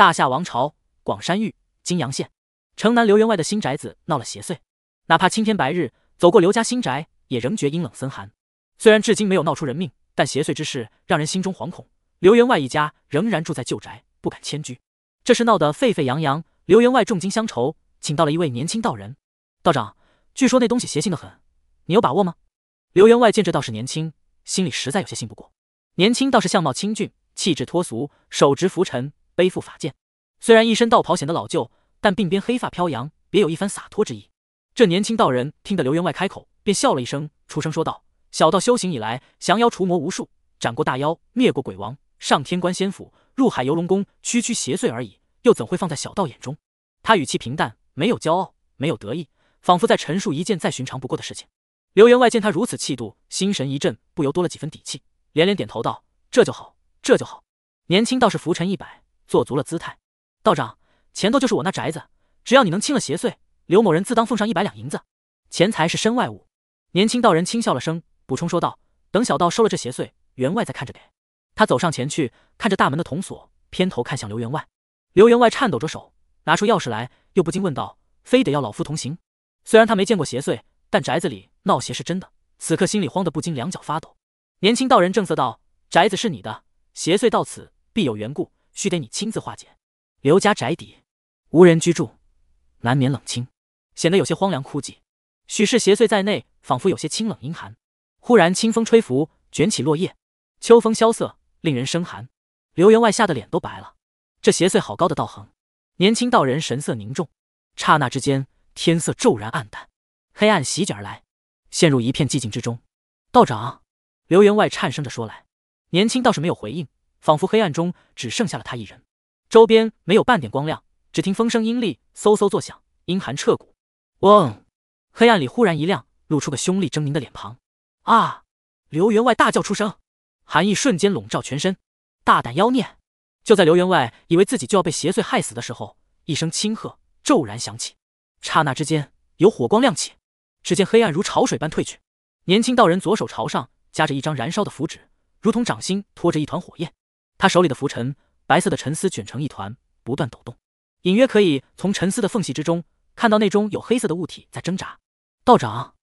大夏王朝，广山峪金阳县城南刘员外的新宅子闹了邪祟，哪怕青天白日走过刘家新宅，也仍觉阴冷森寒。虽然至今没有闹出人命，但邪祟之事让人心中惶恐。刘员外一家仍然住在旧宅，不敢迁居。这事闹得沸沸扬扬，刘员外重金相酬，请到了一位年轻道人。道长，据说那东西邪性的很，你有把握吗？刘员外见这道士年轻，心里实在有些信不过。年轻道士相貌清俊，气质脱俗，手执拂尘。背负法剑，虽然一身道袍显得老旧，但鬓边黑发飘扬，别有一番洒脱之意。这年轻道人听得刘员外开口，便笑了一声，出声说道：“小道修行以来，降妖除魔无数，斩过大妖，灭过鬼王，上天官仙府，入海游龙宫，区区邪祟而已，又怎会放在小道眼中？”他语气平淡，没有骄傲，没有得意，仿佛在陈述一件再寻常不过的事情。刘员外见他如此气度，心神一震，不由多了几分底气，连连点头道：“这就好，这就好。”年轻道士拂尘一摆。做足了姿态，道长，前头就是我那宅子，只要你能清了邪祟，刘某人自当奉上一百两银子。钱财是身外物。年轻道人轻笑了声，补充说道：“等小道收了这邪祟，员外再看着给。”他走上前去，看着大门的铜锁，偏头看向刘员外。刘员外颤抖着手拿出钥匙来，又不禁问道：“非得要老夫同行？”虽然他没见过邪祟，但宅子里闹邪是真的，此刻心里慌得不禁两脚发抖。年轻道人正色道：“宅子是你的，邪祟到此必有缘故。”须得你亲自化解。刘家宅邸无人居住，难免冷清，显得有些荒凉枯寂。许氏邪祟在内，仿佛有些清冷阴寒。忽然清风吹拂，卷起落叶，秋风萧瑟，令人生寒。刘员外吓得脸都白了。这邪祟好高的道行！年轻道人神色凝重，刹那之间，天色骤然暗淡，黑暗席卷而来，陷入一片寂静之中。道长，刘员外颤声着说来，年轻倒是没有回应。仿佛黑暗中只剩下了他一人，周边没有半点光亮，只听风声音厉，嗖嗖作响，阴寒彻骨。嗡！黑暗里忽然一亮，露出个凶厉狰狞的脸庞。啊！刘员外大叫出声，寒意瞬间笼罩全身。大胆妖孽！就在刘员外以为自己就要被邪祟害死的时候，一声轻喝骤然响起，刹那之间有火光亮起，只见黑暗如潮水般退去。年轻道人左手朝上夹着一张燃烧的符纸，如同掌心托着一团火焰。他手里的浮尘，白色的沉丝卷成一团，不断抖动，隐约可以从沉思的缝隙之中看到那中有黑色的物体在挣扎。道长，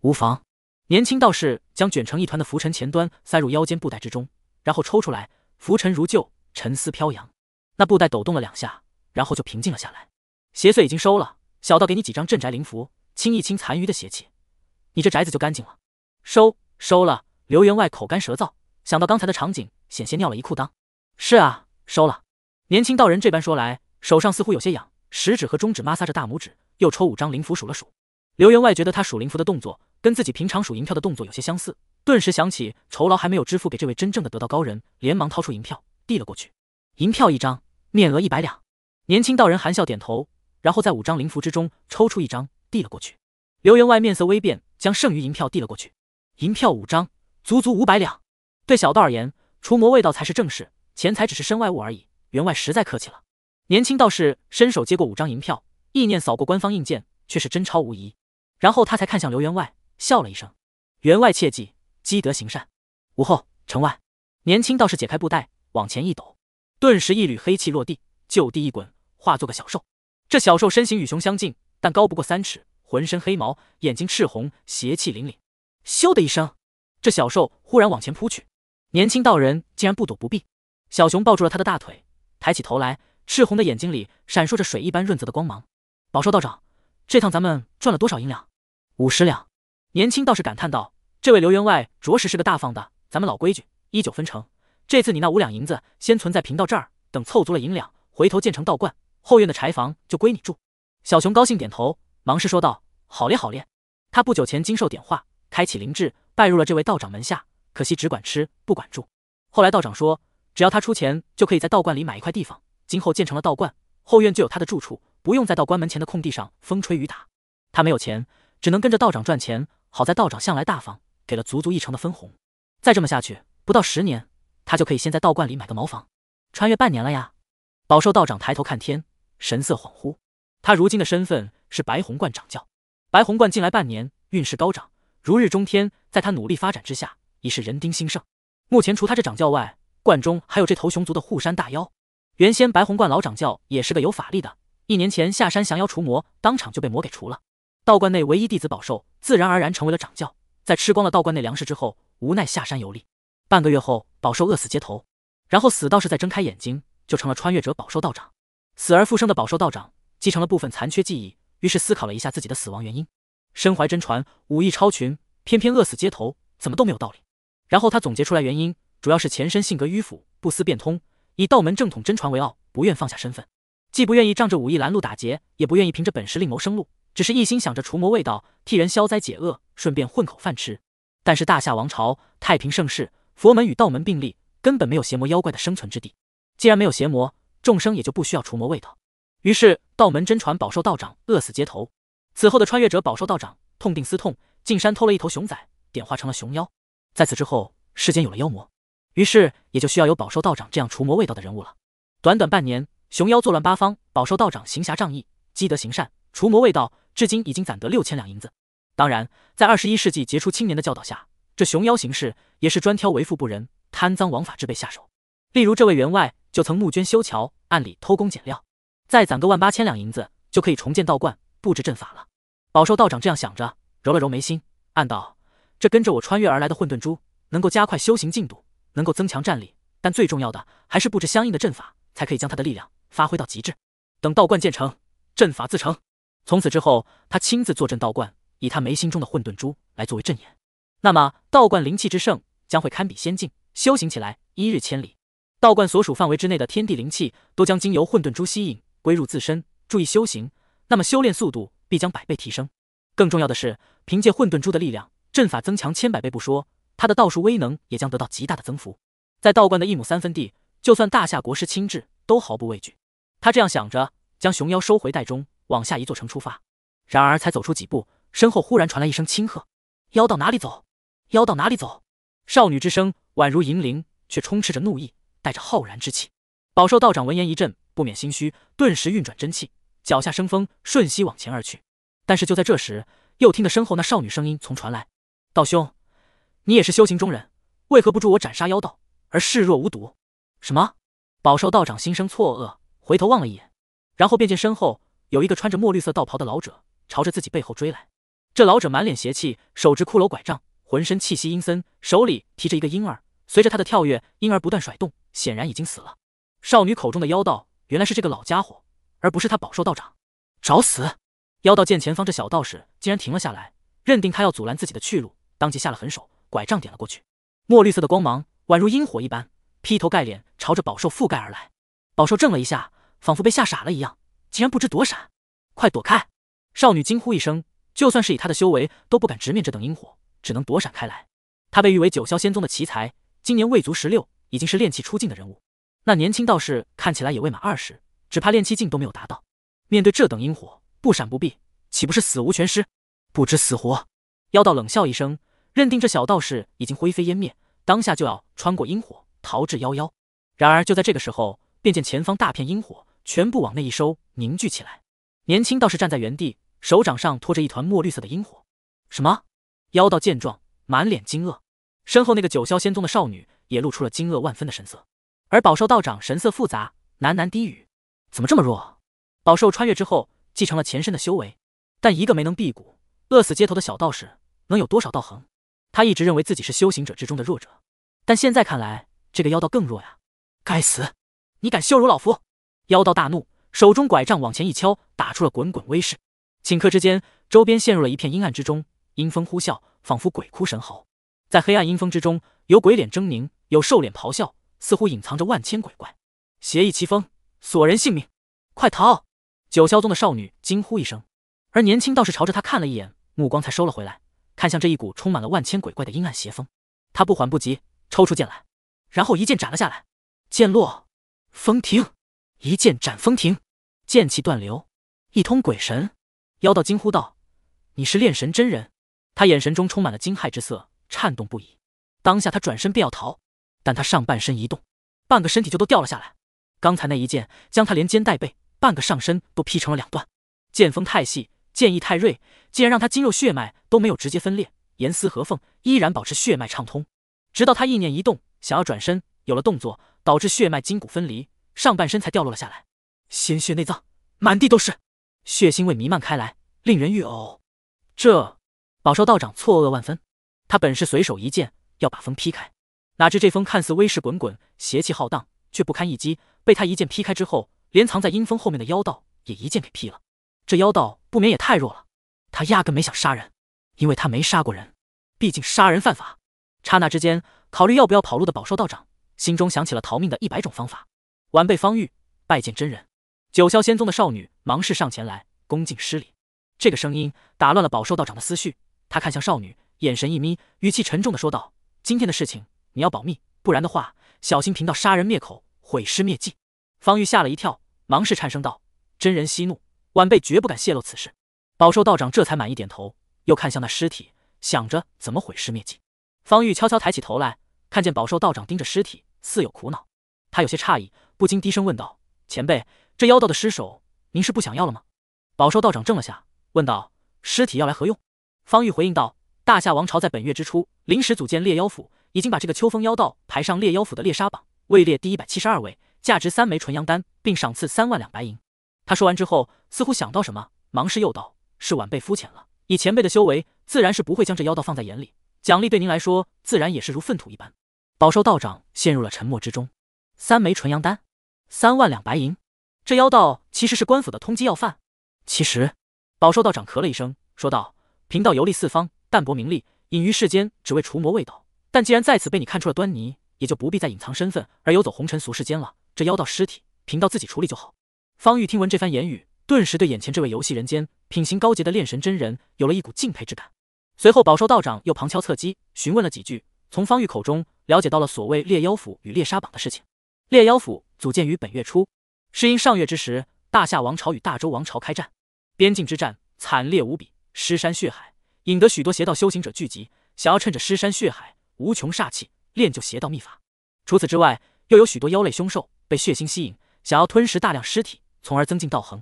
无妨。年轻道士将卷成一团的浮尘前端塞入腰间布袋之中，然后抽出来，浮尘如旧，沉思飘扬。那布袋抖动了两下，然后就平静了下来。邪祟已经收了，小道给你几张镇宅灵符，清一清残余的邪气，你这宅子就干净了。收收了。刘员外口干舌燥，想到刚才的场景，险些尿了一裤裆。是啊，收了。年轻道人这般说来，手上似乎有些痒，食指和中指摩挲着大拇指，又抽五张灵符数了数。刘员外觉得他数灵符的动作跟自己平常数银票的动作有些相似，顿时想起酬劳还没有支付给这位真正的得道高人，连忙掏出银票递了过去。银票一张，面额一百两。年轻道人含笑点头，然后在五张灵符之中抽出一张递了过去。刘员外面色微变，将剩余银票递了过去。银票五张，足足五百两。对小道而言，除魔味道才是正事。钱财只是身外物而已，员外实在客气了。年轻道士伸手接过五张银票，意念扫过官方印鉴，却是真钞无疑。然后他才看向刘员外，笑了一声：“员外切记积德行善。”午后城外，年轻道士解开布袋，往前一抖，顿时一缕黑气落地，就地一滚，化作个小兽。这小兽身形与熊相近，但高不过三尺，浑身黑毛，眼睛赤红，邪气凛凛。咻的一声，这小兽忽然往前扑去，年轻道人竟然不躲不避。小熊抱住了他的大腿，抬起头来，赤红的眼睛里闪烁着水一般润泽的光芒。宝寿道长，这趟咱们赚了多少银两？五十两。年轻道士感叹道：“这位刘员外着实是个大方的。咱们老规矩，一九分成。这次你那五两银子先存在贫道这儿，等凑足了银两，回头建成道观后院的柴房就归你住。”小熊高兴点头，忙是说道：“好咧，好咧。”他不久前经受点化，开启灵智，拜入了这位道长门下。可惜只管吃不管住。后来道长说。只要他出钱，就可以在道观里买一块地方，今后建成了道观，后院就有他的住处，不用再到关门前的空地上风吹雨打。他没有钱，只能跟着道长赚钱。好在道长向来大方，给了足足一成的分红。再这么下去，不到十年，他就可以先在道观里买个茅房。穿越半年了呀！饱受道长抬头看天，神色恍惚。他如今的身份是白红观掌教。白红观近来半年运势高涨，如日中天，在他努力发展之下，已是人丁兴盛。目前除他这掌教外，观中还有这头熊族的护山大妖。原先白虹观老掌教也是个有法力的，一年前下山降妖除魔，当场就被魔给除了。道观内唯一弟子宝寿，自然而然成为了掌教。在吃光了道观内粮食之后，无奈下山游历，半个月后饱受饿死街头，然后死道士再睁开眼睛，就成了穿越者饱受道长。死而复生的饱受道长继承了部分残缺记忆，于是思考了一下自己的死亡原因：身怀真传，武艺超群，偏偏饿死街头，怎么都没有道理。然后他总结出来原因。主要是前身性格迂腐，不思变通，以道门正统真传为傲，不愿放下身份，既不愿意仗着武艺拦路打劫，也不愿意凭着本事另谋生路，只是一心想着除魔卫道，替人消灾解厄，顺便混口饭吃。但是大夏王朝太平盛世，佛门与道门并立，根本没有邪魔妖怪的生存之地。既然没有邪魔，众生也就不需要除魔卫道。于是道门真传饱受道长饿死街头。此后的穿越者饱受道长痛定思痛，进山偷了一头熊崽，点化成了熊妖。在此之后，世间有了妖魔。于是也就需要有饱受道长这样除魔卫道的人物了。短短半年，熊妖作乱八方，饱受道长行侠仗义、积德行善、除魔卫道，至今已经攒得六千两银子。当然，在二十一世纪杰出青年的教导下，这熊妖行事也是专挑为富不仁、贪赃枉法之辈下手。例如这位员外就曾募捐修桥，暗里偷工减料，再攒个万八千两银子，就可以重建道观、布置阵法了。饱受道长这样想着，揉了揉眉心，暗道：这跟着我穿越而来的混沌珠，能够加快修行进度。能够增强战力，但最重要的还是布置相应的阵法，才可以将他的力量发挥到极致。等道观建成，阵法自成。从此之后，他亲自坐镇道观，以他眉心中的混沌珠来作为阵眼。那么，道观灵气之盛将会堪比仙境，修行起来一日千里。道观所属范围之内的天地灵气都将经由混沌珠吸引，归入自身，注意修行，那么修炼速度必将百倍提升。更重要的是，凭借混沌珠的力量，阵法增强千百倍不说。他的道术威能也将得到极大的增幅。在道观的一亩三分地，就算大夏国师亲至，都毫不畏惧。他这样想着，将熊妖收回袋中，往下一座城出发。然而才走出几步，身后忽然传来一声轻喝：“妖到哪里走？妖到哪里走？”少女之声宛如银铃，却充斥着怒意，带着浩然之气。饱受道长闻言一震，不免心虚，顿时运转真气，脚下生风，瞬息往前而去。但是就在这时，又听得身后那少女声音从传来：“道兄。”你也是修行中人，为何不助我斩杀妖道而视若无睹？什么？饱受道长心生错愕，回头望了一眼，然后便见身后有一个穿着墨绿色道袍的老者朝着自己背后追来。这老者满脸邪气，手执骷髅拐杖，浑身气息阴森，手里提着一个婴儿，随着他的跳跃，婴儿不断甩动，显然已经死了。少女口中的妖道原来是这个老家伙，而不是他。饱受道长，找死！妖道见前方这小道士竟然停了下来，认定他要阻拦自己的去路，当即下了狠手。拐杖点了过去，墨绿色的光芒宛如阴火一般，劈头盖脸朝着宝兽覆盖而来。宝兽怔了一下，仿佛被吓傻了一样，竟然不知躲闪。快躲开！少女惊呼一声，就算是以她的修为，都不敢直面这等阴火，只能躲闪开来。她被誉为九霄仙宗的奇才，今年未足十六，已经是炼气出境的人物。那年轻道士看起来也未满二十，只怕炼气境都没有达到。面对这等阴火，不闪不避，岂不是死无全尸？不知死活！妖道冷笑一声。认定这小道士已经灰飞烟灭，当下就要穿过阴火逃之夭夭。然而就在这个时候，便见前方大片阴火全部往内一收，凝聚起来。年轻道士站在原地，手掌上托着一团墨绿色的阴火。什么？妖道见状，满脸惊愕。身后那个九霄仙宗的少女也露出了惊愕万分的神色。而宝寿道长神色复杂，喃喃低语：“怎么这么弱？”宝寿穿越之后继承了前身的修为，但一个没能辟谷、饿死街头的小道士能有多少道行？他一直认为自己是修行者之中的弱者，但现在看来，这个妖道更弱呀！该死，你敢羞辱老夫！妖道大怒，手中拐杖往前一敲，打出了滚滚威势。顷刻之间，周边陷入了一片阴暗之中，阴风呼啸，仿佛鬼哭神嚎。在黑暗阴风之中，有鬼脸狰狞，有兽脸咆哮，似乎隐藏着万千鬼怪，邪异奇风，索人性命！快逃！九霄宗的少女惊呼一声，而年轻道士朝着她看了一眼，目光才收了回来。看向这一股充满了万千鬼怪的阴暗邪风，他不缓不急，抽出剑来，然后一剑斩了下来。剑落，风停，一剑斩风停，剑气断流，一通鬼神。妖道惊呼道：“你是炼神真人？”他眼神中充满了惊骇之色，颤动不已。当下他转身便要逃，但他上半身一动，半个身体就都掉了下来。刚才那一剑将他连肩带背，半个上身都劈成了两段。剑锋太细。剑意太锐，竟然让他筋肉血脉都没有直接分裂，严丝合缝，依然保持血脉畅通。直到他意念一动，想要转身，有了动作，导致血脉筋骨分离，上半身才掉落了下来，鲜血内脏满地都是，血腥味弥漫开来，令人欲呕。这宝寿道长错愕万分，他本是随手一剑要把风劈开，哪知这风看似威势滚滚，邪气浩荡，却不堪一击，被他一剑劈开之后，连藏在阴风后面的妖道也一剑给劈了。这妖道不免也太弱了，他压根没想杀人，因为他没杀过人，毕竟杀人犯法。刹那之间，考虑要不要跑路的宝寿道长心中想起了逃命的一百种方法。晚辈方玉拜见真人。九霄仙宗的少女忙是上前来恭敬施礼。这个声音打乱了宝寿道长的思绪，他看向少女，眼神一眯，语气沉重的说道：“今天的事情你要保密，不然的话，小心贫道杀人灭口，毁尸灭迹。”方玉吓了一跳，忙是颤声道：“真人息怒。”晚辈绝不敢泄露此事。宝寿道长这才满意点头，又看向那尸体，想着怎么毁尸灭迹。方玉悄悄抬起头来，看见宝寿道长盯着尸体，似有苦恼。他有些诧异，不禁低声问道：“前辈，这妖道的尸首，您是不想要了吗？”宝寿道长怔了下，问道：“尸体要来何用？”方玉回应道：“大夏王朝在本月之初临时组建猎妖府，已经把这个秋风妖道排上猎妖府的猎杀榜，位列第一百七十二位，价值三枚纯阳丹，并赏赐三万两白银。”他说完之后。似乎想到什么，忙是又道：“是晚辈肤浅了，以前辈的修为，自然是不会将这妖道放在眼里。奖励对您来说，自然也是如粪土一般。”宝寿道长陷入了沉默之中。三枚纯阳丹，三万两白银。这妖道其实是官府的通缉要犯。其实，宝寿道长咳了一声，说道：“贫道游历四方，淡泊名利，隐于世间只为除魔卫道。但既然在此被你看出了端倪，也就不必再隐藏身份而游走红尘俗世间了。这妖道尸体，贫道自己处理就好。”方玉听闻这番言语。顿时对眼前这位游戏人间、品行高洁的炼神真人有了一股敬佩之感。随后，宝寿道长又旁敲侧击询问了几句，从方玉口中了解到了所谓猎妖府与猎杀榜的事情。猎妖府组建于本月初，是因上月之时，大夏王朝与大周王朝开战，边境之战惨烈无比，尸山血海，引得许多邪道修行者聚集，想要趁着尸山血海无穷煞气练就邪道秘法。除此之外，又有许多妖类凶兽被血腥吸引，想要吞食大量尸体，从而增进道恒。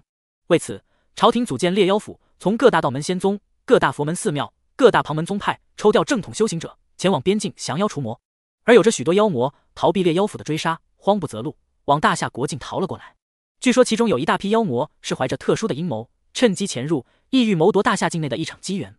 为此，朝廷组建猎妖府，从各大道门、仙宗、各大佛门寺庙、各大旁门宗派抽调正统修行者，前往边境降妖除魔。而有着许多妖魔逃避猎妖府的追杀，慌不择路，往大夏国境逃了过来。据说其中有一大批妖魔是怀着特殊的阴谋，趁机潜入，意欲谋夺大夏境内的一场机缘。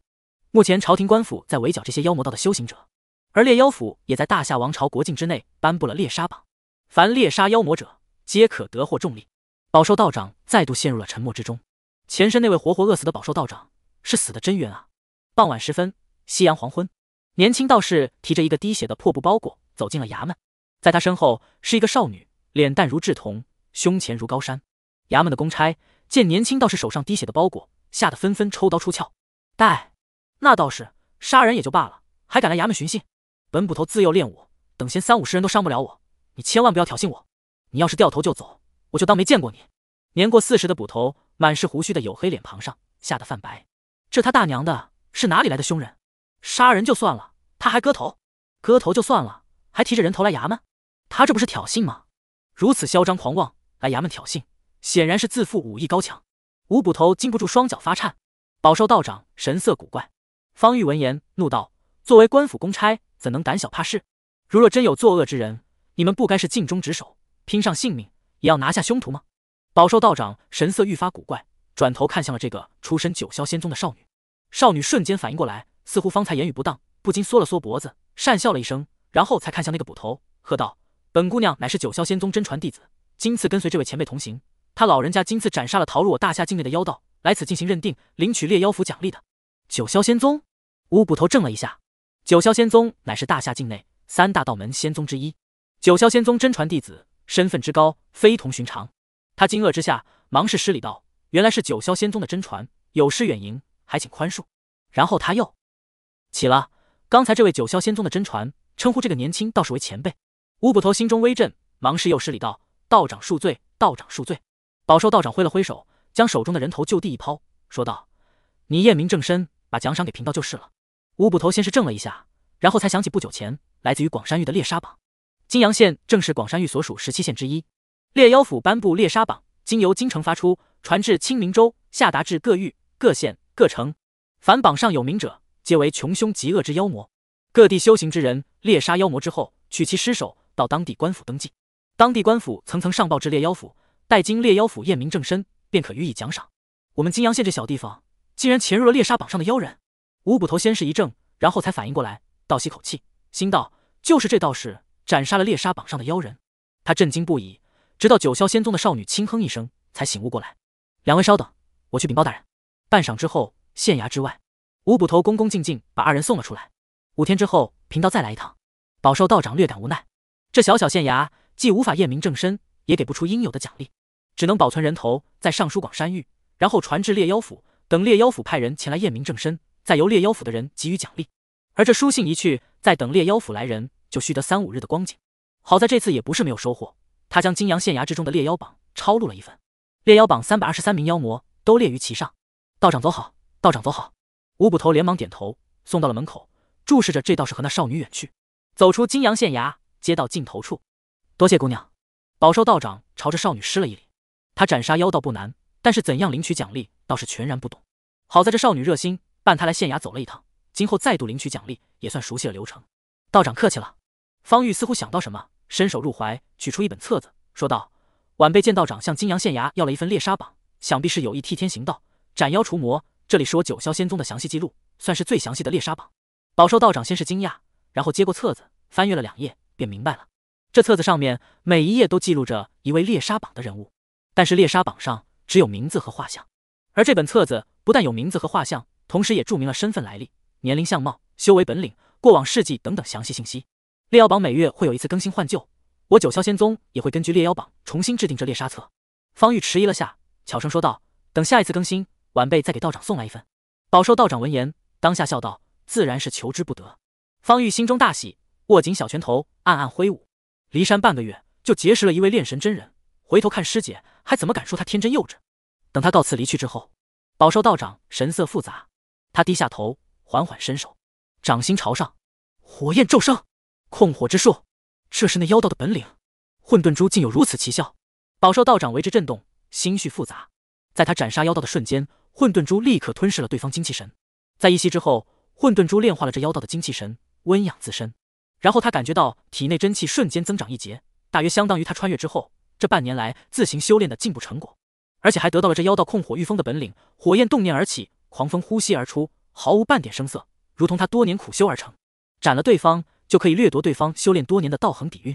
目前朝廷官府在围剿这些妖魔道的修行者，而猎妖府也在大夏王朝国境之内颁布了猎杀榜，凡猎杀妖魔者，皆可得获重利。宝寿道长再度陷入了沉默之中。前身那位活活饿死的宝寿道长是死的真冤啊！傍晚时分，夕阳黄昏，年轻道士提着一个滴血的破布包裹走进了衙门。在他身后是一个少女，脸蛋如稚童，胸前如高山。衙门的公差见年轻道士手上滴血的包裹，吓得纷纷抽刀出鞘。待那道士杀人也就罢了，还敢来衙门寻衅！本捕头自幼练武，等闲三五十人都伤不了我。你千万不要挑衅我，你要是掉头就走。我就当没见过你。年过四十的捕头，满是胡须的黝黑脸庞上吓得泛白。这他大娘的，是哪里来的凶人？杀人就算了，他还割头，割头就算了，还提着人头来衙门，他这不是挑衅吗？如此嚣张狂妄，来衙门挑衅，显然是自负武艺高强。吴捕头禁不住双脚发颤。饱受道长神色古怪。方玉闻言怒道：“作为官府公差，怎能胆小怕事？如若真有作恶之人，你们不该是尽忠职守，拼上性命？”也要拿下凶徒吗？宝寿道长神色愈发古怪，转头看向了这个出身九霄仙宗的少女。少女瞬间反应过来，似乎方才言语不当，不禁缩了缩脖子，讪笑了一声，然后才看向那个捕头，喝道：“本姑娘乃是九霄仙宗真传弟子，今次跟随这位前辈同行。他老人家今次斩杀了逃入我大夏境内的妖道，来此进行认定，领取猎妖符奖励的。”九霄仙宗，吴捕头怔了一下。九霄仙宗乃是大夏境内三大道门仙宗之一。九霄仙宗真传弟子。身份之高，非同寻常。他惊愕之下，忙是施礼道：“原来是九霄仙宗的真传，有失远迎，还请宽恕。”然后他又起了，刚才这位九霄仙宗的真传称呼这个年轻道士为前辈。吴捕头心中微震，忙是又施礼道：“道长恕罪，道长恕罪。”饱受道长挥了挥手，将手中的人头就地一抛，说道：“你验明正身，把奖赏给贫道就是了。”吴捕头先是怔了一下，然后才想起不久前来自于广山域的猎杀榜。金阳县正是广山域所属十七县之一。猎妖府颁布猎杀榜，经由京城发出，传至清明州，下达至各域、各县、各城。凡榜上有名者，皆为穷凶极恶之妖魔。各地修行之人猎杀妖魔之后，取其尸首到当地官府登记，当地官府层层上报至猎妖府，待经猎妖府验明正身，便可予以奖赏。我们金阳县这小地方，竟然潜入了猎杀榜上的妖人！吴捕头先是一怔，然后才反应过来，倒吸口气，心道：就是这道士。斩杀了猎杀榜上的妖人，他震惊不已。直到九霄仙宗的少女轻哼一声，才醒悟过来。两位稍等，我去禀报大人。半晌之后，县衙之外，五捕头恭恭敬敬把二人送了出来。五天之后，贫道再来一趟。饱受道长略感无奈，这小小县衙既无法验明正身，也给不出应有的奖励，只能保存人头，在尚书广山域，然后传至猎妖府，等猎妖府派人前来验明正身，再由猎妖府的人给予奖励。而这书信一去，再等猎妖府来人。就需得三五日的光景。好在这次也不是没有收获，他将金阳县衙之中的猎妖榜抄录了一份，猎妖榜三百二十三名妖魔都列于其上。道长走好，道长走好。吴捕头连忙点头，送到了门口，注视着这道士和那少女远去。走出金阳县衙，街道尽头处，多谢姑娘。饱受道长朝着少女施了一礼。他斩杀妖道不难，但是怎样领取奖励倒是全然不懂。好在这少女热心，伴他来县衙走了一趟，今后再度领取奖励也算熟悉了流程。道长客气了，方玉似乎想到什么，伸手入怀，取出一本册子，说道：“晚辈见道长向金阳县衙要了一份猎杀榜，想必是有意替天行道，斩妖除魔。这里是我九霄仙宗的详细记录，算是最详细的猎杀榜。”宝寿道长先是惊讶，然后接过册子，翻阅了两页，便明白了。这册子上面每一页都记录着一位猎杀榜的人物，但是猎杀榜上只有名字和画像，而这本册子不但有名字和画像，同时也注明了身份、来历、年龄、相貌、修为、本领。过往事迹等等详细信息，猎妖榜每月会有一次更新换旧，我九霄仙宗也会根据猎妖榜重新制定这猎杀策。方玉迟疑了下，悄声说道：“等下一次更新，晚辈再给道长送来一份。”宝寿道长闻言，当下笑道：“自然是求之不得。”方玉心中大喜，握紧小拳头，暗暗挥舞。离山半个月，就结识了一位炼神真人。回头看师姐，还怎么敢说她天真幼稚？等他告辞离去之后，宝寿道长神色复杂，他低下头，缓缓伸手，掌心朝上。火焰骤升，控火之术，这是那妖道的本领。混沌珠竟有如此奇效，饱受道长为之震动，心绪复杂。在他斩杀妖道的瞬间，混沌珠立刻吞噬了对方精气神。在一息之后，混沌珠炼化了这妖道的精气神，温养自身。然后他感觉到体内真气瞬间增长一截，大约相当于他穿越之后这半年来自行修炼的进步成果，而且还得到了这妖道控火御风的本领。火焰动念而起，狂风呼吸而出，毫无半点声色，如同他多年苦修而成。斩了对方，就可以掠夺对方修炼多年的道恒底蕴；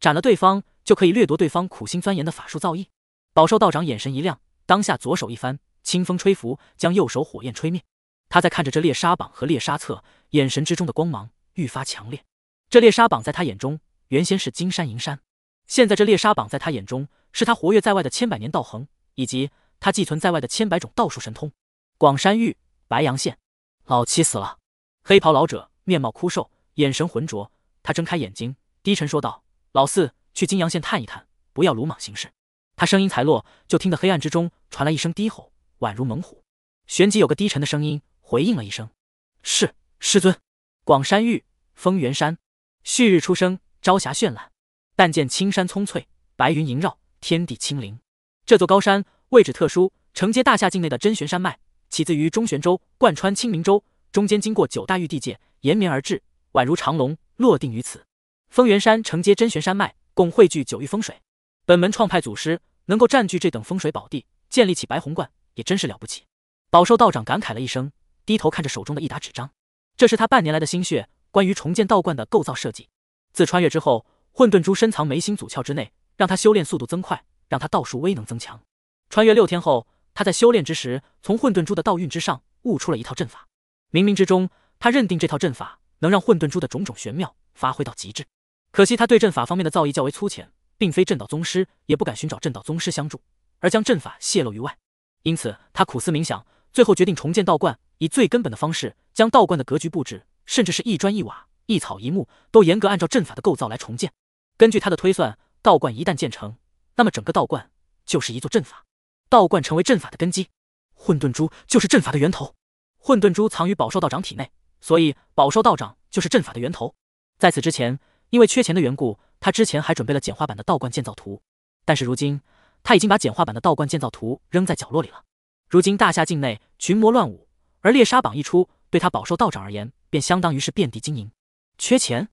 斩了对方，就可以掠夺对方苦心钻研的法术造诣。饱受道长眼神一亮，当下左手一翻，清风吹拂，将右手火焰吹灭。他在看着这猎杀榜和猎杀册，眼神之中的光芒愈发强烈。这猎杀榜在他眼中原先是金山银山，现在这猎杀榜在他眼中是他活跃在外的千百年道恒，以及他寄存在外的千百种道术神通。广山玉白阳县，老七死了。黑袍老者。面貌枯瘦，眼神浑浊。他睁开眼睛，低沉说道：“老四，去金阳县探一探，不要鲁莽行事。”他声音才落，就听得黑暗之中传来一声低吼，宛如猛虎。旋即有个低沉的声音回应了一声：“是师尊。”广山域，丰源山。旭日初升，朝霞绚烂，但见青山葱翠，白云萦绕，天地清灵。这座高山位置特殊，承接大夏境内的真玄山脉，起自于中玄州，贯穿清明州。中间经过九大玉帝界，延绵而至，宛如长龙，落定于此。丰源山承接真玄山脉，共汇聚九域风水。本门创派祖师能够占据这等风水宝地，建立起白虹观，也真是了不起。饱受道长感慨了一声，低头看着手中的一沓纸张，这是他半年来的心血，关于重建道观的构造设计。自穿越之后，混沌珠深藏眉心祖窍之内，让他修炼速度增快，让他道术威能增强。穿越六天后，他在修炼之时，从混沌珠的道运之上悟出了一套阵法。冥冥之中，他认定这套阵法能让混沌珠的种种玄妙发挥到极致。可惜他对阵法方面的造诣较为粗浅，并非阵道宗师，也不敢寻找阵道宗师相助，而将阵法泄露于外。因此，他苦思冥想，最后决定重建道观，以最根本的方式将道观的格局布置，甚至是一砖一瓦、一草一木都严格按照阵法的构造来重建。根据他的推算，道观一旦建成，那么整个道观就是一座阵法，道观成为阵法的根基，混沌珠就是阵法的源头。混沌珠藏于宝兽道长体内，所以宝兽道长就是阵法的源头。在此之前，因为缺钱的缘故，他之前还准备了简化版的道观建造图，但是如今他已经把简化版的道观建造图扔在角落里了。如今大夏境内群魔乱舞，而猎杀榜一出，对他宝兽道长而言便相当于是遍地金银。缺钱？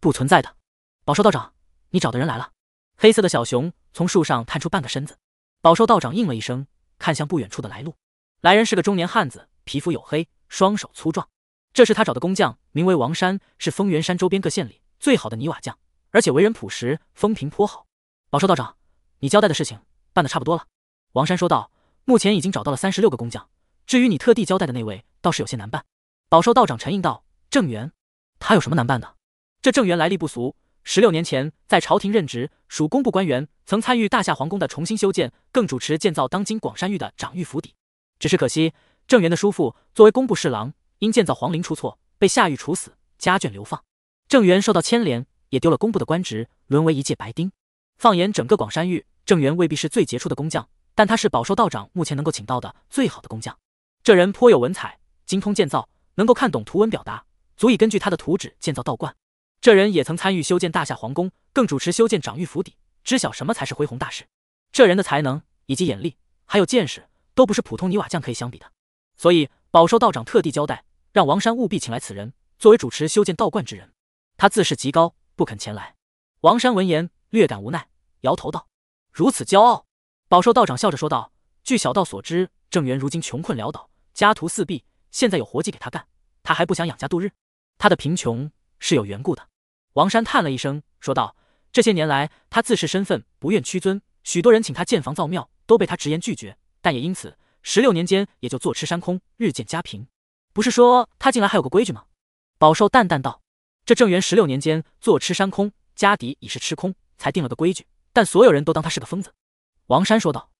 不存在的。宝兽道长，你找的人来了。黑色的小熊从树上探出半个身子，宝兽道长应了一声，看向不远处的来路。来人是个中年汉子。皮肤黝黑，双手粗壮，这是他找的工匠，名为王山，是丰源山周边各县里最好的泥瓦匠，而且为人朴实，风评颇好。宝寿道长，你交代的事情办得差不多了。王山说道，目前已经找到了三十六个工匠，至于你特地交代的那位，倒是有些难办。宝寿道长沉吟道，郑源，他有什么难办的？这郑源来历不俗，十六年前在朝廷任职，属工部官员，曾参与大夏皇宫的重新修建，更主持建造当今广山域的掌玉府邸，只是可惜。郑源的叔父作为工部侍郎，因建造皇陵出错，被下狱处死，家眷流放。郑源受到牵连，也丢了工部的官职，沦为一介白丁。放眼整个广山域，郑源未必是最杰出的工匠，但他是宝寿道长目前能够请到的最好的工匠。这人颇有文采，精通建造，能够看懂图文表达，足以根据他的图纸建造道观。这人也曾参与修建大夏皇宫，更主持修建掌玉府邸，知晓什么才是恢弘大事。这人的才能以及眼力，还有见识，都不是普通泥瓦匠可以相比的。所以，宝寿道长特地交代，让王山务必请来此人，作为主持修建道观之人。他自视极高，不肯前来。王山闻言，略感无奈，摇头道：“如此骄傲。”宝寿道长笑着说道：“据小道所知，郑源如今穷困潦倒，家徒四壁。现在有活计给他干，他还不想养家度日。他的贫穷是有缘故的。”王山叹了一声，说道：“这些年来，他自视身份，不愿屈尊。许多人请他建房造庙，都被他直言拒绝。但也因此……”十六年间，也就坐吃山空，日渐家贫。不是说他进来还有个规矩吗？宝寿淡淡道：“这郑源十六年间坐吃山空，家底已是吃空，才定了个规矩。但所有人都当他是个疯子。”王山说道：“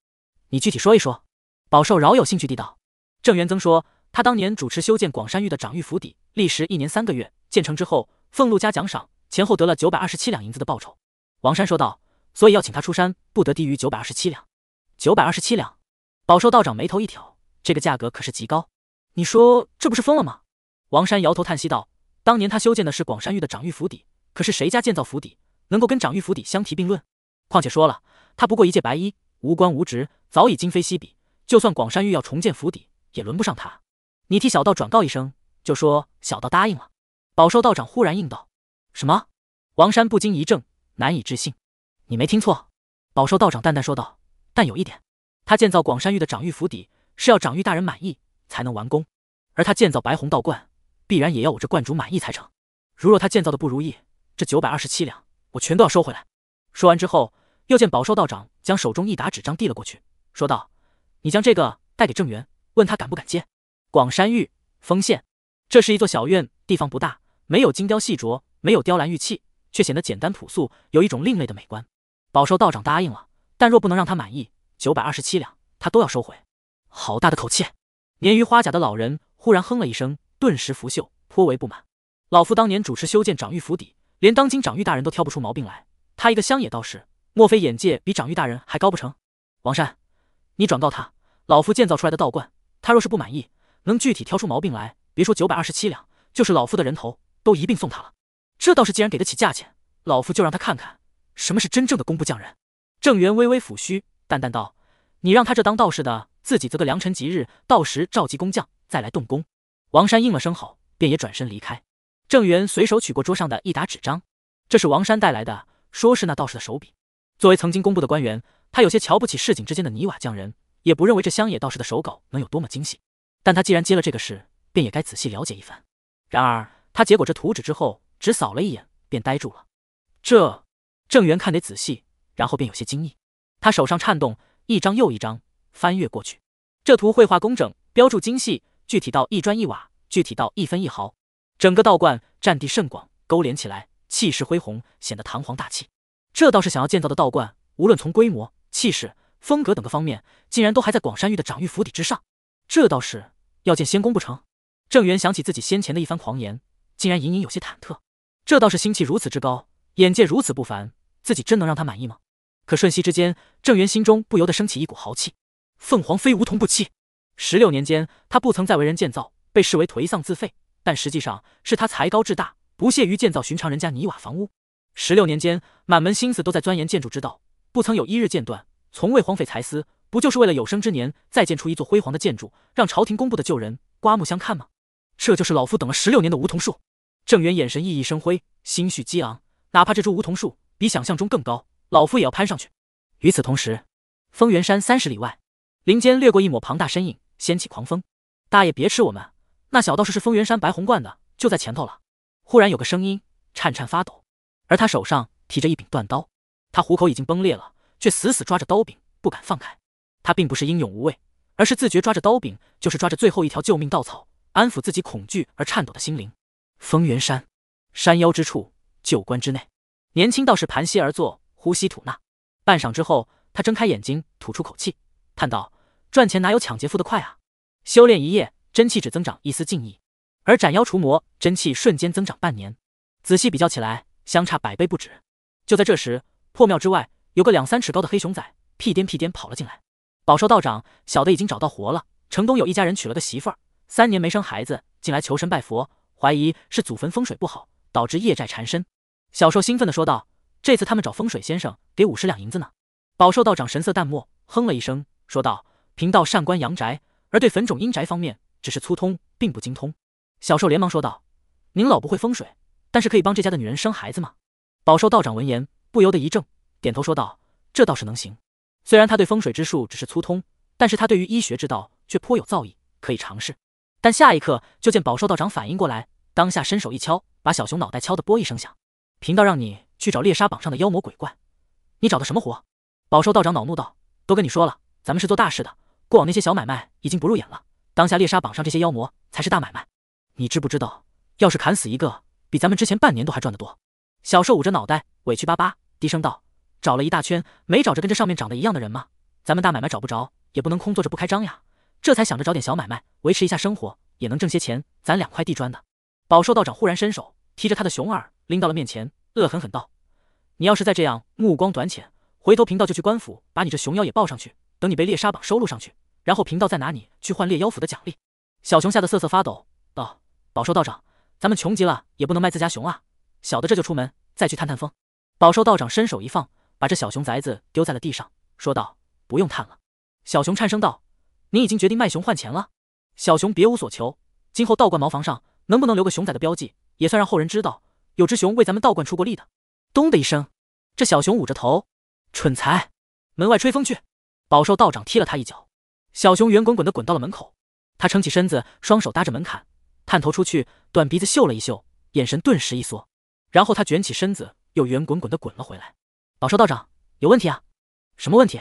你具体说一说。”宝寿饶有兴趣地道：“郑元曾说，他当年主持修建广山峪的掌玉府邸，历时一年三个月，建成之后，俸禄加奖赏，前后得了九百二十七两银子的报酬。”王山说道：“所以要请他出山，不得低于九百二十七两。”九百二十七两。宝寿道长眉头一挑，这个价格可是极高，你说这不是疯了吗？王山摇头叹息道：“当年他修建的是广山玉的掌玉府邸，可是谁家建造府邸能够跟掌玉府邸相提并论？况且说了，他不过一介白衣，无官无职，早已今非昔比，就算广山玉要重建府邸，也轮不上他。你替小道转告一声，就说小道答应了。”宝寿道长忽然应道：“什么？”王山不禁一怔，难以置信：“你没听错？”宝寿道长淡淡说道：“但有一点。”他建造广山玉的掌玉府邸是要掌玉大人满意才能完工，而他建造白虹道观必然也要我这观主满意才成。如若他建造的不如意，这九百二十七两我全都要收回来。说完之后，又见宝寿道长将手中一沓纸张递了过去，说道：“你将这个带给郑源，问他敢不敢接。”广山玉丰县。这是一座小院，地方不大，没有精雕细琢，没有雕栏玉砌，却显得简单朴素，有一种另类的美观。”宝寿道长答应了，但若不能让他满意。九百二十七两，他都要收回，好大的口气！年逾花甲的老人忽然哼了一声，顿时拂袖，颇为不满。老夫当年主持修建掌玉府邸，连当今掌玉大人都挑不出毛病来。他一个乡野道士，莫非眼界比掌玉大人还高不成？王善，你转告他，老夫建造出来的道观，他若是不满意，能具体挑出毛病来？别说九百二十七两，就是老夫的人头都一并送他了。这道士既然给得起价钱，老夫就让他看看什么是真正的工部匠人。郑源微微抚须。淡淡道：“你让他这当道士的自己择个良辰吉日，到时召集工匠再来动工。”王山应了声好，便也转身离开。郑源随手取过桌上的一沓纸张，这是王山带来的，说是那道士的手笔。作为曾经公布的官员，他有些瞧不起市井之间的泥瓦匠人，也不认为这乡野道士的手稿能有多么精细。但他既然接了这个事，便也该仔细了解一番。然而他接过这图纸之后，只扫了一眼，便呆住了。这，郑源看得仔细，然后便有些惊异。他手上颤动，一张又一张翻阅过去。这图绘画工整，标注精细，具体到一砖一瓦，具体到一分一毫。整个道观占地甚广，勾连起来，气势恢宏，显得堂皇大气。这倒是想要建造的道观，无论从规模、气势、风格等各方面，竟然都还在广山域的掌玉府邸之上。这倒是要建仙宫不成？郑源想起自己先前的一番狂言，竟然隐隐有些忐忑。这倒是心气如此之高，眼界如此不凡，自己真能让他满意吗？可瞬息之间，郑源心中不由得升起一股豪气。凤凰非梧桐不栖。十六年间，他不曾再为人建造，被视为颓丧自废。但实际上，是他才高志大，不屑于建造寻常人家泥瓦房屋。十六年间，满门心思都在钻研建筑之道，不曾有一日间断，从未荒废才思。不就是为了有生之年再建出一座辉煌的建筑，让朝廷公布的旧人刮目相看吗？这就是老夫等了十六年的梧桐树。郑源眼神熠熠生辉，心绪激昂。哪怕这株梧桐树比想象中更高。老夫也要攀上去。与此同时，丰源山三十里外，林间掠过一抹庞大身影，掀起狂风。大爷别吃我们！那小道士是丰源山白虹观的，就在前头了。忽然有个声音颤颤发抖，而他手上提着一柄断刀，他虎口已经崩裂了，却死死抓着刀柄，不敢放开。他并不是英勇无畏，而是自觉抓着刀柄，就是抓着最后一条救命稻草，安抚自己恐惧而颤抖的心灵。丰源山，山腰之处，旧关之内，年轻道士盘膝而坐。呼吸吐纳，半晌之后，他睁开眼睛，吐出口气，叹道：“赚钱哪有抢劫富的快啊！”修炼一夜，真气只增长一丝劲意，而斩妖除魔，真气瞬间增长半年。仔细比较起来，相差百倍不止。就在这时，破庙之外有个两三尺高的黑熊仔屁颠屁颠跑了进来。宝寿道长，小的已经找到活了。城东有一家人娶了个媳妇儿，三年没生孩子，进来求神拜佛，怀疑是祖坟风水不好，导致业债缠身。小兽兴奋地说道。这次他们找风水先生给五十两银子呢。宝寿道长神色淡漠，哼了一声，说道：“贫道善观阳宅，而对坟冢阴宅方面只是粗通，并不精通。”小寿连忙说道：“您老不会风水，但是可以帮这家的女人生孩子吗？”宝寿道长闻言不由得一怔，点头说道：“这倒是能行。虽然他对风水之术只是粗通，但是他对于医学之道却颇有造诣，可以尝试。”但下一刻就见宝寿道长反应过来，当下伸手一敲，把小熊脑袋敲得啵一声响。贫道让你。去找猎杀榜上的妖魔鬼怪，你找的什么活？宝寿道长恼怒道：“都跟你说了，咱们是做大事的，过往那些小买卖已经不入眼了，当下猎杀榜上这些妖魔才是大买卖。你知不知道，要是砍死一个，比咱们之前半年都还赚得多。”小兽捂着脑袋，委屈巴巴低声道：“找了一大圈，没找着跟这上面长得一样的人吗？咱们大买卖找不着，也不能空坐着不开张呀。这才想着找点小买卖，维持一下生活，也能挣些钱，攒两块地砖的。”宝寿道长忽然伸手，提着他的熊耳，拎到了面前。恶狠狠道：“你要是再这样，目光短浅，回头贫道就去官府把你这熊妖也抱上去，等你被猎杀榜收录上去，然后贫道再拿你去换猎妖府的奖励。”小熊吓得瑟瑟发抖，道：“宝寿道长，咱们穷极了，也不能卖自家熊啊！小的这就出门再去探探风。”宝寿道长伸手一放，把这小熊崽子丢在了地上，说道：“不用探了。”小熊颤声道：“你已经决定卖熊换钱了？”小熊别无所求，今后道观茅房上能不能留个熊崽的标记，也算让后人知道。有只熊为咱们道观出过力的，咚的一声，这小熊捂着头，蠢材，门外吹风去。宝受道长踢了他一脚，小熊圆滚滚的滚到了门口，他撑起身子，双手搭着门槛，探头出去，短鼻子嗅了一嗅，眼神顿时一缩，然后他卷起身子，又圆滚滚的滚了回来。宝受道长有问题啊？什么问题？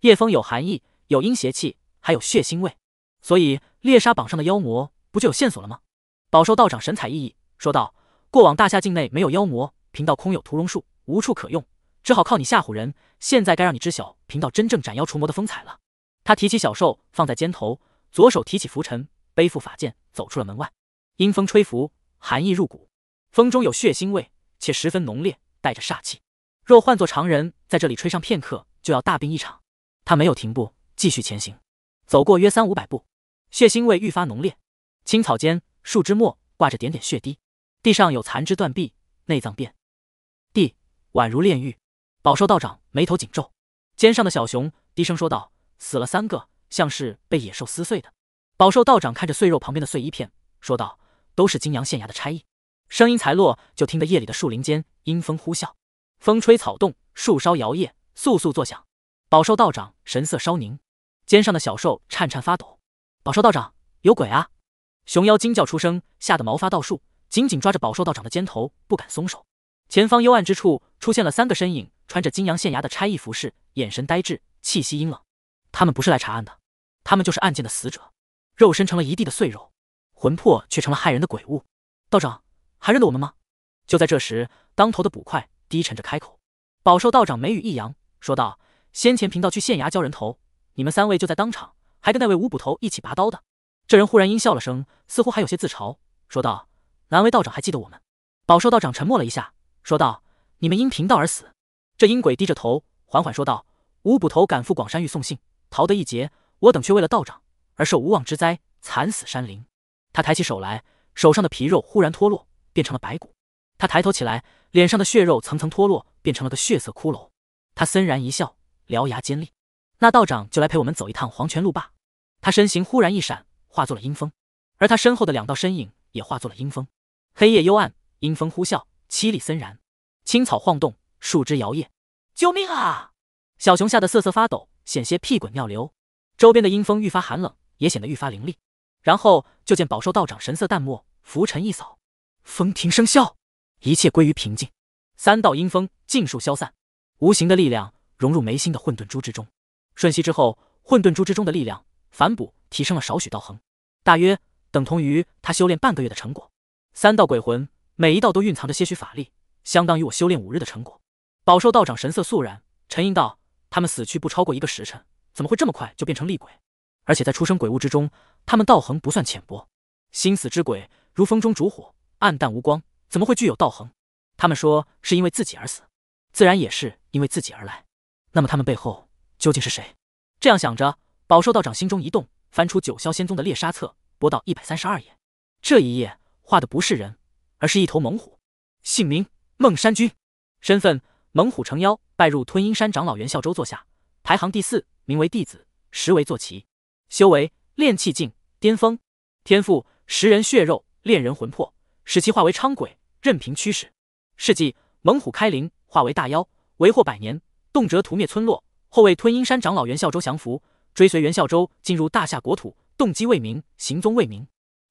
夜风有寒意，有阴邪气，还有血腥味，所以猎杀榜上的妖魔不就有线索了吗？宝受道长神采奕奕说道。过往大夏境内没有妖魔，贫道空有屠龙术，无处可用，只好靠你吓唬人。现在该让你知晓贫道真正斩妖除魔的风采了。他提起小兽放在肩头，左手提起拂尘，背负法剑，走出了门外。阴风吹拂，寒意入骨，风中有血腥味，且十分浓烈，带着煞气。若换做常人在这里吹上片刻，就要大病一场。他没有停步，继续前行。走过约三五百步，血腥味愈发浓烈，青草间、树枝末挂着点点血滴。地上有残肢断臂，内脏遍地，宛如炼狱。饱兽道长眉头紧皱，肩上的小熊低声说道：“死了三个，像是被野兽撕碎的。”饱兽道长看着碎肉旁边的碎衣片，说道：“都是金阳县衙的差役。”声音才落，就听得夜里的树林间阴风呼啸，风吹草动，树梢摇曳，簌簌作响。饱兽道长神色稍凝，肩上的小兽颤颤发抖。饱兽道长：“有鬼啊！”熊妖惊叫出声，吓得毛发倒竖。紧紧抓着宝寿道长的肩头，不敢松手。前方幽暗之处出现了三个身影，穿着金阳县衙的差役服饰，眼神呆滞，气息阴冷。他们不是来查案的，他们就是案件的死者，肉身成了一地的碎肉，魂魄却成了害人的鬼物。道长，还认得我们吗？就在这时，当头的捕快低沉着开口。宝寿道长眉宇一扬，说道：“先前贫道去县衙交人头，你们三位就在当场，还跟那位五捕头一起拔刀的。”这人忽然阴笑了声，似乎还有些自嘲，说道。难为道长还记得我们。宝寿道长沉默了一下，说道：“你们因贫道而死。”这阴鬼低着头，缓缓说道：“吴捕头赶赴广山域送信，逃得一劫，我等却为了道长而受无妄之灾，惨死山林。”他抬起手来，手上的皮肉忽然脱落，变成了白骨。他抬头起来，脸上的血肉层层脱落，变成了个血色骷髅。他森然一笑，獠牙尖利。那道长就来陪我们走一趟黄泉路吧。”他身形忽然一闪，化作了阴风，而他身后的两道身影也化作了阴风。黑夜幽暗，阴风呼啸，凄厉森然，青草晃动，树枝摇曳。救命啊！小熊吓得瑟瑟发抖，险些屁滚尿流。周边的阴风愈发寒冷，也显得愈发凌厉。然后就见宝兽道长神色淡漠，拂尘一扫，风停声效，一切归于平静。三道阴风尽数消散，无形的力量融入眉心的混沌珠之中。瞬息之后，混沌珠之中的力量反补，提升了少许道恒，大约等同于他修炼半个月的成果。三道鬼魂，每一道都蕴藏着些许法力，相当于我修炼五日的成果。宝寿道长神色肃然，沉吟道：“他们死去不超过一个时辰，怎么会这么快就变成厉鬼？而且在出生鬼物之中，他们道行不算浅薄。心死之鬼如风中烛火，暗淡无光，怎么会具有道行？他们说是因为自己而死，自然也是因为自己而来。那么他们背后究竟是谁？”这样想着，宝寿道长心中一动，翻出九霄仙宗的猎杀册，拨到一百三十二页。这一页。画的不是人，而是一头猛虎。姓名孟山君，身份猛虎成妖，拜入吞阴山长老袁孝周座下，排行第四，名为弟子，实为坐骑。修为炼气境巅峰，天赋食人血肉，炼人魂魄，使其化为伥鬼，任凭驱使。事迹猛虎开灵，化为大妖，为祸百年，动辄屠灭村落。后为吞阴山长老袁孝周降服，追随袁孝周进入大夏国土，动机未明，行踪未明。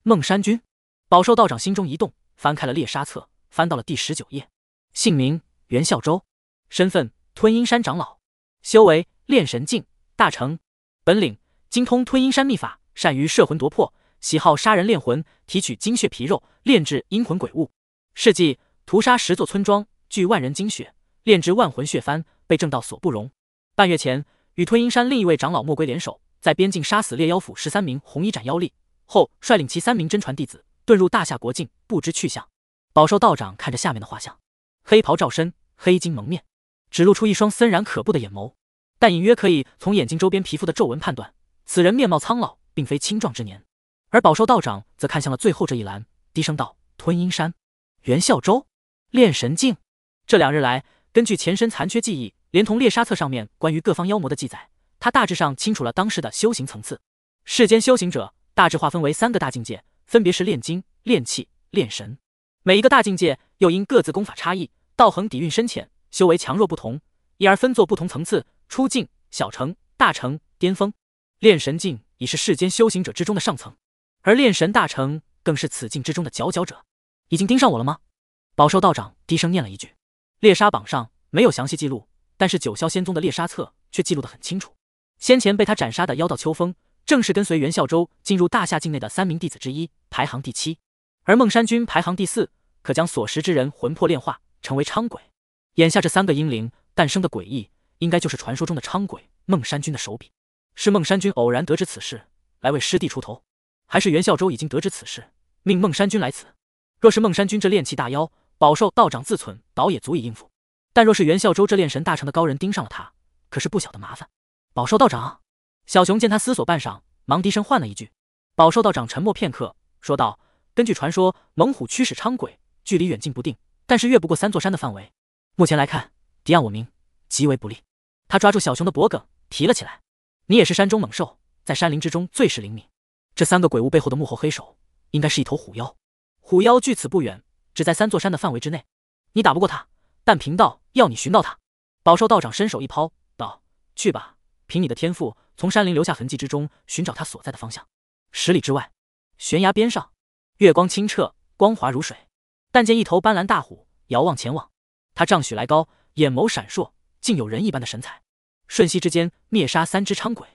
孟山君。宝寿道长心中一动，翻开了猎杀册，翻到了第十九页。姓名：袁孝周，身份：吞阴山长老，修为：炼神境大成，本领：精通吞阴山秘法，善于摄魂夺魄，喜好杀人炼魂，提取精血皮肉，炼制阴魂鬼物。事迹：屠杀十座村庄，聚万人精血，炼制万魂血幡，被正道所不容。半月前，与吞阴山另一位长老莫归联手，在边境杀死猎妖府十三名红衣斩妖吏后，率领其三名真传弟子。遁入大夏国境，不知去向。宝兽道长看着下面的画像，黑袍罩身，黑金蒙面，只露出一双森然可怖的眼眸。但隐约可以从眼睛周边皮肤的皱纹判断，此人面貌苍老，并非青壮之年。而宝兽道长则看向了最后这一栏，低声道：“吞阴山，元孝州，炼神境。”这两日来，根据前身残缺记忆，连同猎杀册上面关于各方妖魔的记载，他大致上清楚了当时的修行层次。世间修行者大致划分为三个大境界。分别是炼金、炼气、炼神。每一个大境界又因各自功法差异、道恒底蕴深浅、修为强弱不同，因而分作不同层次：初境、小成、大成、巅峰。炼神境已是世间修行者之中的上层，而炼神大成更是此境之中的佼佼者。已经盯上我了吗？宝寿道长低声念了一句：“猎杀榜上没有详细记录，但是九霄仙宗的猎杀册却记录得很清楚。先前被他斩杀的妖道秋风，正是跟随袁孝周进入大夏境内的三名弟子之一。”排行第七，而孟山君排行第四，可将所食之人魂魄炼化，成为昌鬼。眼下这三个婴灵诞生的诡异，应该就是传说中的昌鬼孟山君的手笔。是孟山君偶然得知此事，来为师弟出头？还是袁孝周已经得知此事，命孟山君来此？若是孟山君这炼气大妖，饱受道长自存，倒也足以应付。但若是袁孝周这炼神大成的高人盯上了他，可是不小的麻烦。饱受道长，小熊见他思索半晌，忙低声唤了一句：“饱受道长。”沉默片刻。说道：“根据传说，猛虎驱使昌鬼，距离远近不定，但是越不过三座山的范围。目前来看，敌暗我明，极为不利。”他抓住小熊的脖颈，提了起来。“你也是山中猛兽，在山林之中最是灵敏。这三个鬼物背后的幕后黑手，应该是一头虎妖。虎妖距此不远，只在三座山的范围之内。你打不过他，但贫道要你寻到他。”宝兽道长伸手一抛，道：“去吧，凭你的天赋，从山林留下痕迹之中寻找他所在的方向。十里之外。”悬崖边上，月光清澈，光滑如水。但见一头斑斓大虎遥望前往，它丈许来高，眼眸闪烁，竟有人一般的神采。瞬息之间灭杀三只昌鬼，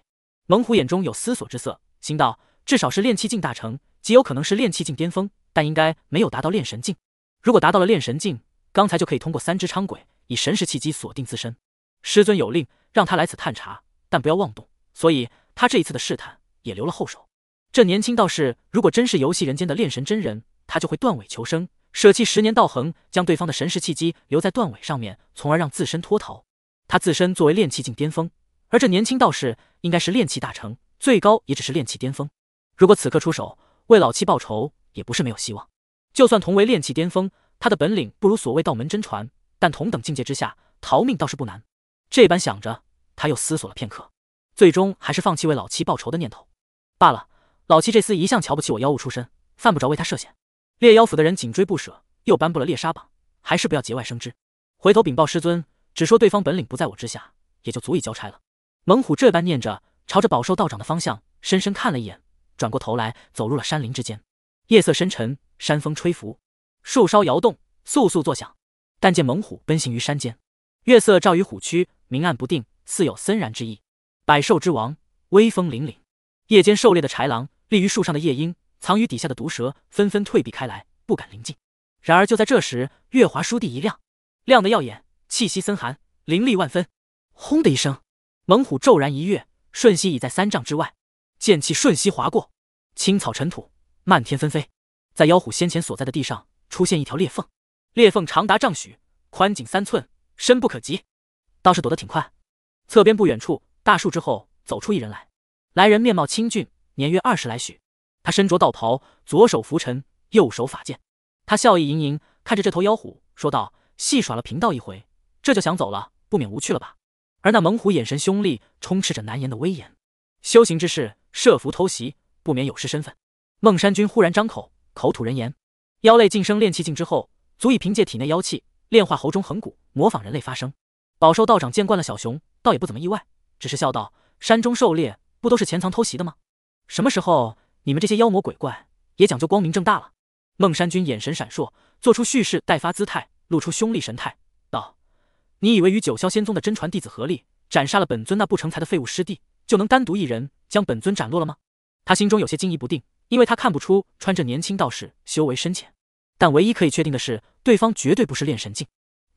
猛虎眼中有思索之色，心道：至少是炼气境大成，极有可能是炼气境巅峰，但应该没有达到炼神境。如果达到了炼神境，刚才就可以通过三只昌鬼以神识契机锁定自身。师尊有令，让他来此探查，但不要妄动，所以他这一次的试探也留了后手。这年轻道士，如果真是游戏人间的炼神真人，他就会断尾求生，舍弃十年道恒，将对方的神识契机留在断尾上面，从而让自身脱逃。他自身作为炼气境巅峰，而这年轻道士应该是炼气大成，最高也只是炼气巅峰。如果此刻出手为老七报仇，也不是没有希望。就算同为炼气巅峰，他的本领不如所谓道门真传，但同等境界之下，逃命倒是不难。这般想着，他又思索了片刻，最终还是放弃为老七报仇的念头。罢了。老七这厮一向瞧不起我妖物出身，犯不着为他涉险。猎妖府的人紧追不舍，又颁布了猎杀榜，还是不要节外生枝。回头禀报师尊，只说对方本领不在我之下，也就足以交差了。猛虎这般念着，朝着宝兽道长的方向深深看了一眼，转过头来走入了山林之间。夜色深沉，山风吹拂，树梢摇动，簌簌作响。但见猛虎奔行于山间，月色照于虎躯，明暗不定，似有森然之意。百兽之王，威风凛凛。夜间狩猎的豺狼。立于树上的夜莺，藏于底下的毒蛇纷纷退避开来，不敢临近。然而就在这时，月华倏地一亮，亮得耀眼，气息森寒，凌厉万分。轰的一声，猛虎骤然一跃，瞬息已在三丈之外。剑气瞬息划过，青草尘土漫天纷飞，在妖虎先前所在的地上出现一条裂缝，裂缝长达丈许，宽仅三寸，深不可及。倒是躲得挺快。侧边不远处大树之后走出一人来，来人面貌清俊。年约二十来许，他身着道袍，左手拂尘，右手法剑。他笑意盈盈看着这头妖虎，说道：“戏耍了贫道一回，这就想走了，不免无趣了吧？”而那猛虎眼神凶厉，充斥着难言的威严。修行之事，设伏偷袭，不免有失身份。孟山君忽然张口，口吐人言。妖类晋升炼气境之后，足以凭借体内妖气，炼化喉中横骨，模仿人类发声。饱受道长见惯了小熊，倒也不怎么意外，只是笑道：“山中狩猎，不都是潜藏偷袭的吗？”什么时候你们这些妖魔鬼怪也讲究光明正大了？孟山君眼神闪烁，做出蓄势待发姿态，露出凶厉神态，道：“你以为与九霄仙宗的真传弟子合力斩杀了本尊那不成才的废物师弟，就能单独一人将本尊斩落了吗？”他心中有些惊疑不定，因为他看不出穿着年轻道士修为深浅，但唯一可以确定的是，对方绝对不是炼神境。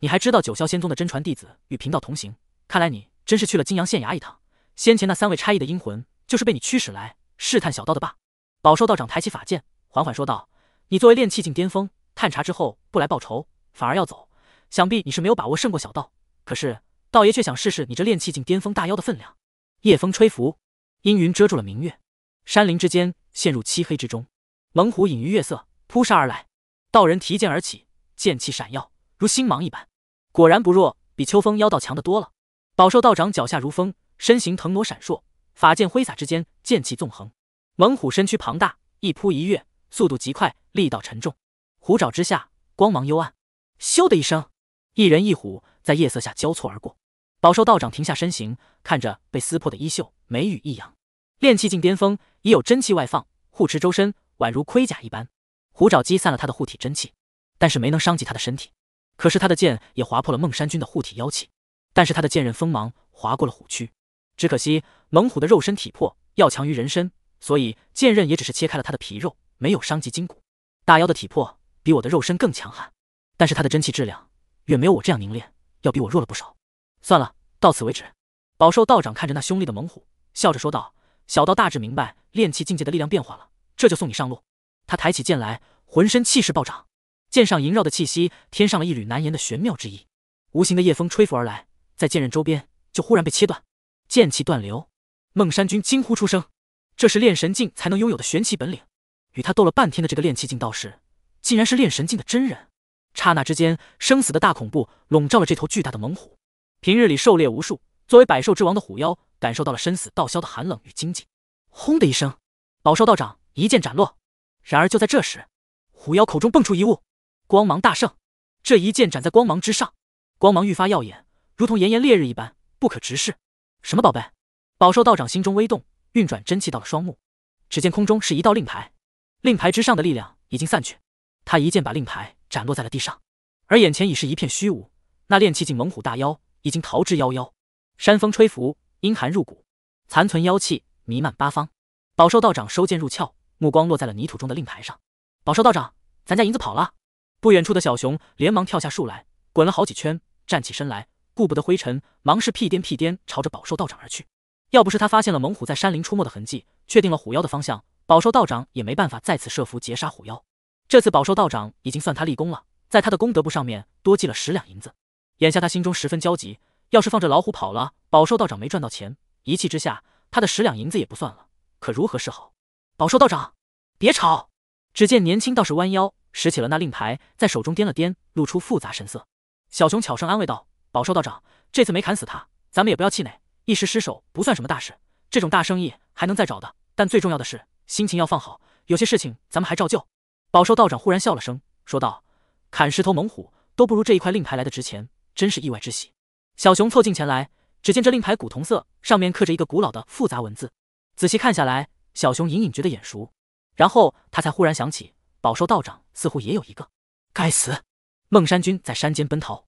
你还知道九霄仙宗的真传弟子与贫道同行，看来你真是去了金阳县衙一趟。先前那三位差役的阴魂，就是被你驱使来。试探小道的吧，宝寿道长抬起法剑，缓缓说道：“你作为炼气境巅峰，探查之后不来报仇，反而要走，想必你是没有把握胜过小道。可是道爷却想试试你这炼气境巅峰大妖的分量。”夜风吹拂，阴云遮住了明月，山林之间陷入漆黑之中。猛虎隐于月色，扑杀而来。道人提剑而起，剑气闪耀，如星芒一般。果然不弱，比秋风妖道强得多了。宝寿道长脚下如风，身形腾挪闪烁。法剑挥洒之间，剑气纵横。猛虎身躯庞大，一扑一跃，速度极快，力道沉重。虎爪之下，光芒幽暗。咻的一声，一人一虎在夜色下交错而过。宝受道长停下身形，看着被撕破的衣袖，眉宇一扬。炼气境巅峰，已有真气外放，护持周身，宛如盔甲一般。虎爪击散了他的护体真气，但是没能伤及他的身体。可是他的剑也划破了孟山君的护体妖气，但是他的剑刃锋芒划过了虎躯。只可惜，猛虎的肉身体魄要强于人身，所以剑刃也只是切开了他的皮肉，没有伤及筋骨。大妖的体魄比我的肉身更强悍，但是他的真气质量远没有我这样凝练，要比我弱了不少。算了，到此为止。饱受道长看着那凶厉的猛虎，笑着说道：“小道大致明白炼气境界的力量变化了，这就送你上路。”他抬起剑来，浑身气势暴涨，剑上萦绕的气息添上了一缕难言的玄妙之意。无形的夜风吹拂而来，在剑刃周边就忽然被切断。剑气断流，孟山君惊呼出声。这是炼神境才能拥有的玄奇本领。与他斗了半天的这个炼气境道士，竟然是炼神境的真人。刹那之间，生死的大恐怖笼罩了这头巨大的猛虎。平日里狩猎无数，作为百兽之王的虎妖，感受到了生死道消的寒冷与惊悸。轰的一声，宝兽道长一剑斩落。然而就在这时，虎妖口中蹦出一物，光芒大盛。这一剑斩在光芒之上，光芒愈发耀眼，如同炎炎烈日一般，不可直视。什么宝贝？宝寿道长心中微动，运转真气到了双目，只见空中是一道令牌，令牌之上的力量已经散去。他一剑把令牌斩落在了地上，而眼前已是一片虚无。那炼气境猛虎大妖已经逃之夭夭。山风吹拂，阴寒入骨，残存妖气弥漫八方。宝寿道长收剑入鞘，目光落在了泥土中的令牌上。宝寿道长，咱家银子跑了！不远处的小熊连忙跳下树来，滚了好几圈，站起身来。顾不得灰尘，忙是屁颠屁颠朝着宝寿道长而去。要不是他发现了猛虎在山林出没的痕迹，确定了虎妖的方向，宝寿道长也没办法再次设伏截杀虎妖。这次宝寿道长已经算他立功了，在他的功德簿上面多记了十两银子。眼下他心中十分焦急，要是放着老虎跑了，宝寿道长没赚到钱，一气之下他的十两银子也不算了，可如何是好？宝寿道长，别吵！只见年轻道士弯腰拾起了那令牌，在手中掂了掂，露出复杂神色。小熊悄声安慰道。宝寿道长，这次没砍死他，咱们也不要气馁，一时失手不算什么大事。这种大生意还能再找的。但最重要的是，心情要放好。有些事情咱们还照旧。宝寿道长忽然笑了声，说道：“砍石头猛虎都不如这一块令牌来的值钱，真是意外之喜。”小熊凑近前来，只见这令牌古铜色，上面刻着一个古老的复杂文字。仔细看下来，小熊隐隐觉得眼熟，然后他才忽然想起，宝寿道长似乎也有一个。该死！孟山君在山间奔逃。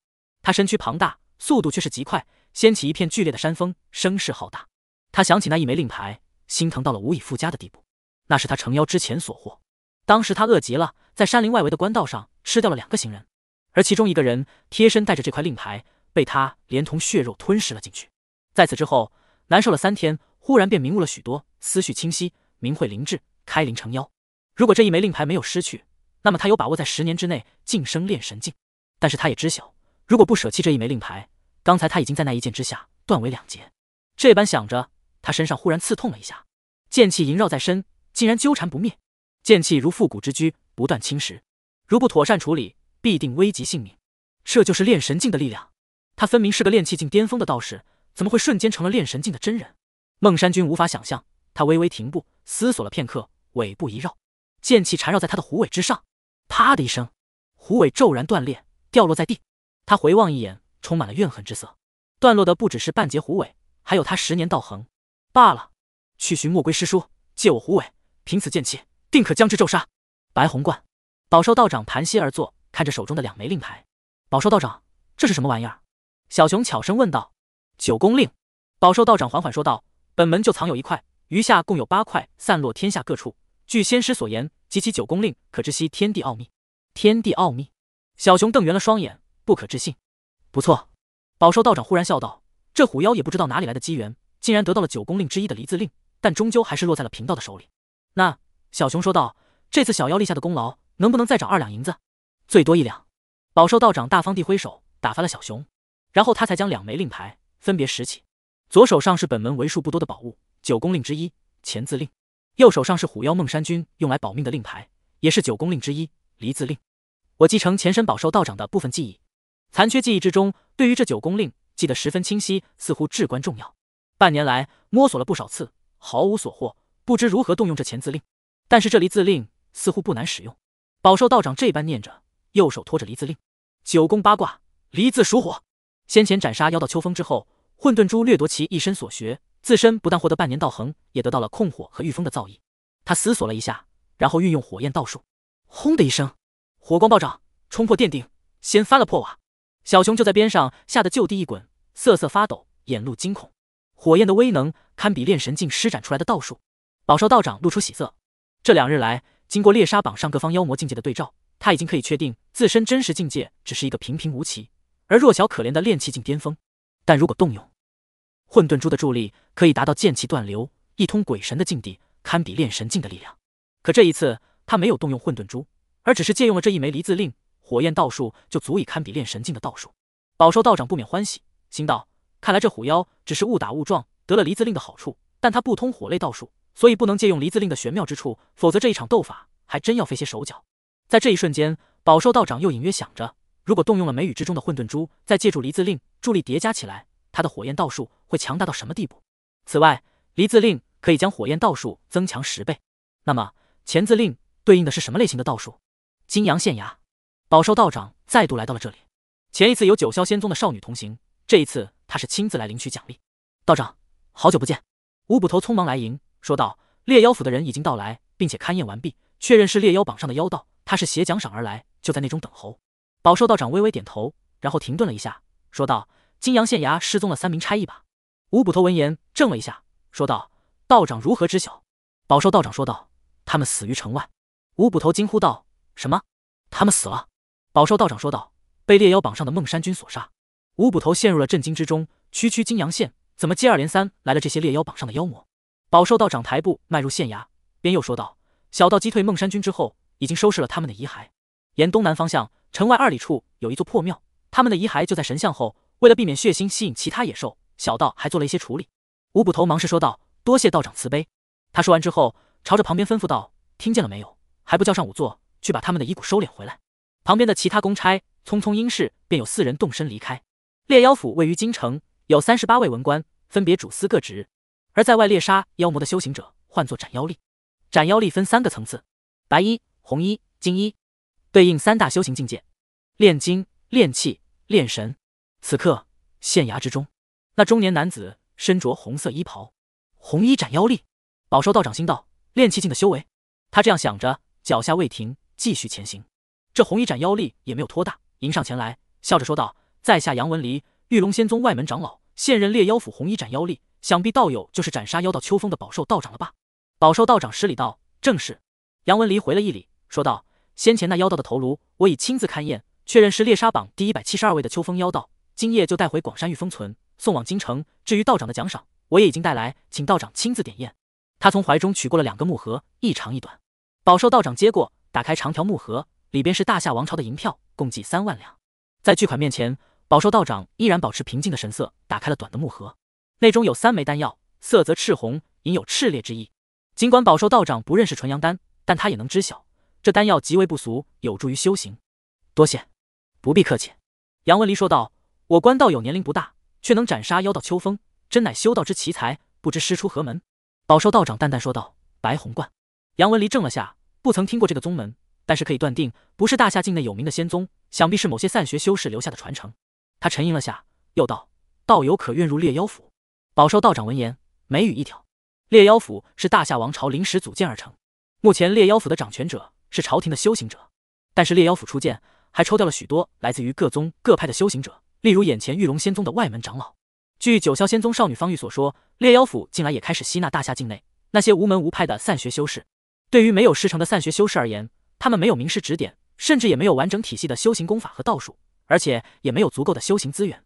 他身躯庞大，速度却是极快，掀起一片剧烈的山风，声势浩大。他想起那一枚令牌，心疼到了无以复加的地步。那是他成妖之前所获，当时他饿极了，在山林外围的官道上吃掉了两个行人，而其中一个人贴身带着这块令牌，被他连同血肉吞噬了进去。在此之后，难受了三天，忽然便明悟了许多，思绪清晰，明慧灵智，开灵成妖。如果这一枚令牌没有失去，那么他有把握在十年之内晋升炼神境。但是他也知晓。如果不舍弃这一枚令牌，刚才他已经在那一剑之下断为两截。这般想着，他身上忽然刺痛了一下，剑气萦绕在身，竟然纠缠不灭。剑气如复古之驹，不断侵蚀。如不妥善处理，必定危及性命。这就是炼神境的力量。他分明是个炼气境巅峰的道士，怎么会瞬间成了炼神境的真人？孟山君无法想象。他微微停步，思索了片刻，尾部一绕，剑气缠绕在他的虎尾之上。啪的一声，虎尾骤然断裂，掉落在地。他回望一眼，充满了怨恨之色。段落的不只是半截狐尾，还有他十年道恒。罢了，去寻莫归师叔借我狐尾，凭此剑气，定可将之咒杀。白虹观，宝寿道长盘膝而坐，看着手中的两枚令牌。宝寿道长，这是什么玩意儿？小熊悄声问道。九宫令。宝寿道长缓缓说道：“本门就藏有一块，余下共有八块，散落天下各处。据仙师所言，集齐九宫令，可知悉天地奥秘。”天地奥秘？小熊瞪圆了双眼。不可置信，不错，宝寿道长忽然笑道：“这虎妖也不知道哪里来的机缘，竟然得到了九宫令之一的离字令，但终究还是落在了贫道的手里。”那小熊说道：“这次小妖立下的功劳，能不能再找二两银子？最多一两。”宝寿道长大方地挥手打发了小熊，然后他才将两枚令牌分别拾起，左手上是本门为数不多的宝物——九宫令之一钱字令；右手上是虎妖孟山君用来保命的令牌，也是九宫令之一离字令。我继承前身宝寿道长的部分记忆。残缺记忆之中，对于这九宫令记得十分清晰，似乎至关重要。半年来摸索了不少次，毫无所获，不知如何动用这乾字令。但是这离字令似乎不难使用。饱受道长这般念着，右手托着离字令，九宫八卦，离字属火。先前斩杀妖道秋风之后，混沌珠掠夺其一身所学，自身不但获得半年道恒，也得到了控火和御风的造诣。他思索了一下，然后运用火焰道术，轰的一声，火光暴涨，冲破殿顶，掀翻了破瓦。小熊就在边上，吓得就地一滚，瑟瑟发抖，眼露惊恐。火焰的威能堪比炼神境施展出来的道术。宝兽道长露出喜色。这两日来，经过猎杀榜上各方妖魔境界的对照，他已经可以确定自身真实境界只是一个平平无奇、而弱小可怜的炼气境巅峰。但如果动用混沌珠的助力，可以达到剑气断流、一通鬼神的境地，堪比炼神境的力量。可这一次，他没有动用混沌珠，而只是借用了这一枚离字令。火焰道术就足以堪比炼神境的道术，宝寿道长不免欢喜，心道：看来这虎妖只是误打误撞得了离字令的好处，但他不通火类道术，所以不能借用离字令的玄妙之处，否则这一场斗法还真要费些手脚。在这一瞬间，宝寿道长又隐约想着：如果动用了眉宇之中的混沌珠，再借助离字令助力叠加起来，他的火焰道术会强大到什么地步？此外，离字令可以将火焰道术增强十倍，那么乾字令对应的是什么类型的道术？金阳县衙。宝寿道长再度来到了这里，前一次有九霄仙宗的少女同行，这一次他是亲自来领取奖励。道长，好久不见！吴捕头匆忙来迎，说道：“猎妖府的人已经到来，并且勘验完毕，确认是猎妖榜上的妖道，他是携奖赏而来，就在那中等候。”宝寿道长微微点头，然后停顿了一下，说道：“金阳县衙失踪了三名差役吧？”吴捕头闻言怔了一下，说道：“道长如何知晓？”宝寿道长说道：“他们死于城外。”吴捕头惊呼道：“什么？他们死了？”宝寿道长说道：“被猎妖榜上的孟山君所杀。”吴捕头陷入了震惊之中。区区金阳县，怎么接二连三来了这些猎妖榜上的妖魔？宝寿道长抬步迈入县衙，边又说道：“小道击退孟山君之后，已经收拾了他们的遗骸。沿东南方向，城外二里处有一座破庙，他们的遗骸就在神像后。为了避免血腥吸引其他野兽，小道还做了一些处理。”吴捕头忙是说道：“多谢道长慈悲。”他说完之后，朝着旁边吩咐道：“听见了没有？还不叫上仵作，去把他们的遗骨收敛回来？”旁边的其他公差匆匆应试，便有四人动身离开。猎妖府位于京城，有三十八位文官分别主司各职，而在外猎杀妖魔的修行者，唤作斩妖力。斩妖力分三个层次：白衣、红衣、金衣，对应三大修行境界：炼金、炼气、炼神。此刻县衙之中，那中年男子身着红色衣袍，红衣斩妖力。饱受道长心道：炼气境的修为。他这样想着，脚下未停，继续前行。这红衣斩妖力也没有拖大，迎上前来，笑着说道：“在下杨文离，玉龙仙宗外门长老，现任猎妖府红衣斩妖力。想必道友就是斩杀妖道秋风的宝兽道长了吧？”宝兽道长施礼道：“正是。”杨文离回了一礼，说道：“先前那妖道的头颅，我已亲自勘验，确认是猎杀榜第一百七十二位的秋风妖道。今夜就带回广山玉峰存，送往京城。至于道长的奖赏，我也已经带来，请道长亲自点验。”他从怀中取过了两个木盒，一长一短。宝兽道长接过，打开长条木盒。里边是大夏王朝的银票，共计三万两。在巨款面前，饱兽道长依然保持平静的神色，打开了短的木盒，内中有三枚丹药，色泽赤红，隐有炽烈之意。尽管饱兽道长不认识纯阳丹，但他也能知晓，这丹药极为不俗，有助于修行。多谢，不必客气。杨文离说道：“我观道友年龄不大，却能斩杀妖道秋风，真乃修道之奇才，不知师出何门？”饱兽道长淡淡说道：“白虹观。”杨文离怔了下，不曾听过这个宗门。但是可以断定，不是大夏境内有名的仙宗，想必是某些散学修士留下的传承。他沉吟了下，又道：“道友可愿入猎妖府？”饱受道长闻言，眉宇一挑。猎妖府是大夏王朝临时组建而成，目前猎妖府的掌权者是朝廷的修行者。但是猎妖府初建，还抽调了许多来自于各宗各派的修行者，例如眼前玉龙仙宗的外门长老。据九霄仙宗少女方玉所说，猎妖府近来也开始吸纳大夏境内那些无门无派的散学修士。对于没有师承的散学修士而言，他们没有名师指点，甚至也没有完整体系的修行功法和道术，而且也没有足够的修行资源。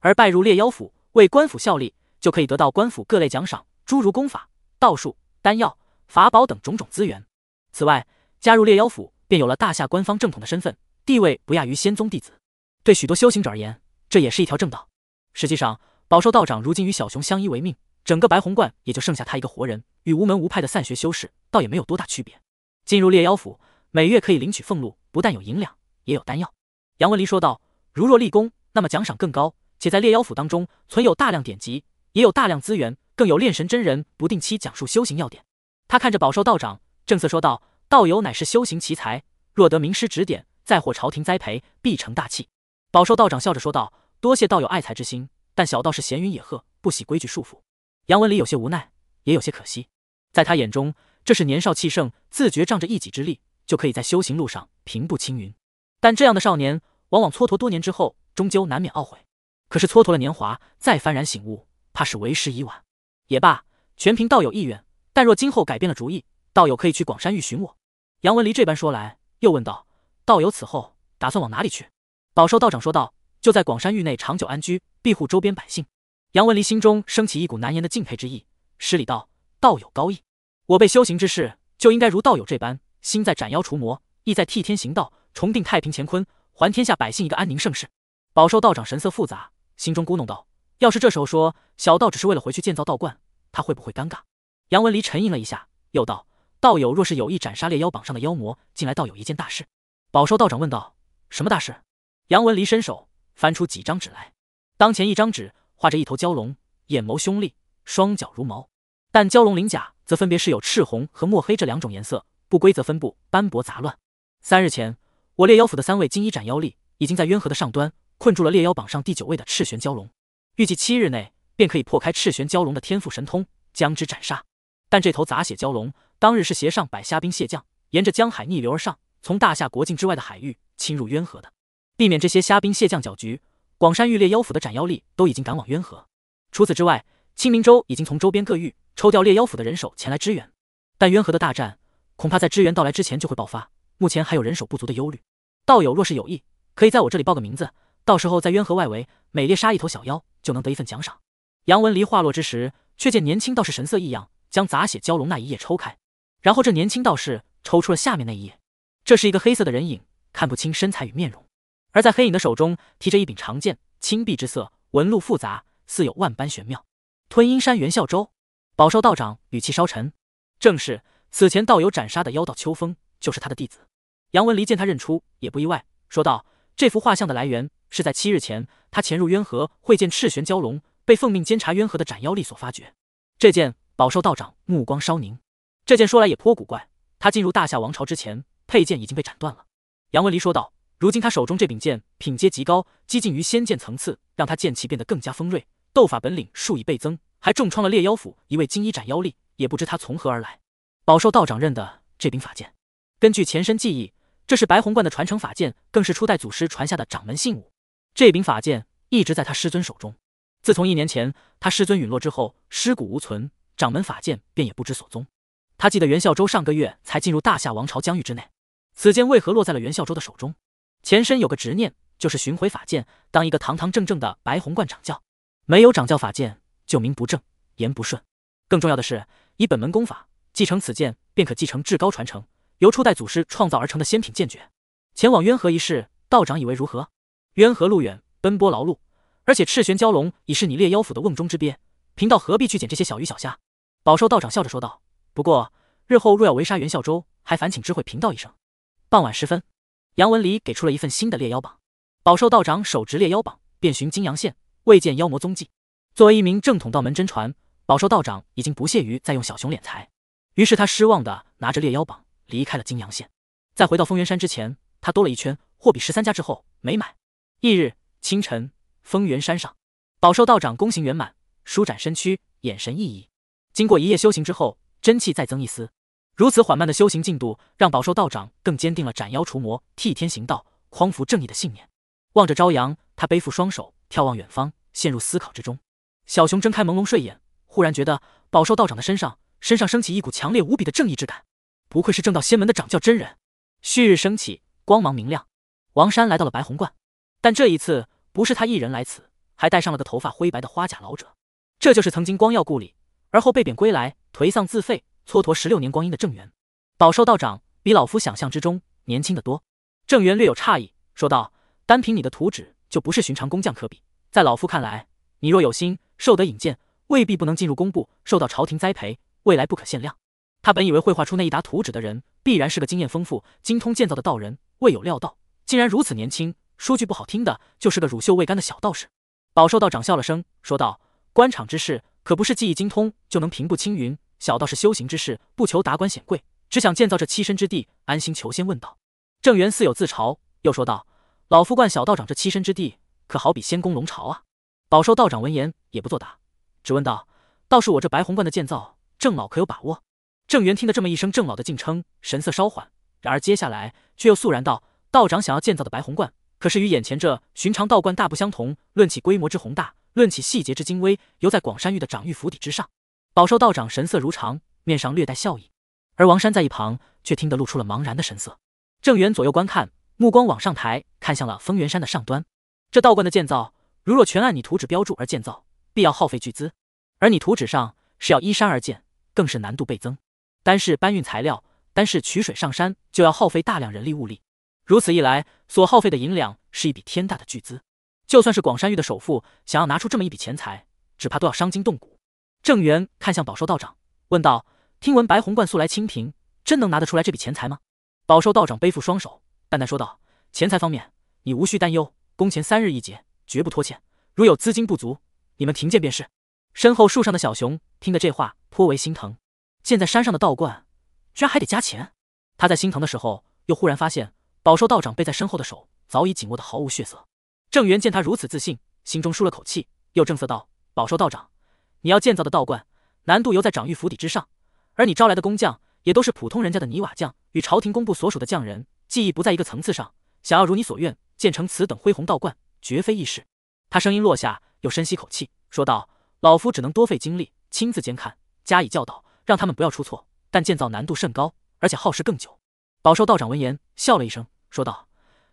而拜入猎妖府为官府效力，就可以得到官府各类奖赏，诸如功法、道术、丹药、法宝等种种资源。此外，加入猎妖府便有了大夏官方正统的身份，地位不亚于仙宗弟子。对许多修行者而言，这也是一条正道。实际上，宝寿道长如今与小熊相依为命，整个白虹观也就剩下他一个活人，与无门无派的散学修士倒也没有多大区别。进入猎妖府。每月可以领取俸禄，不但有银两，也有丹药。杨文离说道：“如若立功，那么奖赏更高。且在猎妖府当中，存有大量典籍，也有大量资源，更有炼神真人不定期讲述修行要点。”他看着宝寿道长，正色说道：“道友乃是修行奇才，若得名师指点，再获朝廷栽培，必成大器。”宝寿道长笑着说道：“多谢道友爱才之心，但小道士闲云野鹤，不喜规矩束缚。”杨文礼有些无奈，也有些可惜。在他眼中，这是年少气盛，自觉仗着一己之力。就可以在修行路上平步青云，但这样的少年往往蹉跎多年之后，终究难免懊悔。可是蹉跎了年华，再幡然醒悟，怕是为时已晚。也罢，全凭道友意愿。但若今后改变了主意，道友可以去广山域寻我。杨文离这般说来，又问道：“道友此后打算往哪里去？”饱受道长说道：“就在广山域内长久安居，庇护周边百姓。”杨文离心中升起一股难言的敬佩之意，施礼道：“道友高义，我辈修行之事，就应该如道友这般。”心在斩妖除魔，意在替天行道，重定太平乾坤，还天下百姓一个安宁盛世。宝寿道长神色复杂，心中咕哝道：“要是这时候说小道只是为了回去建造道观，他会不会尴尬？”杨文离沉吟了一下，又道：“道友若是有意斩杀猎妖榜上的妖魔，近来道有一件大事。”宝寿道长问道：“什么大事？”杨文离伸手翻出几张纸来，当前一张纸画着一头蛟龙，眼眸凶厉，双脚如毛，但蛟龙鳞甲则分别是有赤红和墨黑这两种颜色。不规则分布，斑驳杂乱。三日前，我猎妖府的三位金衣斩妖力已经在渊河的上端困住了猎妖榜上第九位的赤玄蛟龙，预计七日内便可以破开赤玄蛟龙的天赋神通，将之斩杀。但这头杂血蛟龙当日是携上百虾兵蟹将，沿着江海逆流而上，从大夏国境之外的海域侵入渊河的。避免这些虾兵蟹将搅局，广山玉猎妖府的斩妖力都已经赶往渊河。除此之外，清明州已经从周边各域抽调猎妖府的人手前来支援。但渊河的大战。恐怕在支援到来之前就会爆发，目前还有人手不足的忧虑。道友若是有意，可以在我这里报个名字，到时候在渊河外围每猎杀一头小妖就能得一份奖赏。杨文离话落之时，却见年轻道士神色异样，将杂血蛟龙那一页抽开，然后这年轻道士抽出了下面那一页，这是一个黑色的人影，看不清身材与面容，而在黑影的手中提着一柄长剑，青碧之色，纹路复杂，似有万般玄妙。吞阴山元孝周，宝寿道长语气稍沉，正是。此前道友斩杀的妖道秋风就是他的弟子。杨文离见他认出，也不意外，说道：“这幅画像的来源是在七日前，他潜入渊河会见赤玄蛟龙，被奉命监察渊河的斩妖力所发觉。”这件宝受道长目光稍凝，这件说来也颇古怪。他进入大夏王朝之前，佩剑已经被斩断了。杨文离说道：“如今他手中这柄剑品阶极高，接近于仙剑层次，让他剑气变得更加锋锐，斗法本领数以倍增，还重创了烈妖府一位金衣斩妖力，也不知他从何而来。”饱受道长认的这柄法剑，根据前身记忆，这是白虹观的传承法剑，更是初代祖师传下的掌门信物。这柄法剑一直在他师尊手中。自从一年前他师尊陨落之后，尸骨无存，掌门法剑便也不知所踪。他记得袁孝周上个月才进入大夏王朝疆域之内，此剑为何落在了袁孝周的手中？前身有个执念，就是寻回法剑，当一个堂堂正正的白虹观掌教。没有掌教法剑，就名不正言不顺。更重要的是，以本门功法。继承此剑，便可继承至高传承，由初代祖师创造而成的仙品剑诀。前往渊河一事，道长以为如何？渊河路远，奔波劳碌，而且赤玄蛟龙已是你猎妖府的瓮中之鳖，贫道何必去捡这些小鱼小虾？饱受道长笑着说道。不过日后若要围杀袁孝周，还烦请知会贫道一声。傍晚时分，杨文礼给出了一份新的猎妖榜。饱受道长手执猎妖榜，遍寻金阳县，未见妖魔踪迹。作为一名正统道门真传，饱受道长已经不屑于再用小熊敛财。于是他失望的拿着猎妖榜离开了泾阳县，在回到丰源山之前，他兜了一圈，货比十三家之后没买。翌日清晨，丰源山上，饱受道长功行圆满，舒展身躯，眼神奕奕。经过一夜修行之后，真气再增一丝。如此缓慢的修行进度，让饱受道长更坚定了斩妖除魔、替天行道、匡扶正义的信念。望着朝阳，他背负双手，眺望远方，陷入思考之中。小熊睁开朦胧睡眼，忽然觉得饱受道长的身上。身上升起一股强烈无比的正义之感，不愧是正道仙门的掌教真人。旭日升起，光芒明亮。王山来到了白虹观，但这一次不是他一人来此，还带上了个头发灰白的花甲老者。这就是曾经光耀故里，而后被贬归来，颓丧自废，蹉跎十六年光阴的郑源。饱受道长比老夫想象之中年轻的多。郑源略有诧异，说道：“单凭你的图纸，就不是寻常工匠可比。在老夫看来，你若有心，受得引荐，未必不能进入工部，受到朝廷栽培。”未来不可限量。他本以为绘画出那一沓图纸的人必然是个经验丰富、精通建造的道人，未有料到竟然如此年轻。说句不好听的，就是个乳臭未干的小道士。饱受道长笑了声，说道：“官场之事可不是技艺精通就能平步青云。小道士修行之事不求达官显贵，只想建造这栖身之地，安心求仙问道。”正元似有自嘲，又说道：“老夫观小道长这栖身之地，可好比仙宫龙巢啊？”饱受道长闻言也不作答，只问道：“倒是我这白虹观的建造？”郑老可有把握？郑源听得这么一声郑老的敬称，神色稍缓，然而接下来却又肃然道：“道长想要建造的白虹观，可是与眼前这寻常道观大不相同。论起规模之宏大，论起细节之精微，犹在广山域的掌玉府邸之上。”饱受道长神色如常，面上略带笑意，而王山在一旁却听得露出了茫然的神色。郑源左右观看，目光往上抬，看向了丰源山的上端。这道观的建造，如若全按你图纸标注而建造，必要耗费巨资，而你图纸上是要依山而建。更是难度倍增，单是搬运材料，单是取水上山，就要耗费大量人力物力。如此一来，所耗费的银两是一笔天大的巨资。就算是广山玉的首富，想要拿出这么一笔钱财，只怕都要伤筋动骨。郑源看向宝寿道长，问道：“听闻白红观素来清贫，真能拿得出来这笔钱财吗？”宝寿道长背负双手，淡淡说道：“钱财方面，你无需担忧，工钱三日一结，绝不拖欠。如有资金不足，你们停建便是。”身后树上的小熊听的这话。颇为心疼，建在山上的道观居然还得加钱。他在心疼的时候，又忽然发现宝寿道长背在身后的手早已紧握得毫无血色。郑源见他如此自信，心中舒了口气，又正色道：“宝寿道长，你要建造的道观难度犹在掌玉府邸之上，而你招来的工匠也都是普通人家的泥瓦匠，与朝廷工部所属的匠人技艺不在一个层次上。想要如你所愿建成此等恢宏道观，绝非易事。”他声音落下，又深吸口气，说道：“老夫只能多费精力，亲自监看。”加以教导，让他们不要出错。但建造难度甚高，而且耗时更久。宝寿道长闻言笑了一声，说道：“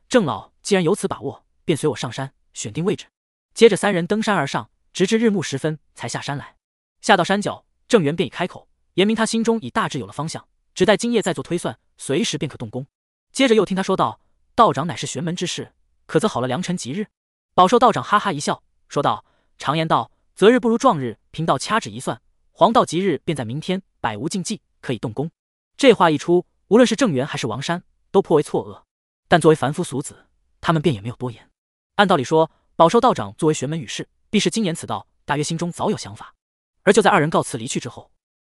郑老既然有此把握，便随我上山，选定位置。”接着三人登山而上，直至日暮时分才下山来。下到山脚，郑源便已开口，言明他心中已大致有了方向，只待今夜再做推算，随时便可动工。接着又听他说道：“道长乃是玄门之事，可则好了良辰吉日。”宝寿道长哈哈一笑，说道：“常言道，择日不如撞日。贫道掐指一算。”黄道吉日便在明天，百无禁忌，可以动工。这话一出，无论是郑源还是王山，都颇为错愕。但作为凡夫俗子，他们便也没有多言。按道理说，宝寿道长作为玄门羽士，必是精研此道，大约心中早有想法。而就在二人告辞离去之后，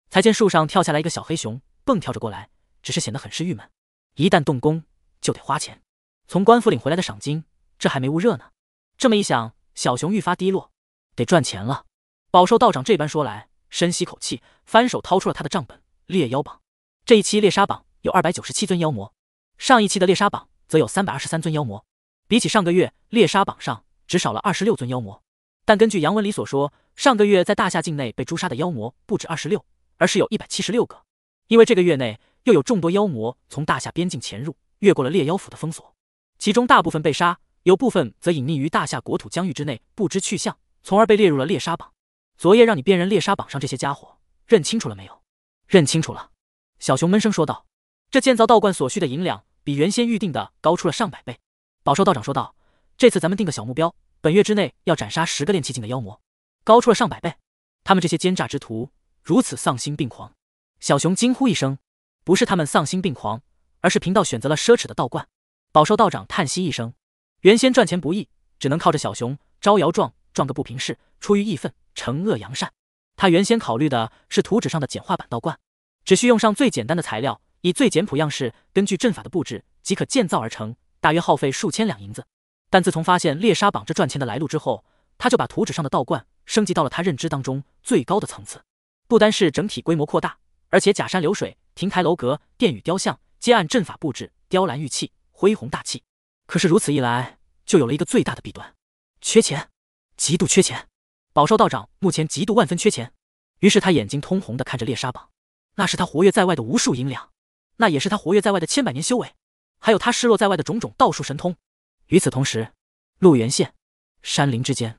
才见树上跳下来一个小黑熊，蹦跳着过来，只是显得很是郁闷。一旦动工，就得花钱。从官府领回来的赏金，这还没捂热呢。这么一想，小熊愈发低落，得赚钱了。宝寿道长这般说来。深吸口气，翻手掏出了他的账本《猎妖榜》。这一期猎杀榜有二百九十七尊妖魔，上一期的猎杀榜则有三百二十三尊妖魔。比起上个月，猎杀榜上只少了二十六尊妖魔。但根据杨文礼所说，上个月在大夏境内被诛杀的妖魔不止二十六，而是有一百七十六个。因为这个月内又有众多妖魔从大夏边境潜入，越过了猎妖府的封锁，其中大部分被杀，有部分则隐匿于大夏国土疆域之内，不知去向，从而被列入了猎杀榜。昨夜让你辨认猎杀榜上这些家伙，认清楚了没有？认清楚了，小熊闷声说道。这建造道观所需的银两比原先预定的高出了上百倍。宝寿道长说道：“这次咱们定个小目标，本月之内要斩杀十个炼气境的妖魔。”高出了上百倍，他们这些奸诈之徒如此丧心病狂！小熊惊呼一声：“不是他们丧心病狂，而是贫道选择了奢侈的道观。”宝寿道长叹息一声：“原先赚钱不易，只能靠着小熊招摇撞撞个不平事，出于义愤。”惩恶扬善，他原先考虑的是图纸上的简化版道观，只需用上最简单的材料，以最简朴样式，根据阵法的布置即可建造而成，大约耗费数千两银子。但自从发现猎杀榜这赚钱的来路之后，他就把图纸上的道观升级到了他认知当中最高的层次，不单是整体规模扩大，而且假山流水、亭台楼阁、殿宇雕像皆按阵法布置，雕栏玉砌，恢弘大气。可是如此一来，就有了一个最大的弊端：缺钱，极度缺钱。饱受道长目前极度万分缺钱，于是他眼睛通红的看着猎杀榜，那是他活跃在外的无数银两，那也是他活跃在外的千百年修为，还有他失落在外的种种道术神通。与此同时，鹿原县山林之间，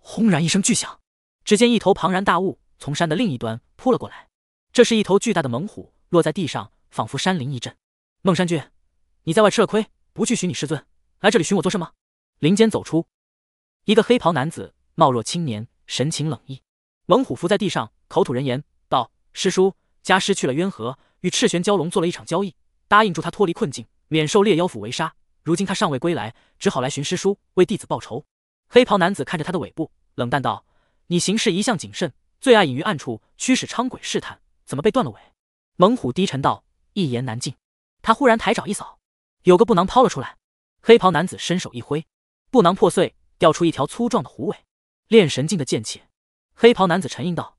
轰然一声巨响，只见一头庞然大物从山的另一端扑了过来，这是一头巨大的猛虎，落在地上，仿佛山林一震。孟山君，你在外吃了亏，不去寻你师尊，来这里寻我做什么？林间走出一个黑袍男子，貌若青年。神情冷意，猛虎伏在地上，口吐人言道：“师叔，家失去了渊河，与赤玄蛟龙做了一场交易，答应助他脱离困境，免受猎妖府围杀。如今他尚未归来，只好来寻师叔，为弟子报仇。”黑袍男子看着他的尾部，冷淡道：“你行事一向谨慎，最爱隐于暗处，驱使伥鬼试探，怎么被断了尾？”猛虎低沉道：“一言难尽。”他忽然抬爪一扫，有个布囊抛了出来。黑袍男子伸手一挥，布囊破碎，掉出一条粗壮的虎尾。炼神境的剑气，黑袍男子沉吟道：“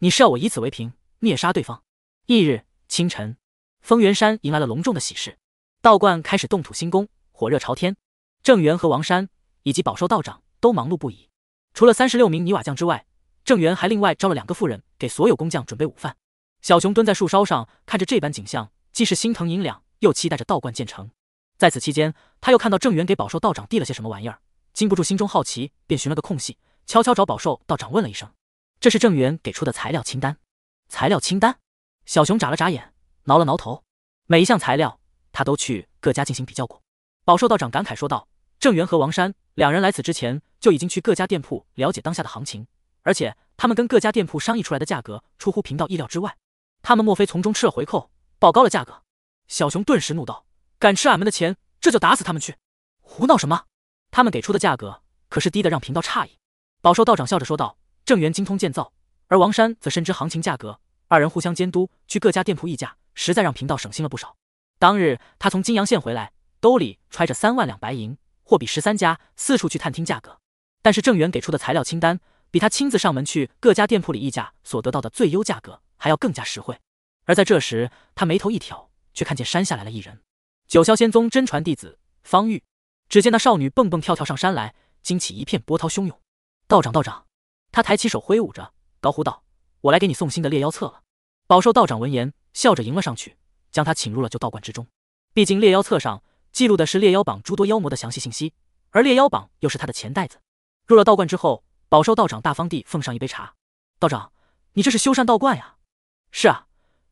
你是要我以此为凭灭杀对方？”翌日清晨，丰源山迎来了隆重的喜事，道观开始动土兴工，火热朝天。郑源和王山以及宝寿道长都忙碌不已。除了三十六名泥瓦匠之外，郑源还另外招了两个妇人给所有工匠准备午饭。小熊蹲在树梢上看着这般景象，既是心疼银两，又期待着道观建成。在此期间，他又看到郑源给宝寿道长递了些什么玩意儿，禁不住心中好奇，便寻了个空隙。悄悄找宝寿道长问了一声：“这是郑源给出的材料清单。”材料清单，小熊眨了眨眼，挠了挠头。每一项材料，他都去各家进行比较过。宝寿道长感慨说道：“郑源和王山两人来此之前，就已经去各家店铺了解当下的行情，而且他们跟各家店铺商议出来的价格，出乎频道意料之外。他们莫非从中吃了回扣，报高了价格？”小熊顿时怒道：“敢吃俺们的钱，这就打死他们去！胡闹什么？他们给出的价格可是低的让频道诧异。”宝寿道长笑着说道：“郑源精通建造，而王山则深知行情价格，二人互相监督，去各家店铺议价，实在让贫道省心了不少。当日他从金阳县回来，兜里揣着三万两白银，货比十三家，四处去探听价格。但是郑源给出的材料清单，比他亲自上门去各家店铺里议价所得到的最优价格还要更加实惠。而在这时，他眉头一挑，却看见山下来了一人，九霄仙宗真传弟子方玉。只见那少女蹦蹦跳跳上山来，惊起一片波涛汹涌。”道长，道长，他抬起手挥舞着，高呼道：“我来给你送新的猎妖册了。”宝受道长闻言，笑着迎了上去，将他请入了旧道观之中。毕竟猎妖册上记录的是猎妖榜诸多妖魔的详细信息，而猎妖榜又是他的钱袋子。入了道观之后，宝受道长大方地奉上一杯茶。道长，你这是修缮道观呀？是啊，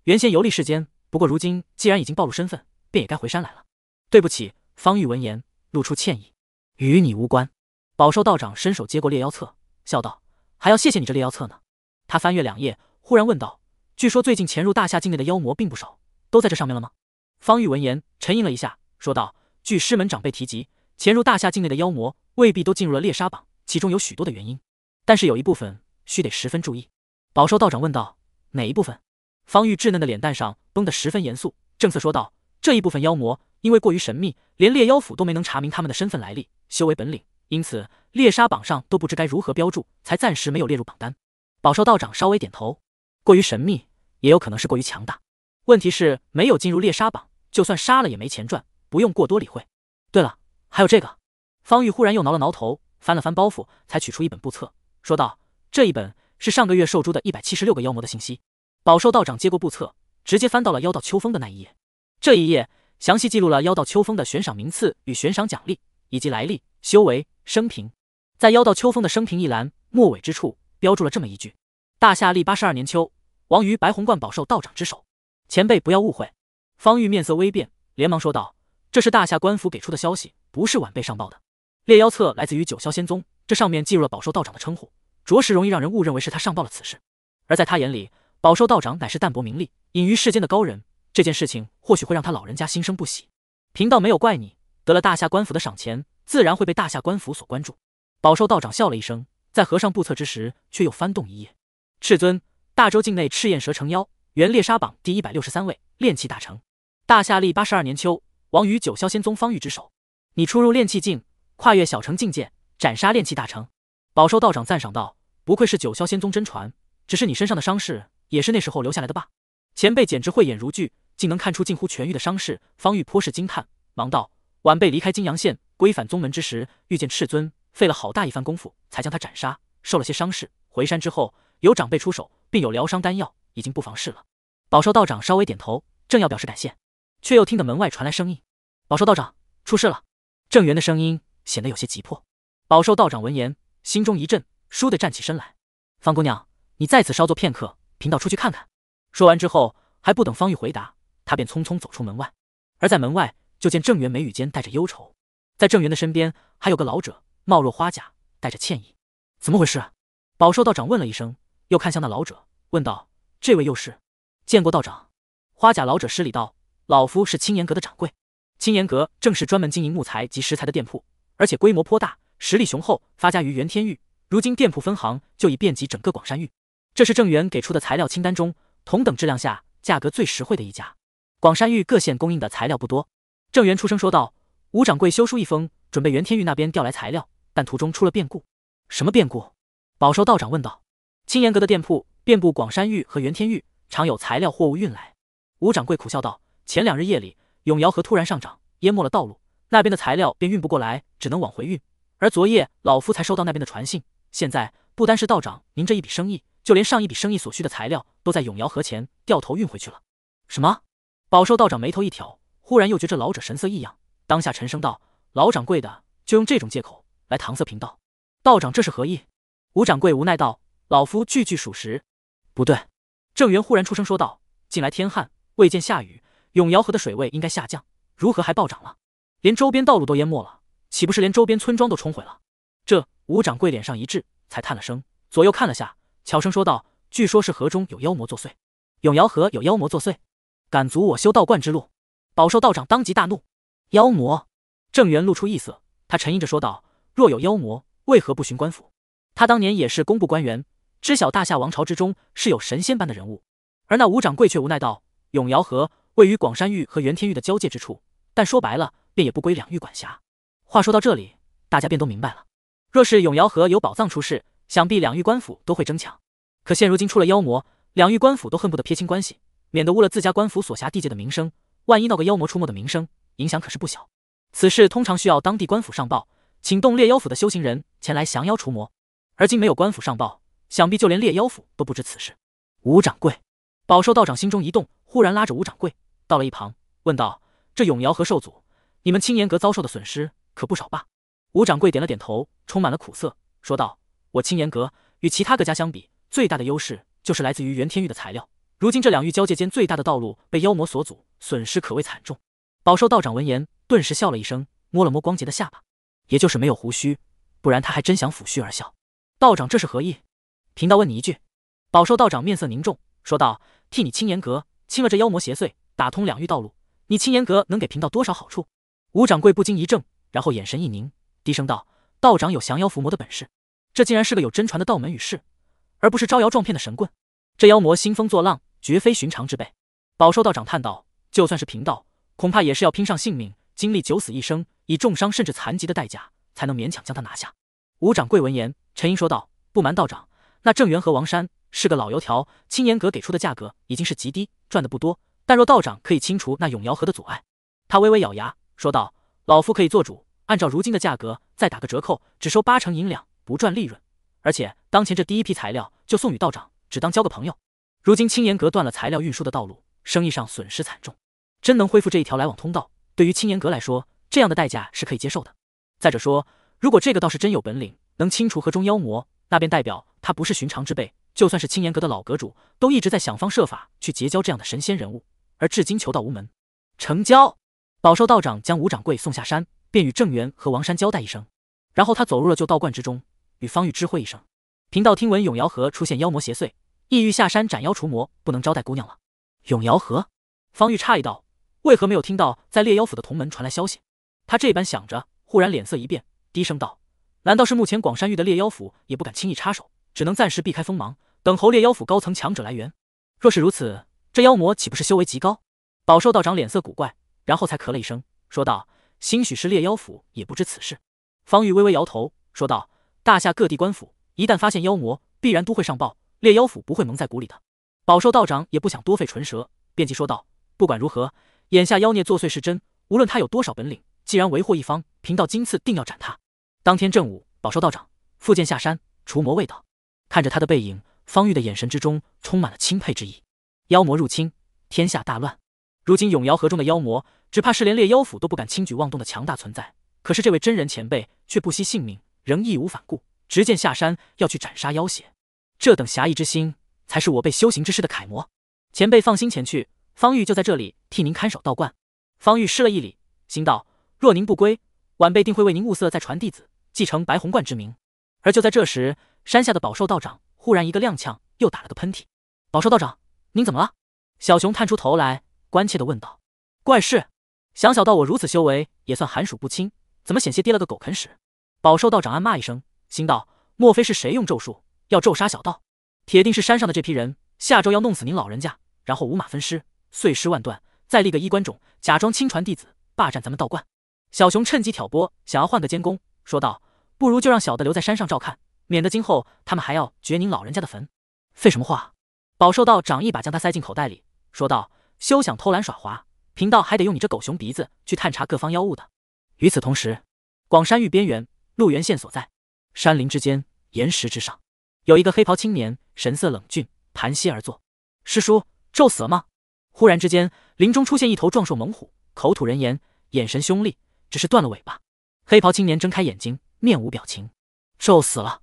原先游历世间，不过如今既然已经暴露身份，便也该回山来了。对不起，方玉闻言露出歉意，与你无关。宝寿道长伸手接过猎妖册，笑道：“还要谢谢你这猎妖册呢。”他翻阅两页，忽然问道：“据说最近潜入大夏境内的妖魔并不少，都在这上面了吗？”方玉闻言沉吟了一下，说道：“据师门长辈提及，潜入大夏境内的妖魔未必都进入了猎杀榜，其中有许多的原因。但是有一部分需得十分注意。”宝寿道长问道：“哪一部分？”方玉稚嫩的脸蛋上绷得十分严肃，正色说道：“这一部分妖魔因为过于神秘，连猎妖府都没能查明他们的身份来历、修为本领。”因此，猎杀榜上都不知该如何标注，才暂时没有列入榜单。宝寿道长稍微点头，过于神秘，也有可能是过于强大。问题是，没有进入猎杀榜，就算杀了也没钱赚，不用过多理会。对了，还有这个。方玉忽然又挠了挠头，翻了翻包袱，才取出一本簿册，说道：“这一本是上个月收诛的一百七十六个妖魔的信息。”宝寿道长接过簿册，直接翻到了妖道秋风的那一页。这一页详细记录了妖道秋风的悬赏名次与悬赏奖励，以及来历。修为生平，在妖道秋风的生平一栏末尾之处，标注了这么一句：“大夏历八十二年秋，亡于白红贯宝寿道长之手。”前辈不要误会。方玉面色微变，连忙说道：“这是大夏官府给出的消息，不是晚辈上报的。猎妖册来自于九霄仙宗，这上面记录了宝寿道长的称呼，着实容易让人误认为是他上报了此事。而在他眼里，宝寿道长乃是淡泊名利、隐于世间的高人，这件事情或许会让他老人家心生不喜。贫道没有怪你，得了大夏官府的赏钱。”自然会被大夏官府所关注。宝寿道长笑了一声，在合上布册之时，却又翻动一页。赤尊，大周境内赤焰蛇成妖，原猎杀榜第一百六十三位炼气大成。大夏历八十二年秋，亡于九霄仙宗方玉之手。你出入炼气境，跨越小城境界，斩杀炼气大成，宝寿道长赞赏道：“不愧是九霄仙宗真传。”只是你身上的伤势，也是那时候留下来的吧？前辈简直慧眼如炬，竟能看出近乎痊愈的伤势。方玉颇是惊叹，忙道：“晚辈离开泾阳县。”归返宗门之时，遇见赤尊，费了好大一番功夫才将他斩杀，受了些伤势。回山之后，有长辈出手，并有疗伤丹药，已经不妨事了。宝寿道长稍微点头，正要表示感谢，却又听得门外传来声音：“宝寿道长，出事了！”郑源的声音显得有些急迫。宝寿道长闻言，心中一震，倏地站起身来：“方姑娘，你在此稍作片刻，贫道出去看看。”说完之后，还不等方玉回答，他便匆匆走出门外。而在门外，就见郑源眉宇间带着忧愁。在郑源的身边还有个老者，貌若花甲，带着歉意。怎么回事？宝寿道长问了一声，又看向那老者，问道：“这位又是？”见过道长。花甲老者施礼道：“老夫是青岩阁的掌柜。青岩阁正是专门经营木材及石材的店铺，而且规模颇大，实力雄厚，发家于元天域。如今店铺分行就已遍及整个广山域。这是郑源给出的材料清单中，同等质量下价格最实惠的一家。广山域各县供应的材料不多。”郑源出声说道。吴掌柜修书一封，准备袁天玉那边调来材料，但途中出了变故。什么变故？宝寿道长问道。青岩阁的店铺遍布广山玉和袁天玉，常有材料货物运来。吴掌柜苦笑道：“前两日夜里，永瑶河突然上涨，淹没了道路，那边的材料便运不过来，只能往回运。而昨夜老夫才收到那边的传信，现在不单是道长您这一笔生意，就连上一笔生意所需的材料都在永瑶河前掉头运回去了。”什么？宝寿道长眉头一挑，忽然又觉这老者神色异样。当下，沉声道：“老掌柜的，就用这种借口来搪塞贫道，道长这是何意？”吴掌柜无奈道：“老夫句句属实。”不对，郑源忽然出声说道：“近来天旱，未见下雨，永瑶河的水位应该下降，如何还暴涨了？连周边道路都淹没了，岂不是连周边村庄都冲毁了？”这吴掌柜脸上一滞，才叹了声，左右看了下，悄声说道：“据说是河中有妖魔作祟，永瑶河有妖魔作祟，敢阻我修道观之路，饱受道长当即大怒。”妖魔，郑源露出异色，他沉吟着说道：“若有妖魔，为何不寻官府？他当年也是工部官员，知晓大夏王朝之中是有神仙般的人物。”而那吴掌柜却无奈道：“永瑶河位于广山域和元天域的交界之处，但说白了，便也不归两域管辖。”话说到这里，大家便都明白了。若是永瑶河有宝藏出世，想必两域官府都会争抢。可现如今出了妖魔，两域官府都恨不得撇清关系，免得污了自家官府所辖地界的名声。万一闹个妖魔出没的名声。影响可是不小，此事通常需要当地官府上报，请动猎妖府的修行人前来降妖除魔。而今没有官府上报，想必就连猎妖府都不知此事。吴掌柜，饱受道长心中一动，忽然拉着吴掌柜到了一旁，问道：“这永瑶和寿祖，你们青岩阁遭受的损失可不少吧？”吴掌柜点了点头，充满了苦涩，说道：“我青岩阁与其他各家相比，最大的优势就是来自于元天域的材料。如今这两域交界间最大的道路被妖魔所阻，损失可谓惨重。”宝寿道长闻言，顿时笑了一声，摸了摸光洁的下巴，也就是没有胡须，不然他还真想抚须而笑。道长这是何意？贫道问你一句。宝寿道长面色凝重，说道：“替你青岩阁清了这妖魔邪祟，打通两域道路，你青岩阁能给贫道多少好处？”吴掌柜不禁一怔，然后眼神一凝，低声道：“道长有降妖伏魔的本事，这竟然是个有真传的道门与士，而不是招摇撞骗的神棍。这妖魔兴风作浪，绝非寻常之辈。”宝寿道长叹道：“就算是贫道。”恐怕也是要拼上性命，经历九死一生，以重伤甚至残疾的代价，才能勉强将他拿下。吴掌柜闻言，沉吟说道：“不瞒道长，那郑源和王山是个老油条，青岩阁给出的价格已经是极低，赚的不多。但若道长可以清除那永瑶河的阻碍，他微微咬牙说道：‘老夫可以做主，按照如今的价格再打个折扣，只收八成银两，不赚利润。而且当前这第一批材料就送与道长，只当交个朋友。’如今青岩阁断了材料运输的道路，生意上损失惨重。”真能恢复这一条来往通道，对于青岩阁来说，这样的代价是可以接受的。再者说，如果这个道士真有本领，能清除河中妖魔，那便代表他不是寻常之辈。就算是青岩阁的老阁主，都一直在想方设法去结交这样的神仙人物，而至今求道无门。成交，宝寿道长将吴掌柜送下山，便与郑源和王山交代一声，然后他走入了旧道观之中，与方玉知会一声。贫道听闻永瑶河出现妖魔邪祟，意欲下山斩妖除魔，不能招待姑娘了。永瑶河，方玉诧异道。为何没有听到在猎妖府的同门传来消息？他这般想着，忽然脸色一变，低声道：“难道是目前广山域的猎妖府也不敢轻易插手，只能暂时避开锋芒，等候猎妖府高层强者来援？若是如此，这妖魔岂不是修为极高？”宝兽道长脸色古怪，然后才咳了一声，说道：“兴许是猎妖府也不知此事。”方玉微微摇头，说道：“大夏各地官府一旦发现妖魔，必然都会上报，猎妖府不会蒙在鼓里的。”宝兽道长也不想多费唇舌，便即说道：“不管如何。”眼下妖孽作祟是真，无论他有多少本领，既然为祸一方，贫道今次定要斩他。当天正午，宝寿道长负剑下山，除魔卫道。看着他的背影，方玉的眼神之中充满了钦佩之意。妖魔入侵，天下大乱，如今永瑶河中的妖魔，只怕是连猎妖府都不敢轻举妄动的强大存在。可是这位真人前辈却不惜性命，仍义无反顾，执剑下山要去斩杀妖邪。这等侠义之心，才是我辈修行之士的楷模。前辈放心前去。方玉就在这里替您看守道观。方玉施了一礼，心道：若您不归，晚辈定会为您物色再传弟子，继承白虹观之名。而就在这时，山下的宝寿道长忽然一个踉跄，又打了个喷嚏。宝寿道长，您怎么了？小熊探出头来，关切地问道。怪事！想小道我如此修为，也算寒暑不侵，怎么险些跌了个狗啃屎？宝寿道长暗骂一声，心道：莫非是谁用咒术要咒杀小道？铁定是山上的这批人，下周要弄死您老人家，然后五马分尸。碎尸万段，再立个衣冠冢，假装亲传弟子，霸占咱们道观。小熊趁机挑拨，想要换个监工，说道：“不如就让小的留在山上照看，免得今后他们还要掘您老人家的坟。”废什么话！宝兽道长一把将他塞进口袋里，说道：“休想偷懒耍滑，贫道还得用你这狗熊鼻子去探查各方妖物的。”与此同时，广山域边缘，陆源县所在山林之间，岩石之上，有一个黑袍青年，神色冷峻，盘膝而坐。师叔，咒死了吗？忽然之间，林中出现一头壮硕猛虎，口吐人言，眼神凶厉，只是断了尾巴。黑袍青年睁开眼睛，面无表情。兽死了，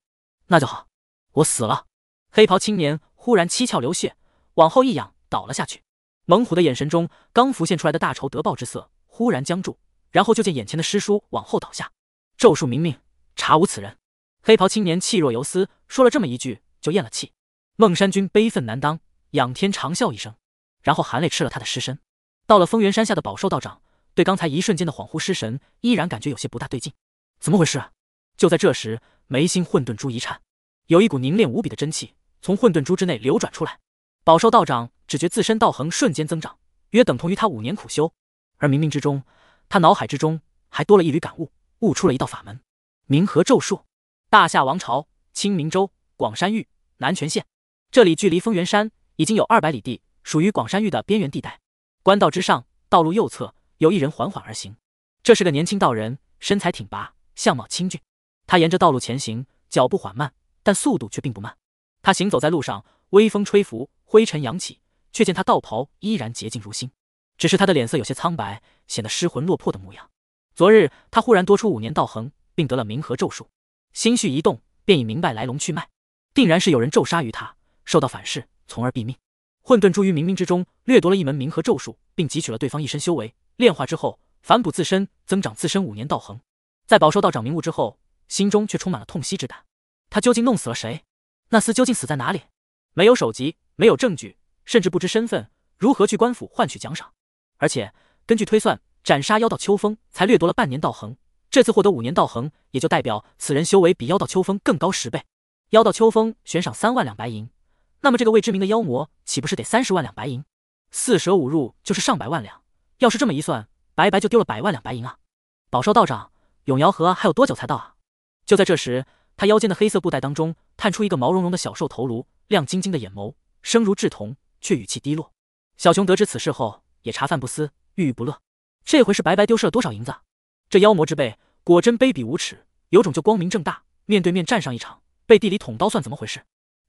那就好。我死了。黑袍青年忽然七窍流血，往后一仰，倒了下去。猛虎的眼神中刚浮现出来的大仇得报之色，忽然僵住，然后就见眼前的师叔往后倒下。咒术明明查无此人。黑袍青年气若游丝，说了这么一句，就咽了气。孟山君悲愤难当，仰天长啸一声。然后含泪吃了他的尸身。到了丰源山下的宝兽道长，对刚才一瞬间的恍惚失神，依然感觉有些不大对劲，怎么回事？啊？就在这时，眉心混沌珠一颤，有一股凝练无比的真气从混沌珠之内流转出来。宝兽道长只觉自身道横瞬间增长，约等同于他五年苦修。而冥冥之中，他脑海之中还多了一缕感悟，悟出了一道法门，冥河咒术。大夏王朝，清明州，广山峪，南泉县，这里距离丰源山已经有二百里地。属于广山域的边缘地带，官道之上，道路右侧有一人缓缓而行。这是个年轻道人，身材挺拔，相貌清俊。他沿着道路前行，脚步缓慢，但速度却并不慢。他行走在路上，微风吹拂，灰尘扬起，却见他道袍依然洁净如新。只是他的脸色有些苍白，显得失魂落魄的模样。昨日他忽然多出五年道恒，并得了冥河咒术，心绪一动，便已明白来龙去脉，定然是有人咒杀于他，受到反噬，从而毙命。混沌珠于冥冥之中掠夺了一门冥河咒术，并汲取了对方一身修为，炼化之后反哺自身，增长自身五年道恒。在饱受道长明悟之后，心中却充满了痛惜之感。他究竟弄死了谁？那厮究竟死在哪里？没有首级，没有证据，甚至不知身份，如何去官府换取奖赏？而且根据推算，斩杀妖道秋风才掠夺了半年道恒，这次获得五年道恒，也就代表此人修为比妖道秋风更高十倍。妖道秋风悬赏三万两白银。那么这个未知名的妖魔岂不是得三十万两白银？四舍五入就是上百万两。要是这么一算，白白就丢了百万两白银啊！宝寿道长，永瑶河还有多久才到啊？就在这时，他腰间的黑色布袋当中探出一个毛茸茸的小兽头颅，亮晶晶的眼眸，声如稚童，却语气低落。小熊得知此事后，也茶饭不思，郁郁不乐。这回是白白丢失了多少银子？这妖魔之辈果真卑鄙无耻，有种就光明正大面对面战上一场，背地里捅刀算怎么回事？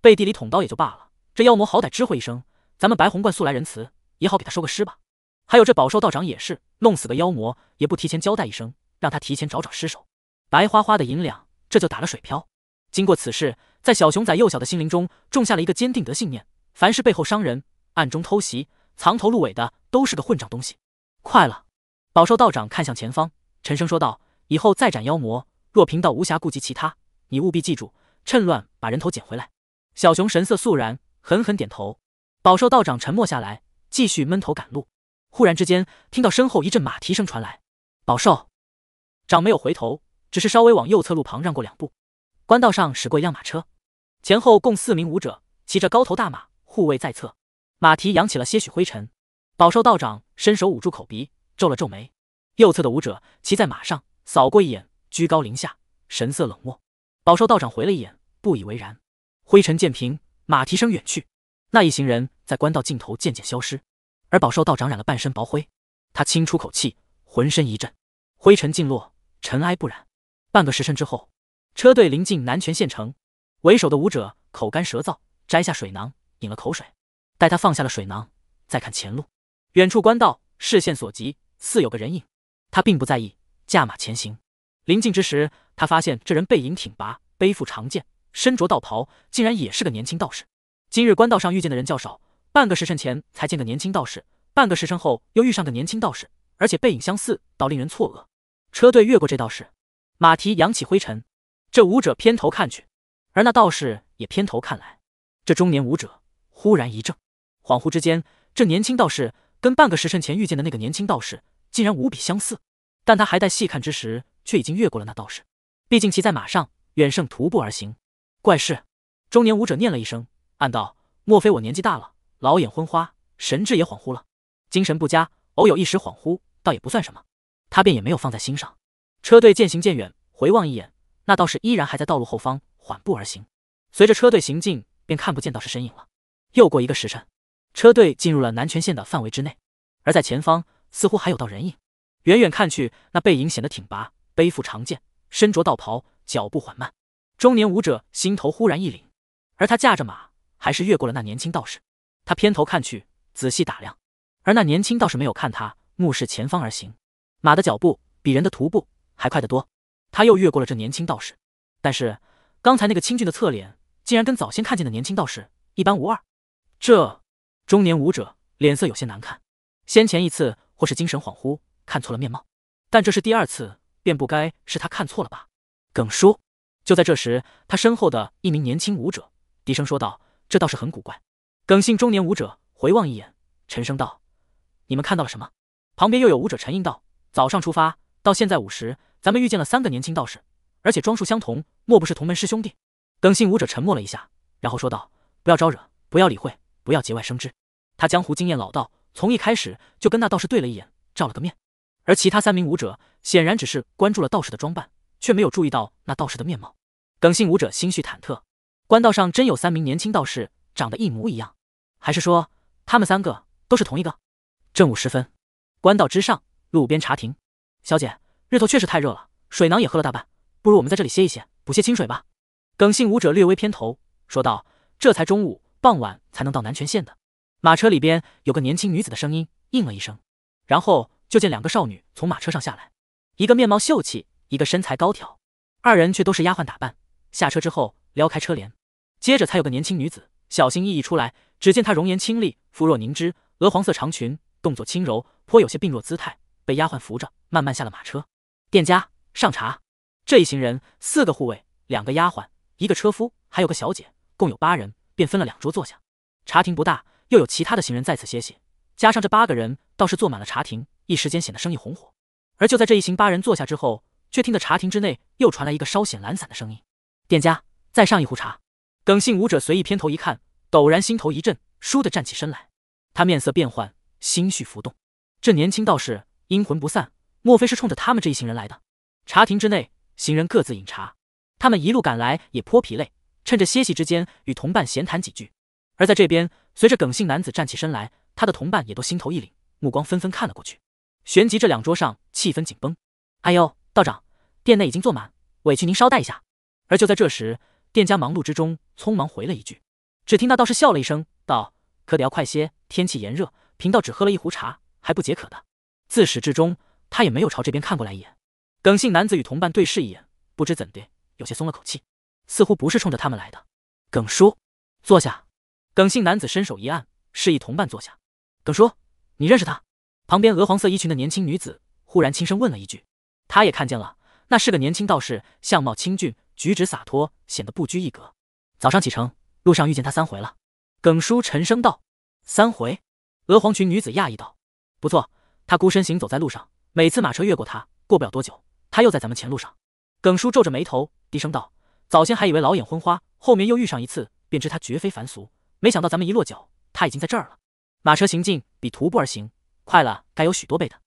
背地里捅刀也就罢了，这妖魔好歹知会一声，咱们白红观素来仁慈，也好给他收个尸吧。还有这宝寿道长也是，弄死个妖魔也不提前交代一声，让他提前找找尸首，白花花的银两这就打了水漂。经过此事，在小熊仔幼小的心灵中种下了一个坚定的信念：，凡是背后伤人、暗中偷袭、藏头露尾的，都是个混账东西。快了，宝寿道长看向前方，沉声说道：“以后再斩妖魔，若贫道无暇顾及其他，你务必记住，趁乱把人头捡回来。”小熊神色肃然，狠狠点头。宝寿道长沉默下来，继续闷头赶路。忽然之间，听到身后一阵马蹄声传来。宝寿长没有回头，只是稍微往右侧路旁让过两步。官道上驶过一辆马车，前后共四名武者，骑着高头大马，护卫在侧。马蹄扬起了些许灰尘。宝寿道长伸手捂住口鼻，皱了皱眉。右侧的武者骑在马上，扫过一眼，居高临下，神色冷漠。宝寿道长回了一眼，不以为然。灰尘渐平，马蹄声远去，那一行人在官道尽头渐渐消失。而饱受道长染了半身薄灰，他轻出口气，浑身一震，灰尘尽落，尘埃不染。半个时辰之后，车队临近南泉县城，为首的武者口干舌燥，摘下水囊饮了口水。待他放下了水囊，再看前路，远处官道，视线所及似有个人影。他并不在意，驾马前行。临近之时，他发现这人背影挺拔，背负长剑。身着道袍，竟然也是个年轻道士。今日官道上遇见的人较少，半个时辰前才见个年轻道士，半个时辰后又遇上个年轻道士，而且背影相似，倒令人错愕。车队越过这道士，马蹄扬起灰尘，这武者偏头看去，而那道士也偏头看来。这中年武者忽然一怔，恍惚之间，这年轻道士跟半个时辰前遇见的那个年轻道士竟然无比相似。但他还待细看之时，却已经越过了那道士。毕竟骑在马上，远胜徒步而行。怪事，中年武者念了一声，暗道：莫非我年纪大了，老眼昏花，神智也恍惚了，精神不佳，偶有一时恍惚，倒也不算什么。他便也没有放在心上。车队渐行渐远，回望一眼，那道士依然还在道路后方缓步而行。随着车队行进，便看不见道士身影了。又过一个时辰，车队进入了南泉县的范围之内，而在前方，似乎还有道人影。远远看去，那背影显得挺拔，背负长剑，身着道袍，脚步缓慢。中年武者心头忽然一凛，而他驾着马，还是越过了那年轻道士。他偏头看去，仔细打量，而那年轻道士没有看他，目视前方而行。马的脚步比人的徒步还快得多。他又越过了这年轻道士，但是刚才那个清俊的侧脸，竟然跟早先看见的年轻道士一般无二。这中年武者脸色有些难看。先前一次或是精神恍惚，看错了面貌，但这是第二次，便不该是他看错了吧？耿叔。就在这时，他身后的一名年轻舞者低声说道：“这倒是很古怪。”耿姓中年舞者回望一眼，沉声道：“你们看到了什么？”旁边又有舞者沉吟道：“早上出发到现在午时，咱们遇见了三个年轻道士，而且装束相同，莫不是同门师兄弟？”耿姓武者沉默了一下，然后说道：“不要招惹，不要理会，不要节外生枝。”他江湖经验老道，从一开始就跟那道士对了一眼，照了个面。而其他三名武者显然只是关注了道士的装扮。却没有注意到那道士的面貌。耿姓武者心绪忐忑，官道上真有三名年轻道士，长得一模一样，还是说他们三个都是同一个？正午时分，官道之上，路边茶亭，小姐，日头确实太热了，水囊也喝了大半，不如我们在这里歇一歇，补些清水吧。耿姓武者略微偏头说道：“这才中午，傍晚才能到南泉县的。”马车里边有个年轻女子的声音应了一声，然后就见两个少女从马车上下来，一个面貌秀气。一个身材高挑，二人却都是丫鬟打扮。下车之后，撩开车帘，接着才有个年轻女子小心翼翼出来。只见她容颜清丽，肤若凝脂，鹅黄色长裙，动作轻柔，颇有些病弱姿态，被丫鬟扶着慢慢下了马车。店家上茶。这一行人四个护卫，两个丫鬟，一个车夫，还有个小姐，共有八人，便分了两桌坐下。茶亭不大，又有其他的行人在此歇息，加上这八个人，倒是坐满了茶亭，一时间显得生意红火。而就在这一行八人坐下之后，却听得茶亭之内又传来一个稍显懒散的声音：“店家，再上一壶茶。”耿姓武者随意偏头一看，陡然心头一震，倏地站起身来。他面色变幻，心绪浮动。这年轻道士阴魂不散，莫非是冲着他们这一行人来的？茶亭之内，行人各自饮茶。他们一路赶来也颇疲累，趁着歇息之间与同伴闲谈几句。而在这边，随着耿姓男子站起身来，他的同伴也都心头一凛，目光纷纷看了过去。旋即，这两桌上气氛紧绷。哎呦！道长，店内已经坐满，委屈您稍待一下。而就在这时，店家忙碌之中，匆忙回了一句。只听那道士笑了一声，道：“可得要快些，天气炎热，贫道只喝了一壶茶，还不解渴的。”自始至终，他也没有朝这边看过来一眼。耿姓男子与同伴对视一眼，不知怎的，有些松了口气，似乎不是冲着他们来的。耿叔，坐下。耿姓男子伸手一按，示意同伴坐下。耿叔，你认识他？旁边鹅黄色衣裙的年轻女子忽然轻声问了一句。他也看见了，那是个年轻道士，相貌清俊，举止洒脱，显得不拘一格。早上启程，路上遇见他三回了。耿叔沉声道：“三回。”鹅黄裙女子讶异道：“不错，他孤身行走在路上，每次马车越过他，过不了多久，他又在咱们前路上。”耿叔皱着眉头低声道：“早先还以为老眼昏花，后面又遇上一次，便知他绝非凡俗。没想到咱们一落脚，他已经在这儿了。马车行进比徒步而行快了，该有许多倍的。”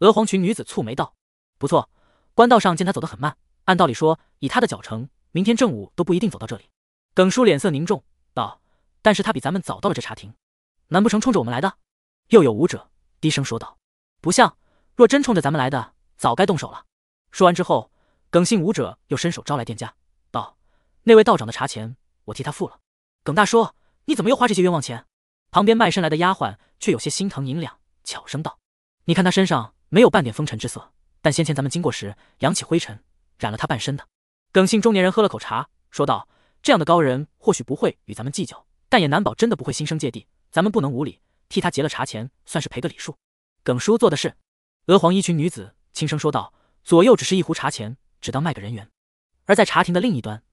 鹅黄裙女子蹙眉道。不错，官道上见他走得很慢，按道理说，以他的脚程，明天正午都不一定走到这里。耿叔脸色凝重道：“但是他比咱们早到了这茶亭，难不成冲着我们来的？”又有武者低声说道：“不像，若真冲着咱们来的，早该动手了。”说完之后，耿姓武者又伸手招来店家道：“那位道长的茶钱，我替他付了。”耿大叔，你怎么又花这些冤枉钱？旁边卖身来的丫鬟却有些心疼银两，悄声道：“你看他身上没有半点风尘之色。”但先前咱们经过时扬起灰尘，染了他半身的。耿姓中年人喝了口茶，说道：“这样的高人或许不会与咱们计较，但也难保真的不会心生芥蒂。咱们不能无礼，替他结了茶钱，算是赔个礼数。”耿叔做的事。鹅黄衣裙女子轻声说道：“左右只是一壶茶钱，只当卖个人缘。”而在茶亭的另一端，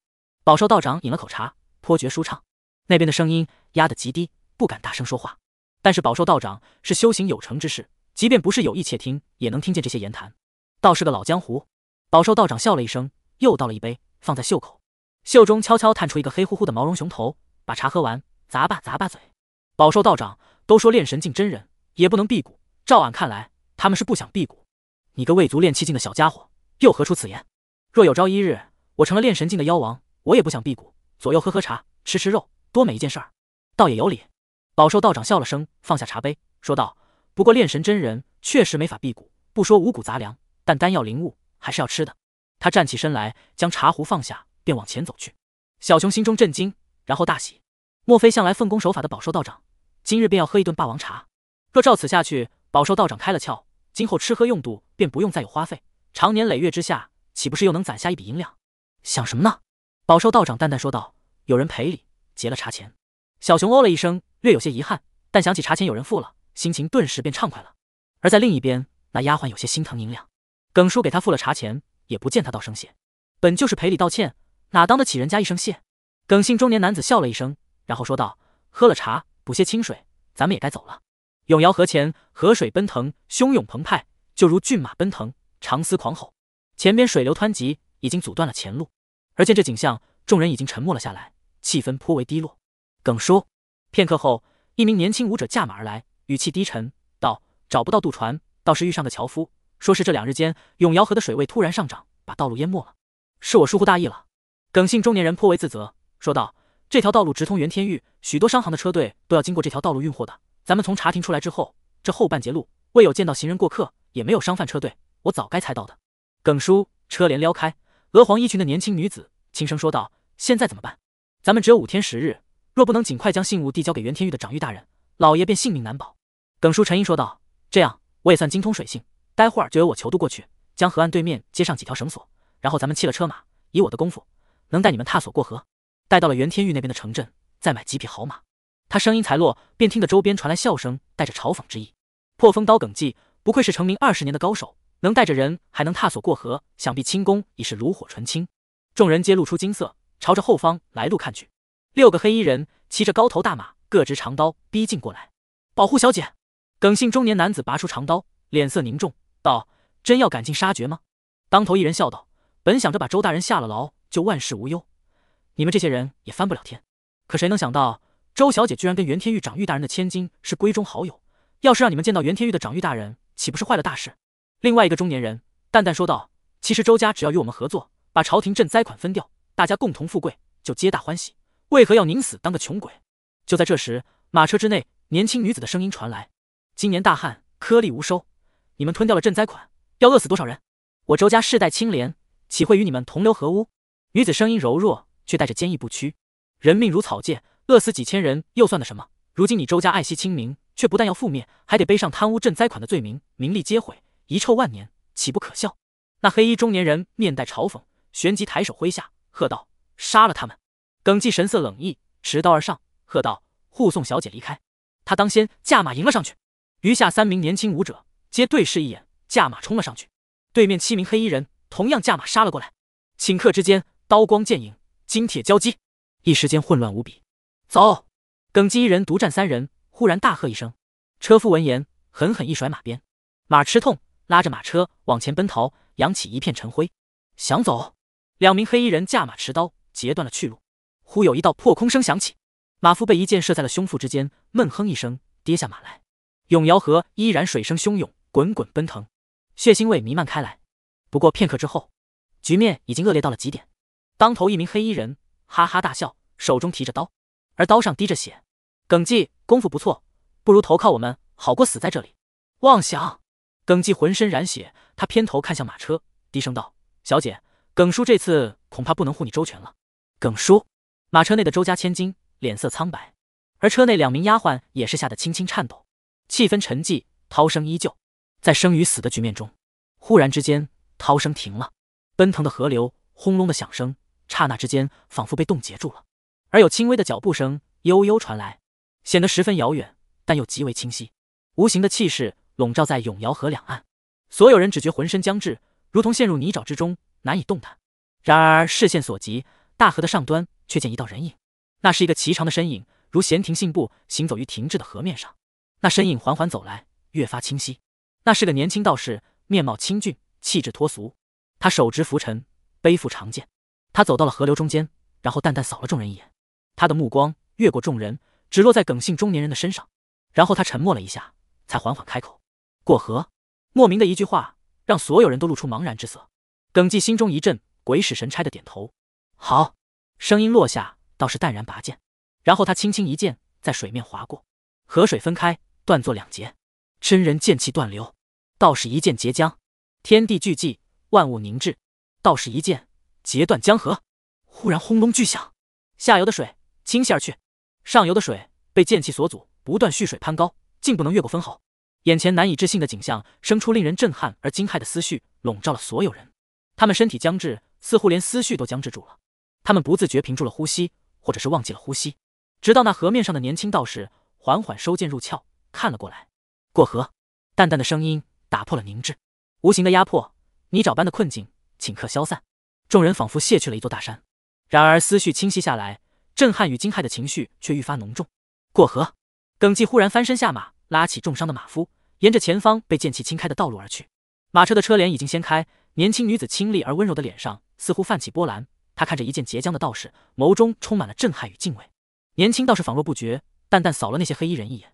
宝寿道长饮了口茶，颇觉舒畅。那边的声音压得极低，不敢大声说话。但是宝寿道长是修行有成之士，即便不是有意窃听，也能听见这些言谈。倒是个老江湖，宝寿道长笑了一声，又倒了一杯，放在袖口，袖中悄悄探出一个黑乎乎的毛绒熊头，把茶喝完，砸吧砸吧嘴。宝寿道长都说炼神境真人也不能辟谷，照俺看来，他们是不想辟谷。你个未足炼气境的小家伙，又何出此言？若有朝一日我成了炼神境的妖王，我也不想辟谷，左右喝喝茶，吃吃肉，多美一件事儿，倒也有理。宝寿道长笑了声，放下茶杯，说道：“不过炼神真人确实没法辟谷，不说五谷杂粮。”但丹药灵物还是要吃的。他站起身来，将茶壶放下，便往前走去。小熊心中震惊，然后大喜。莫非向来奉公守法的宝寿道长，今日便要喝一顿霸王茶？若照此下去，宝寿道长开了窍，今后吃喝用度便不用再有花费。长年累月之下，岂不是又能攒下一笔银两？想什么呢？宝寿道长淡淡说道。有人赔礼，结了茶钱。小熊哦了一声，略有些遗憾，但想起茶钱有人付了，心情顿时便畅快了。而在另一边，那丫鬟有些心疼银两。耿叔给他付了茶钱，也不见他道声谢。本就是赔礼道歉，哪当得起人家一声谢？耿姓中年男子笑了一声，然后说道：“喝了茶，补些清水，咱们也该走了。”永瑶河前，河水奔腾，汹涌澎湃，就如骏马奔腾，长嘶狂吼。前边水流湍急，已经阻断了前路。而见这景象，众人已经沉默了下来，气氛颇为低落。耿叔。片刻后，一名年轻舞者驾马而来，语气低沉道：“找不到渡船，倒是遇上个樵夫。”说是这两日间，永瑶河的水位突然上涨，把道路淹没了。是我疏忽大意了。耿姓中年人颇为自责，说道：“这条道路直通袁天域，许多商行的车队都要经过这条道路运货的。咱们从茶亭出来之后，这后半截路未有见到行人过客，也没有商贩车队，我早该猜到的。”耿叔车帘撩开，鹅黄衣裙的年轻女子轻声说道：“现在怎么办？咱们只有五天时日，若不能尽快将信物递交给袁天域的掌玉大人，老爷便性命难保。”耿叔沉吟说道：“这样，我也算精通水性。”待会儿就由我求渡过去，将河岸对面接上几条绳索，然后咱们弃了车马，以我的功夫，能带你们踏索过河。带到了袁天玉那边的城镇，再买几匹好马。他声音才落，便听得周边传来笑声，带着嘲讽之意。破风刀耿技，不愧是成名二十年的高手，能带着人还能踏索过河，想必轻功已是炉火纯青。众人皆露出金色，朝着后方来路看去，六个黑衣人骑着高头大马，各执长刀逼近过来，保护小姐。耿姓中年男子拔出长刀，脸色凝重。道：“真要赶尽杀绝吗？”当头一人笑道：“本想着把周大人下了牢，就万事无忧。你们这些人也翻不了天。可谁能想到，周小姐居然跟袁天玉长玉大人的千金是闺中好友？要是让你们见到袁天玉的长玉大人，岂不是坏了大事？”另外一个中年人淡淡说道：“其实周家只要与我们合作，把朝廷赈灾款分掉，大家共同富贵，就皆大欢喜。为何要宁死当个穷鬼？”就在这时，马车之内年轻女子的声音传来：“今年大旱，颗粒无收。”你们吞掉了赈灾款，要饿死多少人？我周家世代清廉，岂会与你们同流合污？女子声音柔弱，却带着坚毅不屈。人命如草芥，饿死几千人又算得什么？如今你周家爱惜清明，却不但要覆灭，还得背上贪污赈灾款的罪名，名利皆毁，遗臭万年，岂不可笑？那黑衣中年人面带嘲讽，旋即抬手挥下，喝道：“杀了他们！”耿继神色冷意，持刀而上，喝道：“护送小姐离开！”他当先驾马迎了上去，余下三名年轻武者。皆对视一眼，驾马冲了上去。对面七名黑衣人同样驾马杀了过来。顷刻之间，刀光剑影，金铁交击，一时间混乱无比。走！耿机一人独战三人，忽然大喝一声。车夫闻言，狠狠一甩马鞭，马吃痛，拉着马车往前奔逃，扬起一片尘灰。想走？两名黑衣人驾马持刀截断了去路。忽有一道破空声响起，马夫被一箭射在了胸腹之间，闷哼一声，跌下马来。永瑶河依然水声汹涌。滚滚奔腾，血腥味弥漫开来。不过片刻之后，局面已经恶劣到了极点。当头一名黑衣人哈哈大笑，手中提着刀，而刀上滴着血。耿记功夫不错，不如投靠我们，好过死在这里。妄想！耿记浑身染血，他偏头看向马车，低声道：“小姐，耿叔这次恐怕不能护你周全了。”耿叔，马车内的周家千金脸色苍白，而车内两名丫鬟也是吓得轻轻颤抖。气氛沉寂，涛声依旧。在生与死的局面中，忽然之间，涛声停了，奔腾的河流，轰隆的响声，刹那之间仿佛被冻结住了。而有轻微的脚步声悠悠传来，显得十分遥远，但又极为清晰。无形的气势笼罩在永瑶河两岸，所有人只觉浑身僵滞，如同陷入泥沼之中，难以动弹。然而视线所及，大河的上端却见一道人影，那是一个颀长的身影，如闲庭信步行走于停滞的河面上。那身影缓缓走来，越发清晰。那是个年轻道士，面貌清俊，气质脱俗。他手执拂尘，背负长剑。他走到了河流中间，然后淡淡扫了众人一眼。他的目光越过众人，只落在耿姓中年人的身上。然后他沉默了一下，才缓缓开口：“过河。”莫名的一句话，让所有人都露出茫然之色。耿季心中一震，鬼使神差的点头：“好。”声音落下，道士淡然拔剑，然后他轻轻一剑在水面划过，河水分开，断作两截。真人剑气断流，道士一剑截江，天地俱寂，万物凝滞。道士一剑截断江河，忽然轰隆巨响，下游的水倾泻而去，上游的水被剑气所阻，不断蓄水攀高，竟不能越过分毫。眼前难以置信的景象，生出令人震撼而惊骇的思绪，笼罩了所有人。他们身体僵滞，似乎连思绪都僵滞住了。他们不自觉屏住了呼吸，或者是忘记了呼吸，直到那河面上的年轻道士缓缓收剑入鞘，看了过来。过河，淡淡的声音打破了凝滞，无形的压迫、泥沼般的困境顷刻消散，众人仿佛卸去了一座大山。然而思绪清晰下来，震撼与惊骇的情绪却愈发浓重。过河，耿继忽然翻身下马，拉起重伤的马夫，沿着前方被剑气清开的道路而去。马车的车帘已经掀开，年轻女子清丽而温柔的脸上似乎泛起波澜。她看着一剑截江的道士，眸中充满了震撼与敬畏。年轻道士仿若不觉，淡淡扫了那些黑衣人一眼。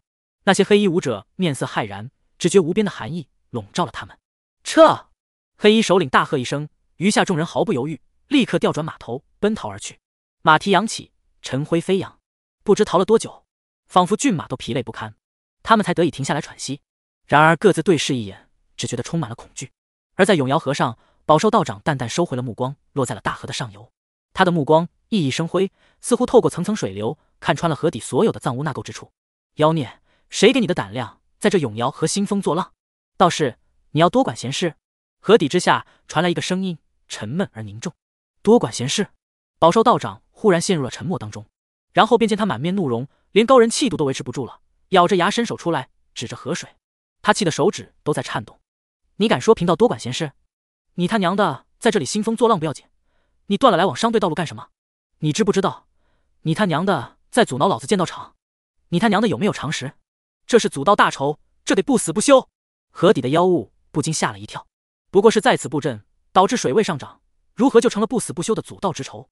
那些黑衣武者面色骇然，只觉无边的寒意笼罩了他们。撤！黑衣首领大喝一声，余下众人毫不犹豫，立刻调转马头，奔逃而去。马蹄扬起，尘灰飞扬。不知逃了多久，仿佛骏马都疲累不堪，他们才得以停下来喘息。然而各自对视一眼，只觉得充满了恐惧。而在永瑶河上，宝寿道长淡淡收回了目光，落在了大河的上游。他的目光熠熠生辉，似乎透过层层水流，看穿了河底所有的藏污纳垢之处。妖孽！谁给你的胆量，在这永摇河兴风作浪？道士，你要多管闲事？河底之下传来一个声音，沉闷而凝重。多管闲事！宝寿道长忽然陷入了沉默当中，然后便见他满面怒容，连高人气度都维持不住了，咬着牙伸手出来，指着河水。他气得手指都在颤动。你敢说贫道多管闲事？你他娘的在这里兴风作浪不要紧？你断了来往商队道路干什么？你知不知道？你他娘的在阻挠老子建道场？你他娘的有没有常识？这是祖道大仇，这得不死不休。河底的妖物不禁吓了一跳。不过是在此布阵，导致水位上涨，如何就成了不死不休的祖道之仇？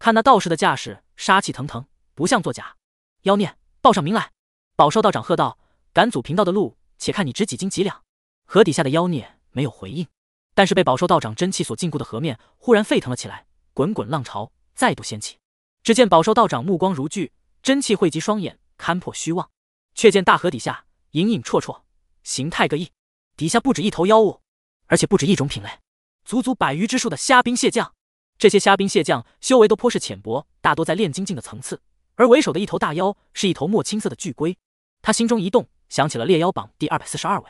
看那道士的架势，杀气腾腾，不像作假。妖孽，报上名来！宝寿道长喝道：“敢祖贫道的路，且看你值几斤几两。”河底下的妖孽没有回应，但是被宝寿道长真气所禁锢的河面忽然沸腾了起来，滚滚浪潮再度掀起。只见宝寿道长目光如炬，真气汇集双眼，勘破虚妄。却见大河底下隐隐绰绰，形态各异。底下不止一头妖物，而且不止一种品类，足足百余之数的虾兵蟹将。这些虾兵蟹将修为都颇是浅薄，大多在炼金境的层次。而为首的一头大妖是一头墨青色的巨龟。他心中一动，想起了猎妖榜第二百四十二位，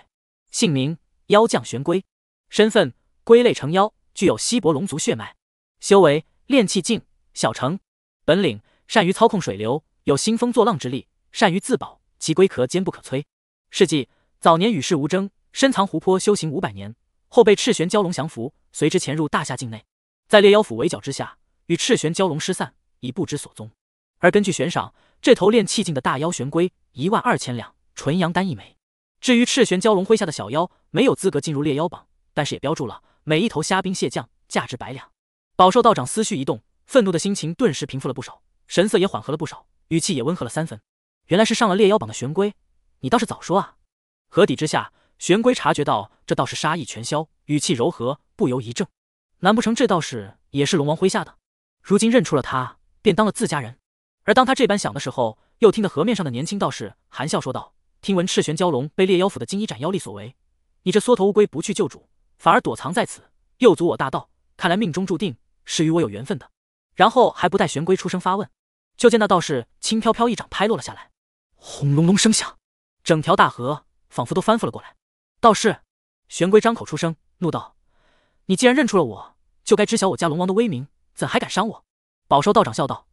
姓名：妖将玄龟，身份：龟类成妖，具有稀薄龙族血脉，修为：炼气境小成，本领：善于操控水流，有兴风作浪之力，善于自保。其龟壳坚不可摧。事迹早年与世无争，深藏湖泊修行五百年，后被赤玄蛟龙降服，随之潜入大夏境内。在猎妖府围剿之下，与赤玄蛟龙失散，已不知所踪。而根据悬赏，这头练气境的大妖玄龟一万二千两，纯阳丹一枚。至于赤玄蛟龙麾下的小妖，没有资格进入猎妖榜，但是也标注了每一头虾兵蟹将价值百两。饱受道长思绪一动，愤怒的心情顿时平复了不少，神色也缓和了不少，语气也温和了三分。原来是上了猎妖榜的玄龟，你倒是早说啊！河底之下，玄龟察觉到这道士杀意全消，语气柔和，不由一怔。难不成这道士也是龙王麾下的？如今认出了他，便当了自家人。而当他这般想的时候，又听得河面上的年轻道士含笑说道：“听闻赤玄蛟龙被猎妖府的金衣斩妖力所为，你这缩头乌龟不去救主，反而躲藏在此，又阻我大道，看来命中注定是与我有缘分的。”然后还不待玄龟出声发问，就见那道士轻飘飘一掌拍落了下来。轰隆隆声响，整条大河仿佛都翻覆了过来。道士玄龟张口出声，怒道：“你既然认出了我，就该知晓我家龙王的威名，怎还敢伤我？”宝兽道长笑道：“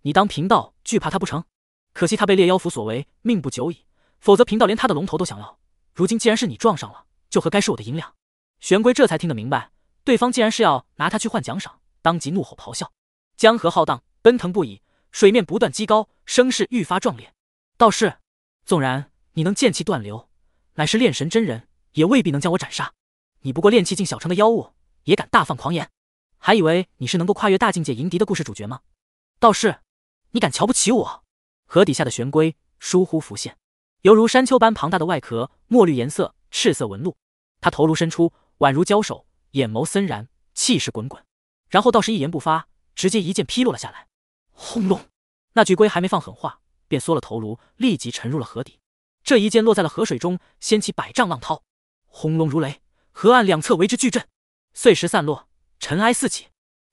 你当贫道惧怕他不成？可惜他被猎妖符所为，命不久矣。否则贫道连他的龙头都想要。如今既然是你撞上了，就和该是我的银两。”玄龟这才听得明白，对方竟然是要拿他去换奖赏，当即怒吼咆哮，江河浩荡奔腾不已，水面不断激高，声势愈发壮烈。道士，纵然你能剑气断流，乃是炼神真人，也未必能将我斩杀。你不过炼气境小成的妖物，也敢大放狂言？还以为你是能够跨越大境界迎敌的故事主角吗？道士，你敢瞧不起我？河底下的玄龟疏忽浮现，犹如山丘般庞大的外壳，墨绿颜色，赤色纹路。它头颅伸出，宛如蛟手，眼眸森然，气势滚滚。然后道士一言不发，直接一剑劈落了下来。轰隆！那巨龟还没放狠话。便缩了头颅，立即沉入了河底。这一剑落在了河水中，掀起百丈浪涛，轰隆如雷，河岸两侧为之巨震，碎石散落，尘埃四起，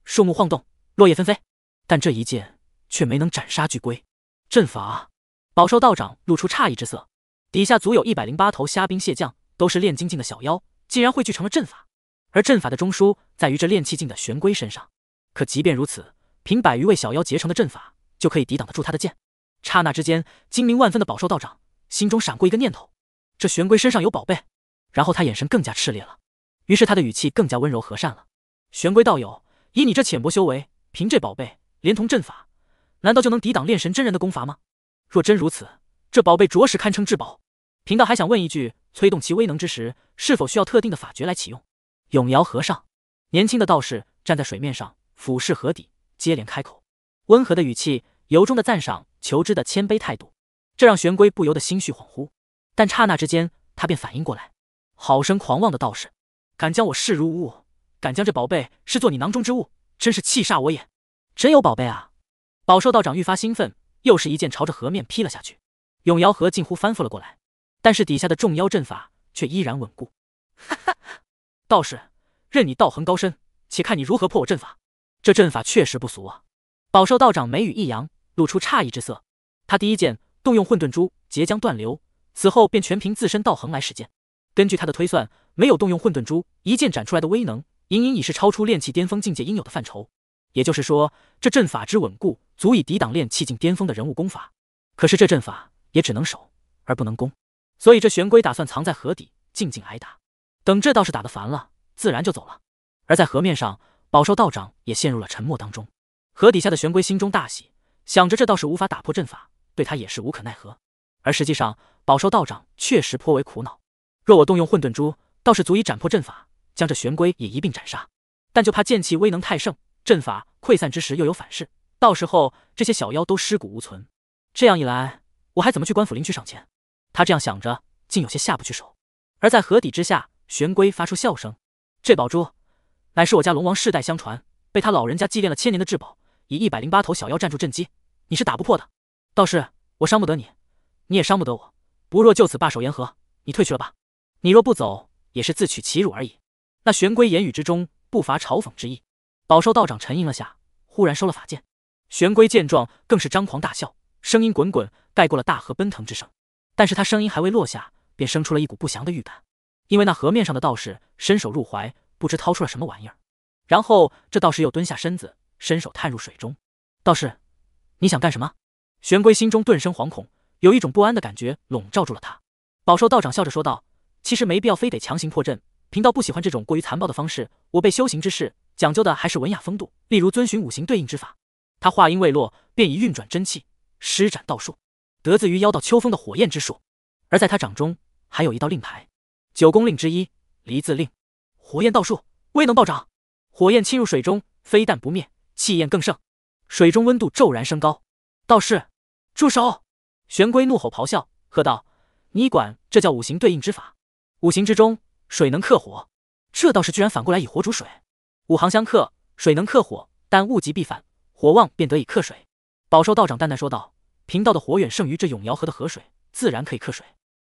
树木晃动，落叶纷飞。但这一剑却没能斩杀巨龟。阵法，宝寿道长露出诧异之色。底下足有一百零八头虾兵蟹将，都是炼精境的小妖，竟然汇聚成了阵法。而阵法的中枢在于这炼气境的玄龟身上。可即便如此，凭百余位小妖结成的阵法，就可以抵挡得住他的剑？刹那之间，精明万分的宝寿道长心中闪过一个念头：这玄龟身上有宝贝。然后他眼神更加炽烈了。于是他的语气更加温柔和善了。玄龟道友，以你这浅薄修为，凭这宝贝连同阵法，难道就能抵挡炼神真人的功法吗？若真如此，这宝贝着实堪称至宝。贫道还想问一句：催动其威能之时，是否需要特定的法诀来启用？永瑶和尚，年轻的道士站在水面上俯视河底，接连开口，温和的语气，由衷的赞赏。求知的谦卑态度，这让玄龟不由得心绪恍惚。但刹那之间，他便反应过来：好生狂妄的道士，敢将我视如无物，敢将这宝贝视作你囊中之物，真是气煞我也！真有宝贝啊！宝寿道长愈发兴奋，又是一剑朝着河面劈了下去。永瑶河近乎翻覆了过来，但是底下的众妖阵法却依然稳固。哈哈！道士，任你道行高深，且看你如何破我阵法。这阵法确实不俗啊！宝寿道长眉宇一扬。露出诧异之色，他第一剑动用混沌珠截将断流，此后便全凭自身道横来使剑。根据他的推算，没有动用混沌珠，一剑斩出来的威能，隐隐已是超出炼气巅峰境界应有的范畴。也就是说，这阵法之稳固，足以抵挡炼气境巅峰的人物功法。可是这阵法也只能守而不能攻，所以这玄龟打算藏在河底静静挨打，等这倒是打得烦了，自然就走了。而在河面上，饱受道长也陷入了沉默当中。河底下的玄龟心中大喜。想着这倒是无法打破阵法，对他也是无可奈何。而实际上，宝寿道长确实颇为苦恼。若我动用混沌珠，倒是足以斩破阵法，将这玄龟也一并斩杀。但就怕剑气威能太盛，阵法溃散之时又有反噬，到时候这些小妖都尸骨无存。这样一来，我还怎么去官府领取赏钱？他这样想着，竟有些下不去手。而在河底之下，玄龟发出笑声：“这宝珠，乃是我家龙王世代相传，被他老人家祭炼了千年的至宝，以一百零八头小妖站住阵基。”你是打不破的，道士，我伤不得你，你也伤不得我，不若就此罢手言和，你退去了吧。你若不走，也是自取其辱而已。那玄龟言语之中不乏嘲讽之意。宝受道长沉吟了下，忽然收了法剑。玄龟见状，更是张狂大笑，声音滚滚，盖过了大河奔腾之声。但是他声音还未落下，便生出了一股不祥的预感，因为那河面上的道士伸手入怀，不知掏出了什么玩意儿。然后这道士又蹲下身子，伸手探入水中。道士。你想干什么？玄龟心中顿生惶恐，有一种不安的感觉笼罩住了他。宝寿道长笑着说道：“其实没必要非得强行破阵，贫道不喜欢这种过于残暴的方式。我辈修行之事，讲究的还是文雅风度，例如遵循五行对应之法。”他话音未落，便已运转真气，施展道术，得自于妖道秋风的火焰之术。而在他掌中，还有一道令牌——九宫令之一离字令。火焰道术威能暴涨，火焰侵入水中，非但不灭，气焰更盛。水中温度骤然升高，道士，住手！玄龟怒吼咆哮，喝道：“你管这叫五行对应之法？五行之中，水能克火，这道士居然反过来以火煮水。五行相克，水能克火，但物极必反，火旺便得以克水。”宝受道长淡淡说道：“贫道的火远胜于这永瑶河的河水，自然可以克水。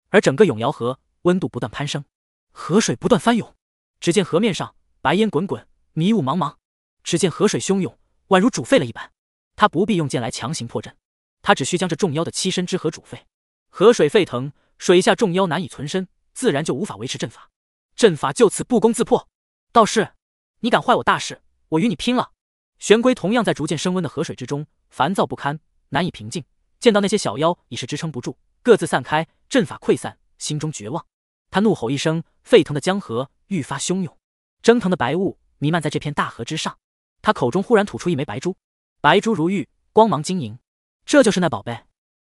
而整个永瑶河温度不断攀升，河水不断翻涌。只见河面上白烟滚滚，迷雾茫茫。只见河水汹涌。”宛如煮沸了一般，他不必用剑来强行破阵，他只需将这众妖的栖身之河煮沸，河水沸腾，水下众妖难以存身，自然就无法维持阵法，阵法就此不攻自破。道士，你敢坏我大事，我与你拼了！玄龟同样在逐渐升温的河水之中，烦躁不堪，难以平静。见到那些小妖已是支撑不住，各自散开，阵法溃散，心中绝望。他怒吼一声，沸腾的江河愈发汹涌，蒸腾的白雾弥漫在这片大河之上。他口中忽然吐出一枚白珠，白珠如玉，光芒晶莹，这就是那宝贝。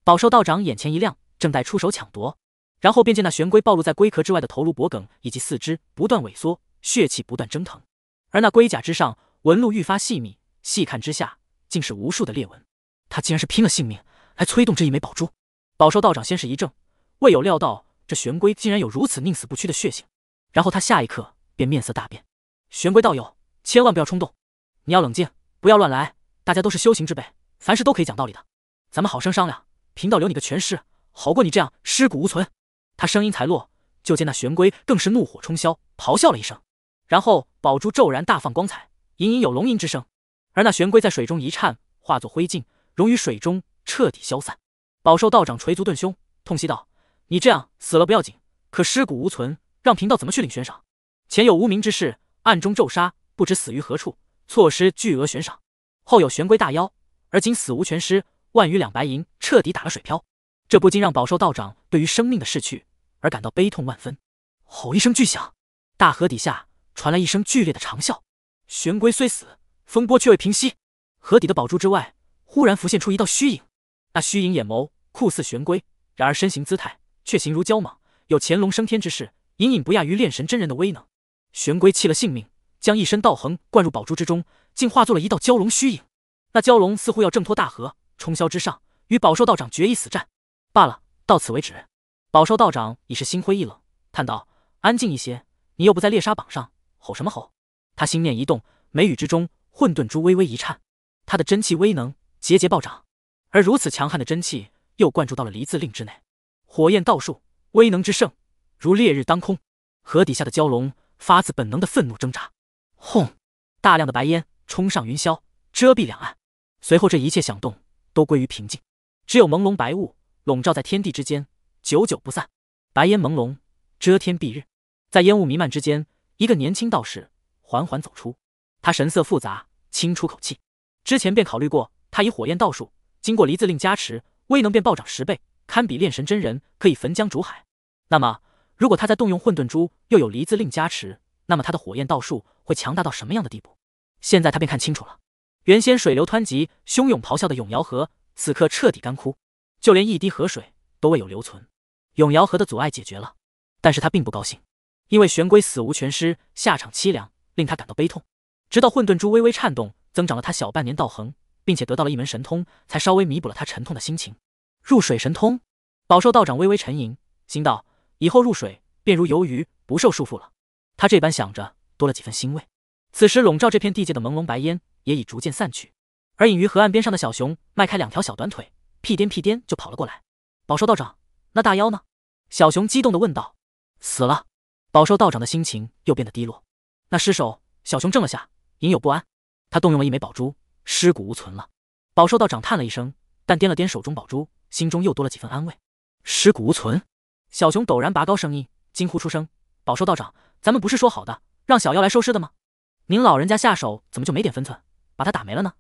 宝寿道长眼前一亮，正待出手抢夺，然后便见那玄龟暴露在龟壳之外的头颅、脖颈以及四肢不断萎缩，血气不断蒸腾，而那龟甲之上纹路愈发细密，细看之下竟是无数的裂纹。他竟然是拼了性命来催动这一枚宝珠。宝寿道长先是一怔，未有料到这玄龟竟然有如此宁死不屈的血性，然后他下一刻便面色大变：“玄龟道友，千万不要冲动。”你要冷静，不要乱来。大家都是修行之辈，凡事都可以讲道理的。咱们好生商量，贫道留你个全尸，好过你这样尸骨无存。他声音才落，就见那玄龟更是怒火冲霄，咆哮了一声，然后宝珠骤然大放光彩，隐隐有龙吟之声。而那玄龟在水中一颤，化作灰烬，融于水中，彻底消散。宝寿道长捶足顿胸，痛惜道：“你这样死了不要紧，可尸骨无存，让贫道怎么去领悬赏？前有无名之士暗中咒杀，不知死于何处。”错失巨额悬赏，后有玄龟大妖，而今死无全尸，万余两白银彻底打了水漂。这不禁让饱受道长对于生命的逝去而感到悲痛万分。吼一声巨响，大河底下传来一声剧烈的长啸。玄龟虽死，风波却未平息。河底的宝珠之外，忽然浮现出一道虚影。那虚影眼眸酷似玄龟，然而身形姿态却形如蛟蟒，有潜龙升天之势，隐隐不亚于炼神真人的威能。玄龟弃了性命。将一身道横灌入宝珠之中，竟化作了一道蛟龙虚影。那蛟龙似乎要挣脱大河，冲霄之上与宝寿道长决一死战。罢了，到此为止。宝寿道长已是心灰意冷，叹道：“安静一些，你又不在猎杀榜上，吼什么吼？”他心念一动，眉宇之中混沌珠微微一颤，他的真气威能节节暴涨，而如此强悍的真气又灌注到了离字令之内，火焰道术威能之盛，如烈日当空。河底下的蛟龙发自本能的愤怒挣扎。轰！大量的白烟冲上云霄，遮蔽两岸。随后，这一切响动都归于平静，只有朦胧白雾笼罩在天地之间，久久不散。白烟朦胧，遮天蔽日。在烟雾弥漫之间，一个年轻道士缓缓走出，他神色复杂，轻出口气。之前便考虑过，他以火焰道术，经过离字令加持，威能便暴涨十倍，堪比炼神真人，可以焚江煮海。那么，如果他在动用混沌珠，又有离字令加持。那么他的火焰道术会强大到什么样的地步？现在他便看清楚了。原先水流湍急、汹涌咆哮的永瑶河，此刻彻底干枯，就连一滴河水都未有留存。永瑶河的阻碍解决了，但是他并不高兴，因为玄龟死无全尸，下场凄凉，令他感到悲痛。直到混沌珠微微颤动，增长了他小半年道恒，并且得到了一门神通，才稍微弥补了他沉痛的心情。入水神通，宝受道长微微沉吟，心道：以后入水便如游鱼，不受束缚了。他这般想着，多了几分欣慰。此时，笼罩这片地界的朦胧白烟也已逐渐散去，而隐于河岸边上的小熊迈开两条小短腿，屁颠屁颠就跑了过来。宝寿道长，那大妖呢？小熊激动地问道。死了。宝寿道长的心情又变得低落。那尸首。小熊怔了下，隐有不安。他动用了一枚宝珠，尸骨无存了。宝寿道长叹了一声，但掂了掂手中宝珠，心中又多了几分安慰。尸骨无存！小熊陡然拔高声音，惊呼出声。宝寿道长。咱们不是说好的让小妖来收尸的吗？您老人家下手怎么就没点分寸，把他打没了呢？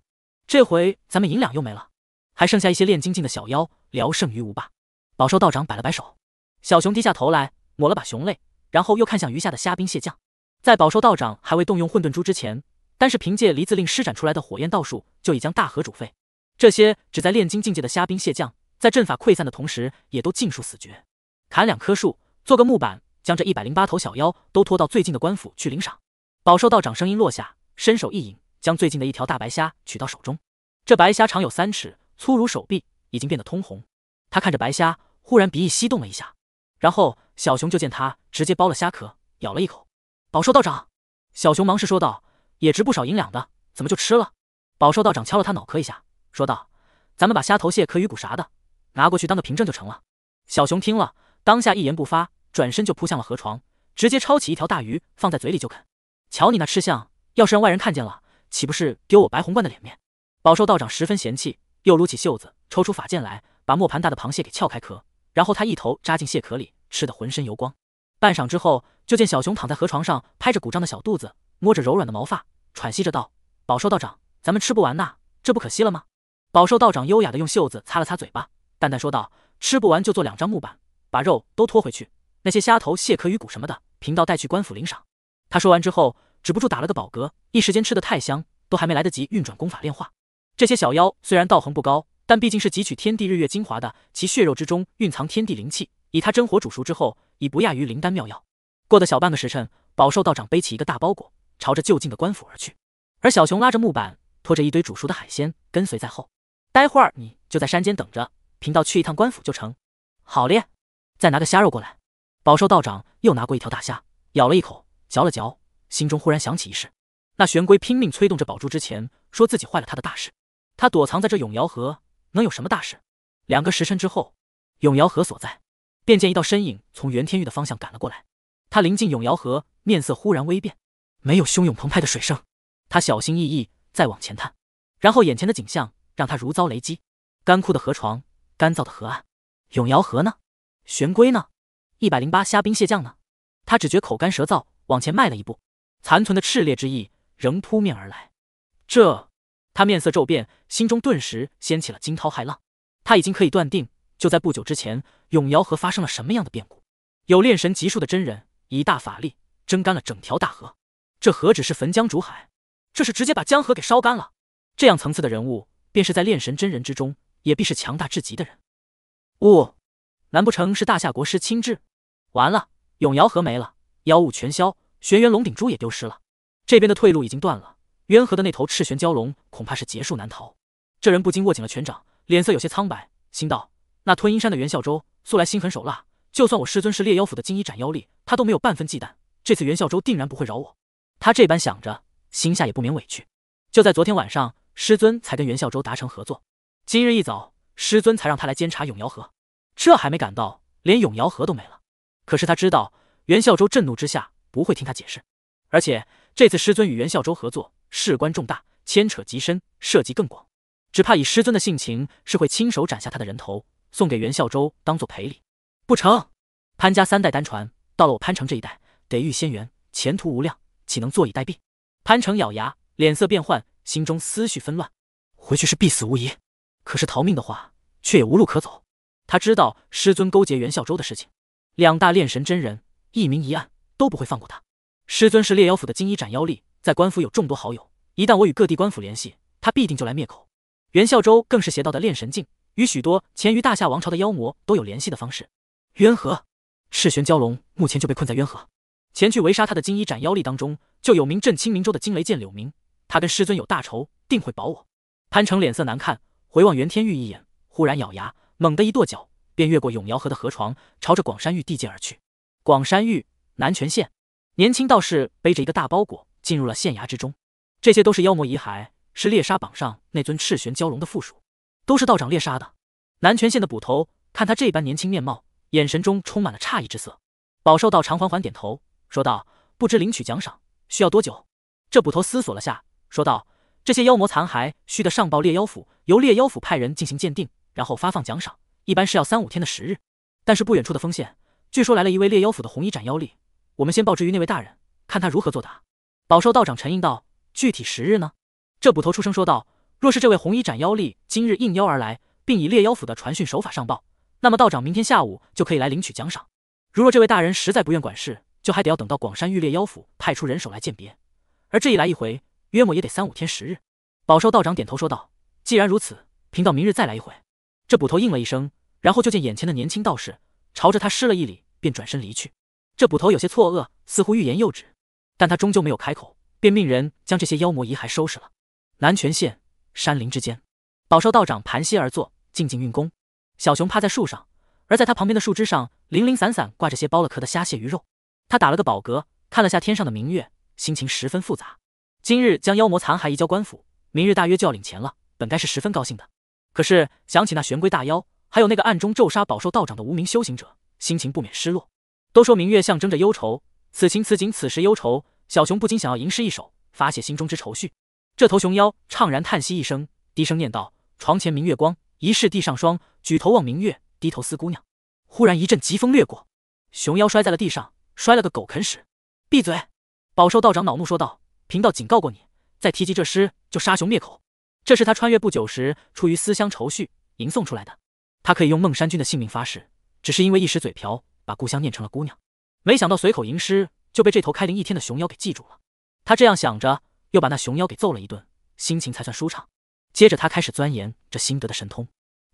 这回咱们银两又没了，还剩下一些炼金境的小妖，聊胜于无吧。宝寿道长摆了摆手，小熊低下头来抹了把熊泪，然后又看向余下的虾兵蟹将。在宝寿道长还未动用混沌珠之前，单是凭借离字令施展出来的火焰道术，就已将大河煮沸。这些只在炼金境界的虾兵蟹将，在阵法溃散的同时，也都尽数死绝。砍两棵树，做个木板。将这一百零八头小妖都拖到最近的官府去领赏。宝寿道长声音落下，伸手一引，将最近的一条大白虾取到手中。这白虾长有三尺，粗如手臂，已经变得通红。他看着白虾，忽然鼻翼翕动了一下，然后小熊就见他直接剥了虾壳，咬了一口。宝寿道长，小熊忙是说道：“也值不少银两的，怎么就吃了？”宝寿道长敲了他脑壳一下，说道：“咱们把虾头、蟹壳、鱼骨啥的拿过去当个凭证就成了。”小熊听了，当下一言不发。转身就扑向了河床，直接抄起一条大鱼放在嘴里就啃。瞧你那吃相，要是让外人看见了，岂不是丢我白红冠的脸面？饱受道长十分嫌弃，又撸起袖子抽出法剑来，把磨盘大的螃蟹给撬开壳，然后他一头扎进蟹壳里，吃的浑身油光。半晌之后，就见小熊躺在河床上，拍着鼓胀的小肚子，摸着柔软的毛发，喘息着道：“饱受道长，咱们吃不完呐，这不可惜了吗？”饱受道长优雅的用袖子擦了擦嘴巴，淡淡说道：“吃不完就做两张木板，把肉都拖回去。”那些虾头、蟹壳、鱼骨什么的，贫道带去官府领赏。他说完之后，止不住打了个饱嗝，一时间吃的太香，都还没来得及运转功法炼化。这些小妖虽然道行不高，但毕竟是汲取天地日月精华的，其血肉之中蕴藏天地灵气，以他真火煮熟之后，已不亚于灵丹妙药。过的小半个时辰，宝寿道长背起一个大包裹，朝着就近的官府而去，而小熊拉着木板，拖着一堆煮熟的海鲜跟随在后。待会儿你就在山间等着，贫道去一趟官府就成。好咧，再拿个虾肉过来。饱受道长又拿过一条大虾，咬了一口，嚼了嚼，心中忽然想起一事。那玄龟拼命催动着宝珠之前，说自己坏了他的大事。他躲藏在这永瑶河，能有什么大事？两个时辰之后，永瑶河所在，便见一道身影从袁天玉的方向赶了过来。他临近永瑶河，面色忽然微变。没有汹涌澎湃的水声，他小心翼翼再往前探，然后眼前的景象让他如遭雷击。干枯的河床，干燥的河岸，永瑶河呢？玄龟呢？一百零八虾兵蟹将呢？他只觉口干舌燥，往前迈了一步，残存的炽烈之意仍扑面而来。这，他面色骤变，心中顿时掀起了惊涛骇浪。他已经可以断定，就在不久之前，永瑶河发生了什么样的变故？有炼神级数的真人以大法力蒸干了整条大河，这何止是焚江煮海，这是直接把江河给烧干了。这样层次的人物，便是在炼神真人之中，也必是强大至极的人。哦，难不成是大夏国师亲至？完了，永瑶河没了，妖物全消，玄元龙顶珠也丢失了，这边的退路已经断了。渊河的那头赤玄蛟龙恐怕是劫数难逃。这人不禁握紧了拳掌，脸色有些苍白，心道：那吞阴山的袁孝周素来心狠手辣，就算我师尊是猎妖府的金衣斩妖力，他都没有半分忌惮。这次袁孝周定然不会饶我。他这般想着，心下也不免委屈。就在昨天晚上，师尊才跟袁孝周达成合作，今日一早，师尊才让他来监察永瑶河，这还没赶到，连永瑶河都没了。可是他知道袁孝周震怒之下不会听他解释，而且这次师尊与袁孝周合作事关重大，牵扯极深，涉及更广，只怕以师尊的性情是会亲手斩下他的人头，送给袁孝周当做赔礼。不成，潘家三代单传，到了我潘成这一代得遇仙缘，前途无量，岂能坐以待毙？潘成咬牙，脸色变幻，心中思绪纷乱，回去是必死无疑，可是逃命的话却也无路可走。他知道师尊勾结袁孝周的事情。两大炼神真人，一明一暗，都不会放过他。师尊是烈妖府的金衣斩妖力，在官府有众多好友，一旦我与各地官府联系，他必定就来灭口。袁孝周更是邪道的炼神境，与许多潜于大夏王朝的妖魔都有联系的方式。渊河赤玄蛟龙目前就被困在渊河，前去围杀他的金衣斩妖力当中就有名震青明州的惊雷剑柳明，他跟师尊有大仇，定会保我。潘成脸色难看，回望袁天玉一眼，忽然咬牙，猛地一跺脚。便越过永瑶河的河床，朝着广山玉地界而去。广山玉南泉县，年轻道士背着一个大包裹进入了县衙之中。这些都是妖魔遗骸，是猎杀榜上那尊赤玄蛟龙的附属，都是道长猎杀的。南泉县的捕头看他这般年轻面貌，眼神中充满了诧异之色。饱受道长缓缓点头说道：“不知领取奖赏需要多久？”这捕头思索了下，说道：“这些妖魔残骸需得上报猎妖府，由猎妖府派人进行鉴定，然后发放奖赏。”一般是要三五天的时日，但是不远处的丰县，据说来了一位猎妖府的红衣斩妖力。我们先报之于那位大人，看他如何作答。饱受道长沉吟道：“具体时日呢？”这捕头出声说道：“若是这位红衣斩妖力今日应邀而来，并以猎妖府的传讯手法上报，那么道长明天下午就可以来领取奖赏。如若这位大人实在不愿管事，就还得要等到广山玉猎妖府派出人手来鉴别，而这一来一回，约莫也得三五天时日。”饱受道长点头说道：“既然如此，贫道明日再来一回。”这捕头应了一声，然后就见眼前的年轻道士朝着他施了一礼，便转身离去。这捕头有些错愕，似乎欲言又止，但他终究没有开口，便命人将这些妖魔遗骸收拾了。南泉县山林之间，宝寿道长盘膝而坐，静静运功。小熊趴在树上，而在他旁边的树枝上，零零散散挂着些剥了壳的虾蟹鱼肉。他打了个饱嗝，看了下天上的明月，心情十分复杂。今日将妖魔残骸移交官府，明日大约就要领钱了，本该是十分高兴的。可是想起那玄龟大妖，还有那个暗中咒杀饱受道长的无名修行者，心情不免失落。都说明月象征着忧愁，此情此景，此时忧愁，小熊不禁想要吟诗一首，发泄心中之愁绪。这头熊妖怅然叹息一声，低声念道：“床前明月光，疑是地上霜。举头望明月，低头思姑娘。”忽然一阵疾风掠过，熊妖摔在了地上，摔了个狗啃屎。闭嘴！饱受道长恼怒说道：“贫道警告过你，再提及这诗，就杀熊灭口。”这是他穿越不久时，出于思乡愁绪吟诵出来的。他可以用孟山君的性命发誓，只是因为一时嘴瓢，把故乡念成了姑娘。没想到随口吟诗就被这头开灵一天的熊妖给记住了。他这样想着，又把那熊妖给揍了一顿，心情才算舒畅。接着他开始钻研这心得的神通。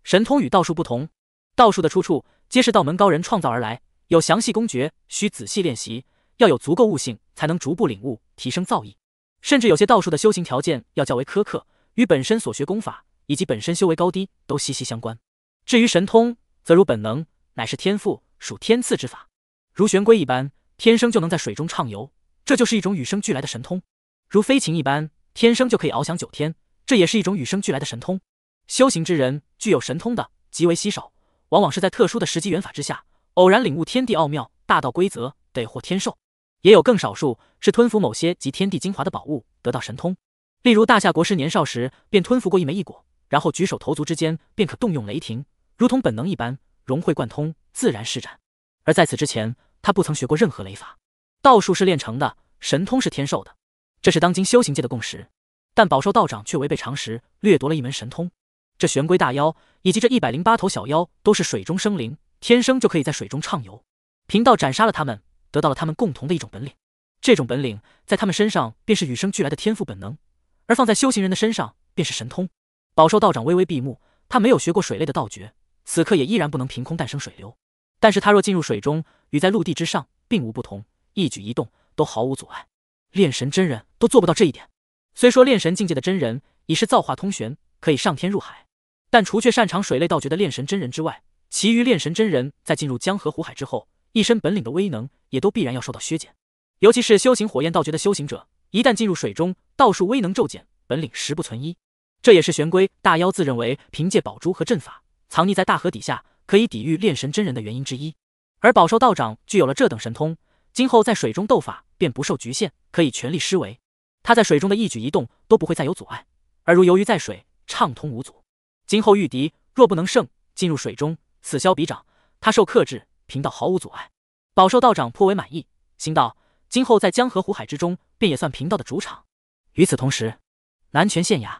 神通与道术不同，道术的出处皆是道门高人创造而来，有详细公诀，需仔细练习，要有足够悟性才能逐步领悟，提升造诣。甚至有些道术的修行条件要较为苛刻。与本身所学功法以及本身修为高低都息息相关。至于神通，则如本能，乃是天赋，属天赐之法。如玄龟一般，天生就能在水中畅游，这就是一种与生俱来的神通；如飞禽一般，天生就可以翱翔九天，这也是一种与生俱来的神通。修行之人具有神通的极为稀少，往往是在特殊的时机缘法之下，偶然领悟天地奥妙、大道规则，得获天授；也有更少数是吞服某些集天地精华的宝物，得到神通。例如大夏国师年少时便吞服过一枚异果，然后举手投足之间便可动用雷霆，如同本能一般融会贯通，自然施展。而在此之前，他不曾学过任何雷法。道术是练成的，神通是天授的，这是当今修行界的共识。但饱受道长却违背常识，掠夺了一门神通。这玄龟大妖以及这一百零八头小妖都是水中生灵，天生就可以在水中畅游。贫道斩杀了他们，得到了他们共同的一种本领。这种本领在他们身上便是与生俱来的天赋本能。而放在修行人的身上，便是神通。宝寿道长微微闭目，他没有学过水类的道诀，此刻也依然不能凭空诞生水流。但是他若进入水中，与在陆地之上并无不同，一举一动都毫无阻碍。炼神真人都做不到这一点。虽说炼神境界的真人已是造化通玄，可以上天入海，但除却擅长水类道诀的炼神真人之外，其余炼神真人在进入江河湖海之后，一身本领的威能也都必然要受到削减，尤其是修行火焰道诀的修行者。一旦进入水中，道术威能骤减，本领十不存一。这也是玄龟大妖自认为凭借宝珠和阵法藏匿在大河底下可以抵御炼神真人的原因之一。而宝寿道长具有了这等神通，今后在水中斗法便不受局限，可以全力施为。他在水中的一举一动都不会再有阻碍，而如游鱼在水，畅通无阻。今后遇敌若不能胜，进入水中此消彼长，他受克制，贫道毫无阻碍。宝寿道长颇为满意，心道。今后在江河湖海之中，便也算贫道的主场。与此同时，南泉县衙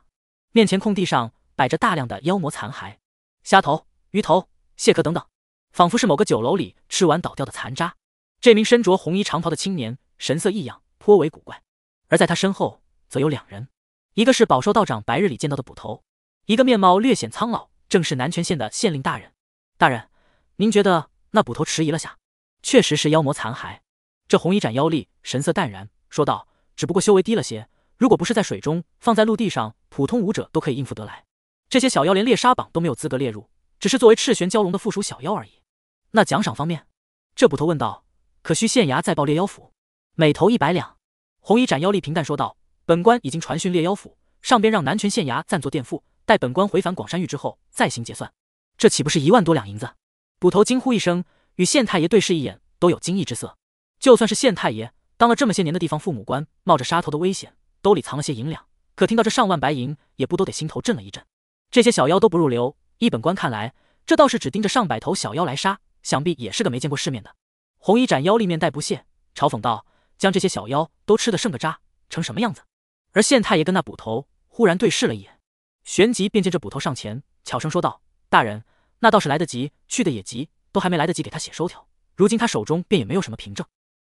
面前空地上摆着大量的妖魔残骸，虾头、鱼头、蟹壳等等，仿佛是某个酒楼里吃完倒掉的残渣。这名身着红衣长袍的青年神色异样，颇为古怪。而在他身后，则有两人，一个是宝寿道长白日里见到的捕头，一个面貌略显苍老，正是南泉县的县令大人。大人，您觉得那捕头迟疑了下，确实是妖魔残骸。这红衣斩妖力神色淡然说道：“只不过修为低了些，如果不是在水中，放在陆地上，普通武者都可以应付得来。这些小妖连猎杀榜都没有资格列入，只是作为赤玄蛟龙的附属小妖而已。”那奖赏方面，这捕头问道：“可需县衙再报猎妖府？每头一百两？”红衣斩妖力平淡说道：“本官已经传讯猎妖府，上边让南泉县衙暂作垫付，待本官回返广山域之后再行结算。这岂不是一万多两银子？”捕头惊呼一声，与县太爷对视一眼，都有惊异之色。就算是县太爷当了这么些年的地方父母官，冒着杀头的危险，兜里藏了些银两，可听到这上万白银，也不都得心头震了一震。这些小妖都不入流，依本官看来，这道士只盯着上百头小妖来杀，想必也是个没见过世面的。红衣斩妖立面带不屑，嘲讽道：“将这些小妖都吃得剩个渣，成什么样子？”而县太爷跟那捕头忽然对视了一眼，旋即便见这捕头上前，悄声说道：“大人，那倒是来得及，去的也急，都还没来得及给他写收条，如今他手中便也没有什么凭证。”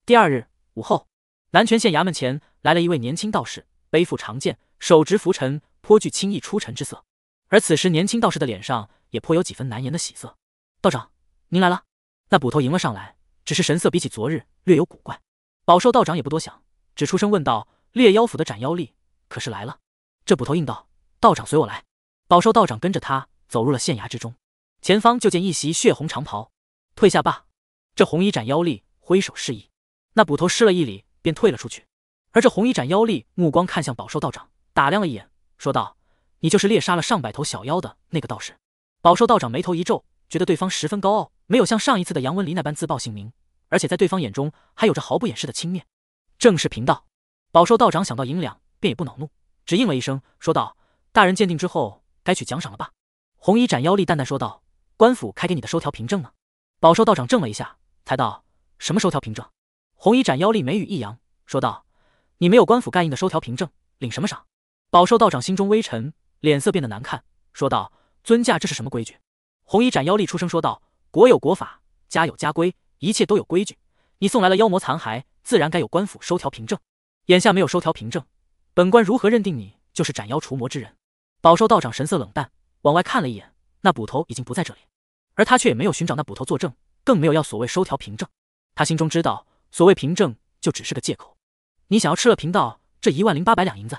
第二日午后，南泉县衙门前来了一位年轻道士，背负长剑，手执拂尘，颇具轻易出尘之色。而此时年轻道士的脸上也颇有几分难言的喜色。道长，您来了。那捕头迎了上来，只是神色比起昨日略有古怪。宝寿道长也不多想，只出声问道：“猎妖府的斩妖力可是来了？”这捕头应道：“道长随我来。”宝寿道长跟着他走入了县衙之中，前方就见一袭血红长袍。退下吧。这红衣斩妖力挥手示意。那捕头施了一礼，便退了出去。而这红衣斩妖力目光看向宝寿道长，打量了一眼，说道：“你就是猎杀了上百头小妖的那个道士。”宝寿道长眉头一皱，觉得对方十分高傲，没有像上一次的杨文离那般自报姓名，而且在对方眼中还有着毫不掩饰的轻蔑。正是贫道。宝寿道长想到银两，便也不恼怒，只应了一声，说道：“大人鉴定之后，该取奖赏了吧？”红衣斩妖力淡淡说道：“官府开给你的收条凭证呢？”宝寿道长怔了一下，才道：“什么收条凭证？”红衣斩妖厉眉宇一扬，说道：“你没有官府盖印的收条凭证，领什么赏？”宝寿道长心中微沉，脸色变得难看，说道：“尊驾，这是什么规矩？”红衣斩妖厉出声说道：“国有国法，家有家规，一切都有规矩。你送来了妖魔残骸，自然该有官府收条凭证。眼下没有收条凭证，本官如何认定你就是斩妖除魔之人？”宝寿道长神色冷淡，往外看了一眼，那捕头已经不在这里，而他却也没有寻找那捕头作证，更没有要所谓收条凭证。他心中知道。所谓凭证，就只是个借口。你想要吃了贫道这一万零八百两银子？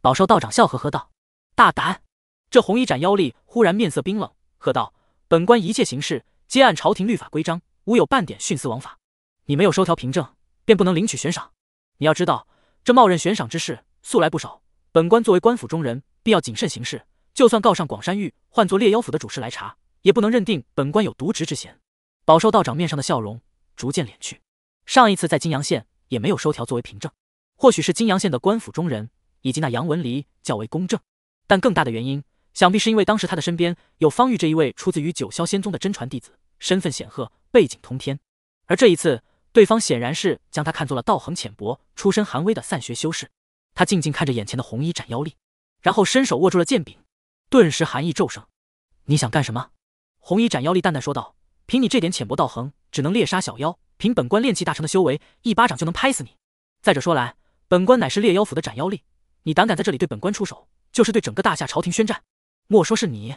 宝寿道长笑呵呵道：“大胆！”这红衣斩妖吏忽然面色冰冷，喝道：“本官一切行事皆按朝廷律法规章，无有半点徇私枉法。你没有收条凭证，便不能领取悬赏。你要知道，这冒认悬赏之事素来不少。本官作为官府中人，必要谨慎行事。就算告上广山狱，换作猎妖府的主事来查，也不能认定本官有渎职之嫌。”宝寿道长面上的笑容逐渐敛去。上一次在金阳县也没有收条作为凭证，或许是金阳县的官府中人以及那杨文离较为公正，但更大的原因，想必是因为当时他的身边有方玉这一位出自于九霄仙宗的真传弟子，身份显赫，背景通天。而这一次，对方显然是将他看作了道行浅薄、出身寒微的散学修士。他静静看着眼前的红衣斩妖力，然后伸手握住了剑柄，顿时寒意骤升。你想干什么？红衣斩妖力淡淡说道：“凭你这点浅薄道行，只能猎杀小妖。”凭本官炼气大成的修为，一巴掌就能拍死你。再者说来，本官乃是猎妖府的斩妖力，你胆敢在这里对本官出手，就是对整个大夏朝廷宣战。莫说是你，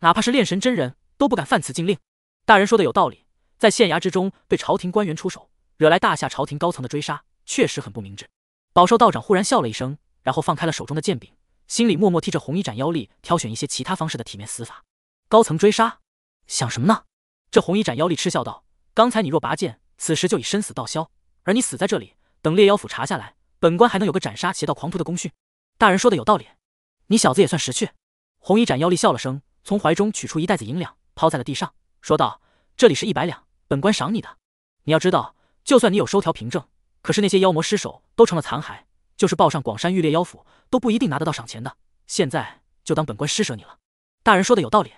哪怕是炼神真人都不敢犯此禁令。大人说的有道理，在县衙之中对朝廷官员出手，惹来大夏朝廷高层的追杀，确实很不明智。宝寿道长忽然笑了一声，然后放开了手中的剑柄，心里默默替这红衣斩妖力挑选一些其他方式的体面死法。高层追杀，想什么呢？这红衣斩妖力嗤笑道：“刚才你若拔剑。”此时就已身死道消，而你死在这里，等猎妖府查下来，本官还能有个斩杀邪道狂徒的功勋。大人说的有道理，你小子也算识趣。红衣斩妖吏笑了声，从怀中取出一袋子银两，抛在了地上，说道：“这里是一百两，本官赏你的。你要知道，就算你有收条凭证，可是那些妖魔尸首都成了残骸，就是报上广山玉猎妖府，都不一定拿得到赏钱的。现在就当本官施舍你了。”大人说的有道理。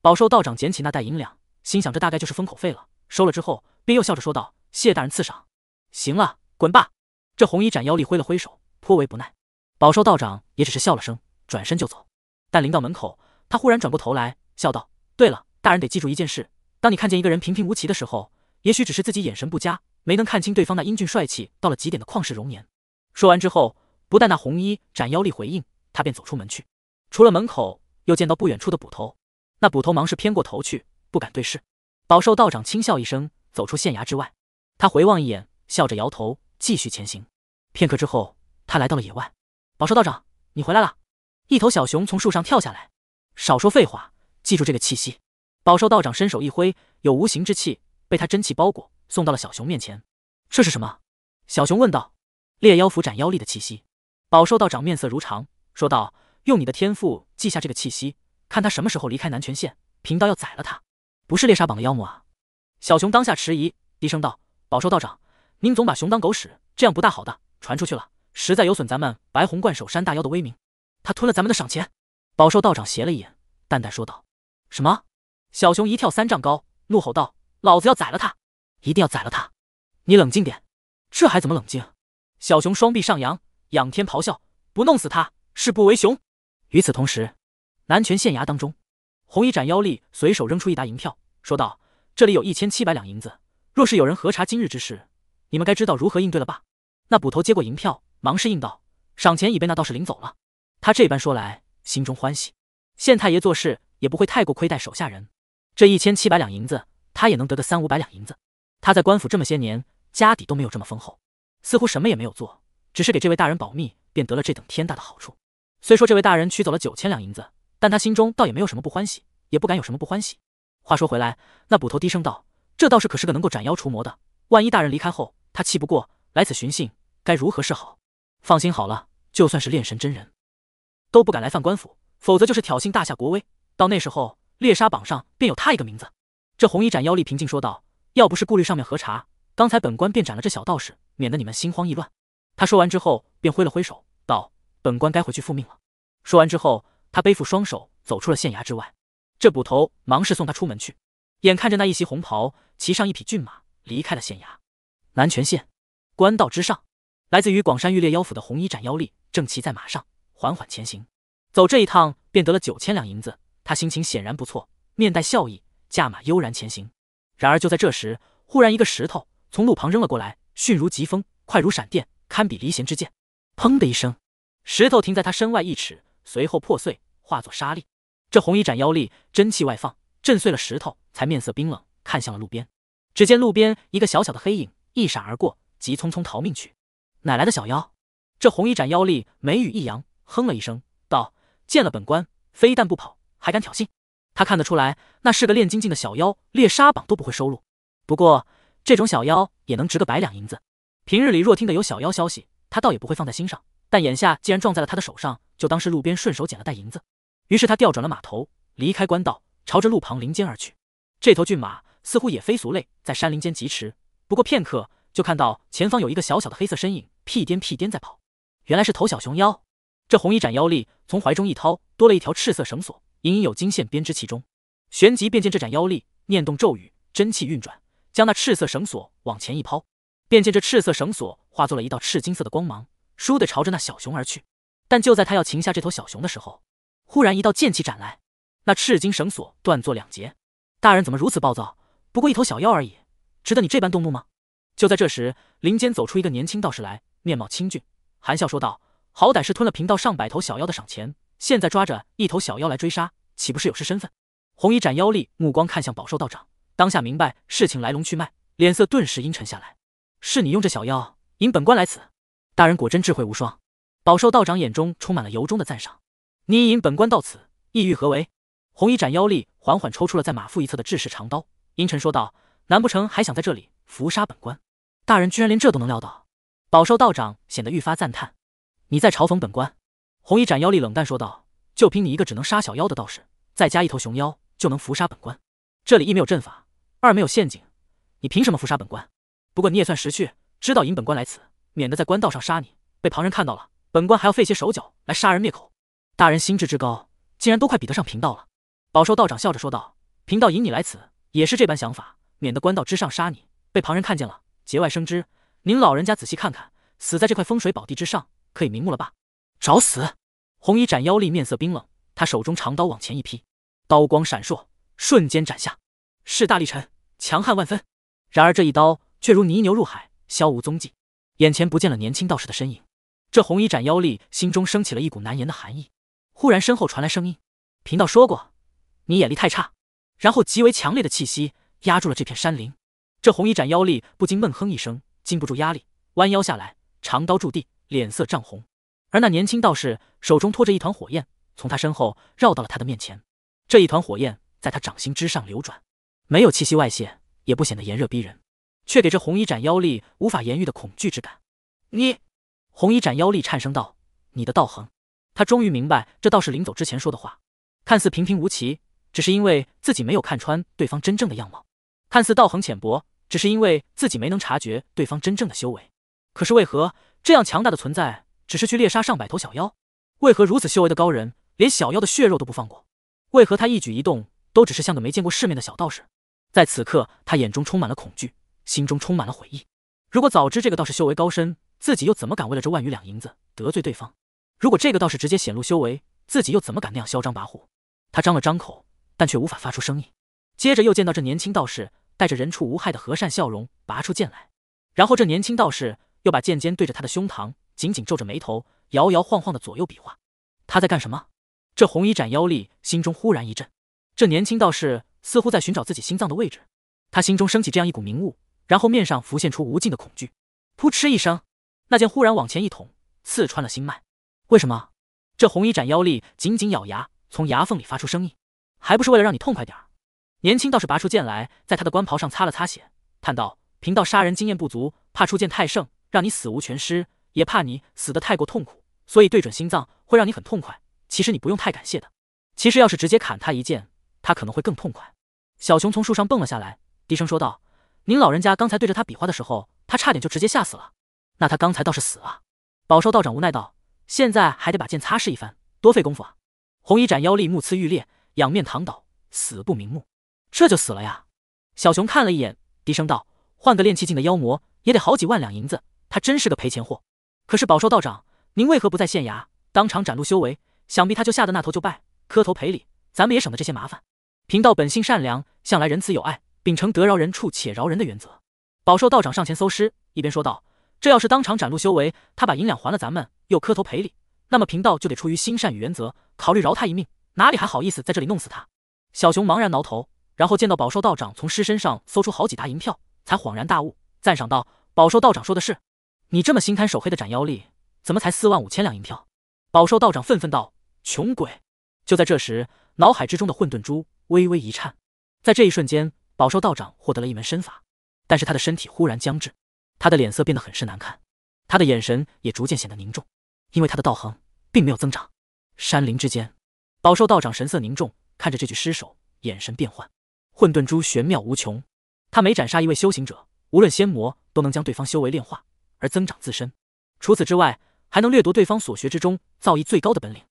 饱受道长捡起那袋银两，心想这大概就是封口费了。收了之后，便又笑着说道：“谢大人赐赏。”行了，滚吧！这红衣斩妖力挥了挥手，颇为不耐。饱受道长也只是笑了声，转身就走。但临到门口，他忽然转过头来，笑道：“对了，大人得记住一件事：当你看见一个人平平无奇的时候，也许只是自己眼神不佳，没能看清对方那英俊帅气到了极点的旷世容颜。”说完之后，不待那红衣斩妖力回应，他便走出门去。出了门口，又见到不远处的捕头，那捕头忙是偏过头去，不敢对视。宝寿道长轻笑一声，走出县衙之外。他回望一眼，笑着摇头，继续前行。片刻之后，他来到了野外。宝寿道长，你回来了！一头小熊从树上跳下来。少说废话，记住这个气息。宝寿道长伸手一挥，有无形之气被他真气包裹，送到了小熊面前。这是什么？小熊问道。猎妖符斩妖力的气息。宝寿道长面色如常，说道：“用你的天赋记下这个气息，看他什么时候离开南泉县，贫道要宰了他。”不是猎杀榜的妖魔啊！小熊当下迟疑，低声道：“宝兽道长，您总把熊当狗屎，这样不大好的，传出去了，实在有损咱们白虹冠首山大妖的威名。”他吞了咱们的赏钱。宝兽道长斜了一眼，淡淡说道：“什么？”小熊一跳三丈高，怒吼道：“老子要宰了他！一定要宰了他！你冷静点，这还怎么冷静？”小熊双臂上扬，仰天咆哮：“不弄死他，誓不为熊！”与此同时，南泉县衙当中。红衣斩妖力随手扔出一沓银票，说道：“这里有一千七百两银子，若是有人核查今日之事，你们该知道如何应对了吧？”那捕头接过银票，忙是应道：“赏钱已被那道士领走了。”他这般说来，心中欢喜。县太爷做事也不会太过亏待手下人，这一千七百两银子，他也能得个三五百两银子。他在官府这么些年，家底都没有这么丰厚，似乎什么也没有做，只是给这位大人保密便得了这等天大的好处。虽说这位大人取走了九千两银子。但他心中倒也没有什么不欢喜，也不敢有什么不欢喜。话说回来，那捕头低声道：“这道士可是个能够斩妖除魔的。万一大人离开后，他气不过来此寻衅，该如何是好？”放心好了，就算是炼神真人，都不敢来犯官府，否则就是挑衅大夏国威。到那时候，猎杀榜上便有他一个名字。”这红衣斩妖力平静说道：“要不是顾虑上面核查，刚才本官便斩了这小道士，免得你们心慌意乱。”他说完之后，便挥了挥手，道：“本官该回去复命了。”说完之后。他背负双手走出了县衙之外，这捕头忙是送他出门去。眼看着那一袭红袍骑上一匹骏马离开了县衙。南泉县官道之上，来自于广山玉裂妖府的红衣斩妖力正骑在马上缓缓前行。走这一趟便得了九千两银子，他心情显然不错，面带笑意，驾马悠然前行。然而就在这时，忽然一个石头从路旁扔了过来，迅如疾风，快如闪电，堪比离弦之箭。砰的一声，石头停在他身外一尺，随后破碎。化作沙粒，这红衣斩妖力真气外放，震碎了石头，才面色冰冷看向了路边。只见路边一个小小的黑影一闪而过，急匆匆逃命去。哪来的小妖？这红衣斩妖力眉宇一扬，哼了一声道：“见了本官，非但不跑，还敢挑衅。”他看得出来，那是个炼金境的小妖，猎杀榜都不会收录。不过这种小妖也能值个百两银子。平日里若听得有小妖消息，他倒也不会放在心上。但眼下既然撞在了他的手上，就当是路边顺手捡了袋银子。于是他调转了马头，离开官道，朝着路旁林间而去。这头骏马似乎也非俗类，在山林间疾驰。不过片刻，就看到前方有一个小小的黑色身影，屁颠屁颠在跑。原来是头小熊妖。这红衣斩妖力从怀中一掏，多了一条赤色绳索，隐隐有金线编织其中。旋即便见这斩妖力念动咒语，真气运转，将那赤色绳索往前一抛，便见这赤色绳索化作了一道赤金色的光芒，倏地朝着那小熊而去。但就在他要擒下这头小熊的时候，忽然一道剑气斩来，那赤金绳索断作两截。大人怎么如此暴躁？不过一头小妖而已，值得你这般动怒吗？就在这时，林间走出一个年轻道士来，面貌清俊，含笑说道：“好歹是吞了贫道上百头小妖的赏钱，现在抓着一头小妖来追杀，岂不是有失身份？”红衣斩妖力目光看向宝兽道长，当下明白事情来龙去脉，脸色顿时阴沉下来：“是你用这小妖引本官来此，大人果真智慧无双。”宝兽道长眼中充满了由衷的赞赏。你引本官到此，意欲何为？红衣斩妖力缓缓抽出了在马腹一侧的制式长刀，阴沉说道：“难不成还想在这里伏杀本官？大人居然连这都能料到？”宝寿道长显得愈发赞叹。“你在嘲讽本官？”红衣斩妖力冷淡说道：“就凭你一个只能杀小妖的道士，再加一头雄妖，就能伏杀本官？这里一没有阵法，二没有陷阱，你凭什么伏杀本官？不过你也算识趣，知道引本官来此，免得在官道上杀你，被旁人看到了，本官还要费些手脚来杀人灭口。”大人心智之高，竟然都快比得上贫道了。宝寿道长笑着说道：“贫道引你来此，也是这般想法，免得官道之上杀你，被旁人看见了，节外生枝。您老人家仔细看看，死在这块风水宝地之上，可以瞑目了吧？”找死！红衣斩妖力面色冰冷，他手中长刀往前一劈，刀光闪烁，瞬间斩下，势大力沉，强悍万分。然而这一刀却如泥牛入海，消无踪迹，眼前不见了年轻道士的身影。这红衣斩妖力心中升起了一股难言的寒意。忽然，身后传来声音：“贫道说过，你眼力太差。”然后，极为强烈的气息压住了这片山林。这红衣斩妖力不禁闷哼一声，禁不住压力，弯腰下来，长刀驻地，脸色涨红。而那年轻道士手中托着一团火焰，从他身后绕到了他的面前。这一团火焰在他掌心之上流转，没有气息外泄，也不显得炎热逼人，却给这红衣斩妖力无法言喻的恐惧之感。“你！”红衣斩妖力颤声道，“你的道行。”他终于明白，这道士临走之前说的话，看似平平无奇，只是因为自己没有看穿对方真正的样貌；看似道行浅薄，只是因为自己没能察觉对方真正的修为。可是为何这样强大的存在，只是去猎杀上百头小妖？为何如此修为的高人，连小妖的血肉都不放过？为何他一举一动都只是像个没见过世面的小道士？在此刻，他眼中充满了恐惧，心中充满了悔意。如果早知这个道士修为高深，自己又怎么敢为了这万余两银子得罪对方？如果这个道士直接显露修为，自己又怎么敢那样嚣张跋扈？他张了张口，但却无法发出声音。接着又见到这年轻道士带着人畜无害的和善笑容，拔出剑来。然后这年轻道士又把剑尖对着他的胸膛，紧紧皱着眉头，摇摇晃晃的左右比划。他在干什么？这红衣斩妖力心中忽然一震。这年轻道士似乎在寻找自己心脏的位置。他心中升起这样一股明悟，然后面上浮现出无尽的恐惧。扑哧一声，那剑忽然往前一捅，刺穿了心脉。为什么？这红衣斩妖力紧紧咬牙，从牙缝里发出声音，还不是为了让你痛快点儿？年轻道士拔出剑来，在他的官袍上擦了擦血，叹道：“贫道杀人经验不足，怕出剑太盛，让你死无全尸，也怕你死得太过痛苦，所以对准心脏，会让你很痛快。其实你不用太感谢的。其实要是直接砍他一剑，他可能会更痛快。”小熊从树上蹦了下来，低声说道：“您老人家刚才对着他比划的时候，他差点就直接吓死了。那他刚才倒是死了。”宝寿道长无奈道。现在还得把剑擦拭一番，多费功夫啊！红衣斩妖力目眦欲裂，仰面躺倒，死不瞑目。这就死了呀？小熊看了一眼，低声道：“换个练气境的妖魔，也得好几万两银子。他真是个赔钱货。”可是宝寿道长，您为何不在县衙当场展露修为？想必他就吓得那头就拜，磕头赔礼，咱们也省得这些麻烦。贫道本性善良，向来仁慈有爱，秉承得饶人处且饶人的原则。宝寿道长上前搜尸，一边说道。这要是当场展露修为，他把银两还了咱们，又磕头赔礼，那么贫道就得出于心善与原则，考虑饶他一命，哪里还好意思在这里弄死他？小熊茫然挠头，然后见到宝寿道长从尸身上搜出好几沓银票，才恍然大悟，赞赏道：“宝寿道长说的是，你这么心贪手黑的斩妖力，怎么才四万五千两银票？”宝寿道长愤愤道：“穷鬼！”就在这时，脑海之中的混沌珠微微一颤，在这一瞬间，宝寿道长获得了一门身法，但是他的身体忽然僵滞。他的脸色变得很是难看，他的眼神也逐渐显得凝重，因为他的道行并没有增长。山林之间，宝受道长神色凝重，看着这具尸首，眼神变幻。混沌珠玄妙无穷，他每斩杀一位修行者，无论仙魔，都能将对方修为炼化而增长自身。除此之外，还能掠夺对方所学之中造诣最高的本领。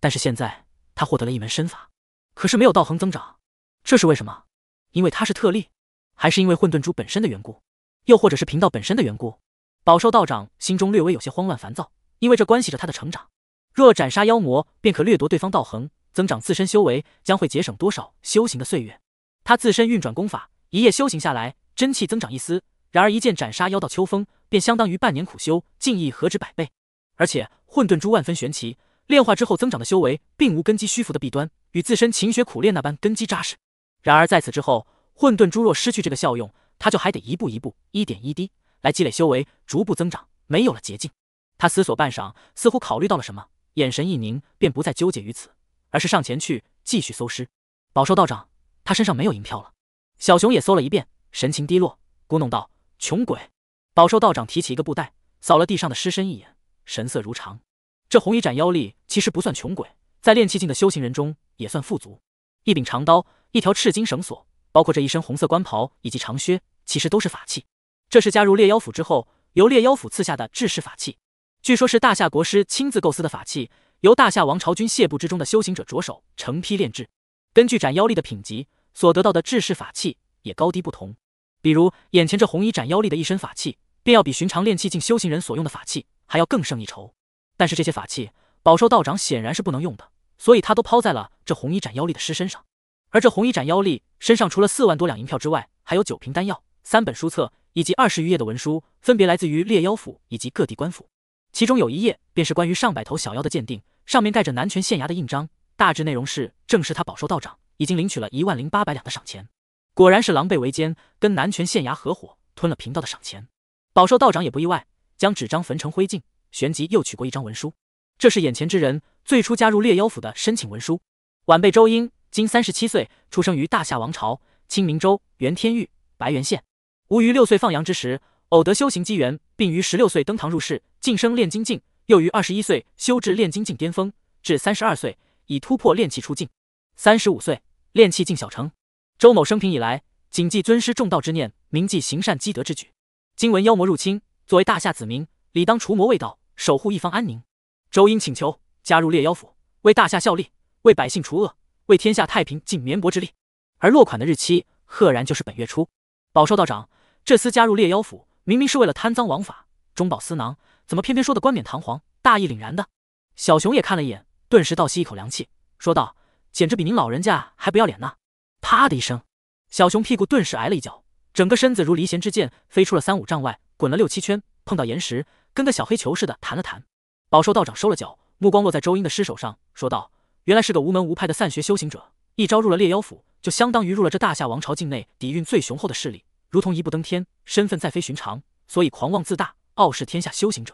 但是现在他获得了一门身法，可是没有道行增长，这是为什么？因为他是特例，还是因为混沌珠本身的缘故？又或者是贫道本身的缘故，饱受道长心中略微有些慌乱烦躁，因为这关系着他的成长。若斩杀妖魔，便可掠夺对方道行，增长自身修为，将会节省多少修行的岁月？他自身运转功法，一夜修行下来，真气增长一丝。然而一剑斩杀妖道秋风，便相当于半年苦修，竟意何止百倍？而且混沌珠万分玄奇，炼化之后增长的修为，并无根基虚浮的弊端，与自身勤学苦练那般根基扎实。然而在此之后，混沌珠若失去这个效用，他就还得一步一步、一点一滴来积累修为，逐步增长，没有了捷径。他思索半晌，似乎考虑到了什么，眼神一凝，便不再纠结于此，而是上前去继续搜尸。宝寿道长，他身上没有银票了。小熊也搜了一遍，神情低落，咕哝道：“穷鬼。”宝寿道长提起一个布袋，扫了地上的尸身一眼，神色如常。这红衣斩妖力其实不算穷鬼，在炼气境的修行人中也算富足。一柄长刀，一条赤金绳索，包括这一身红色官袍以及长靴。其实都是法器，这是加入猎妖府之后，由猎妖府赐下的制式法器。据说是大夏国师亲自构思的法器，由大夏王朝军谢部之中的修行者着手成批炼制。根据斩妖力的品级，所得到的制式法器也高低不同。比如眼前这红衣斩妖力的一身法器，便要比寻常炼气境修行人所用的法器还要更胜一筹。但是这些法器，饱受道长显然是不能用的，所以他都抛在了这红衣斩妖力的尸身上。而这红衣斩妖力身上除了四万多两银票之外，还有九瓶丹药。三本书册以及二十余页的文书，分别来自于猎妖府以及各地官府。其中有一页便是关于上百头小妖的鉴定，上面盖着南泉县衙的印章。大致内容是证实他饱受道长已经领取了一万零八百两的赏钱。果然是狼狈为奸，跟南泉县衙合伙吞了贫道的赏钱。饱受道长也不意外，将纸张焚成灰烬，旋即又取过一张文书。这是眼前之人最初加入猎妖府的申请文书。晚辈周英，今三十七岁，出生于大夏王朝清明州元天域白原县。吾于六岁放羊之时，偶得修行机缘，并于十六岁登堂入室，晋升炼金境。又于二十一岁修至炼金境巅峰，至三十二岁已突破炼气出境。三十五岁炼气进小成。周某生平以来，谨记尊师重道之念，铭记行善积德之举。今闻妖魔入侵，作为大夏子民，理当除魔卫道，守护一方安宁。周英请求加入猎妖府，为大夏效力，为百姓除恶，为天下太平尽绵薄之力。而落款的日期，赫然就是本月初。宝寿道长。这厮加入猎妖府，明明是为了贪赃枉法、中饱私囊，怎么偏偏说的冠冕堂皇、大义凛然的？小熊也看了一眼，顿时倒吸一口凉气，说道：“简直比您老人家还不要脸呢！”啪的一声，小熊屁股顿时挨了一脚，整个身子如离弦之箭飞出了三五丈外，滚了六七圈，碰到岩石，跟个小黑球似的弹了弹。宝受道长收了脚，目光落在周英的尸首上，说道：“原来是个无门无派的散学修行者，一招入了猎妖府，就相当于入了这大夏王朝境内底蕴最雄厚的势力。”如同一步登天，身份再非寻常，所以狂妄自大，傲视天下修行者。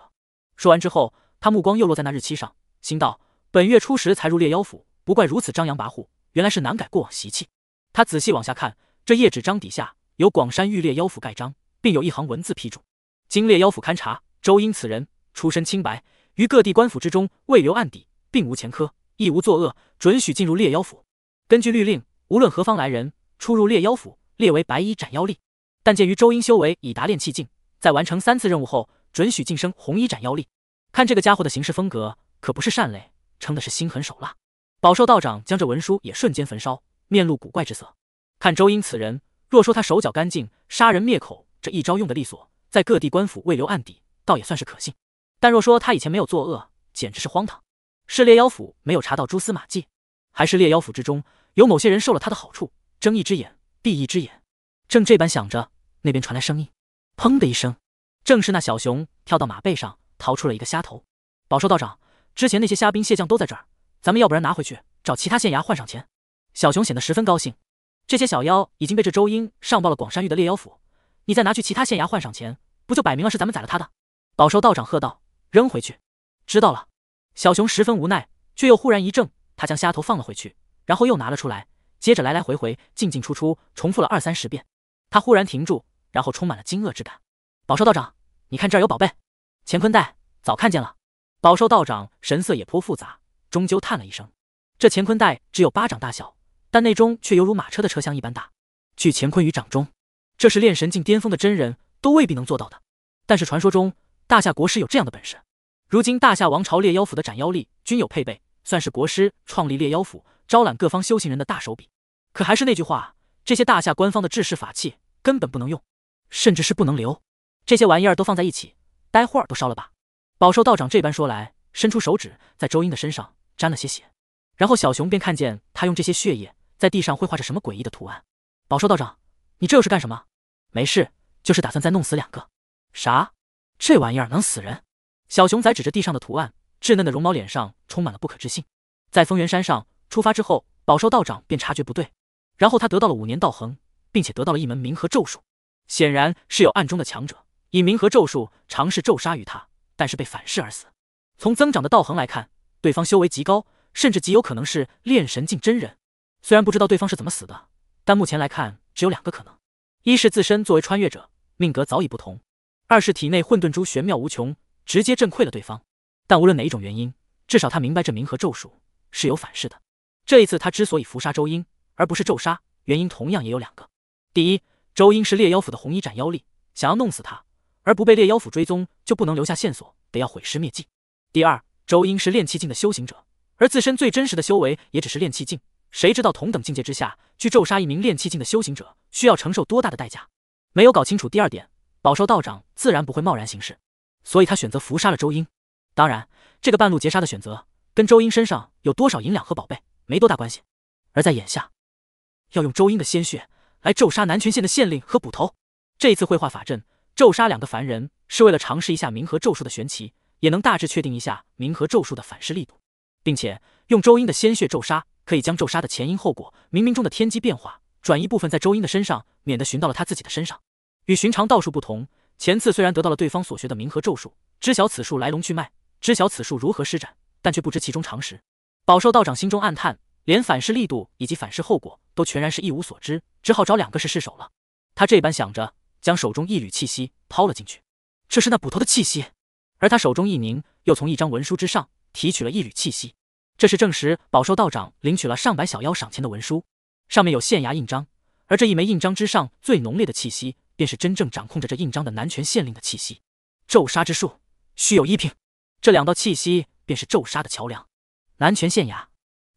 说完之后，他目光又落在那日期上，心道：本月初十才入猎妖府，不怪如此张扬跋扈，原来是难改过往习气。他仔细往下看，这页纸章底下有广山玉猎妖府盖章，并有一行文字批注：经猎妖府勘察，周因此人出身清白，于各地官府之中未留案底，并无前科，亦无作恶，准许进入猎妖府。根据律令，无论何方来人，出入猎妖府列为白衣斩妖吏。但鉴于周英修为已达炼气境，在完成三次任务后，准许晋升红衣斩妖令。看这个家伙的行事风格，可不是善类，称的是心狠手辣。宝寿道长将这文书也瞬间焚烧，面露古怪之色。看周英此人，若说他手脚干净，杀人灭口，这一招用的利索，在各地官府未留案底，倒也算是可信。但若说他以前没有作恶，简直是荒唐。是猎妖府没有查到蛛丝马迹，还是猎妖府之中有某些人受了他的好处，睁一只眼闭一只眼？正这般想着，那边传来声音，砰的一声，正是那小熊跳到马背上，掏出了一个虾头。宝寿道长，之前那些虾兵蟹将都在这儿，咱们要不然拿回去找其他县衙换赏钱？小熊显得十分高兴。这些小妖已经被这周英上报了广山域的猎妖府，你再拿去其他县衙换赏钱，不就摆明了是咱们宰了他的？宝寿道长喝道：“扔回去！”知道了。小熊十分无奈，却又忽然一怔，他将虾头放了回去，然后又拿了出来，接着来来回回，进进出出，重复了二三十遍。他忽然停住，然后充满了惊愕之感。宝寿道长，你看这儿有宝贝，乾坤袋早看见了。宝寿道长神色也颇复杂，终究叹了一声。这乾坤袋只有巴掌大小，但内中却犹如马车的车厢一般大，距乾坤于掌中，这是炼神境巅峰的真人都未必能做到的。但是传说中，大夏国师有这样的本事。如今大夏王朝猎妖府的斩妖力均有配备，算是国师创立猎妖府、招揽各方修行人的大手笔。可还是那句话，这些大夏官方的制式法器。根本不能用，甚至是不能留。这些玩意儿都放在一起，待会儿都烧了吧。宝寿道长这般说来，伸出手指在周英的身上沾了些血，然后小熊便看见他用这些血液在地上绘画着什么诡异的图案。宝寿道长，你这又是干什么？没事，就是打算再弄死两个。啥？这玩意儿能死人？小熊仔指着地上的图案，稚嫩的绒毛脸上充满了不可置信。在丰原山上出发之后，宝寿道长便察觉不对，然后他得到了五年道恒。并且得到了一门冥河咒术，显然是有暗中的强者以冥河咒术尝试咒杀于他，但是被反噬而死。从增长的道行来看，对方修为极高，甚至极有可能是炼神境真人。虽然不知道对方是怎么死的，但目前来看只有两个可能：一是自身作为穿越者，命格早已不同；二是体内混沌珠玄妙无穷，直接震溃了对方。但无论哪一种原因，至少他明白这冥河咒术是有反噬的。这一次他之所以伏杀周英而不是咒杀，原因同样也有两个。第一，周英是猎妖府的红衣斩妖力，想要弄死他而不被猎妖府追踪，就不能留下线索，得要毁尸灭迹。第二，周英是炼气境的修行者，而自身最真实的修为也只是炼气境，谁知道同等境界之下去咒杀一名炼气境的修行者，需要承受多大的代价？没有搞清楚第二点，宝兽道长自然不会贸然行事，所以他选择伏杀了周英。当然，这个半路截杀的选择，跟周英身上有多少银两和宝贝没多大关系。而在眼下，要用周英的鲜血。来咒杀南泉县的县令和捕头。这次绘画法阵咒杀两个凡人，是为了尝试一下冥河咒术的玄奇，也能大致确定一下冥河咒术的反噬力度，并且用周英的鲜血咒杀，可以将咒杀的前因后果、冥冥中的天机变化转移部分在周英的身上，免得寻到了他自己的身上。与寻常道术不同，前次虽然得到了对方所学的冥河咒术，知晓此术来龙去脉，知晓此术如何施展，但却不知其中常识。饱受道长心中暗叹。连反噬力度以及反噬后果都全然是一无所知，只好找两个试试手了。他这般想着，将手中一缕气息抛了进去，这是那捕头的气息。而他手中一凝，又从一张文书之上提取了一缕气息，这是证实宝寿道长领取了上百小妖赏钱的文书，上面有县衙印章。而这一枚印章之上最浓烈的气息，便是真正掌控着这印章的南全县令的气息。咒杀之术须有一品。这两道气息便是咒杀的桥梁。南全县衙。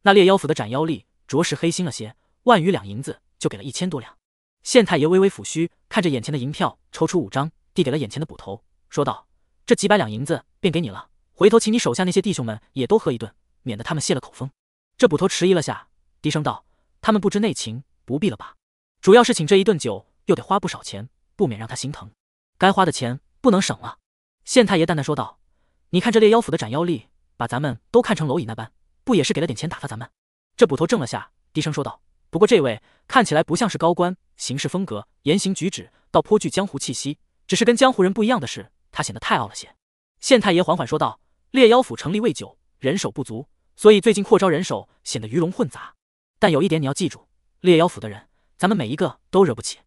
那猎妖府的斩妖力着实黑心了些，万余两银子就给了一千多两。县太爷微微抚须，看着眼前的银票，抽出五张，递给了眼前的捕头，说道：“这几百两银子便给你了，回头请你手下那些弟兄们也都喝一顿，免得他们泄了口风。”这捕头迟疑了下，低声道：“他们不知内情，不必了吧？主要是请这一顿酒又得花不少钱，不免让他心疼。该花的钱不能省了。”县太爷淡淡说道：“你看这猎妖府的斩妖力，把咱们都看成蝼蚁那般。”不也是给了点钱打发咱们？这捕头怔了下，低声说道：“不过这位看起来不像是高官，行事风格、言行举止倒颇具江湖气息。只是跟江湖人不一样的是，他显得太傲了些。”县太爷缓缓说道：“猎妖府成立未久，人手不足，所以最近扩招人手显得鱼龙混杂。但有一点你要记住，猎妖府的人，咱们每一个都惹不起。”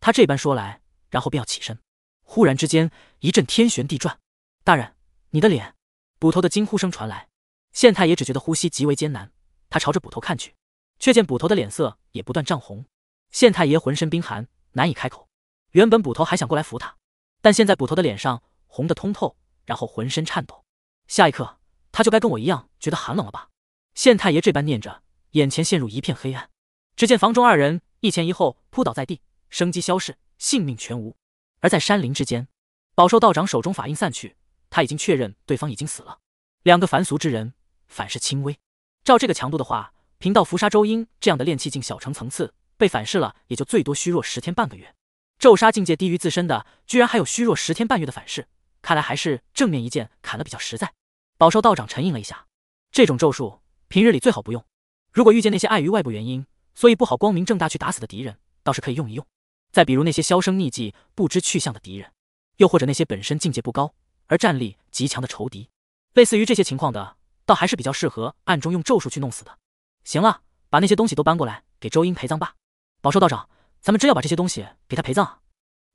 他这般说来，然后便要起身，忽然之间一阵天旋地转，大人，你的脸！捕头的惊呼声传来。县太爷只觉得呼吸极为艰难，他朝着捕头看去，却见捕头的脸色也不断涨红。县太爷浑身冰寒，难以开口。原本捕头还想过来扶他，但现在捕头的脸上红得通透，然后浑身颤抖。下一刻，他就该跟我一样觉得寒冷了吧？县太爷这般念着，眼前陷入一片黑暗。只见房中二人一前一后扑倒在地，生机消逝，性命全无。而在山林之间，宝寿道长手中法印散去，他已经确认对方已经死了。两个凡俗之人。反噬轻微，照这个强度的话，贫道伏杀周英这样的炼气境小成层次，被反噬了也就最多虚弱十天半个月。咒杀境界低于自身的，居然还有虚弱十天半月的反噬，看来还是正面一剑砍的比较实在。饱受道长沉吟了一下，这种咒术平日里最好不用。如果遇见那些碍于外部原因，所以不好光明正大去打死的敌人，倒是可以用一用。再比如那些销声匿迹、不知去向的敌人，又或者那些本身境界不高而战力极强的仇敌，类似于这些情况的。倒还是比较适合暗中用咒术去弄死的。行了，把那些东西都搬过来给周英陪葬吧。宝寿道长，咱们真要把这些东西给他陪葬啊？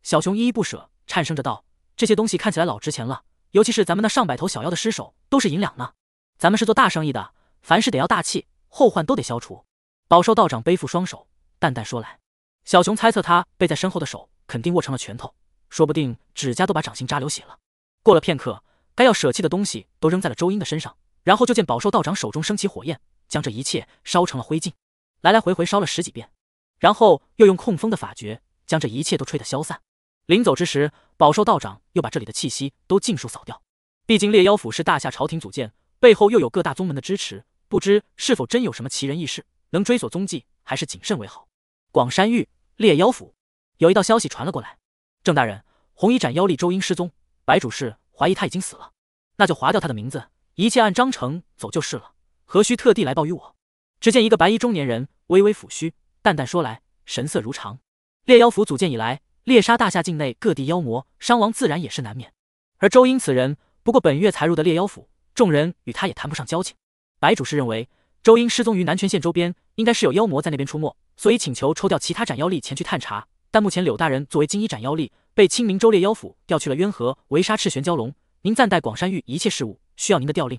小熊依依不舍，颤声着道：“这些东西看起来老值钱了，尤其是咱们那上百头小妖的尸首，都是银两呢。咱们是做大生意的，凡事得要大气，后患都得消除。”宝寿道长背负双手，淡淡说来。小熊猜测他背在身后的手肯定握成了拳头，说不定指甲都把掌心扎流血了。过了片刻，该要舍弃的东西都扔在了周英的身上。然后就见宝寿道长手中升起火焰，将这一切烧成了灰烬，来来回回烧了十几遍，然后又用控风的法诀将这一切都吹得消散。临走之时，宝寿道长又把这里的气息都尽数扫掉。毕竟猎妖府是大夏朝廷组建，背后又有各大宗门的支持，不知是否真有什么奇人异事能追索踪迹，还是谨慎为好。广山域猎妖府有一道消息传了过来：郑大人红衣斩妖力周英失踪，白主事怀疑他已经死了，那就划掉他的名字。一切按章程走就是了，何须特地来报于我？只见一个白衣中年人微微抚须，淡淡说来，神色如常。猎妖府组建以来，猎杀大夏境内各地妖魔，伤亡自然也是难免。而周英此人，不过本月才入的猎妖府，众人与他也谈不上交情。白主事认为，周英失踪于南泉县周边，应该是有妖魔在那边出没，所以请求抽调其他斩妖力前去探查。但目前柳大人作为精衣斩妖力，被清明州猎妖府调去了渊河围杀赤玄蛟龙，您暂代广山域一切事务。需要您的调令，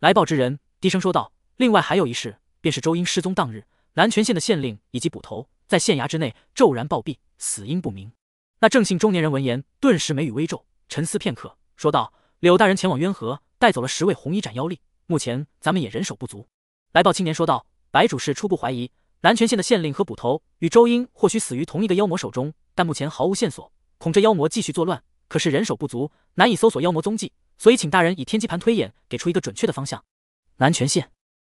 来报之人低声说道。另外还有一事，便是周英失踪当日，南泉县的县令以及捕头在县衙之内骤然暴毙，死因不明。那正姓中年人闻言，顿时眉宇微皱，沉思片刻，说道：“柳大人前往渊河，带走了十位红衣斩妖吏，目前咱们也人手不足。”来报青年说道：“白主事初步怀疑，南泉县的县令和捕头与周英或许死于同一个妖魔手中，但目前毫无线索，恐这妖魔继续作乱，可是人手不足，难以搜索妖魔踪迹。”所以，请大人以天机盘推演，给出一个准确的方向。南泉县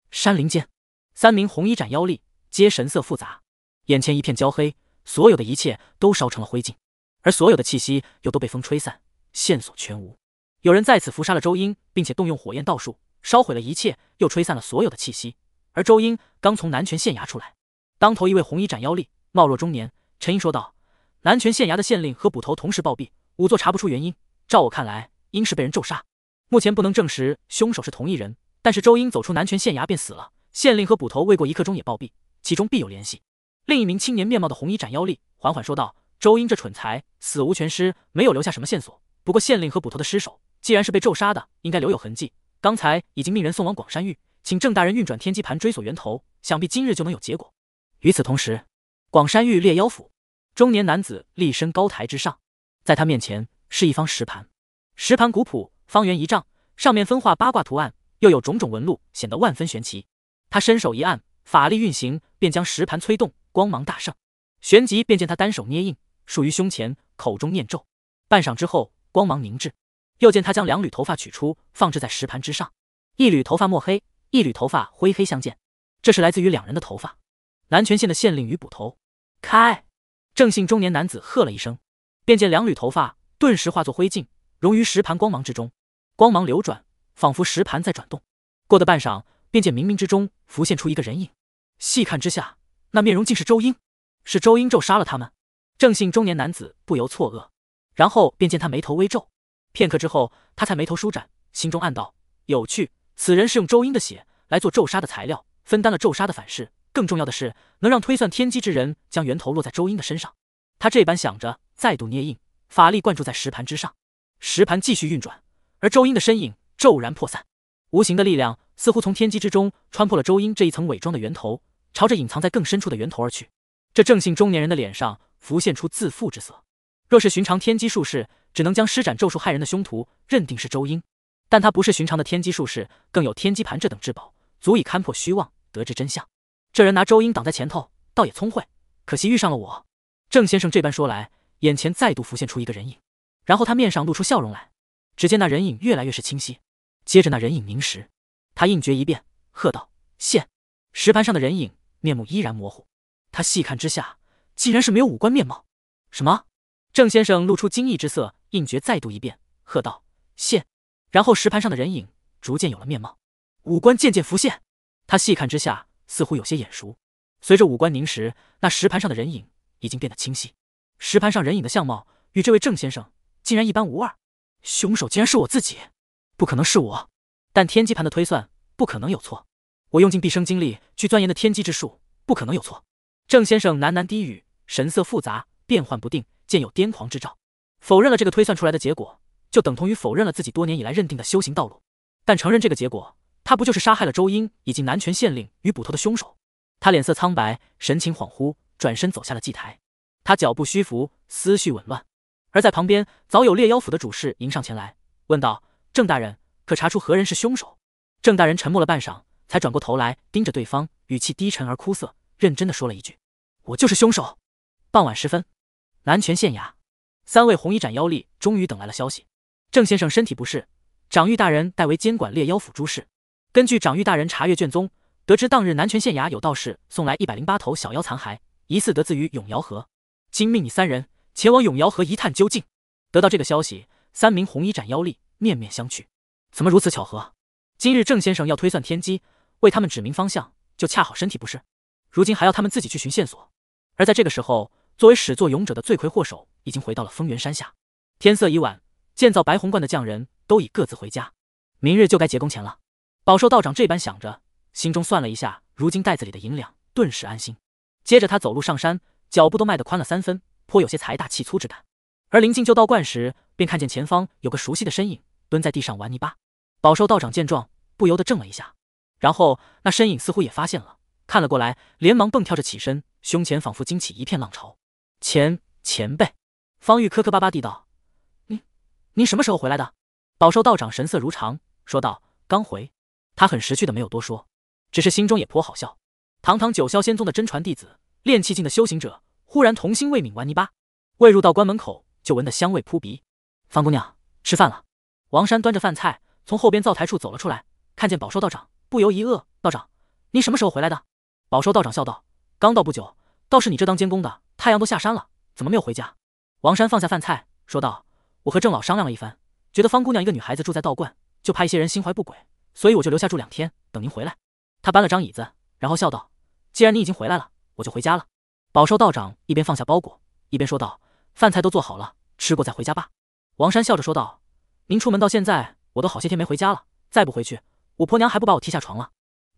山林间，三名红衣斩妖力皆神色复杂。眼前一片焦黑，所有的一切都烧成了灰烬，而所有的气息又都被风吹散，线索全无。有人在此伏杀了周英，并且动用火焰道术烧毁了一切，又吹散了所有的气息。而周英刚从南泉县衙出来，当头一位红衣斩妖力貌若中年，沉吟说道：“南泉县衙的县令和捕头同时暴毙，仵作查不出原因。照我看来。”应是被人咒杀，目前不能证实凶手是同一人。但是周英走出南泉县衙便死了，县令和捕头未过一刻钟也暴毙，其中必有联系。另一名青年面貌的红衣斩妖吏缓缓说道：“周英这蠢材死无全尸，没有留下什么线索。不过县令和捕头的尸首既然是被咒杀的，应该留有痕迹。刚才已经命人送往广山狱，请郑大人运转天机盘追索源头，想必今日就能有结果。”与此同时，广山狱猎妖府，中年男子立身高台之上，在他面前是一方石盘。石盘古朴，方圆一丈，上面分画八卦图案，又有种种纹路，显得万分玄奇。他伸手一按，法力运行，便将石盘催动，光芒大盛。旋即便见他单手捏印，竖于胸前，口中念咒。半晌之后，光芒凝滞。又见他将两缕头发取出，放置在石盘之上，一缕头发墨黑，一缕头发灰黑相间。这是来自于两人的头发。南泉县的县令与捕头，开！正姓中年男子喝了一声，便见两缕头发顿时化作灰烬。融于石盘光芒之中，光芒流转，仿佛石盘在转动。过得半晌，便见冥冥之中浮现出一个人影，细看之下，那面容竟是周英。是周英咒杀了他们？正姓中年男子不由错愕，然后便见他眉头微皱，片刻之后，他才眉头舒展，心中暗道：有趣，此人是用周英的血来做咒杀的材料，分担了咒杀的反噬。更重要的是，能让推算天机之人将源头落在周英的身上。他这般想着，再度捏印，法力灌注在石盘之上。石盘继续运转，而周英的身影骤然破散。无形的力量似乎从天机之中穿破了周英这一层伪装的源头，朝着隐藏在更深处的源头而去。这郑姓中年人的脸上浮现出自负之色。若是寻常天机术士，只能将施展咒术害人的凶徒认定是周英，但他不是寻常的天机术士，更有天机盘这等至宝，足以勘破虚妄，得知真相。这人拿周英挡在前头，倒也聪慧，可惜遇上了我。郑先生这般说来，眼前再度浮现出一个人影。然后他面上露出笑容来，只见那人影越来越是清晰。接着那人影凝实，他应觉一变，喝道：“现！”石盘上的人影面目依然模糊。他细看之下，竟然是没有五官面貌。什么？郑先生露出惊异之色，应觉再度一变，喝道：“现！”然后石盘上的人影逐渐有了面貌，五官渐渐浮现。他细看之下，似乎有些眼熟。随着五官凝实，那石盘上的人影已经变得清晰。石盘上人影的相貌与这位郑先生。竟然一般无二，凶手竟然是我自己，不可能是我。但天机盘的推算不可能有错，我用尽毕生精力去钻研的天机之术不可能有错。郑先生喃喃低语，神色复杂，变幻不定，见有癫狂之兆。否认了这个推算出来的结果，就等同于否认了自己多年以来认定的修行道路。但承认这个结果，他不就是杀害了周英以及南拳县令与捕头的凶手？他脸色苍白，神情恍惚，转身走下了祭台。他脚步虚浮，思绪紊乱。而在旁边，早有猎妖府的主事迎上前来，问道：“郑大人，可查出何人是凶手？”郑大人沉默了半晌，才转过头来，盯着对方，语气低沉而枯涩，认真的说了一句：“我就是凶手。”傍晚时分，南泉县衙，三位红衣斩妖吏终于等来了消息。郑先生身体不适，长玉大人代为监管猎妖府诸事。根据长玉大人查阅卷宗，得知当日南泉县衙有道士送来一百零八头小妖残骸，疑似得自于永瑶河。今命你三人。前往永瑶河一探究竟。得到这个消息，三名红衣斩妖吏面面相觑，怎么如此巧合？今日郑先生要推算天机，为他们指明方向，就恰好身体不适，如今还要他们自己去寻线索。而在这个时候，作为始作俑者的罪魁祸首已经回到了风源山下。天色已晚，建造白虹观的匠人都已各自回家，明日就该结工钱了。饱受道长这般想着，心中算了一下，如今袋子里的银两，顿时安心。接着他走路上山，脚步都迈得宽了三分。颇有些财大气粗之感，而临近旧道观时，便看见前方有个熟悉的身影蹲在地上玩泥巴。饱受道长见状不由得怔了一下，然后那身影似乎也发现了，看了过来，连忙蹦跳着起身，胸前仿佛惊起一片浪潮。前前辈，方玉磕磕巴巴地道：“您，您什么时候回来的？”饱受道长神色如常说道：“刚回。”他很识趣的没有多说，只是心中也颇好笑。堂堂九霄仙宗的真传弟子，炼气境的修行者。忽然童心未泯玩泥巴，未入道观门口就闻得香味扑鼻。方姑娘吃饭了。王山端着饭菜从后边灶台处走了出来，看见宝寿道长，不由一愕：“道长，您什么时候回来的？”宝寿道长笑道：“刚到不久。倒是你这当监工的，太阳都下山了，怎么没有回家？”王山放下饭菜，说道：“我和郑老商量了一番，觉得方姑娘一个女孩子住在道观，就怕一些人心怀不轨，所以我就留下住两天，等您回来。”他搬了张椅子，然后笑道：“既然你已经回来了，我就回家了。”饱受道长一边放下包裹，一边说道：“饭菜都做好了，吃过再回家吧。”王山笑着说道：“您出门到现在，我都好些天没回家了。再不回去，我婆娘还不把我踢下床了。”“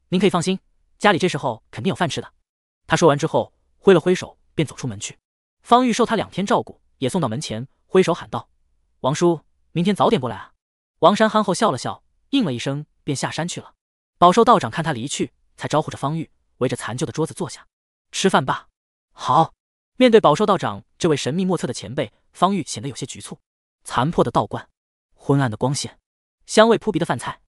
您可以放心，家里这时候肯定有饭吃的。”他说完之后，挥了挥手，便走出门去。方玉受他两天照顾，也送到门前，挥手喊道：“王叔，明天早点过来啊。”王山憨厚笑了笑，应了一声，便下山去了。饱受道长看他离去，才招呼着方玉围着残旧的桌子坐下，吃饭吧。好，面对宝受道长这位神秘莫测的前辈，方玉显得有些局促。残破的道观，昏暗的光线，香味扑鼻的饭菜，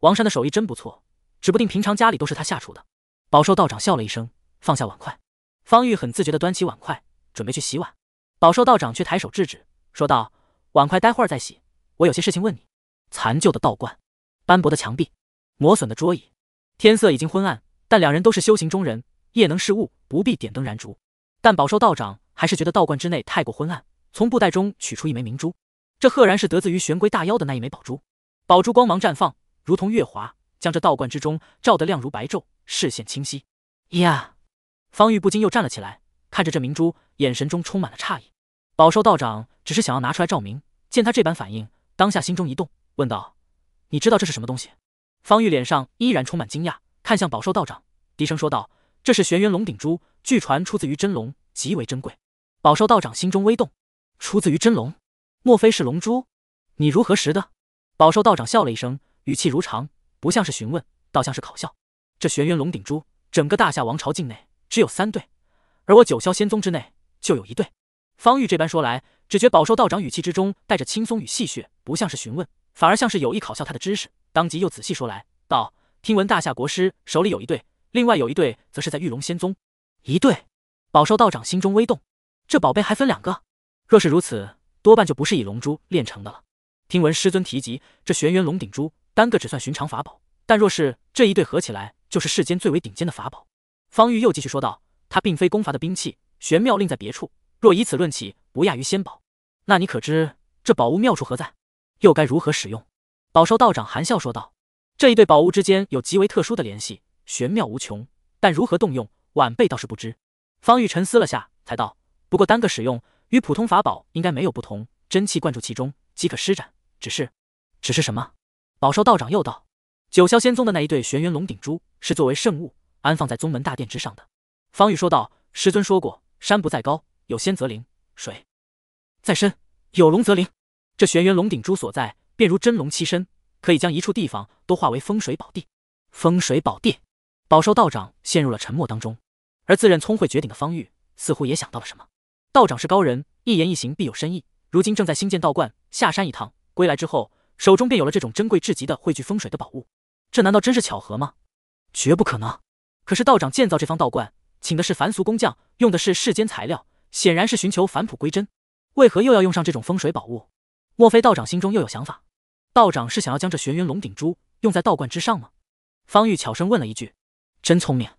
王山的手艺真不错，指不定平常家里都是他下厨的。宝受道长笑了一声，放下碗筷。方玉很自觉的端起碗筷，准备去洗碗。宝受道长却抬手制止，说道：“碗筷待会儿再洗，我有些事情问你。”残旧的道观，斑驳的墙壁，磨损的桌椅，天色已经昏暗，但两人都是修行中人，夜能视物，不必点灯燃烛。但宝寿道长还是觉得道观之内太过昏暗，从布袋中取出一枚明珠，这赫然是得自于玄龟大妖的那一枚宝珠。宝珠光芒绽放，如同月华，将这道观之中照得亮如白昼，视线清晰。呀！方玉不禁又站了起来，看着这明珠，眼神中充满了诧异。宝寿道长只是想要拿出来照明，见他这般反应，当下心中一动，问道：“你知道这是什么东西？”方玉脸上依然充满惊讶，看向宝寿道长，低声说道。这是玄元龙顶珠，据传出自于真龙，极为珍贵。宝寿道长心中微动，出自于真龙，莫非是龙珠？你如何识的？宝寿道长笑了一声，语气如常，不像是询问，倒像是考笑。这玄元龙顶珠，整个大夏王朝境内只有三对，而我九霄仙宗之内就有一对。方玉这般说来，只觉宝寿道长语气之中带着轻松与戏谑，不像是询问，反而像是有意考笑他的知识。当即又仔细说来道：听闻大夏国师手里有一对。另外有一对，则是在玉龙仙宗。一对，宝寿道长心中微动，这宝贝还分两个，若是如此，多半就不是以龙珠炼成的了。听闻师尊提及，这玄元龙鼎珠单个只算寻常法宝，但若是这一对合起来，就是世间最为顶尖的法宝。方玉又继续说道：“它并非攻伐的兵器，玄妙另在别处。若以此论起，不亚于仙宝。那你可知这宝物妙处何在？又该如何使用？”宝寿道长含笑说道：“这一对宝物之间有极为特殊的联系。”玄妙无穷，但如何动用，晚辈倒是不知。方玉沉思了下，才道：“不过单个使用，与普通法宝应该没有不同，真气灌注其中即可施展。只是……只是什么？”宝寿道长又道：“九霄仙宗的那一对玄元龙顶珠，是作为圣物安放在宗门大殿之上的。”方玉说道：“师尊说过，山不在高，有仙则灵；水在深，有龙则灵。这玄元龙顶珠所在，便如真龙栖身，可以将一处地方都化为风水宝地。风水宝地。”饱受道长陷入了沉默当中，而自认聪慧绝顶的方玉似乎也想到了什么。道长是高人，一言一行必有深意。如今正在兴建道观，下山一趟，归来之后手中便有了这种珍贵至极的汇聚风水的宝物。这难道真是巧合吗？绝不可能。可是道长建造这方道观，请的是凡俗工匠，用的是世间材料，显然是寻求返璞归真。为何又要用上这种风水宝物？莫非道长心中又有想法？道长是想要将这玄元龙鼎珠用在道观之上吗？方玉悄声问了一句。真聪明，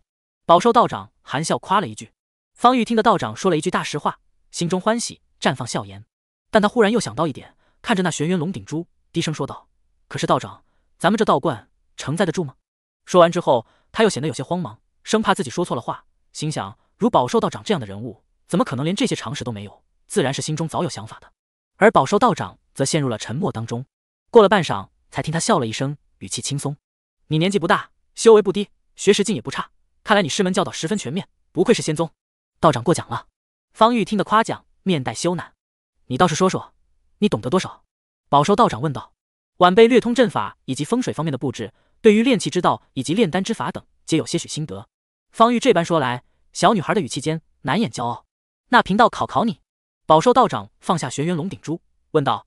宝寿道长含笑夸了一句。方玉听得道长说了一句大实话，心中欢喜，绽放笑颜。但他忽然又想到一点，看着那玄元龙顶珠，低声说道：“可是道长，咱们这道观承载得住吗？”说完之后，他又显得有些慌忙，生怕自己说错了话。心想，如宝寿道长这样的人物，怎么可能连这些常识都没有？自然是心中早有想法的。而宝寿道长则陷入了沉默当中。过了半晌，才听他笑了一声，语气轻松：“你年纪不大，修为不低。”学识竟也不差，看来你师门教导十分全面，不愧是仙宗道长过奖了。方玉听得夸奖，面带羞赧。你倒是说说，你懂得多少？饱受道长问道。晚辈略通阵法以及风水方面的布置，对于炼器之道以及炼丹之法等，皆有些许心得。方玉这般说来，小女孩的语气间难掩骄傲。那贫道考考你。饱受道长放下玄元龙顶珠，问道：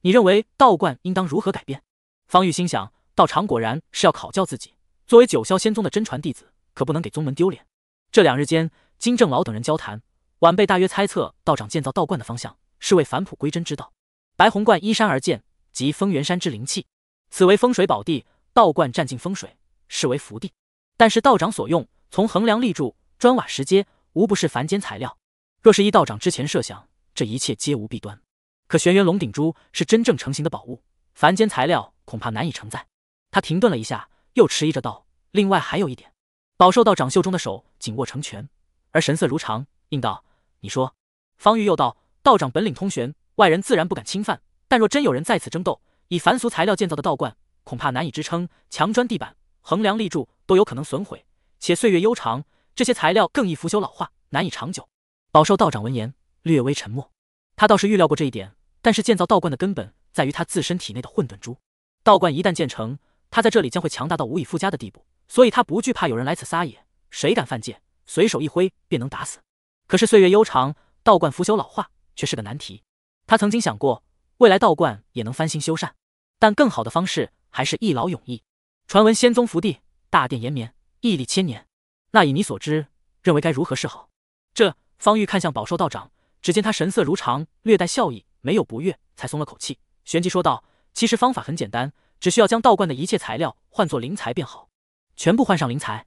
你认为道观应当如何改变？方玉心想，道长果然是要考教自己。作为九霄仙宗的真传弟子，可不能给宗门丢脸。这两日间，金正老等人交谈，晚辈大约猜测道长建造道观的方向是为返璞归真之道。白虹观依山而建，集丰源山之灵气，此为风水宝地，道观占尽风水，视为福地。但是道长所用，从横梁立柱、砖瓦石阶，无不是凡间材料。若是依道长之前设想，这一切皆无弊端。可玄元龙顶珠是真正成型的宝物，凡间材料恐怕难以承载。他停顿了一下。又迟疑着道：“另外还有一点。”宝受道长袖中的手紧握成拳，而神色如常，应道：“你说。”方玉又道：“道长本领通玄，外人自然不敢侵犯。但若真有人在此争斗，以凡俗材料建造的道观，恐怕难以支撑。墙砖、地板、横梁、立柱都有可能损毁，且岁月悠长，这些材料更易腐朽老化，难以长久。”宝受道长闻言，略微沉默。他倒是预料过这一点，但是建造道观的根本在于他自身体内的混沌珠。道观一旦建成，他在这里将会强大到无以复加的地步，所以他不惧怕有人来此撒野。谁敢犯贱，随手一挥便能打死。可是岁月悠长，道观腐朽老化却是个难题。他曾经想过，未来道观也能翻新修缮，但更好的方式还是一劳永逸。传闻仙宗福地大殿延绵屹立千年，那以你所知，认为该如何是好？这方玉看向宝寿道长，只见他神色如常，略带笑意，没有不悦，才松了口气，旋即说道：“其实方法很简单。”只需要将道观的一切材料换作灵材便好，全部换上灵材。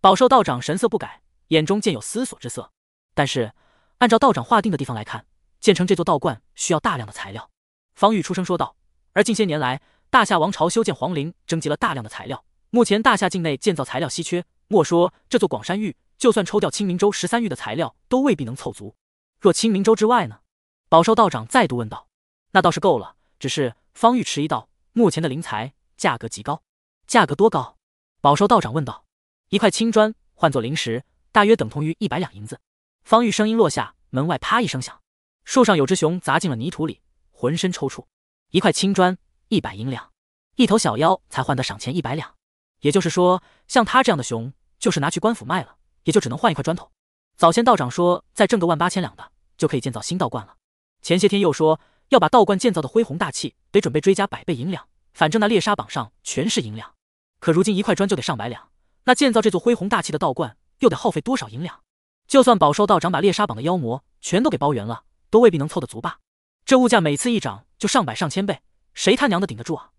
宝寿道长神色不改，眼中见有思索之色。但是按照道长划定的地方来看，建成这座道观需要大量的材料。方玉出声说道。而近些年来，大夏王朝修建皇陵，征集了大量的材料。目前大夏境内建造材料稀缺，莫说这座广山玉，就算抽调清明州十三玉的材料，都未必能凑足。若清明州之外呢？宝寿道长再度问道。那倒是够了，只是方玉迟疑道。目前的灵材价格极高，价格多高？宝寿道长问道。一块青砖换作灵石，大约等同于一百两银子。方玉声音落下，门外啪一声响，树上有只熊砸进了泥土里，浑身抽搐。一块青砖，一百银两，一头小妖才换的赏钱一百两。也就是说，像他这样的熊，就是拿去官府卖了，也就只能换一块砖头。早先道长说，再挣个万八千两的，就可以建造新道观了。前些天又说。要把道观建造的恢宏大气，得准备追加百倍银两。反正那猎杀榜上全是银两，可如今一块砖就得上百两。那建造这座恢宏大气的道观，又得耗费多少银两？就算宝寿道长把猎杀榜的妖魔全都给包圆了，都未必能凑得足吧？这物价每次一涨就上百上千倍，谁他娘的顶得住啊？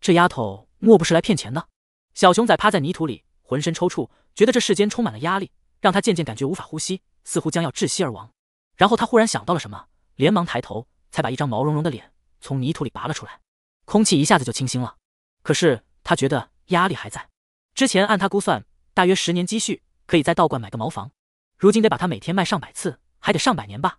这丫头莫不是来骗钱的？小熊仔趴在泥土里，浑身抽搐，觉得这世间充满了压力，让他渐渐感觉无法呼吸，似乎将要窒息而亡。然后他忽然想到了什么，连忙抬头。才把一张毛茸茸的脸从泥土里拔了出来，空气一下子就清新了。可是他觉得压力还在。之前按他估算，大约十年积蓄可以在道观买个茅房，如今得把他每天卖上百次，还得上百年吧？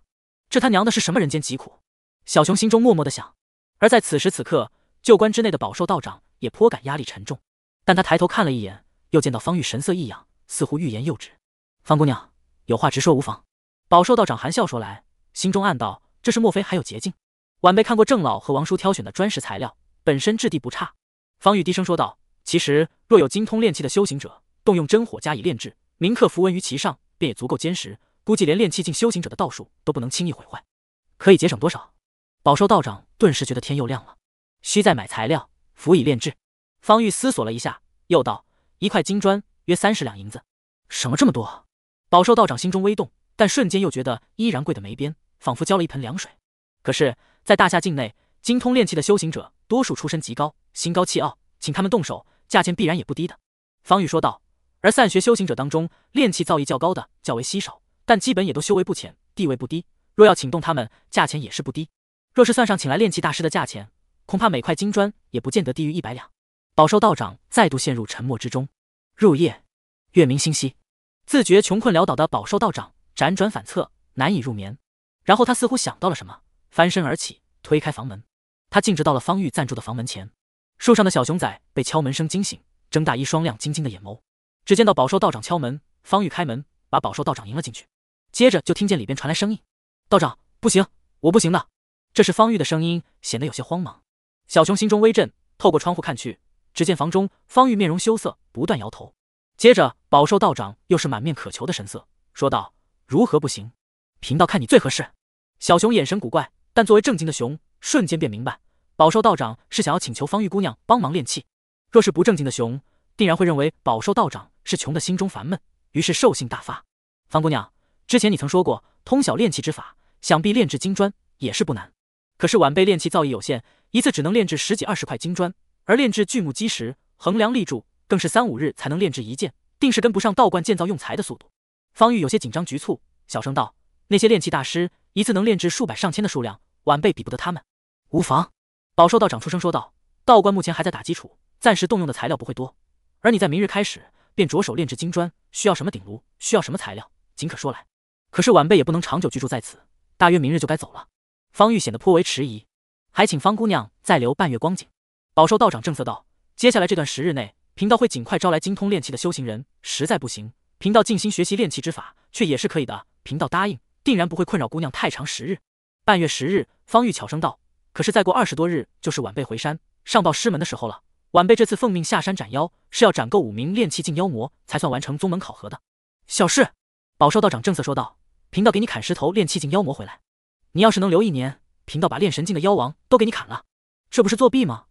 这他娘的是什么人间疾苦？小熊心中默默的想。而在此时此刻，旧观之内的宝寿道长也颇感压力沉重。但他抬头看了一眼，又见到方玉神色异样，似乎欲言又止。方姑娘有话直说无妨。宝寿道长含笑说来，心中暗道。这是莫非还有捷径？晚辈看过郑老和王叔挑选的砖石材料，本身质地不差。方玉低声说道：“其实若有精通炼器的修行者，动用真火加以炼制，铭刻符文于其上，便也足够坚实。估计连炼器境修行者的道术都不能轻易毁坏。可以节省多少？”宝寿道长顿时觉得天又亮了，需再买材料辅以炼制。方玉思索了一下，又道：“一块金砖约三十两银子，省了这么多。”宝寿道长心中微动，但瞬间又觉得依然贵得没边。仿佛浇了一盆凉水，可是，在大夏境内，精通炼气的修行者多数出身极高，心高气傲，请他们动手，价钱必然也不低的。方宇说道。而散学修行者当中，炼气造诣较高的较为稀少，但基本也都修为不浅，地位不低，若要请动他们，价钱也是不低。若是算上请来炼气大师的价钱，恐怕每块金砖也不见得低于一百两。饱受道长再度陷入沉默之中。入夜，月明星稀，自觉穷困潦倒的饱受道长辗转反侧，难以入眠。然后他似乎想到了什么，翻身而起，推开房门。他径直到了方玉暂住的房门前。树上的小熊仔被敲门声惊醒，睁大一双亮晶晶的眼眸。只见到宝寿道长敲门，方玉开门，把宝寿道长迎了进去。接着就听见里边传来声音：“道长，不行，我不行的。”这是方玉的声音，显得有些慌忙。小熊心中微震，透过窗户看去，只见房中方玉面容羞涩，不断摇头。接着宝寿道长又是满面渴求的神色，说道：“如何不行？”贫道看你最合适。小熊眼神古怪，但作为正经的熊，瞬间便明白，饱受道长是想要请求方玉姑娘帮忙炼器。若是不正经的熊，定然会认为饱受道长是穷的心中烦闷，于是兽性大发。方姑娘，之前你曾说过通晓炼器之法，想必炼制金砖也是不难。可是晚辈炼器造诣有限，一次只能炼制十几二十块金砖，而炼制巨木基石、横梁立柱，更是三五日才能炼制一件，定是跟不上道观建造用材的速度。方玉有些紧张局促，小声道。那些炼器大师一次能炼制数百上千的数量，晚辈比不得他们。无妨，宝寿道长出声说道。道观目前还在打基础，暂时动用的材料不会多。而你在明日开始便着手炼制金砖，需要什么鼎炉，需要什么材料，尽可说来。可是晚辈也不能长久居住在此，大约明日就该走了。方玉显得颇为迟疑，还请方姑娘再留半月光景。宝寿道长正色道：接下来这段时日内，贫道会尽快招来精通炼器的修行人。实在不行，贫道静心学习炼器之法，却也是可以的。贫道答应。定然不会困扰姑娘太长时日，半月十日。方玉悄声道：“可是再过二十多日，就是晚辈回山上报师门的时候了。晚辈这次奉命下山斩妖，是要斩够五名炼气境妖魔才算完成宗门考核的。”小事。宝寿道长正色说道：“贫道给你砍十头炼气境妖魔回来，你要是能留一年，贫道把炼神境的妖王都给你砍了，这不是作弊吗？”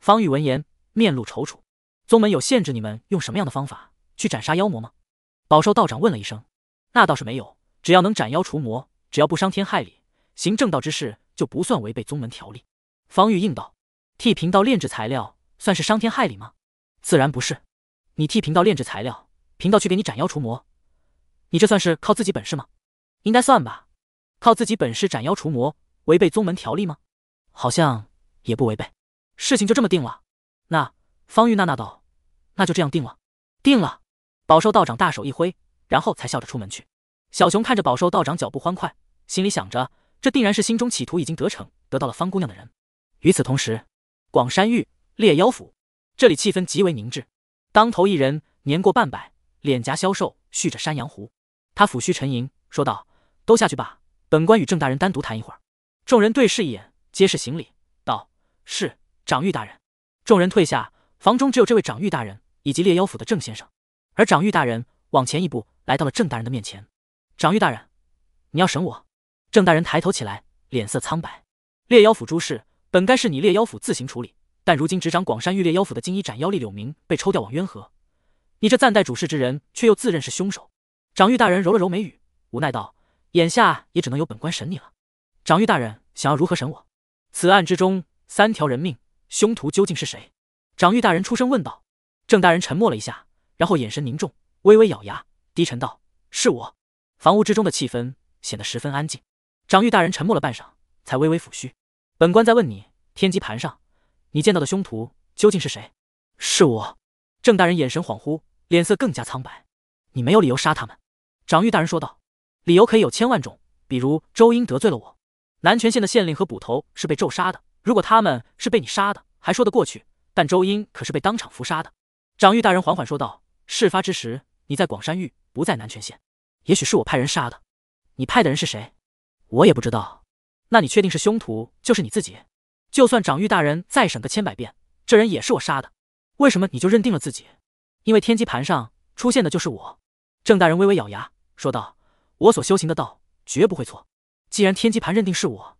方玉闻言，面露踌躇。宗门有限制你们用什么样的方法去斩杀妖魔吗？宝寿道长问了一声：“那倒是没有。”只要能斩妖除魔，只要不伤天害理，行正道之事就不算违背宗门条例。方玉应道：“替贫道炼制材料，算是伤天害理吗？”“自然不是。”“你替贫道炼制材料，贫道去给你斩妖除魔，你这算是靠自己本事吗？”“应该算吧。”“靠自己本事斩妖除魔，违背宗门条例吗？”“好像也不违背。”“事情就这么定了。”那方玉娜娜道：“那就这样定了。”“定了。”宝寿道长大手一挥，然后才笑着出门去。小熊看着宝受道长脚步欢快，心里想着，这定然是心中企图已经得逞，得到了方姑娘的人。与此同时，广山玉猎妖府这里气氛极为凝滞。当头一人年过半百，脸颊消瘦，蓄着山羊胡。他抚须沉吟，说道：“都下去吧，本官与郑大人单独谈一会儿。”众人对视一眼，皆是行礼道：“是，长玉大人。”众人退下，房中只有这位长玉大人以及猎妖府的郑先生。而长玉大人往前一步，来到了郑大人的面前。长玉大人，你要审我？郑大人抬头起来，脸色苍白。猎妖府诸事本该是你猎妖府自行处理，但如今执掌广山域猎妖府的金衣斩妖吏柳明被抽调往渊河，你这暂代主事之人却又自认是凶手。长玉大人揉了揉眉宇，无奈道：“眼下也只能由本官审你了。”长玉大人想要如何审我？此案之中三条人命，凶徒究竟是谁？长玉大人出声问道。郑大人沉默了一下，然后眼神凝重，微微咬牙，低沉道：“是我。”房屋之中的气氛显得十分安静。长玉大人沉默了半晌，才微微抚须：“本官在问你，天机盘上你见到的凶徒究竟是谁？”“是我。”郑大人眼神恍惚，脸色更加苍白。“你没有理由杀他们。”长玉大人说道。“理由可以有千万种，比如周英得罪了我。南泉县的县令和捕头是被咒杀的，如果他们是被你杀的，还说得过去。但周英可是被当场伏杀的。”长玉大人缓缓说道：“事发之时，你在广山域，不在南泉县。”也许是我派人杀的，你派的人是谁？我也不知道。那你确定是凶徒就是你自己？就算长玉大人再审个千百遍，这人也是我杀的。为什么你就认定了自己？因为天机盘上出现的就是我。郑大人微微咬牙说道：“我所修行的道绝不会错。既然天机盘认定是我，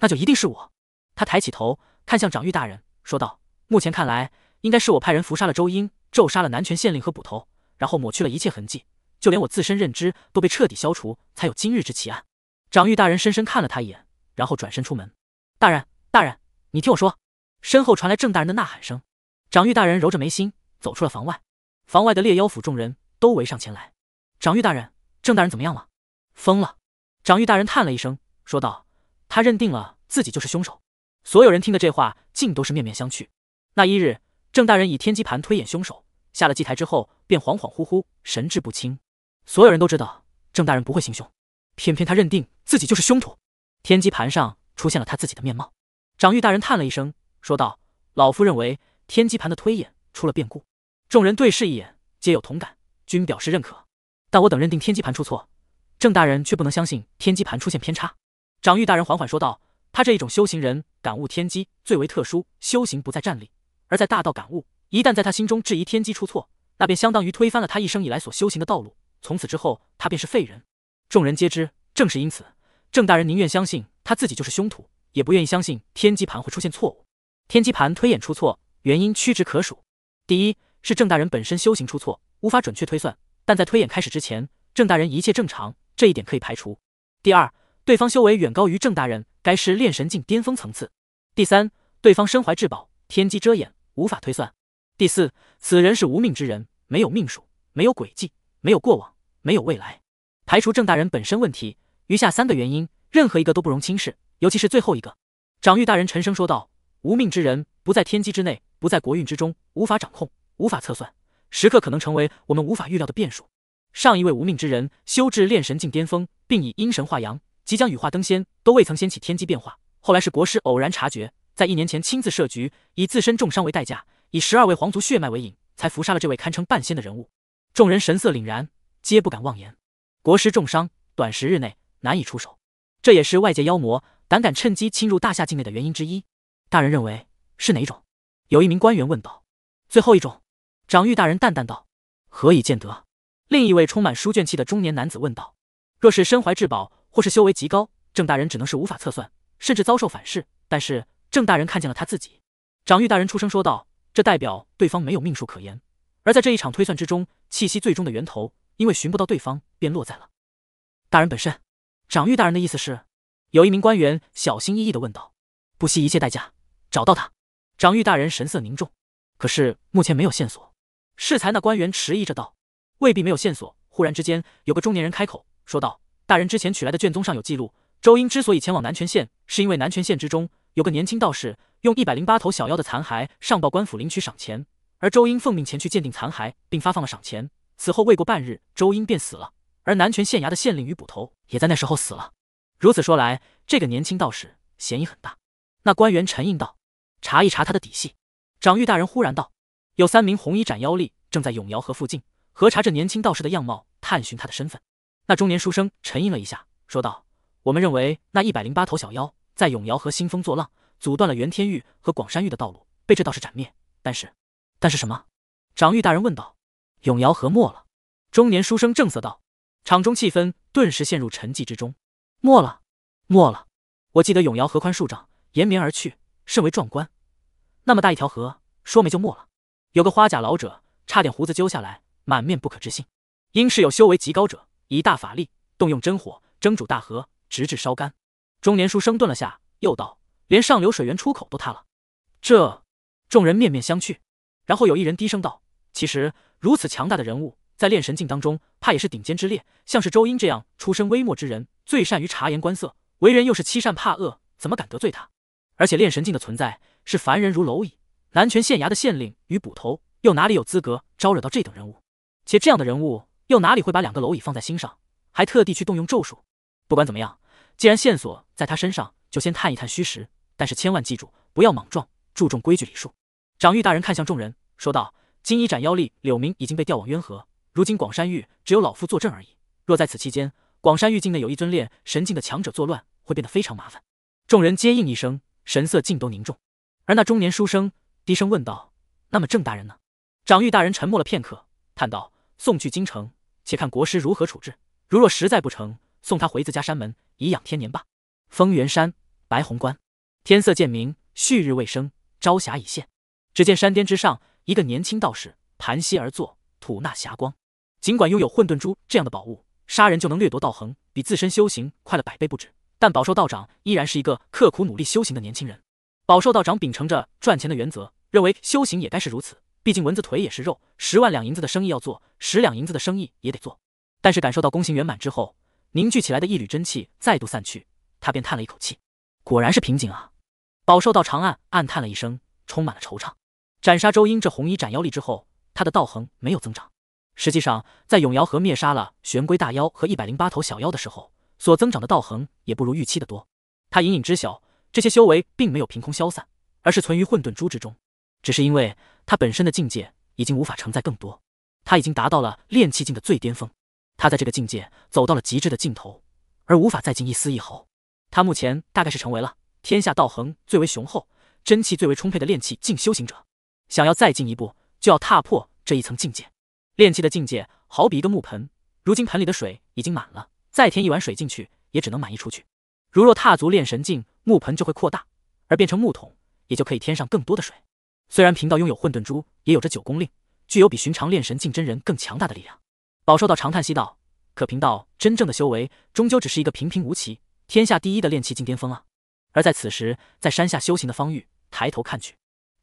那就一定是我。”他抬起头看向长玉大人说道：“目前看来，应该是我派人伏杀了周英，咒杀了南泉县令和捕头，然后抹去了一切痕迹。”就连我自身认知都被彻底消除，才有今日之奇案。长玉大人深深看了他一眼，然后转身出门。大人，大人，你听我说！”身后传来郑大人的呐喊声。长玉大人揉着眉心，走出了房外。房外的猎妖府众人都围上前来。长玉大人，郑大人怎么样了？疯了！长玉大人叹了一声，说道：“他认定了自己就是凶手。”所有人听的这话，竟都是面面相觑。那一日，郑大人以天机盘推演凶手，下了祭台之后，便恍恍惚惚，神志不清。所有人都知道郑大人不会行凶，偏偏他认定自己就是凶徒。天机盘上出现了他自己的面貌。长玉大人叹了一声，说道：“老夫认为天机盘的推演出了变故。”众人对视一眼，皆有同感，均表示认可。但我等认定天机盘出错，郑大人却不能相信天机盘出现偏差。长玉大人缓缓说道：“他这一种修行人感悟天机最为特殊，修行不在战力，而在大道感悟。一旦在他心中质疑天机出错，那便相当于推翻了他一生以来所修行的道路。”从此之后，他便是废人。众人皆知，正是因此，郑大人宁愿相信他自己就是凶徒，也不愿意相信天机盘会出现错误。天机盘推演出错原因屈指可数：第一是郑大人本身修行出错，无法准确推算；但在推演开始之前，郑大人一切正常，这一点可以排除。第二，对方修为远高于郑大人，该是炼神境巅峰层次。第三，对方身怀至宝，天机遮掩，无法推算。第四，此人是无命之人，没有命数，没有轨迹，没有过往。没有未来，排除郑大人本身问题，余下三个原因，任何一个都不容轻视，尤其是最后一个。长玉大人沉声说道：“无命之人，不在天机之内，不在国运之中，无法掌控，无法测算，时刻可能成为我们无法预料的变数。”上一位无命之人，修至炼神境巅峰，并以阴神化阳，即将羽化登仙，都未曾掀起天机变化。后来是国师偶然察觉，在一年前亲自设局，以自身重伤为代价，以十二位皇族血脉为引，才伏杀了这位堪称半仙的人物。众人神色凛然。皆不敢妄言，国师重伤，短时日内难以出手，这也是外界妖魔胆敢趁机侵入大夏境内的原因之一。大人认为是哪一种？有一名官员问道。最后一种，长玉大人淡淡道。何以见得？另一位充满书卷气的中年男子问道。若是身怀至宝，或是修为极高，郑大人只能是无法测算，甚至遭受反噬。但是郑大人看见了他自己。长玉大人出声说道，这代表对方没有命数可言。而在这一场推算之中，气息最终的源头。因为寻不到对方，便落在了大人本身。长玉大人的意思是？有一名官员小心翼翼的问道：“不惜一切代价找到他。”长玉大人神色凝重。可是目前没有线索。适才那官员迟疑着道：“未必没有线索。”忽然之间，有个中年人开口说道：“大人之前取来的卷宗上有记录，周英之所以前往南泉县，是因为南泉县之中有个年轻道士用一百零八头小妖的残骸上报官府领取赏钱，而周英奉命前去鉴定残骸，并发放了赏钱。”此后未过半日，周英便死了，而南泉县衙的县令与捕头也在那时候死了。如此说来，这个年轻道士嫌疑很大。那官员沉吟道：“查一查他的底细。”长玉大人忽然道：“有三名红衣斩妖吏正在永瑶河附近核查这年轻道士的样貌，探寻他的身份。”那中年书生沉吟了一下，说道：“我们认为那一百零八头小妖在永瑶河兴风作浪，阻断了袁天玉和广山玉的道路，被这道士斩灭。但是，但是什么？”长玉大人问道。永瑶河没了。中年书生正色道：“场中气氛顿时陷入沉寂之中。没了，没了。我记得永瑶河宽数丈，延绵而去，甚为壮观。那么大一条河，说没就没了。有个花甲老者差点胡子揪下来，满面不可置信。应是有修为极高者，以大法力动用真火蒸煮大河，直至烧干。中年书生顿了下，又道：‘连上流水源出口都塌了。’这，众人面面相觑。然后有一人低声道。”其实如此强大的人物，在炼神境当中，怕也是顶尖之列。像是周英这样出身微末之人，最善于察言观色，为人又是欺善怕恶，怎么敢得罪他？而且炼神境的存在是凡人如蝼蚁，南泉县衙的县令与捕头又哪里有资格招惹到这等人物？且这样的人物又哪里会把两个蝼蚁放在心上，还特地去动用咒术？不管怎么样，既然线索在他身上，就先探一探虚实。但是千万记住，不要莽撞，注重规矩礼数。长玉大人看向众人，说道。金一斩妖力，柳明已经被调往渊河。如今广山域只有老夫坐镇而已。若在此期间，广山域境内有一尊炼神境的强者作乱，会变得非常麻烦。众人皆应一声，神色尽都凝重。而那中年书生低声问道：“那么郑大人呢？”长玉大人沉默了片刻，叹道：“送去京城，且看国师如何处置。如若实在不成，送他回自家山门，颐养天年吧。”丰源山白虹关，天色渐明，旭日未升，朝霞已现。只见山巅之上。一个年轻道士盘膝而坐，吐纳霞光。尽管拥有混沌珠这样的宝物，杀人就能掠夺道恒，比自身修行快了百倍不止，但饱受道长依然是一个刻苦努力修行的年轻人。饱受道长秉承着赚钱的原则，认为修行也该是如此。毕竟蚊子腿也是肉，十万两银子的生意要做，十两银子的生意也得做。但是感受到功行圆满之后，凝聚起来的一缕真气再度散去，他便叹了一口气：“果然是瓶颈啊！”饱受道长暗暗叹了一声，充满了惆怅。斩杀周英这红衣斩妖力之后，他的道恒没有增长。实际上，在永瑶河灭杀了玄龟大妖和一百零八头小妖的时候，所增长的道恒也不如预期的多。他隐隐知晓，这些修为并没有凭空消散，而是存于混沌珠之中。只是因为他本身的境界已经无法承载更多，他已经达到了炼气境的最巅峰。他在这个境界走到了极致的尽头，而无法再进一丝一毫。他目前大概是成为了天下道恒最为雄厚、真气最为充沛的炼气境修行者。想要再进一步，就要踏破这一层境界。炼气的境界好比一个木盆，如今盆里的水已经满了，再添一碗水进去，也只能满溢出去。如若踏足炼神境，木盆就会扩大，而变成木桶，也就可以添上更多的水。虽然贫道拥有混沌珠，也有着九宫令，具有比寻常炼神境真人更强大的力量，饱受到长叹息道：“可贫道真正的修为，终究只是一个平平无奇、天下第一的炼气境巅峰啊！”而在此时，在山下修行的方玉抬头看去。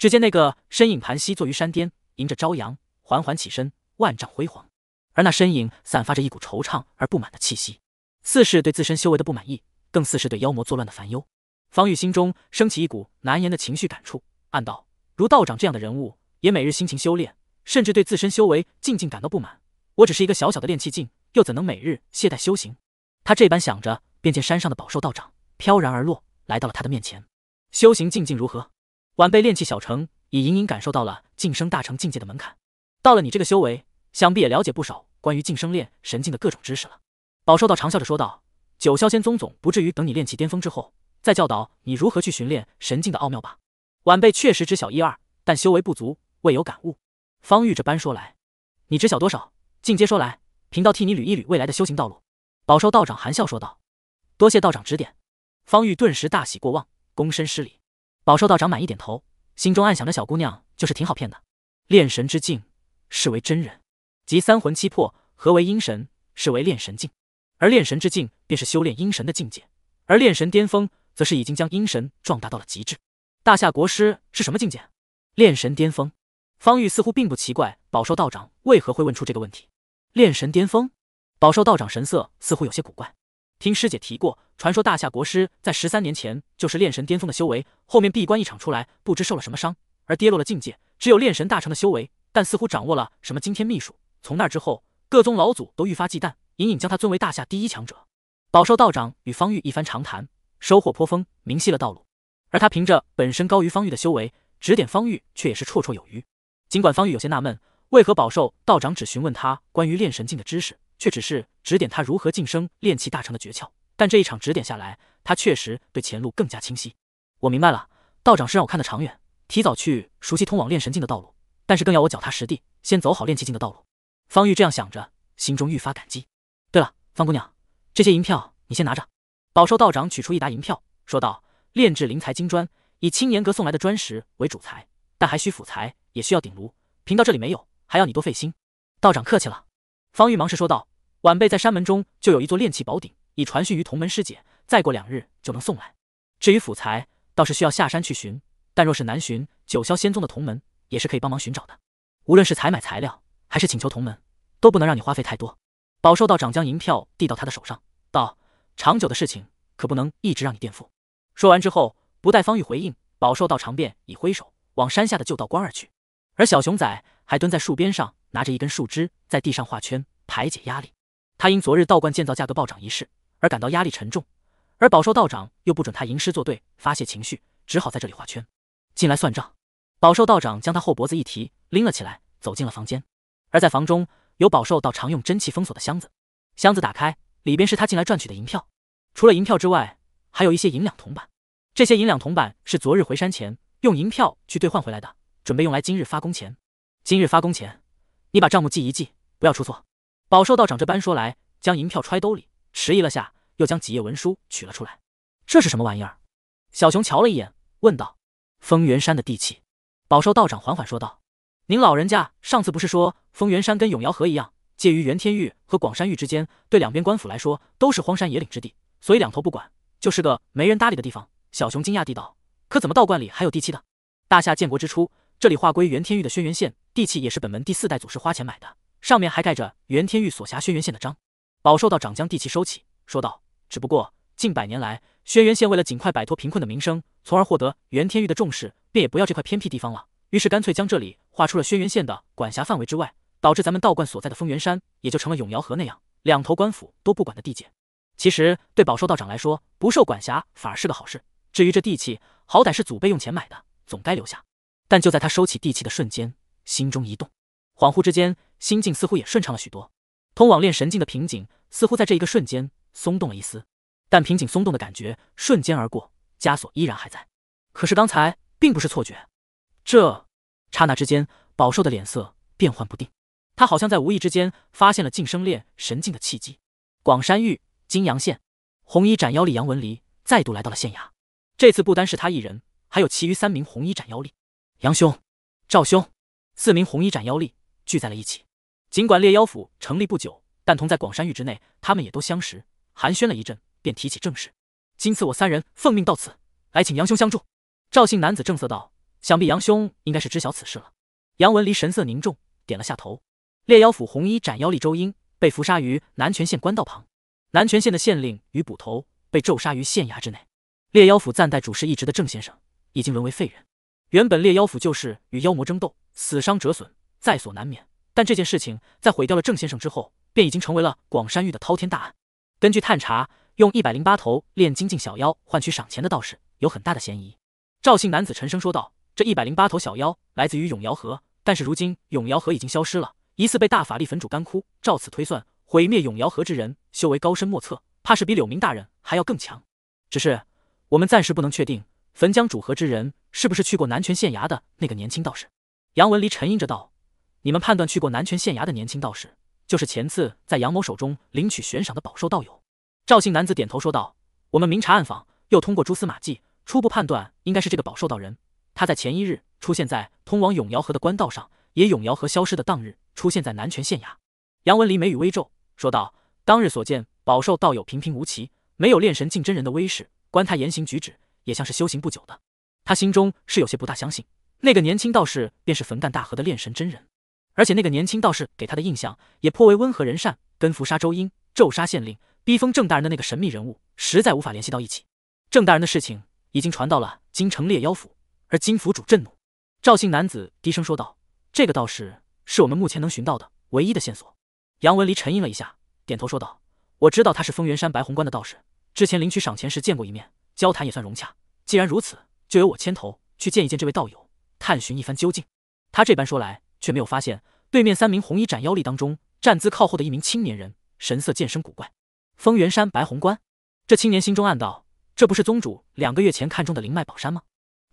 只见那个身影盘膝坐于山巅，迎着朝阳缓缓起身，万丈辉煌。而那身影散发着一股惆怅而不满的气息，似是对自身修为的不满意，更似是对妖魔作乱的烦忧。方玉心中升起一股难言的情绪感触，暗道：如道长这样的人物，也每日辛勤修炼，甚至对自身修为静静感到不满。我只是一个小小的炼气境，又怎能每日懈怠修行？他这般想着，便见山上的宝兽道长飘然而落，来到了他的面前。修行静静如何？晚辈炼气小成，已隐隐感受到了晋升大成境界的门槛。到了你这个修为，想必也了解不少关于晋升练神境的各种知识了。宝寿道长笑着说道：“九霄仙宗总不至于等你炼气巅峰之后，再教导你如何去寻炼神境的奥妙吧？”晚辈确实知晓一二，但修为不足，未有感悟。方玉这般说来，你知晓多少？进阶说来，贫道替你捋一捋未来的修行道路。宝寿道长含笑说道：“多谢道长指点。”方玉顿时大喜过望，躬身施礼。饱受道长满意点头，心中暗想着：小姑娘就是挺好骗的。炼神之境视为真人，即三魂七魄；何为阴神？视为炼神境，而炼神之境便是修炼阴神的境界。而炼神巅峰，则是已经将阴神壮大到了极致。大夏国师是什么境界？炼神巅峰。方玉似乎并不奇怪，饱受道长为何会问出这个问题。炼神巅峰。饱受道长神色似乎有些古怪。听师姐提过，传说大夏国师在十三年前就是炼神巅峰的修为，后面闭关一场出来，不知受了什么伤而跌落了境界，只有炼神大成的修为，但似乎掌握了什么惊天秘术。从那之后，各宗老祖都愈发忌惮，隐隐将他尊为大夏第一强者。饱受道长与方玉一番长谈，收获颇丰，明晰了道路。而他凭着本身高于方玉的修为，指点方玉却也是绰绰有余。尽管方玉有些纳闷，为何饱受道长只询问他关于炼神境的知识。却只是指点他如何晋升炼气大成的诀窍，但这一场指点下来，他确实对前路更加清晰。我明白了，道长是让我看得长远，提早去熟悉通往炼神境的道路，但是更要我脚踏实地，先走好炼气境的道路。方玉这样想着，心中愈发感激。对了，方姑娘，这些银票你先拿着。饱寿道长取出一沓银票，说道：“炼制灵材金砖，以青岩阁送来的砖石为主材，但还需辅材，也需要鼎炉。贫道这里没有，还要你多费心。”道长客气了。方玉忙是说道。晚辈在山门中就有一座炼器宝鼎，已传讯于同门师姐，再过两日就能送来。至于辅材，倒是需要下山去寻，但若是难寻，九霄仙宗的同门也是可以帮忙寻找的。无论是采买材料，还是请求同门，都不能让你花费太多。宝寿道长将银票递到他的手上，道：“长久的事情可不能一直让你垫付。”说完之后，不待方玉回应，宝寿道长便已挥手往山下的旧道观而去。而小熊仔还蹲在树边上，拿着一根树枝在地上画圈，排解压力。他因昨日道观建造价格暴涨一事而感到压力沉重，而宝寿道长又不准他吟诗作对发泄情绪，只好在这里画圈。进来算账。宝寿道长将他后脖子一提，拎了起来，走进了房间。而在房中有宝寿道常用真气封锁的箱子，箱子打开，里边是他进来赚取的银票。除了银票之外，还有一些银两铜板。这些银两铜板是昨日回山前用银票去兑换回来的，准备用来今日发工钱。今日发工钱，你把账目记一记，不要出错。宝寿道长这般说来，将银票揣兜里，迟疑了下，又将几页文书取了出来。这是什么玩意儿？小熊瞧了一眼，问道。丰源山的地契，宝寿道长缓缓说道。您老人家上次不是说，丰源山跟永瑶河一样，介于元天域和广山域之间，对两边官府来说都是荒山野岭之地，所以两头不管，就是个没人搭理的地方。小熊惊讶地道。可怎么道观里还有地契的？大夏建国之初，这里划归元天域的轩辕县，地契也是本门第四代祖师花钱买的。上面还盖着袁天玉所辖轩辕县的章，宝寿道长将地契收起，说道：“只不过近百年来，轩辕县为了尽快摆脱贫困的名声，从而获得袁天玉的重视，便也不要这块偏僻地方了。于是干脆将这里划出了轩辕县的管辖范围之外，导致咱们道观所在的丰源山也就成了永瑶河那样两头官府都不管的地界。其实对宝寿道长来说，不受管辖反而是个好事。至于这地契，好歹是祖辈用钱买的，总该留下。但就在他收起地契的瞬间，心中一动。”恍惚之间，心境似乎也顺畅了许多。通往炼神境的瓶颈似乎在这一个瞬间松动了一丝，但瓶颈松动的感觉瞬间而过，枷锁依然还在。可是刚才并不是错觉。这刹那之间，饱受的脸色变幻不定，他好像在无意之间发现了晋升炼神境的契机。广山玉金阳县，红衣斩妖力杨文离再度来到了县衙。这次不单是他一人，还有其余三名红衣斩妖力。杨兄，赵兄，四名红衣斩妖力。聚在了一起。尽管猎妖府成立不久，但同在广山域之内，他们也都相识，寒暄了一阵，便提起正事。今次我三人奉命到此，来请杨兄相助。赵姓男子正色道：“想必杨兄应该是知晓此事了。”杨文离神色凝重，点了下头。猎妖府红衣斩妖吏周英被伏杀于南泉县官道旁，南泉县的县令与捕头被咒杀于县衙之内。猎妖府暂代主事一职的郑先生已经沦为废人。原本猎妖府就是与妖魔争斗，死伤折损。在所难免，但这件事情在毁掉了郑先生之后，便已经成为了广山域的滔天大案。根据探查，用一百零八头炼金境小妖换取赏钱的道士有很大的嫌疑。赵姓男子沉声说道：“这一百零八头小妖来自于永瑶河，但是如今永瑶河已经消失了，疑似被大法力焚主干枯。照此推算，毁灭永瑶河之人修为高深莫测，怕是比柳明大人还要更强。只是我们暂时不能确定焚江主河之人是不是去过南泉县衙的那个年轻道士。”杨文离沉吟着道。你们判断去过南泉县衙的年轻道士，就是前次在杨某手中领取悬赏的宝寿道友。赵姓男子点头说道：“我们明察暗访，又通过蛛丝马迹，初步判断应该是这个宝寿道人。他在前一日出现在通往永瑶河的官道上，也永瑶河消失的当日出现在南泉县衙。”杨文离眉宇微皱，说道：“当日所见，宝寿道友平平无奇，没有炼神境真人的威势。观他言行举止，也像是修行不久的。他心中是有些不大相信，那个年轻道士便是焚干大河的炼神真人。”而且那个年轻道士给他的印象也颇为温和仁善，跟伏杀周英、咒杀县令、逼疯郑大人的那个神秘人物实在无法联系到一起。郑大人的事情已经传到了京城猎妖府，而金府主震怒。赵姓男子低声说道：“这个道士是我们目前能寻到的唯一的线索。”杨文离沉吟了一下，点头说道：“我知道他是丰源山白虹观的道士，之前领取赏钱时见过一面，交谈也算融洽。既然如此，就由我牵头去见一见这位道友，探寻一番究竟。”他这般说来。却没有发现对面三名红衣斩妖力当中站姿靠后的一名青年人神色渐生古怪。丰源山白虹观，这青年心中暗道：这不是宗主两个月前看中的灵脉宝山吗？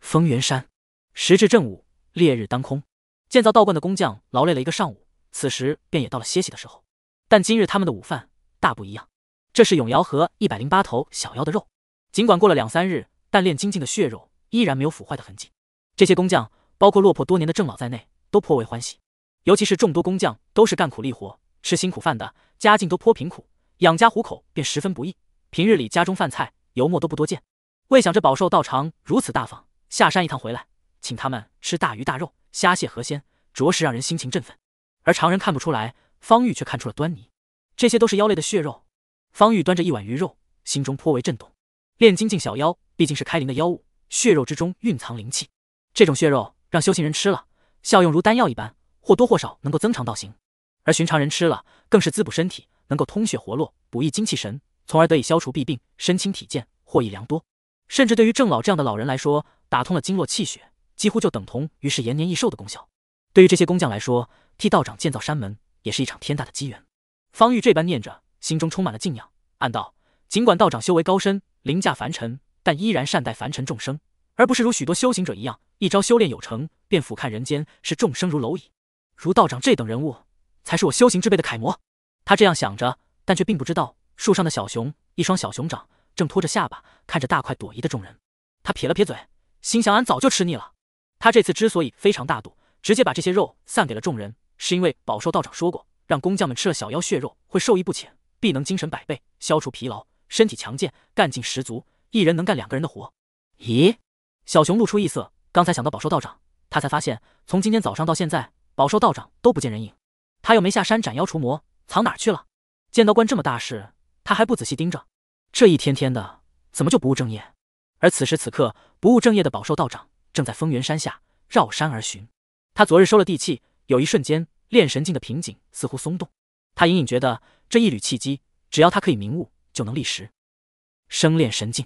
丰源山。时至正午，烈日当空，建造道观的工匠劳累了一个上午，此时便也到了歇息的时候。但今日他们的午饭大不一样，这是永瑶和一百零八头小妖的肉。尽管过了两三日，但炼精境的血肉依然没有腐坏的痕迹。这些工匠，包括落魄多年的郑老在内。都颇为欢喜，尤其是众多工匠都是干苦力活、吃辛苦饭的，家境都颇贫苦，养家糊口便十分不易。平日里家中饭菜油墨都不多见，未想这饱受道长如此大方，下山一趟回来，请他们吃大鱼大肉、虾蟹河鲜，着实让人心情振奋。而常人看不出来，方玉却看出了端倪，这些都是妖类的血肉。方玉端着一碗鱼肉，心中颇为震动。炼金境小妖毕竟是开灵的妖物，血肉之中蕴藏灵气，这种血肉让修行人吃了。效用如丹药一般，或多或少能够增长道行；而寻常人吃了，更是滋补身体，能够通血活络，补益精气神，从而得以消除弊病，身轻体健，获益良多。甚至对于郑老这样的老人来说，打通了经络气血，几乎就等同于是延年益寿的功效。对于这些工匠来说，替道长建造山门，也是一场天大的机缘。方玉这般念着，心中充满了敬仰，暗道：尽管道长修为高深，凌驾凡尘，但依然善待凡尘众生，而不是如许多修行者一样，一朝修炼有成。便俯瞰人间，是众生如蝼蚁，如道长这等人物，才是我修行之辈的楷模。他这样想着，但却并不知道树上的小熊，一双小熊掌正托着下巴，看着大快朵颐的众人。他撇了撇嘴，心想：俺早就吃腻了。他这次之所以非常大度，直接把这些肉散给了众人，是因为饱受道长说过，让工匠们吃了小妖血肉会受益不浅，必能精神百倍，消除疲劳，身体强健，干劲十足，一人能干两个人的活。咦？小熊露出异色，刚才想到饱受道长。他才发现，从今天早上到现在，宝寿道长都不见人影。他又没下山斩妖除魔，藏哪儿去了？剑道关这么大事，他还不仔细盯着，这一天天的怎么就不务正业？而此时此刻，不务正业的宝寿道长正在风源山下绕山而寻。他昨日收了地气，有一瞬间炼神境的瓶颈似乎松动，他隐隐觉得这一缕契机，只要他可以明悟，就能立时升炼神境，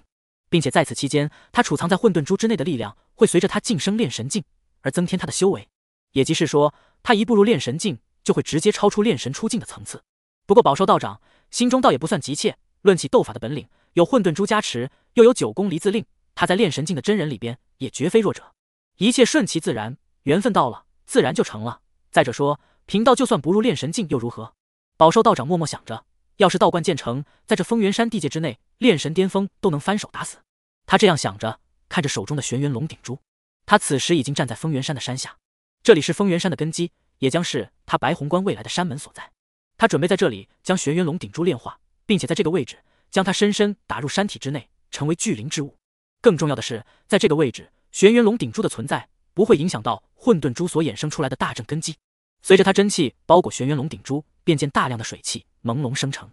并且在此期间，他储藏在混沌珠之内的力量会随着他晋升炼神境。而增添他的修为，也即是说，他一步入炼神境，就会直接超出炼神出境的层次。不过，宝兽道长心中倒也不算急切。论起斗法的本领，有混沌珠加持，又有九宫离字令，他在炼神境的真人里边也绝非弱者。一切顺其自然，缘分到了，自然就成了。再者说，贫道就算不入炼神境又如何？宝兽道长默默想着，要是道观建成，在这丰源山地界之内，炼神巅峰都能翻手打死。他这样想着，看着手中的玄元龙顶珠。他此时已经站在丰源山的山下，这里是丰源山的根基，也将是他白虹关未来的山门所在。他准备在这里将玄元龙顶珠炼化，并且在这个位置将它深深打入山体之内，成为巨灵之物。更重要的是，在这个位置，玄元龙顶珠的存在不会影响到混沌珠所衍生出来的大阵根基。随着他真气包裹玄元龙顶珠，便见大量的水汽朦胧生成，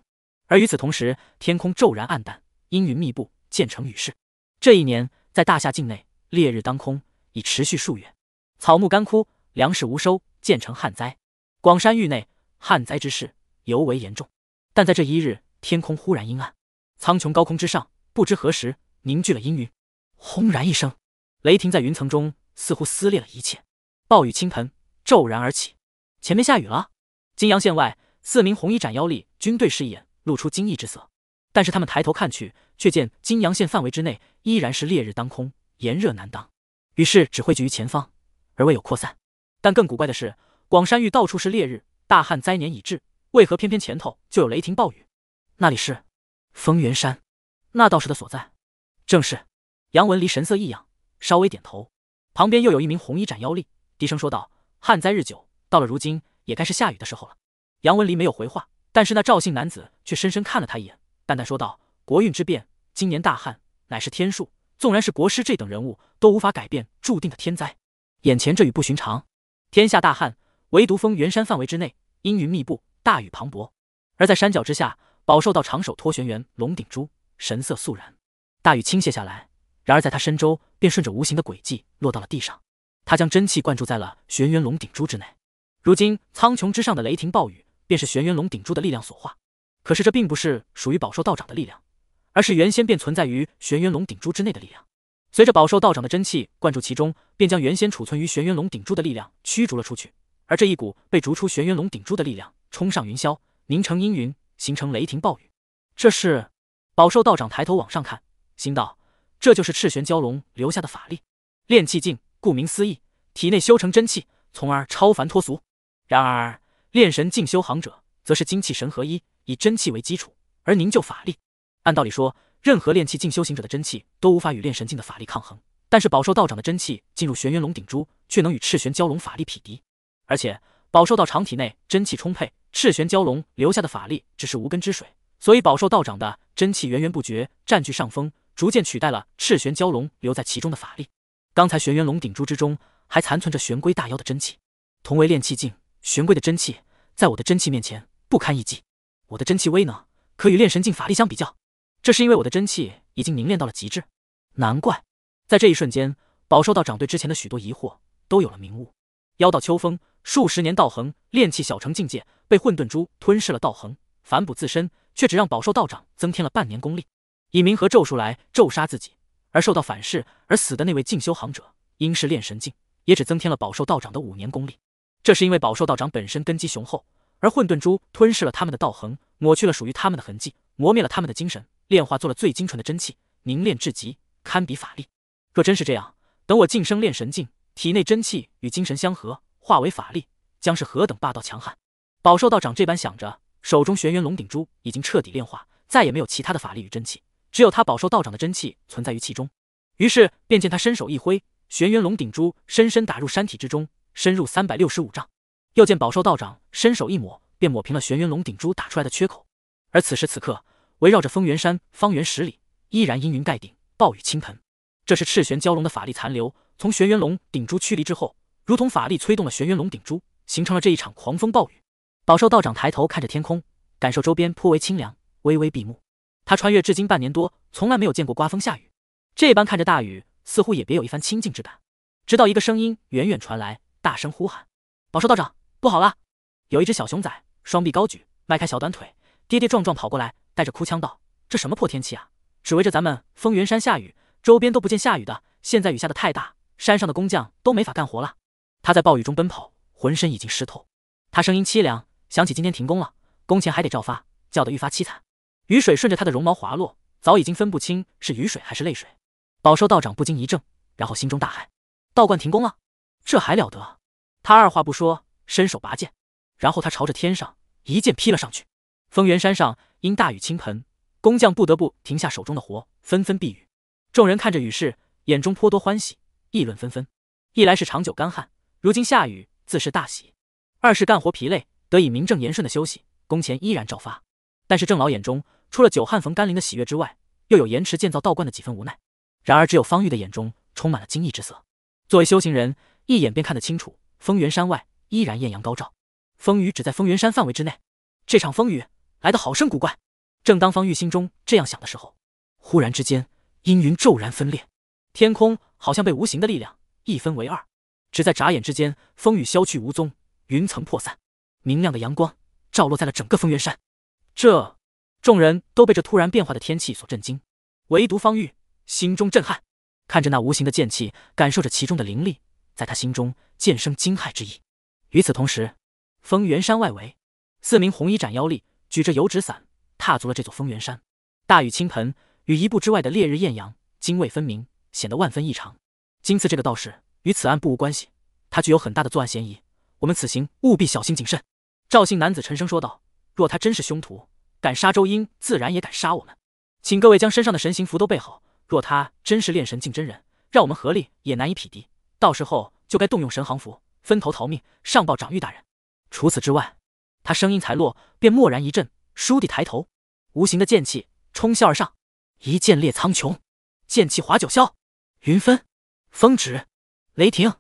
而与此同时，天空骤然暗淡，阴云密布，渐成雨势。这一年，在大夏境内，烈日当空。已持续数月，草木干枯，粮食无收，渐成旱灾。广山域内旱灾之势尤为严重。但在这一日，天空忽然阴暗，苍穹高空之上不知何时凝聚了阴云，轰然一声，雷霆在云层中似乎撕裂了一切，暴雨倾盆骤然而起。前面下雨了。金阳县外，四名红衣斩妖力军队视一眼，露出惊异之色。但是他们抬头看去，却见金阳县范围之内依然是烈日当空，炎热难当。于是只汇聚于前方，而未有扩散。但更古怪的是，广山域到处是烈日，大旱灾年已至，为何偏偏前头就有雷霆暴雨？那里是风元山，那道士的所在，正是。杨文离神色异样，稍微点头。旁边又有一名红衣斩妖吏低声说道：“旱灾日久，到了如今也该是下雨的时候了。”杨文离没有回话，但是那赵姓男子却深深看了他一眼，淡淡说道：“国运之变，今年大旱，乃是天数。”纵然是国师这等人物，都无法改变注定的天灾。眼前这雨不寻常，天下大旱，唯独封元山范围之内阴云密布，大雨磅礴。而在山脚之下，饱受到长手托玄元龙顶珠，神色肃然。大雨倾泻下来，然而在他身周，便顺着无形的轨迹落到了地上。他将真气灌注在了玄元龙顶珠之内，如今苍穹之上的雷霆暴雨，便是玄元龙顶珠的力量所化。可是这并不是属于饱受道长的力量。而是原先便存在于玄元龙顶珠之内的力量，随着宝寿道长的真气灌注其中，便将原先储存于玄元龙顶珠的力量驱逐了出去。而这一股被逐出玄元龙顶珠的力量冲上云霄，凝成阴云，形成雷霆暴雨。这是宝寿道长抬头往上看，心道：这就是赤玄蛟龙留下的法力。炼气境，顾名思义，体内修成真气，从而超凡脱俗。然而，炼神境修行者则是精气神合一，以真气为基础，而凝就法力。按道理说，任何炼气境修行者的真气都无法与炼神境的法力抗衡。但是，饱受道长的真气进入玄元龙顶珠，却能与赤玄蛟龙法力匹敌。而且，饱受道长体内真气充沛，赤玄蛟龙留下的法力只是无根之水，所以饱受道长的真气源源不绝，占据上风，逐渐取代了赤玄蛟龙留在其中的法力。刚才玄元龙顶珠之中还残存着玄龟大妖的真气，同为炼气境，玄龟的真气在我的真气面前不堪一击。我的真气威能可与炼神境法力相比较。这是因为我的真气已经凝练到了极致，难怪在这一瞬间，饱受道长对之前的许多疑惑都有了明悟。妖道秋风数十年道恒炼气小成境界，被混沌珠吞噬了道恒，反哺自身，却只让饱受道长增添了半年功力。以冥河咒术来咒杀自己而受到反噬而死的那位进修行者，因是炼神境，也只增添了饱受道长的五年功力。这是因为饱受道长本身根基雄厚，而混沌珠吞噬了他们的道恒，抹去了属于他们的痕迹，磨灭了他们的精神。炼化做了最精纯的真气，凝练至极，堪比法力。若真是这样，等我晋升炼神境，体内真气与精神相合，化为法力，将是何等霸道强悍！宝寿道长这般想着，手中玄元龙顶珠已经彻底炼化，再也没有其他的法力与真气，只有他宝寿道长的真气存在于其中。于是便见他伸手一挥，玄元龙顶珠深深打入山体之中，深入三百六十五丈。又见宝寿道长伸手一抹，便抹平了玄元龙顶珠打出来的缺口。而此时此刻。围绕着丰元山，方圆十里依然阴云盖顶，暴雨倾盆。这是赤玄蛟龙的法力残留，从玄元龙顶珠驱离之后，如同法力催动了玄元龙顶珠，形成了这一场狂风暴雨。宝寿道长抬头看着天空，感受周边颇为清凉，微微闭目。他穿越至今半年多，从来没有见过刮风下雨，这般看着大雨，似乎也别有一番清静之感。直到一个声音远远传来，大声呼喊：“宝寿道长，不好了！有一只小熊仔，双臂高举，迈开小短腿，跌跌撞撞跑过来。”带着哭腔道：“这什么破天气啊！只围着咱们风云山下雨，周边都不见下雨的。现在雨下的太大，山上的工匠都没法干活了。”他在暴雨中奔跑，浑身已经湿透。他声音凄凉，想起今天停工了，工钱还得照发，叫得愈发凄惨。雨水顺着他的绒毛滑落，早已经分不清是雨水还是泪水。饱受道长不禁一怔，然后心中大骇：道观停工了，这还了得！他二话不说，伸手拔剑，然后他朝着天上一剑劈了上去。丰源山上因大雨倾盆，工匠不得不停下手中的活，纷纷避雨。众人看着雨势，眼中颇多欢喜，议论纷纷。一来是长久干旱，如今下雨自是大喜；二是干活疲累，得以名正言顺的休息，工钱依然照发。但是郑老眼中，除了久旱逢甘霖的喜悦之外，又有延迟建造道观的几分无奈。然而只有方玉的眼中充满了惊异之色。作为修行人，一眼便看得清楚，丰源山外依然艳阳高照，风雨只在丰源山范围之内。这场风雨。来的好生古怪。正当方玉心中这样想的时候，忽然之间，阴云骤然分裂，天空好像被无形的力量一分为二。只在眨眼之间，风雨消去无踪，云层破散，明亮的阳光照落在了整个风源山。这，众人都被这突然变化的天气所震惊，唯独方玉心中震撼，看着那无形的剑气，感受着其中的灵力，在他心中，剑生惊骇之意。与此同时，风源山外围，四名红衣斩妖力。举着油纸伞，踏足了这座丰源山。大雨倾盆，与一步之外的烈日艳阳泾渭分明，显得万分异常。今次这个道士与此案不无关系，他具有很大的作案嫌疑。我们此行务必小心谨慎。赵姓男子沉声说道：“若他真是凶徒，敢杀周英，自然也敢杀我们。请各位将身上的神行符都备好。若他真是炼神境真人，让我们合力也难以匹敌。到时候就该动用神行符，分头逃命，上报掌玉大人。除此之外。”他声音才落，便蓦然一震，倏地抬头，无形的剑气冲霄而上，一剑裂苍穹，剑气划九霄，云分风止，雷霆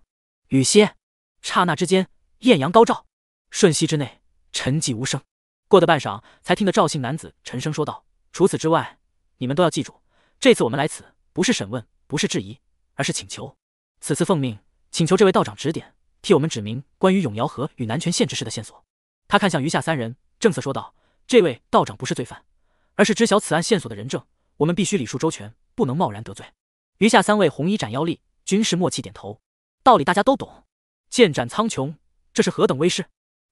雨歇。刹那之间，艳阳高照，瞬息之内，沉寂无声。过了半晌，才听得赵姓男子沉声说道：“除此之外，你们都要记住，这次我们来此不是审问，不是质疑，而是请求。此次奉命，请求这位道长指点，替我们指明关于永瑶河与南泉县之事的线索。”他看向余下三人，正色说道：“这位道长不是罪犯，而是知晓此案线索的人证。我们必须礼数周全，不能贸然得罪。”余下三位红衣斩妖力均是默契点头。道理大家都懂。剑斩苍穹，这是何等威势？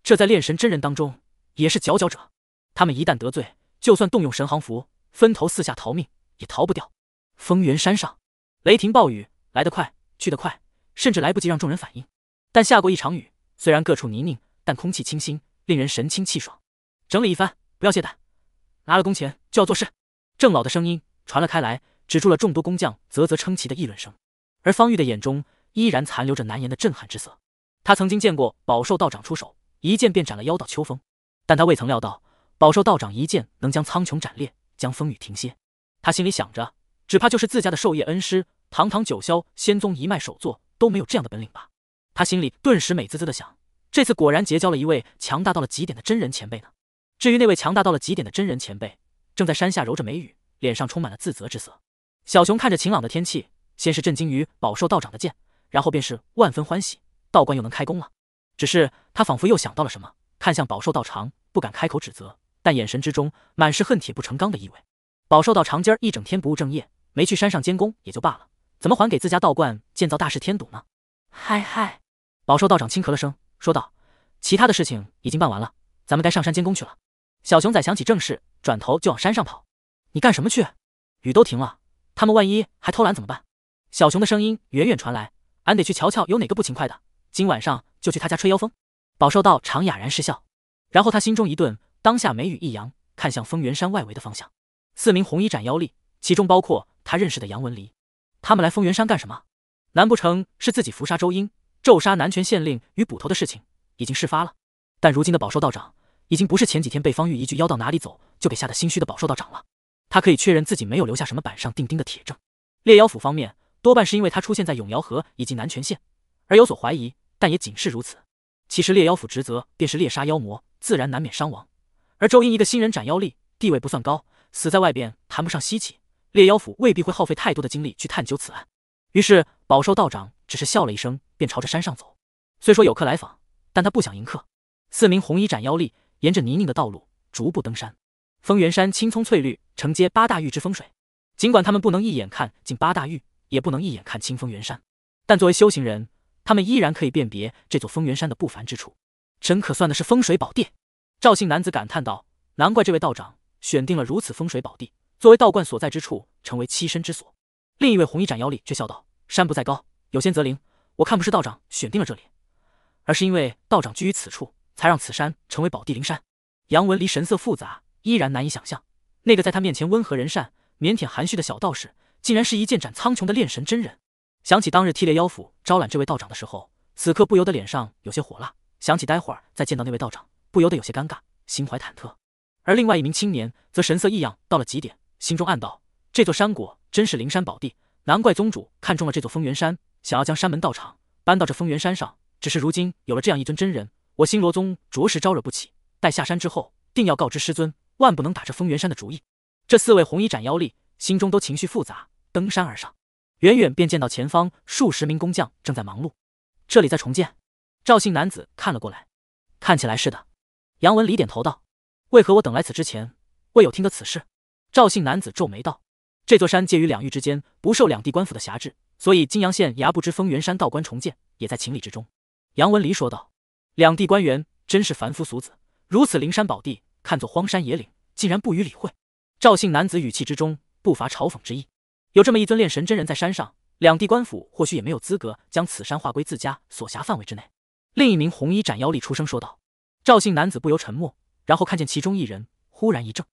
这在炼神真人当中也是佼佼者。他们一旦得罪，就算动用神行符，分头四下逃命也逃不掉。风云山上，雷霆暴雨来得快，去得快，甚至来不及让众人反应。但下过一场雨，虽然各处泥泞，但空气清新。令人神清气爽，整理一番，不要懈怠。拿了工钱就要做事。郑老的声音传了开来，止住了众多工匠啧啧称奇的议论声。而方玉的眼中依然残留着难言的震撼之色。他曾经见过宝寿道长出手，一剑便斩了妖道秋风，但他未曾料到宝寿道长一剑能将苍穹斩裂，将风雨停歇。他心里想着，只怕就是自家的授业恩师，堂堂九霄仙宗一脉首座都没有这样的本领吧？他心里顿时美滋滋的想。这次果然结交了一位强大到了极点的真人前辈呢。至于那位强大到了极点的真人前辈，正在山下揉着眉宇，脸上充满了自责之色。小熊看着晴朗的天气，先是震惊于饱受道长的剑，然后便是万分欢喜，道观又能开工了。只是他仿佛又想到了什么，看向饱受道长，不敢开口指责，但眼神之中满是恨铁不成钢的意味。饱受道长今儿一整天不务正业，没去山上监工也就罢了，怎么还给自家道观建造大事添堵呢？嗨嗨，饱受道长轻咳了声。说道：“其他的事情已经办完了，咱们该上山监工去了。”小熊仔想起正事，转头就往山上跑。“你干什么去？雨都停了，他们万一还偷懒怎么办？”小熊的声音远远传来：“俺得去瞧瞧有哪个不勤快的，今晚上就去他家吹妖风。”饱受道长哑然失笑，然后他心中一顿，当下眉宇一扬，看向丰源山外围的方向。四名红衣斩妖力，其中包括他认识的杨文离。他们来丰源山干什么？难不成是自己伏杀周英？咒杀南泉县令与捕头的事情已经事发了，但如今的宝寿道长已经不是前几天被方玉一句妖到哪里走就给吓得心虚的宝寿道长了。他可以确认自己没有留下什么板上钉钉的铁证。猎妖府方面多半是因为他出现在永瑶河以及南泉县而有所怀疑，但也仅是如此。其实猎妖府职责便是猎杀妖魔，自然难免伤亡。而周英一个新人斩妖力地位不算高，死在外边谈不上稀奇，猎妖府未必会耗费太多的精力去探究此案。于是宝寿道长。只是笑了一声，便朝着山上走。虽说有客来访，但他不想迎客。四名红衣斩妖力沿着泥泞的道路，逐步登山。丰源山青葱翠绿，承接八大域之风水。尽管他们不能一眼看尽八大域，也不能一眼看清丰源山，但作为修行人，他们依然可以辨别这座丰源山的不凡之处。真可算的是风水宝地。赵姓男子感叹道：“难怪这位道长选定了如此风水宝地作为道观所在之处，成为栖身之所。”另一位红衣斩妖力却笑道：“山不在高。”有仙则灵，我看不是道长选定了这里，而是因为道长居于此处，才让此山成为宝地灵山。杨文离神色复杂，依然难以想象，那个在他面前温和仁善、腼腆含蓄的小道士，竟然是一剑斩苍穹的炼神真人。想起当日替烈妖府招揽这位道长的时候，此刻不由得脸上有些火辣。想起待会儿再见到那位道长，不由得有些尴尬，心怀忐忑。而另外一名青年则神色异样到了极点，心中暗道：这座山谷真是灵山宝地，难怪宗主看中了这座丰源山。想要将山门道场搬到这丰源山上，只是如今有了这样一尊真人，我星罗宗着实招惹不起。待下山之后，定要告知师尊，万不能打着丰源山的主意。这四位红衣斩妖力心中都情绪复杂，登山而上。远远便见到前方数十名工匠正在忙碌，这里在重建。赵姓男子看了过来，看起来是的。杨文礼点头道：“为何我等来此之前未有听得此事？”赵姓男子皱眉道：“这座山介于两域之间，不受两地官府的辖制。”所以金阳县衙不知封元山道观重建，也在情理之中。杨文离说道：“两地官员真是凡夫俗子，如此灵山宝地看作荒山野岭，竟然不予理会。”赵姓男子语气之中不乏嘲讽之意。有这么一尊炼神真人，在山上，两地官府或许也没有资格将此山划归自家所辖范围之内。另一名红衣斩妖吏出声说道：“赵姓男子不由沉默，然后看见其中一人忽然一怔。”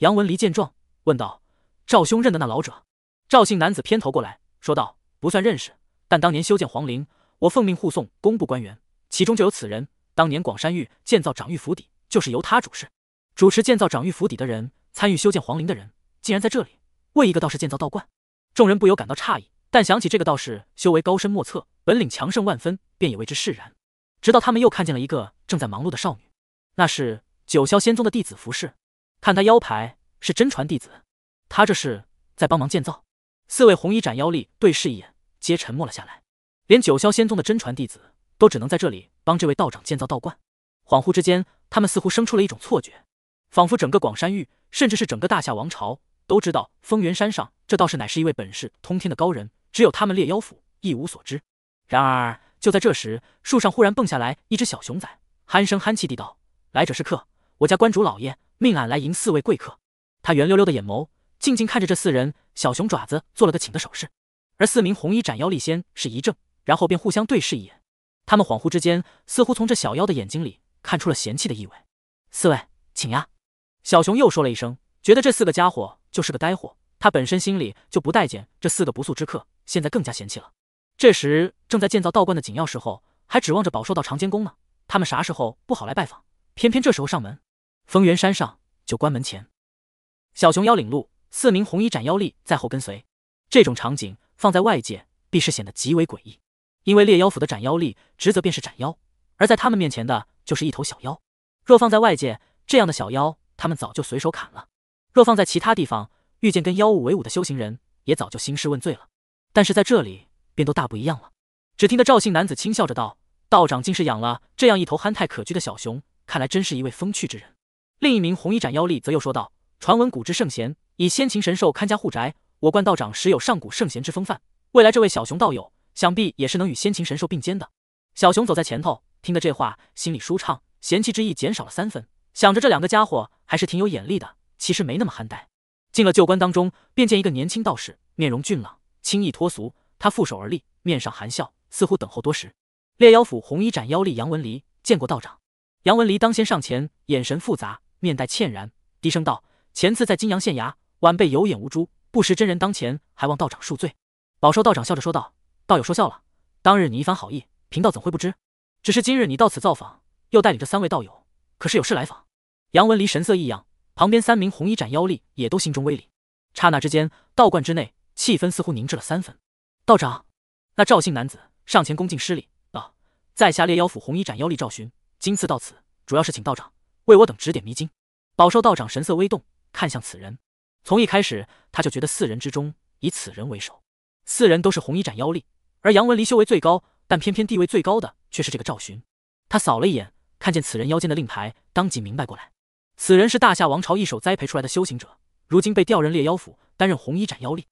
杨文离见状问道：“赵兄认得那老者？”赵姓男子偏头过来说道。不算认识，但当年修建皇陵，我奉命护送工部官员，其中就有此人。当年广山玉建造长玉府邸，就是由他主事、主持建造长玉府邸的人，参与修建皇陵的人，竟然在这里为一个道士建造道观。众人不由感到诧异，但想起这个道士修为高深莫测，本领强盛万分，便也为之释然。直到他们又看见了一个正在忙碌的少女，那是九霄仙宗的弟子服侍，看他腰牌是真传弟子，他这是在帮忙建造。四位红衣斩妖力对视一眼。皆沉默了下来，连九霄仙宗的真传弟子都只能在这里帮这位道长建造道观。恍惚之间，他们似乎生出了一种错觉，仿佛整个广山域，甚至是整个大夏王朝，都知道丰源山上这道士乃是一位本事通天的高人，只有他们猎妖府一无所知。然而，就在这时，树上忽然蹦下来一只小熊仔，憨声憨气地道：“来者是客，我家关主老爷命俺来迎四位贵客。”他圆溜溜的眼眸静静看着这四人，小熊爪子做了个请的手势。而四名红衣斩妖力仙是一怔，然后便互相对视一眼。他们恍惚之间，似乎从这小妖的眼睛里看出了嫌弃的意味。四位，请呀！小熊又说了一声，觉得这四个家伙就是个呆货。他本身心里就不待见这四个不速之客，现在更加嫌弃了。这时正在建造道观的紧要时候，还指望着饱受到长监宫呢。他们啥时候不好来拜访，偏偏这时候上门。风源山上，就关门前，小熊妖领路，四名红衣斩妖力在后跟随。这种场景。放在外界，必是显得极为诡异。因为猎妖府的斩妖力职责便是斩妖，而在他们面前的就是一头小妖。若放在外界，这样的小妖他们早就随手砍了；若放在其他地方，遇见跟妖物为伍的修行人，也早就兴师问罪了。但是在这里，便都大不一样了。只听得赵姓男子轻笑着道：“道长竟是养了这样一头憨态可掬的小熊，看来真是一位风趣之人。”另一名红衣斩妖力则又说道：“传闻古之圣贤以先秦神兽看家护宅。”我观道长实有上古圣贤之风范，未来这位小熊道友想必也是能与先秦神兽并肩的。小熊走在前头，听得这话，心里舒畅，嫌弃之意减少了三分。想着这两个家伙还是挺有眼力的，其实没那么憨呆。进了旧关当中，便见一个年轻道士，面容俊朗，清逸脱俗。他负手而立，面上含笑，似乎等候多时。烈妖府红衣斩妖吏杨文离见过道长。杨文离当先上前，眼神复杂，面带歉然，低声道：“前次在金阳县衙，晚辈有眼无珠。”不识真人当前，还望道长恕罪。宝寿道长笑着说道：“道友说笑了，当日你一番好意，贫道怎会不知？只是今日你到此造访，又带领着三位道友，可是有事来访？”杨文离神色异样，旁边三名红衣斩妖力也都心中微凛。刹那之间，道观之内气氛似乎凝滞了三分。道长，那赵姓男子上前恭敬施礼道：“在下猎妖府红衣斩妖力赵寻，今次到此，主要是请道长为我等指点迷津。”宝寿道长神色微动，看向此人。从一开始，他就觉得四人之中以此人为首。四人都是红衣斩妖力，而杨文离修为最高，但偏偏地位最高的却是这个赵寻。他扫了一眼，看见此人腰间的令牌，当即明白过来，此人是大夏王朝一手栽培出来的修行者，如今被调任猎妖府，担任红衣斩妖力。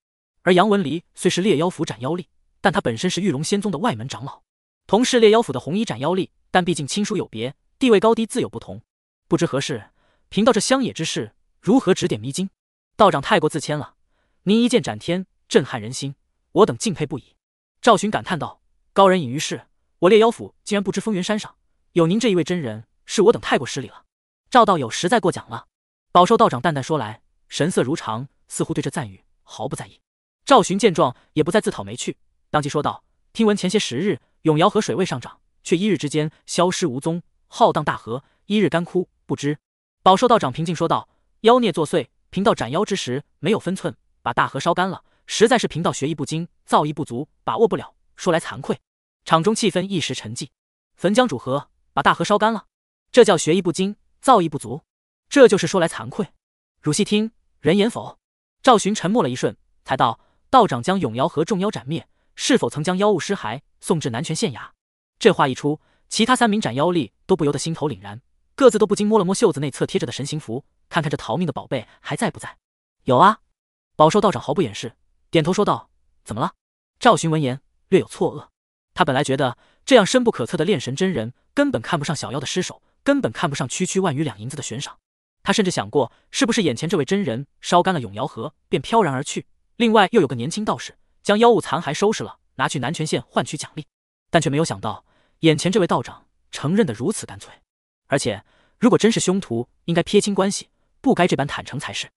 而杨文离虽是猎妖府斩妖力，但他本身是玉龙仙宗的外门长老，同是猎妖府的红衣斩妖力，但毕竟亲疏有别，地位高低自有不同。不知何事，贫道这乡野之事，如何指点迷津？道长太过自谦了，您一剑斩天，震撼人心，我等敬佩不已。赵寻感叹道：“高人隐于世，我烈妖府竟然不知风云山上有您这一位真人，是我等太过失礼了。”赵道友实在过奖了。宝寿道长淡淡说来，神色如常，似乎对这赞誉毫不在意。赵寻见状，也不再自讨没趣，当即说道：“听闻前些时日，永瑶河水位上涨，却一日之间消失无踪，浩荡大河一日干枯，不知。”宝寿道长平静说道：“妖孽作祟。”贫道斩妖之时没有分寸，把大河烧干了，实在是贫道学艺不精，造诣不足，把握不了。说来惭愧。场中气氛一时沉寂。焚江煮河，把大河烧干了，这叫学艺不精，造诣不足，这就是说来惭愧。汝细听人言否？赵寻沉默了一瞬，才道：“道长将永瑶河众妖斩灭，是否曾将妖物尸骸送至南泉县衙？”这话一出，其他三名斩妖力都不由得心头凛然，各自都不禁摸了摸袖子内侧贴着的神行符。看看这逃命的宝贝还在不在？有啊，宝寿道长毫不掩饰，点头说道：“怎么了？”赵寻闻言略有错愕，他本来觉得这样深不可测的炼神真人根本看不上小妖的尸首，根本看不上区区万余两银子的悬赏。他甚至想过，是不是眼前这位真人烧干了永瑶河便飘然而去？另外，又有个年轻道士将妖物残骸收拾了，拿去南泉县换取奖励。但却没有想到，眼前这位道长承认的如此干脆。而且，如果真是凶徒，应该撇清关系。不该这般坦诚才是。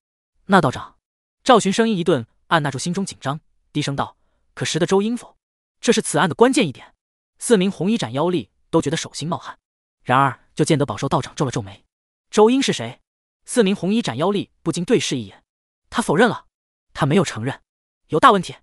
那道长，赵寻声音一顿，按捺住心中紧张，低声道：“可识得周英否？”这是此案的关键一点。四名红衣斩妖力都觉得手心冒汗。然而，就见得饱受道长皱了皱眉：“周英是谁？”四名红衣斩妖力不禁对视一眼。他否认了，他没有承认，有大问题。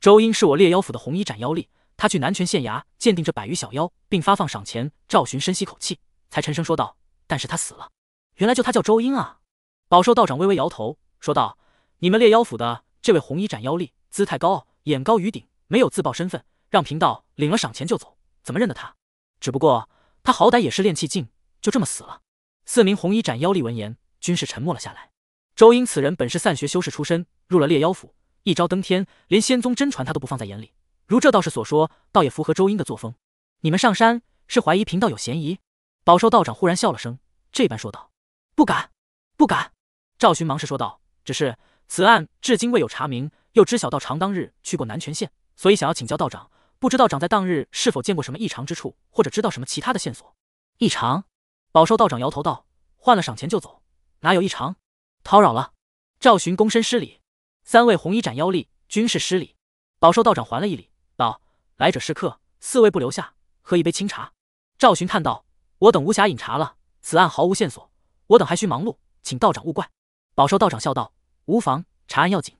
周英是我猎妖府的红衣斩妖力，他去南泉县衙鉴定这百余小妖，并发放赏钱。赵寻深吸口气，才沉声说道：“但是他死了。原来就他叫周英啊！”宝寿道长微微摇头，说道：“你们猎妖府的这位红衣斩妖吏，姿态高傲，眼高于顶，没有自曝身份，让贫道领了赏钱就走，怎么认得他？只不过他好歹也是炼气境，就这么死了。”四名红衣斩妖吏闻言，均是沉默了下来。周英此人本是散学修士出身，入了猎妖府，一朝登天，连仙宗真传他都不放在眼里。如这道士所说，倒也符合周英的作风。你们上山是怀疑贫道有嫌疑？宝寿道长忽然笑了声，这般说道：“不敢，不敢。”赵寻忙是说道：“只是此案至今未有查明，又知晓道长当日去过南泉县，所以想要请教道长，不知道长在当日是否见过什么异常之处，或者知道什么其他的线索？”异常，宝寿道长摇头道：“换了赏钱就走，哪有异常？”叨扰了，赵寻躬身施礼。三位红衣斩妖力，均是施礼，宝寿道长还了一礼，道：“来者是客，四位不留下，喝一杯清茶。”赵寻叹道：“我等无暇饮茶了，此案毫无线索，我等还需忙碌，请道长勿怪。”宝寿道长笑道：“无妨，查案要紧。”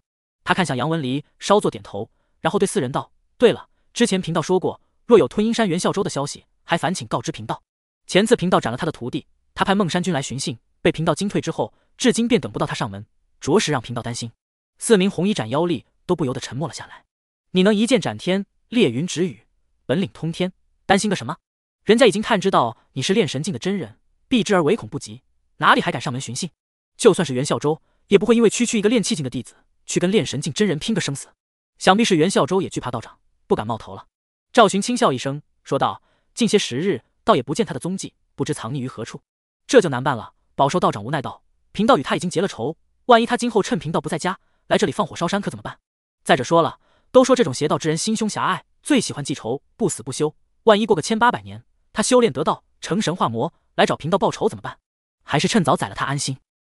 他看向杨文离，稍作点头，然后对四人道：“对了，之前贫道说过，若有吞阴山元孝周的消息，还烦请告知贫道。前次贫道斩了他的徒弟，他派孟山君来寻衅，被贫道惊退之后，至今便等不到他上门，着实让贫道担心。”四名红衣斩妖吏都不由得沉默了下来。你能一剑斩天，裂云止雨，本领通天，担心个什么？人家已经探知到你是炼神境的真人，避之而唯恐不及，哪里还敢上门寻衅？就算是袁孝周，也不会因为区区一个炼气境的弟子，去跟炼神境真人拼个生死。想必是袁孝周也惧怕道长，不敢冒头了。赵寻轻笑一声，说道：“近些时日，倒也不见他的踪迹，不知藏匿于何处，这就难办了。”宝受道长无奈道：“贫道与他已经结了仇，万一他今后趁贫道不在家，来这里放火烧山，可怎么办？再者说了，都说这种邪道之人，心胸狭隘，最喜欢记仇，不死不休。万一过个千八百年，他修炼得道，成神化魔，来找贫道报仇怎么办？还是趁早宰了他，安心。”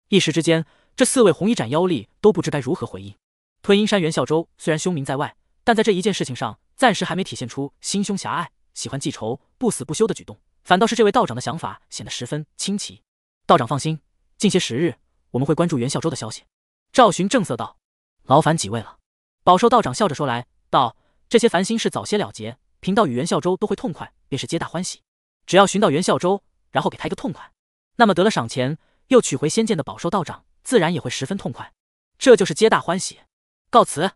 一时之间，这四位红衣斩妖力都不知该如何回应。吞阴山袁孝周虽然凶名在外，但在这一件事情上，暂时还没体现出心胸狭隘、喜欢记仇、不死不休的举动。反倒是这位道长的想法显得十分清奇。道长放心，近些时日我们会关注袁孝周的消息。赵寻正色道：“劳烦几位了。”饱受道长笑着说来道：“这些烦心事早些了结，贫道与袁孝周都会痛快，便是皆大欢喜。只要寻到袁孝周，然后给他一个痛快，那么得了赏钱。”又取回仙剑的宝兽道长，自然也会十分痛快，这就是皆大欢喜。告辞！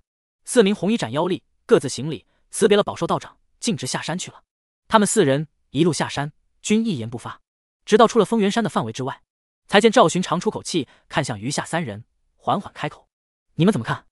四名红衣斩妖吏各自行礼，辞别了宝兽道长，径直下山去了。他们四人一路下山，均一言不发，直到出了风源山的范围之外，才见赵寻长出口气，看向余下三人，缓缓开口：“你们怎么看？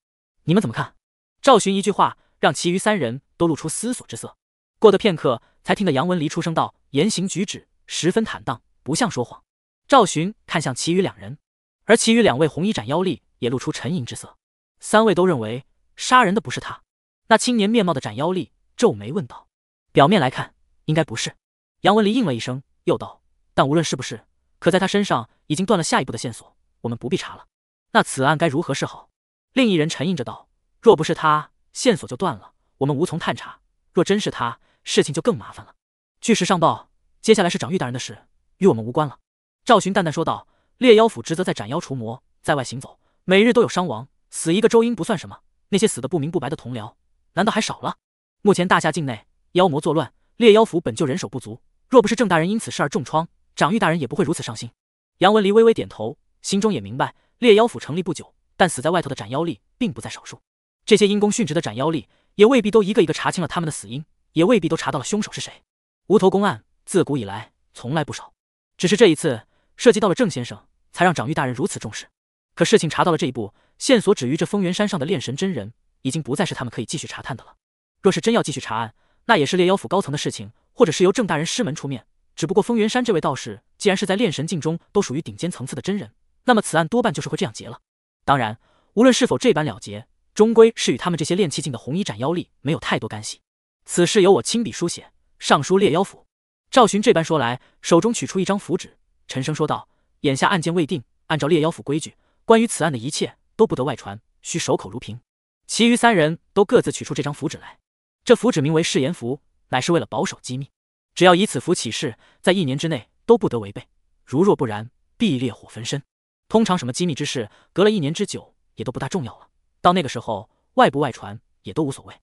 你们怎么看？”赵寻一句话，让其余三人都露出思索之色。过的片刻，才听得杨文离出声道：“言行举止十分坦荡，不像说谎。”赵寻看向其余两人，而其余两位红衣斩妖力也露出沉吟之色。三位都认为杀人的不是他。那青年面貌的斩妖力皱眉问道：“表面来看，应该不是。”杨文离应了一声，又道：“但无论是不是，可在他身上已经断了下一步的线索，我们不必查了。那此案该如何是好？”另一人沉吟着道：“若不是他，线索就断了，我们无从探查；若真是他，事情就更麻烦了。据实上报，接下来是长玉大人的事，与我们无关了。”赵寻淡淡说道：“猎妖府职责在斩妖除魔，在外行走，每日都有伤亡，死一个周英不算什么。那些死的不明不白的同僚，难道还少了？目前大夏境内妖魔作乱，猎妖府本就人手不足，若不是郑大人因此事而重创，长玉大人也不会如此伤心。”杨文离微微点头，心中也明白，猎妖府成立不久，但死在外头的斩妖力并不在少数。这些因公殉职的斩妖力，也未必都一个一个查清了他们的死因，也未必都查到了凶手是谁。无头公案自古以来从来不少，只是这一次。涉及到了郑先生，才让长玉大人如此重视。可事情查到了这一步，线索止于这丰源山上的炼神真人，已经不再是他们可以继续查探的了。若是真要继续查案，那也是猎妖府高层的事情，或者是由郑大人师门出面。只不过丰源山这位道士，既然是在炼神境中都属于顶尖层次的真人，那么此案多半就是会这样结了。当然，无论是否这般了结，终归是与他们这些炼气境的红衣斩妖力没有太多干系。此事由我亲笔书写，上书猎妖府。赵寻这般说来，手中取出一张符纸。陈声说道：“眼下案件未定，按照猎妖府规矩，关于此案的一切都不得外传，需守口如瓶。”其余三人都各自取出这张符纸来。这符纸名为誓言符，乃是为了保守机密。只要以此符起誓，在一年之内都不得违背。如若不然，必烈火焚身。通常什么机密之事，隔了一年之久也都不大重要了。到那个时候，外部外传也都无所谓。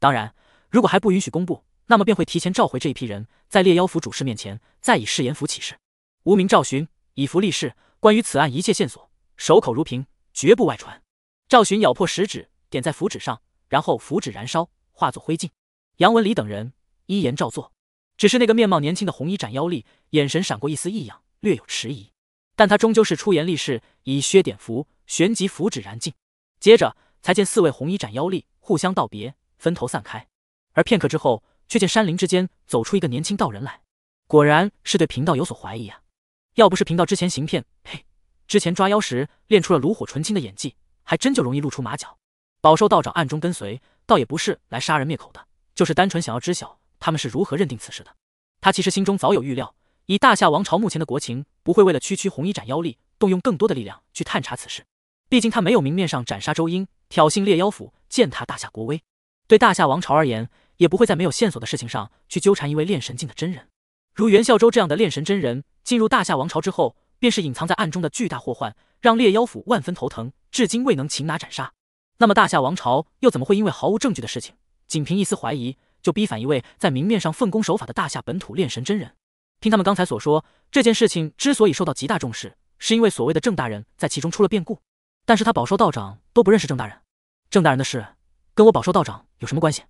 当然，如果还不允许公布，那么便会提前召回这一批人，在猎妖府主事面前再以誓言符起誓。无名赵寻以符立誓，关于此案一切线索，守口如瓶，绝不外传。赵寻咬破食指，点在符纸上，然后符纸燃烧，化作灰烬。杨文礼等人依言照做，只是那个面貌年轻的红衣斩妖力，眼神闪过一丝异样，略有迟疑，但他终究是出言立誓，以削点符，旋即符纸燃尽。接着才见四位红衣斩妖力互相道别，分头散开。而片刻之后，却见山林之间走出一个年轻道人来，果然是对贫道有所怀疑啊！要不是贫道之前行骗，呸！之前抓妖时练出了炉火纯青的演技，还真就容易露出马脚。饱受道长暗中跟随，倒也不是来杀人灭口的，就是单纯想要知晓他们是如何认定此事的。他其实心中早有预料，以大夏王朝目前的国情，不会为了区区红衣斩妖力动用更多的力量去探查此事。毕竟他没有明面上斩杀周英，挑衅猎妖府，践踏大夏国威，对大夏王朝而言，也不会在没有线索的事情上去纠缠一位炼神境的真人。如袁孝周这样的炼神真人，进入大夏王朝之后，便是隐藏在暗中的巨大祸患，让猎妖府万分头疼，至今未能擒拿斩杀。那么大夏王朝又怎么会因为毫无证据的事情，仅凭一丝怀疑，就逼反一位在明面上奉公守法的大夏本土炼神真人？听他们刚才所说，这件事情之所以受到极大重视，是因为所谓的郑大人在其中出了变故。但是他保寿道长都不认识郑大人，郑大人的事跟我保寿道长有什么关系？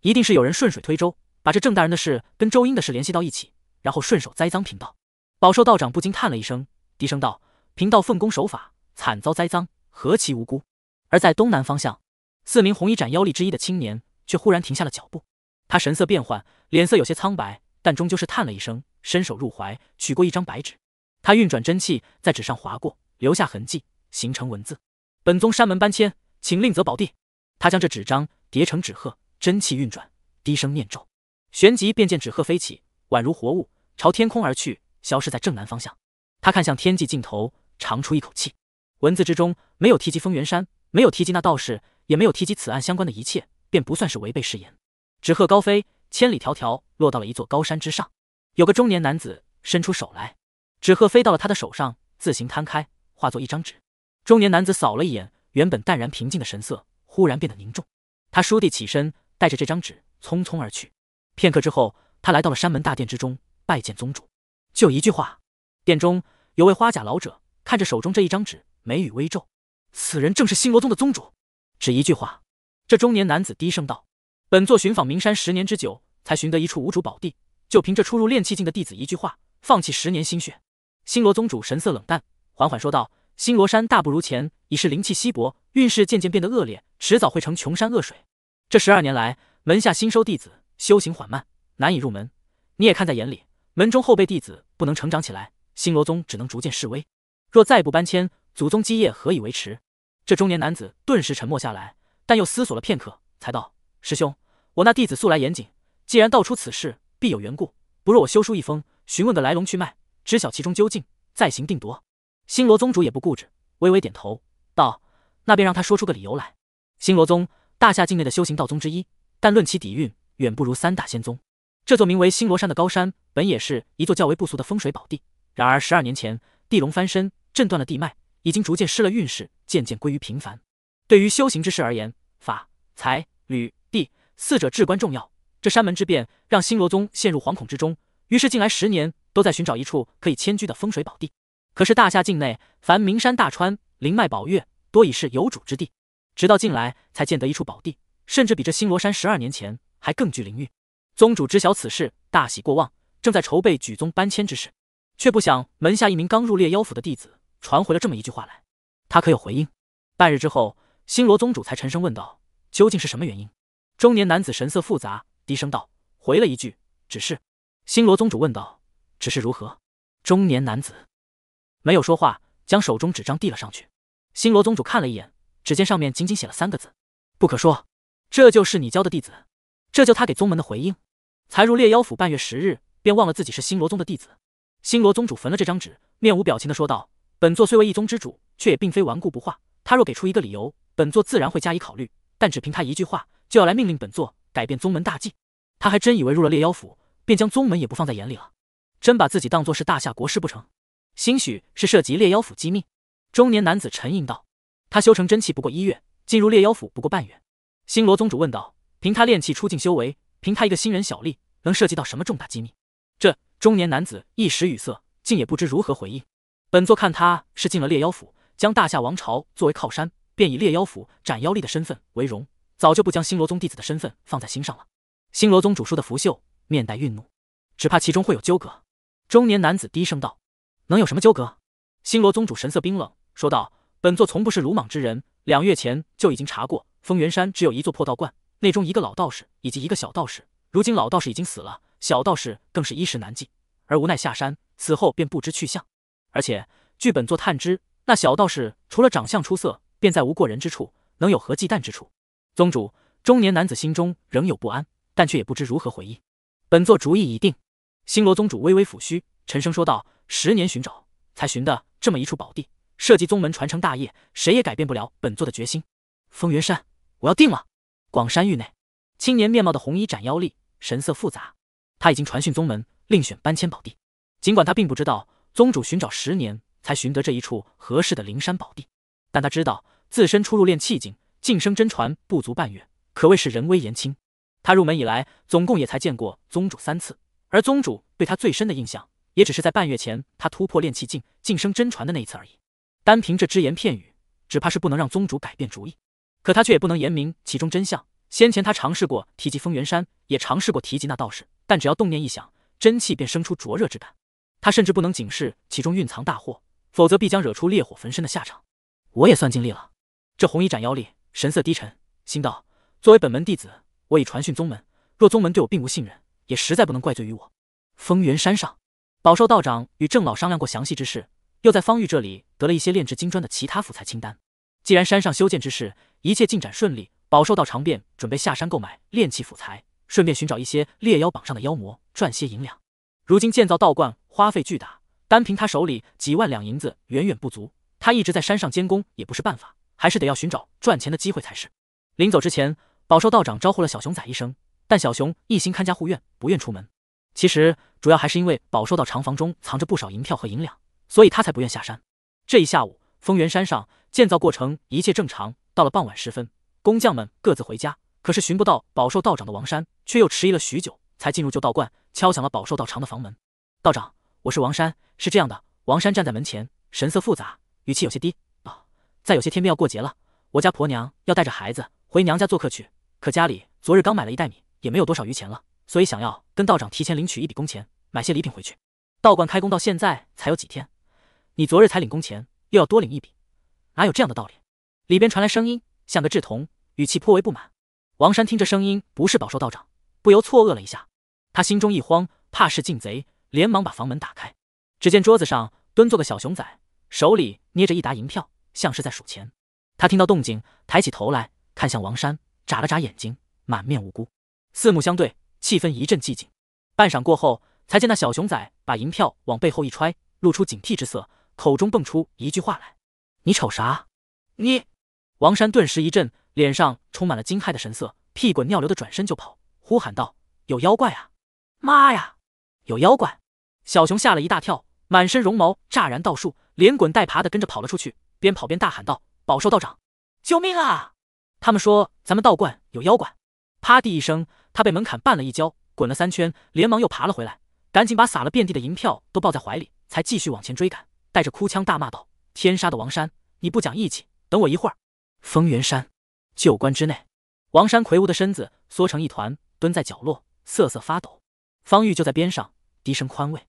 一定是有人顺水推舟，把这郑大人的事跟周英的事联系到一起。然后顺手栽赃贫道，宝受道长不禁叹了一声，低声道：“贫道奉公守法，惨遭栽赃，何其无辜！”而在东南方向，四名红衣斩妖力之一的青年却忽然停下了脚步，他神色变幻，脸色有些苍白，但终究是叹了一声，伸手入怀，取过一张白纸，他运转真气在纸上划过，留下痕迹，形成文字：“本宗山门搬迁，请另择宝地。”他将这纸张叠成纸鹤，真气运转，低声念咒，旋即便见纸鹤飞起。宛如活物，朝天空而去，消失在正南方向。他看向天际尽头，长出一口气。文字之中没有提及风元山，没有提及那道士，也没有提及此案相关的一切，便不算是违背誓言。纸鹤高飞，千里迢迢，落到了一座高山之上。有个中年男子伸出手来，纸鹤飞到了他的手上，自行摊开，化作一张纸。中年男子扫了一眼，原本淡然平静的神色忽然变得凝重。他倏地起身，带着这张纸匆匆而去。片刻之后。他来到了山门大殿之中，拜见宗主。就一句话。殿中有位花甲老者，看着手中这一张纸，眉宇微皱。此人正是星罗宗的宗主。只一句话。这中年男子低声道：“本座寻访名山十年之久，才寻得一处无主宝地。就凭这初入炼气境的弟子一句话，放弃十年心血。”星罗宗主神色冷淡，缓缓说道：“星罗山大不如前，已是灵气稀薄，运势渐渐变得恶劣，迟早会成穷山恶水。这十二年来，门下新收弟子修行缓慢。”难以入门，你也看在眼里，门中后辈弟子不能成长起来，星罗宗只能逐渐式微。若再不搬迁，祖宗基业何以维持？这中年男子顿时沉默下来，但又思索了片刻，才道：“师兄，我那弟子素来严谨，既然道出此事，必有缘故。不若我修书一封，询问个来龙去脉，知晓其中究竟，再行定夺。”星罗宗主也不固执，微微点头道：“那便让他说出个理由来。”星罗宗，大夏境内的修行道宗之一，但论其底蕴，远不如三大仙宗。这座名为星罗山的高山，本也是一座较为不俗的风水宝地。然而十二年前，地龙翻身，震断了地脉，已经逐渐失了运势，渐渐归于平凡。对于修行之事而言，法、财、旅、地四者至关重要。这山门之变，让星罗宗陷入惶恐之中。于是近来十年，都在寻找一处可以迁居的风水宝地。可是大夏境内，凡名山大川、灵脉宝岳，多已是有主之地。直到近来，才建得一处宝地，甚至比这星罗山十二年前还更具灵韵。宗主知晓此事，大喜过望，正在筹备举宗搬迁之事，却不想门下一名刚入列妖府的弟子传回了这么一句话来。他可有回应？半日之后，星罗宗主才沉声问道：“究竟是什么原因？”中年男子神色复杂，低声道：“回了一句，只是。”星罗宗主问道：“只是如何？”中年男子没有说话，将手中纸张递了上去。星罗宗主看了一眼，只见上面仅仅写了三个字：“不可说。”这就是你教的弟子？这就他给宗门的回应？才入猎妖府半月十日，便忘了自己是星罗宗的弟子。星罗宗主焚了这张纸，面无表情的说道：“本座虽为一宗之主，却也并非顽固不化。他若给出一个理由，本座自然会加以考虑。但只凭他一句话，就要来命令本座改变宗门大计，他还真以为入了猎妖府，便将宗门也不放在眼里了？真把自己当作是大夏国师不成？兴许是涉及猎妖府机密。”中年男子沉吟道：“他修成真气不过一月，进入猎妖府不过半月。”星罗宗主问道：“凭他炼气出境修为？”凭他一个新人小吏，能涉及到什么重大机密？这中年男子一时语塞，竟也不知如何回应。本座看他是进了猎妖府，将大夏王朝作为靠山，便以猎妖府斩妖吏的身份为荣，早就不将星罗宗弟子的身份放在心上了。星罗宗主说的拂袖，面带愠怒，只怕其中会有纠葛。中年男子低声道：“能有什么纠葛？”星罗宗主神色冰冷说道：“本座从不是鲁莽之人，两月前就已经查过，风元山只有一座破道观。”内中一个老道士以及一个小道士，如今老道士已经死了，小道士更是衣食难继，而无奈下山，此后便不知去向。而且据本座探知，那小道士除了长相出色，便再无过人之处，能有何忌惮之处？宗主，中年男子心中仍有不安，但却也不知如何回应。本座主意已定。星罗宗主微微抚须，沉声说道：“十年寻找，才寻得这么一处宝地，涉及宗门传承大业，谁也改变不了本座的决心。风云山，我要定了。”广山域内，青年面貌的红衣斩妖力神色复杂。他已经传讯宗门，另选搬迁宝地。尽管他并不知道宗主寻找十年才寻得这一处合适的灵山宝地，但他知道自身出入练气境，晋升真传不足半月，可谓是人微言轻。他入门以来，总共也才见过宗主三次，而宗主对他最深的印象，也只是在半月前他突破练气境晋升真传的那一次而已。单凭这只言片语，只怕是不能让宗主改变主意。可他却也不能言明其中真相。先前他尝试过提及丰源山，也尝试过提及那道士，但只要动念一想，真气便生出灼热之感。他甚至不能警示其中蕴藏大祸，否则必将惹出烈火焚身的下场。我也算尽力了。这红衣斩妖力，神色低沉，心道：作为本门弟子，我已传讯宗门，若宗门对我并无信任，也实在不能怪罪于我。丰源山上，饱受道长与郑老商量过详细之事，又在方玉这里得了一些炼制金砖的其他辅材清单。既然山上修建之事一切进展顺利，宝受到长便准备下山购买炼器辅材，顺便寻找一些猎妖榜上的妖魔赚些银两。如今建造道观花费巨大，单凭他手里几万两银子远远不足。他一直在山上监工也不是办法，还是得要寻找赚钱的机会才是。临走之前，宝寿道长招呼了小熊仔一声，但小熊一心看家护院，不愿出门。其实主要还是因为宝受到长房中藏着不少银票和银两，所以他才不愿下山。这一下午，丰源山上。建造过程一切正常。到了傍晚时分，工匠们各自回家。可是寻不到宝寿道长的王山，却又迟疑了许久，才进入旧道观，敲响了宝寿道长的房门。道长，我是王山。是这样的，王山站在门前，神色复杂，语气有些低：“啊，在有些天便要过节了，我家婆娘要带着孩子回娘家做客去。可家里昨日刚买了一袋米，也没有多少余钱了，所以想要跟道长提前领取一笔工钱，买些礼品回去。道观开工到现在才有几天，你昨日才领工钱，又要多领一笔。”哪有这样的道理？里边传来声音，像个稚童，语气颇为不满。王山听这声音，不是宝受道长，不由错愕了一下。他心中一慌，怕是进贼，连忙把房门打开。只见桌子上蹲坐个小熊仔，手里捏着一沓银票，像是在数钱。他听到动静，抬起头来看向王山，眨了眨眼睛，满面无辜。四目相对，气氛一阵寂静。半晌过后，才见那小熊仔把银票往背后一揣，露出警惕之色，口中蹦出一句话来。你瞅啥？你！王山顿时一震，脸上充满了惊骇的神色，屁滚尿流的转身就跑，呼喊道：“有妖怪啊！妈呀，有妖怪！”小熊吓了一大跳，满身绒毛乍然倒竖，连滚带爬的跟着跑了出去，边跑边大喊道：“宝兽道长，救命啊！他们说咱们道观有妖怪！”啪地一声，他被门槛绊了一跤，滚了三圈，连忙又爬了回来，赶紧把撒了遍地的银票都抱在怀里，才继续往前追赶，带着哭腔大骂道。天杀的王山！你不讲义气，等我一会儿。风元山旧关之内，王山魁梧的身子缩成一团，蹲在角落瑟瑟发抖。方玉就在边上低声宽慰。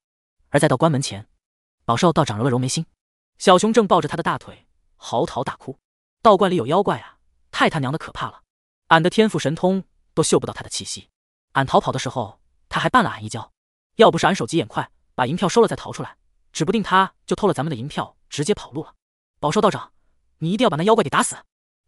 而再到关门前，宝少道长揉了揉眉心，小熊正抱着他的大腿嚎啕大哭。道观里有妖怪啊！太他娘的可怕了！俺的天赋神通都嗅不到他的气息，俺逃跑的时候他还绊了俺一跤。要不是俺手疾眼快把银票收了再逃出来，指不定他就偷了咱们的银票。直接跑路了，宝寿道长，你一定要把那妖怪给打死！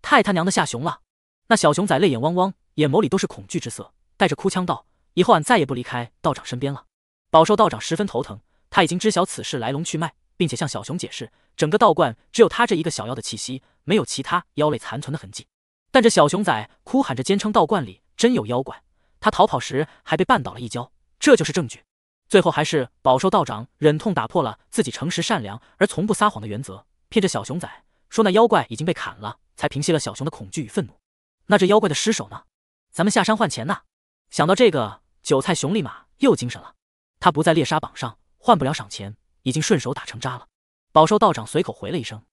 太他娘的吓熊了！那小熊仔泪眼汪汪，眼眸里都是恐惧之色，带着哭腔道：“以后俺再也不离开道长身边了。”宝寿道长十分头疼，他已经知晓此事来龙去脉，并且向小熊解释，整个道观只有他这一个小妖的气息，没有其他妖类残存的痕迹。但这小熊仔哭喊着坚称道观里真有妖怪，他逃跑时还被绊倒了一跤，这就是证据。最后还是饱受道长忍痛打破了自己诚实善良而从不撒谎的原则，骗着小熊仔说那妖怪已经被砍了，才平息了小熊的恐惧与愤怒。那这妖怪的尸首呢？咱们下山换钱呐！想到这个，韭菜熊立马又精神了。他不在猎杀榜上，换不了赏钱，已经顺手打成渣了。饱受道长随口回了一声：“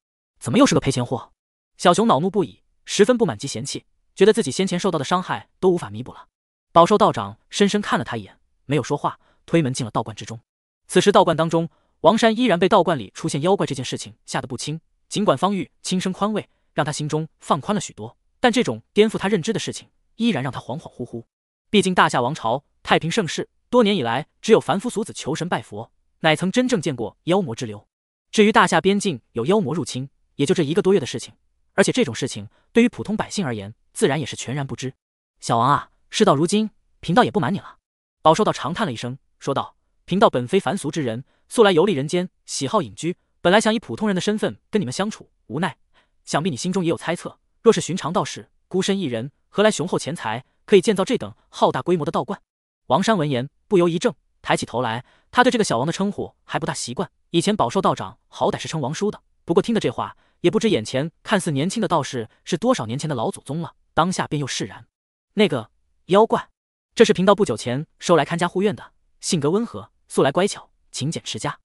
怎么又是个赔钱货？”小熊恼怒不已，十分不满及嫌弃，觉得自己先前受到的伤害都无法弥补了。饱受道长深深看了他一眼，没有说话。推门进了道观之中。此时道观当中，王山依然被道观里出现妖怪这件事情吓得不轻。尽管方玉轻声宽慰，让他心中放宽了许多，但这种颠覆他认知的事情，依然让他恍恍惚惚。毕竟大夏王朝太平盛世，多年以来只有凡夫俗子求神拜佛，乃曾真正见过妖魔之流。至于大夏边境有妖魔入侵，也就这一个多月的事情。而且这种事情对于普通百姓而言，自然也是全然不知。小王啊，事到如今，贫道也不瞒你了，饱受到长叹了一声。说道：“贫道本非凡俗之人，素来游历人间，喜好隐居。本来想以普通人的身份跟你们相处，无奈。想必你心中也有猜测。若是寻常道士，孤身一人，何来雄厚钱财，可以建造这等浩大规模的道观？”王山闻言，不由一怔，抬起头来。他对这个小王的称呼还不大习惯，以前饱受道长好歹是称王叔的。不过听的这话，也不知眼前看似年轻的道士是多少年前的老祖宗了。当下便又释然。那个妖怪，这是贫道不久前收来看家护院的。性格温和，素来乖巧，勤俭持家。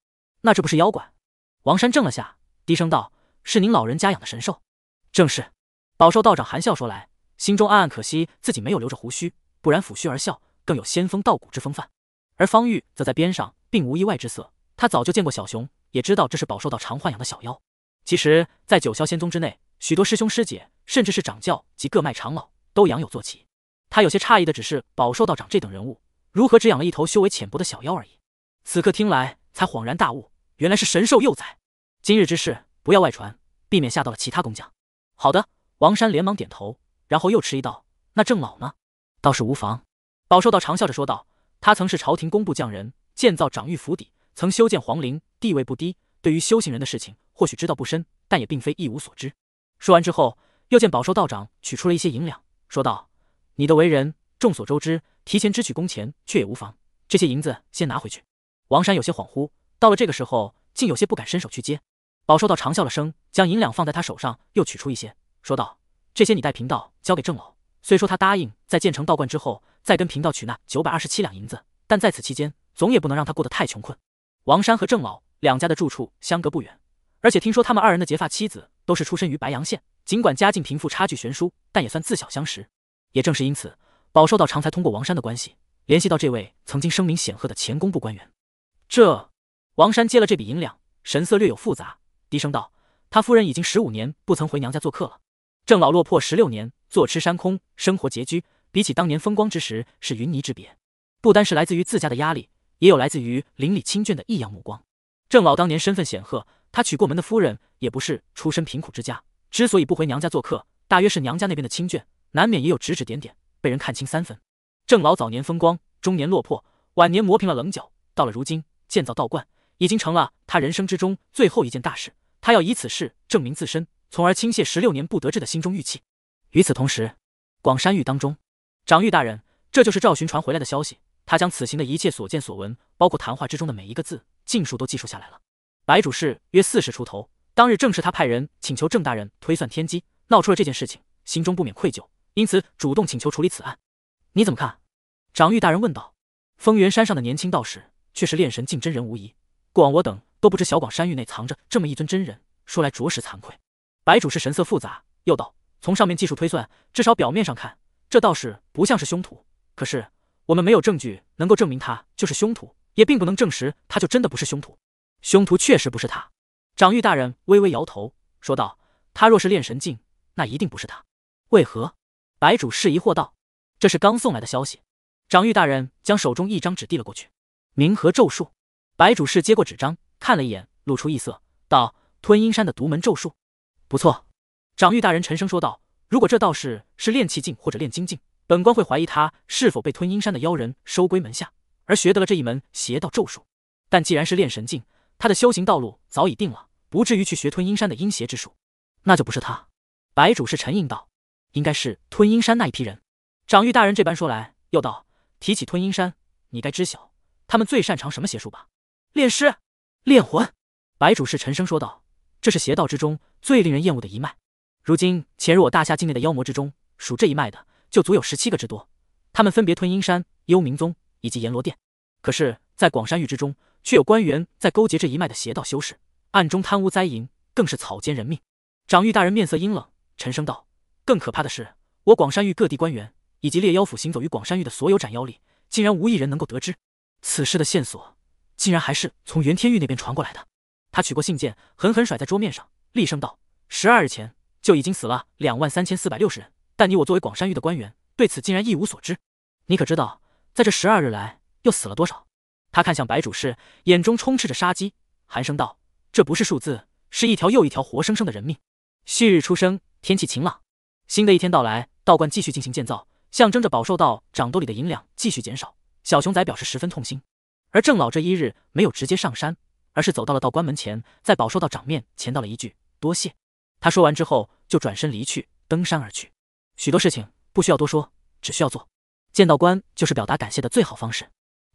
那这不是妖怪？王山怔了下，低声道：“是您老人家养的神兽。”正是。宝寿道长含笑说来，心中暗暗可惜自己没有留着胡须，不然抚须而笑，更有仙风道骨之风范。而方玉则在边上，并无意外之色。他早就见过小熊，也知道这是宝寿道长豢养的小妖。其实，在九霄仙宗之内，许多师兄师姐，甚至是掌教及各脉长老，都养有坐骑。他有些诧异的，只是宝寿道长这等人物。如何只养了一头修为浅薄的小妖而已？此刻听来才恍然大悟，原来是神兽幼崽。今日之事不要外传，避免吓到了其他工匠。好的，王山连忙点头，然后又迟疑道：“那郑老呢？”倒是无妨，宝寿道长笑着说道：“他曾是朝廷工部匠人，建造长玉府邸，曾修建皇陵，地位不低。对于修行人的事情，或许知道不深，但也并非一无所知。”说完之后，又见宝寿道长取出了一些银两，说道：“你的为人，众所周知。”提前支取工钱，却也无妨。这些银子先拿回去。王山有些恍惚，到了这个时候，竟有些不敢伸手去接。饱受到长笑了声，将银两放在他手上，又取出一些，说道：“这些你带贫道交给郑老。虽说他答应在建成道观之后，再跟贫道取那九百二十七两银子，但在此期间，总也不能让他过得太穷困。”王山和郑老两家的住处相隔不远，而且听说他们二人的结发妻子都是出身于白阳县，尽管家境贫富差距悬殊，但也算自小相识。也正是因此。饱受到常才通过王山的关系联系到这位曾经声名显赫的前工部官员。这王山接了这笔银两，神色略有复杂，低声道：“他夫人已经十五年不曾回娘家做客了。郑老落魄十六年，坐吃山空，生活拮据，比起当年风光之时是云泥之别。不单是来自于自家的压力，也有来自于邻里亲眷的异样目光。郑老当年身份显赫，他娶过门的夫人也不是出身贫苦之家。之所以不回娘家做客，大约是娘家那边的亲眷难免也有指指点点。”被人看清三分。郑老早年风光，中年落魄，晚年磨平了棱角。到了如今，建造道观已经成了他人生之中最后一件大事。他要以此事证明自身，从而倾泻十六年不得志的心中郁气。与此同时，广山狱当中，长玉大人，这就是赵寻传回来的消息。他将此行的一切所见所闻，包括谈话之中的每一个字，尽数都记述下来了。白主事约四十出头，当日正是他派人请求郑大人推算天机，闹出了这件事情，心中不免愧疚。因此，主动请求处理此案，你怎么看？长玉大人问道。丰源山上的年轻道士却是炼神境真人无疑。过往我等都不知小广山域内藏着这么一尊真人，说来着实惭愧。白主是神色复杂，又道：“从上面技术推算，至少表面上看，这道士不像是凶徒。可是我们没有证据能够证明他就是凶徒，也并不能证实他就真的不是凶徒。凶徒确实不是他。”长玉大人微微摇头，说道：“他若是炼神境，那一定不是他。为何？”白主事疑惑道：“这是刚送来的消息。”长玉大人将手中一张纸递了过去。冥河咒术。白主事接过纸张，看了一眼，露出异色，道：“吞阴山的独门咒术，不错。”长玉大人沉声说道：“如果这道士是炼气境或者炼精境，本官会怀疑他是否被吞阴山的妖人收归门下，而学得了这一门邪道咒术。但既然是炼神境，他的修行道路早已定了，不至于去学吞阴山的阴邪之术，那就不是他。”白主事沉吟道。应该是吞阴山那一批人。长玉大人这般说来，又道：“提起吞阴山，你该知晓他们最擅长什么邪术吧？炼尸、炼魂。”白主事沉声说道：“这是邪道之中最令人厌恶的一脉。如今潜入我大夏境内的妖魔之中，属这一脉的就足有十七个之多。他们分别吞阴山、幽冥宗以及阎罗殿。可是，在广山域之中，却有官员在勾结这一脉的邪道修士，暗中贪污灾淫，更是草菅人命。”长玉大人面色阴冷，沉声道。更可怕的是，我广山域各地官员以及猎妖府行走于广山域的所有斩妖力，竟然无一人能够得知此事的线索，竟然还是从袁天玉那边传过来的。他取过信件，狠狠甩在桌面上，厉声道：“十二日前就已经死了两万三千四百六十人，但你我作为广山域的官员，对此竟然一无所知。你可知道，在这十二日来又死了多少？”他看向白主事，眼中充斥着杀机，寒声道：“这不是数字，是一条又一条活生生的人命。”旭日初升，天气晴朗。新的一天到来，道观继续进行建造，象征着宝寿道掌兜里的银两继续减少。小熊仔表示十分痛心。而郑老这一日没有直接上山，而是走到了道观门前，在宝寿道长面前道了一句“多谢”。他说完之后就转身离去，登山而去。许多事情不需要多说，只需要做。见道观就是表达感谢的最好方式。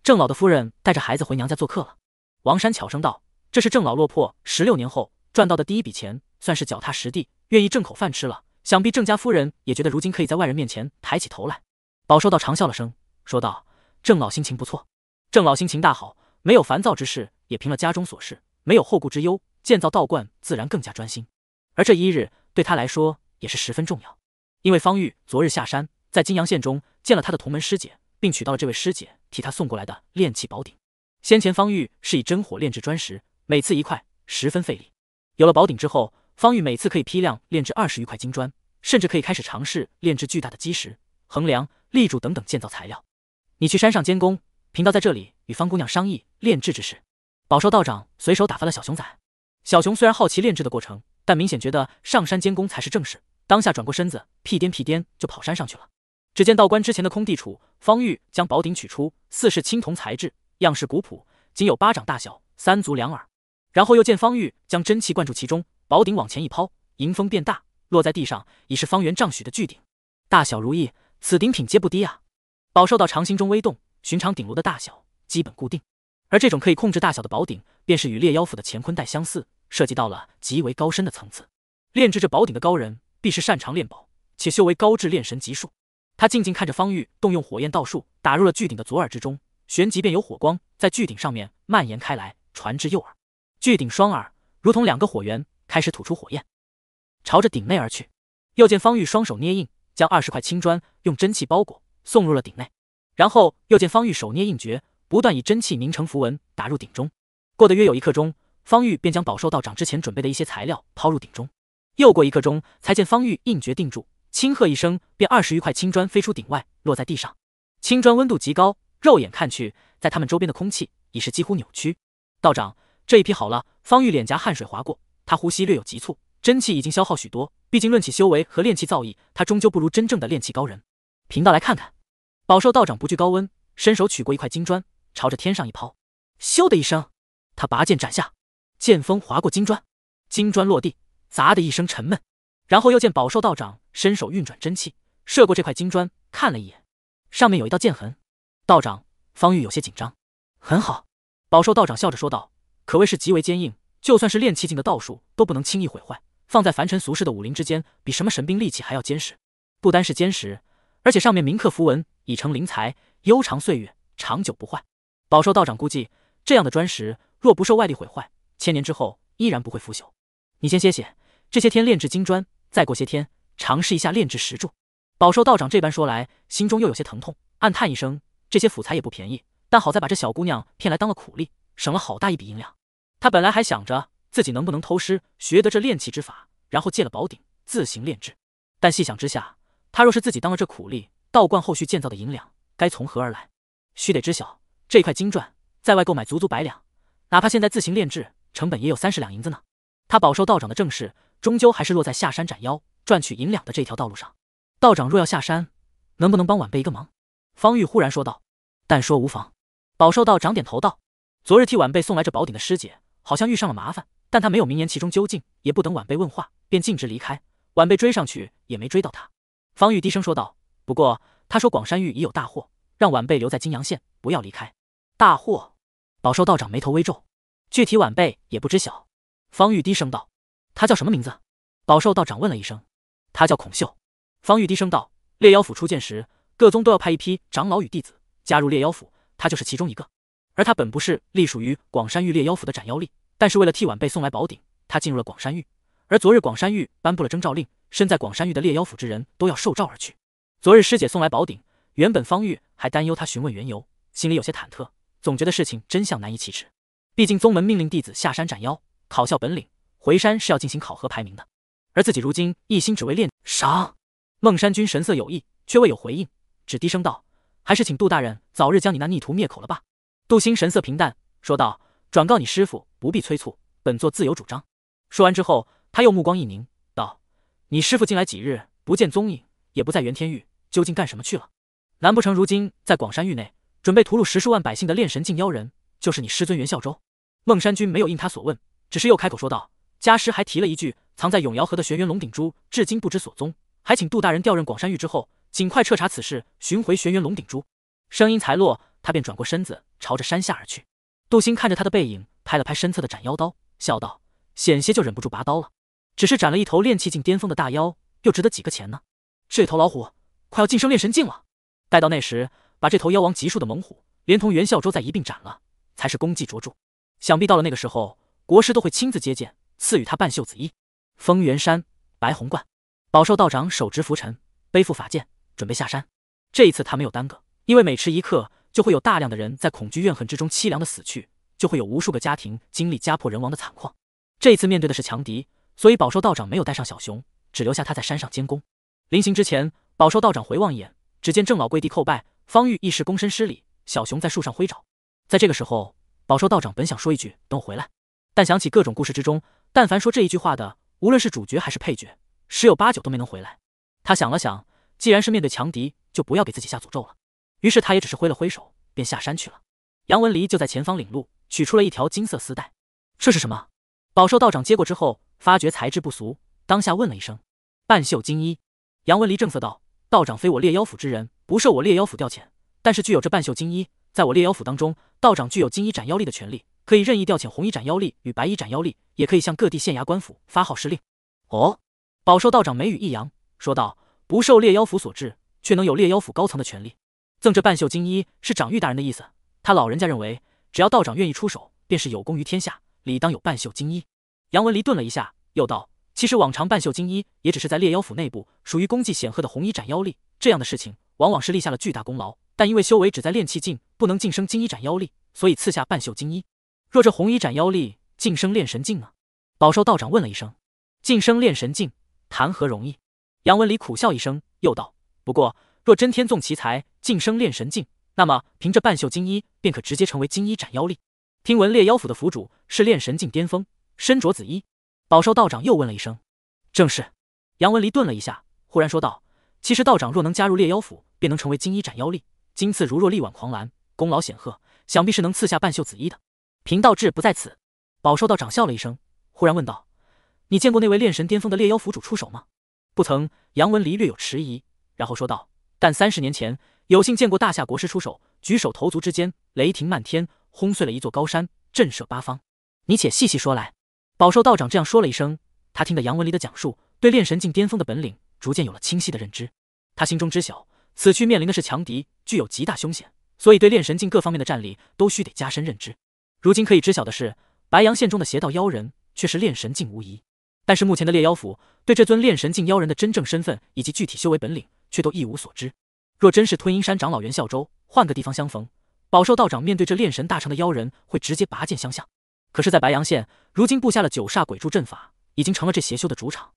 郑老的夫人带着孩子回娘家做客了。王山悄声道：“这是郑老落魄十六年后赚到的第一笔钱，算是脚踏实地，愿意挣口饭吃了。”想必郑家夫人也觉得如今可以在外人面前抬起头来，饱受到长笑了声，说道：“郑老心情不错。郑老心情大好，没有烦躁之事，也平了家中琐事，没有后顾之忧，建造道观自然更加专心。而这一日对他来说也是十分重要，因为方玉昨日下山，在金阳县中见了他的同门师姐，并取到了这位师姐替他送过来的炼器宝鼎。先前方玉是以真火炼制砖石，每次一块，十分费力。有了宝鼎之后，方玉每次可以批量炼制二十余块金砖，甚至可以开始尝试炼制巨大的基石、横梁、立柱等等建造材料。你去山上监工，贫道在这里与方姑娘商议炼制之事。宝受道长随手打发了小熊仔。小熊虽然好奇炼制的过程，但明显觉得上山监工才是正事，当下转过身子，屁颠屁颠就跑山上去了。只见道观之前的空地处，方玉将宝鼎取出，似是青铜材质，样式古朴，仅有巴掌大小，三足两耳。然后又见方玉将真气灌注其中。宝鼎往前一抛，迎风变大，落在地上已是方圆丈许的巨鼎，大小如意。此鼎品阶不低啊！宝受到长心中微动，寻常鼎炉的大小基本固定，而这种可以控制大小的宝鼎，便是与猎妖府的乾坤袋相似，涉及到了极为高深的层次。炼制这宝鼎的高人，必是擅长炼宝，且修为高至炼神级数。他静静看着方玉动用火焰道术打入了巨鼎的左耳之中，旋即便有火光在巨鼎上面蔓延开来，传至右耳。巨鼎双耳如同两个火源。开始吐出火焰，朝着鼎内而去。又见方玉双手捏印，将二十块青砖用真气包裹，送入了鼎内。然后又见方玉手捏印诀，不断以真气凝成符文，打入鼎中。过得约有一刻钟，方玉便将饱受道长之前准备的一些材料抛入鼎中。又过一刻钟，才见方玉印诀定住，轻喝一声，便二十余块青砖飞出鼎外，落在地上。青砖温度极高，肉眼看去，在他们周边的空气已是几乎扭曲。道长，这一批好了。方玉脸颊汗水划过。他呼吸略有急促，真气已经消耗许多。毕竟论起修为和炼气造诣，他终究不如真正的炼气高人。贫道来看看。宝寿道长不惧高温，伸手取过一块金砖，朝着天上一抛，咻的一声，他拔剑斩下，剑锋划过金砖，金砖落地，砸的一声沉闷。然后又见宝寿道长伸手运转真气，射过这块金砖，看了一眼，上面有一道剑痕。道长，方玉有些紧张。很好，宝寿道长笑着说道，可谓是极为坚硬。就算是炼气境的道术都不能轻易毁坏，放在凡尘俗世的武林之间，比什么神兵利器还要坚实。不单是坚实，而且上面铭刻符文，已成灵材，悠长岁月，长久不坏。宝寿道长估计，这样的砖石若不受外力毁坏，千年之后依然不会腐朽。你先歇歇，这些天炼制金砖，再过些天尝试一下炼制石柱。宝寿道长这般说来，心中又有些疼痛，暗叹一声：这些辅材也不便宜，但好在把这小姑娘骗来当了苦力，省了好大一笔银两。他本来还想着自己能不能偷师学得这炼器之法，然后借了宝鼎自行炼制。但细想之下，他若是自己当了这苦力，道观后续建造的银两该从何而来？须得知晓这块金砖在外购买足足百两，哪怕现在自行炼制，成本也有三十两银子呢。他饱受道长的正视，终究还是落在下山斩妖赚取银两的这条道路上。道长若要下山，能不能帮晚辈一个忙？方玉忽然说道。但说无妨。饱受道长点头道：“昨日替晚辈送来这宝鼎的师姐。”好像遇上了麻烦，但他没有明言其中究竟，也不等晚辈问话，便径直离开。晚辈追上去也没追到他。方玉低声说道：“不过他说广山域已有大祸，让晚辈留在金阳县，不要离开。”大祸，宝寿道长眉头微皱，具体晚辈也不知晓。方玉低声道：“他叫什么名字？”宝寿道长问了一声：“他叫孔秀。”方玉低声道：“猎妖府初见时，各宗都要派一批长老与弟子加入猎妖府，他就是其中一个。”而他本不是隶属于广山域猎妖府的斩妖令，但是为了替晚辈送来宝鼎，他进入了广山域。而昨日广山域颁布了征召令，身在广山域的猎妖府之人都要受召而去。昨日师姐送来宝鼎，原本方玉还担忧他询问缘由，心里有些忐忑，总觉得事情真相难以启齿。毕竟宗门命令弟子下山斩妖，考校本领，回山是要进行考核排名的。而自己如今一心只为练啥？孟山君神色有异，却未有回应，只低声道：“还是请杜大人早日将你那逆徒灭口了吧。”杜兴神色平淡说道：“转告你师傅，不必催促，本座自有主张。”说完之后，他又目光一凝，道：“你师傅近来几日不见踪影，也不在元天域，究竟干什么去了？难不成如今在广山域内准备屠戮十数万百姓的炼神境妖人，就是你师尊袁孝周？”孟山君没有应他所问，只是又开口说道：“家师还提了一句，藏在永瑶河的玄元龙鼎珠，至今不知所踪，还请杜大人调任广山域之后，尽快彻查此事，寻回玄元龙鼎珠。”声音才落，他便转过身子。朝着山下而去。杜兴看着他的背影，拍了拍身侧的斩妖刀，笑道：“险些就忍不住拔刀了。只是斩了一头炼气境巅峰的大妖，又值得几个钱呢？这头老虎快要晋升炼神境了。待到那时，把这头妖王级数的猛虎，连同袁孝周再一并斩了，才是功绩卓著。想必到了那个时候，国师都会亲自接见，赐予他半袖紫衣。丰原山白虹观，饱受道长手执拂尘，背负法剑，准备下山。这一次他没有耽搁，因为每迟一刻。”就会有大量的人在恐惧怨恨之中凄凉的死去，就会有无数个家庭经历家破人亡的惨况。这一次面对的是强敌，所以饱受道长没有带上小熊，只留下他在山上监工。临行之前，饱受道长回望一眼，只见郑老跪地叩拜，方玉一时躬身施礼，小熊在树上挥爪。在这个时候，饱受道长本想说一句“等我回来”，但想起各种故事之中，但凡说这一句话的，无论是主角还是配角，十有八九都没能回来。他想了想，既然是面对强敌，就不要给自己下诅咒了。于是他也只是挥了挥手，便下山去了。杨文离就在前方领路，取出了一条金色丝带，这是什么？宝寿道长接过之后，发觉材质不俗，当下问了一声：“半袖金衣。”杨文离正色道：“道长非我猎妖府之人，不受我猎妖府调遣。但是具有这半袖金衣，在我猎妖府当中，道长具有金衣斩妖力的权利，可以任意调遣红衣斩妖力与白衣斩妖力，也可以向各地县衙官府发号施令。”哦，宝受道长眉宇一扬，说道：“不受猎妖府所制，却能有猎妖府高层的权利。”赠这半袖金衣是长玉大人的意思，他老人家认为，只要道长愿意出手，便是有功于天下，理当有半袖金衣。杨文离顿了一下，又道：“其实往常半袖金衣也只是在猎妖府内部，属于功绩显赫的红衣斩妖力。这样的事情往往是立下了巨大功劳，但因为修为只在炼气境，不能晋升金衣斩妖力，所以赐下半袖金衣。若这红衣斩妖力晋升炼神境呢？”宝受道长问了一声：“晋升炼神境，谈何容易？”杨文离苦笑一声，又道：“不过……”若真天纵奇才，晋升炼神境，那么凭着半袖金衣，便可直接成为金衣斩妖力。听闻猎妖府的府主是炼神境巅峰，身着紫衣，宝寿道长又问了一声：“正是。”杨文离顿了一下，忽然说道：“其实道长若能加入猎妖府，便能成为金衣斩妖力。今次如若力挽狂澜，功劳显赫，想必是能赐下半袖紫衣的。”贫道志不在此。宝寿道长笑了一声，忽然问道：“你见过那位炼神巅峰的猎妖府主出手吗？”不曾。杨文离略有迟疑，然后说道。但三十年前，有幸见过大夏国师出手，举手投足之间雷霆漫天，轰碎了一座高山，震慑八方。你且细细说来。宝寿道长这样说了一声，他听得杨文离的讲述，对炼神境巅峰的本领逐渐有了清晰的认知。他心中知晓，此去面临的是强敌，具有极大凶险，所以对炼神境各方面的战力都需得加深认知。如今可以知晓的是，白羊县中的邪道妖人却是炼神境无疑。但是目前的猎妖府对这尊炼神境妖人的真正身份以及具体修为本领。却都一无所知。若真是吞阴山长老袁孝周，换个地方相逢，宝兽道长面对这炼神大成的妖人，会直接拔剑相向。可是，在白阳县，如今布下了九煞鬼柱阵法，已经成了这邪修的主场。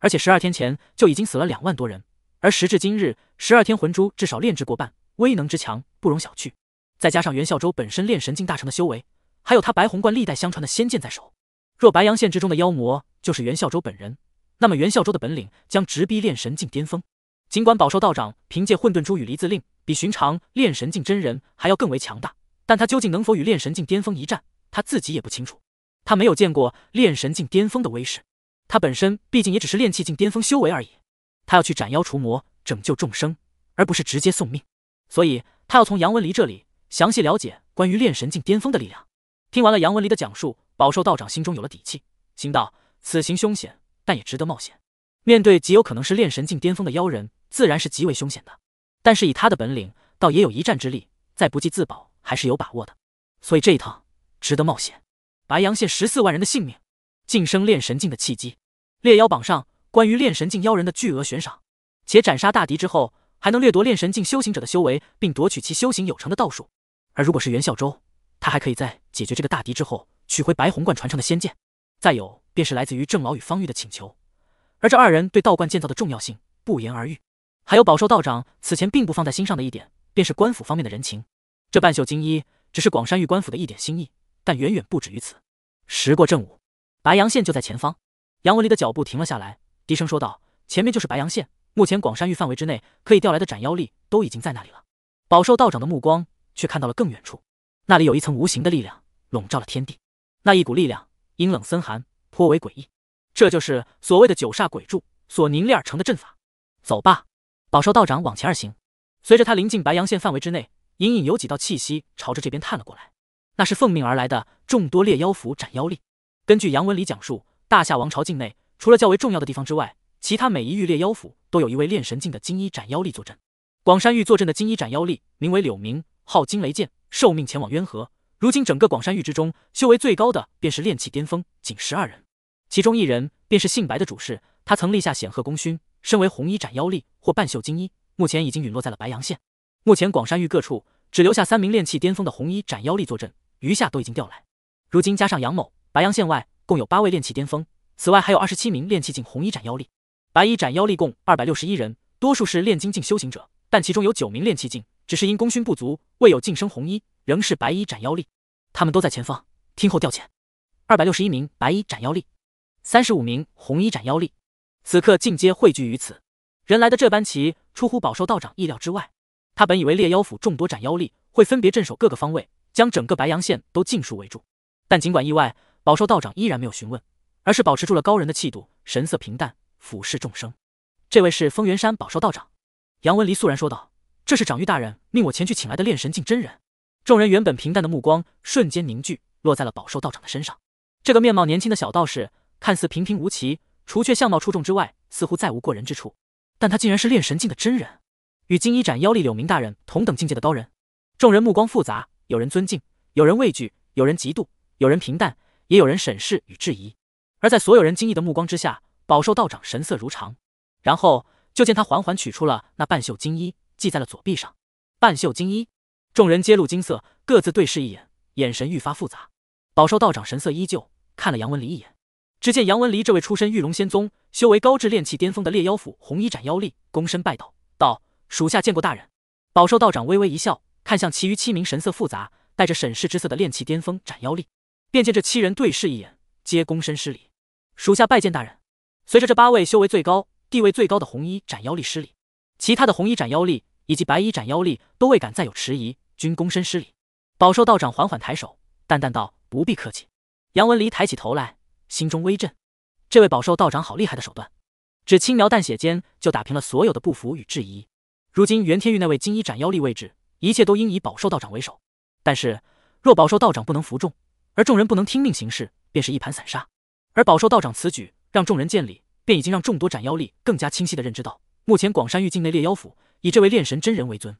而且，十二天前就已经死了两万多人。而时至今日，十二天魂珠至少炼制过半，威能之强不容小觑。再加上袁孝周本身炼神境大成的修为，还有他白虹观历代相传的仙剑在手。若白阳县之中的妖魔就是袁孝周本人，那么袁孝周的本领将直逼炼神境巅峰。尽管饱受道长凭借混沌珠与离字令比寻常炼神境真人还要更为强大，但他究竟能否与炼神境巅峰一战，他自己也不清楚。他没有见过炼神境巅峰的威势，他本身毕竟也只是炼气境巅峰修为而已。他要去斩妖除魔，拯救众生，而不是直接送命，所以他要从杨文离这里详细了解关于炼神境巅峰的力量。听完了杨文离的讲述，饱受道长心中有了底气，心道：此行凶险，但也值得冒险。面对极有可能是炼神境巅峰的妖人。自然是极为凶险的，但是以他的本领，倒也有一战之力。再不计自保，还是有把握的。所以这一趟值得冒险。白阳县十四万人的性命，晋升炼神境的契机，猎妖榜上关于炼神境妖人的巨额悬赏，且斩杀大敌之后，还能掠夺炼神境修行者的修为，并夺取其修行有成的道术。而如果是袁孝周，他还可以在解决这个大敌之后，取回白虹观传承的仙剑。再有便是来自于郑老与方玉的请求，而这二人对道观建造的重要性不言而喻。还有宝寿道长此前并不放在心上的一点，便是官府方面的人情。这半袖金衣只是广山域官府的一点心意，但远远不止于此。时过正午，白阳县就在前方。杨文礼的脚步停了下来，低声说道：“前面就是白阳县，目前广山域范围之内可以调来的斩妖力都已经在那里了。”宝寿道长的目光却看到了更远处，那里有一层无形的力量笼罩了天地，那一股力量阴冷森寒，颇为诡异。这就是所谓的九煞鬼柱所凝练而成的阵法。走吧。饱受道长往前而行，随着他临近白阳县范围之内，隐隐有几道气息朝着这边探了过来。那是奉命而来的众多猎妖符斩妖力。根据杨文礼讲述，大夏王朝境内除了较为重要的地方之外，其他每一域猎妖府都有一位炼神境的金衣斩妖力坐镇。广山域坐镇的金衣斩妖力名为柳明，号惊雷剑，受命前往渊河。如今整个广山域之中，修为最高的便是炼气巅峰，仅十二人。其中一人便是姓白的主事，他曾立下显赫功勋。身为红衣斩妖力或半袖金衣，目前已经陨落在了白阳县。目前广山域各处只留下三名炼气巅峰的红衣斩妖力坐镇，余下都已经调来。如今加上杨某，白阳县外共有八位炼气巅峰，此外还有二十七名炼气境红衣斩妖力、白衣斩妖力，共二百六十一人。多数是炼金境修行者，但其中有九名炼气境，只是因功勋不足，未有晋升红衣，仍是白衣斩妖力。他们都在前方，听候调遣。二百六十一名白衣斩妖力，三十五名红衣斩妖力。此刻尽皆汇聚于此，人来的这般奇，出乎宝寿道长意料之外。他本以为猎妖府众多斩妖力会分别镇守各个方位，将整个白阳县都尽数围住。但尽管意外，宝寿道长依然没有询问，而是保持住了高人的气度，神色平淡，俯视众生。这位是风元山宝寿道长，杨文离肃然说道：“这是掌玉大人命我前去请来的炼神境真人。”众人原本平淡的目光瞬间凝聚，落在了宝寿道长的身上。这个面貌年轻的小道士，看似平平无奇。除却相貌出众之外，似乎再无过人之处。但他竟然是炼神境的真人，与金衣斩妖力柳明大人同等境界的高人。众人目光复杂，有人尊敬，有人畏惧，有人嫉妒，有人平淡，也有人审视与质疑。而在所有人惊异的目光之下，饱受道长神色如常。然后就见他缓缓取出了那半袖金衣，系在了左臂上。半袖金衣，众人皆露金色，各自对视一眼，眼神愈发复杂。饱受道长神色依旧，看了杨文礼一眼。只见杨文离这位出身玉龙仙宗、修为高至炼气巅峰的猎妖府红衣斩妖力躬身拜道，道属下见过大人。宝兽道长微微一笑，看向其余七名神色复杂、带着审视之色的炼气巅峰斩妖力，便见这七人对视一眼，皆躬身施礼，属下拜见大人。随着这八位修为最高、地位最高的红衣斩妖力施礼，其他的红衣斩妖力以及白衣斩妖力都未敢再有迟疑，均躬身施礼。宝兽道长缓缓抬手，淡淡道：“不必客气。”杨文离抬起头来。心中微震，这位饱受道长好厉害的手段，只轻描淡写间就打平了所有的不服与质疑。如今袁天玉那位金衣斩妖力位置，一切都应以饱受道长为首。但是若饱受道长不能服众，而众人不能听命行事，便是一盘散沙。而饱受道长此举让众人见礼，便已经让众多斩妖力更加清晰的认知到，目前广山域境内猎妖府以这位炼神真人为尊。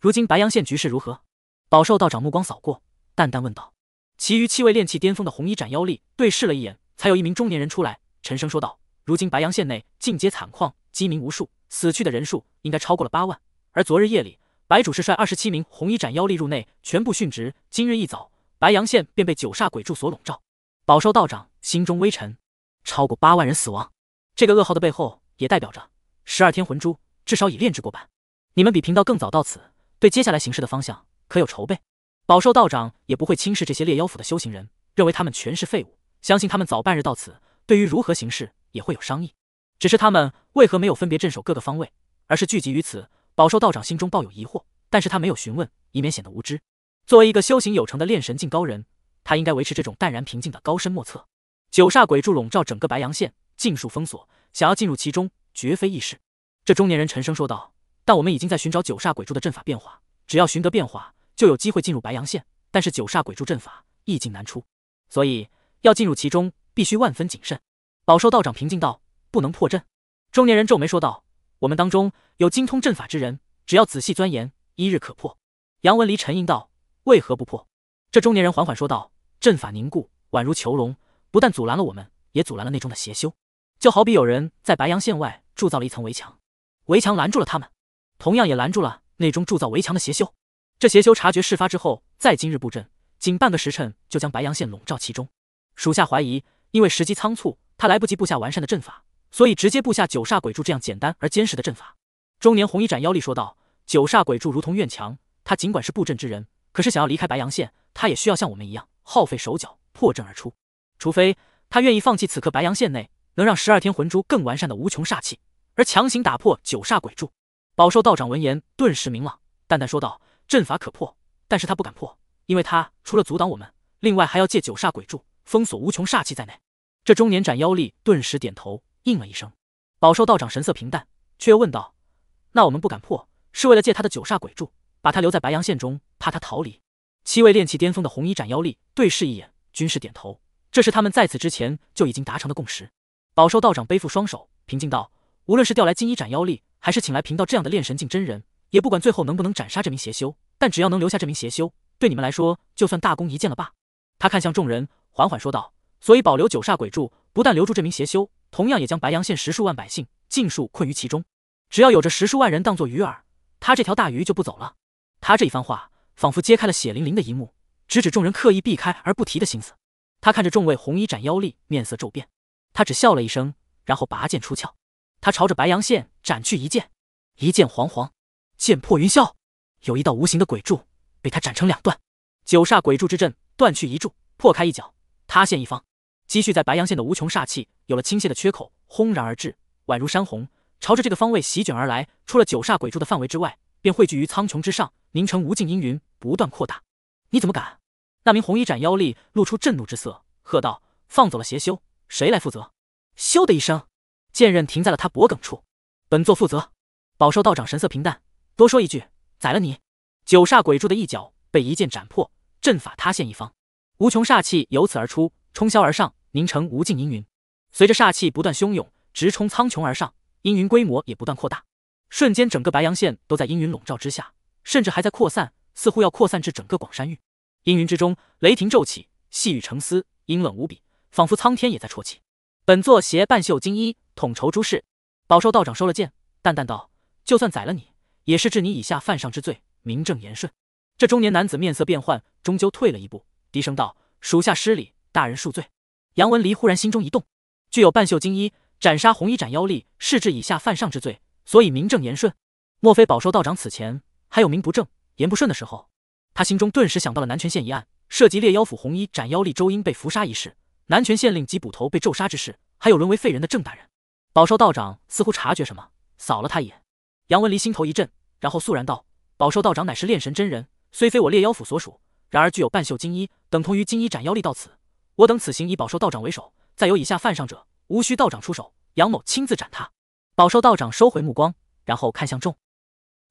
如今白阳县局势如何？饱受道长目光扫过，淡淡问道。其余七位炼气巅峰的红衣斩妖力对视了一眼。才有一名中年人出来，沉声说道：“如今白阳县内尽皆惨况，饥民无数，死去的人数应该超过了八万。而昨日夜里，白主是率二十七名红衣斩妖力入内，全部殉职。今日一早，白阳县便被九煞鬼柱所笼罩。”饱受道长心中微沉，超过八万人死亡，这个噩耗的背后，也代表着十二天魂珠至少已炼制过半。你们比贫道更早到此，对接下来形势的方向可有筹备？饱受道长也不会轻视这些猎妖府的修行人，认为他们全是废物。相信他们早半日到此，对于如何行事也会有商议。只是他们为何没有分别镇守各个方位，而是聚集于此？饱受道长心中抱有疑惑，但是他没有询问，以免显得无知。作为一个修行有成的炼神境高人，他应该维持这种淡然平静的高深莫测。九煞鬼柱笼罩整个白阳县，尽数封锁，想要进入其中绝非易事。这中年人沉声说道：“但我们已经在寻找九煞鬼柱的阵法变化，只要寻得变化，就有机会进入白阳县。但是九煞鬼柱阵法易进难出，所以。”要进入其中，必须万分谨慎。宝寿道长平静道：“不能破阵。”中年人皱眉说道：“我们当中有精通阵法之人，只要仔细钻研，一日可破。”杨文离沉吟道：“为何不破？”这中年人缓缓说道：“阵法凝固，宛如囚笼，不但阻拦了我们，也阻拦了内中的邪修。就好比有人在白阳县外铸造了一层围墙，围墙拦住了他们，同样也拦住了内中铸造围墙的邪修。这邪修察觉事发之后，在今日布阵，仅半个时辰就将白阳县笼罩其中。”属下怀疑，因为时机仓促，他来不及布下完善的阵法，所以直接布下九煞鬼柱这样简单而坚实的阵法。中年红衣斩妖力说道：“九煞鬼柱如同院墙，他尽管是布阵之人，可是想要离开白阳县，他也需要像我们一样耗费手脚破阵而出，除非他愿意放弃此刻白阳县内能让十二天魂珠更完善的无穷煞气，而强行打破九煞鬼柱。”饱受道长闻言顿时明朗，淡淡说道：“阵法可破，但是他不敢破，因为他除了阻挡我们，另外还要借九煞鬼柱。”封锁无穷煞气在内，这中年斩妖力顿时点头应了一声。宝寿道长神色平淡，却又问道：“那我们不敢破，是为了借他的九煞鬼柱，把他留在白阳县中，怕他逃离。”七位炼气巅峰的红衣斩妖力对视一眼，均是点头。这是他们在此之前就已经达成的共识。宝寿道长背负双手，平静道：“无论是调来金衣斩妖力，还是请来贫道这样的炼神境真人，也不管最后能不能斩杀这名邪修，但只要能留下这名邪修，对你们来说就算大功一件了吧。”他看向众人。缓缓说道：“所以保留九煞鬼柱，不但留住这名邪修，同样也将白阳县十数万百姓尽数困于其中。只要有着十数万人当做鱼饵，他这条大鱼就不走了。”他这一番话仿佛揭开了血淋淋的一幕，直指众人刻意避开而不提的心思。他看着众位红衣斩妖吏，面色骤变。他只笑了一声，然后拔剑出鞘。他朝着白阳县斩去一剑，一剑煌煌，剑破云霄。有一道无形的鬼柱被他斩成两段，九煞鬼柱之阵断去一柱，破开一角。塌陷一方，积蓄在白阳县的无穷煞气有了倾泻的缺口，轰然而至，宛如山洪，朝着这个方位席卷而来。出了九煞鬼柱的范围之外，便汇聚于苍穹之上，凝成无尽阴云，不断扩大。你怎么敢？那名红衣斩妖力露出震怒之色，喝道：“放走了邪修，谁来负责？”咻的一声，剑刃停在了他脖颈处。本座负责。宝受道长神色平淡，多说一句：“宰了你！”九煞鬼柱的一角被一剑斩破，阵法塌陷一方。无穷煞气由此而出，冲霄而上，凝成无尽阴云。随着煞气不断汹涌，直冲苍穹而上，阴云规模也不断扩大。瞬间，整个白阳县都在阴云笼罩之下，甚至还在扩散，似乎要扩散至整个广山域。阴云之中，雷霆骤起，细雨成丝，阴冷无比，仿佛苍天也在啜泣。本座携半袖金衣，统筹诸事。宝寿道长收了剑，淡淡道：“就算宰了你，也是治你以下犯上之罪，名正言顺。”这中年男子面色变幻，终究退了一步。低声道：“属下失礼，大人恕罪。”杨文离忽然心中一动，具有半袖金衣斩杀红衣斩妖力，是治以下犯上之罪，所以名正言顺。莫非宝寿道长此前还有名不正言不顺的时候？他心中顿时想到了南泉县一案，涉及猎妖府红衣斩妖力周英被伏杀一事，南泉县令及捕头被咒杀之事，还有沦为废人的郑大人。宝寿道长似乎察觉什么，扫了他一眼。杨文离心头一震，然后肃然道：“宝寿道长乃是炼神真人，虽非我猎妖府所属。”然而，具有半袖金衣，等同于金衣斩妖力。到此，我等此行以宝寿道长为首，再有以下犯上者，无需道长出手，杨某亲自斩他。宝寿道长收回目光，然后看向众，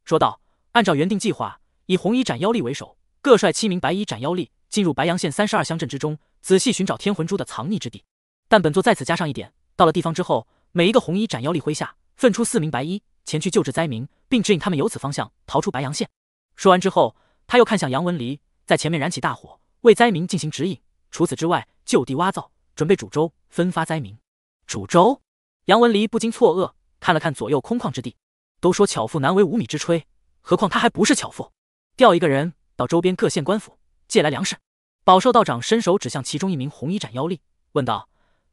说道：“按照原定计划，以红衣斩妖力为首，各率七名白衣斩妖力进入白阳县三十二乡镇之中，仔细寻找天魂珠的藏匿之地。但本座在此加上一点，到了地方之后，每一个红衣斩妖力麾下分出四名白衣，前去救治灾民，并指引他们由此方向逃出白阳县。”说完之后，他又看向杨文离。在前面燃起大火，为灾民进行指引。除此之外，就地挖灶，准备煮粥分发灾民。煮粥？杨文离不禁错愕，看了看左右空旷之地。都说巧妇难为无米之炊，何况他还不是巧妇。调一个人到周边各县官府借来粮食。宝寿道长伸手指向其中一名红衣斩妖吏，问道：“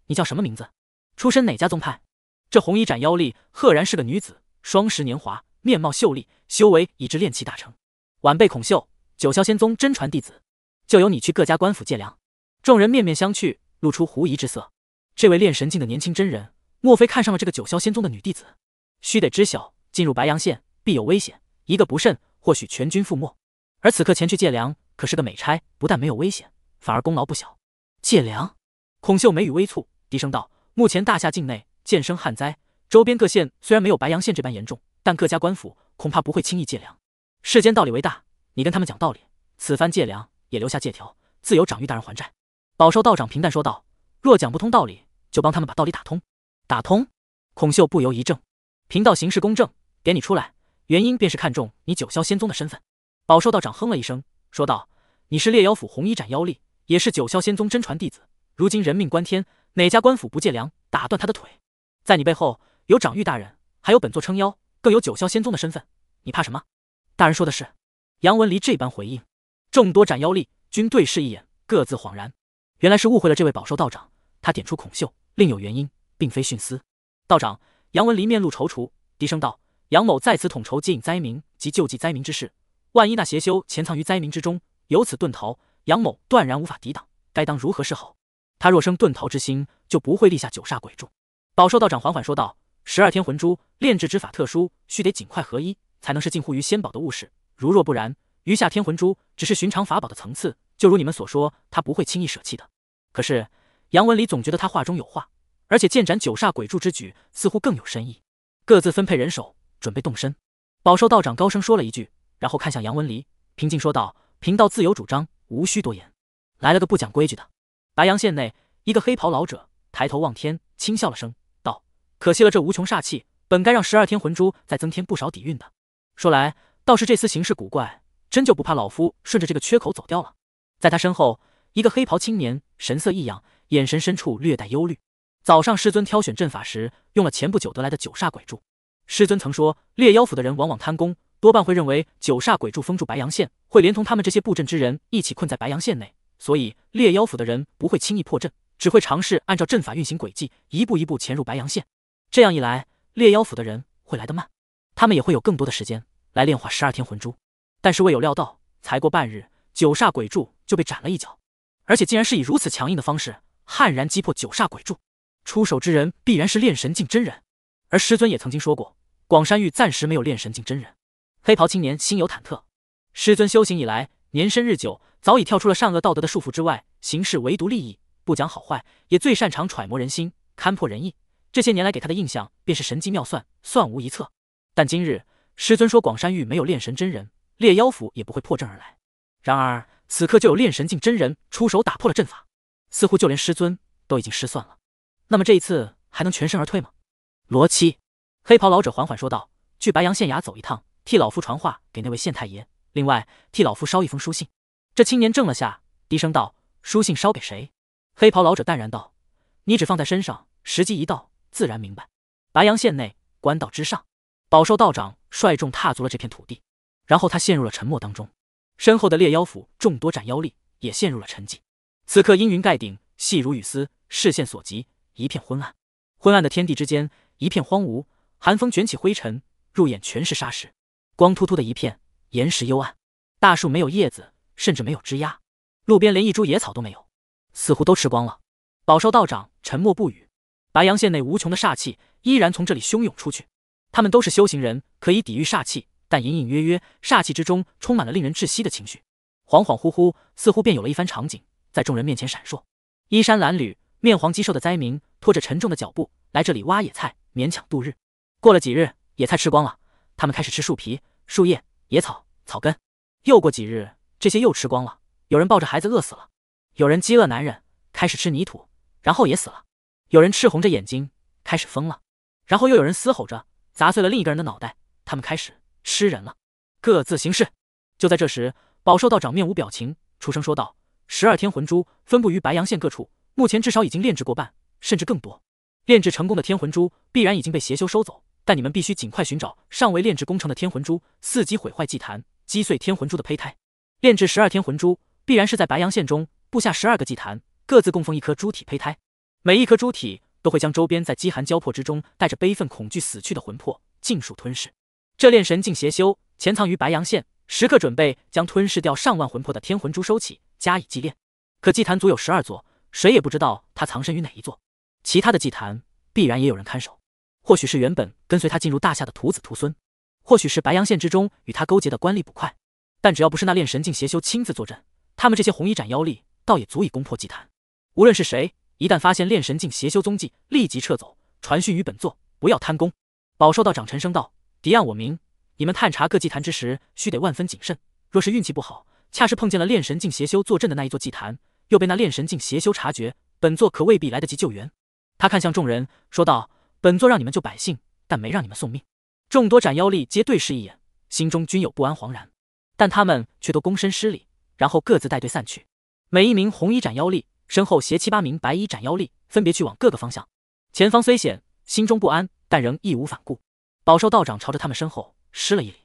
你叫什么名字？出身哪家宗派？”这红衣斩妖吏赫然是个女子，双十年华，面貌秀丽，修为已至炼气大成。晚辈孔秀。九霄仙宗真传弟子，就由你去各家官府借粮。众人面面相觑，露出狐疑之色。这位炼神境的年轻真人，莫非看上了这个九霄仙宗的女弟子？须得知晓，进入白阳县必有危险，一个不慎，或许全军覆没。而此刻前去借粮，可是个美差，不但没有危险，反而功劳不小。借粮，孔秀眉宇微蹙，低声道：“目前大夏境内渐生旱灾，周边各县虽然没有白阳县这般严重，但各家官府恐怕不会轻易借粮。世间道理为大。”你跟他们讲道理，此番借粮也留下借条，自有长玉大人还债。宝寿道长平淡说道：“若讲不通道理，就帮他们把道理打通。”打通。孔秀不由一怔，贫道行事公正，点你出来，原因便是看中你九霄仙宗的身份。宝寿道长哼了一声，说道：“你是猎妖府红衣斩妖吏，也是九霄仙宗真传弟子。如今人命关天，哪家官府不借粮打断他的腿？在你背后有长玉大人，还有本座撑腰，更有九霄仙宗的身份，你怕什么？”大人说的是。杨文离这般回应，众多斩妖力均对视一眼，各自恍然，原来是误会了这位宝寿道长。他点出孔秀，另有原因，并非徇私。道长杨文离面露踌躇，低声道：“杨某在此统筹接引灾民及救济灾民之事，万一那邪修潜藏于灾民之中，由此遁逃，杨某断然无法抵挡，该当如何是好？他若生遁逃之心，就不会立下九煞鬼众。宝寿道长缓缓说道：“十二天魂珠炼制之法特殊，需得尽快合一，才能是近乎于仙宝的物事。”如若不然，余下天魂珠只是寻常法宝的层次。就如你们所说，他不会轻易舍弃的。可是杨文礼总觉得他话中有话，而且剑斩九煞鬼柱之举似乎更有深意。各自分配人手，准备动身。宝兽道长高声说了一句，然后看向杨文礼，平静说道：“贫道自有主张，无需多言。”来了个不讲规矩的。白阳县内，一个黑袍老者抬头望天，轻笑了声，道：“可惜了，这无穷煞气本该让十二天魂珠再增添不少底蕴的。说来……”倒是这厮行事古怪，真就不怕老夫顺着这个缺口走掉了？在他身后，一个黑袍青年神色异样，眼神深处略带忧虑。早上师尊挑选阵法时，用了前不久得来的九煞鬼柱。师尊曾说，猎妖府的人往往贪功，多半会认为九煞鬼柱封住白阳线，会连同他们这些布阵之人一起困在白阳线内，所以猎妖府的人不会轻易破阵，只会尝试按照阵法运行轨迹，一步一步潜入白阳线。这样一来，猎妖府的人会来得慢，他们也会有更多的时间。来炼化十二天魂珠，但是未有料到，才过半日，九煞鬼柱就被斩了一脚，而且竟然是以如此强硬的方式悍然击破九煞鬼柱。出手之人必然是炼神境真人，而师尊也曾经说过，广山玉暂时没有炼神境真人。黑袍青年心有忐忑，师尊修行以来年深日久，早已跳出了善恶道德的束缚之外，行事唯独利益，不讲好坏，也最擅长揣摩人心，勘破人意。这些年来给他的印象便是神机妙算，算无一策。但今日。师尊说广山玉没有炼神真人，猎妖府也不会破阵而来。然而此刻就有炼神境真人出手打破了阵法，似乎就连师尊都已经失算了。那么这一次还能全身而退吗？罗七，黑袍老者缓缓说道：“去白阳县衙走一趟，替老夫传话给那位县太爷，另外替老夫捎一封书信。”这青年怔了下，低声道：“书信捎给谁？”黑袍老者淡然道：“你只放在身上，时机一到，自然明白。”白阳县内，官道之上，饱受道长。率众踏足了这片土地，然后他陷入了沉默当中，身后的猎妖府众多斩妖力也陷入了沉寂。此刻阴云盖顶，细如雨丝，视线所及一片昏暗。昏暗的天地之间一片荒芜，寒风卷起灰尘，入眼全是沙石，光秃秃的一片，岩石幽暗，大树没有叶子，甚至没有枝丫，路边连一株野草都没有，似乎都吃光了。宝受道长沉默不语，白阳县内无穷的煞气依然从这里汹涌出去。他们都是修行人，可以抵御煞气，但隐隐约约，煞气之中充满了令人窒息的情绪。恍恍惚惚，似乎便有了一番场景在众人面前闪烁：衣衫褴褛、面黄肌瘦的灾民，拖着沉重的脚步来这里挖野菜，勉强度日。过了几日，野菜吃光了，他们开始吃树皮、树叶、野草、草根。又过几日，这些又吃光了，有人抱着孩子饿死了，有人饥饿难忍，开始吃泥土，然后也死了。有人赤红着眼睛，开始疯了，然后又有人嘶吼着。砸碎了另一个人的脑袋，他们开始吃人了。各自行事。就在这时，宝寿道长面无表情，出声说道：“十二天魂珠分布于白阳县各处，目前至少已经炼制过半，甚至更多。炼制成功的天魂珠必然已经被邪修收走，但你们必须尽快寻找尚未炼制工程的天魂珠，伺机毁坏祭坛，击碎天魂珠的胚胎。炼制十二天魂珠，必然是在白阳县中布下十二个祭坛，各自供奉一颗珠体胚胎，每一颗珠体。”都会将周边在饥寒交迫之中带着悲愤恐惧死去的魂魄尽数吞噬。这炼神境邪修潜藏于白阳县，时刻准备将吞噬掉上万魂魄的天魂珠收起，加以祭炼。可祭坛足有十二座，谁也不知道他藏身于哪一座。其他的祭坛必然也有人看守，或许是原本跟随他进入大夏的徒子徒孙，或许是白阳县之中与他勾结的官吏捕快。但只要不是那炼神境邪修亲自坐镇，他们这些红衣斩妖力倒也足以攻破祭坛。无论是谁。一旦发现炼神境邪修踪迹，立即撤走，传讯于本座，不要贪功。宝兽道长沉声道：“敌暗我明，你们探查各祭坛之时，须得万分谨慎。若是运气不好，恰是碰见了炼神境邪修坐镇的那一座祭坛，又被那炼神境邪修察觉，本座可未必来得及救援。”他看向众人，说道：“本座让你们救百姓，但没让你们送命。”众多斩妖力皆对视一眼，心中均有不安惶然，但他们却都躬身施礼，然后各自带队散去。每一名红衣斩妖力。身后携七八名白衣斩妖力，分别去往各个方向。前方虽险，心中不安，但仍义无反顾。饱受道长朝着他们身后施了一礼。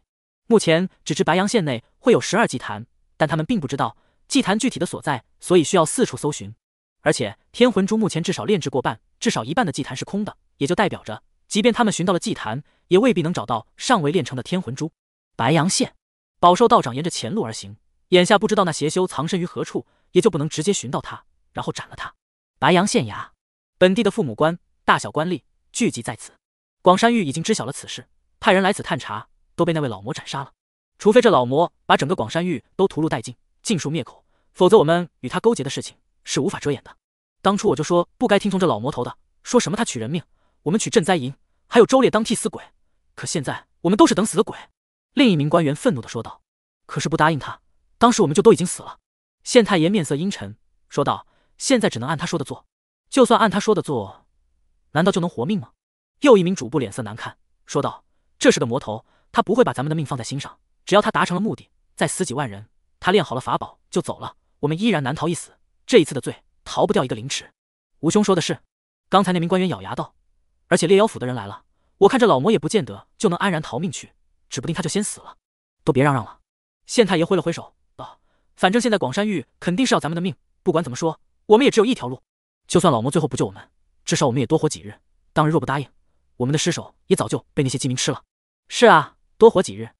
目前只知白阳县内会有十二祭坛，但他们并不知道祭坛具体的所在，所以需要四处搜寻。而且天魂珠目前至少炼制过半，至少一半的祭坛是空的，也就代表着，即便他们寻到了祭坛，也未必能找到尚未炼成的天魂珠。白阳县，饱受道长沿着前路而行，眼下不知道那邪修藏身于何处，也就不能直接寻到他。然后斩了他。白阳县衙，本地的父母官、大小官吏聚集在此。广山玉已经知晓了此事，派人来此探查，都被那位老魔斩杀了。除非这老魔把整个广山玉都屠戮殆尽，尽数灭口，否则我们与他勾结的事情是无法遮掩的。当初我就说不该听从这老魔头的，说什么他取人命，我们取赈灾银，还有周烈当替死鬼。可现在我们都是等死的鬼。另一名官员愤怒地说道：“可是不答应他，当时我们就都已经死了。”县太爷面色阴沉，说道。现在只能按他说的做，就算按他说的做，难道就能活命吗？又一名主簿脸色难看，说道：“这是个魔头，他不会把咱们的命放在心上。只要他达成了目的，再死几万人，他练好了法宝就走了，我们依然难逃一死。这一次的罪逃不掉，一个凌迟。”吴兄说的是。刚才那名官员咬牙道：“而且猎妖府的人来了，我看这老魔也不见得就能安然逃命去，指不定他就先死了。”都别嚷嚷了。县太爷挥了挥手道：“反正现在广山玉肯定是要咱们的命，不管怎么说。”我们也只有一条路，就算老魔最后不救我们，至少我们也多活几日。当日若不答应，我们的尸首也早就被那些饥民吃了。是啊，多活几日。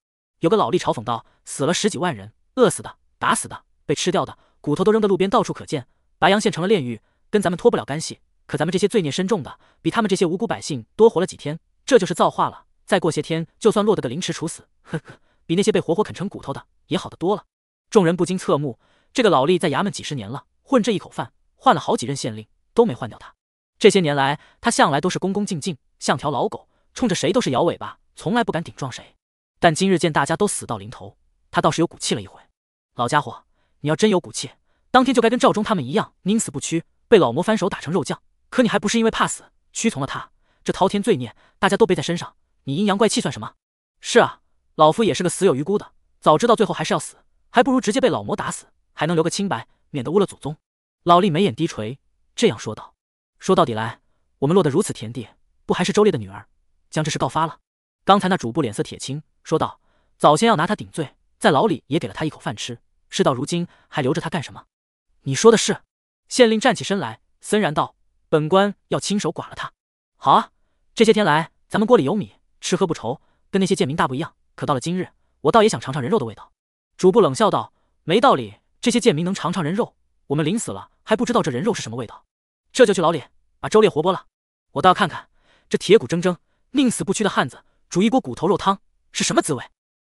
有个老吏嘲讽道：“死了十几万人，饿死的、打死的、被吃掉的，骨头都扔在路边，到处可见。白洋县成了炼狱，跟咱们脱不了干系。可咱们这些罪孽深重的，比他们这些无辜百姓多活了几天，这就是造化了。再过些天，就算落得个凌迟处死，呵呵，比那些被活活啃成骨头的也好得多了。”众人不禁侧目。这个老吏在衙门几十年了，混这一口饭。换了好几任县令都没换掉他，这些年来他向来都是恭恭敬敬，像条老狗，冲着谁都是摇尾巴，从来不敢顶撞谁。但今日见大家都死到临头，他倒是有骨气了一回。老家伙，你要真有骨气，当天就该跟赵忠他们一样，宁死不屈，被老魔翻手打成肉酱。可你还不是因为怕死，屈从了他？这滔天罪孽，大家都背在身上，你阴阳怪气算什么？是啊，老夫也是个死有余辜的，早知道最后还是要死，还不如直接被老魔打死，还能留个清白，免得污了祖宗。老厉眉眼低垂，这样说道：“说到底来，我们落得如此田地，不还是周烈的女儿将这事告发了？”刚才那主簿脸色铁青，说道：“早先要拿他顶罪，在牢里也给了他一口饭吃，事到如今还留着他干什么？”你说的是？县令站起身来，森然道：“本官要亲手剐了他。”好啊，这些天来咱们锅里有米，吃喝不愁，跟那些贱民大不一样。可到了今日，我倒也想尝尝人肉的味道。”主簿冷笑道：“没道理，这些贱民能尝尝人肉？”我们临死了还不知道这人肉是什么味道，这就去牢里把周烈活剥了。我倒要看看这铁骨铮铮、宁死不屈的汉子，煮一锅骨头肉汤是什么滋味。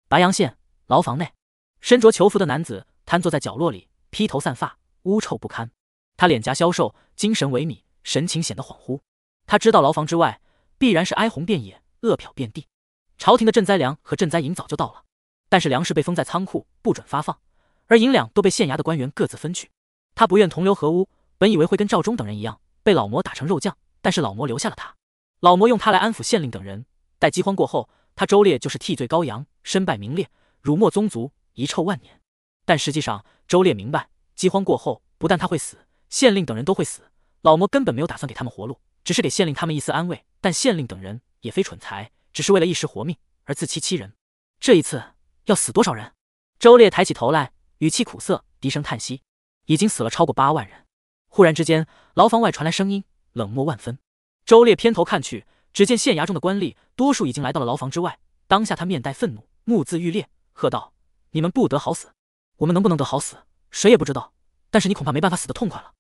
白阳县牢房内，身着囚服的男子瘫坐在角落里，披头散发，污臭不堪。他脸颊消瘦，精神萎靡，神情显得恍惚。他知道牢房之外必然是哀鸿遍野、饿殍遍地。朝廷的赈灾粮和赈灾银早就到了，但是粮食被封在仓库，不准发放，而银两都被县衙的官员各自分去。他不愿同流合污，本以为会跟赵忠等人一样被老魔打成肉酱，但是老魔留下了他。老魔用他来安抚县令等人，待饥荒过后，他周烈就是替罪羔羊，身败名裂，辱没宗族，遗臭万年。但实际上，周烈明白，饥荒过后，不但他会死，县令等人都会死。老魔根本没有打算给他们活路，只是给县令他们一丝安慰。但县令等人也非蠢才，只是为了一时活命而自欺欺人。这一次要死多少人？周烈抬起头来，语气苦涩，低声叹息。已经死了超过八万人。忽然之间，牢房外传来声音，冷漠万分。周烈偏头看去，只见县衙中的官吏多数已经来到了牢房之外。当下他面带愤怒，目眦欲裂，喝道：“你们不得好死！我们能不能得好死，谁也不知道。但是你恐怕没办法死的痛快了。”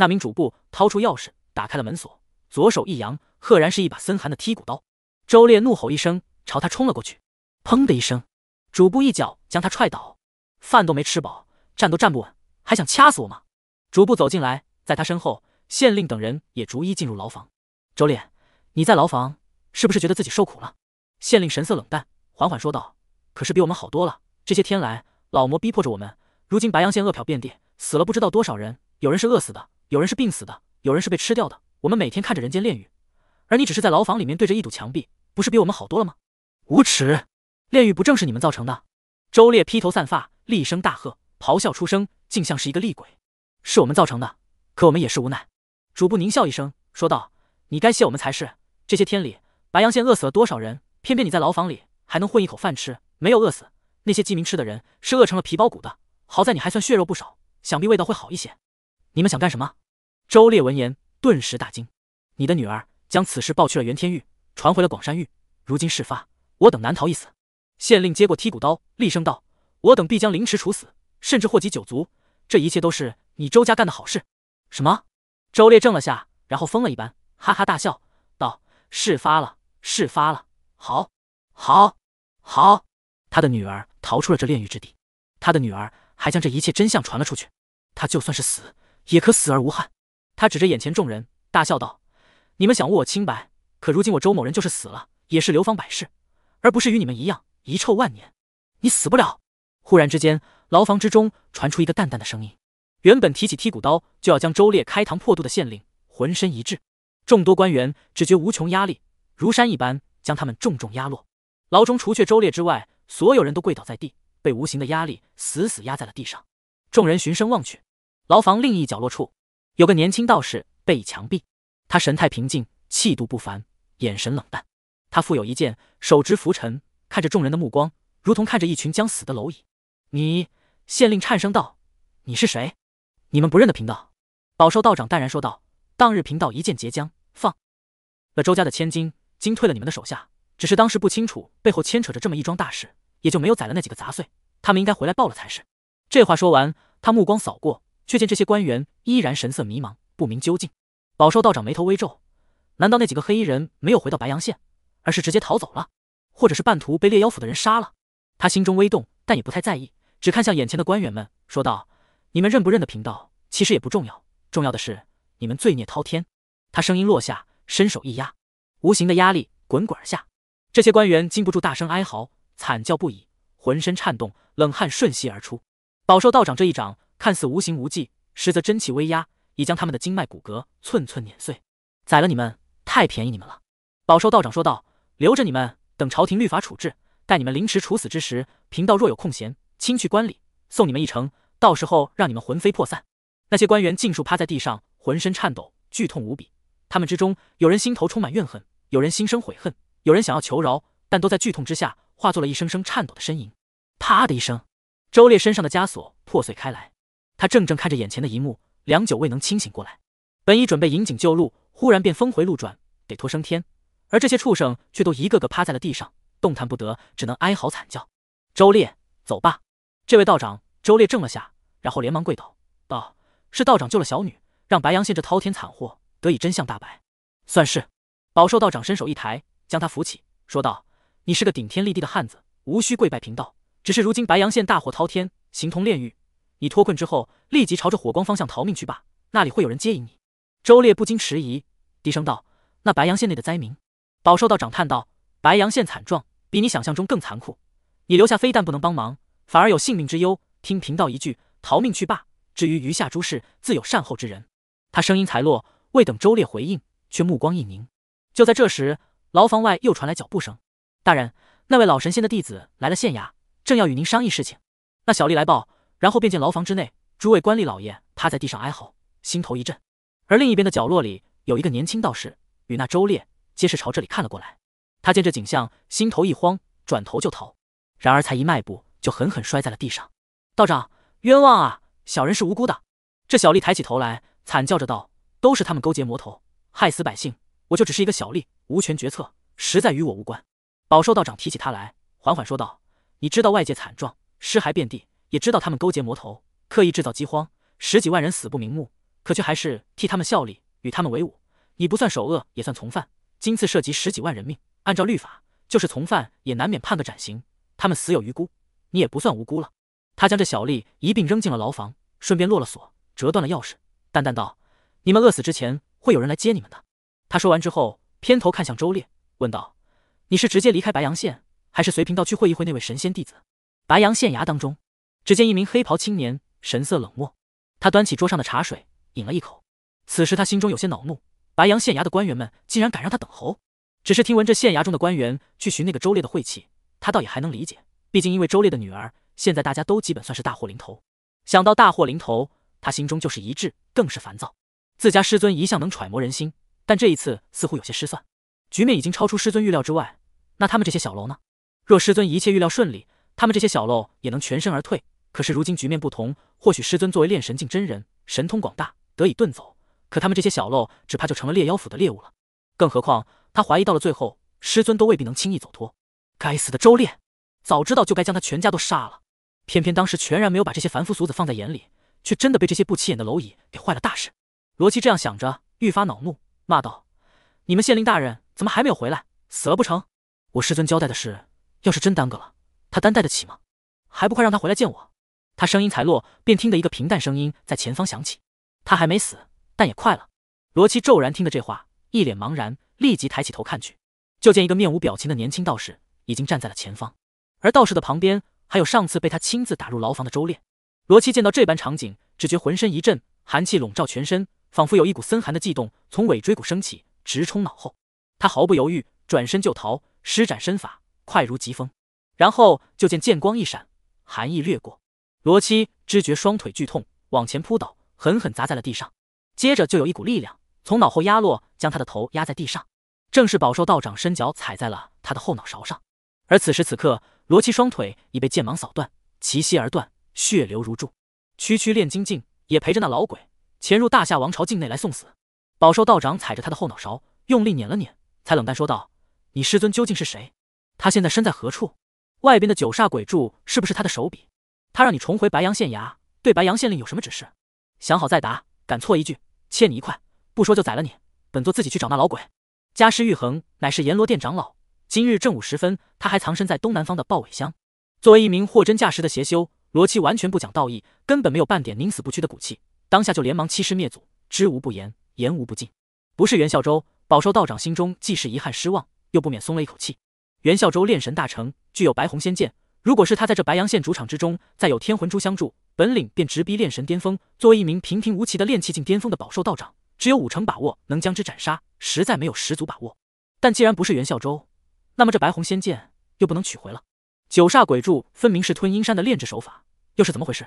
那名主簿掏出钥匙，打开了门锁，左手一扬，赫然是一把森寒的剔骨刀。周烈怒吼一声，朝他冲了过去。砰的一声，主簿一脚将他踹倒，饭都没吃饱，站都站不稳。还想掐死我吗？逐步走进来，在他身后，县令等人也逐一进入牢房。周烈，你在牢房是不是觉得自己受苦了？县令神色冷淡，缓缓说道：“可是比我们好多了。这些天来，老魔逼迫着我们，如今白阳县饿殍遍地，死了不知道多少人。有人是饿死的，有人是病死的，有人是被吃掉的。我们每天看着人间炼狱，而你只是在牢房里面对着一堵墙壁，不是比我们好多了吗？”无耻！炼狱不正是你们造成的？周烈披头散发，厉声大喝，咆哮出声。竟像是一个厉鬼，是我们造成的，可我们也是无奈。主簿狞笑一声，说道：“你该谢我们才是。这些天里，白阳县饿死了多少人？偏偏你在牢房里还能混一口饭吃，没有饿死。那些饥民吃的人是饿成了皮包骨的。好在你还算血肉不少，想必味道会好一些。”你们想干什么？周烈闻言顿时大惊：“你的女儿将此事报去了袁天玉，传回了广山玉。如今事发，我等难逃一死。”县令接过剔骨刀，厉声道：“我等必将凌迟处死，甚至祸及九族。”这一切都是你周家干的好事！什么？周烈怔了下，然后疯了一般哈哈大笑，道：“事发了，事发了！好，好，好！他的女儿逃出了这炼狱之地，他的女儿还将这一切真相传了出去，他就算是死，也可死而无憾。”他指着眼前众人，大笑道：“你们想污我清白，可如今我周某人就是死了，也是流芳百世，而不是与你们一样遗臭万年！你死不了！”忽然之间，牢房之中传出一个淡淡的声音。原本提起剔骨刀就要将周烈开膛破肚的县令，浑身一滞。众多官员只觉无穷压力如山一般将他们重重压落。牢中除却周烈之外，所有人都跪倒在地，被无形的压力死死压在了地上。众人循声望去，牢房另一角落处有个年轻道士背倚墙壁，他神态平静，气度不凡，眼神冷淡。他负有一剑，手执拂尘，看着众人的目光如同看着一群将死的蝼蚁。你县令颤声道：“你是谁？你们不认得贫道？”宝寿道长淡然说道：“当日贫道一剑截江，放了周家的千金，惊退了你们的手下。只是当时不清楚背后牵扯着这么一桩大事，也就没有宰了那几个杂碎。他们应该回来报了才是。”这话说完，他目光扫过，却见这些官员依然神色迷茫，不明究竟。宝寿道长眉头微皱：“难道那几个黑衣人没有回到白阳县，而是直接逃走了？或者是半途被猎妖府的人杀了？”他心中微动，但也不太在意。只看向眼前的官员们，说道：“你们认不认得贫道？其实也不重要，重要的是你们罪孽滔天。”他声音落下，伸手一压，无形的压力滚滚而下。这些官员禁不住大声哀嚎、惨叫不已，浑身颤动，冷汗瞬息而出。饱受道长这一掌看似无形无迹，实则真气威压已将他们的经脉、骨骼寸寸碾碎。宰了你们，太便宜你们了！饱受道长说道：“留着你们，等朝廷律法处置。待你们凌迟处死之时，贫道若有空闲。”亲去观礼，送你们一程，到时候让你们魂飞魄散。那些官员尽数趴在地上，浑身颤抖，剧痛无比。他们之中有人心头充满怨恨，有人心生悔恨，有人想要求饶，但都在剧痛之下化作了一声声颤抖的呻吟。啪的一声，周烈身上的枷锁破碎开来，他怔怔看着眼前的一幕，良久未能清醒过来。本已准备引颈就戮，忽然便峰回路转，得脱升天。而这些畜生却都一个个趴在了地上，动弹不得，只能哀嚎惨叫。周烈，走吧。这位道长，周烈怔了下，然后连忙跪倒，道：“是道长救了小女，让白阳县这滔天惨祸得以真相大白，算是。”宝寿道长伸手一抬，将他扶起，说道：“你是个顶天立地的汉子，无需跪拜贫道。只是如今白阳县大火滔天，形同炼狱。你脱困之后，立即朝着火光方向逃命去罢，那里会有人接应你。”周烈不禁迟疑，低声道：“那白阳县内的灾民？”宝寿道长叹道：“白阳县惨状比你想象中更残酷，你留下非但不能帮忙。”反而有性命之忧，听贫道一句，逃命去罢。至于余下诸事，自有善后之人。他声音才落，未等周烈回应，却目光一凝。就在这时，牢房外又传来脚步声。大人，那位老神仙的弟子来了县衙，正要与您商议事情。那小吏来报，然后便见牢房之内，诸位官吏老爷趴在地上哀嚎，心头一震。而另一边的角落里，有一个年轻道士，与那周烈皆是朝这里看了过来。他见这景象，心头一慌，转头就逃。然而才一迈步，就狠狠摔在了地上。道长，冤枉啊！小人是无辜的。这小丽抬起头来，惨叫着道：“都是他们勾结魔头，害死百姓。我就只是一个小吏，无权决策，实在与我无关。”宝寿道长提起他来，缓缓说道：“你知道外界惨状，尸骸遍地，也知道他们勾结魔头，刻意制造饥荒，十几万人死不瞑目。可却还是替他们效力，与他们为伍。你不算首恶，也算从犯。今次涉及十几万人命，按照律法，就是从犯也难免判个斩刑。他们死有余辜。”你也不算无辜了。他将这小丽一并扔进了牢房，顺便落了锁，折断了钥匙，淡淡道：“你们饿死之前，会有人来接你们的。”他说完之后，偏头看向周烈，问道：“你是直接离开白阳县，还是随贫道去会一会那位神仙弟子？”白阳县衙当中，只见一名黑袍青年，神色冷漠。他端起桌上的茶水，饮了一口。此时他心中有些恼怒，白阳县衙的官员们竟然敢让他等候。只是听闻这县衙中的官员去寻那个周烈的晦气，他倒也还能理解。毕竟，因为周烈的女儿，现在大家都基本算是大祸临头。想到大祸临头，他心中就是一滞，更是烦躁。自家师尊一向能揣摩人心，但这一次似乎有些失算，局面已经超出师尊预料之外。那他们这些小喽呢？若师尊一切预料顺利，他们这些小喽也能全身而退。可是如今局面不同，或许师尊作为炼神境真人，神通广大，得以遁走。可他们这些小喽，只怕就成了猎妖府的猎物了。更何况，他怀疑到了最后，师尊都未必能轻易走脱。该死的周烈！早知道就该将他全家都杀了，偏偏当时全然没有把这些凡夫俗子放在眼里，却真的被这些不起眼的蝼蚁给坏了大事。罗七这样想着，愈发恼怒，骂道：“你们县令大人怎么还没有回来？死了不成？我师尊交代的事，要是真耽搁了，他担待得起吗？还不快让他回来见我！”他声音才落，便听得一个平淡声音在前方响起：“他还没死，但也快了。”罗七骤然听得这话，一脸茫然，立即抬起头看去，就见一个面无表情的年轻道士已经站在了前方。而道士的旁边，还有上次被他亲自打入牢房的周烈。罗七见到这般场景，只觉浑身一震，寒气笼罩全身，仿佛有一股森寒的悸动从尾椎骨升起，直冲脑后。他毫不犹豫，转身就逃，施展身法快如疾风。然后就见剑光一闪，寒意掠过，罗七知觉双腿剧痛，往前扑倒，狠狠砸在了地上。接着就有一股力量从脑后压落，将他的头压在地上。正是饱受道长伸脚踩在了他的后脑勺上。而此时此刻，罗七双腿已被剑芒扫断，齐膝而断，血流如注。区区炼金境也陪着那老鬼潜入大夏王朝境内来送死？宝寿道长踩着他的后脑勺，用力碾了碾，才冷淡说道：“你师尊究竟是谁？他现在身在何处？外边的九煞鬼柱是不是他的手笔？他让你重回白阳县衙，对白阳县令有什么指示？想好再答，敢错一句，欠你一块，不说就宰了你。本座自己去找那老鬼。家师玉衡乃是阎罗殿长老。”今日正午时分，他还藏身在东南方的豹尾乡。作为一名货真价实的邪修，罗七完全不讲道义，根本没有半点宁死不屈的骨气，当下就连忙欺师灭祖，知无不言，言无不尽。不是袁孝周，宝寿道长心中既是遗憾失望，又不免松了一口气。袁孝周炼神大成，具有白虹仙剑，如果是他在这白阳县主场之中，再有天魂珠相助，本领便直逼炼神巅峰。作为一名平平无奇的炼气境巅峰的宝寿道长，只有五成把握能将之斩杀，实在没有十足把握。但既然不是袁孝周，那么这白虹仙剑又不能取回了，九煞鬼柱分明是吞阴山的炼制手法，又是怎么回事？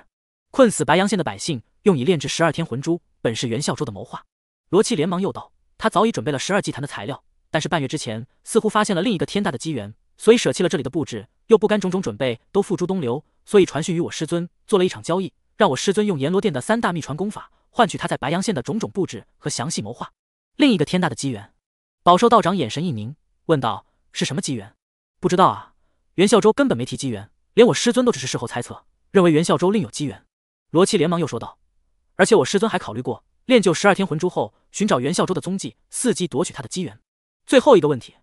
困死白阳县的百姓用以炼制十二天魂珠，本是袁孝周的谋划。罗七连忙又道，他早已准备了十二祭坛的材料，但是半月之前似乎发现了另一个天大的机缘，所以舍弃了这里的布置，又不甘种种准备都付诸东流，所以传讯于我师尊做了一场交易，让我师尊用阎罗殿的三大秘传功法换取他在白阳县的种种布置和详细谋划。另一个天大的机缘，宝寿道长眼神一凝，问道。是什么机缘？不知道啊，袁孝周根本没提机缘，连我师尊都只是事后猜测，认为袁孝周另有机缘。罗七连忙又说道，而且我师尊还考虑过，练就十二天魂珠后，寻找袁孝周的踪迹，伺机夺取他的机缘。最后一个问题，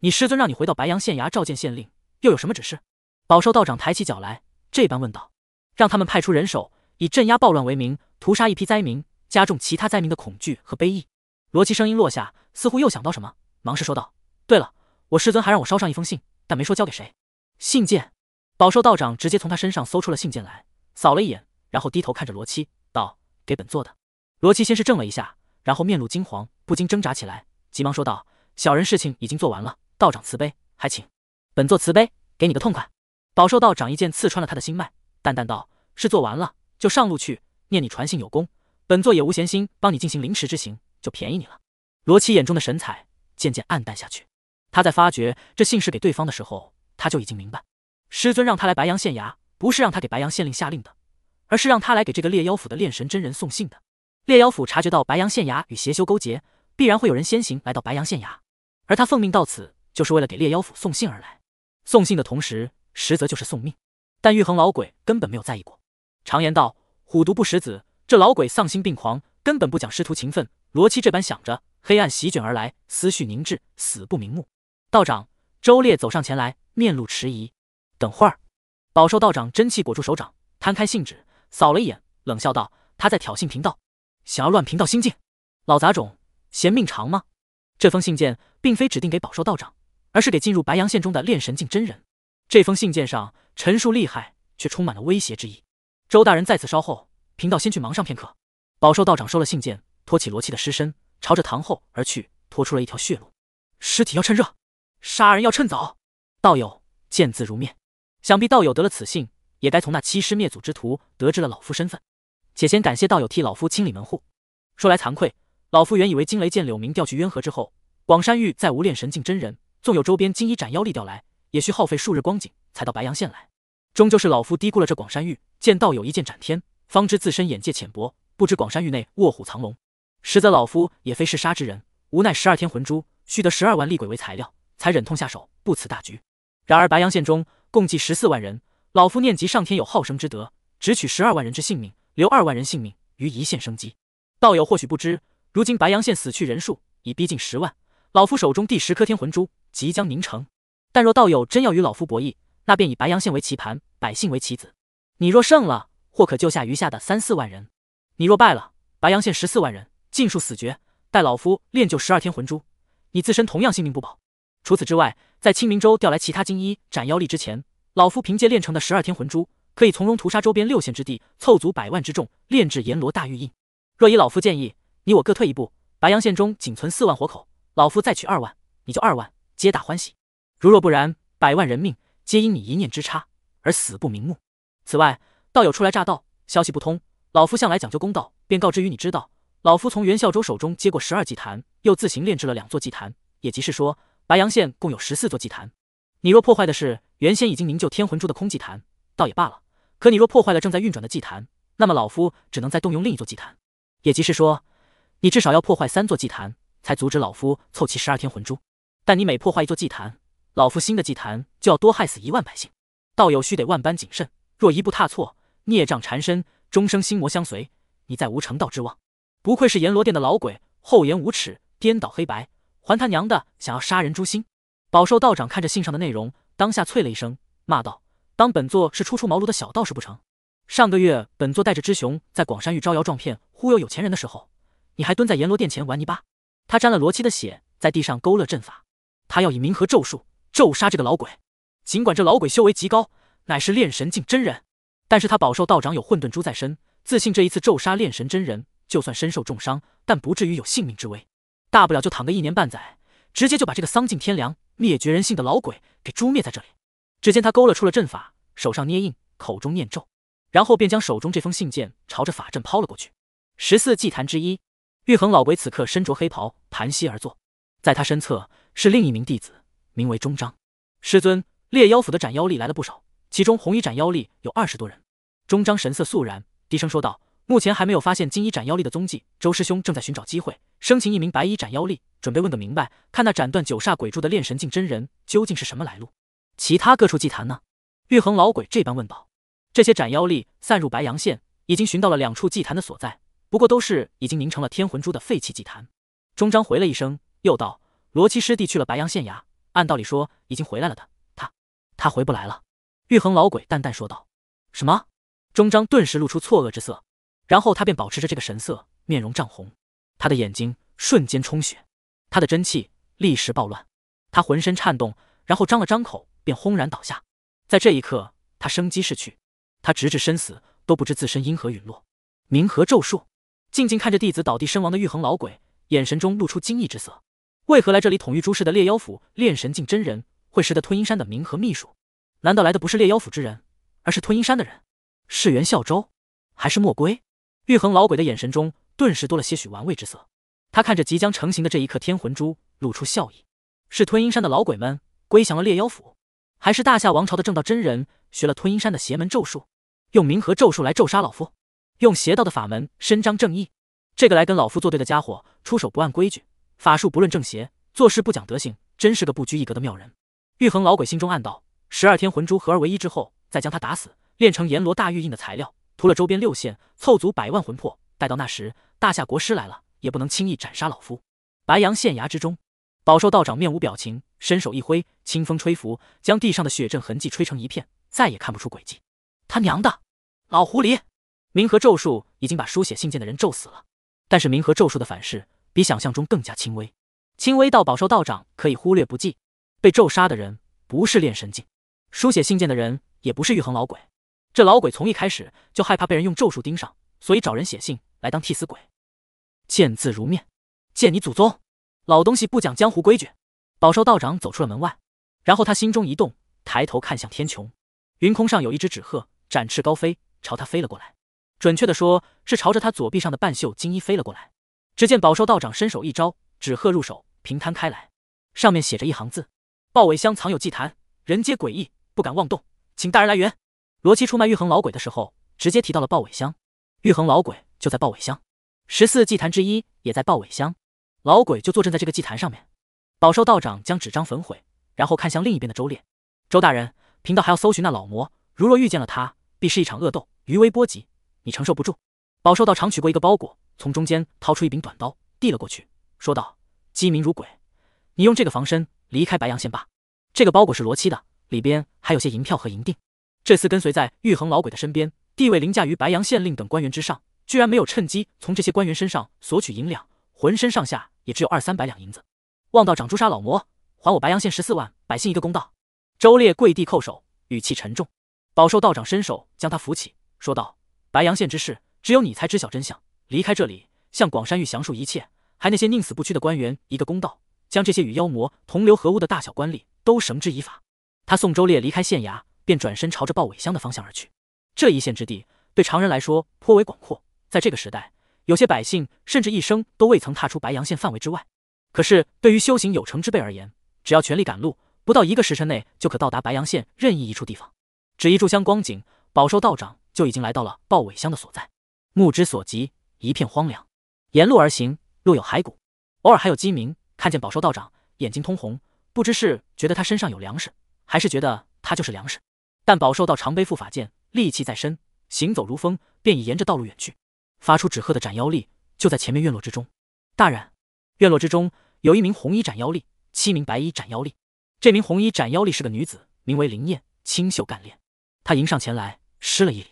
你师尊让你回到白阳县衙召见县令，又有什么指示？宝寿道长抬起脚来，这般问道。让他们派出人手，以镇压暴乱为名，屠杀一批灾民，加重其他灾民的恐惧和悲意。罗七声音落下，似乎又想到什么，忙是说道，对了。我师尊还让我捎上一封信，但没说交给谁。信件，宝寿道长直接从他身上搜出了信件来，扫了一眼，然后低头看着罗七，道：“给本座的。”罗七先是怔了一下，然后面露惊惶，不禁挣扎起来，急忙说道：“小人事情已经做完了，道长慈悲，还请本座慈悲，给你个痛快。”宝寿道长一剑刺穿了他的心脉，淡淡道：“事做完了，就上路去。念你传信有功，本座也无闲心帮你进行临时之行，就便宜你了。”罗七眼中的神采渐渐暗淡下去。他在发觉这信是给对方的时候，他就已经明白，师尊让他来白羊县衙，不是让他给白羊县令下令的，而是让他来给这个猎妖府的炼神真人送信的。猎妖府察觉到白羊县衙与邪修勾结，必然会有人先行来到白羊县衙，而他奉命到此，就是为了给猎妖府送信而来。送信的同时，实则就是送命。但玉衡老鬼根本没有在意过。常言道，虎毒不食子，这老鬼丧心病狂，根本不讲师徒情分。罗七这般想着，黑暗席卷而来，思绪凝滞，死不瞑目。道长周烈走上前来，面露迟疑。等会儿，宝寿道长真气裹住手掌，摊开信纸，扫了一眼，冷笑道：“他在挑衅贫道，想要乱贫道心境。老杂种，嫌命长吗？”这封信件并非指定给宝寿道长，而是给进入白阳县中的炼神境真人。这封信件上陈述利害，却充满了威胁之意。周大人在此稍后，贫道先去忙上片刻。宝寿道长收了信件，托起罗器的尸身，朝着堂后而去，拖出了一条血路。尸体要趁热。杀人要趁早，道友见字如面，想必道友得了此信，也该从那欺师灭祖之徒得知了老夫身份。且先感谢道友替老夫清理门户。说来惭愧，老夫原以为惊雷剑柳明调去渊河之后，广山玉再无炼神境真人，纵有周边金衣斩妖力调来，也需耗费数日光景才到白阳县来。终究是老夫低估了这广山玉，见道友一剑斩天，方知自身眼界浅薄，不知广山玉内卧虎藏龙。实则老夫也非嗜杀之人，无奈十二天魂珠需得十二万厉鬼为材料。才忍痛下手，不辞大局。然而白阳县中共计十四万人，老夫念及上天有好生之德，只取十二万人之性命，留二万人性命于一线生机。道友或许不知，如今白阳县死去人数已逼近十万，老夫手中第十颗天魂珠即将凝成。但若道友真要与老夫博弈，那便以白阳县为棋盘，百姓为棋子。你若胜了，或可救下余下的三四万人；你若败了，白阳县十四万人尽数死绝。待老夫练就十二天魂珠，你自身同样性命不保。除此之外，在清明州调来其他金衣斩妖力之前，老夫凭借练成的十二天魂珠，可以从容屠杀周边六县之地，凑足百万之众，炼制阎罗大玉印。若依老夫建议，你我各退一步，白阳县中仅存四万活口，老夫再取二万，你就二万，皆大欢喜。如若不然，百万人命皆因你一念之差而死不瞑目。此外，道友初来乍到，消息不通，老夫向来讲究公道，便告知于你知道。老夫从袁孝周手中接过十二祭坛，又自行炼制了两座祭坛，也即是说。白阳县共有十四座祭坛，你若破坏的是原先已经凝就天魂珠的空祭坛，倒也罢了。可你若破坏了正在运转的祭坛，那么老夫只能再动用另一座祭坛，也即是说，你至少要破坏三座祭坛，才阻止老夫凑齐十二天魂珠。但你每破坏一座祭坛，老夫新的祭坛就要多害死一万百姓。道友须得万般谨慎，若一步踏错，孽障缠身，终生心魔相随，你再无成道之望。不愧是阎罗殿的老鬼，厚颜无耻，颠倒黑白。还他娘的想要杀人诛心！宝寿道长看着信上的内容，当下啐了一声，骂道：“当本座是初出茅庐的小道士不成？上个月本座带着知雄在广山域招摇撞骗，忽悠有钱人的时候，你还蹲在阎罗殿前玩泥巴。他沾了罗七的血，在地上勾勒阵法，他要以冥河咒术咒杀这个老鬼。尽管这老鬼修为极高，乃是炼神境真人，但是他饱受道长有混沌珠在身，自信这一次咒杀炼神真人，就算身受重伤，但不至于有性命之危。”大不了就躺个一年半载，直接就把这个丧尽天良、灭绝人性的老鬼给诛灭在这里。只见他勾勒出了阵法，手上捏印，口中念咒，然后便将手中这封信件朝着法阵抛了过去。十四祭坛之一，玉衡老鬼此刻身着黑袍，盘膝而坐，在他身侧是另一名弟子，名为钟章。师尊，猎妖府的斩妖力来了不少，其中红衣斩妖力有二十多人。钟章神色肃然，低声说道。目前还没有发现金衣斩妖力的踪迹，周师兄正在寻找机会生擒一名白衣斩妖力，准备问个明白，看那斩断九煞鬼柱的炼神境真人究竟是什么来路。其他各处祭坛呢？玉衡老鬼这般问道。这些斩妖力散入白阳县，已经寻到了两处祭坛的所在，不过都是已经凝成了天魂珠的废弃祭坛。钟章回了一声，又道：“罗七师弟去了白阳县衙，按道理说已经回来了的，他他回不来了。”玉衡老鬼淡淡说道。什么？钟章顿时露出错愕之色。然后他便保持着这个神色，面容涨红，他的眼睛瞬间充血，他的真气立时暴乱，他浑身颤动，然后张了张口，便轰然倒下。在这一刻，他生机逝去，他直至身死都不知自身因何陨落。冥河咒术，静静看着弟子倒地身亡的玉衡老鬼，眼神中露出惊异之色：为何来这里统御诸事的猎妖府炼神境真人会识得吞阴山的冥河秘术？难道来的不是猎妖府之人，而是吞阴山的人？是袁孝周，还是莫归？玉衡老鬼的眼神中顿时多了些许玩味之色，他看着即将成型的这一刻天魂珠，露出笑意。是吞阴山的老鬼们归降了猎妖府，还是大夏王朝的正道真人学了吞阴山的邪门咒术，用冥河咒术来咒杀老夫，用邪道的法门伸张正义？这个来跟老夫作对的家伙，出手不按规矩，法术不论正邪，做事不讲德行，真是个不拘一格的妙人。玉衡老鬼心中暗道：十二天魂珠合而为一之后，再将他打死，炼成阎罗大玉印的材料。屠了周边六县，凑足百万魂魄。待到那时，大夏国师来了，也不能轻易斩杀老夫。白杨县衙之中，饱受道长面无表情，伸手一挥，清风吹拂，将地上的血阵痕迹吹成一片，再也看不出轨迹。他娘的老狐狸！冥河咒术已经把书写信件的人咒死了，但是冥河咒术的反噬比想象中更加轻微，轻微到饱受道长可以忽略不计。被咒杀的人不是炼神境，书写信件的人也不是玉衡老鬼。这老鬼从一开始就害怕被人用咒术盯上，所以找人写信来当替死鬼。见字如面，见你祖宗！老东西不讲江湖规矩。宝寿道长走出了门外，然后他心中一动，抬头看向天穹，云空上有一只纸鹤展翅高飞，朝他飞了过来。准确的说，是朝着他左臂上的半袖金衣飞了过来。只见宝寿道长伸手一招，纸鹤入手，平摊开来，上面写着一行字：“豹尾香藏有祭坛，人皆诡异，不敢妄动，请大人来援。”罗七出卖玉衡老鬼的时候，直接提到了豹尾乡，玉衡老鬼就在豹尾乡，十四祭坛之一也在豹尾乡，老鬼就坐镇在这个祭坛上面。宝寿道长将纸张焚毁，然后看向另一边的周烈，周大人，贫道还要搜寻那老魔，如若遇见了他，必是一场恶斗，余威波及，你承受不住。宝寿道长取过一个包裹，从中间掏出一柄短刀，递了过去，说道：“机敏如鬼，你用这个防身，离开白洋县吧。这个包裹是罗七的，里边还有些银票和银锭。”这次跟随在玉衡老鬼的身边，地位凌驾于白阳县令等官员之上，居然没有趁机从这些官员身上索取银两，浑身上下也只有二三百两银子。望道长诛杀老魔，还我白阳县十四万百姓一个公道。周烈跪地叩首，语气沉重。饱受道长伸手将他扶起，说道：“白阳县之事，只有你才知晓真相。离开这里，向广山玉详述一切，还那些宁死不屈的官员一个公道，将这些与妖魔同流合污的大小官吏都绳之以法。”他送周烈离开县衙。便转身朝着豹尾乡的方向而去。这一线之地对常人来说颇为广阔，在这个时代，有些百姓甚至一生都未曾踏出白阳县范围之外。可是对于修行有成之辈而言，只要全力赶路，不到一个时辰内就可到达白阳县任意一处地方。只一炷香光景，饱受道长就已经来到了豹尾乡的所在。目之所及，一片荒凉。沿路而行，路有骸骨，偶尔还有鸡鸣。看见饱受道长，眼睛通红，不知是觉得他身上有粮食，还是觉得他就是粮食。但饱受到长背负法剑，戾气在身，行走如风，便已沿着道路远去。发出纸鹤的斩妖力就在前面院落之中。大人，院落之中有一名红衣斩妖力，七名白衣斩妖力。这名红衣斩妖力是个女子，名为灵燕，清秀干练。她迎上前来，施了一礼。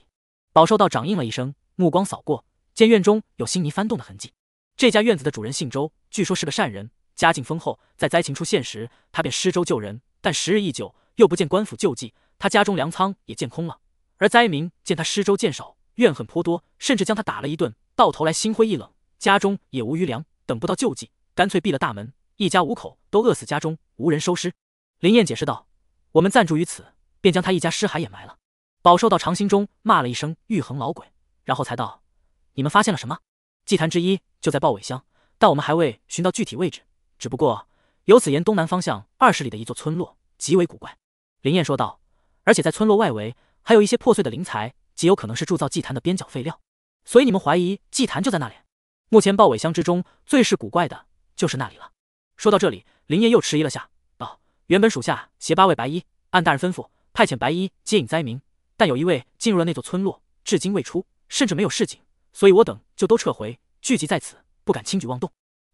饱受道掌应了一声，目光扫过，见院中有新泥翻动的痕迹。这家院子的主人姓周，据说是个善人，家境丰厚。在灾情出现时，他便施粥救人。但时日一久，又不见官府救济。他家中粮仓也见空了，而灾民见他施粥见少，怨恨颇多，甚至将他打了一顿。到头来心灰意冷，家中也无余粮，等不到救济，干脆闭了大门，一家五口都饿死家中，无人收尸。林燕解释道：“我们暂住于此，便将他一家尸骸掩埋了。”饱受到长心中骂了一声“玉衡老鬼”，然后才道：“你们发现了什么？祭坛之一就在豹尾乡，但我们还未寻到具体位置，只不过由此沿东南方向二十里的一座村落极为古怪。”林燕说道。而且在村落外围还有一些破碎的灵材，极有可能是铸造祭坛的边角废料，所以你们怀疑祭坛就在那里。目前豹尾乡之中最是古怪的就是那里了。说到这里，林燕又迟疑了下，道：“原本属下携八位白衣，按大人吩咐派遣白衣接引灾民，但有一位进入了那座村落，至今未出，甚至没有示警，所以我等就都撤回，聚集在此，不敢轻举妄动。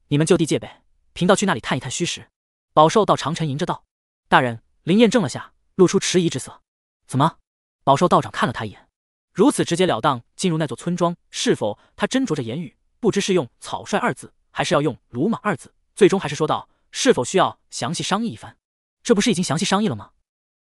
你们就地戒备，贫道去那里探一探虚实。”宝寿到长城迎着道：“大人。”林燕怔了下。露出迟疑之色，怎么？宝寿道长看了他一眼，如此直截了当进入那座村庄，是否？他斟酌着言语，不知是用“草率”二字，还是要用“鲁莽”二字，最终还是说道：“是否需要详细商议一番？”这不是已经详细商议了吗？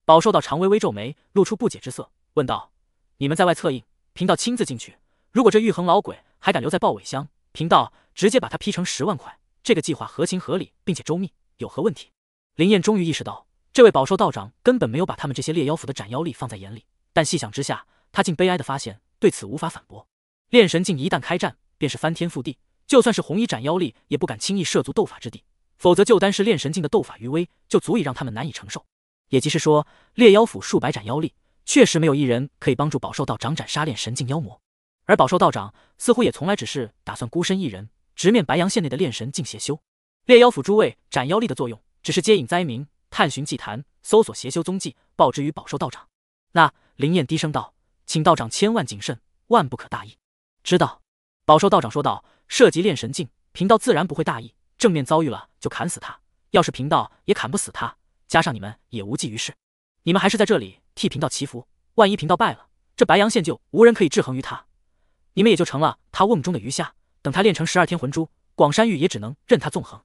宝寿道长微微皱眉，露出不解之色，问道：“你们在外策应，贫道亲自进去。如果这玉衡老鬼还敢留在豹尾乡，贫道直接把他劈成十万块。这个计划合情合理，并且周密，有何问题？”林燕终于意识到。这位宝寿道长根本没有把他们这些猎妖府的斩妖力放在眼里，但细想之下，他竟悲哀的发现对此无法反驳。炼神境一旦开战，便是翻天覆地，就算是红衣斩妖力也不敢轻易涉足斗法之地，否则就单是炼神境的斗法余威，就足以让他们难以承受。也即是说，猎妖府数百斩妖力确实没有一人可以帮助宝寿道长斩杀炼神境妖魔，而宝寿道长似乎也从来只是打算孤身一人直面白阳县内的炼神境邪修。猎妖府诸位斩妖力的作用，只是接引灾民。探寻祭坛，搜索邪修踪迹，报之于宝寿道长。那林燕低声道：“请道长千万谨慎，万不可大意。”知道。宝寿道长说道：“涉及炼神境，贫道自然不会大意。正面遭遇了就砍死他，要是贫道也砍不死他，加上你们也无济于事。你们还是在这里替贫道祈福。万一贫道败了，这白阳县就无人可以制衡于他，你们也就成了他瓮中的鱼虾。等他练成十二天魂珠，广山玉也只能任他纵横。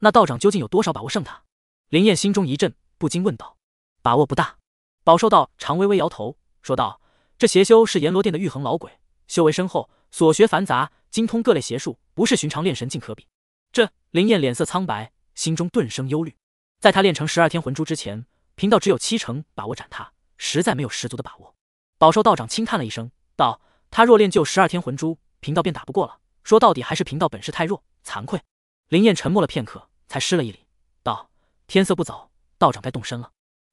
那道长究竟有多少把握胜他？”林燕心中一震，不禁问道：“把握不大。”宝寿道长微微摇头，说道：“这邪修是阎罗殿的玉衡老鬼，修为深厚，所学繁杂，精通各类邪术，不是寻常炼神境可比。”这林燕脸色苍白，心中顿生忧虑。在他练成十二天魂珠之前，贫道只有七成把握斩他，实在没有十足的把握。宝寿道长轻叹了一声，道：“他若练就十二天魂珠，贫道便打不过了。说到底，还是贫道本事太弱，惭愧。”林燕沉默了片刻，才失了一礼。天色不早，道长该动身了。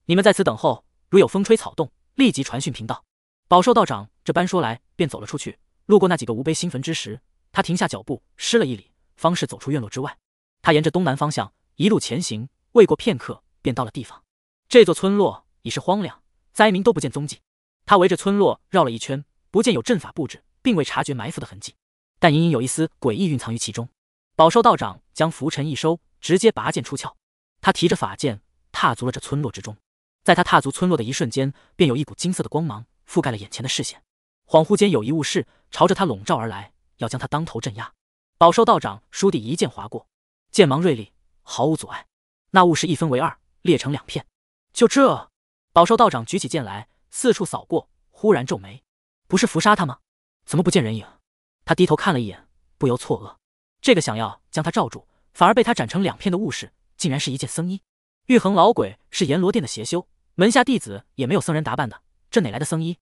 你们在此等候，如有风吹草动，立即传讯频道。饱受道长这般说来，便走了出去。路过那几个无碑新坟之时，他停下脚步，施了一礼，方是走出院落之外。他沿着东南方向一路前行，未过片刻，便到了地方。这座村落已是荒凉，灾民都不见踪迹。他围着村落绕了一圈，不见有阵法布置，并未察觉埋伏的痕迹，但隐隐有一丝诡异蕴藏于其中。饱受道长将拂尘一收，直接拔剑出鞘。他提着法剑，踏足了这村落之中。在他踏足村落的一瞬间，便有一股金色的光芒覆盖了眼前的视线。恍惚间，有一物事朝着他笼罩而来，要将他当头镇压。宝寿道长倏地一剑划过，剑芒锐利，毫无阻碍。那物事一分为二，裂成两片。就这，宝寿道长举起剑来，四处扫过，忽然皱眉：不是伏杀他吗？怎么不见人影？他低头看了一眼，不由错愕：这个想要将他罩住，反而被他斩成两片的物事。竟然是一件僧衣。玉衡老鬼是阎罗殿的邪修，门下弟子也没有僧人打扮的，这哪来的僧衣？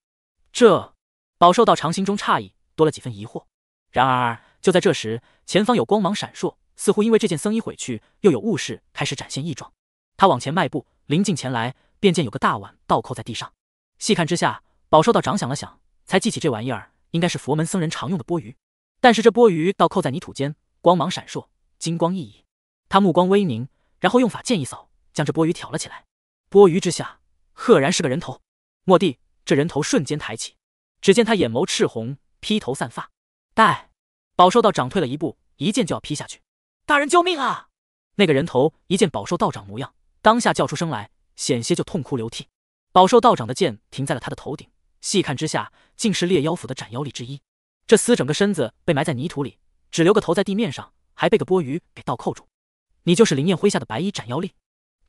这宝寿道长心中诧异，多了几分疑惑。然而就在这时，前方有光芒闪烁，似乎因为这件僧衣毁去，又有物事开始展现异状。他往前迈步，临近前来，便见有个大碗倒扣在地上。细看之下，宝寿道长想了想，才记起这玩意儿应该是佛门僧人常用的钵盂。但是这钵盂倒扣在泥土间，光芒闪烁，金光熠熠。他目光微凝。然后用法剑一扫，将这钵盂挑了起来。钵盂之下，赫然是个人头。莫地，这人头瞬间抬起，只见他眼眸赤红，披头散发。待宝兽道长退了一步，一剑就要劈下去。大人救命啊！那个人头一见宝兽道长模样，当下叫出声来，险些就痛哭流涕。宝兽道长的剑停在了他的头顶，细看之下，竟是猎妖斧的斩妖力之一。这厮整个身子被埋在泥土里，只留个头在地面上，还被个钵盂给倒扣住。你就是灵验麾下的白衣斩妖吏，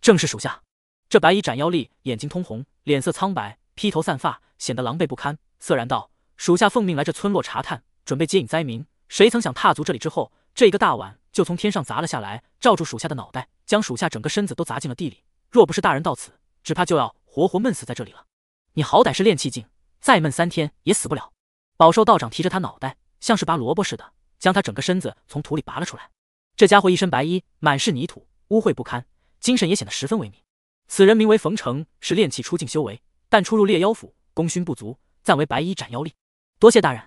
正是属下。这白衣斩妖吏眼睛通红，脸色苍白，披头散发，显得狼狈不堪，色然道：“属下奉命来这村落查探，准备接引灾民，谁曾想踏足这里之后，这一个大碗就从天上砸了下来，罩住属下的脑袋，将属下整个身子都砸进了地里。若不是大人到此，只怕就要活活闷死在这里了。你好歹是练气境，再闷三天也死不了。”宝寿道长提着他脑袋，像是拔萝卜似的，将他整个身子从土里拔了出来。这家伙一身白衣，满是泥土，污秽不堪，精神也显得十分萎靡。此人名为冯成，是炼气初境修为，但初入猎妖府，功勋不足，暂为白衣斩妖力。多谢大人。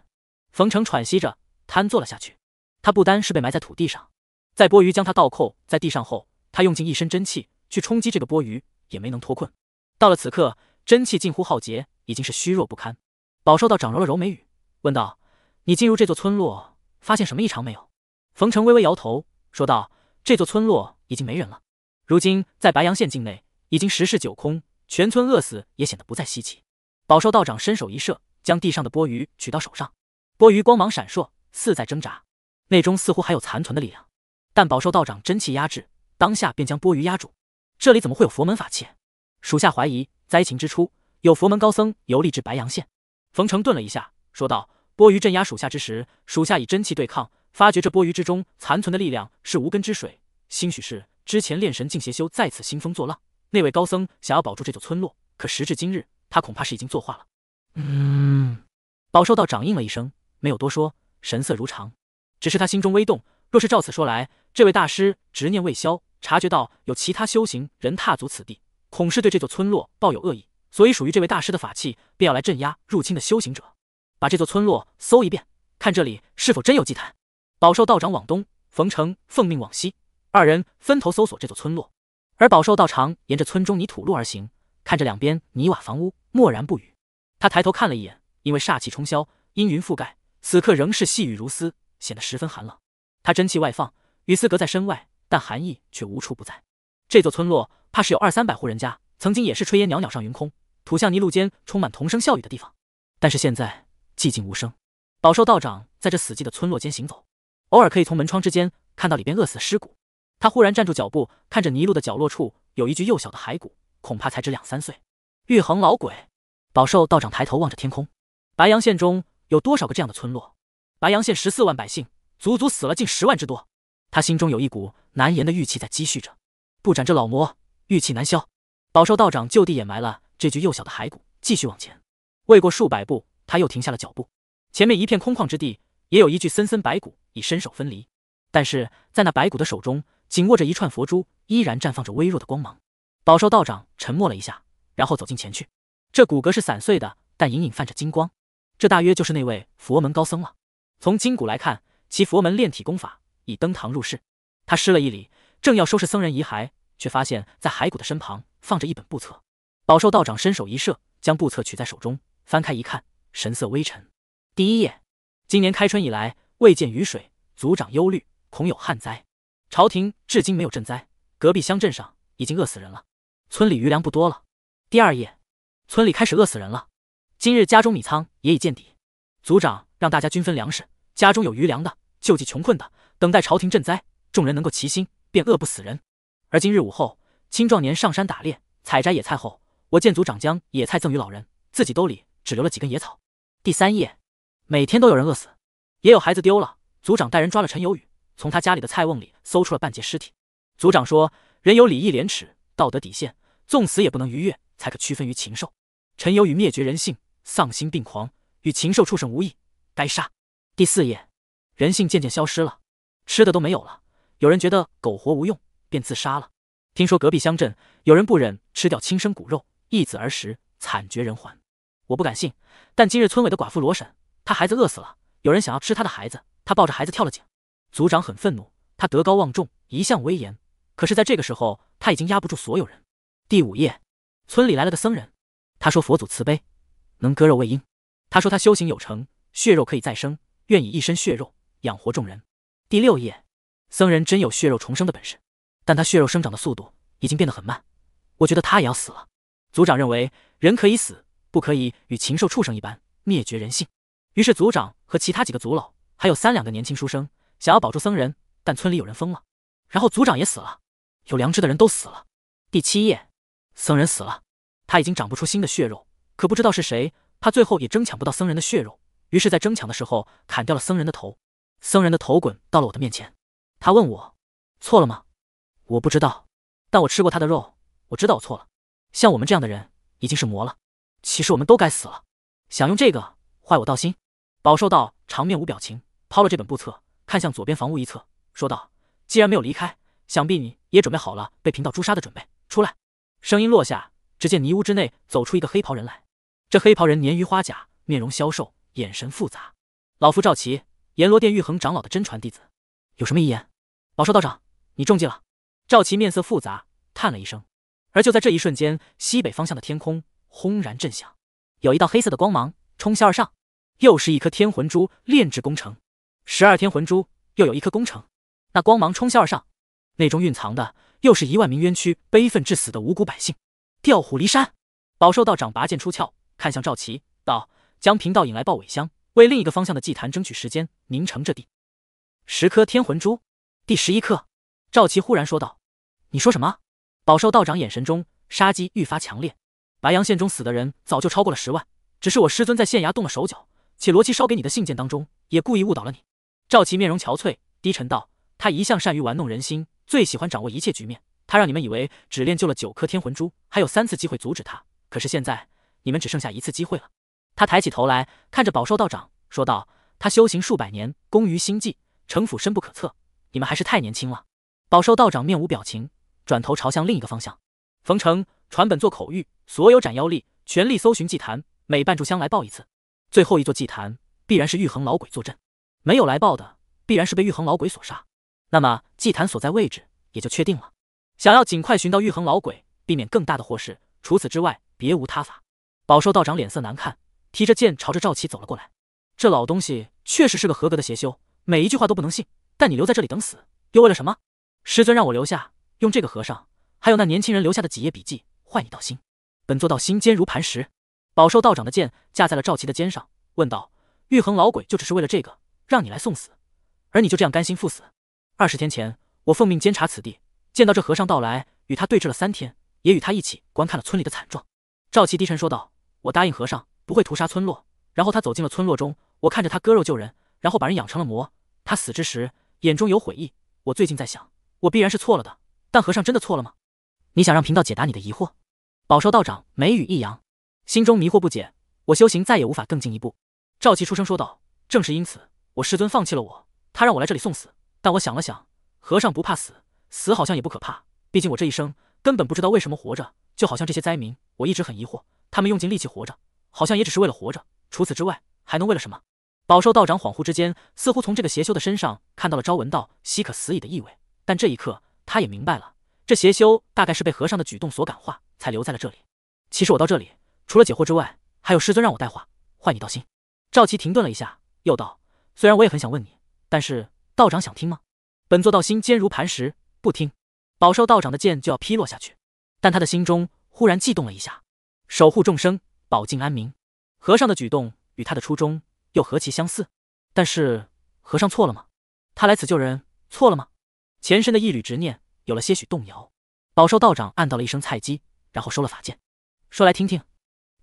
冯成喘息着，瘫坐了下去。他不单是被埋在土地上，在波鱼将他倒扣在地上后，他用尽一身真气去冲击这个波鱼，也没能脱困。到了此刻，真气近乎耗竭，已经是虚弱不堪。饱受到长揉了揉眉宇，问道：“你进入这座村落，发现什么异常没有？”冯成微微摇头。说道：“这座村落已经没人了，如今在白阳县境内已经十室九空，全村饿死也显得不再稀奇。”宝寿道长伸手一射，将地上的钵盂取到手上，钵盂光芒闪烁，似在挣扎，内中似乎还有残存的力量，但宝寿道长真气压制，当下便将钵盂压住。这里怎么会有佛门法器？属下怀疑灾情之初有佛门高僧游历至白阳县。冯成顿了一下，说道：“钵盂镇压属下之时，属下以真气对抗。”发觉这钵盂之中残存的力量是无根之水，兴许是之前炼神境邪修再次兴风作浪。那位高僧想要保住这座村落，可时至今日，他恐怕是已经作化了。嗯，宝兽道长应了一声，没有多说，神色如常。只是他心中微动，若是照此说来，这位大师执念未消，察觉到有其他修行人踏足此地，恐是对这座村落抱有恶意，所以属于这位大师的法器便要来镇压入侵的修行者，把这座村落搜一遍，看这里是否真有祭坛。饱受道长往东，冯成奉命往西，二人分头搜索这座村落。而饱受道长沿着村中泥土路而行，看着两边泥瓦房屋，默然不语。他抬头看了一眼，因为煞气冲霄，阴云覆盖，此刻仍是细雨如丝，显得十分寒冷。他真气外放，雨丝隔在身外，但寒意却无处不在。这座村落怕是有二三百户人家，曾经也是炊烟袅袅上云空，土巷泥路间充满童声笑语的地方。但是现在寂静无声。饱受道长在这死寂的村落间行走。偶尔可以从门窗之间看到里边饿死的尸骨。他忽然站住脚步，看着泥路的角落处有一具幼小的骸骨，恐怕才只两三岁。玉衡老鬼，宝寿道长抬头望着天空，白阳县中有多少个这样的村落？白阳县十四万百姓，足足死了近十万之多。他心中有一股难言的郁气在积蓄着，不斩这老魔，郁气难消。宝寿道长就地掩埋了这具幼小的骸骨，继续往前。未过数百步，他又停下了脚步，前面一片空旷之地。也有一具森森白骨已身首分离，但是在那白骨的手中紧握着一串佛珠，依然绽放着微弱的光芒。宝寿道长沉默了一下，然后走进前去。这骨骼是散碎的，但隐隐泛着金光，这大约就是那位佛门高僧了。从筋骨来看，其佛门炼体功法已登堂入室。他施了一礼，正要收拾僧人遗骸，却发现在骸骨的身旁放着一本布册。宝寿道长伸手一射，将布册取在手中，翻开一看，神色微沉。第一页。今年开春以来未见雨水，族长忧虑，恐有旱灾。朝廷至今没有赈灾，隔壁乡镇上已经饿死人了，村里余粮不多了。第二夜，村里开始饿死人了。今日家中米仓也已见底，族长让大家均分粮食，家中有余粮的救济穷困的，等待朝廷赈灾。众人能够齐心，便饿不死人。而今日午后，青壮年上山打猎、采摘野菜后，我见族长将野菜赠与老人，自己兜里只留了几根野草。第三夜。每天都有人饿死，也有孩子丢了。族长带人抓了陈有宇，从他家里的菜瓮里搜出了半截尸体。族长说：“人有礼义廉耻，道德底线，纵死也不能逾越，才可区分于禽兽。陈有宇灭绝人性，丧心病狂，与禽兽畜生无异，该杀。”第四页，人性渐渐消失了，吃的都没有了。有人觉得苟活无用，便自杀了。听说隔壁乡镇有人不忍吃掉亲生骨肉，易子而食，惨绝人寰。我不敢信，但今日村委的寡妇罗婶。他孩子饿死了，有人想要吃他的孩子，他抱着孩子跳了井。族长很愤怒，他德高望重，一向威严，可是在这个时候，他已经压不住所有人。第五页，村里来了个僧人，他说佛祖慈悲，能割肉喂鹰。他说他修行有成，血肉可以再生，愿以一身血肉养活众人。第六页，僧人真有血肉重生的本事，但他血肉生长的速度已经变得很慢，我觉得他也要死了。族长认为人可以死，不可以与禽兽畜生一般灭绝人性。于是族长和其他几个族老，还有三两个年轻书生，想要保住僧人，但村里有人疯了，然后族长也死了，有良知的人都死了。第七夜，僧人死了，他已经长不出新的血肉，可不知道是谁，他最后也争抢不到僧人的血肉，于是，在争抢的时候砍掉了僧人的头，僧人的头滚到了我的面前，他问我，错了吗？我不知道，但我吃过他的肉，我知道我错了。像我们这样的人已经是魔了，其实我们都该死了，想用这个坏我道心。饱受道长面无表情，抛了这本簿册，看向左边房屋一侧，说道：“既然没有离开，想必你也准备好了被贫道诛杀的准备。”出来。声音落下，只见泥屋之内走出一个黑袍人来。这黑袍人年逾花甲，面容消瘦，眼神复杂。老夫赵奇，阎罗殿玉衡长老的真传弟子。有什么遗言？饱受道长，你中计了。赵奇面色复杂，叹了一声。而就在这一瞬间，西北方向的天空轰然震响，有一道黑色的光芒冲霄而上。又是一颗天魂珠炼制功成，十二天魂珠又有一颗功成，那光芒冲霄而上，内中蕴藏的又是一万名冤屈、悲愤致死的无辜百姓。调虎离山，宝寿道长拔剑出鞘，看向赵奇道：“将贫道引来豹尾乡，为另一个方向的祭坛争取时间。”凝成这地，十颗天魂珠，第十一颗。赵奇忽然说道：“你说什么？”宝寿道长眼神中杀机愈发强烈。白阳县中死的人早就超过了十万，只是我师尊在县衙动了手脚。且罗辑烧给你的信件当中，也故意误导了你。赵奇面容憔悴，低沉道：“他一向善于玩弄人心，最喜欢掌握一切局面。他让你们以为只练就了九颗天魂珠，还有三次机会阻止他。可是现在，你们只剩下一次机会了。”他抬起头来，看着宝兽道长，说道：“他修行数百年，功于心计，城府深不可测。你们还是太年轻了。”宝兽道长面无表情，转头朝向另一个方向。冯城传本座口谕：所有斩妖力全力搜寻祭坛，每半炷香来报一次。最后一座祭坛必然是玉衡老鬼坐镇，没有来报的必然是被玉衡老鬼所杀，那么祭坛所在位置也就确定了。想要尽快寻到玉衡老鬼，避免更大的祸事，除此之外别无他法。宝兽道长脸色难看，提着剑朝着赵奇走了过来。这老东西确实是个合格的邪修，每一句话都不能信。但你留在这里等死，又为了什么？师尊让我留下，用这个和尚还有那年轻人留下的几页笔记换你道心。本座道心坚如磐石。饱受道长的剑架在了赵琪的肩上，问道：“玉衡老鬼就只是为了这个让你来送死，而你就这样甘心赴死？”二十天前，我奉命监察此地，见到这和尚到来，与他对峙了三天，也与他一起观看了村里的惨状。赵琪低沉说道：“我答应和尚不会屠杀村落，然后他走进了村落中，我看着他割肉救人，然后把人养成了魔。他死之时，眼中有悔意。我最近在想，我必然是错了的，但和尚真的错了吗？你想让贫道解答你的疑惑？”饱受道长眉宇一扬。心中迷惑不解，我修行再也无法更进一步。赵奇出声说道：“正是因此，我师尊放弃了我，他让我来这里送死。但我想了想，和尚不怕死，死好像也不可怕。毕竟我这一生根本不知道为什么活着，就好像这些灾民，我一直很疑惑，他们用尽力气活着，好像也只是为了活着。除此之外，还能为了什么？”饱受道长恍惚之间，似乎从这个邪修的身上看到了“朝闻道，夕可死矣”的意味。但这一刻，他也明白了，这邪修大概是被和尚的举动所感化，才留在了这里。其实我到这里。除了解惑之外，还有师尊让我带话，坏你道心。赵齐停顿了一下，又道：“虽然我也很想问你，但是道长想听吗？本座道心坚如磐石，不听。”宝寿道长的剑就要劈落下去，但他的心中忽然悸动了一下。守护众生，保境安民，和尚的举动与他的初衷又何其相似？但是和尚错了吗？他来此救人错了吗？前身的一缕执念有了些许动摇。宝寿道长按到了一声“菜鸡”，然后收了法剑，说来听听。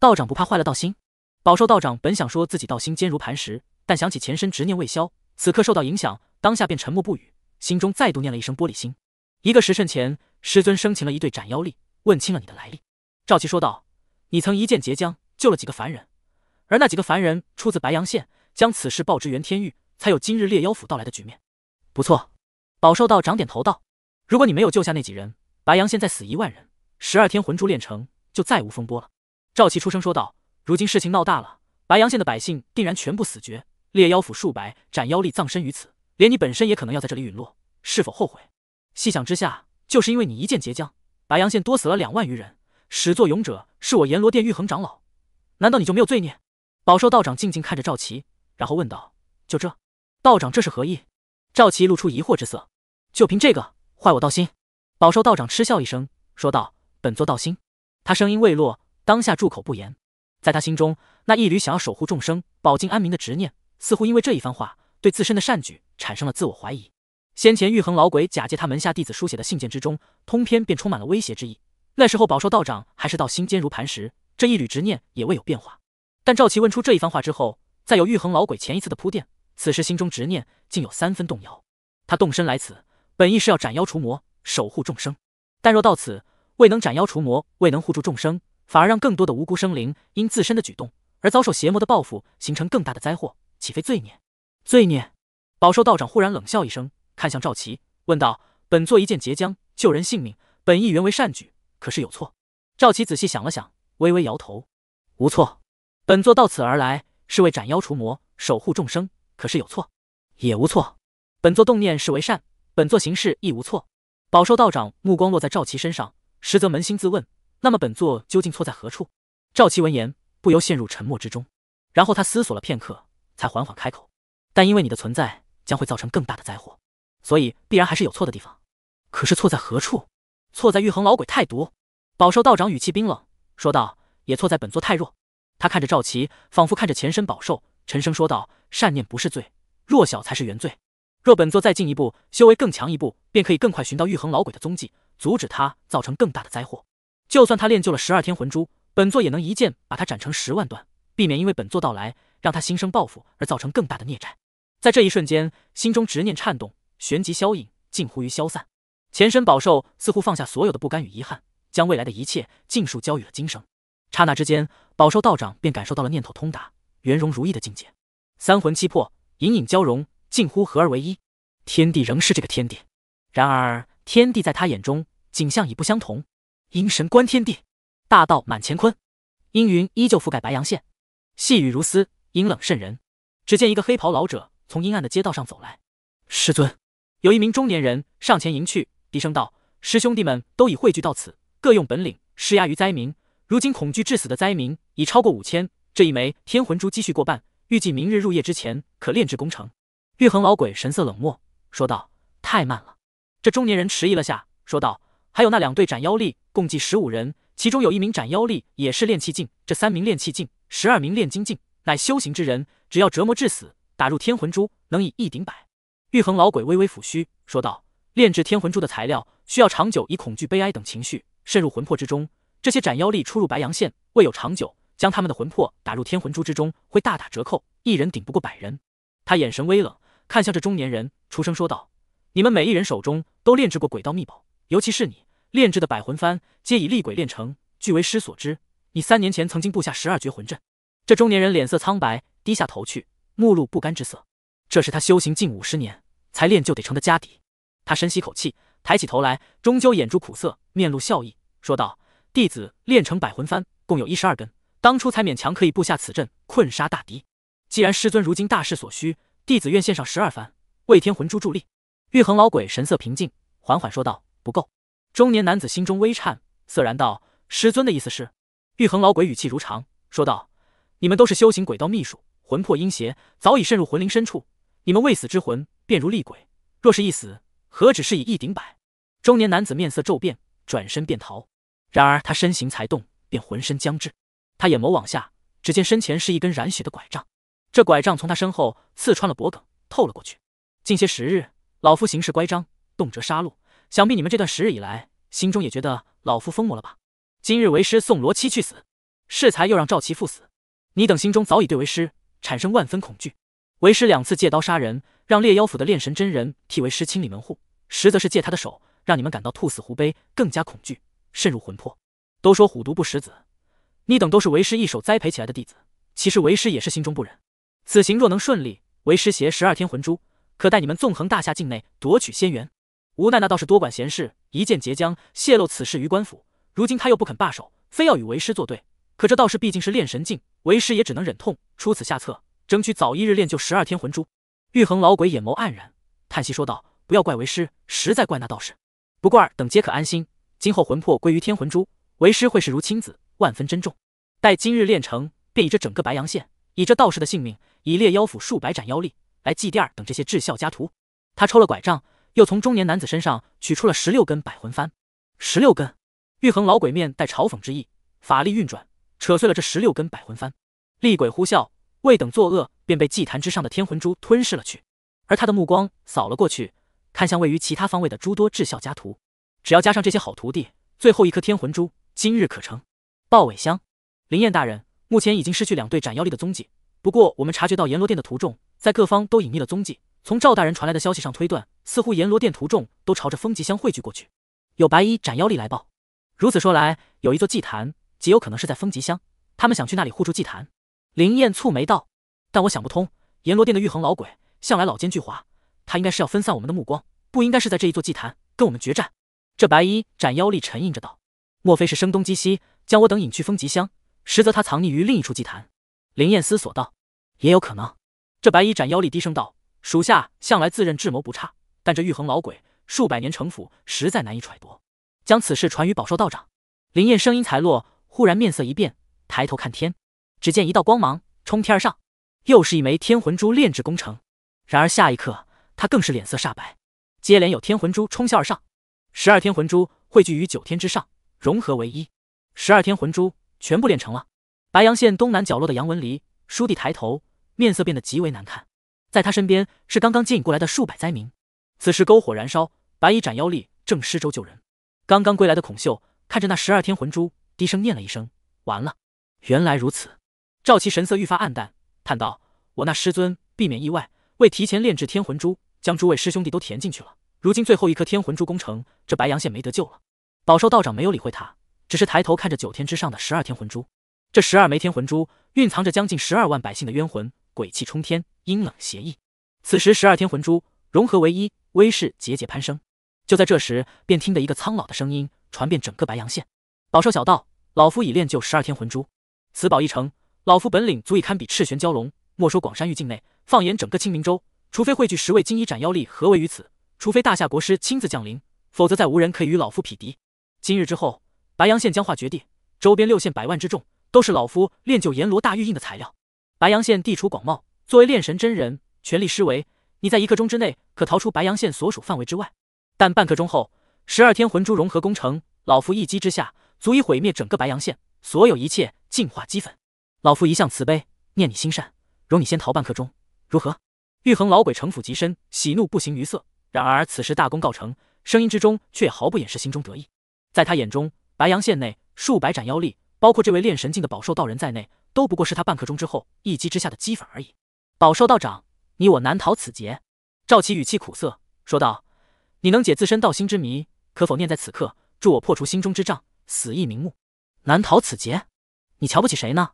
道长不怕坏了道心？宝兽道长本想说自己道心坚如磐石，但想起前身执念未消，此刻受到影响，当下便沉默不语，心中再度念了一声玻璃心。一个时辰前，师尊生擒了一对斩妖力，问清了你的来历。赵奇说道：“你曾一剑截江，救了几个凡人，而那几个凡人出自白阳县，将此事报之元天域，才有今日猎妖府到来的局面。”不错，宝兽道长点头道：“如果你没有救下那几人，白阳县再死一万人，十二天魂珠炼成就再无风波了。”赵奇出声说道：“如今事情闹大了，白阳县的百姓定然全部死绝，猎妖府数百斩妖力葬身于此，连你本身也可能要在这里陨落。是否后悔？细想之下，就是因为你一剑截江，白阳县多死了两万余人，始作俑者是我阎罗殿玉衡长老，难道你就没有罪孽？”宝寿道长静静看着赵奇，然后问道：“就这？道长这是何意？”赵奇露出疑惑之色：“就凭这个，坏我道心？”宝寿道长嗤笑一声，说道：“本座道心。”他声音未落。当下住口不言，在他心中那一缕想要守护众生、保境安民的执念，似乎因为这一番话对自身的善举产生了自我怀疑。先前玉衡老鬼假借他门下弟子书写的信件之中，通篇便充满了威胁之意。那时候宝寿道长还是道心坚如磐石，这一缕执念也未有变化。但赵奇问出这一番话之后，再有玉衡老鬼前一次的铺垫，此时心中执念竟有三分动摇。他动身来此，本意是要斩妖除魔、守护众生，但若到此未能斩妖除魔，未能护住众生。反而让更多的无辜生灵因自身的举动而遭受邪魔的报复，形成更大的灾祸，岂非罪孽？罪孽！饱受道长忽然冷笑一声，看向赵奇，问道：“本座一剑截江，救人性命，本意原为善举，可是有错？”赵奇仔细想了想，微微摇头：“无错。”本座到此而来，是为斩妖除魔，守护众生，可是有错？也无错。本座动念是为善，本座行事亦无错。饱受道长目光落在赵奇身上，实则扪心自问。那么本座究竟错在何处？赵齐闻言，不由陷入沉默之中。然后他思索了片刻，才缓缓开口。但因为你的存在将会造成更大的灾祸，所以必然还是有错的地方。可是错在何处？错在玉衡老鬼太毒。宝受道长语气冰冷说道：“也错在本座太弱。”他看着赵齐，仿佛看着前身宝受，沉声说道：“善念不是罪，弱小才是原罪。若本座再进一步，修为更强一步，便可以更快寻到玉衡老鬼的踪迹，阻止他造成更大的灾祸。”就算他练就了十二天魂珠，本座也能一剑把他斩成十万段，避免因为本座到来让他心生报复而造成更大的孽债。在这一瞬间，心中执念颤动，旋即消隐，近乎于消散。前身宝兽似乎放下所有的不甘与遗憾，将未来的一切尽数交予了今生。刹那之间，宝兽道长便感受到了念头通达、圆融如意的境界，三魂七魄隐隐交融，近乎合而为一。天地仍是这个天地，然而天地在他眼中景象已不相同。阴神观天地，大道满乾坤。阴云依旧覆盖白洋县，细雨如丝，阴冷渗人。只见一个黑袍老者从阴暗的街道上走来。师尊，有一名中年人上前迎去，低声道：“师兄弟们都已汇聚到此，各用本领施压于灾民。如今恐惧致死的灾民已超过五千。这一枚天魂珠积蓄过半，预计明日入夜之前可炼制功成。”玉衡老鬼神色冷漠说道：“太慢了。”这中年人迟疑了下，说道。还有那两队斩妖力，共计十五人，其中有一名斩妖力也是炼气境。这三名炼气境，十二名炼金境，乃修行之人，只要折磨致死，打入天魂珠，能以一顶百。玉衡老鬼微微抚须，说道：“炼制天魂珠的材料，需要长久以恐惧、悲哀等情绪渗入魂魄之中。这些斩妖力出入白阳县，未有长久，将他们的魂魄打入天魂珠之中，会大打折扣，一人顶不过百人。”他眼神微冷，看向这中年人，出声说道：“你们每一人手中都炼制过鬼道秘宝，尤其是你。”炼制的百魂幡皆以厉鬼炼成，据为师所知，你三年前曾经布下十二绝魂阵。这中年人脸色苍白，低下头去，目露不甘之色。这是他修行近五十年才练就得成的家底。他深吸口气，抬起头来，终究眼珠苦涩，面露笑意，说道：“弟子练成百魂幡，共有一十二根，当初才勉强可以布下此阵，困杀大敌。既然师尊如今大势所需，弟子愿献上十二幡，为天魂珠助力。”玉衡老鬼神色平静，缓缓说道：“不够。”中年男子心中微颤，涩然道：“师尊的意思是？”玉衡老鬼语气如常说道：“你们都是修行鬼道秘术，魂魄阴邪，早已渗入魂灵深处。你们未死之魂，便如厉鬼。若是一死，何止是以一顶百？”中年男子面色骤变，转身便逃。然而他身形才动，便浑身僵滞。他眼眸往下，只见身前是一根染血的拐杖。这拐杖从他身后刺穿了脖颈，透了过去。近些时日，老夫行事乖张，动辄杀戮。想必你们这段时日以来，心中也觉得老夫疯魔了吧？今日为师送罗七去死，适才又让赵齐赴死，你等心中早已对为师产生万分恐惧。为师两次借刀杀人，让猎妖府的炼神真人替为师清理门户，实则是借他的手让你们感到兔死狐悲，更加恐惧，渗入魂魄。都说虎毒不食子，你等都是为师一手栽培起来的弟子，其实为师也是心中不忍。此行若能顺利，为师携十二天魂珠，可带你们纵横大夏境内，夺取仙元。无奈那道士多管闲事，一剑截江，泄露此事于官府。如今他又不肯罢手，非要与为师作对。可这道士毕竟是炼神境，为师也只能忍痛出此下策，争取早一日练就十二天魂珠。玉衡老鬼眼眸黯然，叹息说道：“不要怪为师，实在怪那道士。不过二等皆可安心，今后魂魄归于天魂珠，为师会视如亲子，万分珍重。待今日练成，便以这整个白阳县，以这道士的性命，以烈妖府数百斩妖力来祭奠二等这些至孝家徒。”他抽了拐杖。又从中年男子身上取出了十六根百魂幡，十六根。玉衡老鬼面带嘲讽之意，法力运转，扯碎了这十六根百魂幡。厉鬼呼啸，未等作恶，便被祭坛之上的天魂珠吞噬了去。而他的目光扫了过去，看向位于其他方位的诸多智孝家徒。只要加上这些好徒弟，最后一颗天魂珠，今日可成。鲍尾香，林燕大人目前已经失去两对斩妖力的踪迹，不过我们察觉到阎罗殿的途中，在各方都隐匿了踪迹。从赵大人传来的消息上推断。似乎阎罗殿途中都朝着风极乡汇聚过去。有白衣斩妖力来报，如此说来，有一座祭坛极有可能是在风极乡，他们想去那里护住祭坛。林燕蹙眉道：“但我想不通，阎罗殿的玉衡老鬼向来老奸巨猾，他应该是要分散我们的目光，不应该是在这一座祭坛跟我们决战。”这白衣斩妖力沉吟着道：“莫非是声东击西，将我等引去风极乡，实则他藏匿于另一处祭坛？”林燕思索道：“也有可能。”这白衣斩妖力低声道：“属下向来自认智谋不差。”但这玉衡老鬼数百年城府，实在难以揣度。将此事传于宝寿道长。林燕声音才落，忽然面色一变，抬头看天，只见一道光芒冲天而上，又是一枚天魂珠炼制工程。然而下一刻，他更是脸色煞白，接连有天魂珠冲霄而上，十二天魂珠汇聚于九天之上，融合为一，十二天魂珠全部炼成了。白阳县东南角落的杨文离倏地抬头，面色变得极为难看。在他身边是刚刚接引过来的数百灾民。此时篝火燃烧，白衣斩妖力正施粥救人。刚刚归来的孔秀看着那十二天魂珠，低声念了一声：“完了，原来如此。”赵齐神色愈发暗淡，叹道：“我那师尊避免意外，为提前炼制天魂珠，将诸位师兄弟都填进去了。如今最后一颗天魂珠功成，这白阳县没得救了。”宝寿道长没有理会他，只是抬头看着九天之上的十二天魂珠。这十二枚天魂珠蕴藏着将近十二万百姓的冤魂，鬼气冲天，阴冷邪异。此时十二天魂珠。融合为一，威势节节攀升。就在这时，便听得一个苍老的声音传遍整个白阳县：“宝寿小道，老夫已练就十二天魂珠，此宝一成，老夫本领足以堪比赤玄蛟龙。莫说广山域境内，放眼整个青冥州，除非汇聚十位金衣斩妖力合围于此，除非大夏国师亲自降临，否则再无人可以与老夫匹敌。今日之后，白阳县将化绝地，周边六县百万之众都是老夫练就阎罗大玉印的材料。白阳县地处广袤，作为炼神真人，全力施为，你在一刻钟之内。”可逃出白阳县所属范围之外，但半刻钟后，十二天魂珠融合工程，老夫一击之下，足以毁灭整个白阳县，所有一切净化齑粉。老夫一向慈悲，念你心善，容你先逃半刻钟，如何？玉衡老鬼城府极深，喜怒不形于色，然而此时大功告成，声音之中却毫不掩饰心中得意。在他眼中，白阳县内数百斩妖力，包括这位炼神境的宝兽道人在内，都不过是他半刻钟之后一击之下的齑粉而已。宝兽道长，你我难逃此劫。赵奇语气苦涩说道：“你能解自身道心之谜，可否念在此刻，助我破除心中之障，死亦瞑目？难逃此劫？你瞧不起谁呢？”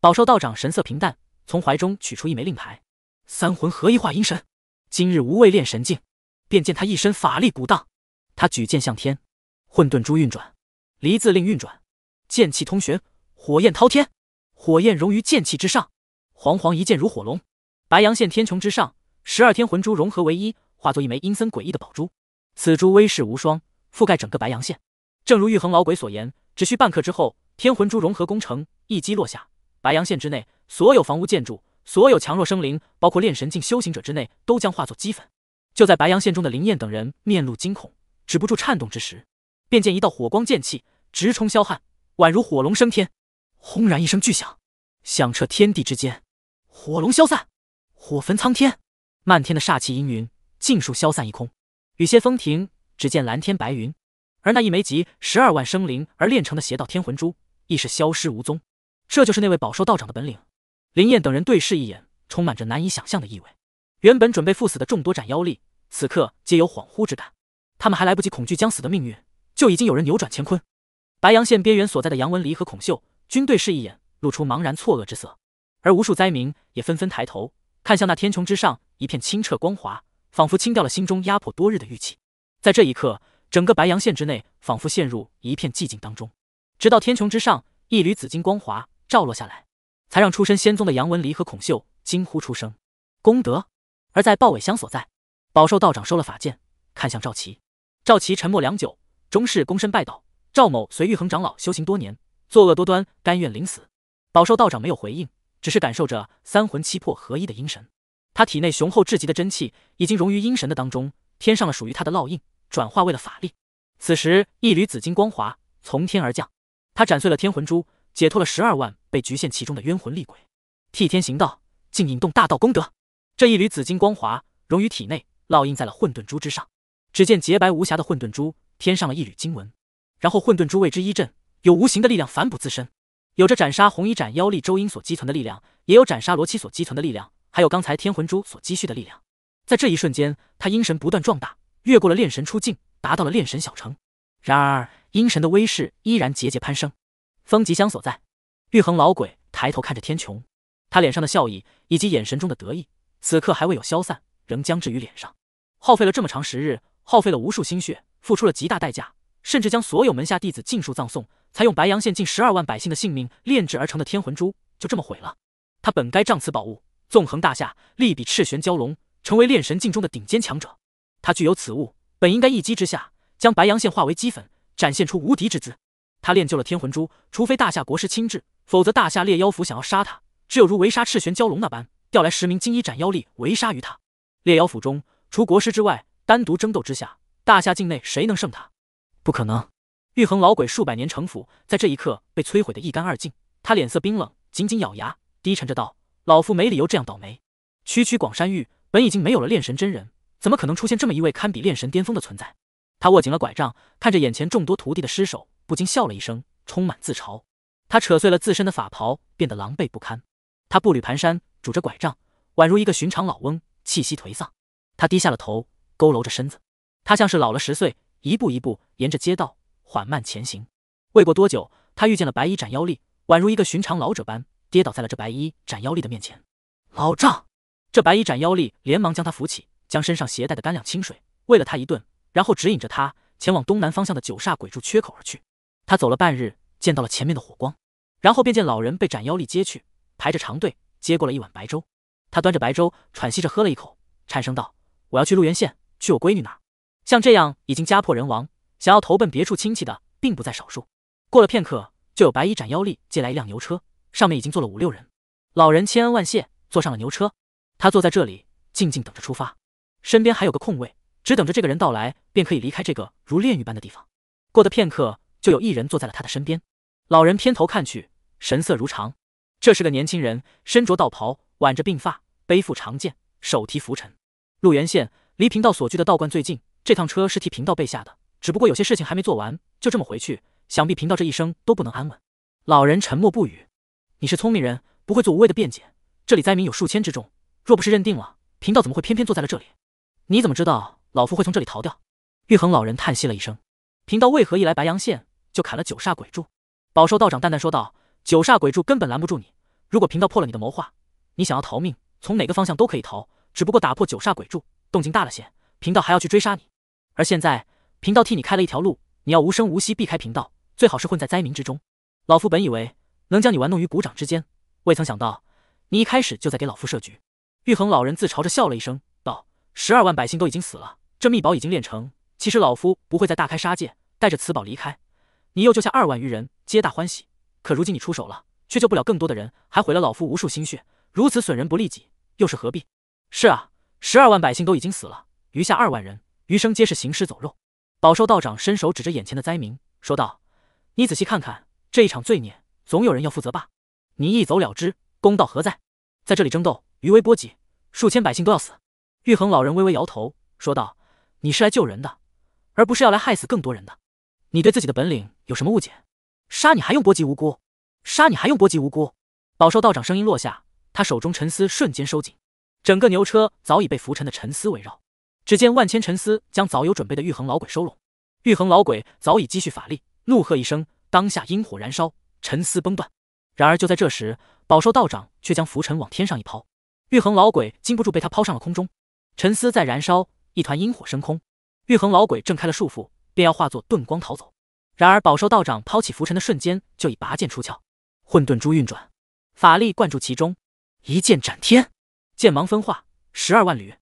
宝寿道长神色平淡，从怀中取出一枚令牌：“三魂合一化阴神，今日无畏炼神境。”便见他一身法力鼓荡，他举剑向天，混沌珠运转，离字令运转，剑气通玄，火焰滔天，火焰融于剑气之上，煌煌一剑如火龙，白阳县天穹之上。十二天魂珠融合为一，化作一枚阴森诡异的宝珠。此珠威势无双，覆盖整个白阳县。正如玉衡老鬼所言，只需半刻之后，天魂珠融合工程一击落下，白阳县之内所有房屋建筑、所有强弱生灵，包括炼神境修行者之内，都将化作齑粉。就在白阳县中的林燕等人面露惊恐、止不住颤动之时，便见一道火光剑气直冲霄汉，宛如火龙升天。轰然一声巨响，响彻天地之间，火龙消散，火焚苍天。漫天的煞气阴云尽数消散一空，雨歇风停，只见蓝天白云。而那一枚集十二万生灵而炼成的邪道天魂珠，亦是消失无踪。这就是那位饱受道长的本领。林燕等人对视一眼，充满着难以想象的意味。原本准备赴死的众多斩妖力，此刻皆有恍惚之感。他们还来不及恐惧将死的命运，就已经有人扭转乾坤。白阳县边缘所在的杨文离和孔秀均对视一眼，露出茫然错愕之色。而无数灾民也纷纷抬头。看向那天穹之上一片清澈光华，仿佛清掉了心中压迫多日的郁气。在这一刻，整个白阳县之内仿佛陷入一片寂静当中。直到天穹之上一缕紫金光华照落下来，才让出身仙宗的杨文离和孔秀惊呼出声：“功德！”而在鲍伟香所在，宝寿道长收了法剑，看向赵齐。赵齐沉默良久，终是躬身拜倒：“赵某随玉衡长老修行多年，作恶多端，甘愿临死。”宝寿道长没有回应。只是感受着三魂七魄合一的阴神，他体内雄厚至极的真气已经融于阴神的当中，添上了属于他的烙印，转化为了法力。此时，一缕紫金光华从天而降，他斩碎了天魂珠，解脱了十二万被局限其中的冤魂厉鬼，替天行道，竟引动大道功德。这一缕紫金光华融于体内，烙印在了混沌珠之上。只见洁白无瑕的混沌珠添上了一缕金纹，然后混沌珠为之一震，有无形的力量反哺自身。有着斩杀红衣斩妖力周英所积存的力量，也有斩杀罗七所积存的力量，还有刚才天魂珠所积蓄的力量。在这一瞬间，他阴神不断壮大，越过了炼神出境，达到了炼神小城。然而，阴神的威势依然节节攀升。风吉香所在，玉衡老鬼抬头看着天穹，他脸上的笑意以及眼神中的得意，此刻还未有消散，仍僵滞于脸上。耗费了这么长时日，耗费了无数心血，付出了极大代价。甚至将所有门下弟子尽数葬送，才用白阳县近十二万百姓的性命炼制而成的天魂珠，就这么毁了。他本该仗此宝物，纵横大夏，力比赤玄蛟龙，成为炼神境中的顶尖强者。他具有此物，本应该一击之下将白阳县化为齑粉，展现出无敌之姿。他练就了天魂珠，除非大夏国师亲至，否则大夏猎妖府想要杀他，只有如围杀赤玄蛟龙那般，调来十名金衣斩妖力围杀于他。猎妖府中除国师之外，单独争斗之下，大夏境内谁能胜他？不可能！玉衡老鬼数百年城府，在这一刻被摧毁的一干二净。他脸色冰冷，紧紧咬牙，低沉着道：“老夫没理由这样倒霉。区区广山域，本已经没有了炼神真人，怎么可能出现这么一位堪比炼神巅峰的存在？”他握紧了拐杖，看着眼前众多徒弟的尸首，不禁笑了一声，充满自嘲。他扯碎了自身的法袍，变得狼狈不堪。他步履蹒跚，拄着拐杖，宛如一个寻常老翁，气息颓丧。他低下了头，佝偻着身子，他像是老了十岁。一步一步沿着街道缓慢前行，未过多久，他遇见了白衣斩妖力，宛如一个寻常老者般跌倒在了这白衣斩妖力的面前。老丈，这白衣斩妖力连忙将他扶起，将身上携带的干粮清水喂了他一顿，然后指引着他前往东南方向的九煞鬼柱缺口而去。他走了半日，见到了前面的火光，然后便见老人被斩妖力接去，排着长队接过了一碗白粥。他端着白粥喘息着喝了一口，颤声道：“我要去陆源县，去我闺女那儿。”像这样已经家破人亡，想要投奔别处亲戚的，并不在少数。过了片刻，就有白衣斩妖吏借来一辆牛车，上面已经坐了五六人。老人千恩万谢，坐上了牛车。他坐在这里，静静等着出发，身边还有个空位，只等着这个人到来，便可以离开这个如炼狱般的地方。过得片刻，就有一人坐在了他的身边。老人偏头看去，神色如常。这是个年轻人，身着道袍，挽着鬓发，背负长剑，手提拂尘。陆源县离贫道所居的道观最近。这趟车是替贫道备下的，只不过有些事情还没做完，就这么回去，想必贫道这一生都不能安稳。老人沉默不语。你是聪明人，不会做无谓的辩解。这里灾民有数千之众，若不是认定了贫道，怎么会偏偏坐在了这里？你怎么知道老夫会从这里逃掉？玉衡老人叹息了一声。贫道为何一来白阳县就砍了九煞鬼柱？宝寿道长淡淡说道：“九煞鬼柱根本拦不住你。如果贫道破了你的谋划，你想要逃命，从哪个方向都可以逃。只不过打破九煞鬼柱，动静大了些，贫道还要去追杀你。”而现在，贫道替你开了一条路，你要无声无息避开贫道，最好是混在灾民之中。老夫本以为能将你玩弄于股掌之间，未曾想到你一开始就在给老夫设局。玉衡老人自嘲着笑了一声，道：“十二万百姓都已经死了，这秘宝已经炼成。其实老夫不会再大开杀戒，带着此宝离开。你又救下二万余人，皆大欢喜。可如今你出手了，却救不了更多的人，还毁了老夫无数心血，如此损人不利己，又是何必？”是啊，十二万百姓都已经死了，余下二万人。余生皆是行尸走肉。饱受道长伸手指着眼前的灾民说道：“你仔细看看，这一场罪孽，总有人要负责吧？你一走了之，公道何在？在这里争斗，余威波及，数千百姓都要死。”玉衡老人微微摇头说道：“你是来救人的，而不是要来害死更多人的。你对自己的本领有什么误解？杀你还用波及无辜？杀你还用波及无辜？”饱受道长声音落下，他手中沉思瞬间收紧，整个牛车早已被浮沉的沉思围绕。只见万千沉思将早有准备的玉衡老鬼收拢，玉衡老鬼早已积蓄法力，怒喝一声，当下阴火燃烧，沉思崩断。然而就在这时，宝寿道长却将浮尘往天上一抛，玉衡老鬼禁不住被他抛上了空中，沉思在燃烧，一团阴火升空。玉衡老鬼挣开了束缚，便要化作遁光逃走。然而宝寿道长抛起浮尘的瞬间，就已拔剑出鞘，混沌珠运转，法力灌注其中，一剑斩天，剑芒分化十二万缕。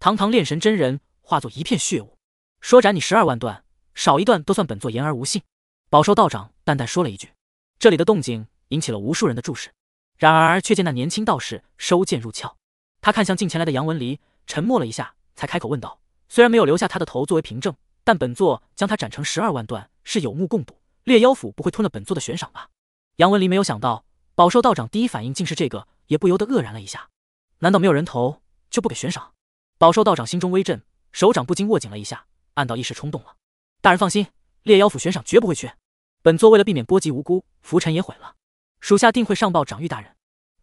堂堂炼神真人化作一片血雾，说：“斩你十二万段，少一段都算本座言而无信。”宝寿道长淡淡说了一句。这里的动静引起了无数人的注视，然而却见那年轻道士收剑入鞘，他看向近前来的杨文离，沉默了一下，才开口问道：“虽然没有留下他的头作为凭证，但本座将他斩成十二万段是有目共睹，猎妖府不会吞了本座的悬赏吧？”杨文离没有想到，宝寿道长第一反应竟是这个，也不由得愕然了一下。难道没有人头就不给悬赏？饱受道长心中微震，手掌不禁握紧了一下，暗道一时冲动了。大人放心，猎妖府悬赏绝不会缺。本座为了避免波及无辜，浮尘也毁了，属下定会上报长玉大人。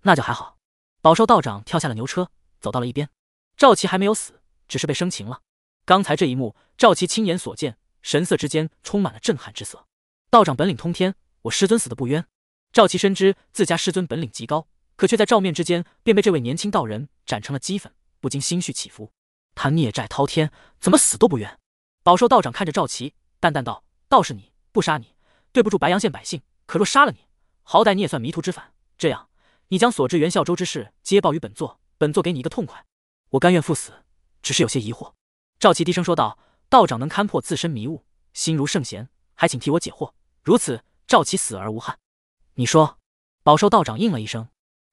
那就还好。饱受道长跳下了牛车，走到了一边。赵齐还没有死，只是被生擒了。刚才这一幕，赵齐亲眼所见，神色之间充满了震撼之色。道长本领通天，我师尊死的不冤。赵齐深知自家师尊本领极高，可却在照面之间便被这位年轻道人斩成了齑粉。不禁心绪起伏，他孽债滔天，怎么死都不冤。饱受道长看着赵奇，淡淡道：“倒是你不杀你，对不住白阳县百姓。可若杀了你，好歹你也算迷途知返。这样，你将所知袁孝周之事皆报于本座，本座给你一个痛快。我甘愿赴死，只是有些疑惑。”赵奇低声说道：“道长能勘破自身迷雾，心如圣贤，还请替我解惑。如此，赵奇死而无憾。”你说？饱受道长应了一声：“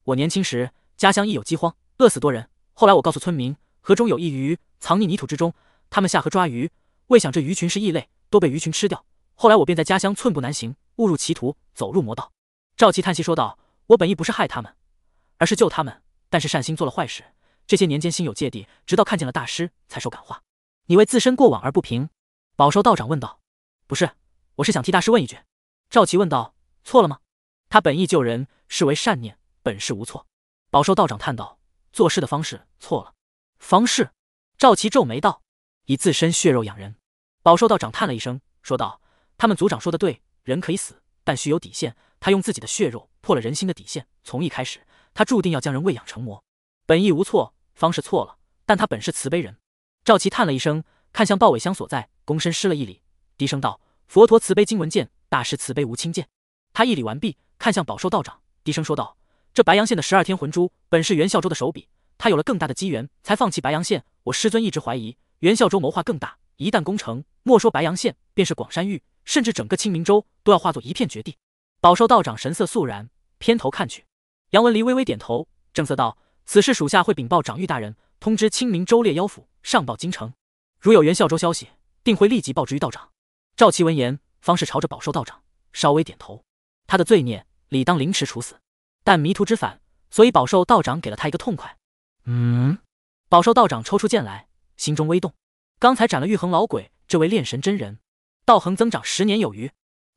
我年轻时家乡亦有饥荒，饿死多人。”后来我告诉村民，河中有一鱼藏匿泥土之中，他们下河抓鱼，未想这鱼群是异类，都被鱼群吃掉。后来我便在家乡寸步难行，误入歧途，走入魔道。赵奇叹息说道：“我本意不是害他们，而是救他们，但是善心做了坏事，这些年间心有芥蒂，直到看见了大师，才受感化。你为自身过往而不平？”宝寿道长问道：“不是，我是想替大师问一句。”赵奇问道：“错了吗？”他本意救人，是为善念，本是无错。宝寿道长叹道。做事的方式错了。方式？赵奇皱眉道。以自身血肉养人，宝寿道长叹了一声，说道：“他们族长说的对，人可以死，但须有底线。他用自己的血肉破了人心的底线，从一开始，他注定要将人喂养成魔。本意无错，方式错了。但他本是慈悲人。”赵奇叹了一声，看向鲍尾香所在，躬身施了一礼，低声道：“佛陀慈悲经文剑，大师慈悲无亲见。”他一礼完毕，看向宝寿道长，低声说道。这白阳县的十二天魂珠，本是袁孝周的手笔。他有了更大的机缘，才放弃白阳县。我师尊一直怀疑袁孝周谋划更大，一旦攻城，莫说白阳县，便是广山域，甚至整个清明州，都要化作一片绝地。宝寿道长神色肃然，偏头看去。杨文离微微点头，正色道：“此事属下会禀报长玉大人，通知清明州猎妖府，上报京城。如有袁孝周消息，定会立即报之于道长。”赵齐闻言，方是朝着宝寿道长稍微点头。他的罪孽，理当凌迟处死。但迷途知返，所以宝受道长给了他一个痛快。嗯，宝受道长抽出剑来，心中微动。刚才斩了玉衡老鬼，这位炼神真人，道恒增长十年有余，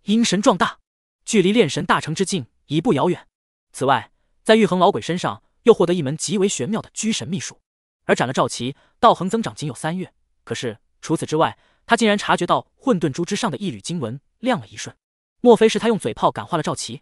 阴神壮大，距离炼神大成之境已不遥远。此外，在玉衡老鬼身上又获得一门极为玄妙的居神秘术。而斩了赵齐，道恒增长仅有三月。可是除此之外，他竟然察觉到混沌珠之上的一缕经文亮了一瞬。莫非是他用嘴炮感化了赵齐，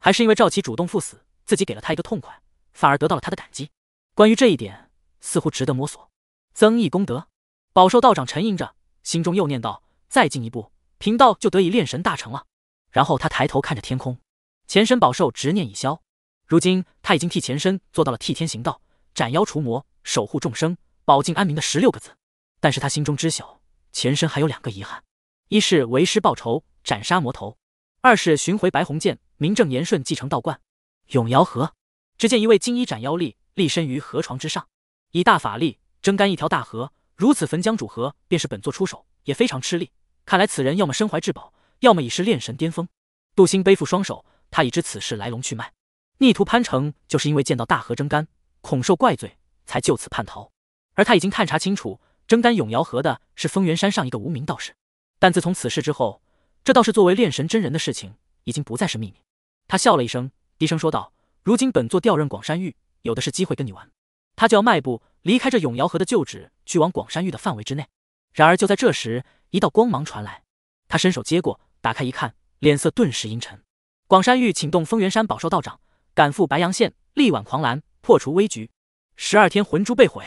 还是因为赵齐主动赴死？自己给了他一个痛快，反而得到了他的感激。关于这一点，似乎值得摸索。增益功德，宝寿道长沉吟着，心中又念道：“再进一步，贫道就得以炼神大成了。”然后他抬头看着天空，前身宝寿执念已消，如今他已经替前身做到了替天行道、斩妖除魔、守护众生、保境安民的十六个字。但是他心中知晓，前身还有两个遗憾：一是为师报仇，斩杀魔头；二是寻回白虹剑，名正言顺继承道观。永瑶河，只见一位金衣斩妖力立身于河床之上，以大法力蒸干一条大河。如此焚江煮河，便是本座出手也非常吃力。看来此人要么身怀至宝，要么已是炼神巅峰。杜兴背负双手，他已知此事来龙去脉。逆徒潘成就是因为见到大河蒸干，恐受怪罪，才就此叛逃。而他已经探查清楚，蒸干永瑶河的是丰源山上一个无名道士。但自从此事之后，这道士作为炼神真人的事情已经不再是秘密。他笑了一声。低声说道：“如今本座调任广山玉，有的是机会跟你玩。”他就要迈步离开这永瑶河的旧址，去往广山玉的范围之内。然而就在这时，一道光芒传来，他伸手接过，打开一看，脸色顿时阴沉。广山玉请动丰源山宝兽道长，赶赴白阳县，力挽狂澜，破除危局。十二天魂珠被毁，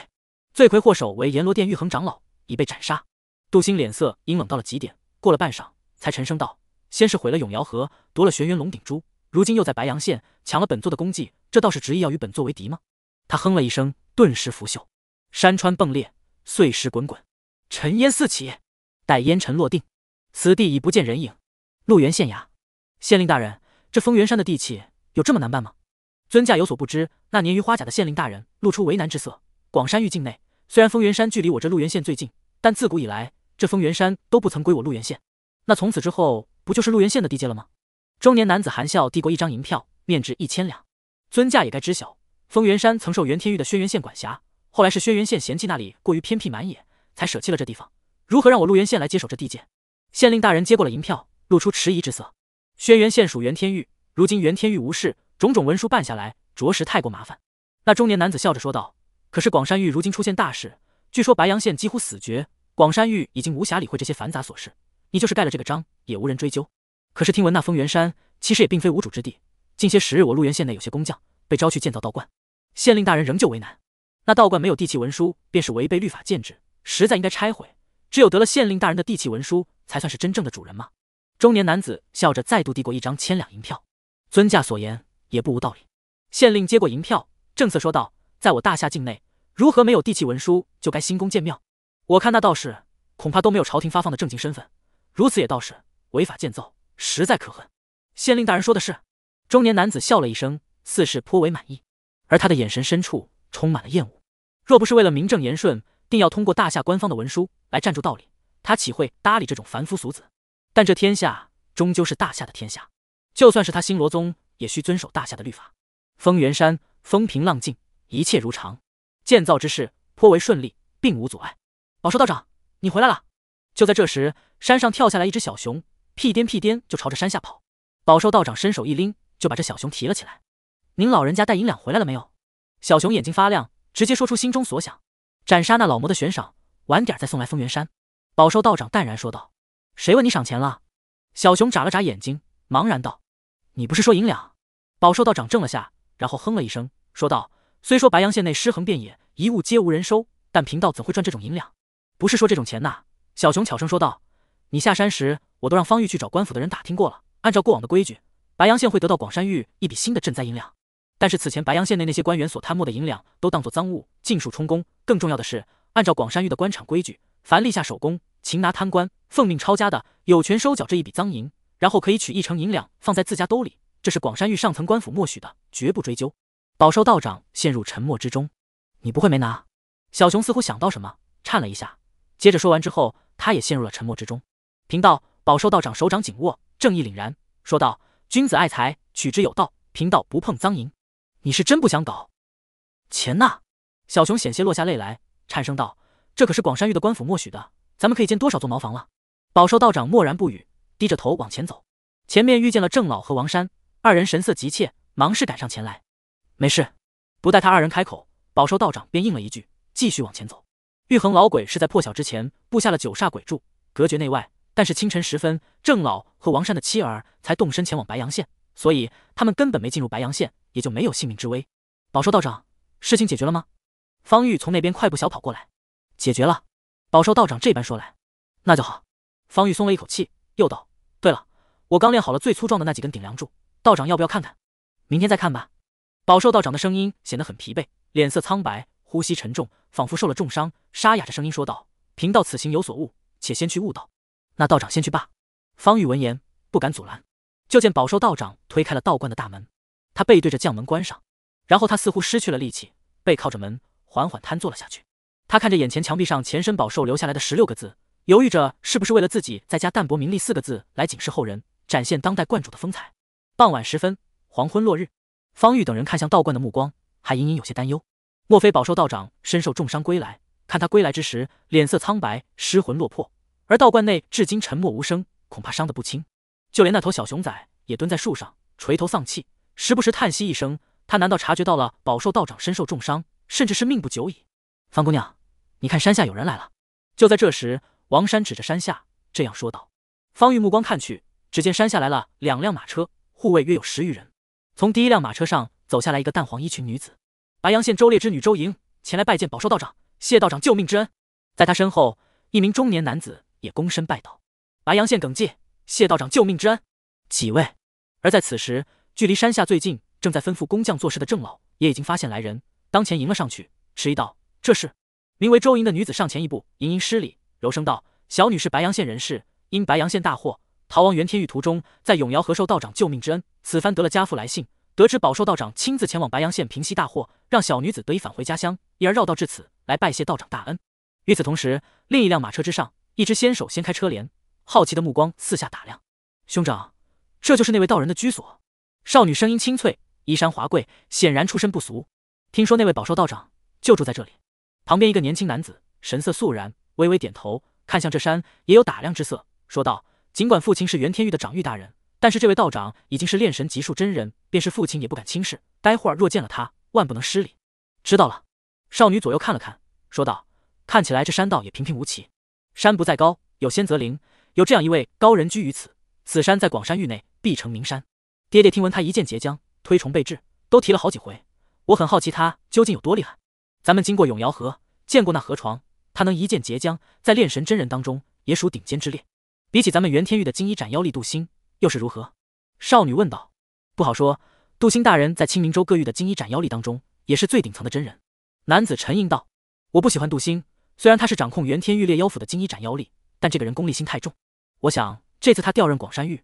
罪魁祸首为阎罗殿玉衡长老，已被斩杀。杜星脸色阴冷到了极点，过了半晌，才沉声道：“先是毁了永瑶河，夺了玄元龙鼎珠。”如今又在白阳县抢了本座的功绩，这倒是执意要与本座为敌吗？他哼了一声，顿时拂袖，山川崩裂，碎石滚滚，尘烟四起。待烟尘落定，此地已不见人影。陆源县衙，县令大人，这封源山的地契有这么难办吗？尊驾有所不知，那年于花甲的县令大人露出为难之色。广山域境内虽然封源山距离我这陆源县最近，但自古以来，这封源山都不曾归我陆源县。那从此之后，不就是陆源县的地界了吗？中年男子含笑递过一张银票，面值一千两。尊驾也该知晓，封元山曾受袁天玉的轩辕县管辖，后来是轩辕县嫌弃那里过于偏僻蛮野，才舍弃了这地方。如何让我陆源县来接手这地界？县令大人接过了银票，露出迟疑之色。轩辕县属袁天玉，如今袁天玉无事，种种文书办下来，着实太过麻烦。那中年男子笑着说道：“可是广山玉如今出现大事，据说白阳县几乎死绝，广山玉已经无暇理会这些繁杂琐事。你就是盖了这个章，也无人追究。”可是听闻那封元山其实也并非无主之地，近些时日我陆源县内有些工匠被招去建造道观，县令大人仍旧为难。那道观没有地契文书，便是违背律法建制，实在应该拆毁。只有得了县令大人的地契文书，才算是真正的主人吗？中年男子笑着再度递过一张千两银票。尊驾所言也不无道理。县令接过银票，正色说道：“在我大夏境内，如何没有地契文书就该兴功建庙？我看那道士恐怕都没有朝廷发放的正经身份，如此也倒是违法建造。”实在可恨，县令大人说的是。中年男子笑了一声，似是颇为满意，而他的眼神深处充满了厌恶。若不是为了名正言顺，定要通过大夏官方的文书来站住道理，他岂会搭理这种凡夫俗子？但这天下终究是大夏的天下，就算是他星罗宗，也需遵守大夏的律法。丰源山风平浪静，一切如常，建造之事颇为顺利，并无阻碍。宝寿道长，你回来了。就在这时，山上跳下来一只小熊。屁颠屁颠就朝着山下跑，宝寿道长伸手一拎，就把这小熊提了起来。您老人家带银两回来了没有？小熊眼睛发亮，直接说出心中所想：斩杀那老魔的悬赏，晚点再送来风元山。宝寿道长淡然说道：“谁问你赏钱了？”小熊眨了眨眼睛，茫然道：“你不是说银两？”宝寿道长怔了下，然后哼了一声，说道：“虽说白洋县内尸横遍野，一物皆无人收，但贫道怎会赚这种银两？不是说这种钱呐。”小熊悄声说道：“你下山时。”我都让方玉去找官府的人打听过了，按照过往的规矩，白阳县会得到广山玉一笔新的赈灾银两，但是此前白阳县内那些官员所贪墨的银两都当做赃物，尽数充公。更重要的是，按照广山玉的官场规矩，凡立下首功、擒拿贪官、奉命抄家的，有权收缴这一笔赃银，然后可以取一成银两放在自家兜里，这是广山玉上层官府默许的，绝不追究。饱受道长陷入沉默之中，你不会没拿？小熊似乎想到什么，颤了一下，接着说完之后，他也陷入了沉默之中。贫道。宝寿道长手掌紧握，正义凛然说道：“君子爱财，取之有道。贫道不碰脏银。”你是真不想搞钱呐？小熊险些落下泪来，颤声道：“这可是广山玉的官府默许的，咱们可以建多少座茅房了？”宝寿道长默然不语，低着头往前走。前面遇见了郑老和王山，二人神色急切，忙是赶上前来。没事，不待他二人开口，宝寿道长便应了一句，继续往前走。玉衡老鬼是在破晓之前布下了九煞鬼柱，隔绝内外。但是清晨时分，郑老和王善的妻儿才动身前往白阳县，所以他们根本没进入白阳县，也就没有性命之危。宝寿道长，事情解决了吗？方玉从那边快步小跑过来。解决了。宝寿道长这般说来，那就好。方玉松了一口气，又道：“对了，我刚练好了最粗壮的那几根顶梁柱，道长要不要看看？明天再看吧。”宝寿道长的声音显得很疲惫，脸色苍白，呼吸沉重，仿佛受了重伤，沙哑着声音说道：“贫道此行有所悟，且先去悟道。”那道长先去罢。方玉闻言不敢阻拦，就见宝寿道长推开了道观的大门，他背对着将门关上，然后他似乎失去了力气，背靠着门缓缓瘫坐了下去。他看着眼前墙壁上前身宝寿留下来的十六个字，犹豫着是不是为了自己再加淡泊名利四个字来警示后人，展现当代观主的风采。傍晚时分，黄昏落日，方玉等人看向道观的目光还隐隐有些担忧，莫非宝寿道长身受重伤归来？看他归来之时，脸色苍白，失魂落魄。而道观内至今沉默无声，恐怕伤得不轻。就连那头小熊仔也蹲在树上，垂头丧气，时不时叹息一声。他难道察觉到了宝寿道长身受重伤，甚至是命不久矣？方姑娘，你看山下有人来了。就在这时，王山指着山下，这样说道。方玉目光看去，只见山下来了两辆马车，护卫约有十余人。从第一辆马车上走下来一个淡黄衣裙女子，白阳县周烈之女周莹，前来拜见宝寿道长，谢道长救命之恩。在她身后，一名中年男子。也躬身拜道：“白阳县耿介，谢道长救命之恩。”几位。而在此时，距离山下最近，正在吩咐工匠做事的郑老也已经发现来人，当前迎了上去，迟疑道：“这是？”名为周莹的女子上前一步，盈盈施礼，柔声道：“小女是白阳县人士，因白阳县大祸，逃亡元天域途中，在永瑶和寿道长救命之恩，此番得了家父来信，得知宝寿道长亲自前往白阳县平息大祸，让小女子得以返回家乡，因而绕道至此来拜谢道长大恩。”与此同时，另一辆马车之上。一只纤手掀开车帘，好奇的目光四下打量。兄长，这就是那位道人的居所。少女声音清脆，衣衫华贵，显然出身不俗。听说那位宝寿道长就住在这里。旁边一个年轻男子神色肃然，微微点头，看向这山也有打量之色，说道：“尽管父亲是袁天玉的掌玉大人，但是这位道长已经是炼神级数真人，便是父亲也不敢轻视。待会儿若见了他，万不能失礼。”知道了。少女左右看了看，说道：“看起来这山道也平平无奇。”山不在高，有仙则灵。有这样一位高人居于此，此山在广山域内必成名山。爹爹听闻他一剑截江，推崇备至，都提了好几回。我很好奇他究竟有多厉害。咱们经过永瑶河，见过那河床，他能一剑截江，在炼神真人当中也属顶尖之列。比起咱们元天域的金衣斩妖力杜星，又是如何？少女问道。不好说，杜星大人在清明州各域的金衣斩妖力当中，也是最顶层的真人。男子沉吟道。我不喜欢杜星，虽然他是掌控元天域烈妖府的金衣斩妖力，但这个人功利心太重。我想这次他调任广山域，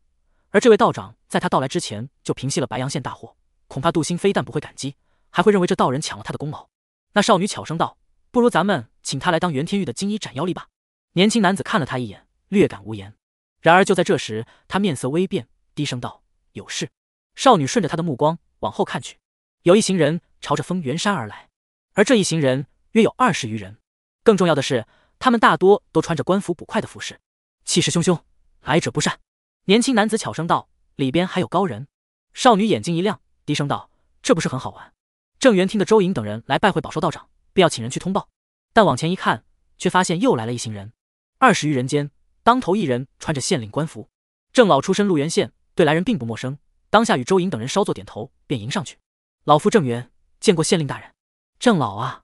而这位道长在他到来之前就平息了白阳县大祸，恐怕杜兴非但不会感激，还会认为这道人抢了他的功劳。那少女巧声道：“不如咱们请他来当元天域的金衣斩妖力吧。”年轻男子看了他一眼，略感无言。然而就在这时，他面色微变，低声道：“有事。”少女顺着他的目光往后看去，有一行人朝着封元山而来，而这一行人约有二十余人。更重要的是，他们大多都穿着官府捕快的服饰，气势汹汹，来者不善。年轻男子悄声道：“里边还有高人。”少女眼睛一亮，低声道：“这不是很好玩？”郑源听得周莹等人来拜会宝寿道长，便要请人去通报，但往前一看，却发现又来了一行人，二十余人间，当头一人穿着县令官服。郑老出身陆源县，对来人并不陌生，当下与周莹等人稍作点头，便迎上去：“老夫郑源，见过县令大人。”郑老啊，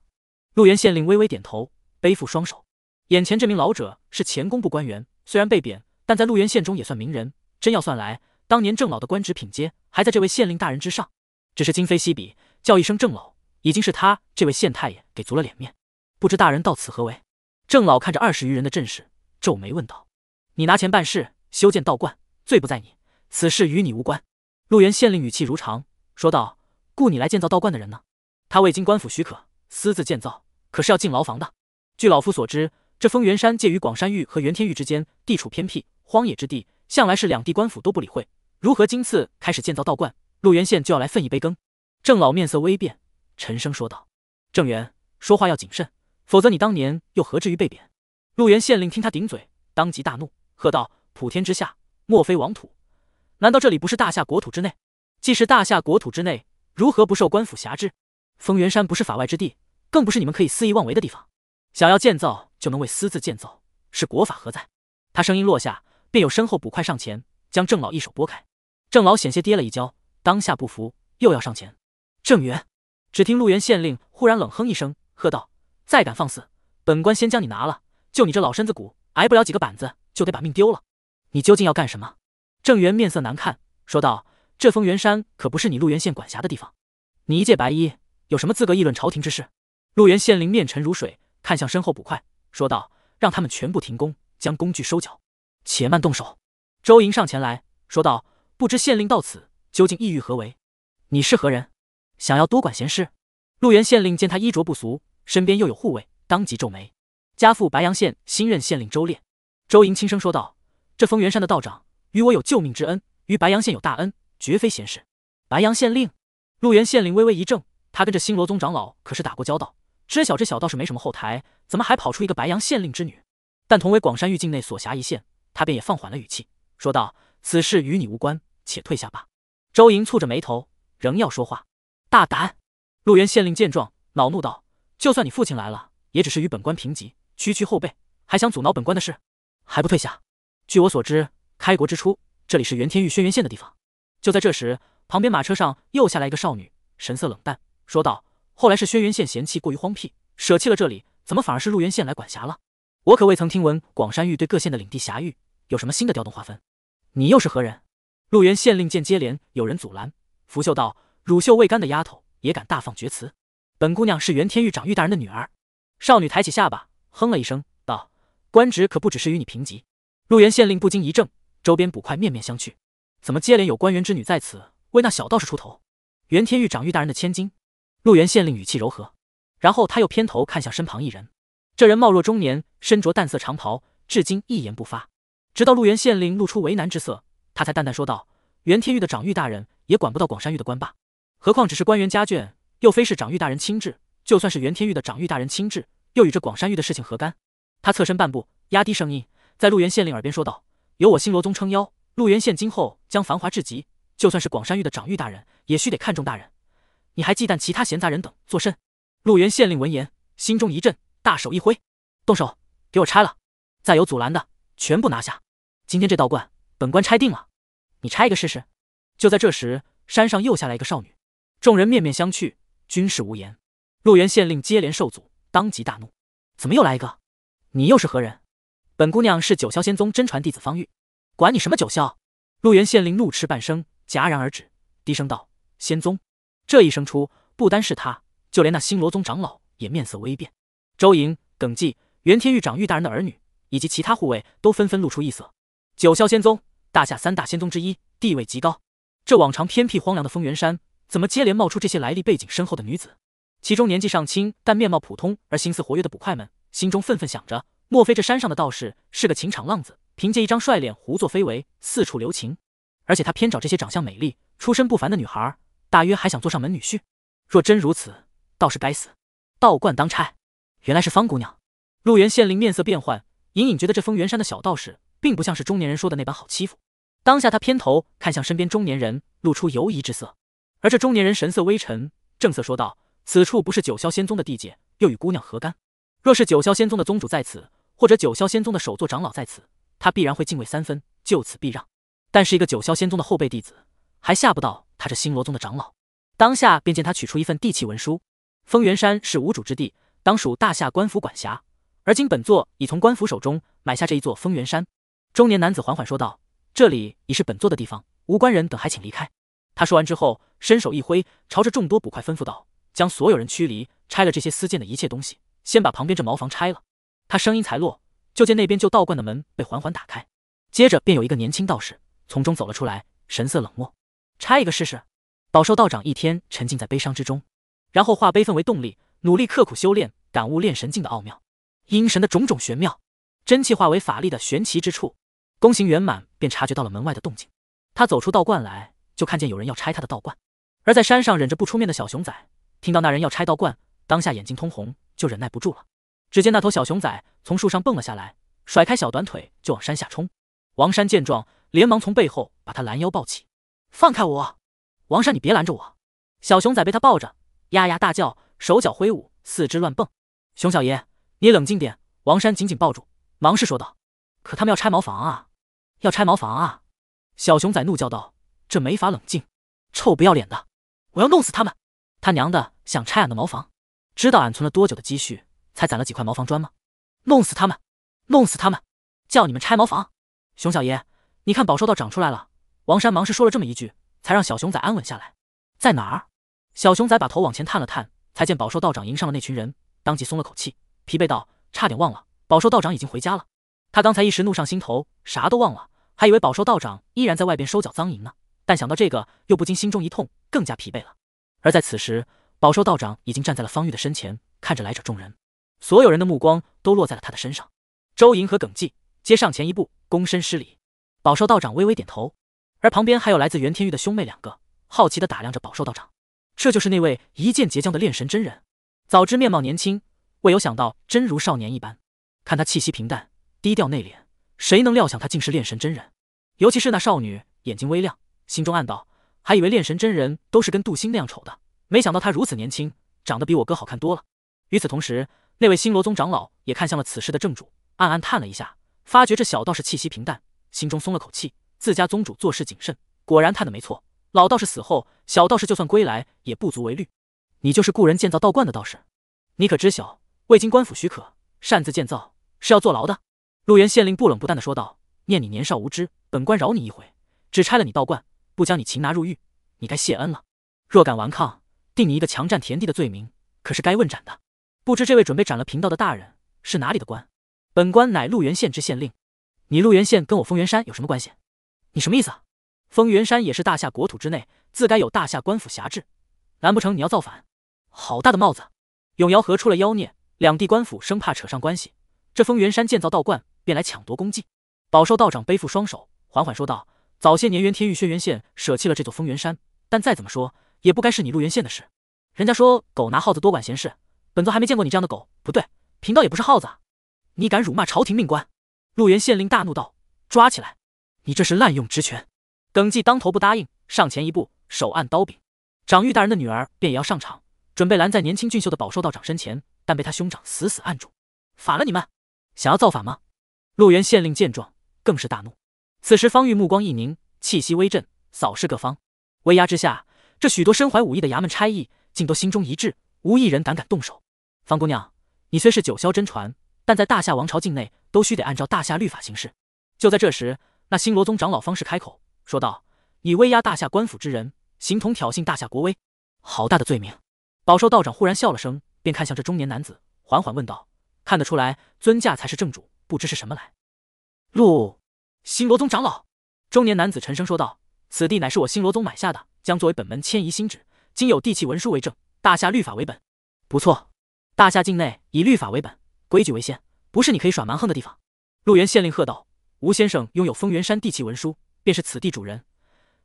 陆源县令微微点头。背负双手，眼前这名老者是前工部官员，虽然被贬，但在陆源县中也算名人。真要算来，当年郑老的官职品阶还在这位县令大人之上。只是今非昔比，叫一声郑老，已经是他这位县太爷给足了脸面。不知大人到此何为？郑老看着二十余人的阵势，皱眉问道：“你拿钱办事，修建道观，罪不在你，此事与你无关。”陆源县令语气如常说道：“雇你来建造道观的人呢？他未经官府许可，私自建造，可是要进牢房的。”据老夫所知，这丰源山介于广山域和元天域之间，地处偏僻荒野之地，向来是两地官府都不理会。如何今次开始建造道观，陆源县就要来分一杯羹？郑老面色微变，沉声说道：“郑源，说话要谨慎，否则你当年又何至于被贬？”陆源县令听他顶嘴，当即大怒，喝道：“普天之下，莫非王土？难道这里不是大夏国土之内？既是大夏国土之内，如何不受官府辖制？丰源山不是法外之地，更不是你们可以肆意妄为的地方。”想要建造就能为私自建造，是国法何在？他声音落下，便有身后捕快上前将郑老一手拨开，郑老险些跌了一跤，当下不服，又要上前。郑源，只听陆源县令忽然冷哼一声，喝道：“再敢放肆，本官先将你拿了！就你这老身子骨，挨不了几个板子，就得把命丢了！你究竟要干什么？”郑源面色难看，说道：“这封元山可不是你陆源县管辖的地方，你一介白衣，有什么资格议论朝廷之事？”陆源县令面沉如水。看向身后捕快，说道：“让他们全部停工，将工具收缴，且慢动手。”周莹上前来说道：“不知县令到此究竟意欲何为？你是何人？想要多管闲事？”陆元县令见他衣着不俗，身边又有护卫，当即皱眉：“家父白阳县新任县令周烈。”周莹轻声说道：“这封元山的道长与我有救命之恩，于白阳县有大恩，绝非闲事。”白阳县令陆元县令微微一怔，他跟这星罗宗长老可是打过交道。知晓这小道士没什么后台，怎么还跑出一个白羊县令之女？但同为广山域境内所辖一县，他便也放缓了语气，说道：“此事与你无关，且退下吧。”周莹蹙着眉头，仍要说话：“大胆！”陆源县令见状，恼怒道：“就算你父亲来了，也只是与本官平级，区区后辈还想阻挠本官的事，还不退下？”据我所知，开国之初，这里是袁天玉轩辕县的地方。就在这时，旁边马车上又下来一个少女，神色冷淡，说道。后来是轩辕县嫌弃过于荒僻，舍弃了这里，怎么反而是陆源县来管辖了？我可未曾听闻广山域对各县的领地辖域有什么新的调动划分。你又是何人？陆源县令见接连有人阻拦，拂袖道：“乳臭未干的丫头也敢大放厥词？本姑娘是袁天玉长玉大人的女儿。”少女抬起下巴，哼了一声道：“官职可不只是与你平级。”陆源县令不禁一怔，周边捕快面面相觑。怎么接连有官员之女在此为那小道士出头？袁天玉长玉大人的千金？陆元县令语气柔和，然后他又偏头看向身旁一人，这人貌若中年，身着淡色长袍，至今一言不发。直到陆元县令露出为难之色，他才淡淡说道：“袁天玉的长玉大人也管不到广山玉的官吧？何况只是官员家眷，又非是长玉大人亲至。就算是袁天玉的长玉大人亲至，又与这广山玉的事情何干？”他侧身半步，压低声音，在陆元县令耳边说道：“有我星罗宗撑腰，陆元县今后将繁华至极。就算是广山玉的长玉大人，也需得看重大人。”你还忌惮其他闲杂人等作甚？陆元县令闻言，心中一震，大手一挥，动手，给我拆了！再有阻拦的，全部拿下！今天这道观，本官拆定了！你拆一个试试！就在这时，山上又下来一个少女，众人面面相觑，均是无言。陆元县令接连受阻，当即大怒：怎么又来一个？你又是何人？本姑娘是九霄仙宗真传弟子方玉，管你什么九霄！陆元县令怒斥半声，戛然而止，低声道：仙宗。这一声出，不单是他，就连那星罗宗长老也面色微变。周莹、耿继、袁天玉、长玉大人的儿女以及其他护卫都纷纷露出异色。九霄仙宗，大夏三大仙宗之一，地位极高。这往常偏僻荒凉的风元山，怎么接连冒出这些来历背景深厚的女子？其中年纪尚轻但面貌普通而心思活跃的捕快们，心中愤愤想着：莫非这山上的道士是个情场浪子，凭借一张帅脸胡作非为，四处留情？而且他偏找这些长相美丽、出身不凡的女孩。大约还想做上门女婿，若真如此，倒是该死。道观当差，原来是方姑娘。陆元县令面色变幻，隐隐觉得这封元山的小道士并不像是中年人说的那般好欺负。当下他偏头看向身边中年人，露出犹疑之色。而这中年人神色微沉，正色说道：“此处不是九霄仙宗的地界，又与姑娘何干？若是九霄仙宗的宗主在此，或者九霄仙宗的首座长老在此，他必然会敬畏三分，就此避让。但是一个九霄仙宗的后辈弟子。”还吓不到他这星罗宗的长老。当下便见他取出一份地契文书。风元山是无主之地，当属大夏官府管辖。而今本座已从官府手中买下这一座风元山。中年男子缓缓说道：“这里已是本座的地方，无关人等还请离开。”他说完之后，伸手一挥，朝着众多捕快吩咐道：“将所有人驱离，拆了这些私建的一切东西，先把旁边这茅房拆了。”他声音才落，就见那边旧道观的门被缓缓打开，接着便有一个年轻道士从中走了出来，神色冷漠。拆一个试试。饱受道长一天沉浸在悲伤之中，然后化悲愤为动力，努力刻苦修炼，感悟炼神境的奥妙，阴神的种种玄妙，真气化为法力的玄奇之处。功行圆满，便察觉到了门外的动静。他走出道观来，就看见有人要拆他的道观。而在山上忍着不出面的小熊仔，听到那人要拆道观，当下眼睛通红，就忍耐不住了。只见那头小熊仔从树上蹦了下来，甩开小短腿就往山下冲。王山见状，连忙从背后把他拦腰抱起。放开我，王山，你别拦着我！小熊仔被他抱着，呀呀大叫，手脚挥舞，四肢乱蹦。熊小爷，你冷静点！王山紧紧抱住，忙是说道：“可他们要拆茅房啊，要拆茅房啊！”小熊仔怒叫道：“这没法冷静，臭不要脸的，我要弄死他们！他娘的，想拆俺的茅房，知道俺存了多久的积蓄才攒了几块茅房砖吗？弄死他们，弄死他们！叫你们拆茅房！熊小爷，你看宝兽到长出来了。”黄山忙是说了这么一句，才让小熊仔安稳下来。在哪儿？小熊仔把头往前探了探，才见宝寿道长迎上了那群人，当即松了口气，疲惫道：“差点忘了，宝寿道长已经回家了。他刚才一时怒上心头，啥都忘了，还以为宝寿道长依然在外边收缴赃银呢。但想到这个，又不禁心中一痛，更加疲惫了。”而在此时，宝寿道长已经站在了方玉的身前，看着来者众人，所有人的目光都落在了他的身上。周莹和耿继皆上前一步，躬身施礼。宝寿道长微微点头。而旁边还有来自袁天玉的兄妹两个，好奇的打量着宝寿道长。这就是那位一剑结将的炼神真人。早知面貌年轻，未有想到真如少年一般。看他气息平淡，低调内敛，谁能料想他竟是炼神真人？尤其是那少女，眼睛微亮，心中暗道：还以为炼神真人都是跟杜星那样丑的，没想到他如此年轻，长得比我哥好看多了。与此同时，那位星罗宗长老也看向了此事的正主，暗暗叹了一下，发觉这小道士气息平淡，心中松了口气。自家宗主做事谨慎，果然探的没错。老道士死后，小道士就算归来也不足为虑。你就是雇人建造道观的道士，你可知晓未经官府许可擅自建造是要坐牢的？陆源县令不冷不淡的说道：“念你年少无知，本官饶你一回，只拆了你道观，不将你擒拿入狱。你该谢恩了。若敢顽抗，定你一个强占田地的罪名，可是该问斩的。不知这位准备斩了贫道的大人是哪里的官？本官乃陆源县之县令。你陆源县跟我丰源山有什么关系？”你什么意思？啊？丰源山也是大夏国土之内，自该有大夏官府辖制。难不成你要造反？好大的帽子！永瑶河出了妖孽，两地官府生怕扯上关系，这丰源山建造道观，便来抢夺功绩。饱受道长背负双手，缓缓说道：“早些年元天玉轩辕县舍弃了这座丰源山，但再怎么说，也不该是你陆元县的事。人家说狗拿耗子多管闲事，本座还没见过你这样的狗。不对，贫道也不是耗子你敢辱骂朝廷命官？”陆元县令大怒道：“抓起来！”你这是滥用职权！耿继当头不答应，上前一步，手按刀柄。掌玉大人的女儿便也要上场，准备拦在年轻俊秀的宝寿道长身前，但被他兄长死死按住。反了你们！想要造反吗？陆元县令见状，更是大怒。此时方玉目光一凝，气息威震，扫视各方。威压之下，这许多身怀武艺的衙门差役，竟都心中一滞，无一人胆敢动手。方姑娘，你虽是九霄真传，但在大夏王朝境内，都需得按照大夏律法行事。就在这时。那新罗宗长老方士开口说道：“你威压大夏官府之人，形同挑衅大夏国威，好大的罪名！”宝寿道长忽然笑了声，便看向这中年男子，缓缓问道：“看得出来，尊驾才是正主，不知是什么来？”陆新罗宗长老中年男子沉声说道：“此地乃是我新罗宗买下的，将作为本门迁移新址。今有地契文书为证，大夏律法为本。不错，大夏境内以律法为本，规矩为先，不是你可以耍蛮横的地方。”陆元县令喝道。吴先生拥有丰源山地契文书，便是此地主人。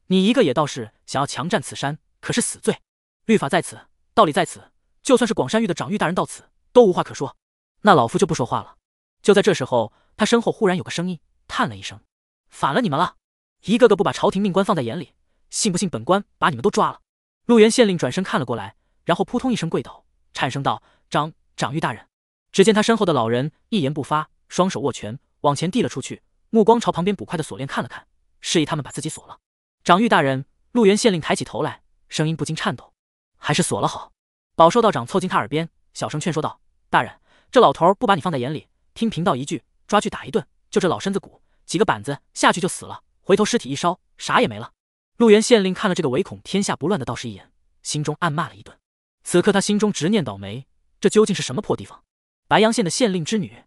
你一个野道士想要强占此山，可是死罪。律法在此，道理在此，就算是广山域的掌御大人到此，都无话可说。那老夫就不说话了。就在这时候，他身后忽然有个声音叹了一声：“反了你们了！一个个不把朝廷命官放在眼里，信不信本官把你们都抓了？”陆元县令转身看了过来，然后扑通一声跪倒，颤声道：“长长玉大人！”只见他身后的老人一言不发，双手握拳往前递了出去。目光朝旁边捕快的锁链看了看，示意他们把自己锁了。长玉大人，陆元县令抬起头来，声音不禁颤抖：“还是锁了好。”宝寿道长凑近他耳边，小声劝说道：“大人，这老头不把你放在眼里，听贫道一句，抓去打一顿，就这老身子骨，几个板子下去就死了。回头尸体一烧，啥也没了。”陆元县令看了这个唯恐天下不乱的道士一眼，心中暗骂了一顿。此刻他心中执念倒霉，这究竟是什么破地方？白阳县的县令之女，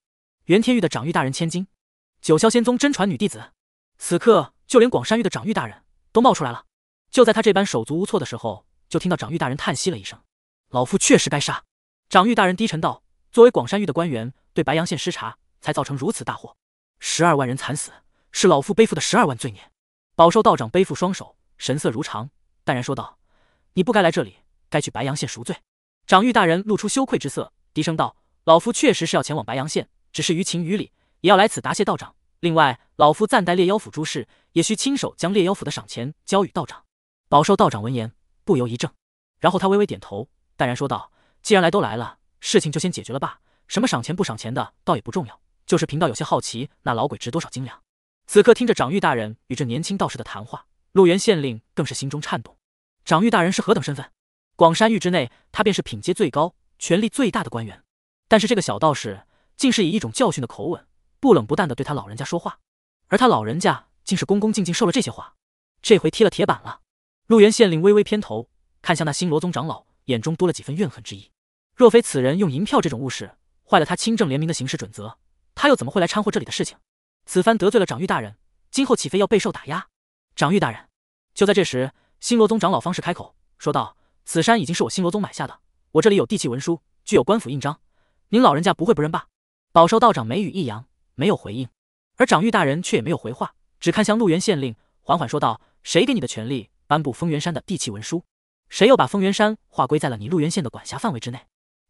袁天玉的长玉大人千金。九霄仙宗真传女弟子，此刻就连广山域的长玉大人都冒出来了。就在他这般手足无措的时候，就听到长玉大人叹息了一声：“老夫确实该杀。”长玉大人低沉道：“作为广山域的官员，对白阳县失察，才造成如此大祸，十二万人惨死，是老夫背负的十二万罪孽。”饱受道长背负双手，神色如常，淡然说道：“你不该来这里，该去白阳县赎罪。”长玉大人露出羞愧之色，低声道：“老夫确实是要前往白阳县，只是于情于理……”也要来此答谢道长。另外，老夫暂代猎妖府诸事，也需亲手将猎妖府的赏钱交与道长。饱受道长闻言不由一怔，然后他微微点头，淡然说道：“既然来都来了，事情就先解决了吧。什么赏钱不赏钱的，倒也不重要。就是贫道有些好奇，那老鬼值多少斤两。”此刻听着长玉大人与这年轻道士的谈话，陆元县令更是心中颤动。长玉大人是何等身份？广山域之内，他便是品阶最高、权力最大的官员。但是这个小道士竟是以一种教训的口吻。不冷不淡的对他老人家说话，而他老人家竟是恭恭敬敬受了这些话，这回踢了铁板了。陆元县令微微偏头，看向那新罗宗长老，眼中多了几分怨恨之意。若非此人用银票这种物事坏了他清正廉明的行事准则，他又怎么会来掺和这里的事情？此番得罪了长御大人，今后岂非要备受打压？长御大人，就在这时，新罗宗长老方氏开口说道：“此山已经是我新罗宗买下的，我这里有地契文书，具有官府印章，您老人家不会不认吧？”饱受道长眉宇一扬。没有回应，而长玉大人却也没有回话，只看向陆元县令，缓缓说道：“谁给你的权利颁布丰源山的地契文书？谁又把丰源山划归在了你陆元县的管辖范围之内？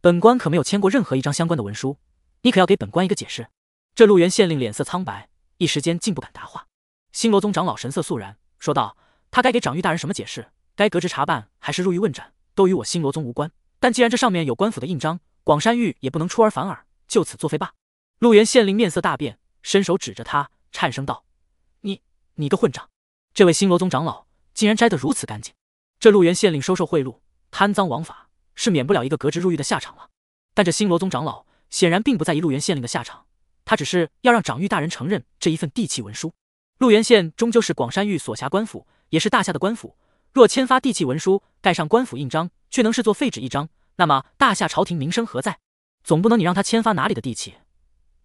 本官可没有签过任何一张相关的文书，你可要给本官一个解释。”这陆元县令脸色苍白，一时间竟不敢答话。星罗宗长老神色肃然，说道：“他该给长玉大人什么解释？该革职查办还是入狱问斩，都与我星罗宗无关。但既然这上面有官府的印章，广山玉也不能出尔反尔，就此作废罢。”陆元县令面色大变，伸手指着他，颤声道：“你，你个混账！这位星罗宗长老竟然摘得如此干净。这陆元县令收受贿赂、贪赃枉法，是免不了一个革职入狱的下场了。但这星罗宗长老显然并不在意陆元县令的下场，他只是要让长玉大人承认这一份地契文书。陆元县终究是广山域所辖官府，也是大夏的官府。若签发地契文书，盖上官府印章，却能视作废纸一张，那么大夏朝廷名声何在？总不能你让他签发哪里的地契？”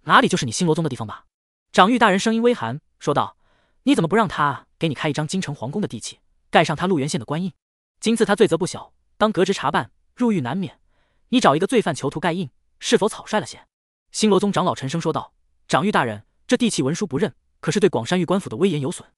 哪里就是你星罗宗的地方吧？长玉大人声音微寒说道：“你怎么不让他给你开一张京城皇宫的地契，盖上他陆源县的官印？今次他罪责不小，当革职查办，入狱难免。你找一个罪犯囚徒盖印，是否草率了些？”星罗宗长老沉声说道：“长玉大人，这地契文书不认，可是对广山玉官府的威严有损。”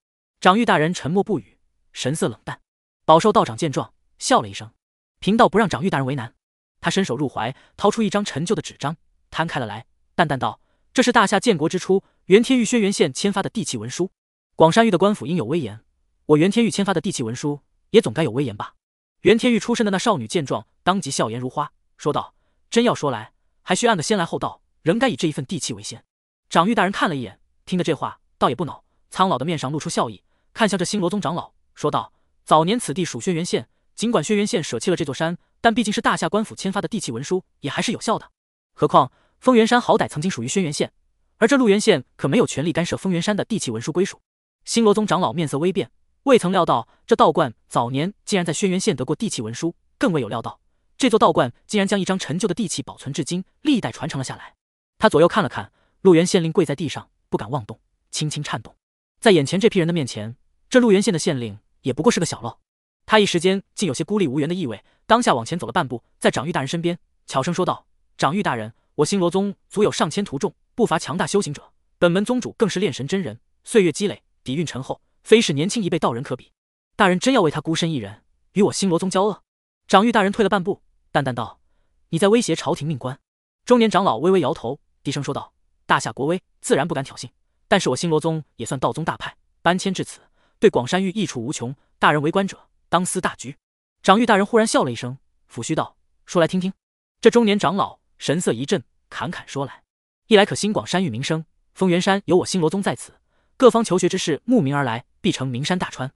长玉大人沉默不语，神色冷淡。饱受道长见状，笑了一声：“贫道不让长玉大人为难。”他伸手入怀，掏出一张陈旧的纸张，摊开了来，淡淡道。这是大夏建国之初，袁天玉轩辕县签发的地契文书。广山域的官府应有威严，我袁天玉签发的地契文书也总该有威严吧？袁天玉出身的那少女见状，当即笑颜如花，说道：“真要说来，还需按个先来后到，仍该以这一份地契为先。”掌玉大人看了一眼，听得这话，倒也不恼，苍老的面上露出笑意，看向这星罗宗长老，说道：“早年此地属轩辕县，尽管轩辕县舍弃了这座山，但毕竟是大夏官府签发的地契文书，也还是有效的。何况……”丰元山好歹曾经属于轩辕县，而这陆源县可没有权利干涉丰元山的地契文书归属。星罗宗长老面色微变，未曾料到这道观早年竟然在轩辕县得过地契文书，更未有料到这座道观竟然将一张陈旧的地契保存至今，历代传承了下来。他左右看了看，陆元县令跪在地上，不敢妄动，轻轻颤动。在眼前这批人的面前，这陆元县的县令也不过是个小喽。他一时间竟有些孤立无援的意味，当下往前走了半步，在长玉大人身边，悄声说道：“长玉大人。”我星罗宗足有上千徒众，不乏强大修行者。本门宗主更是炼神真人，岁月积累，底蕴深厚，非是年轻一辈道人可比。大人真要为他孤身一人与我星罗宗交恶？长玉大人退了半步，淡淡道：“你在威胁朝廷命官？”中年长老微微摇头，低声说道：“大夏国威自然不敢挑衅，但是我星罗宗也算道宗大派，搬迁至此，对广山域益处无穷。大人为官者，当思大局。”长玉大人忽然笑了一声，抚须道：“说来听听。”这中年长老。神色一震，侃侃说来：一来可兴广山域名声，丰源山有我星罗宗在此，各方求学之事慕名而来，必成名山大川；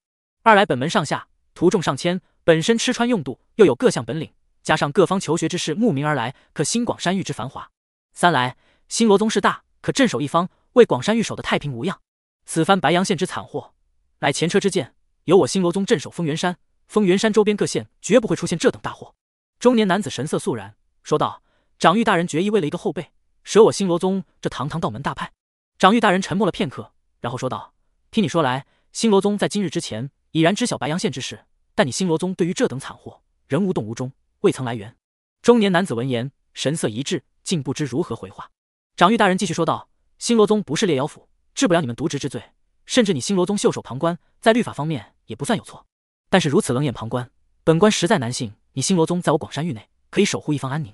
二来本门上下徒众上千，本身吃穿用度又有各项本领，加上各方求学之事慕名而来，可兴广山域之繁华；三来星罗宗势大，可镇守一方，为广山域守的太平无恙。此番白阳县之惨祸，乃前车之鉴，有我星罗宗镇守丰源山，丰源山周边各县绝不会出现这等大祸。中年男子神色肃然，说道。长玉大人决意为了一个后辈，舍我星罗宗这堂堂道门大派。长玉大人沉默了片刻，然后说道：“听你说来，星罗宗在今日之前已然知晓白阳县之事，但你星罗宗对于这等惨祸仍无动无衷，未曾来援。”中年男子闻言，神色一滞，竟不知如何回话。长玉大人继续说道：“星罗宗不是烈妖府，治不了你们渎职之罪，甚至你星罗宗袖手旁观，在律法方面也不算有错。但是如此冷眼旁观，本官实在难信你星罗宗在我广山域内可以守护一方安宁。”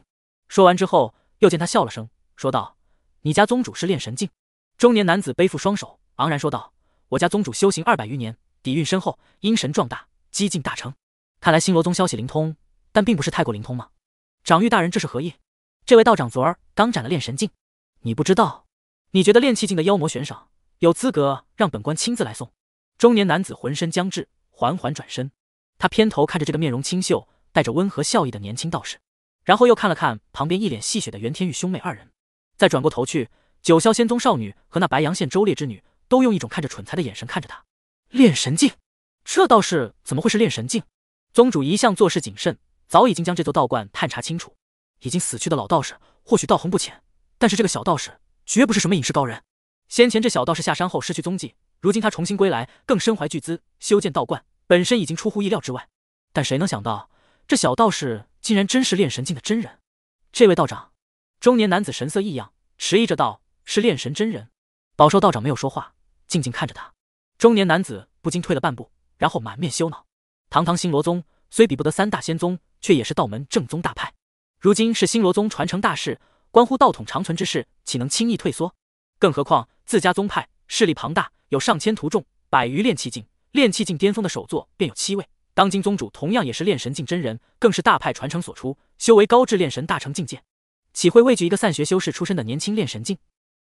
说完之后，又见他笑了声，说道：“你家宗主是炼神境。”中年男子背负双手，昂然说道：“我家宗主修行二百余年，底蕴深厚，阴神壮大，几近大成。看来星罗宗消息灵通，但并不是太过灵通吗？长玉大人，这是何意？”这位道长昨儿刚斩了炼神境，你不知道？你觉得炼气境的妖魔悬赏有资格让本官亲自来送？”中年男子浑身僵滞，缓缓转身，他偏头看着这个面容清秀、带着温和笑意的年轻道士。然后又看了看旁边一脸戏谑的袁天玉兄妹二人，再转过头去，九霄仙宗少女和那白阳县周烈之女都用一种看着蠢材的眼神看着他。炼神境，这道士怎么会是炼神境？宗主一向做事谨慎，早已经将这座道观探查清楚。已经死去的老道士或许道行不浅，但是这个小道士绝不是什么隐世高人。先前这小道士下山后失去踪迹，如今他重新归来，更身怀巨资修建道观，本身已经出乎意料之外。但谁能想到这小道士？竟然真是炼神境的真人，这位道长。中年男子神色异样，迟疑着道：“是炼神真人。”宝受道长没有说话，静静看着他。中年男子不禁退了半步，然后满面羞恼。堂堂星罗宗，虽比不得三大仙宗，却也是道门正宗大派。如今是星罗宗传承大事，关乎道统长存之事，岂能轻易退缩？更何况自家宗派势力庞大，有上千徒众，百余炼气境，炼气境巅峰的首座便有七位。当今宗主同样也是炼神境真人，更是大派传承所出，修为高至炼神大成境界，岂会畏惧一个散学修士出身的年轻炼神境？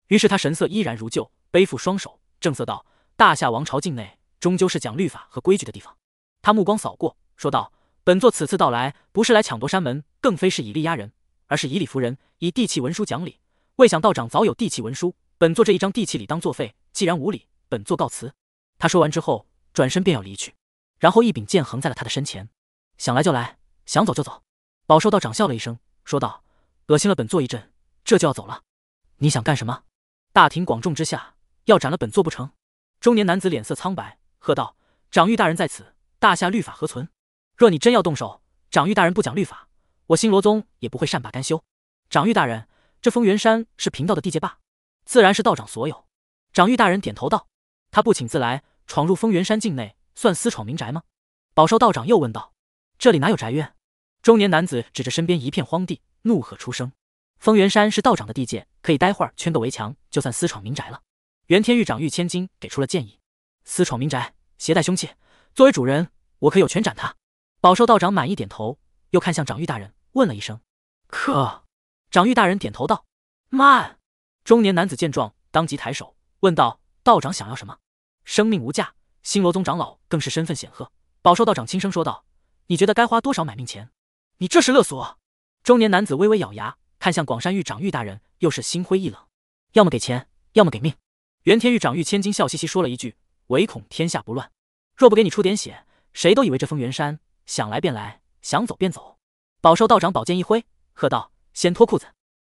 于是他神色依然如旧，背负双手，正色道：“大夏王朝境内，终究是讲律法和规矩的地方。”他目光扫过，说道：“本座此次到来，不是来抢夺山门，更非是以力压人，而是以理服人，以地气文书讲理。未想道长早有地气文书，本座这一张地气理当作废。既然无理，本座告辞。”他说完之后，转身便要离去。然后一柄剑横在了他的身前，想来就来，想走就走。饱受道长笑了一声，说道：“恶心了本座一阵，这就要走了。你想干什么？大庭广众之下要斩了本座不成？”中年男子脸色苍白，喝道：“长玉大人在此，大夏律法何存？若你真要动手，长玉大人不讲律法，我星罗宗也不会善罢甘休。”长玉大人，这风元山是贫道的地界霸，自然是道长所有。长玉大人点头道：“他不请自来，闯入风元山境内。”算私闯民宅吗？宝寿道长又问道：“这里哪有宅院？”中年男子指着身边一片荒地，怒喝出声：“丰源山是道长的地界，可以待会儿圈个围墙，就算私闯民宅了。”袁天狱长玉千金给出了建议：“私闯民宅，携带凶器，作为主人，我可有权斩他。”宝寿道长满意点头，又看向长玉大人，问了一声：“可？”长玉大人点头道：“慢。”中年男子见状，当即抬手问道：“道长想要什么？生命无价。”星罗宗长老更是身份显赫，饱受道长轻声说道：“你觉得该花多少买命钱？”你这是勒索！中年男子微微咬牙，看向广山玉长玉大人，又是心灰意冷。要么给钱，要么给命。袁天玉长玉千金笑嘻嘻说了一句：“唯恐天下不乱。若不给你出点血，谁都以为这封元山想来便来，想走便走。”饱受道长宝剑一挥，喝道：“先脱裤子！”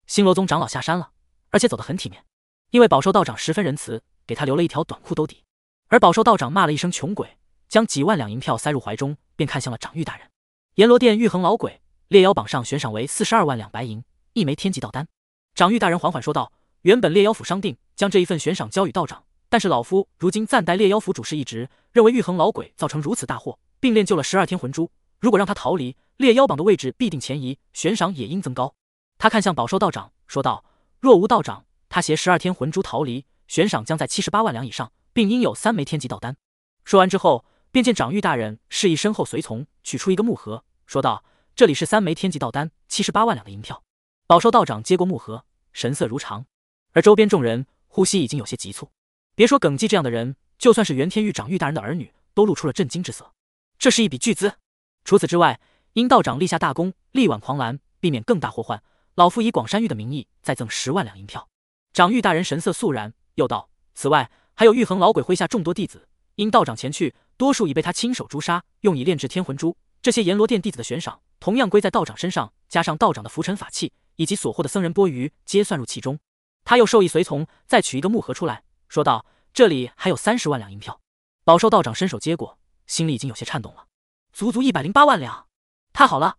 星罗宗长老下山了，而且走得很体面，因为饱受道长十分仁慈，给他留了一条短裤兜底。而宝寿道长骂了一声“穷鬼”，将几万两银票塞入怀中，便看向了掌玉大人。阎罗殿玉衡老鬼猎妖榜上悬赏为四十二万两白银，一枚天级道丹。掌玉大人缓缓说道：“原本猎妖府商定将这一份悬赏交与道长，但是老夫如今暂代猎妖府主事一职，认为玉衡老鬼造成如此大祸，并练就了十二天魂珠。如果让他逃离猎妖榜的位置，必定前移，悬赏也应增高。”他看向宝寿道长，说道：“若无道长，他携十二天魂珠逃离，悬赏将在七十八万两以上。”并应有三枚天级道丹。说完之后，便见长玉大人示意身后随从取出一个木盒，说道：“这里是三枚天级道丹，七十八万两的银票。”宝寿道长接过木盒，神色如常。而周边众人呼吸已经有些急促。别说耿纪这样的人，就算是袁天玉长玉大人的儿女，都露出了震惊之色。这是一笔巨资。除此之外，因道长立下大功，力挽狂澜，避免更大祸患，老夫以广山玉的名义再赠十万两银票。长玉大人神色肃然，又道：“此外。”还有玉衡老鬼麾下众多弟子，因道长前去，多数已被他亲手诛杀，用以炼制天魂珠。这些阎罗殿弟子的悬赏，同样归在道长身上。加上道长的拂尘法器以及所获的僧人钵盂，皆算入其中。他又授意随从再取一个木盒出来，说道：“这里还有三十万两银票。”宝寿道长伸手接过，心里已经有些颤动了。足足一百零八万两，太好了！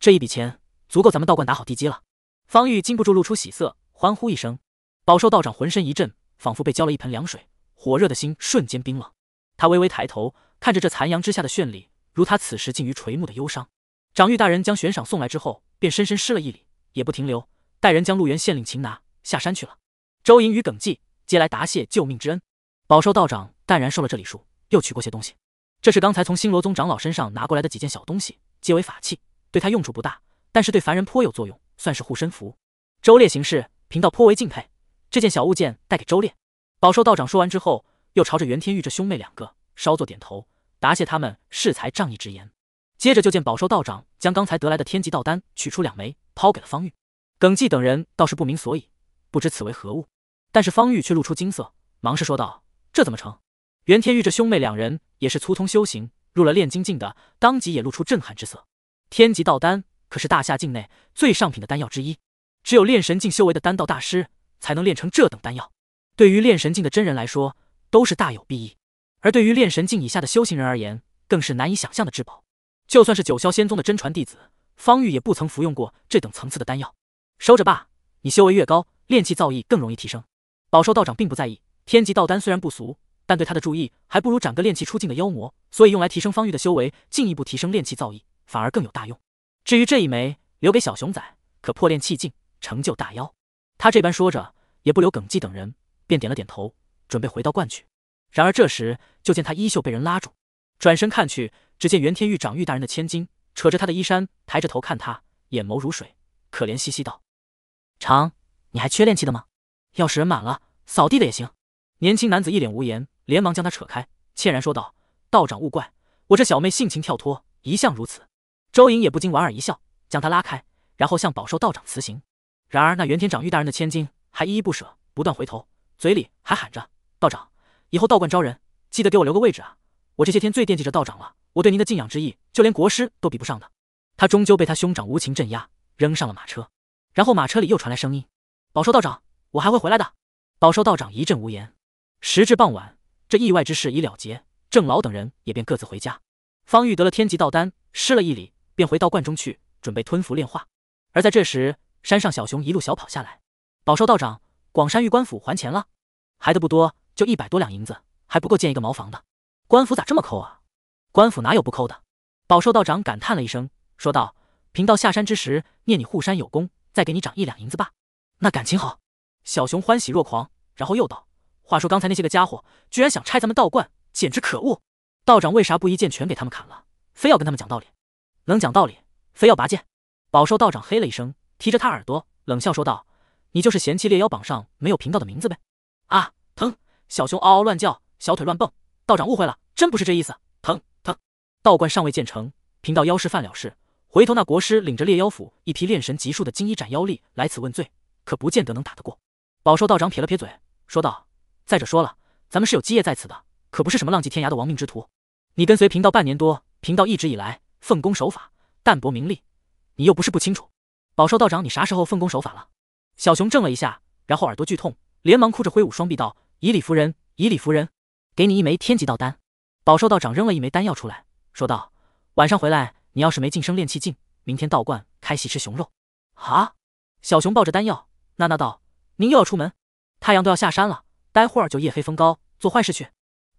这一笔钱足够咱们道观打好地基了。方玉禁不住露出喜色，欢呼一声。宝寿道长浑身一震，仿佛被浇了一盆凉水。火热的心瞬间冰冷，他微微抬头，看着这残阳之下的绚丽，如他此时近于垂暮的忧伤。长玉大人将悬赏送来之后，便深深施了一礼，也不停留，带人将陆元县令擒拿下山去了。周莹与耿继皆来答谢救命之恩，饱受道长淡然受了这礼数，又取过些东西。这是刚才从星罗宗长老身上拿过来的几件小东西，皆为法器，对他用处不大，但是对凡人颇有作用，算是护身符。周烈行事，贫道颇为敬佩，这件小物件带给周烈。宝寿道长说完之后，又朝着袁天玉这兄妹两个稍作点头，答谢他们适才仗义直言。接着就见宝寿道长将刚才得来的天级道丹取出两枚，抛给了方玉、耿继等人，倒是不明所以，不知此为何物。但是方玉却露出惊色，忙是说道：“这怎么成？”袁天玉这兄妹两人也是粗通修行，入了炼金境的，当即也露出震撼之色。天级道丹可是大夏境内最上品的丹药之一，只有炼神境修为的丹道大师才能炼成这等丹药。对于炼神境的真人来说，都是大有裨益；而对于炼神境以下的修行人而言，更是难以想象的至宝。就算是九霄仙宗的真传弟子方玉，也不曾服用过这等层次的丹药。收着吧，你修为越高，炼气造诣更容易提升。宝寿道长并不在意，天级道丹虽然不俗，但对他的注意还不如斩个炼气出境的妖魔，所以用来提升方玉的修为，进一步提升炼气造诣，反而更有大用。至于这一枚，留给小熊仔，可破炼气境，成就大妖。他这般说着，也不留耿继等人。便点了点头，准备回到观去。然而这时就见他衣袖被人拉住，转身看去，只见袁天玉掌玉大人的千金扯着他的衣衫，抬着头看他，眼眸如水，可怜兮兮道：“长，你还缺练气的吗？要是人满了，扫地的也行。”年轻男子一脸无言，连忙将他扯开，歉然说道：“道长勿怪，我这小妹性情跳脱，一向如此。”周莹也不禁莞尔一笑，将他拉开，然后向宝寿道长辞行。然而那袁天长玉大人的千金还依依不舍，不断回头。嘴里还喊着：“道长，以后道观招人，记得给我留个位置啊！我这些天最惦记着道长了，我对您的敬仰之意，就连国师都比不上的。”他终究被他兄长无情镇压，扔上了马车。然后马车里又传来声音：“宝寿道长，我还会回来的。”宝寿道长一阵无言。时至傍晚，这意外之事已了结，郑老等人也便各自回家。方玉得了天级道丹，失了一礼，便回道观中去准备吞服炼化。而在这时，山上小熊一路小跑下来，宝寿道长。广山玉官府还钱了，还的不多，就一百多两银子，还不够建一个茅房的。官府咋这么抠啊？官府哪有不抠的？宝寿道长感叹了一声，说道：“贫道下山之时，念你护山有功，再给你涨一两银子吧。”那感情好，小熊欢喜若狂，然后又道：“话说刚才那些个家伙，居然想拆咱们道观，简直可恶！道长为啥不一剑全给他们砍了，非要跟他们讲道理？能讲道理，非要拔剑？”宝寿道长嘿了一声，提着他耳朵冷笑说道。你就是嫌弃猎妖榜上没有贫道的名字呗？啊，疼！小熊嗷嗷乱叫，小腿乱蹦。道长误会了，真不是这意思。疼疼！道观尚未建成，贫道妖事犯了事，回头那国师领着猎妖府一批练神级数的金衣斩妖力来此问罪，可不见得能打得过。宝寿道长撇了撇嘴，说道：“再者说了，咱们是有基业在此的，可不是什么浪迹天涯的亡命之徒。你跟随贫道半年多，贫道一直以来奉公守法，淡泊名利，你又不是不清楚。宝寿道长，你啥时候奉公守法了？”小熊怔了一下，然后耳朵剧痛，连忙哭着挥舞双臂道：“以理服人，以理服人，给你一枚天级道丹。”宝寿道长扔了一枚丹药出来，说道：“晚上回来，你要是没晋升炼气境，明天道观开席吃熊肉。”啊！小熊抱着丹药，娜娜道：“您又要出门？太阳都要下山了，待会儿就夜黑风高，做坏事去。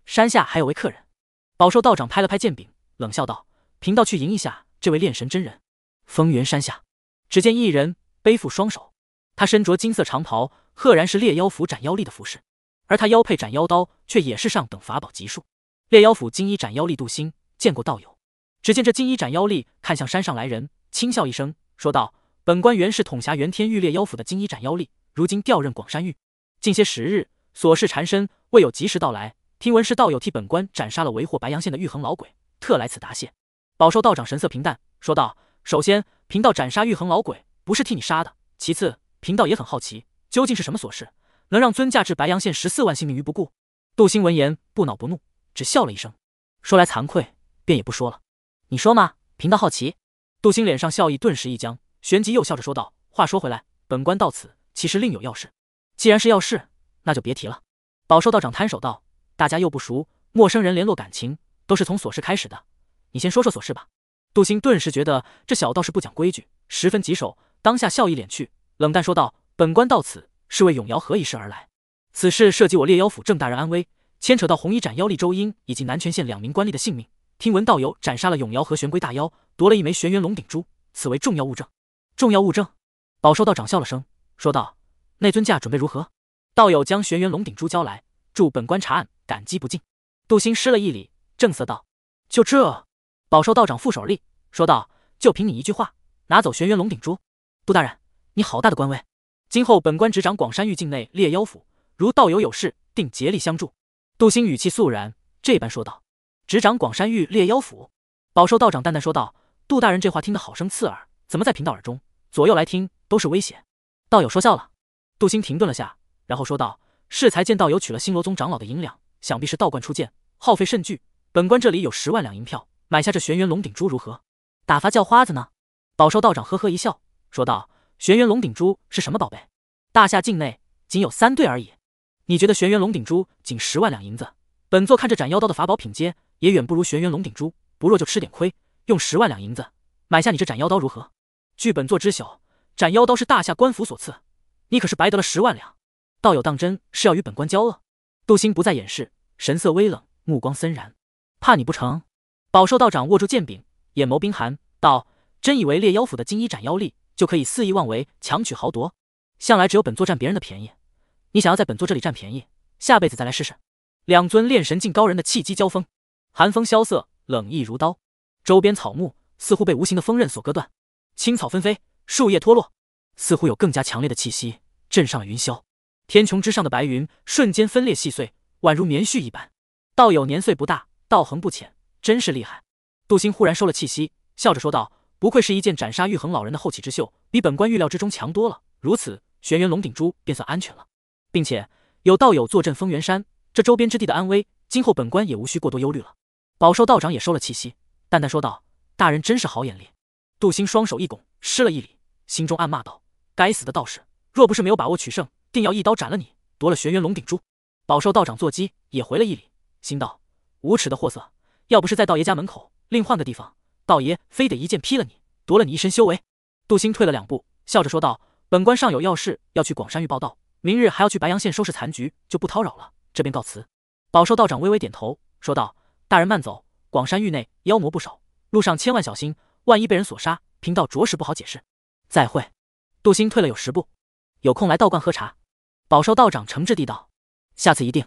山下还有位客人。”宝寿道长拍了拍剑柄，冷笑道：“贫道去迎一下这位炼神真人。”风云山下，只见一人背负双手。他身着金色长袍，赫然是猎妖府斩妖力的服饰，而他腰佩斩妖刀，却也是上等法宝级数。猎妖府金衣斩妖力杜星见过道友。只见这金衣斩妖力看向山上来人，轻笑一声，说道：“本官原是统辖元天域猎妖府的金衣斩妖力，如今调任广山域，近些时日琐事缠身，未有及时到来。听闻是道友替本官斩杀了为祸白阳县的玉衡老鬼，特来此答谢。”饱受道长神色平淡说道：“首先，贫道斩杀玉衡老鬼，不是替你杀的；其次。”贫道也很好奇，究竟是什么琐事能让尊驾置白阳县十四万性命于不顾？杜兴闻言不恼不怒，只笑了一声，说来惭愧，便也不说了。你说嘛，贫道好奇。杜兴脸上笑意顿时一僵，旋即又笑着说道：“话说回来，本官到此其实另有要事。既然是要事，那就别提了。”宝寿道长摊手道：“大家又不熟，陌生人联络感情都是从琐事开始的，你先说说琐事吧。”杜兴顿时觉得这小道士不讲规矩，十分棘手，当下笑意敛去。冷淡说道：“本官到此是为永瑶河一事而来，此事涉及我猎妖府郑大人安危，牵扯到红衣斩妖厉周英以及南泉县两名官吏的性命。听闻道友斩杀了永瑶和玄龟大妖，夺了一枚玄元龙鼎珠，此为重要物证。”“重要物证？”宝寿道长笑了声，说道：“那尊驾准备如何？道友将玄元龙鼎珠交来，助本官查案，感激不尽。”杜兴失了一礼，正色道：“就这？”宝寿道长负手立，说道：“就凭你一句话，拿走玄元龙鼎珠，杜大人。”你好大的官威！今后本官执掌广山域境内猎妖府，如道友有事，定竭力相助。杜兴语气肃然，这般说道：“执掌广山域猎妖府。”宝寿道长淡淡说道：“杜大人这话听得好生刺耳，怎么在贫道耳中，左右来听都是威胁？”道友说笑了。杜兴停顿了下，然后说道：“适才见道友取了星罗宗长老的银两，想必是道观出见，耗费甚巨。本官这里有十万两银票，买下这玄元龙鼎珠如何？打发叫花子呢？”宝寿道长呵呵一笑，说道。玄元龙顶珠是什么宝贝？大夏境内仅有三对而已。你觉得玄元龙顶珠仅十万两银子，本座看这斩妖刀的法宝品阶也远不如玄元龙顶珠，不若就吃点亏，用十万两银子买下你这斩妖刀如何？据本座知晓，斩妖刀是大夏官府所赐，你可是白得了十万两。道友当真是要与本官交恶？杜兴不再掩饰，神色微冷，目光森然，怕你不成？宝寿道长握住剑柄，眼眸冰寒，道：真以为猎妖府的金衣斩妖力？就可以肆意妄为、强取豪夺。向来只有本座占别人的便宜，你想要在本座这里占便宜，下辈子再来试试。两尊炼神境高人的气机交锋，寒风萧瑟，冷意如刀，周边草木似乎被无形的锋刃所割断，青草纷飞，树叶脱落，似乎有更加强烈的气息震上了云霄。天穹之上的白云瞬间分裂细碎，宛如棉絮一般。道友年岁不大，道恒不浅，真是厉害。杜兴忽然收了气息，笑着说道。不愧是一件斩杀玉衡老人的后起之秀，比本官预料之中强多了。如此，玄元龙顶珠便算安全了，并且有道友坐镇风元山，这周边之地的安危，今后本官也无需过多忧虑了。饱受道长也收了气息，淡淡说道：“大人真是好眼力。”杜兴双手一拱，施了一礼，心中暗骂道：“该死的道士，若不是没有把握取胜，定要一刀斩了你，夺了玄元龙顶珠。”饱受道长坐机也回了一礼，心道：“无耻的货色，要不是在道爷家门口，另换个地方。”道爷非得一剑劈了你，夺了你一身修为。杜兴退了两步，笑着说道：“本官尚有要事要去广山域报道，明日还要去白阳县收拾残局，就不叨扰了，这边告辞。”宝寿道长微微点头，说道：“大人慢走，广山域内妖魔不少，路上千万小心，万一被人所杀，贫道着实不好解释。”再会。杜兴退了有十步，有空来道观喝茶。宝寿道长诚挚地道：“下次一定。”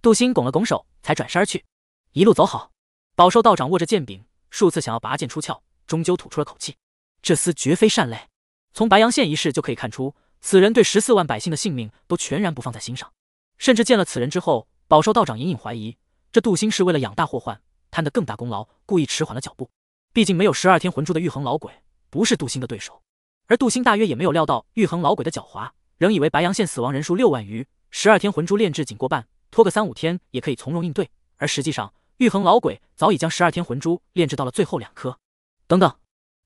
杜兴拱了拱手，才转身而去。一路走好。宝寿道长握着剑柄。数次想要拔剑出鞘，终究吐出了口气。这厮绝非善类，从白阳县一事就可以看出，此人对十四万百姓的性命都全然不放在心上。甚至见了此人之后，饱受道长隐隐怀疑，这杜兴是为了养大祸患，贪得更大功劳，故意迟缓了脚步。毕竟没有十二天魂珠的玉衡老鬼，不是杜兴的对手。而杜兴大约也没有料到玉衡老鬼的狡猾，仍以为白阳县死亡人数六万余，十二天魂珠炼制仅过半，拖个三五天也可以从容应对。而实际上，玉衡老鬼早已将十二天魂珠炼制到了最后两颗。等等，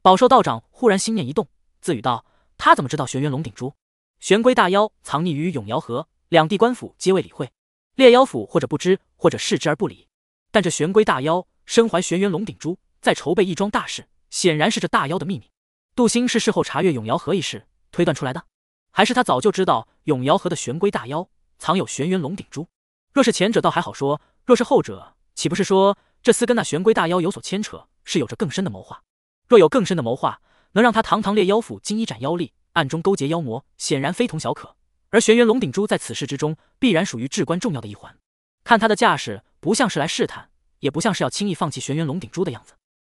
宝寿道长忽然心念一动，自语道：“他怎么知道玄元龙顶珠？玄龟大妖藏匿于永瑶河，两地官府皆未理会，猎妖府或者不知，或者视之而不理。但这玄龟大妖身怀玄元龙顶珠，在筹备一桩大事，显然是这大妖的秘密。杜兴是事后查阅永瑶河一事推断出来的，还是他早就知道永瑶河的玄龟大妖藏有玄元龙顶珠？若是前者，倒还好说；若是后者，岂不是说这厮跟那玄龟大妖有所牵扯，是有着更深的谋划？若有更深的谋划，能让他堂堂烈妖府金衣斩妖力，暗中勾结妖魔，显然非同小可。而玄元龙顶珠在此事之中，必然属于至关重要的一环。看他的架势，不像是来试探，也不像是要轻易放弃玄元龙顶珠的样子。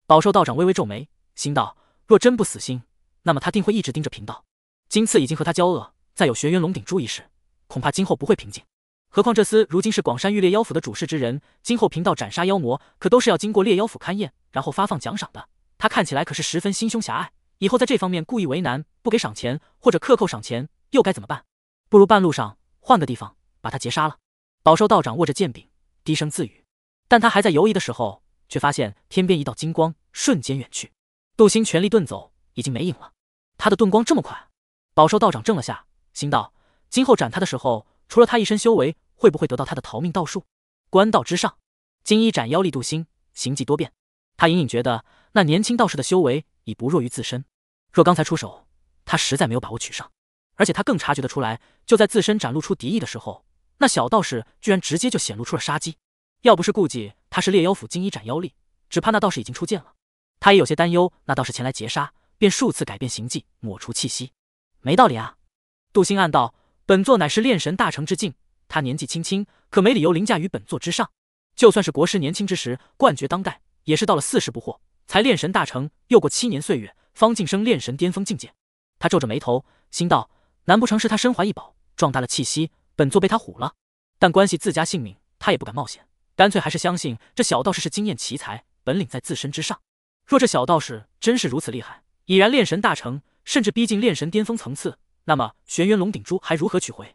宝寿道长微微皱眉，心道：若真不死心，那么他定会一直盯着贫道。今次已经和他交恶，再有玄元龙顶珠一事，恐怕今后不会平静。何况这厮如今是广山玉猎妖府的主事之人，今后贫道斩杀妖魔，可都是要经过猎妖府勘验，然后发放奖赏的。他看起来可是十分心胸狭隘，以后在这方面故意为难，不给赏钱或者克扣赏钱，又该怎么办？不如半路上换个地方把他截杀了。宝兽道长握着剑柄低声自语，但他还在犹疑的时候，却发现天边一道金光瞬间远去，杜兴全力遁走，已经没影了。他的遁光这么快？宝兽道长怔了下，心道：今后斩他的时候，除了他一身修为。会不会得到他的逃命道术？官道之上，金衣斩妖力杜兴行迹多变，他隐隐觉得那年轻道士的修为已不弱于自身。若刚才出手，他实在没有把握取胜。而且他更察觉得出来，就在自身展露出敌意的时候，那小道士居然直接就显露出了杀机。要不是顾忌他是猎妖府金衣斩妖力，只怕那道士已经出剑了。他也有些担忧，那道士前来劫杀，便数次改变行迹，抹除气息。没道理啊！杜兴暗道，本座乃是炼神大成之境。他年纪轻轻，可没理由凌驾于本座之上。就算是国师年轻之时，冠绝当代，也是到了四十不惑才炼神大成，又过七年岁月，方晋升炼神巅峰境界。他皱着眉头，心道：难不成是他身怀异宝，壮大了气息？本座被他唬了。但关系自家性命，他也不敢冒险，干脆还是相信这小道士是经验奇才，本领在自身之上。若这小道士真是如此厉害，已然炼神大成，甚至逼近炼神巅峰层次，那么玄元龙鼎珠还如何取回？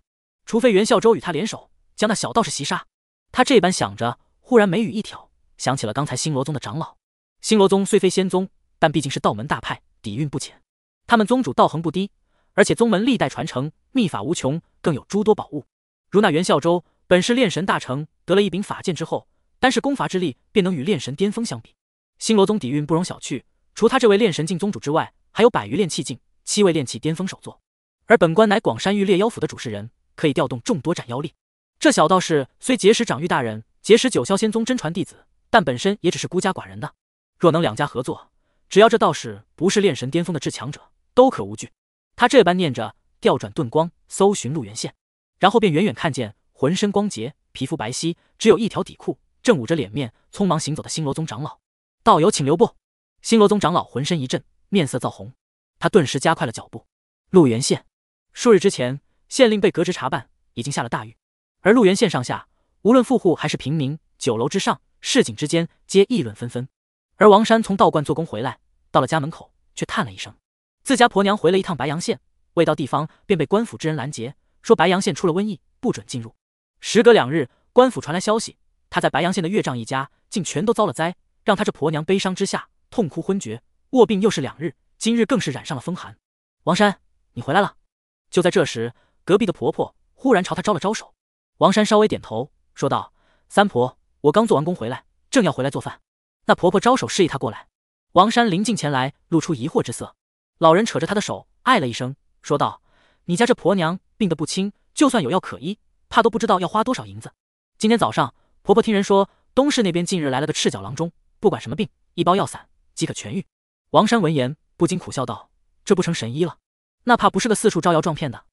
除非袁孝周与他联手将那小道士袭杀，他这般想着，忽然眉宇一挑，想起了刚才星罗宗的长老。星罗宗虽非仙宗，但毕竟是道门大派，底蕴不浅。他们宗主道行不低，而且宗门历代传承秘法无穷，更有诸多宝物。如那袁孝周，本是炼神大成，得了一柄法剑之后，单是功法之力便能与炼神巅峰相比。星罗宗底蕴不容小觑，除他这位炼神境宗主之外，还有百余炼气境，七位炼气巅峰首座。而本官乃广山玉烈妖府的主事人。可以调动众多斩妖力。这小道士虽结识掌玉大人，结识九霄仙宗真传弟子，但本身也只是孤家寡人的。若能两家合作，只要这道士不是炼神巅峰的至强者，都可无惧。他这般念着，调转遁光，搜寻陆元线，然后便远远看见浑身光洁、皮肤白皙、只有一条底裤，正捂着脸面，匆忙行走的星罗宗长老。道友，请留步！星罗宗长老浑身一震，面色燥红，他顿时加快了脚步。陆元线，数日之前。县令被革职查办，已经下了大狱。而陆源县上下，无论富户还是平民，酒楼之上、市井之间，皆议论纷纷。而王山从道观做工回来，到了家门口，却叹了一声：“自家婆娘回了一趟白阳县，未到地方便被官府之人拦截，说白阳县出了瘟疫，不准进入。”时隔两日，官府传来消息，他在白阳县的岳丈一家竟全都遭了灾，让他这婆娘悲伤之下痛哭昏厥，卧病又是两日，今日更是染上了风寒。王山，你回来了。就在这时。隔壁的婆婆忽然朝他招了招手，王山稍微点头，说道：“三婆，我刚做完工回来，正要回来做饭。”那婆婆招手示意他过来。王山临近前来，露出疑惑之色。老人扯着她的手，哎了一声，说道：“你家这婆娘病得不轻，就算有药可医，怕都不知道要花多少银子。今天早上，婆婆听人说东市那边近日来了个赤脚郎中，不管什么病，一包药散即可痊愈。”王山闻言不禁苦笑道：“这不成神医了？那怕不是个四处招摇撞骗的？”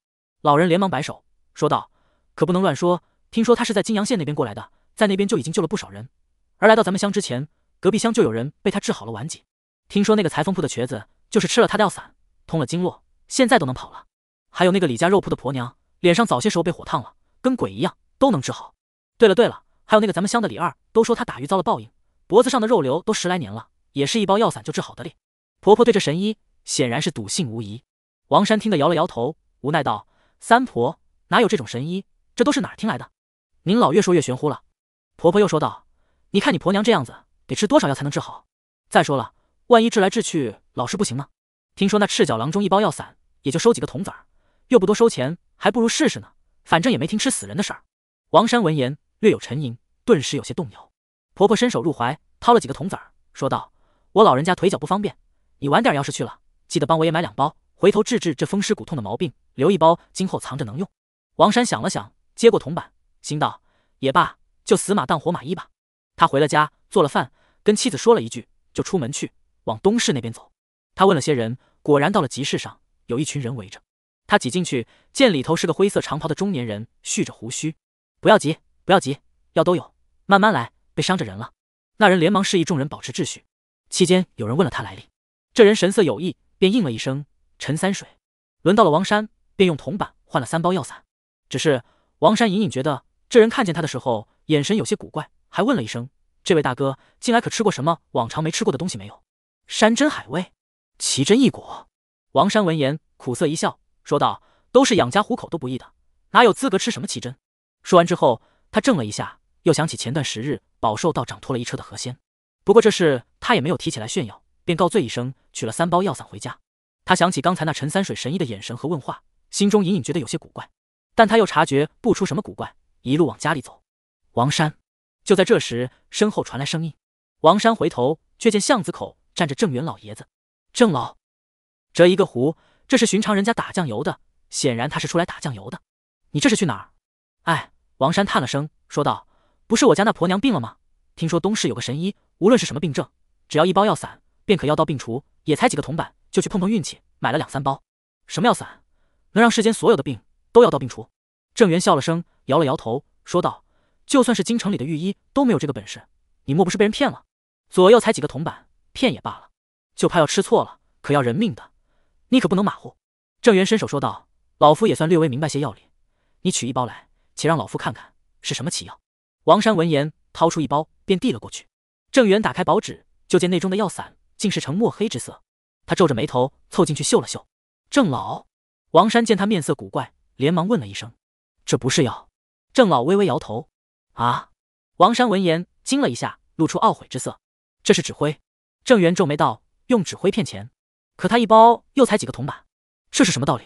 老人连忙摆手，说道：“可不能乱说。听说他是在金阳县那边过来的，在那边就已经救了不少人。而来到咱们乡之前，隔壁乡就有人被他治好了顽疾。听说那个裁缝铺的瘸子，就是吃了他的药散，通了经络，现在都能跑了。还有那个李家肉铺的婆娘，脸上早些时候被火烫了，跟鬼一样，都能治好。对了对了，还有那个咱们乡的李二，都说他打鱼遭了报应，脖子上的肉瘤都十来年了，也是一包药散就治好的咧。”婆婆对着神医，显然是笃信无疑。王山听得摇了摇头，无奈道。三婆哪有这种神医？这都是哪儿听来的？您老越说越玄乎了。婆婆又说道：“你看你婆娘这样子，得吃多少药才能治好？再说了，万一治来治去老是不行呢？听说那赤脚郎中一包药散也就收几个铜子儿，又不多收钱，还不如试试呢。反正也没听吃死人的事儿。”王山闻言略有沉吟，顿时有些动摇。婆婆伸手入怀，掏了几个铜子儿，说道：“我老人家腿脚不方便，你晚点要是去了，记得帮我也买两包。”回头治治这风湿骨痛的毛病，留一包，今后藏着能用。王山想了想，接过铜板，心道：也罢，就死马当活马医吧。他回了家，做了饭，跟妻子说了一句，就出门去往东市那边走。他问了些人，果然到了集市上，有一群人围着。他挤进去，见里头是个灰色长袍的中年人，蓄着胡须。不要急，不要急，药都有，慢慢来，别伤着人了。那人连忙示意众人保持秩序。期间有人问了他来历，这人神色有异，便应了一声。陈三水，轮到了王山，便用铜板换了三包药散。只是王山隐隐觉得，这人看见他的时候眼神有些古怪，还问了一声：“这位大哥，近来可吃过什么往常没吃过的东西没有？山珍海味，奇珍异果？”王山闻言苦涩一笑，说道：“都是养家糊口都不易的，哪有资格吃什么奇珍？”说完之后，他怔了一下，又想起前段时日饱受道长拖了一车的河鲜，不过这事他也没有提起来炫耀，便告罪一声，取了三包药散回家。他想起刚才那陈三水神医的眼神和问话，心中隐隐觉得有些古怪，但他又察觉不出什么古怪，一路往家里走。王山，就在这时，身后传来声音。王山回头，却见巷子口站着郑元老爷子。郑老，折一个壶，这是寻常人家打酱油的，显然他是出来打酱油的。你这是去哪儿？哎，王山叹了声，说道：“不是我家那婆娘病了吗？听说东市有个神医，无论是什么病症，只要一包药散，便可药到病除，也才几个铜板。”就去碰碰运气，买了两三包什么药散，能让世间所有的病都药到病除？郑源笑了声，摇了摇头，说道：“就算是京城里的御医都没有这个本事，你莫不是被人骗了？左右才几个铜板，骗也罢了，就怕要吃错了，可要人命的，你可不能马虎。”郑源伸手说道：“老夫也算略微明白些药理，你取一包来，且让老夫看看是什么奇药。”王山闻言，掏出一包，便递了过去。郑源打开薄纸，就见内中的药散竟是呈墨黑之色。他皱着眉头，凑进去嗅了嗅。郑老，王山见他面色古怪，连忙问了一声：“这不是药？”郑老微微摇头。啊！王山闻言惊了一下，露出懊悔之色。这是纸灰。郑源皱眉道：“用纸灰骗钱？可他一包又才几个铜板，这是什么道理？”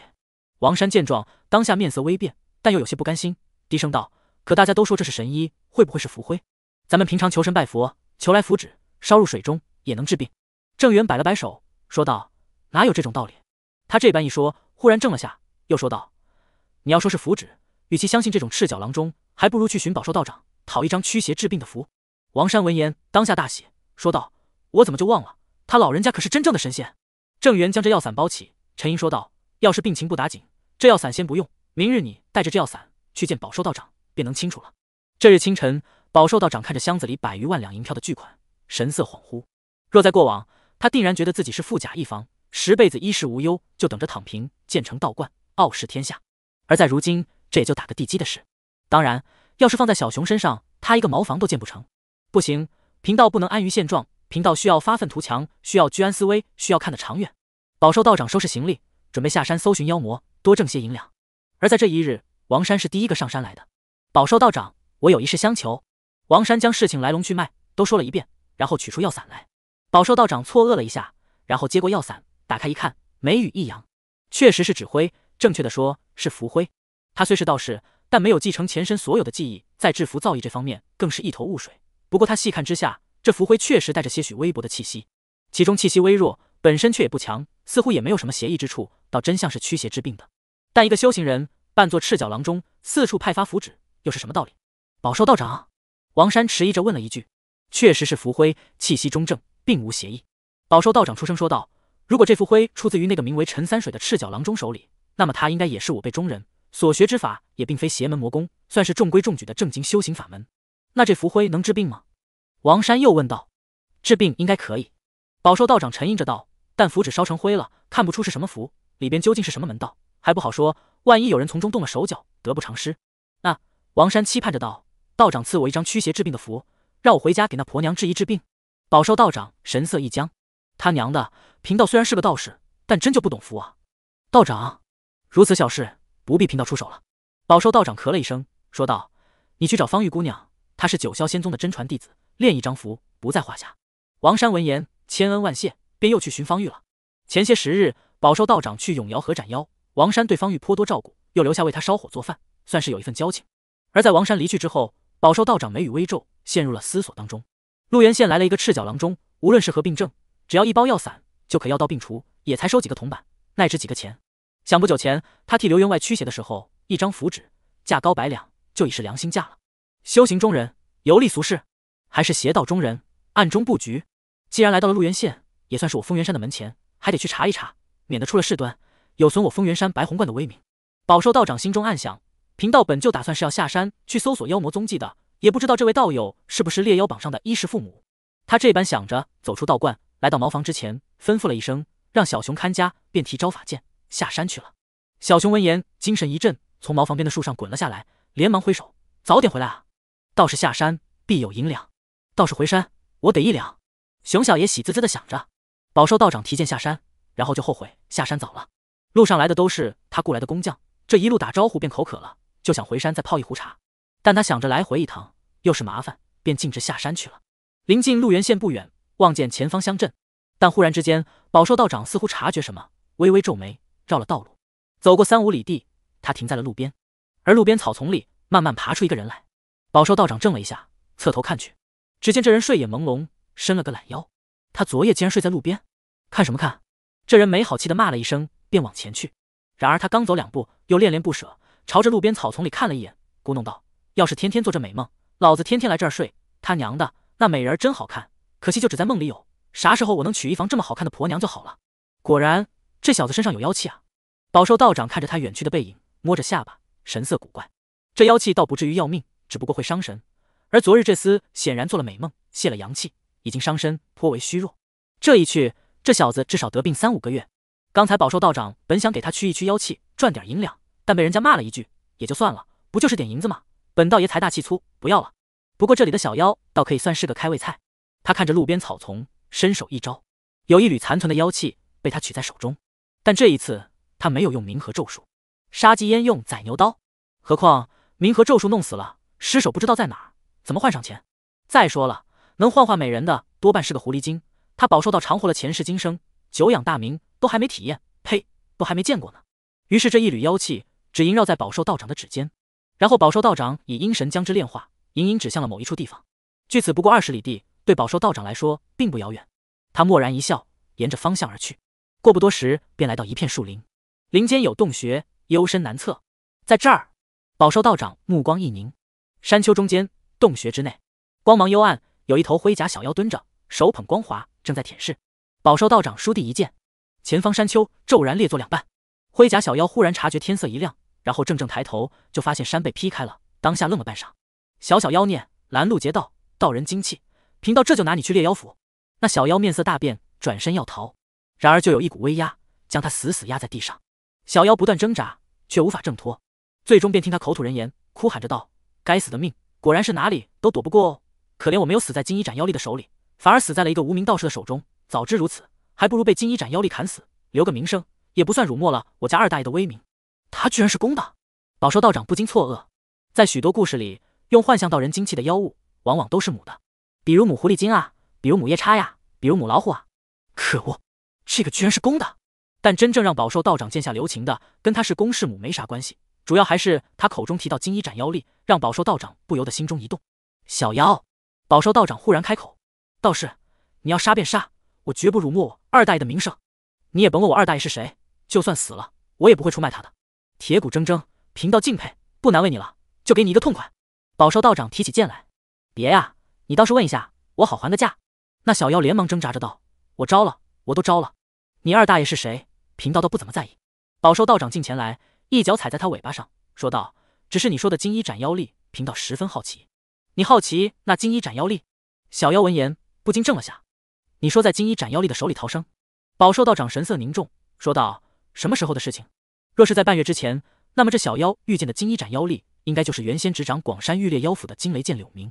王山见状，当下面色微变，但又有些不甘心，低声道：“可大家都说这是神医，会不会是符灰？咱们平常求神拜佛，求来符纸，烧入水中也能治病。”郑源摆了摆手。说道：“哪有这种道理？”他这般一说，忽然怔了下，又说道：“你要说是符纸，与其相信这种赤脚郎中，还不如去寻宝寿道长讨一张驱邪治病的符。”王山闻言，当下大喜，说道：“我怎么就忘了？他老人家可是真正的神仙。”郑源将这药散包起，沉吟说道：“要是病情不打紧，这药散先不用。明日你带着这药散去见宝寿道长，便能清楚了。”这日清晨，宝寿道长看着箱子里百余万两银票的巨款，神色恍惚。若在过往，他定然觉得自己是富甲一方，十辈子衣食无忧，就等着躺平，建成道观，傲视天下。而在如今，这也就打个地基的事。当然，要是放在小熊身上，他一个茅房都建不成。不行，贫道不能安于现状，贫道需要发愤图强，需要居安思危，需要看得长远。饱受道长收拾行李，准备下山搜寻妖魔，多挣些银两。而在这一日，王山是第一个上山来的。饱受道长，我有一事相求。王山将事情来龙去脉都说了一遍，然后取出药伞来。宝寿道长错愕了一下，然后接过药伞，打开一看，眉宇一扬，确实是纸灰，正确的说是符灰。他虽是道士，但没有继承前身所有的记忆，在制服造诣这方面更是一头雾水。不过他细看之下，这符灰确实带着些许微薄的气息，其中气息微弱，本身却也不强，似乎也没有什么邪异之处，倒真像是驱邪治病的。但一个修行人扮作赤脚郎中，四处派发符纸，又是什么道理？宝寿道长，王山迟疑着问了一句：“确实是符灰，气息中正。”并无邪意，宝寿道长出声说道：“如果这幅灰出自于那个名为陈三水的赤脚郎中手里，那么他应该也是我辈中人，所学之法也并非邪门魔功，算是中规中矩的正经修行法门。那这幅灰能治病吗？”王山又问道：“治病应该可以。”宝寿道长沉吟着道：“但符纸烧成灰了，看不出是什么符，里边究竟是什么门道，还不好说。万一有人从中动了手脚，得不偿失。”那王山期盼着道：“道长赐我一张驱邪治病的符，让我回家给那婆娘治一治病。”宝寿道长神色一僵，他娘的，贫道虽然是个道士，但真就不懂符啊！道长，如此小事不必贫道出手了。宝寿道长咳了一声，说道：“你去找方玉姑娘，她是九霄仙宗的真传弟子，练一张符不在话下。”王山闻言千恩万谢，便又去寻方玉了。前些时日，宝寿道长去永瑶河斩妖，王山对方玉颇多照顾，又留下为他烧火做饭，算是有一份交情。而在王山离去之后，宝寿道长眉宇微皱，陷入了思索当中。陆源县来了一个赤脚郎中，无论是何病症，只要一包药散就可药到病除，也才收几个铜板，奈值几个钱。想不久前他替刘员外驱邪的时候，一张符纸价高百两，就已是良心价了。修行中人游历俗世，还是邪道中人暗中布局？既然来到了陆源县，也算是我封源山的门前，还得去查一查，免得出了事端，有损我封源山白虹观的威名。饱受道长心中暗想，贫道本就打算是要下山去搜索妖魔踪迹的。也不知道这位道友是不是猎妖榜上的衣食父母。他这般想着，走出道观，来到茅房之前，吩咐了一声，让小熊看家，便提招法剑下山去了。小熊闻言，精神一振，从茅房边的树上滚了下来，连忙挥手：“早点回来啊！”道士下山必有银两，道士回山我得一两。熊小爷喜滋滋的想着，饱受道长提剑下山，然后就后悔下山早了。路上来的都是他雇来的工匠，这一路打招呼便口渴了，就想回山再泡一壶茶。但他想着来回一趟又是麻烦，便径直下山去了。临近路源县不远，望见前方乡镇，但忽然之间，宝寿道长似乎察觉什么，微微皱眉，绕了道路。走过三五里地，他停在了路边，而路边草丛里慢慢爬出一个人来。宝寿道长怔了一下，侧头看去，只见这人睡眼朦胧，伸了个懒腰。他昨夜竟然睡在路边，看什么看？这人没好气的骂了一声，便往前去。然而他刚走两步，又恋恋不舍，朝着路边草丛里看了一眼，咕哝道。要是天天做这美梦，老子天天来这儿睡。他娘的，那美人真好看，可惜就只在梦里有。啥时候我能娶一房这么好看的婆娘就好了。果然，这小子身上有妖气啊！饱受道长看着他远去的背影，摸着下巴，神色古怪。这妖气倒不至于要命，只不过会伤神。而昨日这厮显然做了美梦，泄了阳气，已经伤身，颇为虚弱。这一去，这小子至少得病三五个月。刚才饱受道长本想给他驱一驱妖气，赚点银两，但被人家骂了一句，也就算了，不就是点银子吗？本道爷财大气粗，不要了。不过这里的小妖倒可以算是个开胃菜。他看着路边草丛，伸手一招，有一缕残存的妖气被他取在手中。但这一次他没有用冥河咒术，杀鸡焉用宰牛刀？何况冥河咒术弄死了，尸首不知道在哪儿，怎么换上钱？再说了，能幻化美人的多半是个狐狸精。他饱受到长活了前世今生，久仰大名都还没体验，呸，都还没见过呢。于是这一缕妖气只萦绕在饱受道长的指尖。然后，宝寿道长以阴神将之炼化，隐隐指向了某一处地方。距此不过二十里地，对宝寿道长来说并不遥远。他蓦然一笑，沿着方向而去。过不多时，便来到一片树林，林间有洞穴，幽深难测。在这儿，宝寿道长目光一凝，山丘中间洞穴之内，光芒幽暗，有一头灰甲小妖蹲着，手捧光华，正在舔舐。宝寿道长倏地一剑，前方山丘骤然裂作两半。灰甲小妖忽然察觉天色一亮。然后正正抬头，就发现山被劈开了，当下愣了半晌。小小妖孽拦路劫道，道人精气，贫道这就拿你去猎妖府。那小妖面色大变，转身要逃，然而就有一股威压将他死死压在地上。小妖不断挣扎，却无法挣脱，最终便听他口吐人言，哭喊着道：“该死的命，果然是哪里都躲不过。哦！可怜我没有死在金衣斩妖力的手里，反而死在了一个无名道士的手中。早知如此，还不如被金衣斩妖力砍死，留个名声，也不算辱没了我家二大爷的威名。”他居然是公的，宝寿道长不禁错愕。在许多故事里，用幻象道人精气的妖物，往往都是母的，比如母狐狸精啊，比如母夜叉呀，比如母老虎啊。可恶，这个居然是公的！但真正让宝寿道长剑下留情的，跟他是公是母没啥关系，主要还是他口中提到金衣斩妖力，让宝寿道长不由得心中一动。小妖，宝寿道长忽然开口：“道士，你要杀便杀，我绝不辱没我二大爷的名声。你也甭问我二大爷是谁，就算死了，我也不会出卖他的。”铁骨铮铮，贫道敬佩。不难为你了，就给你一个痛快。宝寿道长提起剑来：“别呀，你倒是问一下，我好还个价。”那小妖连忙挣扎着道：“我招了，我都招了。”你二大爷是谁？贫道倒不怎么在意。宝寿道长近前来，一脚踩在他尾巴上，说道：“只是你说的金衣斩妖力，贫道十分好奇。你好奇那金衣斩妖力？”小妖闻言不禁怔了下：“你说在金衣斩妖力的手里逃生？”宝寿道长神色凝重，说道：“什么时候的事情？”若是在半月之前，那么这小妖遇见的金衣斩妖力，应该就是原先执掌广山玉裂妖府的惊雷剑柳明；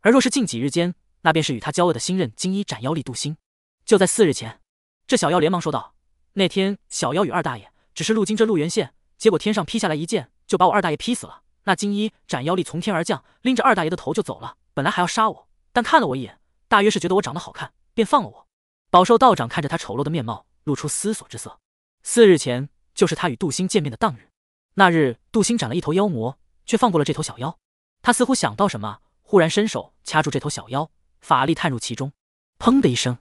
而若是近几日间，那便是与他交恶的新任金衣斩妖力杜兴。就在四日前，这小妖连忙说道：“那天小妖与二大爷只是路经这路源县，结果天上劈下来一剑，就把我二大爷劈死了。那金衣斩妖力从天而降，拎着二大爷的头就走了。本来还要杀我，但看了我一眼，大约是觉得我长得好看，便放了我。”宝寿道长看着他丑陋的面貌，露出思索之色。四日前。就是他与杜兴见面的当日，那日杜兴斩了一头妖魔，却放过了这头小妖。他似乎想到什么，忽然伸手掐住这头小妖，法力探入其中。砰的一声，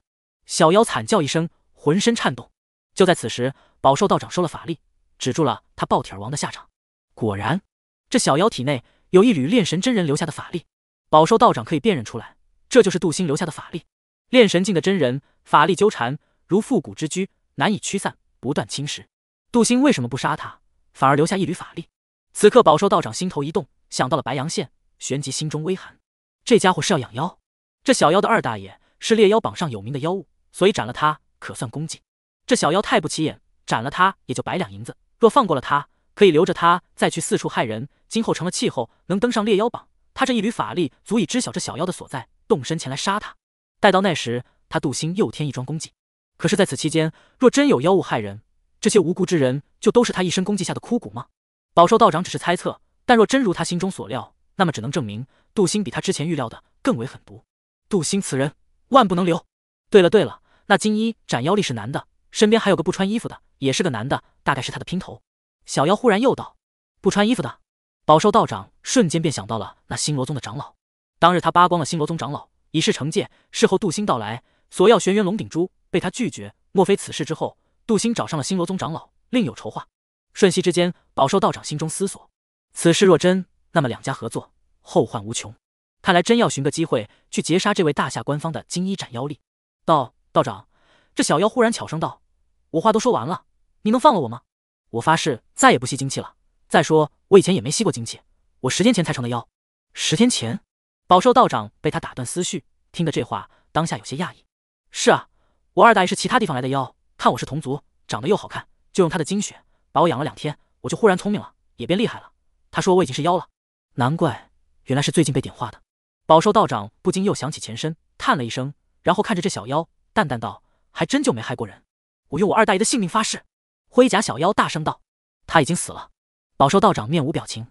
小妖惨叫一声，浑身颤动。就在此时，宝寿道长收了法力，止住了他暴体而亡的下场。果然，这小妖体内有一缕炼神真人留下的法力，宝寿道长可以辨认出来，这就是杜兴留下的法力。炼神境的真人法力纠缠如复古之居，难以驱散，不断侵蚀。杜兴为什么不杀他，反而留下一缕法力？此刻宝寿道长心头一动，想到了白阳县，旋即心中微寒。这家伙是要养妖？这小妖的二大爷是猎妖榜上有名的妖物，所以斩了他可算功绩。这小妖太不起眼，斩了他也就百两银子。若放过了他，可以留着他再去四处害人。今后成了气候，能登上猎妖榜。他这一缕法力足以知晓这小妖的所在，动身前来杀他。待到那时，他杜兴又添一桩功绩。可是，在此期间，若真有妖物害人。这些无辜之人，就都是他一身功绩下的枯骨吗？饱受道长只是猜测，但若真如他心中所料，那么只能证明杜兴比他之前预料的更为狠毒。杜兴此人万不能留。对了对了，那金衣斩妖力是男的，身边还有个不穿衣服的，也是个男的，大概是他的姘头。小妖忽然又道：“不穿衣服的。”饱受道长瞬间便想到了那星罗宗的长老，当日他扒光了星罗宗长老以示惩戒，事后杜兴到来索要玄元龙鼎珠，被他拒绝。莫非此事之后？杜兴找上了星罗宗长老，另有筹划。瞬息之间，饱受道长心中思索。此事若真，那么两家合作，后患无穷。看来真要寻个机会去截杀这位大夏官方的金衣斩妖力。道道长，这小妖忽然悄声道：“我话都说完了，你能放了我吗？我发誓再也不吸精气了。再说我以前也没吸过精气，我十天前才成的妖。十天前，饱受道长被他打断思绪，听得这话，当下有些讶异。是啊，我二大爷是其他地方来的妖。”看我是同族，长得又好看，就用他的精血把我养了两天，我就忽然聪明了，也变厉害了。他说我已经是妖了，难怪原来是最近被点化的。宝寿道长不禁又想起前身，叹了一声，然后看着这小妖，淡淡道：“还真就没害过人。”我用我二大爷的性命发誓。”灰甲小妖大声道：“他已经死了。”宝寿道长面无表情：“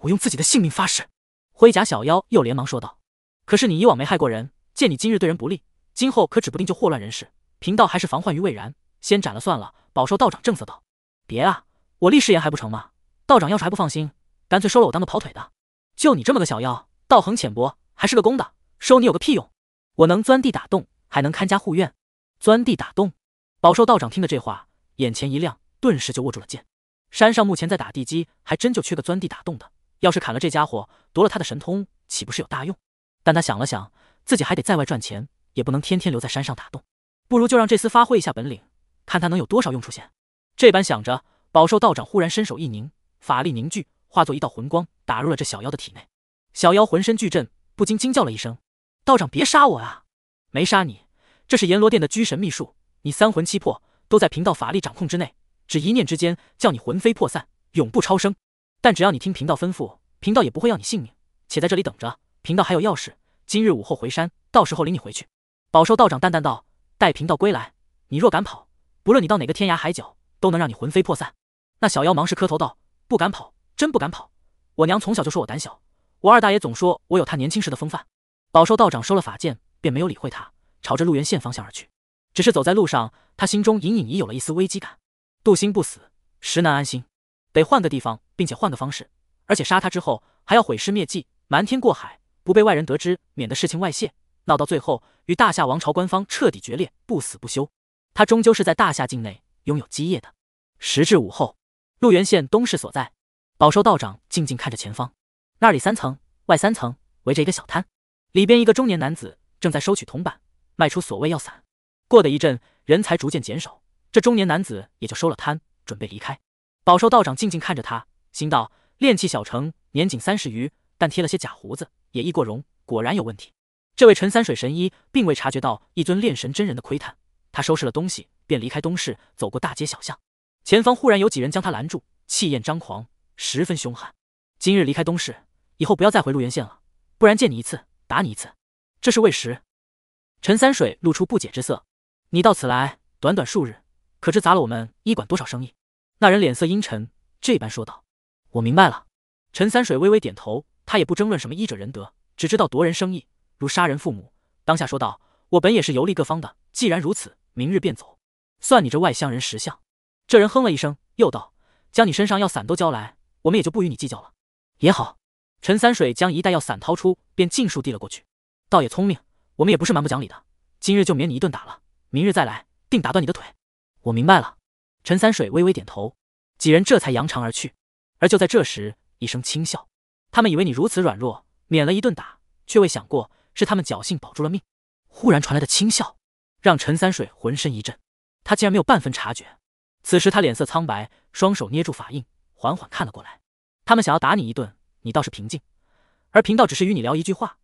我用自己的性命发誓。”灰甲小妖又连忙说道：“可是你以往没害过人，见你今日对人不利，今后可指不定就祸乱人世，贫道还是防患于未然。”先斩了算了。饱受道长正色道：“别啊，我立誓言还不成吗？道长要是还不放心，干脆收了我当个跑腿的。就你这么个小妖，道行浅薄，还是个公的，收你有个屁用！我能钻地打洞，还能看家护院。钻地打洞。”饱受道长听的这话，眼前一亮，顿时就握住了剑。山上目前在打地基，还真就缺个钻地打洞的。要是砍了这家伙，夺了他的神通，岂不是有大用？但他想了想，自己还得在外赚钱，也不能天天留在山上打洞，不如就让这厮发挥一下本领。看他能有多少用处先？这般想着，宝寿道长忽然伸手一凝，法力凝聚，化作一道魂光，打入了这小妖的体内。小妖浑身巨震，不禁惊叫了一声：“道长，别杀我啊！”“没杀你，这是阎罗殿的居神秘术，你三魂七魄都在贫道法力掌控之内，只一念之间，叫你魂飞魄散，永不超生。但只要你听贫道吩咐，贫道也不会要你性命，且在这里等着。贫道还有要事，今日午后回山，到时候领你回去。”宝寿道长淡淡道：“待贫道归来，你若敢跑。”不论你到哪个天涯海角，都能让你魂飞魄散。那小妖忙是磕头道：“不敢跑，真不敢跑。我娘从小就说我胆小，我二大爷总说我有他年轻时的风范。”饱受道长收了法剑，便没有理会他，朝着陆源县方向而去。只是走在路上，他心中隐隐已有了一丝危机感。杜兴不死，实难安心，得换个地方，并且换个方式。而且杀他之后，还要毁尸灭迹，瞒天过海，不被外人得知，免得事情外泄，闹到最后与大夏王朝官方彻底决裂，不死不休。他终究是在大夏境内拥有基业的。时至午后，陆源县东市所在，宝寿道长静静看着前方，那里三层外三层围着一个小摊，里边一个中年男子正在收取铜板，卖出所谓药散。过了一阵，人才逐渐减少，这中年男子也就收了摊，准备离开。宝寿道长静静看着他，心道：练气小成，年仅三十余，但贴了些假胡子，也易过容，果然有问题。这位陈三水神医并未察觉到一尊炼神真人的窥探。他收拾了东西，便离开东市，走过大街小巷。前方忽然有几人将他拦住，气焰张狂，十分凶悍。今日离开东市，以后不要再回鹿原县了，不然见你一次，打你一次。这是为石。陈三水露出不解之色：“你到此来短短数日，可知砸了我们医馆多少生意？”那人脸色阴沉，这般说道：“我明白了。”陈三水微微点头，他也不争论什么医者仁德，只知道夺人生意如杀人父母。当下说道：“我本也是游历各方的，既然如此。”明日便走，算你这外乡人识相。这人哼了一声，又道：“将你身上药散都交来，我们也就不与你计较了。也好。”陈三水将一袋药散掏出，便尽数递了过去。倒也聪明，我们也不是蛮不讲理的。今日就免你一顿打了，明日再来，定打断你的腿。我明白了。陈三水微微点头，几人这才扬长而去。而就在这时，一声轻笑。他们以为你如此软弱，免了一顿打，却未想过是他们侥幸保住了命。忽然传来的轻笑。让陈三水浑身一震，他竟然没有半分察觉。此时他脸色苍白，双手捏住法印，缓缓看了过来。他们想要打你一顿，你倒是平静；而贫道只是与你聊一句话，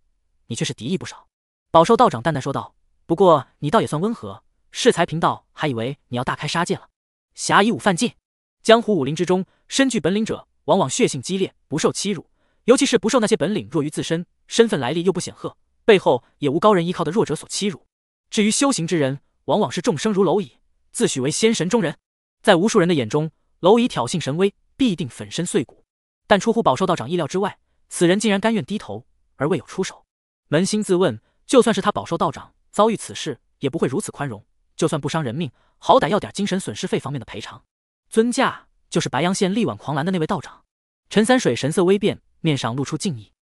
你却是敌意不少。饱受道长淡淡说道：“不过你倒也算温和。适才贫道还以为你要大开杀戒了。侠以武犯禁，江湖武林之中，身具本领者往往血性激烈，不受欺辱，尤其是不受那些本领弱于自身、身份来历又不显赫、背后也无高人依靠的弱者所欺辱。”至于修行之人，往往是众生如蝼蚁，自诩为仙神中人。在无数人的眼中，蝼蚁挑衅神威，必定粉身碎骨。但出乎宝寿道长意料之外，此人竟然甘愿低头，而未有出手。扪心自问，就算是他宝寿道长遭遇此事，也不会如此宽容。就算不伤人命，好歹要点精神损失费方面的赔偿。尊驾就是白阳县力挽狂澜的那位道长？陈三水神色微变，面上露出敬意。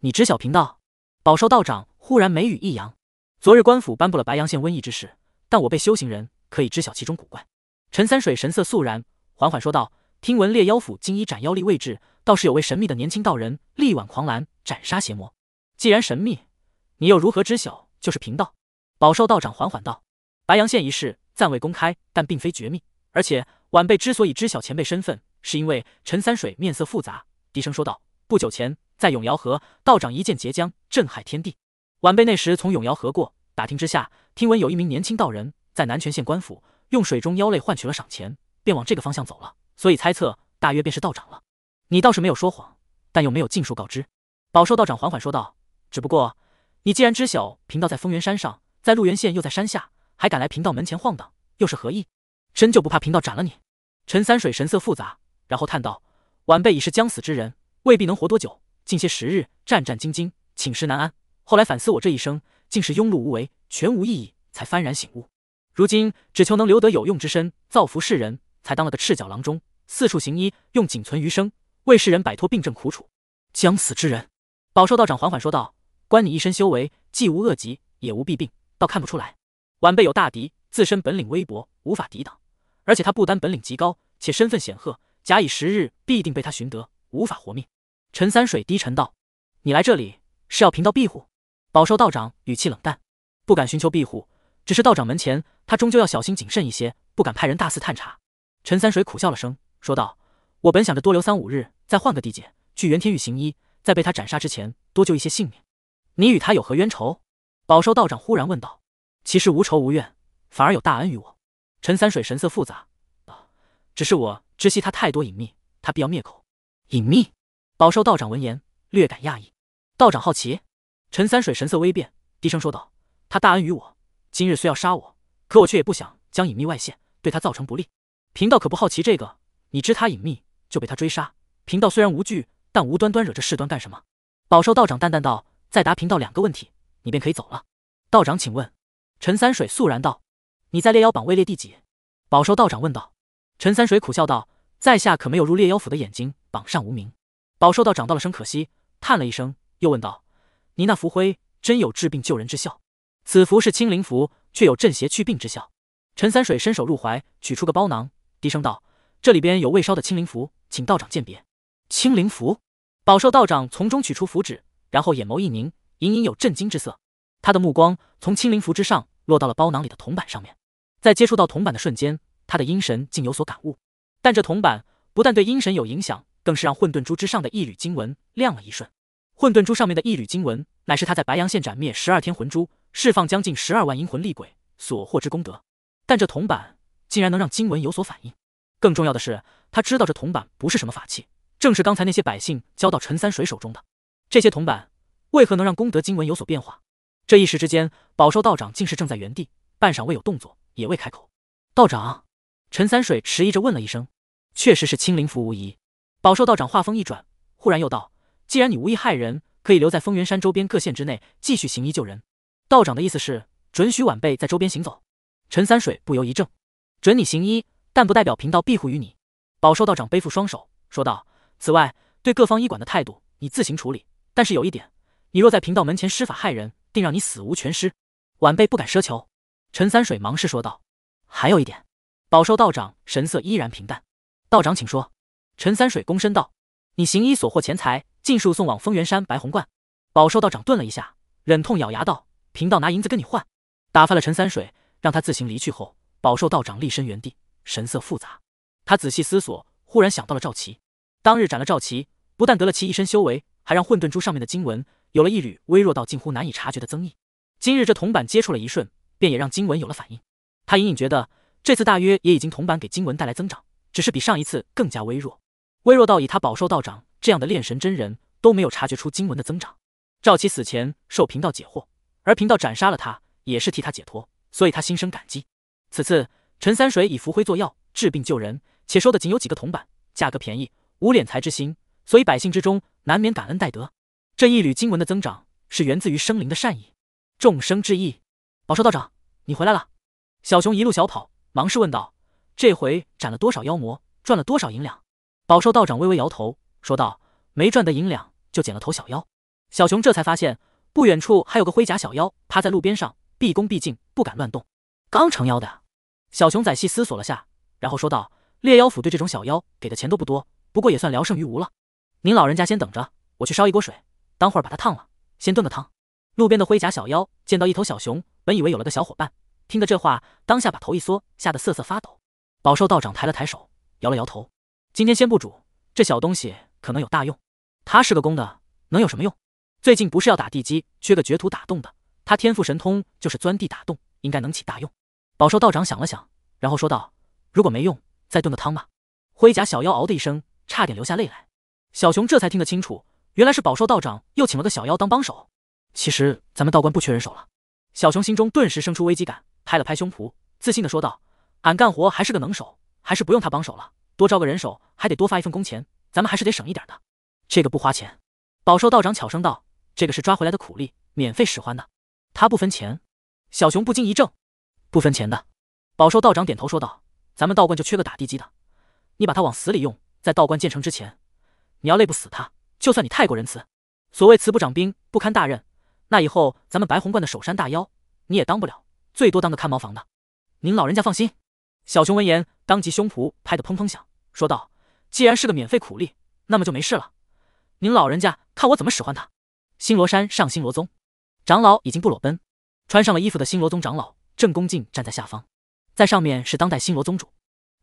你知晓贫道？宝寿道长忽然眉宇一扬。昨日官府颁布了白阳县瘟疫之事，但我辈修行人可以知晓其中古怪。陈三水神色肃然，缓缓说道：“听闻猎妖府金已斩妖力位置，倒是有位神秘的年轻道人力挽狂澜，斩杀邪魔。既然神秘，你又如何知晓？就是贫道。”宝寿道长缓缓道：“白阳县一事暂未公开，但并非绝密。而且晚辈之所以知晓前辈身份，是因为……”陈三水面色复杂，低声说道：“不久前，在永瑶河，道长一剑截江，震撼天地。”晚辈那时从永瑶河过，打听之下，听闻有一名年轻道人在南泉县官府用水中妖类换取了赏钱，便往这个方向走了，所以猜测大约便是道长了。你倒是没有说谎，但又没有尽数告知。宝寿道长缓缓说道：“只不过你既然知晓贫道在丰源山上，在鹿源县又在山下，还敢来贫道门前晃荡，又是何意？真就不怕贫道斩了你？”陈三水神色复杂，然后叹道：“晚辈已是将死之人，未必能活多久。近些时日，战战兢兢，寝食难安。”后来反思我这一生，竟是庸碌无为，全无意义，才幡然醒悟。如今只求能留得有用之身，造福世人，才当了个赤脚郎中，四处行医，用仅存余生为世人摆脱病症苦楚。将死之人，宝寿道长缓缓说道：“观你一身修为，既无恶疾，也无弊病，倒看不出来。晚辈有大敌，自身本领微薄，无法抵挡。而且他不单本领极高，且身份显赫，假以时日，必定被他寻得，无法活命。”陈三水低沉道：“你来这里是要贫道庇护？”饱受道长语气冷淡，不敢寻求庇护，只是道长门前，他终究要小心谨慎一些，不敢派人大肆探查。陈三水苦笑了声，说道：“我本想着多留三五日，再换个地界去袁天玉行医，在被他斩杀之前，多救一些性命。你与他有何冤仇？”饱受道长忽然问道：“其实无仇无怨，反而有大恩于我。”陈三水神色复杂道：“只是我知悉他太多隐秘，他必要灭口。”隐秘？饱受道长闻言略感讶异，道长好奇。陈三水神色微变，低声说道：“他大恩于我，今日虽要杀我，可我却也不想将隐秘外泄，对他造成不利。贫道可不好奇这个，你知他隐秘就被他追杀，贫道虽然无惧，但无端端惹这事端干什么？”宝寿道长淡淡道：“再答贫道两个问题，你便可以走了。”道长，请问。陈三水肃然道：“你在猎妖榜位列第几？”宝寿道长问道。陈三水苦笑道：“在下可没有入猎妖府的眼睛，榜上无名。”宝寿道长道了声可惜，叹了一声，又问道。你那符灰真有治病救人之效，此符是清灵符，却有镇邪祛病之效。陈三水伸手入怀，取出个包囊，低声道：“这里边有未烧的清灵符，请道长鉴别。”清灵符，宝寿道长从中取出符纸，然后眼眸一凝，隐隐有震惊之色。他的目光从清灵符之上落到了包囊里的铜板上面，在接触到铜板的瞬间，他的阴神竟有所感悟。但这铜板不但对阴神有影响，更是让混沌珠之上的一缕经文亮了一瞬。混沌珠上面的一缕经文，乃是他在白阳县斩灭十二天魂珠，释放将近十二万阴魂厉鬼所获之功德。但这铜板竟然能让经文有所反应。更重要的是，他知道这铜板不是什么法器，正是刚才那些百姓交到陈三水手中的这些铜板，为何能让功德经文有所变化？这一时之间，宝寿道长竟是正在原地，半晌未有动作，也未开口。道长，陈三水迟疑着问了一声：“确实是清灵符无疑。”宝寿道长话锋一转，忽然又道。既然你无意害人，可以留在丰源山周边各县之内继续行医救人。道长的意思是准许晚辈在周边行走。陈三水不由一怔，准你行医，但不代表贫道庇护于你。宝寿道长背负双手说道：“此外，对各方医馆的态度，你自行处理。但是有一点，你若在贫道门前施法害人，定让你死无全尸。”晚辈不敢奢求。陈三水忙是说道：“还有一点。”宝寿道长神色依然平淡。道长请说。陈三水躬身道：“你行医所获钱财。”尽数送往丰源山白虹观，饱受道长顿了一下，忍痛咬牙道：“贫道拿银子跟你换。”打发了陈三水，让他自行离去后，饱受道长立身原地，神色复杂。他仔细思索，忽然想到了赵齐。当日斩了赵齐，不但得了其一身修为，还让混沌珠上面的经文有了一缕微弱到近乎难以察觉的增益。今日这铜板接触了一瞬，便也让经文有了反应。他隐隐觉得，这次大约也已经铜板给经文带来增长，只是比上一次更加微弱，微弱到以他饱受道长。这样的炼神真人都没有察觉出经文的增长。赵奇死前受贫道解惑，而贫道斩杀了他，也是替他解脱，所以他心生感激。此次陈三水以浮灰做药治病救人，且收的仅有几个铜板，价格便宜，无敛财之心，所以百姓之中难免感恩戴德。这一缕经文的增长是源自于生灵的善意，众生之意。宝寿道长，你回来了！小熊一路小跑，忙是问道：“这回斩了多少妖魔，赚了多少银两？”宝寿道长微微摇头。说道：“没赚的银两，就捡了头小妖。”小熊这才发现，不远处还有个灰甲小妖趴在路边上，毕恭毕敬，不敢乱动。刚成妖的呀？小熊仔细思索了下，然后说道：“猎妖府对这种小妖给的钱都不多，不过也算聊胜于无了。您老人家先等着，我去烧一锅水，等会儿把它烫了，先炖个汤。”路边的灰甲小妖见到一头小熊，本以为有了个小伙伴，听得这话，当下把头一缩，吓得瑟瑟发抖。饱受道长抬了抬手，摇了摇头：“今天先不煮这小东西。”可能有大用，他是个公的，能有什么用？最近不是要打地基，缺个掘土打洞的，他天赋神通就是钻地打洞，应该能起大用。宝寿道长想了想，然后说道：“如果没用，再炖个汤吧。”灰甲小妖嗷的一声，差点流下泪来。小熊这才听得清楚，原来是宝寿道长又请了个小妖当帮手。其实咱们道观不缺人手了。小熊心中顿时生出危机感，拍了拍胸脯，自信的说道：“俺干活还是个能手，还是不用他帮手了。多招个人手，还得多发一份工钱。”咱们还是得省一点的，这个不花钱。宝寿道长巧声道：“这个是抓回来的苦力，免费使唤的，他不分钱。”小熊不禁一怔，“不分钱的？”宝寿道长点头说道：“咱们道观就缺个打地基的，你把他往死里用，在道观建成之前，你要累不死他，就算你太过仁慈。所谓慈不掌兵，不堪大任。那以后咱们白虹观的守山大妖，你也当不了，最多当个看茅房的。”您老人家放心。小熊闻言，当即胸脯拍得砰砰响，说道。既然是个免费苦力，那么就没事了。您老人家看我怎么使唤他。星罗山上，星罗宗长老已经不裸奔，穿上了衣服的星罗宗长老正恭敬站在下方，在上面是当代星罗宗主，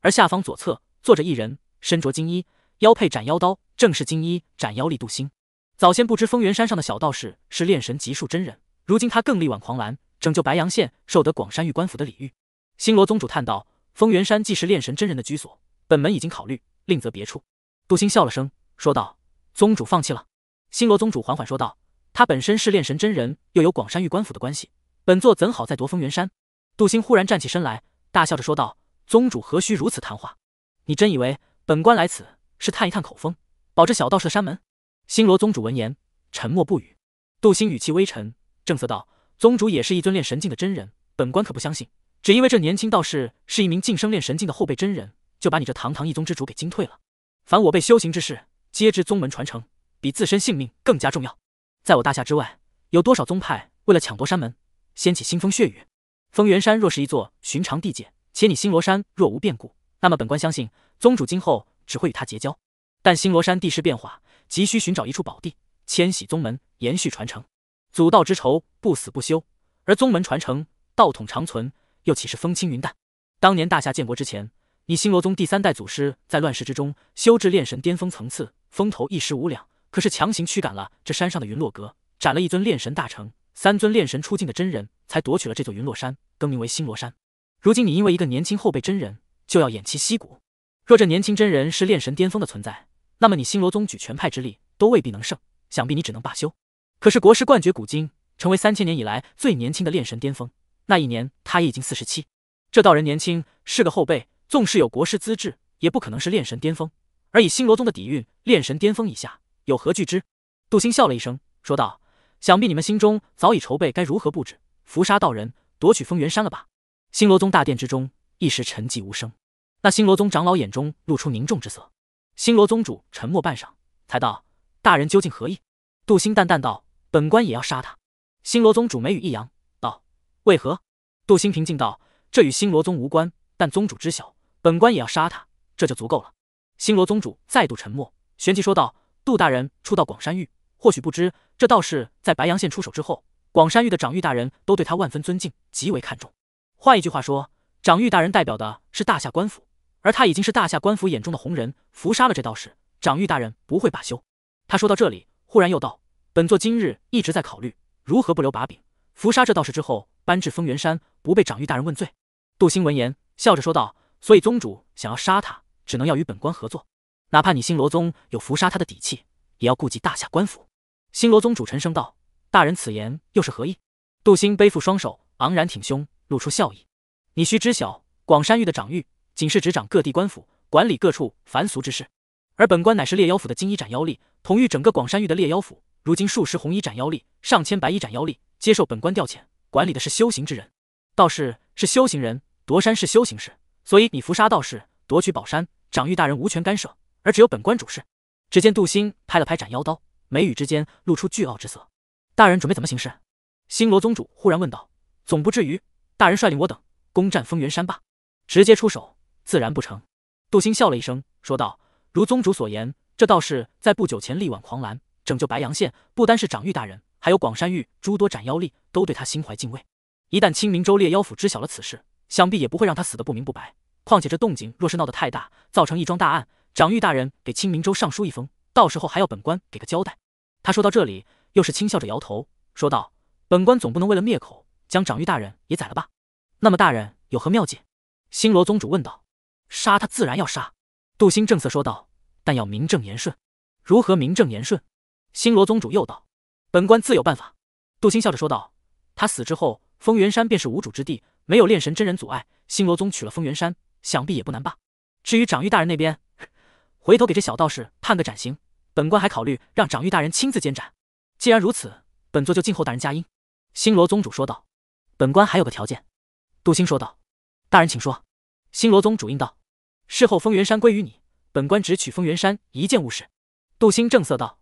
而下方左侧坐着一人，身着金衣，腰佩斩妖刀，正是金衣斩妖力杜心。早先不知封源山上的小道士是炼神级术真人，如今他更力挽狂澜，拯救白阳县，受得广山玉官府的礼遇。星罗宗主叹道：“封源山既是炼神真人的居所，本门已经考虑。”另择别处，杜兴笑了声，说道：“宗主放弃了。”星罗宗主缓缓说道：“他本身是炼神真人，又有广山玉官府的关系，本座怎好再夺风元山？”杜兴忽然站起身来，大笑着说道：“宗主何须如此谈话？你真以为本官来此是探一探口风，保这小道士的山门？”星罗宗主闻言沉默不语。杜兴语气微沉，正色道：“宗主也是一尊炼神境的真人，本官可不相信，只因为这年轻道士是一名晋升炼神境的后辈真人。”就把你这堂堂一宗之主给惊退了。凡我辈修行之事，皆知宗门传承比自身性命更加重要。在我大夏之外，有多少宗派为了抢夺山门，掀起腥风血雨？丰源山若是一座寻常地界，且你星罗山若无变故，那么本官相信宗主今后只会与他结交。但星罗山地势变化，急需寻找一处宝地，迁徙宗门，延续传承。祖道之仇不死不休，而宗门传承、道统长存，又岂是风轻云淡？当年大夏建国之前。你星罗宗第三代祖师在乱世之中修至炼神巅峰层次，风头一时无两。可是强行驱赶了这山上的云落阁，斩了一尊炼神大成、三尊炼神出境的真人，才夺取了这座云落山，更名为星罗山。如今你因为一个年轻后辈真人就要偃旗息鼓？若这年轻真人是炼神巅峰的存在，那么你星罗宗举全派之力都未必能胜，想必你只能罢休。可是国师冠绝古今，成为三千年以来最年轻的炼神巅峰，那一年他也已经四十七。这道人年轻，是个后辈。纵是有国师资质，也不可能是炼神巅峰。而以星罗宗的底蕴，炼神巅峰以下，有何惧之？杜兴笑了一声，说道：“想必你们心中早已筹备该如何布置伏杀道人，夺取封元山了吧？”星罗宗大殿之中一时沉寂无声。那星罗宗长老眼中露出凝重之色。星罗宗主沉默半晌，才道：“大人究竟何意？”杜兴淡淡道：“本官也要杀他。”星罗宗主眉宇一扬，道：“为何？”杜兴平静道：“这与星罗宗无关，但宗主知晓。”本官也要杀他，这就足够了。星罗宗主再度沉默，旋即说道：“杜大人初到广山域，或许不知，这道士在白阳县出手之后，广山域的长御大人都对他万分尊敬，极为看重。换一句话说，长御大人代表的是大夏官府，而他已经是大夏官府眼中的红人。伏杀了这道士，长御大人不会罢休。”他说到这里，忽然又道：“本座今日一直在考虑，如何不留把柄，伏杀这道士之后，搬至风元山，不被长御大人问罪。”杜兴闻言，笑着说道。所以宗主想要杀他，只能要与本官合作。哪怕你星罗宗有伏杀他的底气，也要顾及大夏官府。星罗宗主沉声道：“大人此言又是何意？”杜兴背负双手，昂然挺胸，露出笑意。你需知晓，广山域的掌御仅是执掌各地官府，管理各处凡俗之事，而本官乃是猎妖府的金衣斩妖力，统御整个广山域的猎妖府。如今数十红衣斩妖力，上千白衣斩妖力，接受本官调遣，管理的是修行之人。道士是修行人，夺山是修行事。所以，你伏杀道士，夺取宝山，掌御大人无权干涉，而只有本官主事。只见杜兴拍了拍斩妖刀，眉宇之间露出巨傲之色。大人准备怎么行事？星罗宗主忽然问道。总不至于，大人率领我等攻占风元山吧？直接出手，自然不成。杜兴笑了一声，说道：“如宗主所言，这道士在不久前力挽狂澜，拯救白阳县，不单是掌御大人，还有广山域诸多斩妖力，都对他心怀敬畏。一旦清明州猎妖府知晓了此事，”想必也不会让他死得不明不白。况且这动静若是闹得太大，造成一桩大案，长玉大人给清明州上书一封，到时候还要本官给个交代。他说到这里，又是轻笑着摇头，说道：“本官总不能为了灭口，将长玉大人也宰了吧？”那么大人有何妙计？”星罗宗主问道。“杀他自然要杀。”杜兴正色说道，“但要名正言顺，如何名正言顺？”星罗宗主又道：“本官自有办法。”杜兴笑着说道：“他死之后，风元山便是无主之地。”没有炼神真人阻碍，星罗宗取了封元山，想必也不难吧？至于长御大人那边，回头给这小道士判个斩刑，本官还考虑让长御大人亲自监斩。既然如此，本座就静候大人佳音。”星罗宗主说道。“本官还有个条件。”杜兴说道。“大人请说。”星罗宗主应道：“事后封元山归于你，本官只取封元山一件物事。”杜兴正色道：“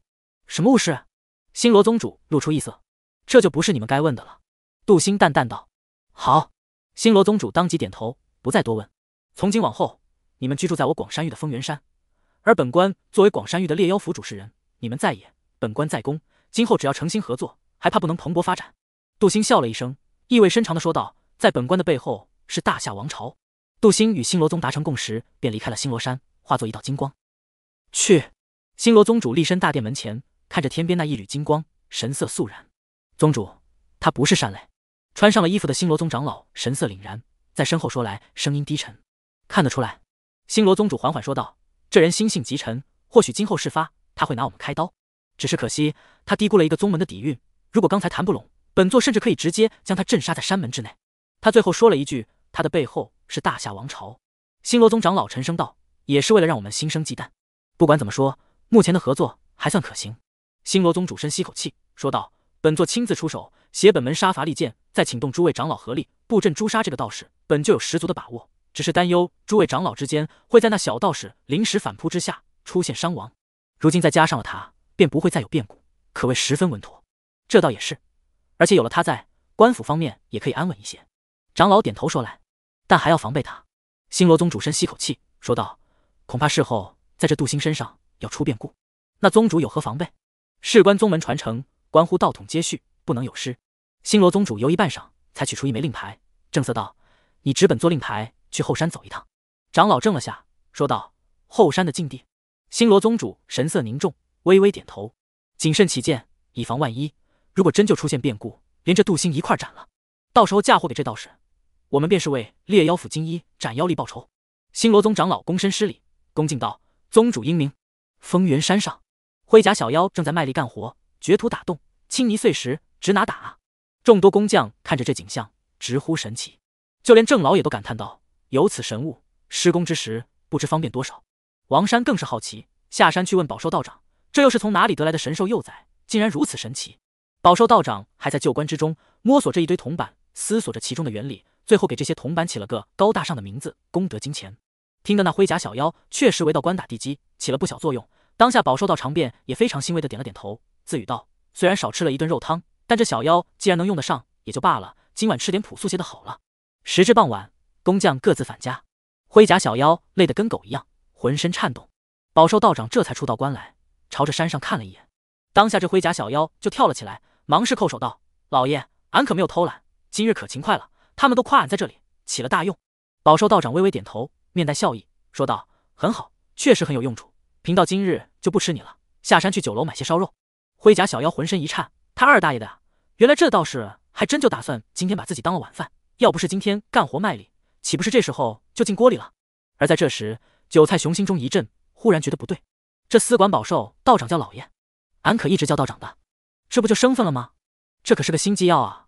什么物事？”星罗宗主露出异色：“这就不是你们该问的了。”杜兴淡淡道：“好。”星罗宗主当即点头，不再多问。从今往后，你们居住在我广山域的封元山，而本官作为广山域的猎妖府主事人，你们在野，本官在公。今后只要诚心合作，还怕不能蓬勃发展？杜兴笑了一声，意味深长的说道：“在本官的背后是大夏王朝。”杜兴与星罗宗达成共识，便离开了星罗山，化作一道金光。去！星罗宗主立身大殿门前，看着天边那一缕金光，神色肃然。宗主，他不是善类。穿上了衣服的星罗宗长老神色凛然，在身后说来，声音低沉。看得出来，星罗宗主缓缓说道：“这人心性极沉，或许今后事发，他会拿我们开刀。只是可惜，他低估了一个宗门的底蕴。如果刚才谈不拢，本座甚至可以直接将他镇杀在山门之内。”他最后说了一句：“他的背后是大夏王朝。”星罗宗长老沉声道：“也是为了让我们心生忌惮。不管怎么说，目前的合作还算可行。”星罗宗主深吸口气说道：“本座亲自出手，携本门杀伐利剑。”再请动诸位长老合力布阵诛杀这个道士，本就有十足的把握，只是担忧诸位长老之间会在那小道士临时反扑之下出现伤亡。如今再加上了他，便不会再有变故，可谓十分稳妥。这倒也是，而且有了他在，官府方面也可以安稳一些。长老点头说：“来，但还要防备他。”星罗宗主深吸口气说道：“恐怕事后在这杜兴身上要出变故，那宗主有何防备？事关宗门传承，关乎道统接续，不能有失。”星罗宗主犹豫半晌，才取出一枚令牌，正色道：“你执本做令牌，去后山走一趟。”长老怔了下，说道：“后山的禁地。”星罗宗主神色凝重，微微点头，谨慎起见，以防万一。如果真就出现变故，连这杜星一块斩了，到时候嫁祸给这道士，我们便是为烈妖府金衣斩妖力报仇。星罗宗长老躬身施礼，恭敬道：“宗主英明。”风云山上，灰甲小妖正在卖力干活，掘土打洞，青泥碎石，指哪打啊？众多工匠看着这景象，直呼神奇，就连郑老也都感叹道：“有此神物，施工之时不知方便多少。”王山更是好奇，下山去问宝寿道长：“这又是从哪里得来的神兽幼崽？竟然如此神奇！”宝寿道长还在旧关之中摸索着一堆铜板，思索着其中的原理，最后给这些铜板起了个高大上的名字——功德金钱。听得那灰甲小妖确实为道观打地基起了不小作用，当下宝寿道长便也非常欣慰的点了点头，自语道：“虽然少吃了一顿肉汤。”但这小妖既然能用得上，也就罢了。今晚吃点朴素些的好了。时至傍晚，工匠各自返家，灰甲小妖累得跟狗一样，浑身颤动。宝寿道长这才出道观来，朝着山上看了一眼，当下这灰甲小妖就跳了起来，忙是叩首道：“老爷，俺可没有偷懒，今日可勤快了。他们都夸俺在这里起了大用。”宝寿道长微微点头，面带笑意说道：“很好，确实很有用处。贫道今日就不吃你了，下山去酒楼买些烧肉。”灰甲小妖浑身一颤。他二大爷的呀！原来这道士还真就打算今天把自己当了晚饭，要不是今天干活卖力，岂不是这时候就进锅里了？而在这时，韭菜雄心中一震，忽然觉得不对。这司管宝寿道长叫老爷，俺可一直叫道长的，这不就生分了吗？这可是个心机要啊！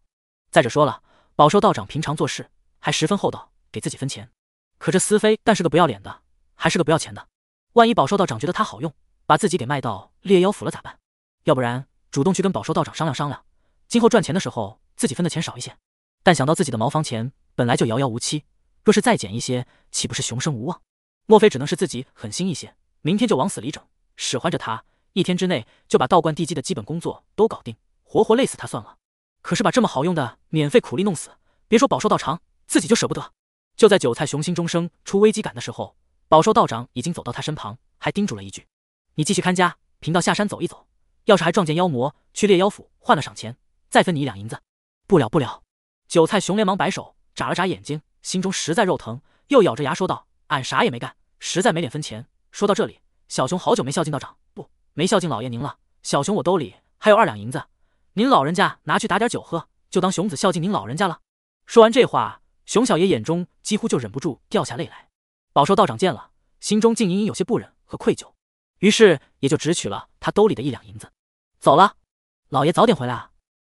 再者说了，宝寿道长平常做事还十分厚道，给自己分钱。可这司飞但是个不要脸的，还是个不要钱的。万一宝寿道长觉得他好用，把自己给卖到猎妖府了咋办？要不然？主动去跟宝寿道长商量商量，今后赚钱的时候自己分的钱少一些。但想到自己的茅房钱本来就遥遥无期，若是再减一些，岂不是雄生无望？莫非只能是自己狠心一些，明天就往死里整，使唤着他，一天之内就把道观地基的基本工作都搞定，活活累死他算了。可是把这么好用的免费苦力弄死，别说宝寿道长，自己就舍不得。就在韭菜雄心中生出危机感的时候，宝寿道长已经走到他身旁，还叮嘱了一句：“你继续看家，贫道下山走一走。”要是还撞见妖魔，去猎妖府换了赏钱，再分你一两银子。不了不了，韭菜熊连忙摆手，眨了眨眼睛，心中实在肉疼，又咬着牙说道：“俺啥也没干，实在没脸分钱。”说到这里，小熊好久没孝敬道长，不，没孝敬老爷您了。小熊我兜里还有二两银子，您老人家拿去打点酒喝，就当熊子孝敬您老人家了。说完这话，熊小爷眼中几乎就忍不住掉下泪来。饱受道长见了，心中竟隐隐有些不忍和愧疚，于是也就只取了他兜里的一两银子。走了，老爷早点回来啊！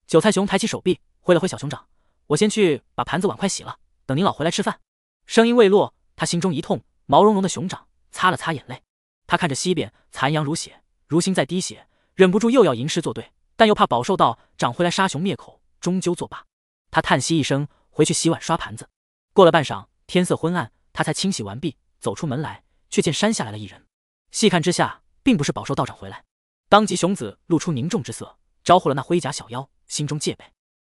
韭菜熊抬起手臂，挥了挥小熊掌：“我先去把盘子碗筷洗了，等您老回来吃饭。”声音未落，他心中一痛，毛茸茸的熊掌擦了擦眼泪。他看着西边，残阳如血，如心在滴血，忍不住又要吟诗作对，但又怕饱受到长回来杀熊灭口，终究作罢。他叹息一声，回去洗碗刷盘子。过了半晌，天色昏暗，他才清洗完毕，走出门来，却见山下来了一人。细看之下，并不是饱受道长回来。当即，熊子露出凝重之色，招呼了那灰甲小妖，心中戒备。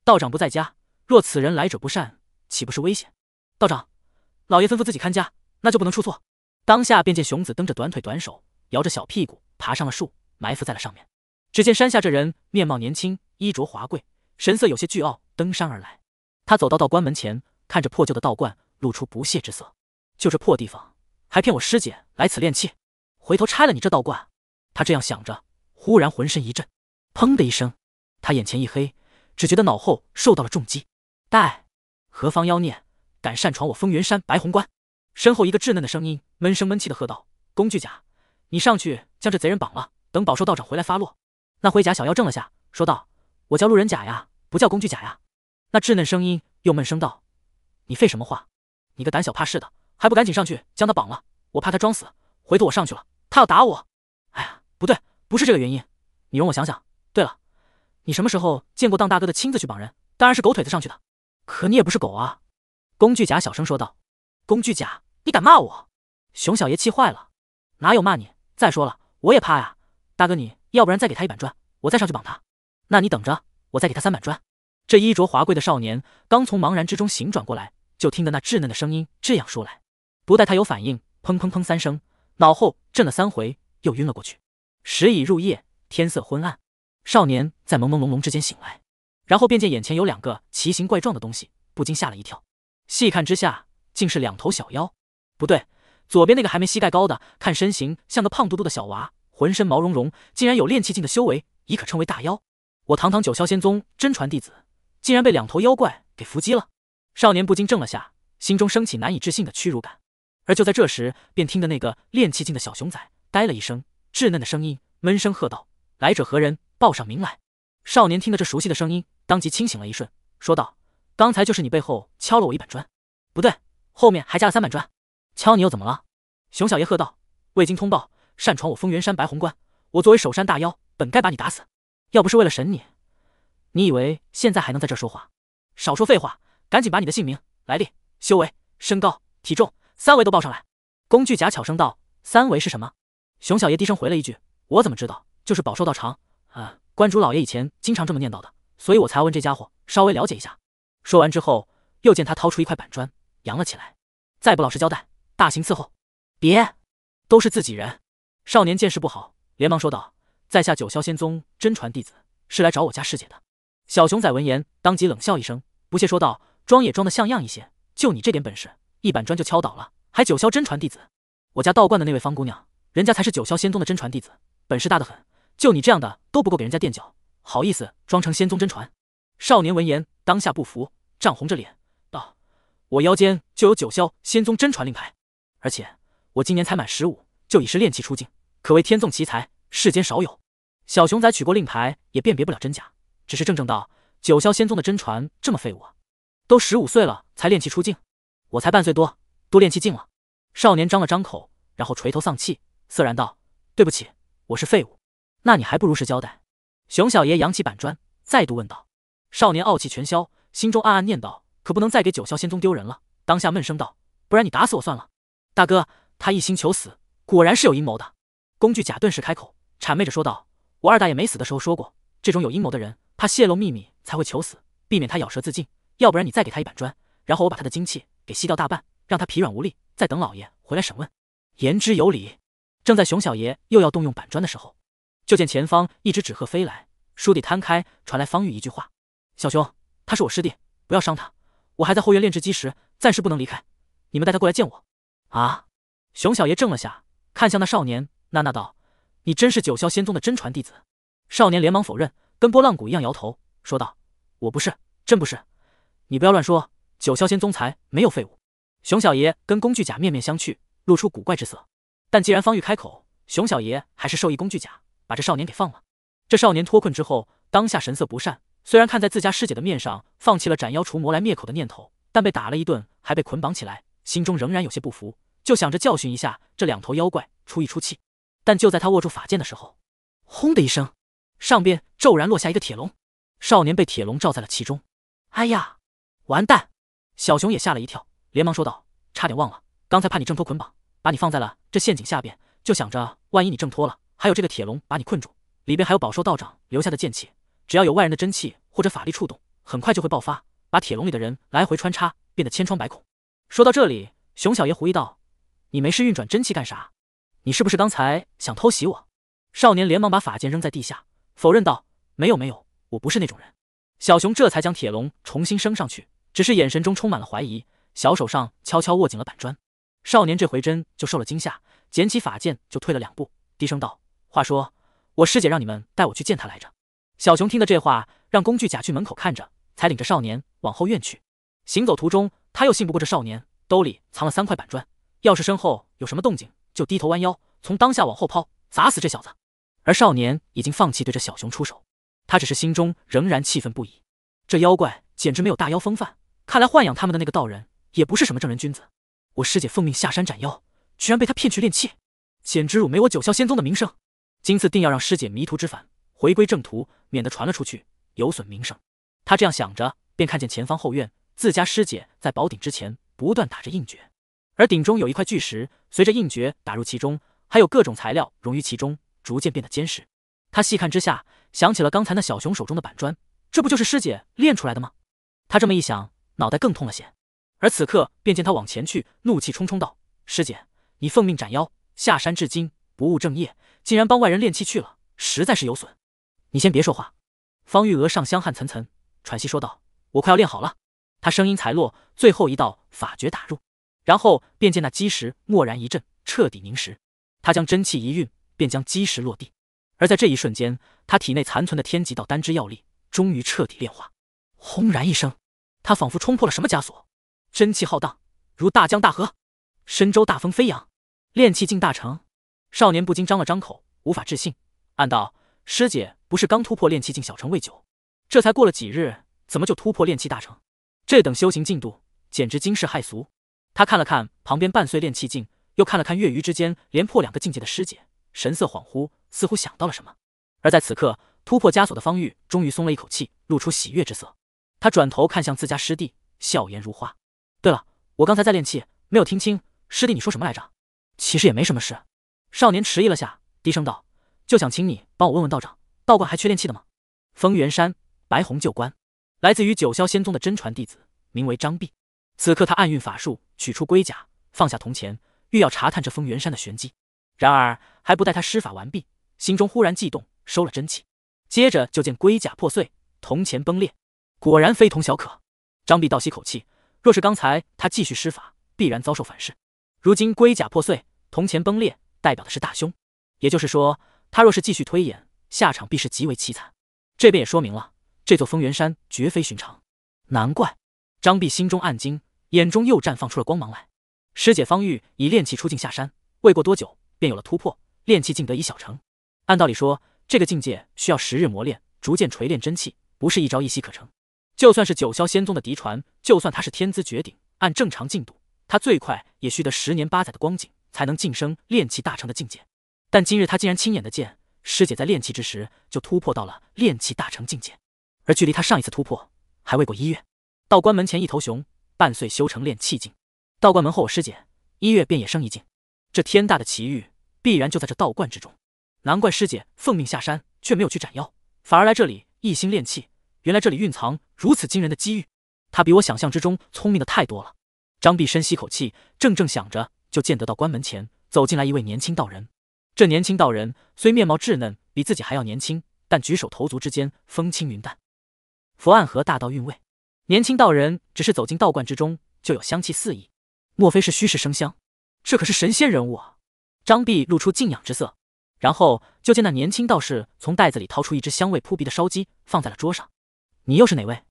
道长不在家，若此人来者不善，岂不是危险？道长，老爷吩咐自己看家，那就不能出错。当下便见熊子蹬着短腿短手，摇着小屁股，爬上了树，埋伏在了上面。只见山下这人面貌年轻，衣着华贵，神色有些倨傲，登山而来。他走到道观门前，看着破旧的道观，露出不屑之色：“就这破地方，还骗我师姐来此练气，回头拆了你这道观！”他这样想着。忽然浑身一震，砰的一声，他眼前一黑，只觉得脑后受到了重击。待何方妖孽敢擅闯我风云山白虹关？身后一个稚嫩的声音闷声闷气的喝道：“工具甲，你上去将这贼人绑了，等宝兽道长回来发落。”那灰甲小妖怔了下，说道：“我叫路人甲呀，不叫工具甲呀。”那稚嫩声音又闷声道：“你废什么话？你个胆小怕事的，还不赶紧上去将他绑了？我怕他装死，回头我上去了，他要打我。哎呀，不对。”不是这个原因，你容我想想。对了，你什么时候见过当大哥的亲自去绑人？当然是狗腿子上去的。可你也不是狗啊！工具甲小声说道。工具甲，你敢骂我？熊小爷气坏了。哪有骂你？再说了，我也怕呀。大哥，你要不然再给他一板砖，我再上去绑他。那你等着，我再给他三板砖。这衣着华贵的少年刚从茫然之中醒转过来，就听得那稚嫩的声音这样说来。不待他有反应，砰砰砰三声，脑后震了三回，又晕了过去。时已入夜，天色昏暗。少年在朦朦胧胧之间醒来，然后便见眼前有两个奇形怪状的东西，不禁吓了一跳。细看之下，竟是两头小妖。不对，左边那个还没膝盖高的，看身形像个胖嘟嘟的小娃，浑身毛茸茸，竟然有炼气境的修为，已可称为大妖。我堂堂九霄仙宗真传弟子，竟然被两头妖怪给伏击了！少年不禁怔了下，心中升起难以置信的屈辱感。而就在这时，便听得那个炼气境的小熊仔呆了一声。稚嫩的声音闷声喝道：“来者何人？报上名来！”少年听得这熟悉的声音，当即清醒了一瞬，说道：“刚才就是你背后敲了我一板砖，不对，后面还加了三板砖。敲你又怎么了？”熊小爷喝道：“未经通报，擅闯我风元山白虹关，我作为守山大妖，本该把你打死。要不是为了审你，你以为现在还能在这说话？少说废话，赶紧把你的姓名、来历、修为、身高、体重、三维都报上来。”工具甲巧声道：“三维是什么？”熊小爷低声回了一句：“我怎么知道？就是饱受道长啊，观主老爷以前经常这么念叨的，所以我才要问这家伙稍微了解一下。”说完之后，又见他掏出一块板砖，扬了起来。再不老实交代，大刑伺候！别，都是自己人。少年见势不好，连忙说道：“在下九霄仙宗真传弟子，是来找我家师姐的。”小熊仔闻言，当即冷笑一声，不屑说道：“装也装得像样一些，就你这点本事，一板砖就敲倒了，还九霄真传弟子？我家道观的那位方姑娘？”人家才是九霄仙宗的真传弟子，本事大得很。就你这样的都不够给人家垫脚，好意思装成仙宗真传？少年闻言，当下不服，涨红着脸道：“我腰间就有九霄仙宗真传令牌，而且我今年才满十五，就已是炼气出境，可谓天纵奇才，世间少有。”小熊仔取过令牌，也辨别不了真假，只是怔怔道：“九霄仙宗的真传这么废物啊？都十五岁了才炼气出境，我才半岁多都炼气境了。”少年张了张口，然后垂头丧气。涩然道：“对不起，我是废物。那你还不如实交代。”熊小爷扬起板砖，再度问道。少年傲气全消，心中暗暗念道：“可不能再给九霄仙宗丢人了。”当下闷声道：“不然你打死我算了，大哥。”他一心求死，果然是有阴谋的。工具甲顿时开口，谄媚着说道：“我二大爷没死的时候说过，这种有阴谋的人，怕泄露秘密才会求死，避免他咬舌自尽。要不然你再给他一板砖，然后我把他的精气给吸掉大半，让他疲软无力，再等老爷回来审问。”言之有理。正在熊小爷又要动用板砖的时候，就见前方一只纸鹤飞来，书底摊开，传来方玉一句话：“小熊，他是我师弟，不要伤他。我还在后院炼制基石，暂时不能离开，你们带他过来见我。”啊！熊小爷怔了下，看向那少年，喃喃道：“你真是九霄仙宗的真传弟子？”少年连忙否认，跟拨浪鼓一样摇头，说道：“我不是，真不是。你不要乱说，九霄仙宗才没有废物。”熊小爷跟工具甲面面相觑，露出古怪之色。但既然方玉开口，熊小爷还是授意工具甲，把这少年给放了。这少年脱困之后，当下神色不善。虽然看在自家师姐的面上，放弃了斩妖除魔来灭口的念头，但被打了一顿，还被捆绑起来，心中仍然有些不服，就想着教训一下这两头妖怪，出一出气。但就在他握住法剑的时候，轰的一声，上边骤然落下一个铁笼，少年被铁笼罩在了其中。哎呀，完蛋！小熊也吓了一跳，连忙说道：“差点忘了，刚才怕你挣脱捆绑。”把你放在了这陷阱下边，就想着万一你挣脱了，还有这个铁笼把你困住，里边还有饱受道长留下的剑气，只要有外人的真气或者法力触动，很快就会爆发，把铁笼里的人来回穿插，变得千疮百孔。说到这里，熊小爷狐疑道：“你没事运转真气干啥？你是不是刚才想偷袭我？”少年连忙把法剑扔在地下，否认道：“没有没有，我不是那种人。”小熊这才将铁笼重新升上去，只是眼神中充满了怀疑，小手上悄悄握紧了板砖。少年这回真就受了惊吓，捡起法剑就退了两步，低声道：“话说，我师姐让你们带我去见他来着。”小熊听的这话，让工具甲去门口看着，才领着少年往后院去。行走途中，他又信不过这少年，兜里藏了三块板砖，要是身后有什么动静，就低头弯腰，从当下往后抛，砸死这小子。而少年已经放弃对这小熊出手，他只是心中仍然气愤不已，这妖怪简直没有大妖风范，看来豢养他们的那个道人也不是什么正人君子。我师姐奉命下山斩妖，居然被他骗去炼气，简直辱没我九霄仙宗的名声。今次定要让师姐迷途知返，回归正途，免得传了出去有损名声。他这样想着，便看见前方后院自家师姐在宝鼎之前不断打着印诀，而鼎中有一块巨石，随着印诀打入其中，还有各种材料融于其中，逐渐变得坚实。他细看之下，想起了刚才那小熊手中的板砖，这不就是师姐炼出来的吗？他这么一想，脑袋更痛了些。而此刻，便见他往前去，怒气冲冲道：“师姐，你奉命斩妖下山至今不务正业，竟然帮外人炼气去了，实在是有损。”你先别说话。方玉娥上香汗涔涔，喘息说道：“我快要练好了。”他声音才落，最后一道法诀打入，然后便见那基石蓦然一震，彻底凝实。他将真气一运，便将基石落地。而在这一瞬间，他体内残存的天极道丹之药力终于彻底炼化。轰然一声，他仿佛冲破了什么枷锁。真气浩荡，如大江大河，深州大风飞扬。炼气境大成，少年不禁张了张口，无法置信，暗道：师姐不是刚突破炼气境小成未久，这才过了几日，怎么就突破炼气大成？这等修行进度简直惊世骇俗。他看了看旁边半岁炼气境，又看了看月余之间连破两个境界的师姐，神色恍惚，似乎想到了什么。而在此刻突破枷锁的方玉终于松了一口气，露出喜悦之色。他转头看向自家师弟，笑颜如花。对了，我刚才在练气，没有听清，师弟你说什么来着？其实也没什么事。少年迟疑了下，低声道：“就想请你帮我问问道长，道观还缺练气的吗？”风元山白虹旧观，来自于九霄仙宗的真传弟子，名为张壁。此刻他暗运法术，取出龟甲，放下铜钱，欲要查探这风元山的玄机。然而还不待他施法完毕，心中忽然悸动，收了真气，接着就见龟甲破碎，铜钱崩裂，果然非同小可。张壁倒吸口气。若是刚才他继续施法，必然遭受反噬。如今龟甲破碎，铜钱崩裂，代表的是大凶。也就是说，他若是继续推演，下场必是极为凄惨。这便也说明了这座丰源山绝非寻常。难怪张壁心中暗惊，眼中又绽放出了光芒来。师姐方玉以炼气出境下山，未过多久便有了突破，炼气境得以小成。按道理说，这个境界需要时日磨练，逐渐锤炼真气，不是一朝一夕可成。就算是九霄仙宗的嫡传，就算他是天资绝顶，按正常进度，他最快也需得十年八载的光景，才能晋升炼气大成的境界。但今日他竟然亲眼的见师姐在炼气之时，就突破到了炼气大成境界，而距离他上一次突破，还未过一月。道观门前一头熊，半岁修成炼气境；道观门后我师姐，一月便也升一境。这天大的奇遇，必然就在这道观之中。难怪师姐奉命下山，却没有去斩妖，反而来这里一心炼气。原来这里蕴藏如此惊人的机遇，他比我想象之中聪明的太多了。张碧深吸口气，正正想着，就见得到关门前走进来一位年轻道人。这年轻道人虽面貌稚嫩，比自己还要年轻，但举手投足之间风轻云淡，佛案河大道韵味。年轻道人只是走进道观之中，就有香气四溢，莫非是虚室生香？这可是神仙人物啊！张碧露出敬仰之色，然后就见那年轻道士从袋子里掏出一只香味扑鼻的烧鸡，放在了桌上。你又是哪位？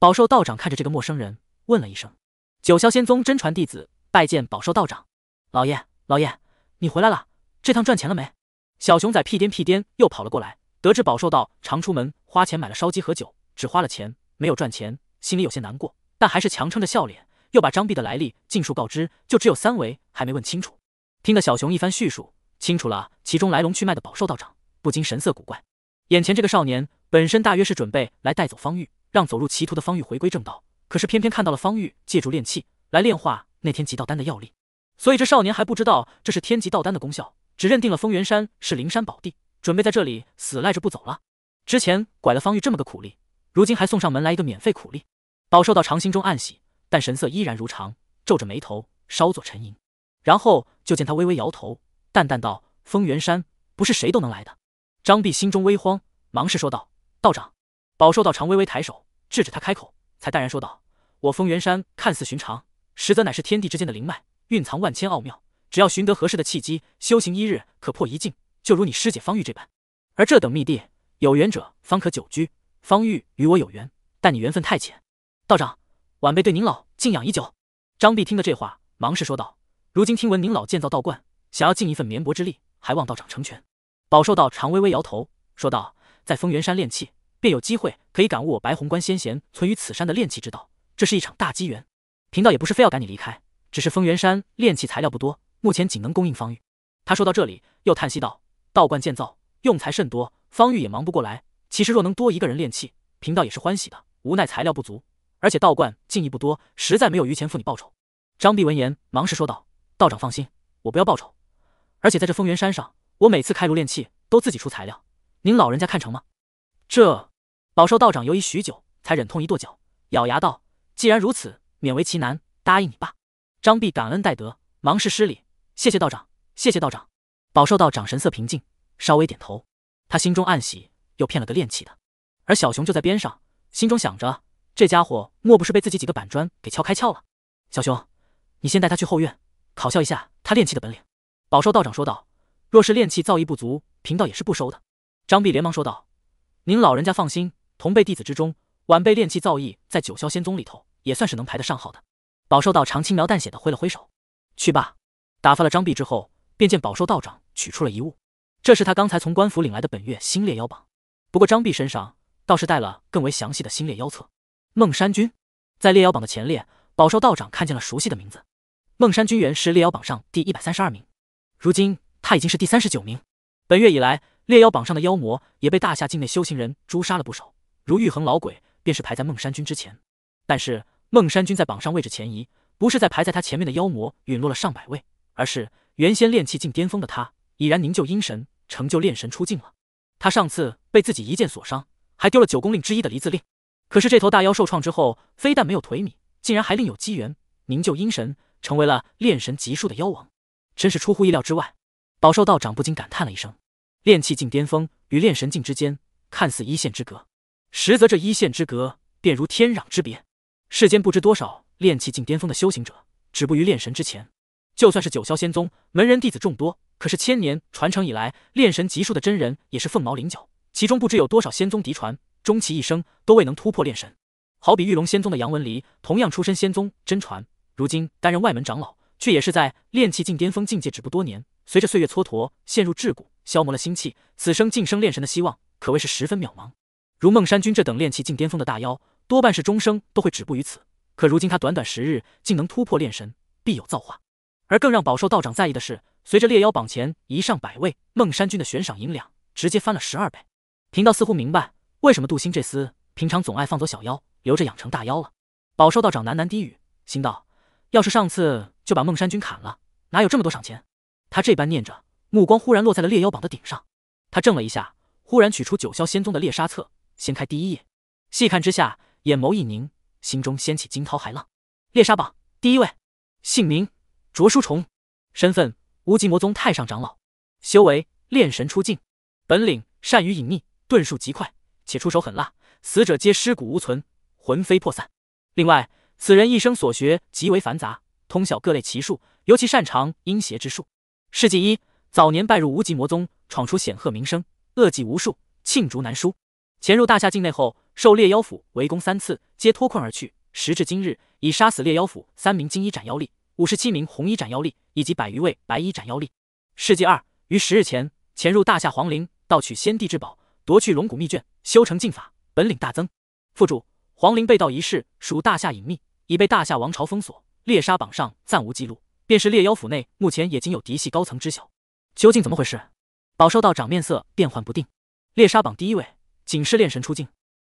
宝寿道长看着这个陌生人，问了一声：“九霄仙宗真传弟子，拜见宝寿道长。”老爷，老爷，你回来了，这趟赚钱了没？小熊仔屁颠屁颠又跑了过来，得知宝寿道常出门花钱买了烧鸡和酒，只花了钱没有赚钱，心里有些难过，但还是强撑着笑脸，又把张壁的来历尽数告知，就只有三围还没问清楚。听得小熊一番叙述，清楚了其中来龙去脉的宝寿道长不禁神色古怪，眼前这个少年。本身大约是准备来带走方玉，让走入歧途的方玉回归正道，可是偏偏看到了方玉借助炼气来炼化那天极道丹的药力，所以这少年还不知道这是天极道丹的功效，只认定了封元山是灵山宝地，准备在这里死赖着不走了。之前拐了方玉这么个苦力，如今还送上门来一个免费苦力，饱受到长心中暗喜，但神色依然如常，皱着眉头稍作沉吟，然后就见他微微摇头，淡淡道：“封元山不是谁都能来的。”张壁心中微慌，忙是说道。道长，饱受道长微微抬手制止他开口，才淡然说道：“我风元山看似寻常，实则乃是天地之间的灵脉，蕴藏万千奥妙。只要寻得合适的契机，修行一日可破一境。就如你师姐方玉这般，而这等秘地，有缘者方可久居。方玉与我有缘，但你缘分太浅。”道长，晚辈对您老敬仰已久。张碧听了这话，忙是说道：“如今听闻您老建造道观，想要尽一份绵薄之力，还望道长成全。”饱受道长微微摇头说道。在丰源山炼气，便有机会可以感悟我白虹关先贤存于此山的炼气之道，这是一场大机缘。贫道也不是非要赶你离开，只是丰源山炼气材料不多，目前仅能供应方玉。他说到这里，又叹息道：“道观建造用材甚多，方玉也忙不过来。其实若能多一个人炼气，贫道也是欢喜的。无奈材料不足，而且道观进一步多，实在没有余钱付你报酬。”张碧闻言，忙是说道：“道长放心，我不要报酬。而且在这丰源山上，我每次开炉炼气都自己出材料。”您老人家看成吗？这宝寿道长犹豫许久，才忍痛一跺脚，咬牙道：“既然如此，勉为其难，答应你爸。”张壁感恩戴德，忙是施礼：“谢谢道长，谢谢道长。”宝寿道长神色平静，稍微点头。他心中暗喜，又骗了个练气的。而小熊就在边上，心中想着：这家伙莫不是被自己几个板砖给敲开窍了？小熊，你先带他去后院，考校一下他练气的本领。宝寿道长说道：“若是练气造诣不足，贫道也是不收的。”张壁连忙说道：“您老人家放心，同辈弟子之中，晚辈炼气造诣在九霄仙宗里头也算是能排得上号的。”宝寿道长轻描淡写的挥了挥手：“去吧。”打发了张壁之后，便见宝寿道长取出了遗物，这是他刚才从官府领来的本月新猎妖榜。不过张壁身上倒是带了更为详细的《新猎妖册》。孟山君在猎妖榜的前列，宝寿道长看见了熟悉的名字。孟山君原是猎妖榜上第一百三十二名，如今他已经是第三十九名。本月以来。猎妖榜上的妖魔也被大夏境内修行人诛杀了不少，如玉衡老鬼便是排在孟山君之前。但是孟山君在榜上位置前移，不是在排在他前面的妖魔陨落了上百位，而是原先炼气境巅峰的他已然凝就阴神，成就炼神出境了。他上次被自己一剑所伤，还丢了九宫令之一的离字令。可是这头大妖受创之后，非但没有颓靡，竟然还另有机缘凝就阴神，成为了炼神级数的妖王，真是出乎意料之外。宝兽道长不禁感叹了一声。炼气境巅峰与炼神境之间，看似一线之隔，实则这一线之隔便如天壤之别。世间不知多少炼气境巅峰的修行者止步于炼神之前。就算是九霄仙宗，门人弟子众多，可是千年传承以来，炼神级数的真人也是凤毛麟角。其中不知有多少仙宗嫡传，终其一生都未能突破炼神。好比玉龙仙宗的杨文离，同样出身仙宗真传，如今担任外门长老。却也是在炼气境巅峰境界止步多年，随着岁月蹉跎，陷入桎梏，消磨了心气，此生晋升炼神的希望可谓是十分渺茫。如孟山君这等炼气境巅峰的大妖，多半是终生都会止步于此。可如今他短短十日，竟能突破炼神，必有造化。而更让宝寿道长在意的是，随着猎妖榜前一上百位，孟山君的悬赏银两直接翻了十二倍。贫道似乎明白为什么杜兴这厮平常总爱放走小妖，留着养成大妖了。宝寿道长喃喃低语，心道：要是上次。就把孟山君砍了，哪有这么多赏钱？他这般念着，目光忽然落在了猎妖榜的顶上。他怔了一下，忽然取出九霄仙宗的猎杀册，掀开第一页，细看之下，眼眸一凝，心中掀起惊涛骇浪。猎杀榜第一位，姓名卓书虫，身份无极魔宗太上长老，修为炼神出镜，本领善于隐匿，遁术极快，且出手狠辣，死者皆尸骨无存，魂飞魄散。另外，此人一生所学极为繁杂。通晓各类奇术，尤其擅长阴邪之术。事迹一：早年拜入无极魔宗，闯出显赫名声，恶迹无数，罄竹难书。潜入大夏境内后，受猎妖府围攻三次，皆脱困而去。时至今日，已杀死猎妖府三名金衣斩妖力、五十七名红衣斩妖力以及百余位白衣斩妖力。事迹二：于十日前潜入大夏皇陵，盗取先帝至宝，夺去龙骨秘卷，修成禁法，本领大增。附注：皇陵被盗一事属大夏隐秘，已被大夏王朝封锁。猎杀榜上暂无记录，便是猎妖府内目前也仅有嫡系高层知晓，究竟怎么回事？宝收到掌面色变幻不定。猎杀榜第一位，仅是炼神出镜，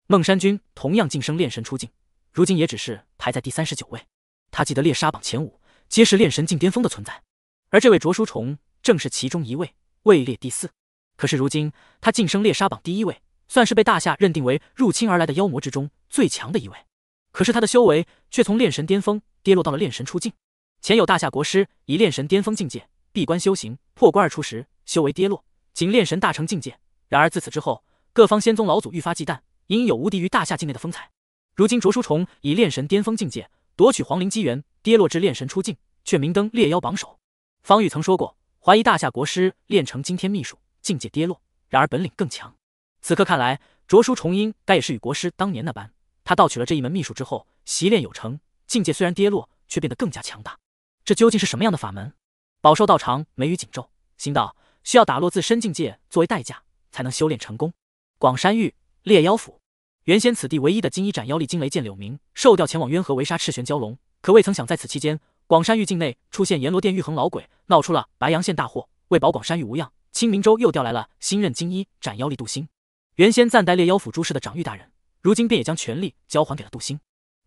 孟山君同样晋升炼神出镜，如今也只是排在第三十九位。他记得猎杀榜前五，皆是炼神境巅峰的存在，而这位卓书虫正是其中一位，位列第四。可是如今他晋升猎杀榜第一位，算是被大夏认定为入侵而来的妖魔之中最强的一位。可是他的修为却从炼神巅峰。跌落到了炼神出境。前有大夏国师以炼神巅峰境界闭关修行，破关而出时修为跌落，仅炼神大成境界。然而自此之后，各方仙宗老祖愈发忌惮，隐隐有无敌于大夏境内的风采。如今卓书崇以炼神巅峰境界夺取皇陵机缘，跌落至炼神出境，却明登猎妖榜首。方玉曾说过，怀疑大夏国师练成惊天秘术，境界跌落，然而本领更强。此刻看来，卓书崇应该也是与国师当年那般，他盗取了这一门秘术之后，习练有成。境界虽然跌落，却变得更加强大。这究竟是什么样的法门？饱受道长眉宇紧皱，心道：需要打落自身境界作为代价，才能修炼成功。广山域猎妖府，原先此地唯一的金衣斩妖力惊雷剑柳明，受调前往渊河围杀赤玄蛟龙，可未曾想在此期间，广山域境内出现阎罗殿玉衡老鬼，闹出了白阳县大祸。为保广山域无恙，清明州又调来了新任金衣斩妖力杜星。原先暂代猎妖府诸事的掌玉大人，如今便也将权力交还给了杜星。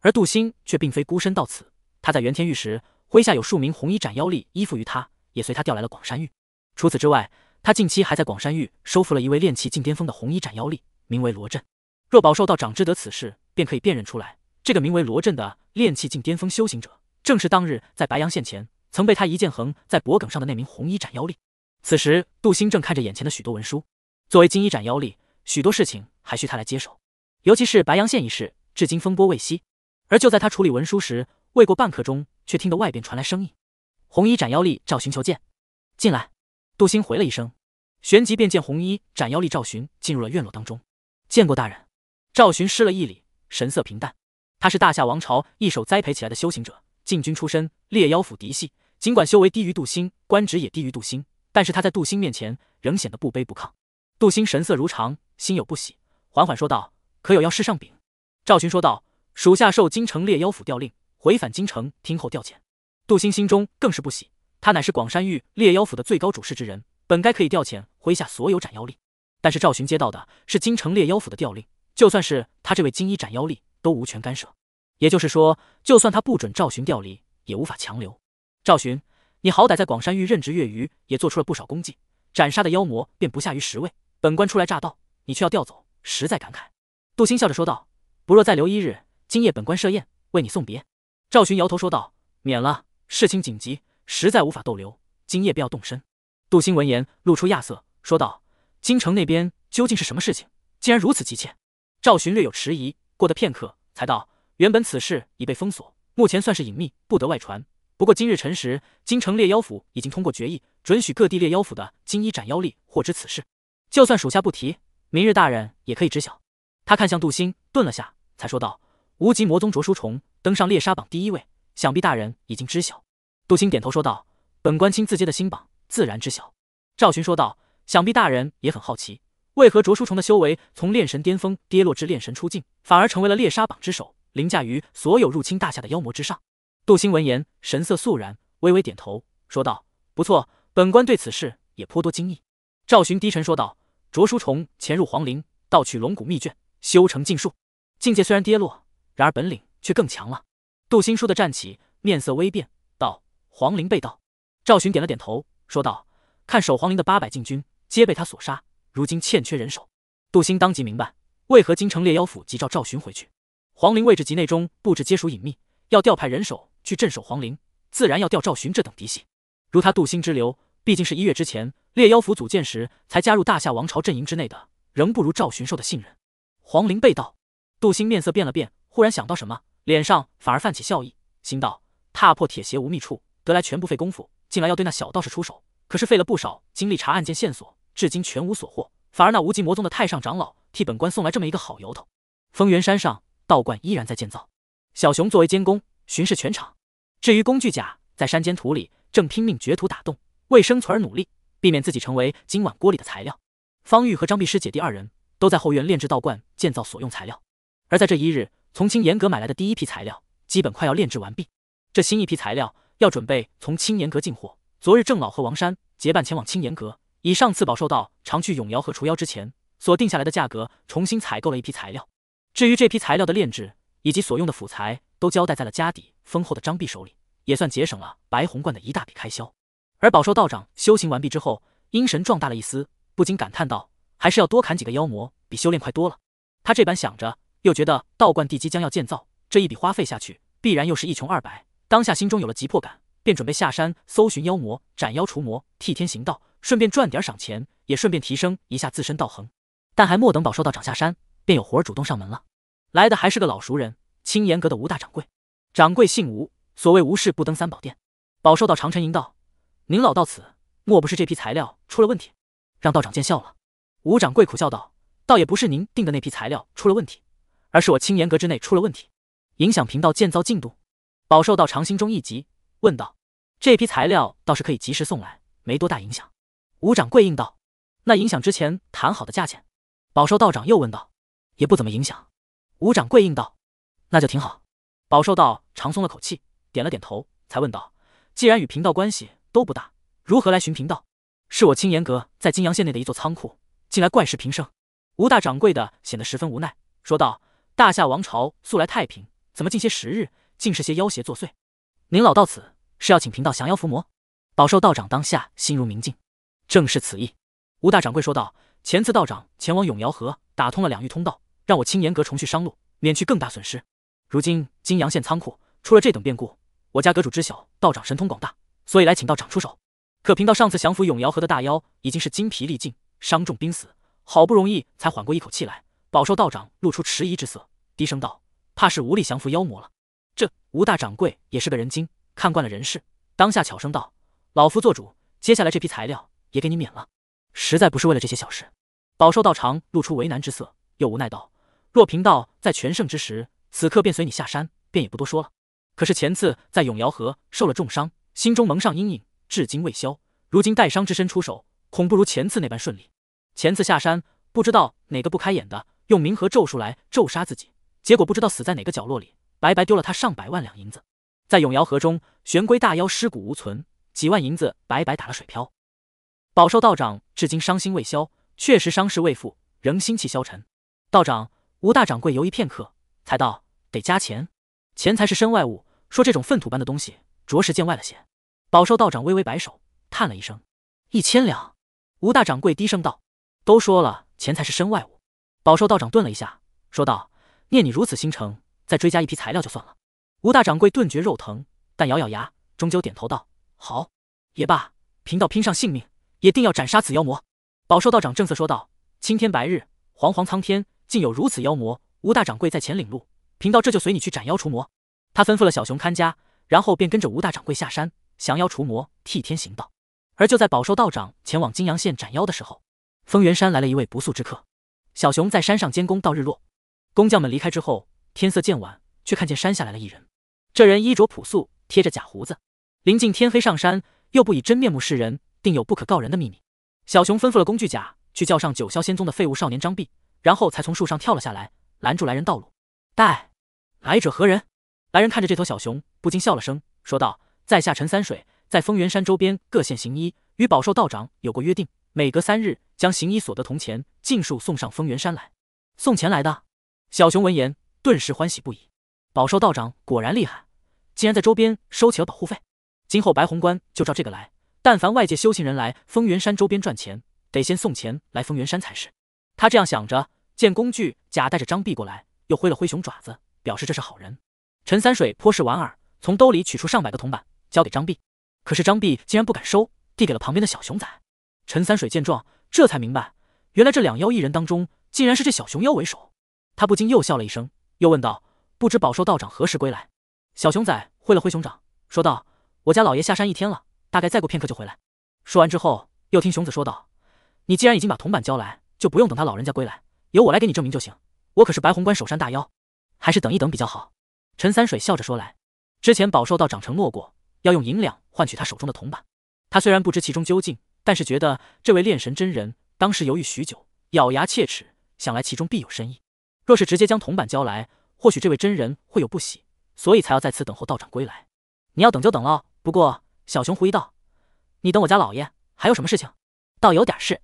而杜兴却并非孤身到此，他在元天域时，麾下有数名红衣斩妖力依附于他，也随他调来了广山域。除此之外，他近期还在广山域收服了一位炼气境巅峰的红衣斩妖力，名为罗振。若饱受到长之德此事，便可以辨认出来，这个名为罗振的炼气境巅峰修行者，正是当日在白洋县前曾被他一剑横在脖梗上的那名红衣斩妖力。此时，杜兴正看着眼前的许多文书，作为金衣斩妖力，许多事情还需他来接手，尤其是白洋县一事，至今风波未息。而就在他处理文书时，未过半刻钟，却听得外边传来声音：“红衣斩妖力赵寻求见。”“进来。”杜兴回了一声，旋即便见红衣斩妖力赵寻进入了院落当中。“见过大人。”赵寻施了一礼，神色平淡。他是大夏王朝一手栽培起来的修行者，禁军出身，猎妖府嫡系。尽管修为低于杜兴，官职也低于杜兴，但是他在杜兴面前仍显得不卑不亢。杜兴神色如常，心有不喜，缓缓说道：“可有要事上禀？”赵寻说道。属下受京城猎妖府调令，回返京城听候调遣。杜兴心中更是不喜，他乃是广山域猎妖府的最高主事之人，本该可以调遣麾下所有斩妖力。但是赵寻接到的是京城猎妖府的调令，就算是他这位金衣斩妖力，都无权干涉。也就是说，就算他不准赵寻调离，也无法强留。赵寻，你好歹在广山域任职月余，也做出了不少功绩，斩杀的妖魔便不下于十位。本官初来乍到，你却要调走，实在感慨。杜兴笑着说道：“不若再留一日。”今夜本官设宴为你送别。赵寻摇头说道：“免了，事情紧急，实在无法逗留，今夜便要动身。”杜兴闻言露出讶色，说道：“京城那边究竟是什么事情，竟然如此急切？”赵寻略有迟疑，过得片刻才道：“原本此事已被封锁，目前算是隐秘，不得外传。不过今日辰时，京城猎妖府已经通过决议，准许各地猎妖府的金衣斩妖吏获知此事。就算属下不提，明日大人也可以知晓。”他看向杜兴，顿了下，才说道。无极魔宗卓书虫登上猎杀榜第一位，想必大人已经知晓。杜兴点头说道：“本官亲自接的新榜，自然知晓。”赵寻说道：“想必大人也很好奇，为何卓书虫的修为从炼神巅峰跌落至炼神出境，反而成为了猎杀榜之首，凌驾于所有入侵大夏的妖魔之上？”杜兴闻言，神色肃然，微微点头说道：“不错，本官对此事也颇多惊异。”赵寻低沉说道：“卓书虫潜入皇陵，盗取龙骨秘卷，修成禁术，境界虽然跌落。”然而本领却更强了。杜兴倏地站起，面色微变，道：“皇陵被盗。”赵寻点了点头，说道：“看守皇陵的八百禁军皆被他所杀，如今欠缺人手。”杜兴当即明白为何京城猎妖府急召赵寻回去。皇陵位置及内中，布置皆属隐秘，要调派人手去镇守皇陵，自然要调赵寻这等嫡系。如他杜兴之流，毕竟是一月之前猎妖府组建时才加入大夏王朝阵营之内的，仍不如赵寻受的信任。皇陵被盗，杜兴面色变了变。忽然想到什么，脸上反而泛起笑意，心道：“踏破铁鞋无觅处，得来全不费工夫。”竟然要对那小道士出手，可是费了不少精力查案件线索，至今全无所获。反而那无极魔宗的太上长老替本官送来这么一个好由头。丰源山上，道观依然在建造。小熊作为监工巡视全场，至于工具甲在山间土里正拼命掘土打洞，为生存而努力，避免自己成为今晚锅里的材料。方玉和张碧师姐弟二人都在后院炼制道观建造所用材料，而在这一日。从青岩阁买来的第一批材料，基本快要炼制完毕。这新一批材料要准备从青岩阁进货。昨日郑老和王山结伴前往青岩阁，以上次宝寿道常去永瑶河除妖之前所定下来的价格，重新采购了一批材料。至于这批材料的炼制以及所用的辅材，都交代在了家底丰厚的张壁手里，也算节省了白红罐的一大笔开销。而宝寿道长修行完毕之后，阴神壮大了一丝，不禁感叹道：“还是要多砍几个妖魔，比修炼快多了。”他这般想着。又觉得道观地基将要建造，这一笔花费下去，必然又是一穷二白。当下心中有了急迫感，便准备下山搜寻妖魔，斩妖除魔，替天行道，顺便赚点赏钱，也顺便提升一下自身道行。但还莫等宝兽道长下山，便有活儿主动上门了。来的还是个老熟人，青岩阁的吴大掌柜。掌柜姓吴，所谓无事不登三宝殿，宝兽道长沉吟道：“您老到此，莫不是这批材料出了问题，让道长见笑了？”吴掌柜苦笑道：“倒也不是您订的那批材料出了问题。”而是我青岩阁之内出了问题，影响频道建造进度。宝寿道长心中一急，问道：“这批材料倒是可以及时送来，没多大影响。”吴掌柜应道：“那影响之前谈好的价钱？”宝寿道长又问道：“也不怎么影响。”吴掌柜应道：“那就挺好。”宝寿道长松了口气，点了点头，才问道：“既然与频道关系都不大，如何来寻频道？是我青岩阁在金阳县内的一座仓库，近来怪事频生。”吴大掌柜的显得十分无奈，说道。大夏王朝素来太平，怎么近些时日竟是些妖邪作祟？您老到此是要请贫道降妖伏魔？饱受道长当下心如明镜，正是此意。吴大掌柜说道：“前次道长前往永瑶河，打通了两域通道，让我青岩阁重续商路，免去更大损失。如今金阳县仓库出了这等变故，我家阁主知晓道长神通广大，所以来请道长出手。可贫道上次降服永瑶河的大妖，已经是精疲力尽，伤重濒死，好不容易才缓过一口气来。”饱受道长露出迟疑之色，低声道：“怕是无力降服妖魔了。”这吴大掌柜也是个人精，看惯了人世，当下悄声道：“老夫做主，接下来这批材料也给你免了。实在不是为了这些小事。”饱受道长露出为难之色，又无奈道：“若贫道在全盛之时，此刻便随你下山，便也不多说了。可是前次在永瑶河受了重伤，心中蒙上阴影，至今未消。如今带伤之身出手，恐不如前次那般顺利。前次下山，不知道哪个不开眼的。”用冥河咒术来咒杀自己，结果不知道死在哪个角落里，白白丢了他上百万两银子。在永瑶河中，玄龟大妖尸骨无存，几万银子白白打了水漂。饱受道长至今伤心未消，确实伤势未复，仍心气消沉。道长，吴大掌柜犹豫片刻，才道：“得加钱，钱财是身外物，说这种粪土般的东西，着实见外了些。”宝寿道长微微摆手，叹了一声：“一千两。”吴大掌柜低声道：“都说了，钱财是身外物。”宝寿道长顿了一下，说道：“念你如此心诚，再追加一批材料就算了。”吴大掌柜顿觉肉疼，但咬咬牙，终究点头道：“好，也罢，贫道拼上性命，也定要斩杀此妖魔。”宝寿道长正色说道：“青天白日，煌煌苍天，竟有如此妖魔！吴大掌柜在前领路，贫道这就随你去斩妖除魔。”他吩咐了小熊看家，然后便跟着吴大掌柜下山，降妖除魔，替天行道。而就在宝寿道长前往金阳县斩妖的时候，丰元山来了一位不速之客。小熊在山上监工到日落，工匠们离开之后，天色渐晚，却看见山下来了一人。这人衣着朴素，贴着假胡子，临近天黑上山，又不以真面目示人，定有不可告人的秘密。小熊吩咐了工具甲去叫上九霄仙宗的废物少年张壁，然后才从树上跳了下来，拦住来人道路。待来者何人？来人看着这头小熊，不禁笑了声，说道：“在下陈三水，在丰源山周边各县行医，与宝寿道长有过约定，每隔三日。”将行医所得铜钱尽数送上丰源山来，送钱来的。小熊闻言顿时欢喜不已，宝寿道长果然厉害，竟然在周边收起了保护费。今后白虹关就照这个来，但凡外界修行人来丰源山周边赚钱，得先送钱来丰源山才是。他这样想着，见工具甲带着张壁过来，又挥了挥熊爪子，表示这是好人。陈三水颇是莞尔，从兜里取出上百个铜板交给张壁，可是张壁竟然不敢收，递给了旁边的小熊仔。陈三水见状。这才明白，原来这两妖一人当中，竟然是这小熊妖为首。他不禁又笑了一声，又问道：“不知宝寿道长何时归来？”小熊仔挥了挥熊掌，说道：“我家老爷下山一天了，大概再过片刻就回来。”说完之后，又听熊子说道：“你既然已经把铜板交来，就不用等他老人家归来，由我来给你证明就行。我可是白虹关守山大妖，还是等一等比较好。”陈三水笑着说：“来，之前宝寿道长承诺过要用银两换取他手中的铜板，他虽然不知其中究竟。”但是觉得这位炼神真人当时犹豫许久，咬牙切齿，想来其中必有深意。若是直接将铜板交来，或许这位真人会有不喜，所以才要在此等候道长归来。你要等就等喽。不过，小熊狐疑道：“你等我家老爷，还有什么事情？”“倒有点事。”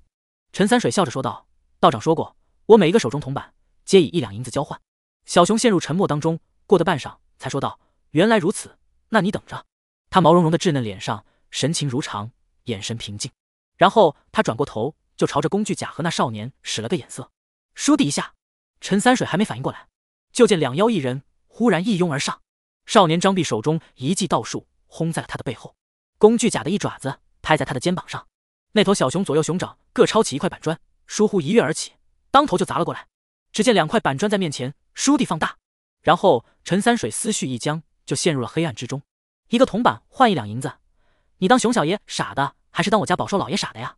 陈三水笑着说道：“道长说过，我每一个手中铜板皆以一两银子交换。”小熊陷入沉默当中，过得半晌才说道：“原来如此，那你等着。”他毛茸茸的稚嫩脸上神情如常，眼神平静。然后他转过头，就朝着工具甲和那少年使了个眼色。倏地一下，陈三水还没反应过来，就见两妖一人忽然一拥而上。少年张臂，手中一记道术轰在了他的背后，工具甲的一爪子拍在他的肩膀上。那头小熊左右熊掌各抄起一块板砖，疏忽一跃而起，当头就砸了过来。只见两块板砖在面前倏地放大，然后陈三水思绪一僵，就陷入了黑暗之中。一个铜板换一两银子，你当熊小爷傻的？还是当我家宝寿老爷傻的呀！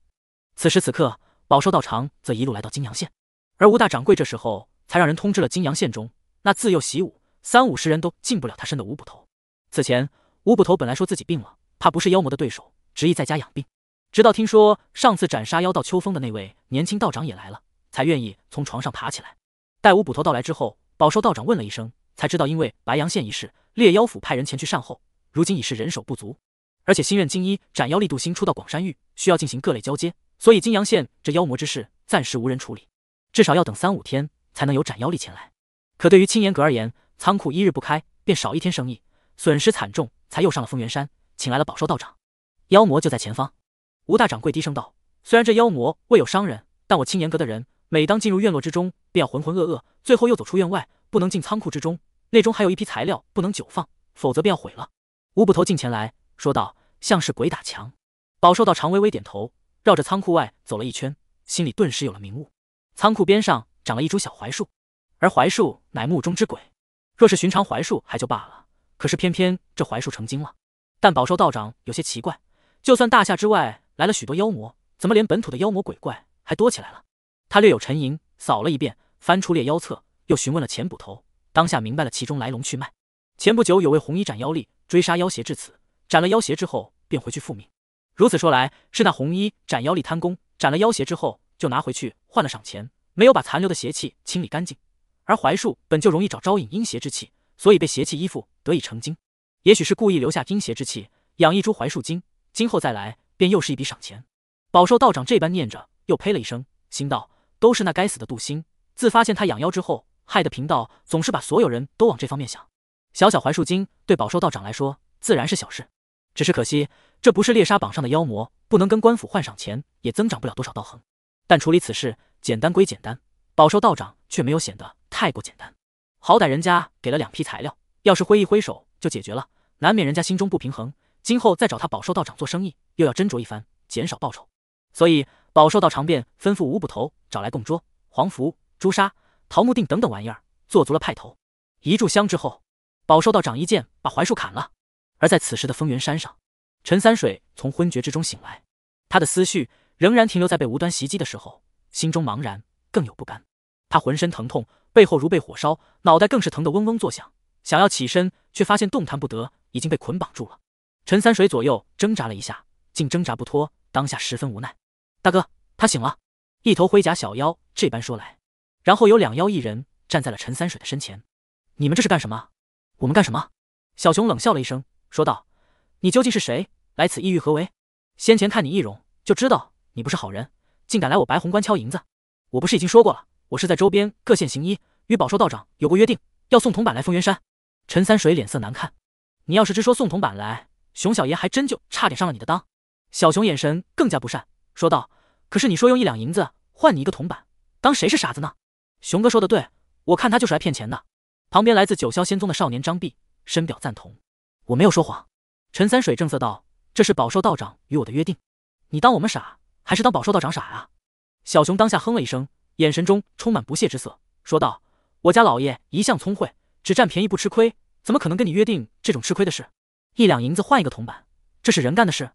此时此刻，宝寿道长则一路来到金阳县，而吴大掌柜这时候才让人通知了金阳县中那自幼习武、三五十人都近不了他身的吴捕头。此前，吴捕头本来说自己病了，怕不是妖魔的对手，执意在家养病。直到听说上次斩杀妖道秋风的那位年轻道长也来了，才愿意从床上爬起来。待吴捕头到来之后，宝寿道长问了一声，才知道因为白阳县一事，猎妖府派人前去善后，如今已是人手不足。而且新任金一斩妖力杜兴出到广山域，需要进行各类交接，所以金阳县这妖魔之事暂时无人处理，至少要等三五天才能有斩妖力前来。可对于青岩阁而言，仓库一日不开，便少一天生意，损失惨重，才又上了风源山，请来了宝寿道长。妖魔就在前方，吴大掌柜低声道：“虽然这妖魔未有伤人，但我青岩阁的人每当进入院落之中，便要浑浑噩噩，最后又走出院外，不能进仓库之中。内中还有一批材料不能久放，否则便要毁了。”吴捕头进前来。说道：“像是鬼打墙。”宝受到长微微点头，绕着仓库外走了一圈，心里顿时有了明悟。仓库边上长了一株小槐树，而槐树乃墓中之鬼。若是寻常槐树，还就罢了。可是偏偏这槐树成精了。但宝受道长有些奇怪，就算大夏之外来了许多妖魔，怎么连本土的妖魔鬼怪还多起来了？他略有沉吟，扫了一遍，翻出列妖册，又询问了钱捕头，当下明白了其中来龙去脉。前不久有位红衣斩妖力追杀妖邪至此。斩了妖邪之后，便回去复命。如此说来，是那红衣斩妖立贪功，斩了妖邪之后，就拿回去换了赏钱，没有把残留的邪气清理干净。而槐树本就容易找招引阴邪之气，所以被邪气依附得以成精。也许是故意留下阴邪之气，养一株槐树精，今后再来便又是一笔赏钱。宝寿道长这般念着，又呸了一声，心道都是那该死的杜心，自发现他养妖之后，害得贫道总是把所有人都往这方面想。小小槐树精对宝寿道长来说自然是小事。只是可惜，这不是猎杀榜上的妖魔，不能跟官府换赏钱，也增长不了多少道行。但处理此事简单归简单，宝寿道长却没有显得太过简单。好歹人家给了两批材料，要是挥一挥手就解决了，难免人家心中不平衡。今后再找他宝寿道长做生意，又要斟酌一番，减少报酬。所以宝寿道长便吩咐五捕头找来供桌、黄符、朱砂、桃木锭等等玩意儿，做足了派头。一炷香之后，宝寿道长一剑把槐树砍了。而在此时的丰源山上，陈三水从昏厥之中醒来，他的思绪仍然停留在被无端袭击的时候，心中茫然，更有不甘。他浑身疼痛，背后如被火烧，脑袋更是疼得嗡嗡作响。想要起身，却发现动弹不得，已经被捆绑住了。陈三水左右挣扎了一下，竟挣扎不脱，当下十分无奈。大哥，他醒了。一头灰甲小妖这般说来，然后有两妖一人站在了陈三水的身前。你们这是干什么？我们干什么？小熊冷笑了一声。说道：“你究竟是谁？来此意欲何为？先前看你易容，就知道你不是好人，竟敢来我白虹关敲银子。我不是已经说过了，我是在周边各县行医，与宝寿道长有过约定，要送铜板来封元山。”陈三水脸色难看：“你要是直说送铜板来，熊小爷还真就差点上了你的当。”小熊眼神更加不善，说道：“可是你说用一两银子换你一个铜板，当谁是傻子呢？”熊哥说的对，我看他就是来骗钱的。旁边来自九霄仙宗的少年张壁深表赞同。我没有说谎，陈三水正色道：“这是宝寿道长与我的约定，你当我们傻，还是当宝寿道长傻啊？”小熊当下哼了一声，眼神中充满不屑之色，说道：“我家老爷一向聪慧，只占便宜不吃亏，怎么可能跟你约定这种吃亏的事？一两银子换一个铜板，这是人干的事？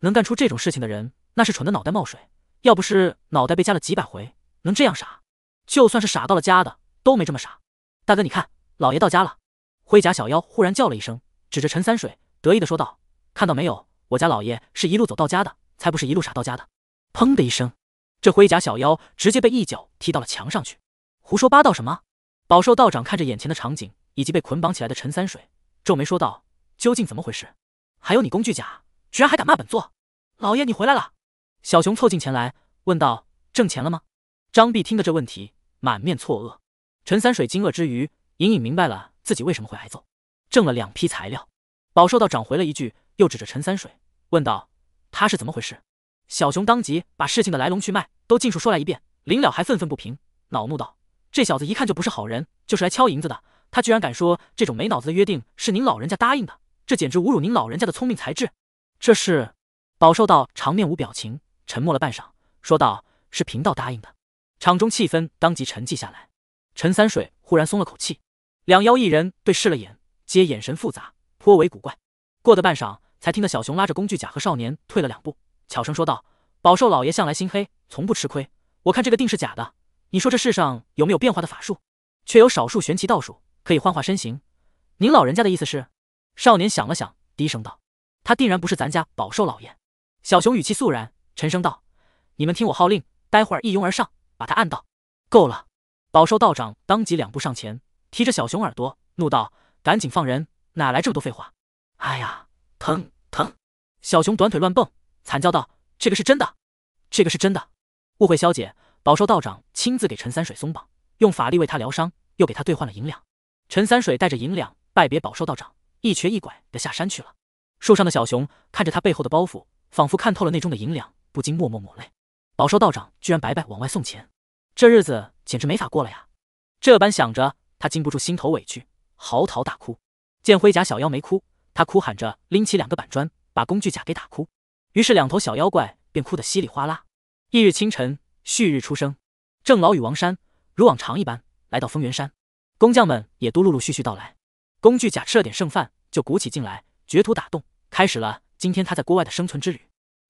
能干出这种事情的人，那是蠢的脑袋冒水，要不是脑袋被夹了几百回，能这样傻？就算是傻到了家的，都没这么傻。大哥，你看，老爷到家了。”灰甲小妖忽然叫了一声。指着陈三水得意地说道：“看到没有，我家老爷是一路走到家的，才不是一路傻到家的。”砰的一声，这灰甲小妖直接被一脚踢到了墙上去。胡说八道什么？宝受道长看着眼前的场景以及被捆绑起来的陈三水，皱眉说道：“究竟怎么回事？还有你工具甲，居然还敢骂本座！”老爷，你回来了。小熊凑近前来问道：“挣钱了吗？”张碧听得这问题，满面错愕。陈三水惊愕之余，隐隐明白了自己为什么会挨揍。挣了两批材料，饱受道长回了一句，又指着陈三水问道：“他是怎么回事？”小熊当即把事情的来龙去脉都尽数说来一遍，临了还愤愤不平，恼怒道：“这小子一看就不是好人，就是来敲银子的。他居然敢说这种没脑子的约定是您老人家答应的，这简直侮辱您老人家的聪明才智！”这是饱受道长面无表情，沉默了半晌，说道：“是贫道答应的。”场中气氛当即沉寂下来。陈三水忽然松了口气，两妖一人对视了眼。皆眼神复杂，颇为古怪。过得半晌，才听得小熊拉着工具甲和少年退了两步，悄声说道：“宝兽老爷向来心黑，从不吃亏。我看这个定是假的。你说这世上有没有变化的法术？却有少数玄奇道术可以幻化身形。您老人家的意思是？”少年想了想，低声道：“他定然不是咱家宝兽老爷。”小熊语气肃然，沉声道：“你们听我号令，待会儿一拥而上，把他按到。”够了！宝兽道长当即两步上前，提着小熊耳朵，怒道。赶紧放人！哪来这么多废话？哎呀，疼疼！小熊短腿乱蹦，惨叫道：“这个是真的，这个是真的。”误会消解，宝寿道长亲自给陈三水松绑，用法力为他疗伤，又给他兑换了银两。陈三水带着银两，拜别宝寿道长，一瘸一拐的下山去了。树上的小熊看着他背后的包袱，仿佛看透了那中的银两，不禁默默抹泪。宝寿道长居然白白往外送钱，这日子简直没法过了呀！这般想着，他禁不住心头委屈。嚎啕大哭，见灰甲小妖没哭，他哭喊着拎起两个板砖，把工具甲给打哭。于是两头小妖怪便哭得稀里哗啦。翌日清晨，旭日初升，郑老与王山如往常一般来到丰源山，工匠们也都陆陆续续到来。工具甲吃了点剩饭，就鼓起劲来掘土打洞，开始了今天他在锅外的生存之旅。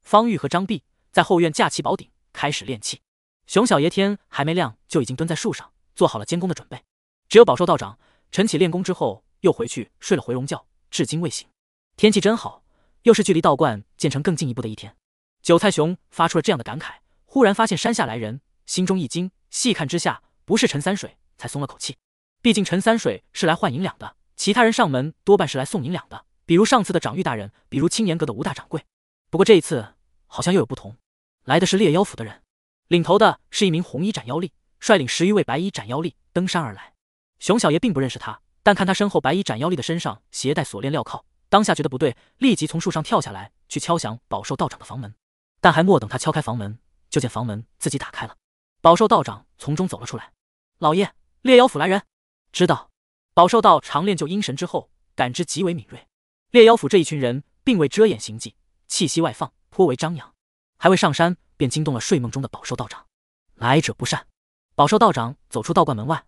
方玉和张碧在后院架起宝鼎，开始炼气。熊小爷天还没亮就已经蹲在树上，做好了监工的准备。只有饱受道长。晨起练功之后，又回去睡了回笼觉，至今未醒。天气真好，又是距离道观建成更进一步的一天。韭菜熊发出了这样的感慨，忽然发现山下来人，心中一惊，细看之下，不是陈三水，才松了口气。毕竟陈三水是来换银两的，其他人上门多半是来送银两的，比如上次的掌玉大人，比如青岩阁的吴大掌柜。不过这一次好像又有不同，来的是猎妖府的人，领头的是一名红衣斩妖力，率领十余位白衣斩妖力登山而来。熊小爷并不认识他，但看他身后白衣斩妖力的身上携带锁链镣铐，当下觉得不对，立即从树上跳下来，去敲响饱受道长的房门。但还莫等他敲开房门，就见房门自己打开了，饱受道长从中走了出来。老爷，猎妖府来人。知道，饱受道长练就阴神之后，感知极为敏锐。猎妖府这一群人并未遮掩行迹，气息外放，颇为张扬。还未上山，便惊动了睡梦中的饱受道长。来者不善。饱受道长走出道观门外。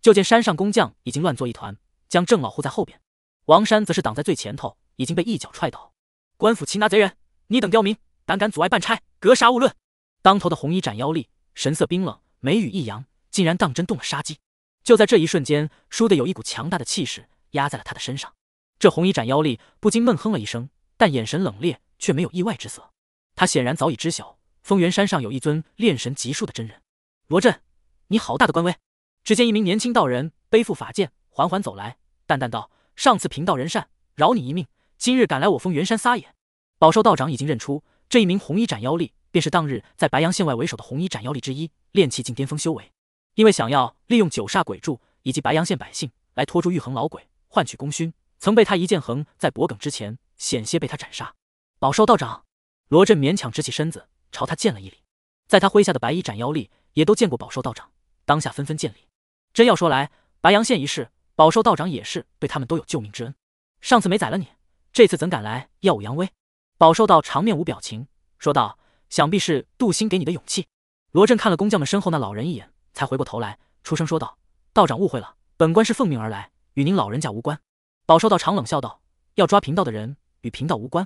就见山上工匠已经乱作一团，将郑老护在后边，王山则是挡在最前头，已经被一脚踹倒。官府擒拿贼人，你等刁民胆敢阻碍办差，格杀勿论！当头的红衣斩妖力神色冰冷，眉宇一扬，竟然当真动了杀机。就在这一瞬间，倏地有一股强大的气势压在了他的身上，这红衣斩妖力不禁闷哼了一声，但眼神冷冽却没有意外之色。他显然早已知晓，丰源山上有一尊炼神级数的真人。罗震，你好大的官威！只见一名年轻道人背负法剑，缓缓走来，淡淡道：“上次贫道人善，饶你一命。今日敢来我峰元山撒野。”宝寿道长已经认出，这一名红衣斩妖力便是当日在白阳县外为首的红衣斩妖力之一，炼气境巅峰修为。因为想要利用九煞鬼柱以及白阳县百姓来拖住玉衡老鬼，换取功勋，曾被他一剑横在脖颈之前，险些被他斩杀。宝寿道长，罗振勉强直起身子，朝他见了一礼。在他麾下的白衣斩妖力也都见过宝寿道长，当下纷纷见礼。真要说来，白阳县一事，饱受道长也是对他们都有救命之恩。上次没宰了你，这次怎敢来耀武扬威？饱受道长面无表情说道：“想必是杜兴给你的勇气。”罗振看了工匠们身后那老人一眼，才回过头来，出声说道：“道长误会了，本官是奉命而来，与您老人家无关。”饱受道长冷笑道：“要抓贫道的人，与贫道无关。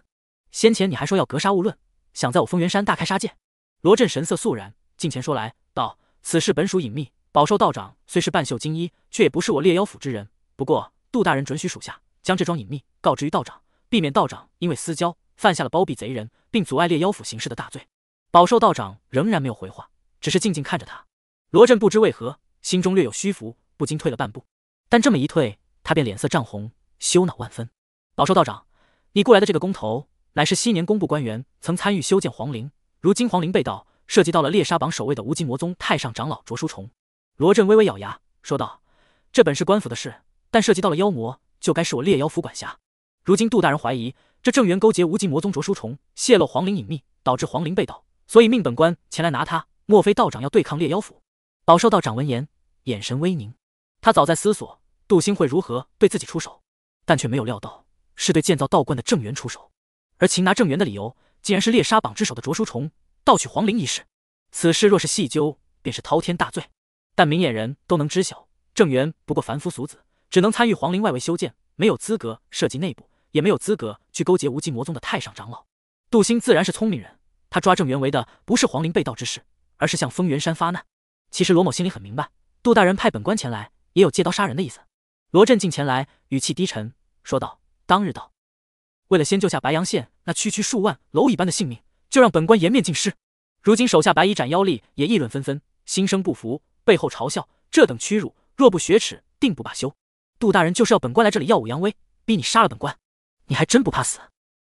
先前你还说要格杀勿论，想在我风元山大开杀戒？”罗振神色肃然，近前说来道：“此事本属隐秘。”饱受道长虽是半袖金衣，却也不是我猎妖府之人。不过杜大人准许属下将这桩隐秘告知于道长，避免道长因为私交犯下了包庇贼人并阻碍猎妖府行事的大罪。饱受道长仍然没有回话，只是静静看着他。罗振不知为何心中略有虚浮，不禁退了半步。但这么一退，他便脸色涨红，羞恼万分。饱受道长，你雇来的这个工头乃是昔年工部官员，曾参与修建皇陵。如今皇陵被盗，涉及到了猎杀榜首位的无极魔宗太上长老卓书重。罗振微微咬牙说道：“这本是官府的事，但涉及到了妖魔，就该是我猎妖府管辖。如今杜大人怀疑这郑源勾结无极魔宗卓书虫，泄露皇陵隐秘，导致皇陵被盗，所以命本官前来拿他。莫非道长要对抗猎妖府？”宝寿道长闻言，眼神微凝。他早在思索杜兴会如何对自己出手，但却没有料到是对建造道观的郑源出手，而擒拿郑源的理由竟然是猎杀榜之首的卓书虫盗取皇陵一事。此事若是细究，便是滔天大罪。但明眼人都能知晓，郑源不过凡夫俗子，只能参与皇陵外围修建，没有资格涉及内部，也没有资格去勾结无极魔宗的太上长老。杜兴自然是聪明人，他抓郑源为的不是皇陵被盗之事，而是向封元山发难。其实罗某心里很明白，杜大人派本官前来，也有借刀杀人的意思。罗振进前来，语气低沉说道：“当日道，为了先救下白阳县那区区数万蝼蚁般的性命，就让本官颜面尽失。如今手下白衣斩妖吏也议论纷纷，心生不服。”背后嘲笑这等屈辱，若不雪耻，定不罢休。杜大人就是要本官来这里耀武扬威，逼你杀了本官，你还真不怕死？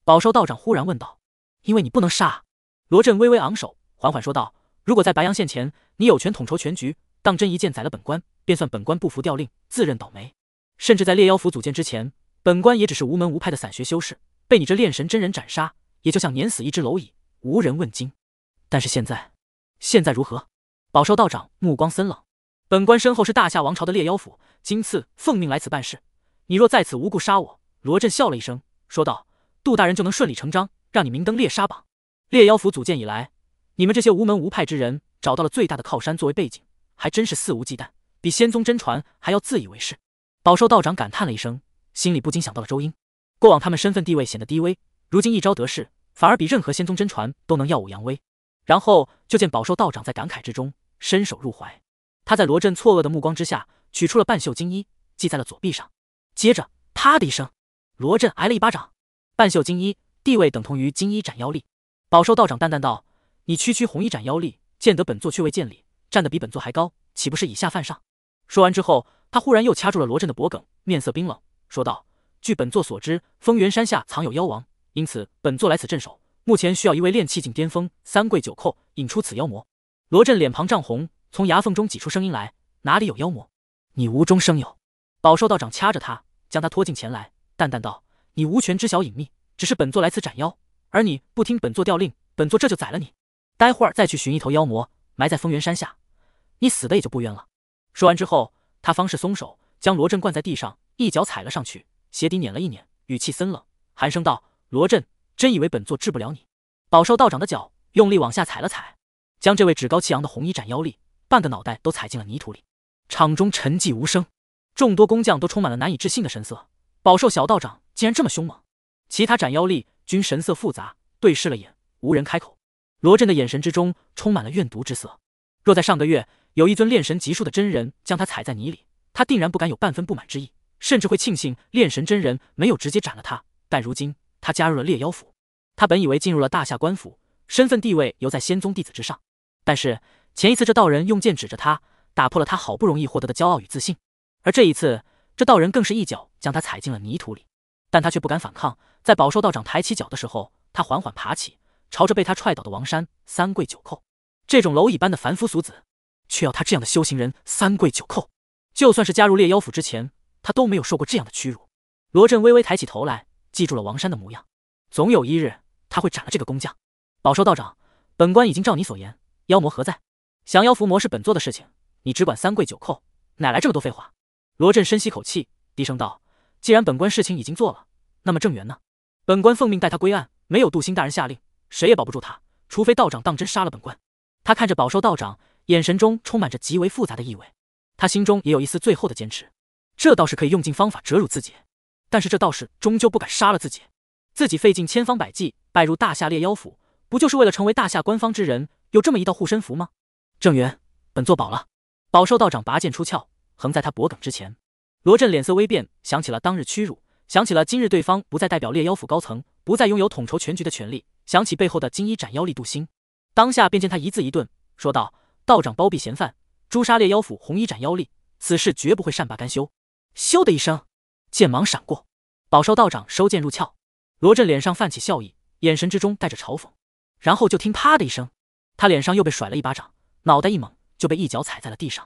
宝寿道长忽然问道。因为你不能杀罗振，微微昂首，缓缓说道：“如果在白阳县前，你有权统筹全局，当真一剑宰了本官，便算本官不服调令，自认倒霉。甚至在猎妖府组建之前，本官也只是无门无派的散学修士，被你这炼神真人斩杀，也就像碾死一只蝼蚁，无人问津。但是现在，现在如何？”饱受道长目光森冷，本官身后是大夏王朝的猎妖府，今次奉命来此办事。你若在此无故杀我，罗振笑了一声，说道：“杜大人就能顺理成章让你明灯猎杀榜。”猎妖府组建以来，你们这些无门无派之人找到了最大的靠山作为背景，还真是肆无忌惮，比仙宗真传还要自以为是。饱受道长感叹了一声，心里不禁想到了周英。过往他们身份地位显得低微，如今一朝得势，反而比任何仙宗真传都能耀武扬威。然后就见饱受道长在感慨之中。伸手入怀，他在罗振错愕的目光之下，取出了半袖金衣，系在了左臂上。接着，啪的一声，罗振挨了一巴掌。半袖金衣地位等同于金衣斩妖力，宝兽道长淡淡道：“你区区红衣斩妖力，见得本座却未见礼，站得比本座还高，岂不是以下犯上？”说完之后，他忽然又掐住了罗振的脖颈，面色冰冷，说道：“据本座所知，丰源山下藏有妖王，因此本座来此镇守。目前需要一位炼气境巅峰，三跪九叩，引出此妖魔。”罗震脸庞涨红，从牙缝中挤出声音来：“哪里有妖魔？你无中生有！”宝寿道长掐着他，将他拖进前来，淡淡道：“你无权知晓隐秘，只是本座来此斩妖，而你不听本座调令，本座这就宰了你。待会儿再去寻一头妖魔，埋在丰源山下，你死的也就不冤了。”说完之后，他方是松手，将罗震灌在地上，一脚踩了上去，鞋底碾了一碾，语气森冷，寒声道：“罗震，真以为本座治不了你？”宝寿道长的脚用力往下踩了踩。将这位趾高气扬的红衣斩妖力半个脑袋都踩进了泥土里，场中沉寂无声，众多工匠都充满了难以置信的神色。饱受小道长竟然这么凶猛，其他斩妖力均神色复杂，对视了眼，无人开口。罗振的眼神之中充满了怨毒之色。若在上个月，有一尊炼神级数的真人将他踩在泥里，他定然不敢有半分不满之意，甚至会庆幸炼神真人没有直接斩了他。但如今他加入了猎妖府，他本以为进入了大夏官府，身份地位犹在仙宗弟子之上。但是前一次这道人用剑指着他，打破了他好不容易获得的骄傲与自信。而这一次，这道人更是一脚将他踩进了泥土里，但他却不敢反抗。在宝寿道长抬起脚的时候，他缓缓爬起，朝着被他踹倒的王山三跪九叩。这种蝼蚁般的凡夫俗子，却要他这样的修行人三跪九叩。就算是加入猎妖府之前，他都没有受过这样的屈辱。罗振微微抬起头来，记住了王山的模样。总有一日，他会斩了这个工匠。宝寿道长，本官已经照你所言。妖魔何在？降妖伏魔是本座的事情，你只管三跪九叩，哪来这么多废话？罗振深吸口气，低声道：“既然本官事情已经做了，那么郑源呢？本官奉命带他归案，没有杜兴大人下令，谁也保不住他。除非道长当真杀了本官。”他看着饱受道长，眼神中充满着极为复杂的意味。他心中也有一丝最后的坚持。这倒是可以用尽方法折辱自己，但是这道士终究不敢杀了自己。自己费尽千方百计拜入大夏列妖府，不就是为了成为大夏官方之人？有这么一道护身符吗？郑源，本座保了。宝寿道长拔剑出鞘，横在他脖颈之前。罗震脸色微变，想起了当日屈辱，想起了今日对方不再代表猎妖府高层，不再拥有统筹全局的权利，想起背后的金衣斩妖力杜兴，当下便见他一字一顿说道：“道长包庇嫌犯，诛杀猎妖府红衣斩妖力，此事绝不会善罢甘休。”咻的一声，剑芒闪过，宝寿道长收剑入鞘。罗震脸上泛起笑意，眼神之中带着嘲讽，然后就听啪的一声。他脸上又被甩了一巴掌，脑袋一懵就被一脚踩在了地上。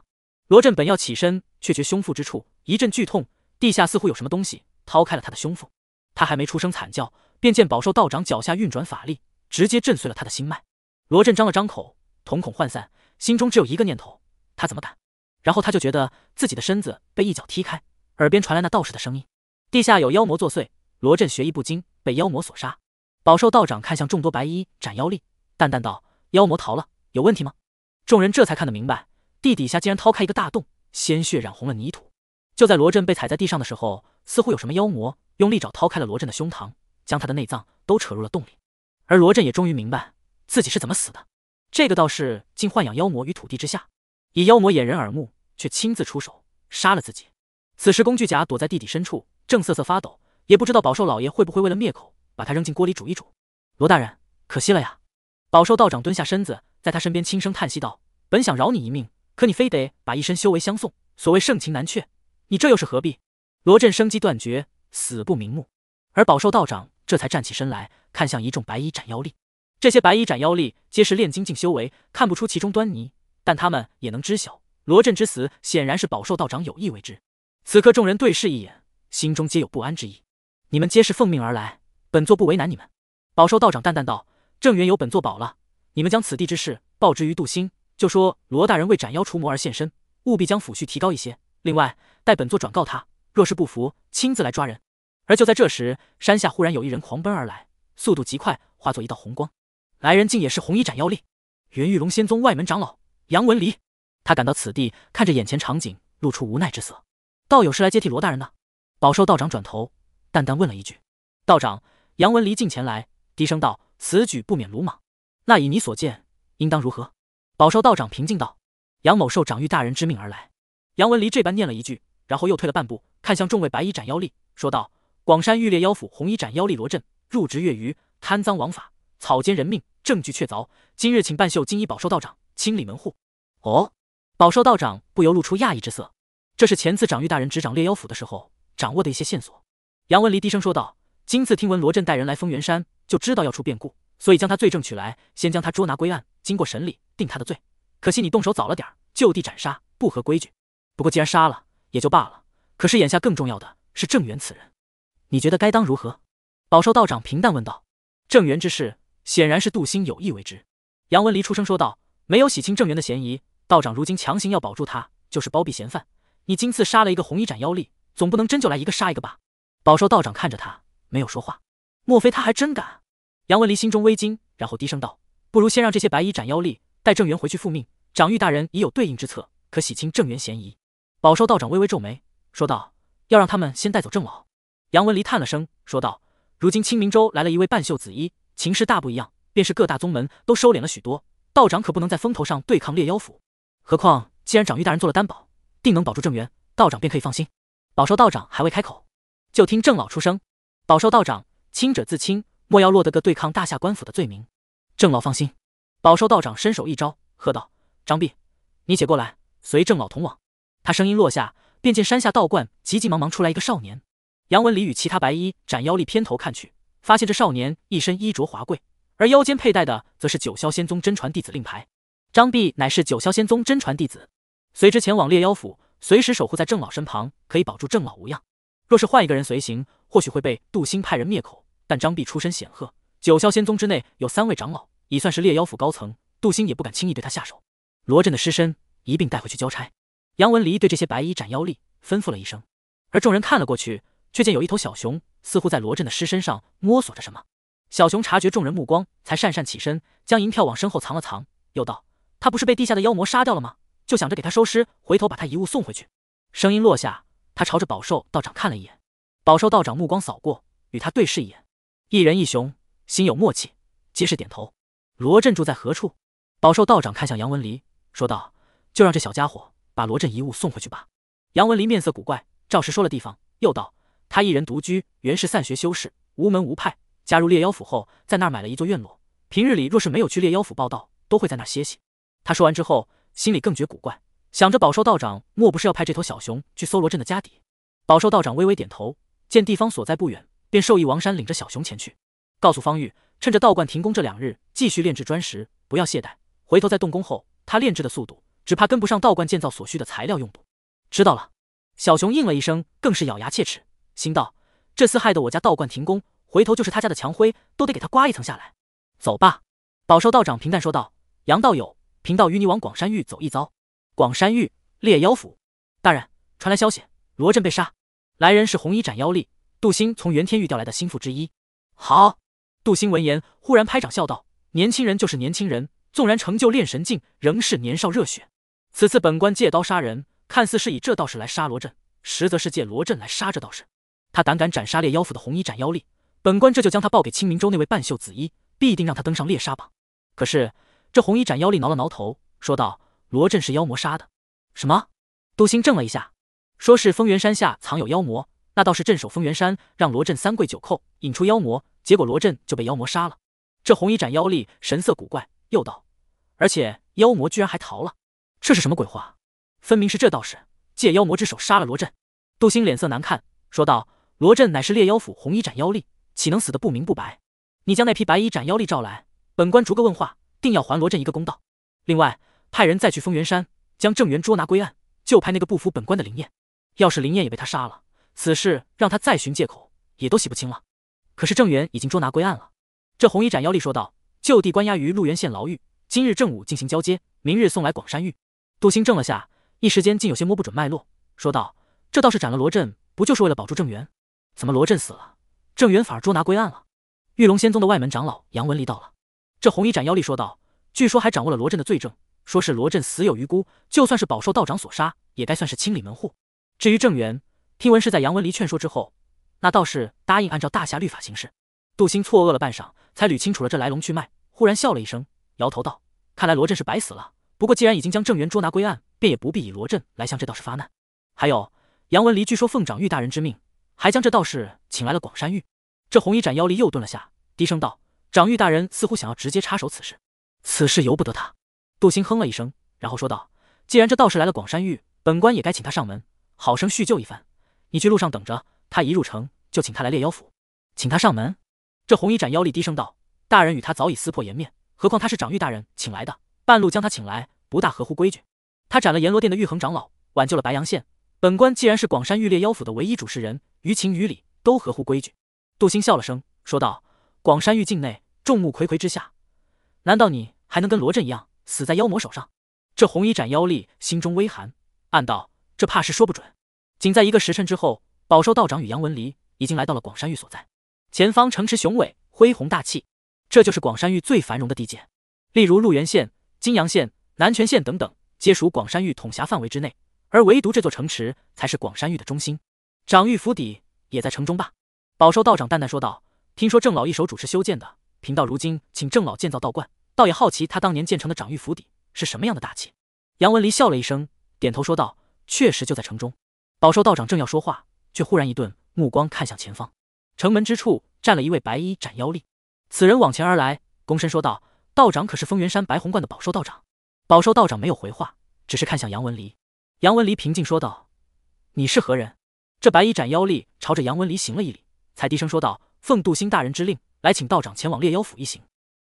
罗振本要起身，却觉胸腹之处一阵剧痛，地下似乎有什么东西掏开了他的胸腹。他还没出声惨叫，便见饱受道长脚下运转法力，直接震碎了他的心脉。罗振张了张口，瞳孔涣散，心中只有一个念头：他怎么敢？然后他就觉得自己的身子被一脚踢开，耳边传来那道士的声音：“地下有妖魔作祟，罗振学艺不精，被妖魔所杀。”饱受道长看向众多白衣斩妖力，淡淡道。妖魔逃了，有问题吗？众人这才看得明白，地底下竟然掏开一个大洞，鲜血染红了泥土。就在罗震被踩在地上的时候，似乎有什么妖魔用利爪掏开了罗震的胸膛，将他的内脏都扯入了洞里。而罗震也终于明白自己是怎么死的。这个道士竟豢养妖魔于土地之下，以妖魔掩人耳目，却亲自出手杀了自己。此时工具甲躲在地底深处，正瑟瑟发抖，也不知道饱受老爷会不会为了灭口，把他扔进锅里煮一煮。罗大人，可惜了呀。饱受道长蹲下身子，在他身边轻声叹息道：“本想饶你一命，可你非得把一身修为相送。所谓盛情难却，你这又是何必？”罗振生机断绝，死不瞑目。而饱受道长这才站起身来，看向一众白衣斩妖力。这些白衣斩妖力皆是炼金境修为，看不出其中端倪，但他们也能知晓罗振之死显然是饱受道长有意为之。此刻众人对视一眼，心中皆有不安之意。你们皆是奉命而来，本座不为难你们。”饱受道长淡淡道。郑源由本座保了，你们将此地之事报之于杜兴，就说罗大人为斩妖除魔而现身，务必将抚恤提高一些。另外，待本座转告他，若是不服，亲自来抓人。而就在这时，山下忽然有一人狂奔而来，速度极快，化作一道红光。来人竟也是红衣斩妖令，云玉龙仙宗外门长老杨文离。他赶到此地，看着眼前场景，露出无奈之色。道友是来接替罗大人的？宝寿道长转头淡淡问了一句。道长，杨文离近前来，低声道。此举不免鲁莽，那以你所见，应当如何？宝寿道长平静道：“杨某受长御大人之命而来。”杨文离这般念了一句，然后又退了半步，看向众位白衣斩妖吏，说道：“广山御猎妖府红衣斩妖吏罗震，入职月余，贪赃枉法，草菅人命，证据确凿。今日请半袖金衣宝寿道长清理门户。”哦，宝寿道长不由露出讶异之色。这是前次长御大人执掌猎妖府的时候掌握的一些线索。杨文离低声说道：“今次听闻罗震带人来丰源山。”就知道要出变故，所以将他罪证取来，先将他捉拿归案。经过审理，定他的罪。可惜你动手早了点，就地斩杀不合规矩。不过既然杀了也就罢了。可是眼下更重要的是郑源此人，你觉得该当如何？宝寿道长平淡问道。郑源之事显然是杜兴有意为之。杨文离出声说道：“没有洗清郑源的嫌疑，道长如今强行要保住他，就是包庇嫌犯。你今次杀了一个红衣斩妖吏，总不能真就来一个杀一个吧？”宝寿道长看着他，没有说话。莫非他还真敢？杨文离心中微惊，然后低声道：“不如先让这些白衣斩妖力带郑源回去复命，长玉大人已有对应之策，可洗清郑源嫌疑。”宝寿道长微微皱眉，说道：“要让他们先带走郑老？”杨文离叹了声，说道：“如今清明州来了一位半袖紫衣，情势大不一样，便是各大宗门都收敛了许多。道长可不能在风头上对抗猎妖府。何况既然长玉大人做了担保，定能保住郑源，道长便可以放心。”宝寿道长还未开口，就听郑老出声：“宝寿道长。”清者自清，莫要落得个对抗大夏官府的罪名。郑老放心。宝寿道长伸手一招，喝道：“张弼，你且过来，随郑老同往。”他声音落下，便见山下道观急急忙忙出来一个少年。杨文礼与其他白衣斩妖力偏头看去，发现这少年一身衣着华贵，而腰间佩戴的则是九霄仙宗真传弟子令牌。张弼乃是九霄仙宗真传弟子，随之前往猎妖府，随时守护在郑老身旁，可以保住郑老无恙。若是换一个人随行，或许会被杜兴派人灭口。但张壁出身显赫，九霄仙宗之内有三位长老，已算是猎妖府高层。杜兴也不敢轻易对他下手。罗震的尸身一并带回去交差。杨文离对这些白衣斩妖力吩咐了一声，而众人看了过去，却见有一头小熊似乎在罗震的尸身上摸索着什么。小熊察觉众人目光，才讪讪起身，将银票往身后藏了藏，又道：“他不是被地下的妖魔杀掉了吗？就想着给他收尸，回头把他遗物送回去。”声音落下，他朝着宝寿道长看了一眼，宝寿道长目光扫过，与他对视一眼。一人一熊，心有默契，皆是点头。罗震住在何处？宝寿道长看向杨文离，说道：“就让这小家伙把罗震遗物送回去吧。”杨文离面色古怪，照实说了地方，又道：“他一人独居，原是散学修士，无门无派。加入猎妖府后，在那儿买了一座院落。平日里若是没有去猎妖府报道，都会在那儿歇息。”他说完之后，心里更觉古怪，想着宝寿道长莫不是要派这头小熊去搜罗震的家底？宝寿道长微微点头，见地方所在不远。便授意王山领着小熊前去，告诉方玉，趁着道观停工这两日，继续炼制砖石，不要懈怠。回头在动工后，他炼制的速度只怕跟不上道观建造所需的材料用度。知道了，小熊应了一声，更是咬牙切齿，心道：这次害得我家道观停工，回头就是他家的墙灰都得给他刮一层下来。走吧，宝寿道长平淡说道。杨道友，贫道与你往广山域走一遭。广山域猎妖府大人传来消息，罗震被杀，来人是红衣斩妖吏。杜兴从袁天玉调来的心腹之一，好！杜兴闻言，忽然拍掌笑道：“年轻人就是年轻人，纵然成就炼神境，仍是年少热血。此次本官借刀杀人，看似是以这道士来杀罗振，实则是借罗振来杀这道士。他胆敢斩杀猎妖府的红衣斩妖力，本官这就将他报给青冥州那位半袖紫衣，必定让他登上猎杀榜。”可是这红衣斩妖力挠了挠头，说道：“罗振是妖魔杀的。”什么？杜兴怔了一下，说是封源山下藏有妖魔。那道士镇守封源山，让罗震三跪九叩引出妖魔，结果罗震就被妖魔杀了。这红衣斩妖力神色古怪，又道：“而且妖魔居然还逃了，这是什么鬼话？分明是这道士借妖魔之手杀了罗震。”杜兴脸色难看，说道：“罗震乃是猎妖府红衣斩妖力，岂能死得不明不白？你将那批白衣斩妖力召来，本官逐个问话，定要还罗震一个公道。另外，派人再去封源山将郑源捉拿归案，就派那个不服本官的林燕。要是林燕也被他杀了。”此事让他再寻借口，也都洗不清了。可是郑源已经捉拿归案了。这红衣斩妖吏说道：“就地关押于陆源县牢狱，今日正午进行交接，明日送来广山狱。”杜兴怔了下，一时间竟有些摸不准脉络，说道：“这倒是斩了罗振，不就是为了保住郑源？怎么罗振死了，郑源反而捉拿归案了？”玉龙仙宗的外门长老杨文离到了。这红衣斩妖吏说道：“据说还掌握了罗振的罪证，说是罗振死有余辜，就算是饱受道长所杀，也该算是清理门户。至于郑源……”听闻是在杨文离劝说之后，那道士答应按照大夏律法行事。杜兴错愕了半晌，才捋清楚了这来龙去脉，忽然笑了一声，摇头道：“看来罗振是白死了。不过既然已经将郑源捉拿归案，便也不必以罗振来向这道士发难。还有，杨文离据说奉长玉大人之命，还将这道士请来了广山峪。”这红衣斩妖吏又顿了下，低声道：“长玉大人似乎想要直接插手此事，此事由不得他。”杜兴哼了一声，然后说道：“既然这道士来了广山峪，本官也该请他上门，好生叙旧一番。”你去路上等着，他一入城就请他来猎妖府，请他上门。这红衣斩妖力低声道：“大人与他早已撕破颜面，何况他是长玉大人请来的，半路将他请来，不大合乎规矩。他斩了阎罗殿的玉衡长老，挽救了白阳县，本官既然是广山玉猎妖府的唯一主事人，于情于理都合乎规矩。”杜兴笑了声，说道：“广山玉境内众目睽睽之下，难道你还能跟罗震一样死在妖魔手上？”这红衣斩妖力心中微寒，暗道：“这怕是说不准。”仅在一个时辰之后，宝寿道长与杨文离已经来到了广山域所在。前方城池雄伟，恢弘大气，这就是广山域最繁荣的地界。例如鹿原县、金阳县、南泉县等等，皆属广山域统辖范围之内。而唯独这座城池，才是广山域的中心。长玉府邸也在城中吧？宝寿道长淡淡说道。听说郑老一手主持修建的，贫道如今请郑老建造道观，倒也好奇他当年建成的长玉府邸是什么样的大气。杨文离笑了一声，点头说道：“确实就在城中。”宝寿道长正要说话，却忽然一顿，目光看向前方城门之处，站了一位白衣斩妖吏。此人往前而来，躬身说道：“道长，可是风元山白虹观的宝寿道长？”宝寿道长没有回话，只是看向杨文离。杨文离平静说道：“你是何人？”这白衣斩妖吏朝着杨文离行了一礼，才低声说道：“奉杜兴大人之令，来请道长前往猎妖府一行。”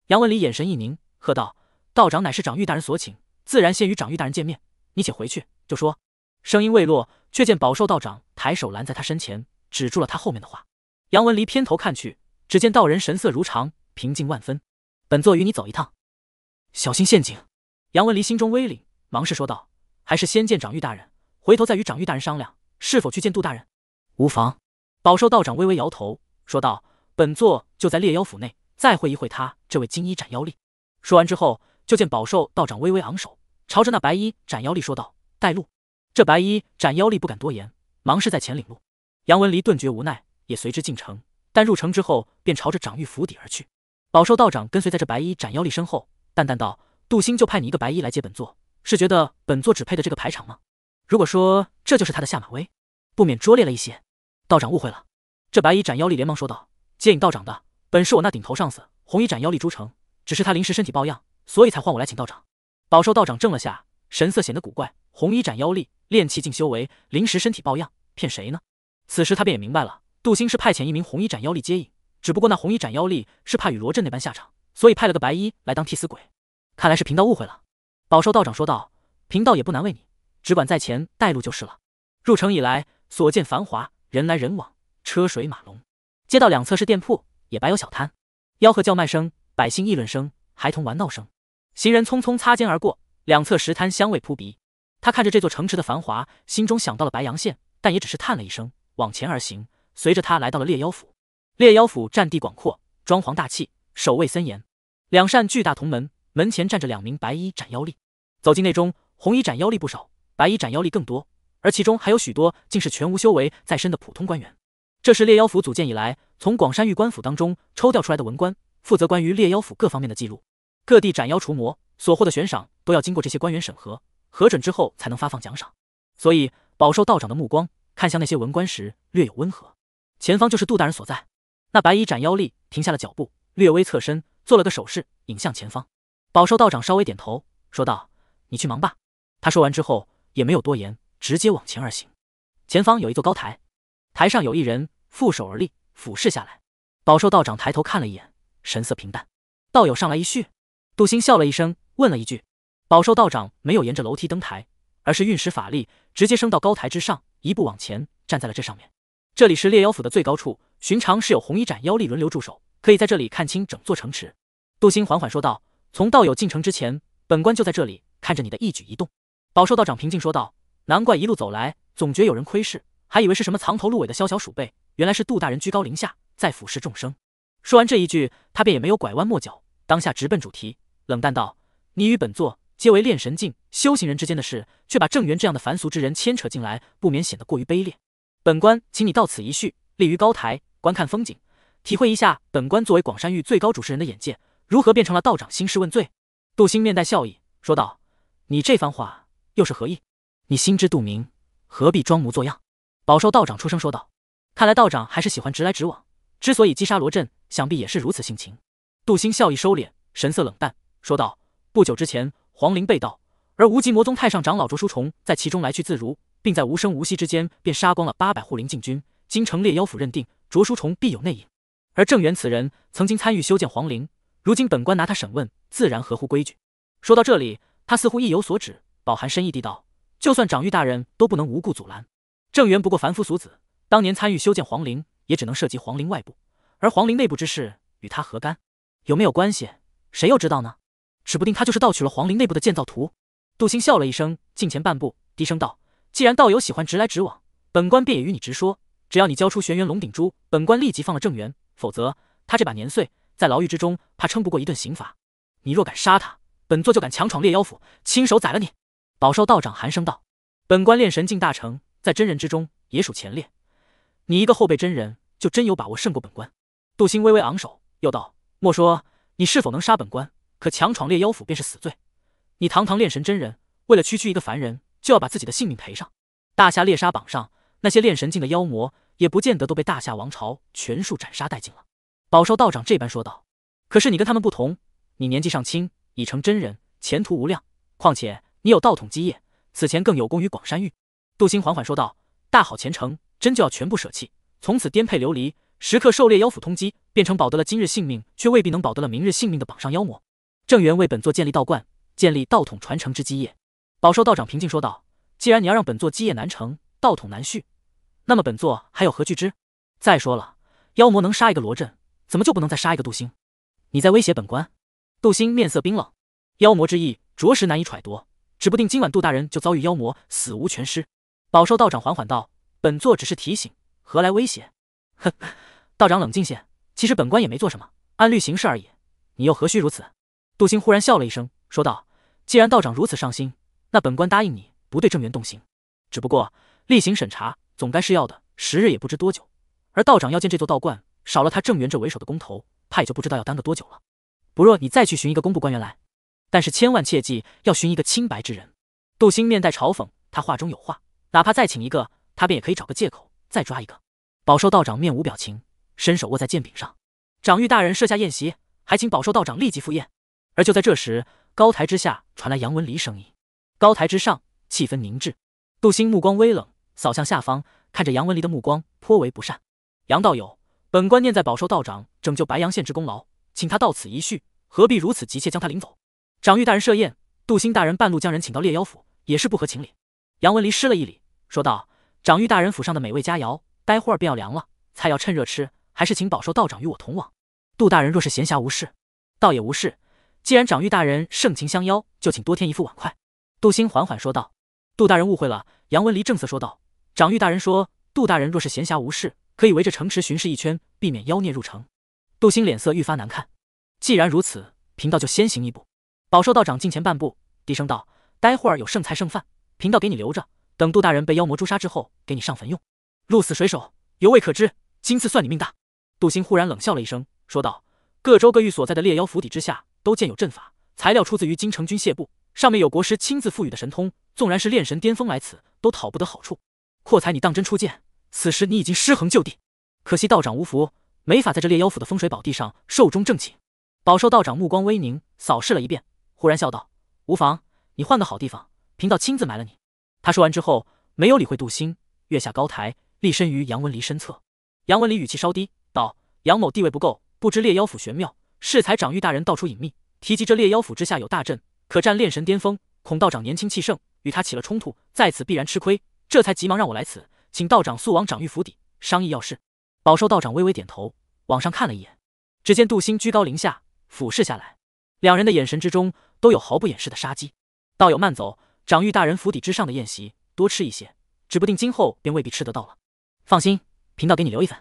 杨文离眼神一凝，喝道：“道长乃是长玉大人所请，自然先与长玉大人见面。你且回去就说。”声音未落，却见宝寿道长抬手拦在他身前，止住了他后面的话。杨文离偏头看去，只见道人神色如常，平静万分。本座与你走一趟，小心陷阱。杨文离心中微凛，忙是说道：“还是先见长玉大人，回头再与长玉大人商量是否去见杜大人。”无妨。宝寿道长微微摇头，说道：“本座就在猎妖府内，再会一会他这位金衣斩妖力。”说完之后，就见宝寿道长微微昂首，朝着那白衣斩妖力说道：“带路。”这白衣斩妖力不敢多言，忙是在前领路。杨文离顿觉无奈，也随之进城。但入城之后，便朝着掌玉府邸而去。宝寿道长跟随在这白衣斩妖力身后，淡淡道：“杜兴就派你一个白衣来接本座，是觉得本座只配的这个排场吗？如果说这就是他的下马威，不免拙劣了一些。”道长误会了。这白衣斩妖力连忙说道：“接引道长的，本是我那顶头上司红衣斩妖力朱成，只是他临时身体抱恙，所以才唤我来请道长。”宝寿道长怔了下，神色显得古怪。红衣斩妖力。炼气境修为，临时身体抱恙，骗谁呢？此时他便也明白了，杜兴是派遣一名红衣斩妖力接应，只不过那红衣斩妖力是怕与罗振那般下场，所以派了个白衣来当替死鬼。看来是贫道误会了。宝寿道长说道：“贫道也不难为你，只管在前带路就是了。”入城以来，所见繁华，人来人往，车水马龙。街道两侧是店铺，也摆有小摊，吆喝叫卖声、百姓议论声、孩童玩闹声，行人匆匆擦肩而过。两侧石摊香味扑鼻。他看着这座城池的繁华，心中想到了白阳县，但也只是叹了一声，往前而行。随着他来到了猎妖府，猎妖府占地广阔，装潢大气，守卫森严，两扇巨大铜门，门前站着两名白衣斩妖力。走进内中，红衣斩妖力不少，白衣斩妖力更多，而其中还有许多竟是全无修为在身的普通官员。这是猎妖府组建以来，从广山玉官府当中抽调出来的文官，负责关于猎妖府各方面的记录。各地斩妖除魔所获的悬赏，都要经过这些官员审核。核准之后才能发放奖赏，所以饱受道长的目光看向那些文官时略有温和。前方就是杜大人所在，那白衣斩妖吏停下了脚步，略微侧身做了个手势，引向前方。饱受道长稍微点头，说道：“你去忙吧。”他说完之后也没有多言，直接往前而行。前方有一座高台，台上有一人负手而立，俯视下来。饱受道长抬头看了一眼，神色平淡：“道友上来一叙。”杜兴笑了一声，问了一句。饱受道长没有沿着楼梯登台，而是运使法力直接升到高台之上，一步往前站在了这上面。这里是猎妖府的最高处，寻常是有红衣斩妖力轮流驻守，可以在这里看清整座城池。杜兴缓缓说道：“从道友进城之前，本官就在这里看着你的一举一动。”饱受道长平静说道：“难怪一路走来总觉有人窥视，还以为是什么藏头露尾的宵小鼠辈，原来是杜大人居高临下在俯视众生。”说完这一句，他便也没有拐弯抹角，当下直奔主题，冷淡道：“你与本座。”皆为炼神境修行人之间的事，却把郑源这样的凡俗之人牵扯进来，不免显得过于卑劣。本官请你到此一叙，立于高台观看风景，体会一下本官作为广山域最高主持人的眼界，如何变成了道长兴师问罪？杜兴面带笑意说道：“你这番话又是何意？你心知肚明，何必装模作样？”饱受道长出声说道：“看来道长还是喜欢直来直往。之所以击杀罗震，想必也是如此性情。”杜兴笑意收敛，神色冷淡说道：“不久之前。”皇陵被盗，而无极魔宗太上长老卓书虫在其中来去自如，并在无声无息之间便杀光了八百护灵禁军。京城列妖府认定卓书虫必有内应，而郑源此人曾经参与修建皇陵，如今本官拿他审问，自然合乎规矩。说到这里，他似乎意有所指，饱含深意地道：“就算长玉大人都不能无故阻拦。郑源不过凡夫俗子，当年参与修建皇陵，也只能涉及皇陵外部，而皇陵内部之事与他何干？有没有关系，谁又知道呢？”指不定他就是盗取了皇陵内部的建造图。杜兴笑了一声，近前半步，低声道：“既然道友喜欢直来直往，本官便也与你直说。只要你交出玄元龙鼎珠，本官立即放了郑源；否则，他这把年岁在牢狱之中，怕撑不过一顿刑罚。你若敢杀他，本座就敢强闯烈妖府，亲手宰了你。”宝寿道长寒声道：“本官练神境大成，在真人之中也属前列。你一个后辈真人，就真有把握胜过本官？”杜兴微微昂首，又道：“莫说你是否能杀本官。”可强闯猎妖府便是死罪，你堂堂炼神真人，为了区区一个凡人，就要把自己的性命赔上？大夏猎杀榜上那些炼神境的妖魔，也不见得都被大夏王朝全数斩杀殆尽了。宝寿道长这般说道。可是你跟他们不同，你年纪尚轻，已成真人，前途无量。况且你有道统基业，此前更有功于广山域。杜兴缓缓说道：“大好前程，真就要全部舍弃，从此颠沛流离，时刻狩猎妖府通缉，变成保得了今日性命，却未必能保得了明日性命的榜上妖魔？”正源为本座建立道观，建立道统传承之基业。宝寿道长平静说道：“既然你要让本座基业难成，道统难续，那么本座还有何惧之？再说了，妖魔能杀一个罗震，怎么就不能再杀一个杜兴？你在威胁本官？”杜兴面色冰冷，妖魔之意着实难以揣度，指不定今晚杜大人就遭遇妖魔，死无全尸。宝寿道长缓缓道：“本座只是提醒，何来威胁？”呵，道长冷静些。其实本官也没做什么，按律行事而已。你又何须如此？杜兴忽然笑了一声，说道：“既然道长如此上心，那本官答应你，不对郑元动刑。只不过例行审查总该是要的，时日也不知多久。而道长要见这座道观，少了他郑元这为首的工头，他也就不知道要耽搁多久了。不若你再去寻一个工部官员来，但是千万切记要寻一个清白之人。”杜兴面带嘲讽，他话中有话，哪怕再请一个，他便也可以找个借口再抓一个。宝寿道长面无表情，伸手握在剑柄上。长御大人设下宴席，还请宝寿道长立即赴宴。而就在这时，高台之下传来杨文离声音。高台之上，气氛凝滞。杜兴目光微冷，扫向下方，看着杨文离的目光颇为不善。杨道友，本官念在饱受道长拯救白阳县之功劳，请他到此一叙，何必如此急切将他领走？长玉大人设宴，杜兴大人半路将人请到猎妖府，也是不合情理。杨文离施了一礼，说道：“长玉大人府上的美味佳肴，待会儿便要凉了，菜要趁热吃，还是请饱受道长与我同往。杜大人若是闲暇无事，倒也无事。”既然长玉大人盛情相邀，就请多添一副碗筷。”杜兴缓缓说道。“杜大人误会了。”杨文离正色说道，“长玉大人说，杜大人若是闲暇无事，可以围着城池巡视一圈，避免妖孽入城。”杜兴脸色愈发难看。既然如此，贫道就先行一步。宝寿道长近前半步，低声道：“待会儿有剩菜剩饭，贫道给你留着，等杜大人被妖魔诛杀之后，给你上坟用。鹿死谁手，犹未可知。今次算你命大。”杜兴忽然冷笑了一声，说道：“各州各域所在的猎妖府邸之下。”都建有阵法，材料出自于京城军械部，上面有国师亲自赋予的神通，纵然是炼神巅峰来此，都讨不得好处。阔才，你当真出剑？此时你已经尸横就地，可惜道长无福，没法在这猎妖府的风水宝地上寿终正寝。饱受道长目光微凝，扫视了一遍，忽然笑道：“无妨，你换个好地方，贫道亲自埋了你。”他说完之后，没有理会杜兴，跃下高台，立身于杨文离身侧。杨文离语气稍低道：“杨某地位不够，不知猎妖府玄妙。”适才长玉大人道出隐秘，提及这烈妖府之下有大阵，可战炼神巅峰。孔道长年轻气盛，与他起了冲突，在此必然吃亏。这才急忙让我来此，请道长速往长玉府邸商议要事。宝寿道长微微点头，往上看了一眼，只见杜兴居高临下俯视下来，两人的眼神之中都有毫不掩饰的杀机。道友慢走，长玉大人府邸之上的宴席，多吃一些，指不定今后便未必吃得到了。放心，贫道给你留一份。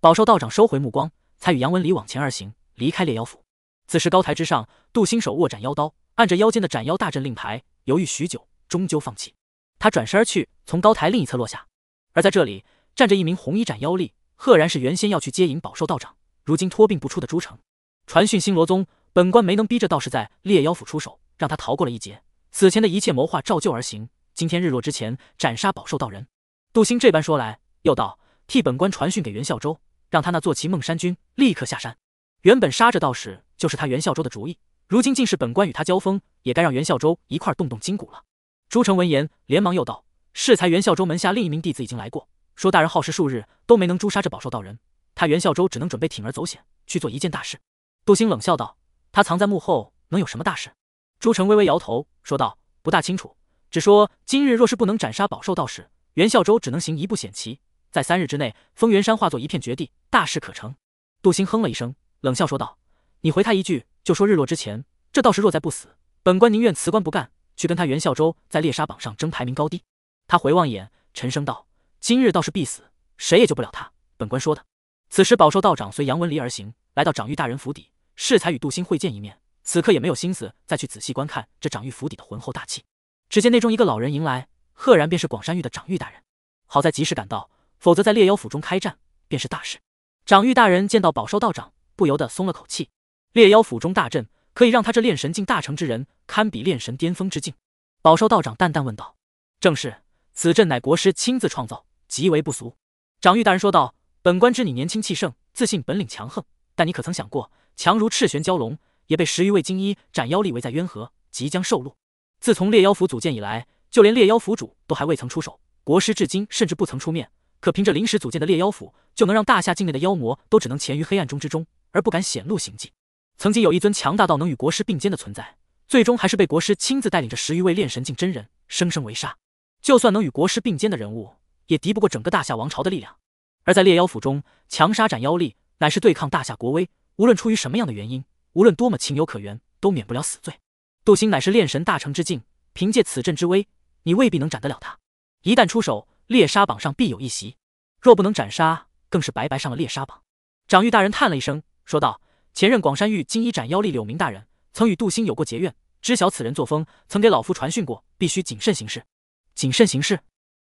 宝寿道长收回目光，才与杨文礼往前而行。离开猎妖府，此时高台之上，杜兴手握斩妖刀，按着腰间的斩妖大阵令牌，犹豫许久，终究放弃。他转身而去，从高台另一侧落下。而在这里站着一名红衣斩妖吏，赫然是原先要去接引宝兽道长，如今托病不出的朱成。传讯星罗宗，本官没能逼着道士在猎妖府出手，让他逃过了一劫。此前的一切谋划照旧而行，今天日落之前斩杀宝兽道人。杜兴这般说来，又道，替本官传讯给袁孝周，让他那坐骑孟山君立刻下山。原本杀这道士就是他袁孝周的主意，如今竟是本官与他交锋，也该让袁孝周一块动动筋骨了。朱成闻言，连忙又道：“适才袁孝周门下另一名弟子已经来过，说大人耗时数日都没能诛杀这宝兽道人，他袁孝周只能准备铤而走险去做一件大事。”杜兴冷笑道：“他藏在幕后，能有什么大事？”朱成微微摇头说道：“不大清楚，只说今日若是不能斩杀宝兽道士，袁孝周只能行一步险棋，在三日之内，封元山化作一片绝地，大事可成。”杜兴哼了一声。冷笑说道：“你回他一句，就说日落之前，这道士若再不死，本官宁愿辞官不干，去跟他袁孝周在猎杀榜上争排名高低。”他回望眼，沉声道：“今日道士必死，谁也救不了他。本官说的。”此时，宝寿道长随杨文离而行，来到长玉大人府邸，适才与杜兴会见一面，此刻也没有心思再去仔细观看这长玉府邸的浑厚大气。只见内中一个老人迎来，赫然便是广山玉的长玉大人。好在及时赶到，否则在猎妖府中开战便是大事。长玉大人见到宝寿道长。不由得松了口气，猎妖府中大阵可以让他这炼神境大成之人堪比炼神巅峰之境。宝寿道长淡淡问道：“正是，此阵乃国师亲自创造，极为不俗。”长玉大人说道：“本官知你年轻气盛，自信本领强横，但你可曾想过，强如赤玄蛟龙，也被十余位金衣斩妖力围在渊河，即将受戮。自从猎妖府组建以来，就连猎妖府主都还未曾出手，国师至今甚至不曾出面。可凭着临时组建的猎妖府，就能让大夏境内的妖魔都只能潜于黑暗中之中。”而不敢显露行迹。曾经有一尊强大到能与国师并肩的存在，最终还是被国师亲自带领着十余位炼神境真人生生围杀。就算能与国师并肩的人物，也敌不过整个大夏王朝的力量。而在猎妖府中，强杀斩妖力乃是对抗大夏国威。无论出于什么样的原因，无论多么情有可原，都免不了死罪。杜兴乃是炼神大成之境，凭借此阵之威，你未必能斩得了他。一旦出手，猎杀榜上必有一席。若不能斩杀，更是白白上了猎杀榜。长玉大人叹了一声。说道：“前任广山玉金衣斩妖力柳明大人曾与杜兴有过结怨，知晓此人作风，曾给老夫传讯过，必须谨慎行事。谨慎行事。”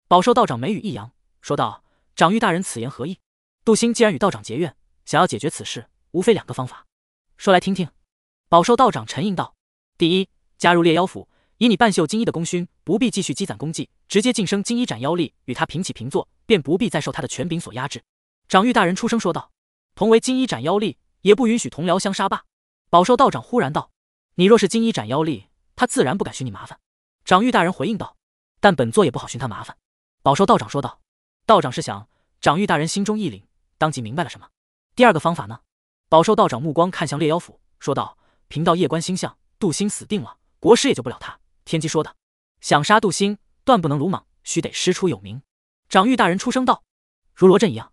宝寿道长眉宇一扬，说道：“长玉大人此言何意？杜兴既然与道长结怨，想要解决此事，无非两个方法。说来听听。”宝寿道长沉吟道：“第一，加入猎妖府，以你半袖金衣的功勋，不必继续积攒功绩，直接晋升金衣斩妖力，与他平起平坐，便不必再受他的权柄所压制。”长玉大人出声说道：“同为金衣斩妖力。”也不允许同僚相杀吧？宝寿道长忽然道：“你若是金衣斩妖力，他自然不敢寻你麻烦。”长玉大人回应道：“但本座也不好寻他麻烦。”宝寿道长说道：“道长是想……”长玉大人心中一凛，当即明白了什么。第二个方法呢？宝寿道长目光看向猎妖府，说道：“贫道夜观星象，杜兴死定了。国师也救不了他。天机说的，想杀杜兴，断不能鲁莽，须得师出有名。”长玉大人出声道：“如罗阵一样。”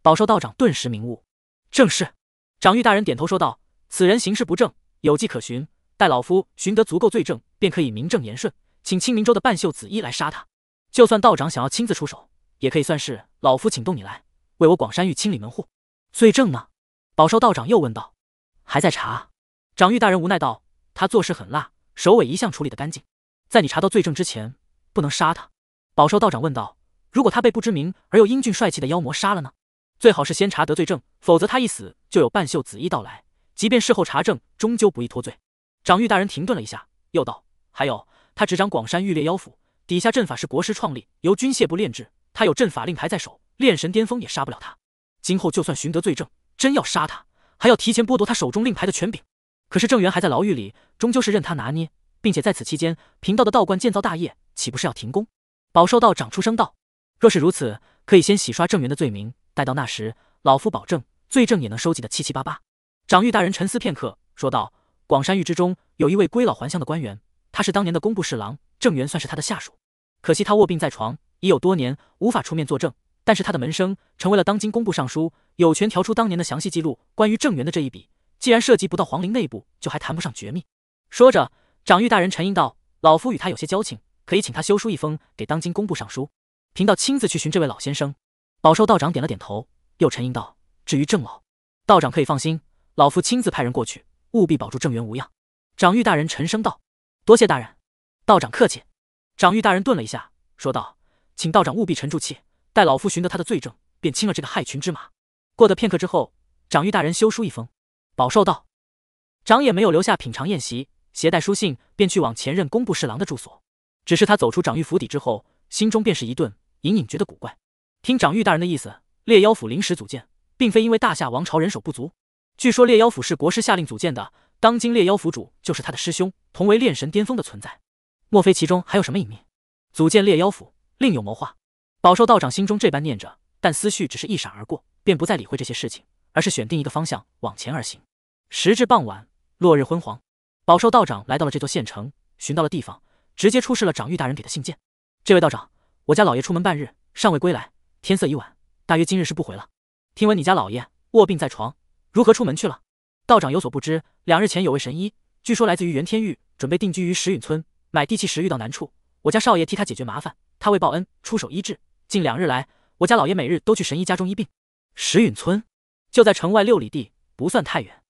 宝寿道长顿时明悟：“正是。”长玉大人点头说道：“此人行事不正，有迹可循。待老夫寻得足够罪证，便可以名正言顺，请清明州的半袖紫衣来杀他。就算道长想要亲自出手，也可以算是老夫请动你来，为我广山域清理门户。”罪证呢？宝寿道长又问道。“还在查。”长玉大人无奈道：“他做事狠辣，首尾一向处理的干净。在你查到罪证之前，不能杀他。”宝寿道长问道：“如果他被不知名而又英俊帅气的妖魔杀了呢？”最好是先查得罪证。否则他一死，就有半袖紫衣到来。即便事后查证，终究不易脱罪。长玉大人停顿了一下，又道：“还有，他执掌广山玉烈妖府，底下阵法是国师创立，由军械部炼制。他有阵法令牌在手，炼神巅峰也杀不了他。今后就算寻得罪证，真要杀他，还要提前剥夺他手中令牌的权柄。可是郑源还在牢狱里，终究是任他拿捏，并且在此期间，贫道的道观建造大业岂不是要停工？”宝寿道长出声道：“若是如此，可以先洗刷郑源的罪名，待到那时。”老夫保证，罪证也能收集得七七八八。长玉大人沉思片刻，说道：“广山狱之中有一位归老还乡的官员，他是当年的工部侍郎郑源，算是他的下属。可惜他卧病在床已有多年，无法出面作证。但是他的门生成为了当今工部尚书，有权调出当年的详细记录。关于郑源的这一笔，既然涉及不到皇陵内部，就还谈不上绝密。”说着，长玉大人沉吟道：“老夫与他有些交情，可以请他修书一封给当今工部尚书。贫道亲自去寻这位老先生。”宝寿道长点了点头。又沉吟道：“至于郑老，道长可以放心，老夫亲自派人过去，务必保住郑源无恙。”长玉大人沉声道：“多谢大人，道长客气。”长玉大人顿了一下，说道：“请道长务必沉住气，待老夫寻得他的罪证，便清了这个害群之马。”过得片刻之后，长玉大人修书一封，饱受道。长也没有留下品尝宴席，携带书信便去往前任工部侍郎的住所。只是他走出长玉府邸之后，心中便是一顿，隐隐觉得古怪。听长玉大人的意思。猎妖府临时组建，并非因为大夏王朝人手不足。据说猎妖府是国师下令组建的，当今猎妖府主就是他的师兄，同为炼神巅峰的存在。莫非其中还有什么隐秘？组建猎妖府另有谋划？宝寿道长心中这般念着，但思绪只是一闪而过，便不再理会这些事情，而是选定一个方向往前而行。时至傍晚，落日昏黄，宝寿道长来到了这座县城，寻到了地方，直接出示了长玉大人给的信件。这位道长，我家老爷出门半日，尚未归来，天色已晚。大约今日是不回了。听闻你家老爷卧病在床，如何出门去了？道长有所不知，两日前有位神医，据说来自于袁天域，准备定居于石陨村，买地契时遇到难处，我家少爷替他解决麻烦，他为报恩出手医治。近两日来，我家老爷每日都去神医家中医病。石陨村就在城外六里地，不算太远。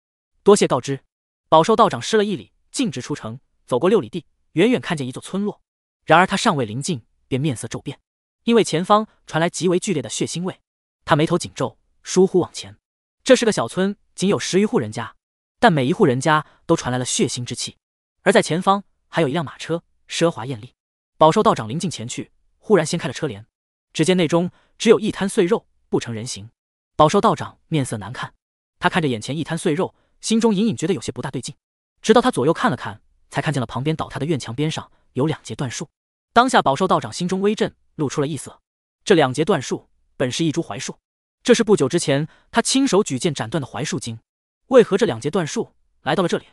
多谢告知。饱受道长施了一礼，径直出城，走过六里地，远远看见一座村落。然而他尚未临近，便面色骤变，因为前方传来极为剧烈的血腥味。他眉头紧皱，疏忽往前。这是个小村，仅有十余户人家，但每一户人家都传来了血腥之气。而在前方，还有一辆马车，奢华艳丽。宝寿道长临近前去，忽然掀开了车帘，只见内中只有一摊碎肉，不成人形。宝寿道长面色难看，他看着眼前一摊碎肉，心中隐隐觉得有些不大对劲。直到他左右看了看，才看见了旁边倒塌的院墙边上有两截断树。当下，宝寿道长心中微震，露出了异色。这两截断树。本是一株槐树，这是不久之前他亲手举剑斩断的槐树精，为何这两截断树来到了这里？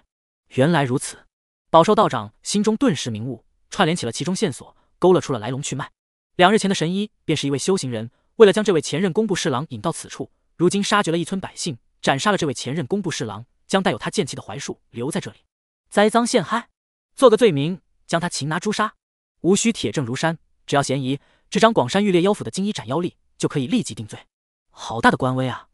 原来如此，宝寿道长心中顿时明悟，串联起了其中线索，勾勒出了来龙去脉。两日前的神医便是一位修行人，为了将这位前任工部侍郎引到此处，如今杀绝了一村百姓，斩杀了这位前任工部侍郎，将带有他剑气的槐树留在这里，栽赃陷害，做个罪名，将他擒拿诛杀，无需铁证如山，只要嫌疑，这张广山玉裂妖府的金衣斩妖力。就可以立即定罪，好大的官威啊！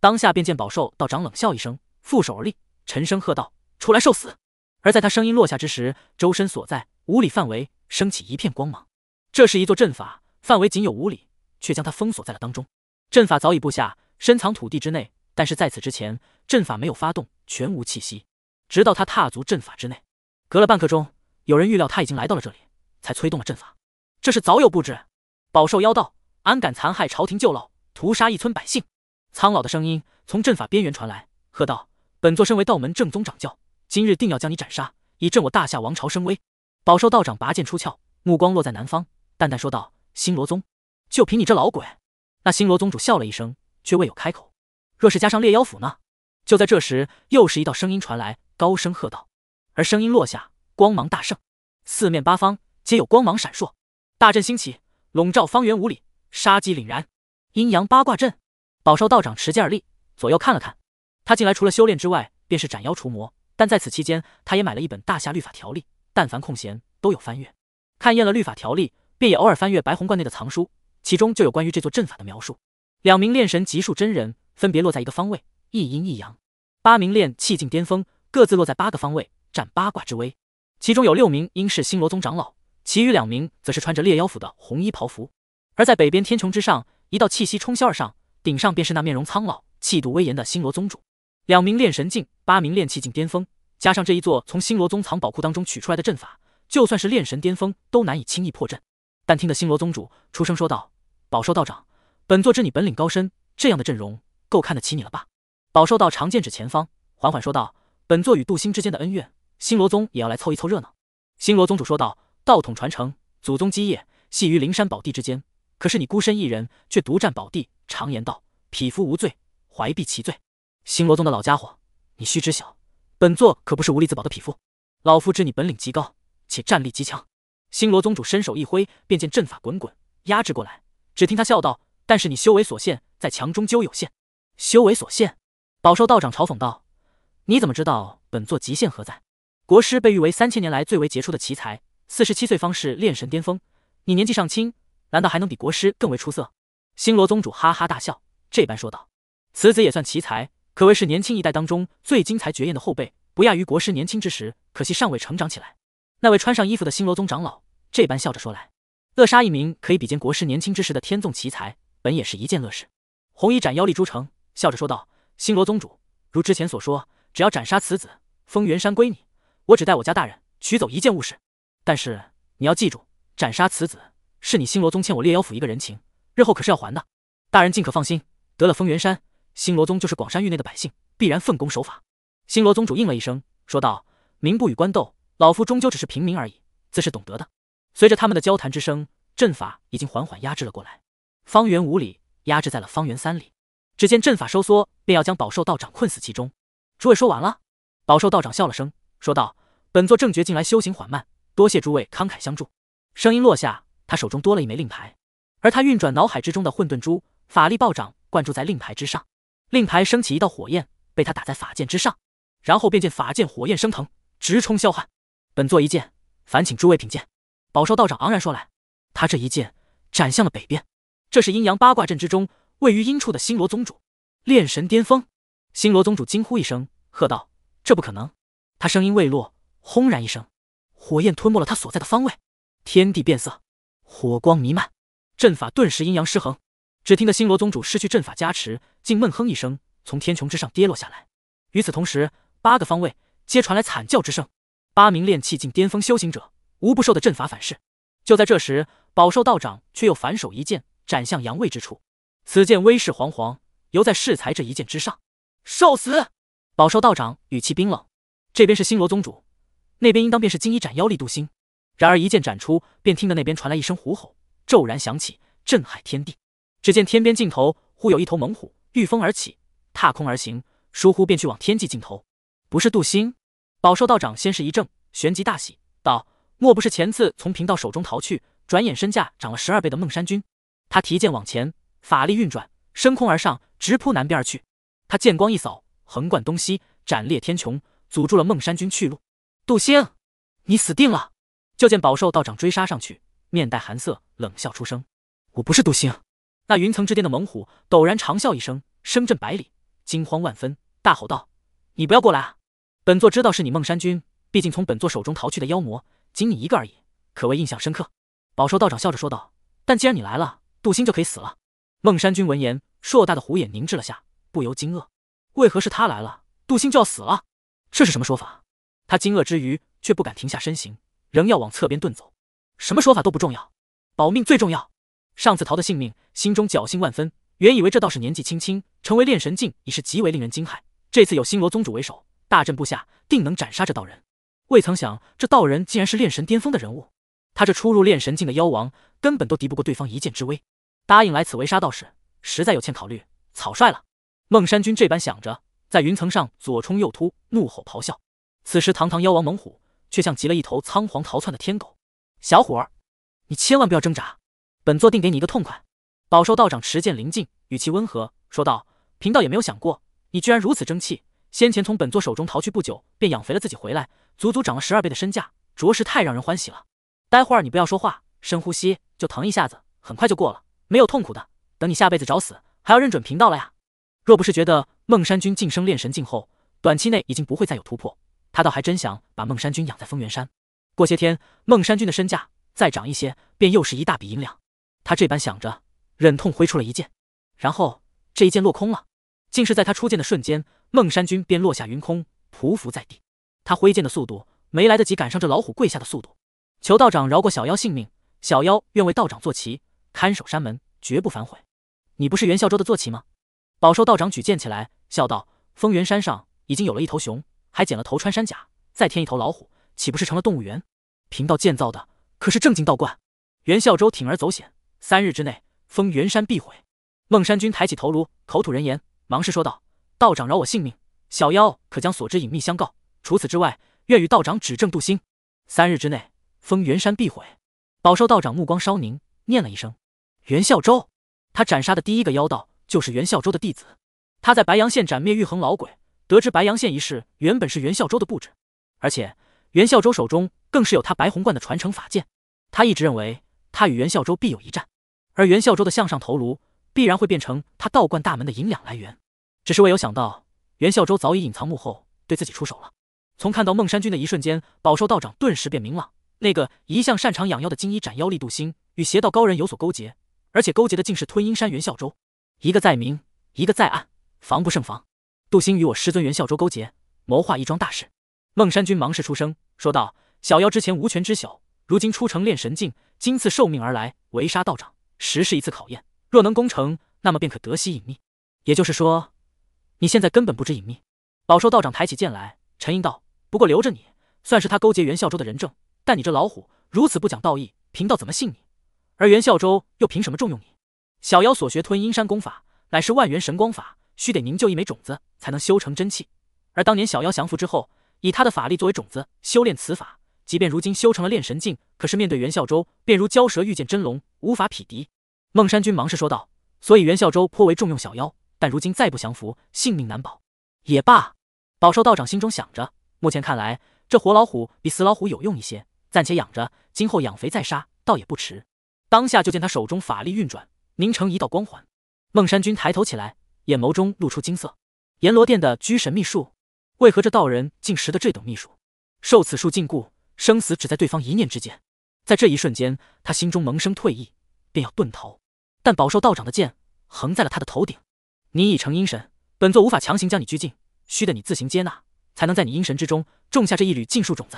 当下便见宝寿道长冷笑一声，负手而立，沉声喝道：“出来受死！”而在他声音落下之时，周身所在五里范围升起一片光芒，这是一座阵法，范围仅有五里，却将他封锁在了当中。阵法早已布下，深藏土地之内，但是在此之前，阵法没有发动，全无气息。直到他踏足阵法之内，隔了半刻钟，有人预料他已经来到了这里，才催动了阵法。这是早有布置，宝寿妖道。安敢残害朝廷旧老，屠杀一村百姓？苍老的声音从阵法边缘传来，喝道：“本座身为道门正宗掌教，今日定要将你斩杀，以振我大夏王朝声威。”宝寿道长拔剑出鞘，目光落在南方，淡淡说道：“星罗宗，就凭你这老鬼？”那星罗宗主笑了一声，却未有开口。若是加上烈妖斧呢？就在这时，又是一道声音传来，高声喝道。而声音落下，光芒大盛，四面八方皆有光芒闪烁，大阵兴起，笼罩方圆五里。杀机凛然，阴阳八卦阵。宝寿道长持剑而立，左右看了看。他近来除了修炼之外，便是斩妖除魔。但在此期间，他也买了一本《大夏律法条例》，但凡空闲都有翻阅。看厌了律法条例，便也偶尔翻阅白虹观内的藏书，其中就有关于这座阵法的描述。两名炼神级数真人分别落在一个方位，一阴一阳；八名炼气境巅峰各自落在八个方位，占八卦之威。其中有六名应是星罗宗长老，其余两名则是穿着猎妖府的红衣袍服。而在北边天穹之上，一道气息冲霄而上，顶上便是那面容苍老、气度威严的星罗宗主。两名炼神境，八名炼气境巅峰，加上这一座从星罗宗藏宝库当中取出来的阵法，就算是炼神巅峰都难以轻易破阵。但听得星罗宗主出声说道：“宝兽道长，本座知你本领高深，这样的阵容够看得起你了吧？”宝兽道长剑指前方，缓缓说道：“本座与杜星之间的恩怨，星罗宗也要来凑一凑热闹。”星罗宗主说道：“道统传承，祖宗基业，系于灵山宝地之间。”可是你孤身一人，却独占宝地。常言道，匹夫无罪，怀璧其罪。星罗宗的老家伙，你须知晓，本座可不是无力自保的匹夫。老夫知你本领极高，且战力极强。星罗宗主伸手一挥，便见阵法滚滚压制过来。只听他笑道：“但是你修为所限，在强终究有限。修为所限。”宝寿道长嘲讽道：“你怎么知道本座极限何在？”国师被誉为三千年来最为杰出的奇才，四十七岁方是炼神巅峰。你年纪尚轻。难道还能比国师更为出色？星罗宗主哈哈大笑，这般说道：“此子也算奇才，可谓是年轻一代当中最精彩绝艳的后辈，不亚于国师年轻之时。可惜尚未成长起来。”那位穿上衣服的星罗宗长老这般笑着说来：“扼杀一名可以比肩国师年轻之时的天纵奇才，本也是一件乐事。”红衣斩妖立朱城笑着说道：“星罗宗主，如之前所说，只要斩杀此子，封元山归你。我只带我家大人取走一件物事，但是你要记住，斩杀此子。”是你星罗宗欠我烈妖府一个人情，日后可是要还的。大人尽可放心，得了封元山，星罗宗就是广山域内的百姓，必然奉公守法。星罗宗主应了一声，说道：“民不与官斗，老夫终究只是平民而已，自是懂得的。”随着他们的交谈之声，阵法已经缓缓压制了过来，方圆五里压制在了方圆三里。只见阵法收缩，便要将宝寿道长困死其中。诸位说完了，宝寿道长笑了声，说道：“本座正觉近来修行缓慢，多谢诸位慷慨相助。”声音落下。他手中多了一枚令牌，而他运转脑海之中的混沌珠，法力暴涨，灌注在令牌之上。令牌升起一道火焰，被他打在法剑之上，然后便见法剑火焰升腾，直冲霄汉。本座一剑，烦请诸位品鉴。宝寿道长昂然说来，他这一剑斩向了北边，这是阴阳八卦阵之中位于阴处的星罗宗主，炼神巅峰。星罗宗主惊呼一声，喝道：“这不可能！”他声音未落，轰然一声，火焰吞没了他所在的方位，天地变色。火光弥漫，阵法顿时阴阳失衡。只听得星罗宗主失去阵法加持，竟闷哼一声，从天穹之上跌落下来。与此同时，八个方位皆传来惨叫之声，八名炼气境巅峰修行者无不受的阵法反噬。就在这时，宝寿道长却又反手一剑斩向阳位之处，此剑威势煌煌，犹在适才这一剑之上。受死！宝寿道长语气冰冷。这边是星罗宗主，那边应当便是金衣斩妖力渡心。然而一剑斩出，便听得那边传来一声虎吼，骤然响起，震撼天地。只见天边尽头忽有一头猛虎御风而起，踏空而行，倏忽便去往天际尽头。不是杜兴，宝寿道长先是一怔，旋即大喜道：“莫不是前次从贫道手中逃去，转眼身价涨了十二倍的孟山君？”他提剑往前，法力运转，升空而上，直扑南边而去。他剑光一扫，横贯东西，斩裂天穹，阻住了孟山君去路。杜兴，你死定了！就见宝寿道长追杀上去，面带寒色，冷笑出声：“我不是杜兴。”那云层之巅的猛虎陡然长啸一声，声震百里，惊慌万分，大吼道：“你不要过来啊！本座知道是你，孟山君。毕竟从本座手中逃去的妖魔，仅你一个而已，可谓印象深刻。”宝寿道长笑着说道：“但既然你来了，杜兴就可以死了。”孟山君闻言，硕大的虎眼凝滞了下，不由惊愕：“为何是他来了，杜兴就要死了？这是什么说法？”他惊愕之余，却不敢停下身形。仍要往侧边遁走，什么说法都不重要，保命最重要。上次逃的性命，心中侥幸万分。原以为这道士年纪轻轻成为炼神境，已是极为令人惊骇。这次有星罗宗主为首，大阵布下，定能斩杀这道人。未曾想，这道人竟然是炼神巅峰的人物。他这初入炼神境的妖王，根本都敌不过对方一剑之威。答应来此围杀道士，实在有欠考虑，草率了。孟山君这般想着，在云层上左冲右突，怒吼咆哮。此时堂堂妖王猛虎。却像急了一头仓皇逃窜的天狗，小伙儿，你千万不要挣扎，本座定给你一个痛快。宝寿道长持剑临近，语气温和说道：“贫道也没有想过，你居然如此争气。先前从本座手中逃去不久，便养肥了自己回来，足足涨了十二倍的身价，着实太让人欢喜了。待会儿你不要说话，深呼吸，就疼一下子，很快就过了，没有痛苦的。等你下辈子找死，还要认准贫道了呀。若不是觉得孟山君晋升炼神境后，短期内已经不会再有突破。”他倒还真想把孟山君养在丰源山，过些天孟山君的身价再涨一些，便又是一大笔银两。他这般想着，忍痛挥出了一剑，然后这一剑落空了，竟是在他出剑的瞬间，孟山君便落下云空，匍匐在地。他挥剑的速度没来得及赶上这老虎跪下的速度。求道长饶过小妖性命，小妖愿为道长坐骑，看守山门，绝不反悔。你不是袁孝周的坐骑吗？饱受道长举剑起来，笑道：“丰源山上已经有了一头熊。”还剪了头穿山甲，再添一头老虎，岂不是成了动物园？贫道建造的可是正经道观。袁孝周铤而走险，三日之内封元山必毁。孟山君抬起头颅，口吐人言，忙是说道：“道长饶我性命，小妖可将所知隐秘相告。除此之外，愿与道长指正杜兴。三日之内封元山必毁。”饱受道长目光稍凝，念了一声：“袁孝周。”他斩杀的第一个妖道就是袁孝周的弟子。他在白阳县斩灭玉衡老鬼。得知白阳县一事原本是袁孝周的布置，而且袁孝周手中更是有他白虹观的传承法剑。他一直认为他与袁孝周必有一战，而袁孝周的向上头颅必然会变成他道观大门的银两来源。只是未有想到袁孝周早已隐藏幕后对自己出手了。从看到孟山君的一瞬间，宝寿道长顿时便明朗。那个一向擅长养妖的金衣斩妖力度心与邪道高人有所勾结，而且勾结的竟是吞阴山袁孝周。一个在明，一个在暗，防不胜防。陆星与我师尊袁孝周勾结，谋划一桩大事。孟山君忙是出声说道：“小妖之前无权知晓，如今出城练神境，今次受命而来围杀道长，实是一次考验。若能攻城，那么便可得悉隐秘。也就是说，你现在根本不知隐秘。”宝寿道长抬起剑来，沉吟道：“不过留着你，算是他勾结袁孝周的人证。但你这老虎如此不讲道义，贫道怎么信你？而袁孝周又凭什么重用你？小妖所学吞阴山功法，乃是万元神光法。”需得凝就一枚种子，才能修成真气。而当年小妖降服之后，以他的法力作为种子修炼此法，即便如今修成了炼神境，可是面对袁孝周，便如蛟蛇遇见真龙，无法匹敌。孟山君忙是说道：“所以袁孝周颇为重用小妖，但如今再不降服，性命难保。”也罢，宝寿道长心中想着，目前看来，这活老虎比死老虎有用一些，暂且养着，今后养肥再杀，倒也不迟。当下就见他手中法力运转，凝成一道光环。孟山君抬头起来。眼眸中露出金色，阎罗殿的居神秘术，为何这道人竟识得这等秘术？受此术禁锢，生死只在对方一念之间。在这一瞬间，他心中萌生退意，便要遁逃，但饱受道长的剑横在了他的头顶。你已成阴神，本座无法强行将你拘禁，需得你自行接纳，才能在你阴神之中种下这一缕禁术种子。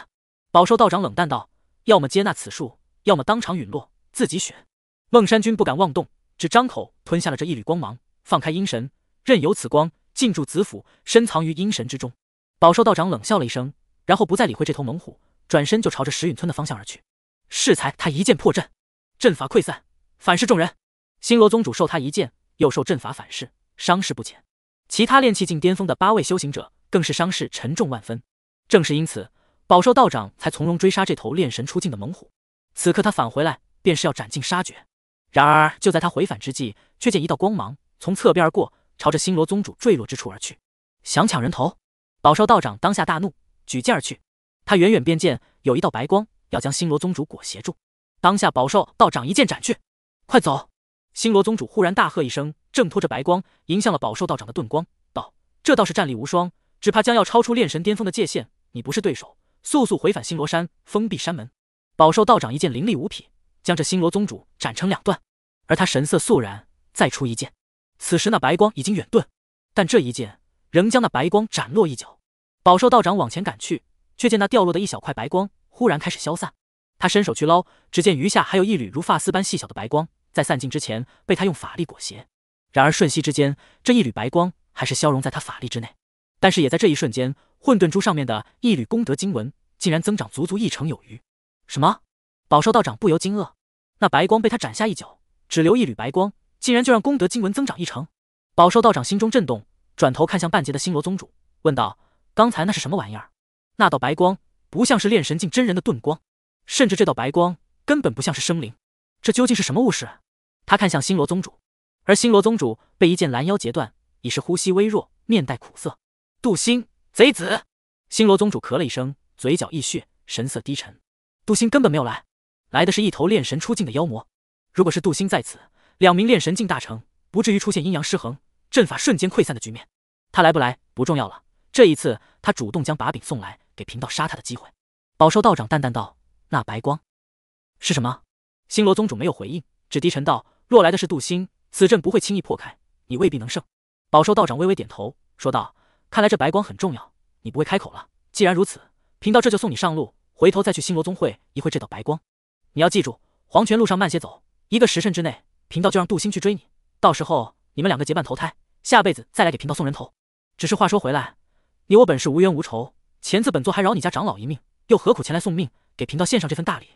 饱受道长冷淡道：要么接纳此术，要么当场陨落，自己选。孟山君不敢妄动，只张口吞下了这一缕光芒，放开阴神。任由此光进驻紫府，深藏于阴神之中。宝寿道长冷笑了一声，然后不再理会这头猛虎，转身就朝着石陨村的方向而去。适才他一剑破阵，阵法溃散，反噬众人。星罗宗主受他一剑，又受阵法反噬，伤势不浅。其他炼气境巅峰的八位修行者更是伤势沉重万分。正是因此，宝寿道长才从容追杀这头炼神出境的猛虎。此刻他返回来，便是要斩尽杀绝。然而就在他回返之际，却见一道光芒从侧边而过。朝着星罗宗主坠落之处而去，想抢人头？宝寿道长当下大怒，举剑而去。他远远便见有一道白光要将星罗宗主裹挟住，当下宝寿道长一剑斩去。快走！星罗宗主忽然大喝一声，挣脱着白光，迎向了宝寿道长的盾光，道：“这倒是战力无双，只怕将要超出炼神巅峰的界限。你不是对手，速速回返星罗山，封闭山门。”宝寿道长一剑凌厉无匹，将这星罗宗主斩成两段。而他神色肃然，再出一剑。此时那白光已经远遁，但这一剑仍将那白光斩落一角。宝寿道长往前赶去，却见那掉落的一小块白光忽然开始消散。他伸手去捞，只见余下还有一缕如发丝般细小的白光，在散尽之前被他用法力裹挟。然而瞬息之间，这一缕白光还是消融在他法力之内。但是也在这一瞬间，混沌珠上面的一缕功德经文竟然增长足足一成有余。什么？宝寿道长不由惊愕。那白光被他斩下一角，只留一缕白光。竟然就让功德经文增长一成，饱受道长心中震动，转头看向半截的星罗宗主，问道：“刚才那是什么玩意儿？那道白光不像是炼神境真人的遁光，甚至这道白光根本不像是生灵，这究竟是什么物事？”他看向星罗宗主，而星罗宗主被一剑拦腰截断，已是呼吸微弱，面带苦涩。杜兴贼子！星罗宗主咳了一声，嘴角溢血，神色低沉。杜兴根本没有来，来的是一头炼神出境的妖魔。如果是杜兴在此。两名炼神境大成，不至于出现阴阳失衡、阵法瞬间溃散的局面。他来不来不重要了。这一次，他主动将把柄送来，给贫道杀他的机会。宝寿道长淡淡道：“那白光是什么？”星罗宗主没有回应，只低沉道：“若来的是渡星，此阵不会轻易破开，你未必能胜。”宝寿道长微微点头，说道：“看来这白光很重要。你不会开口了。既然如此，贫道这就送你上路，回头再去星罗宗会一会这道白光。你要记住，黄泉路上慢些走，一个时辰之内。”贫道就让杜兴去追你，到时候你们两个结伴投胎，下辈子再来给贫道送人头。只是话说回来，你我本是无冤无仇，前次本座还饶你家长老一命，又何苦前来送命，给贫道献上这份大礼？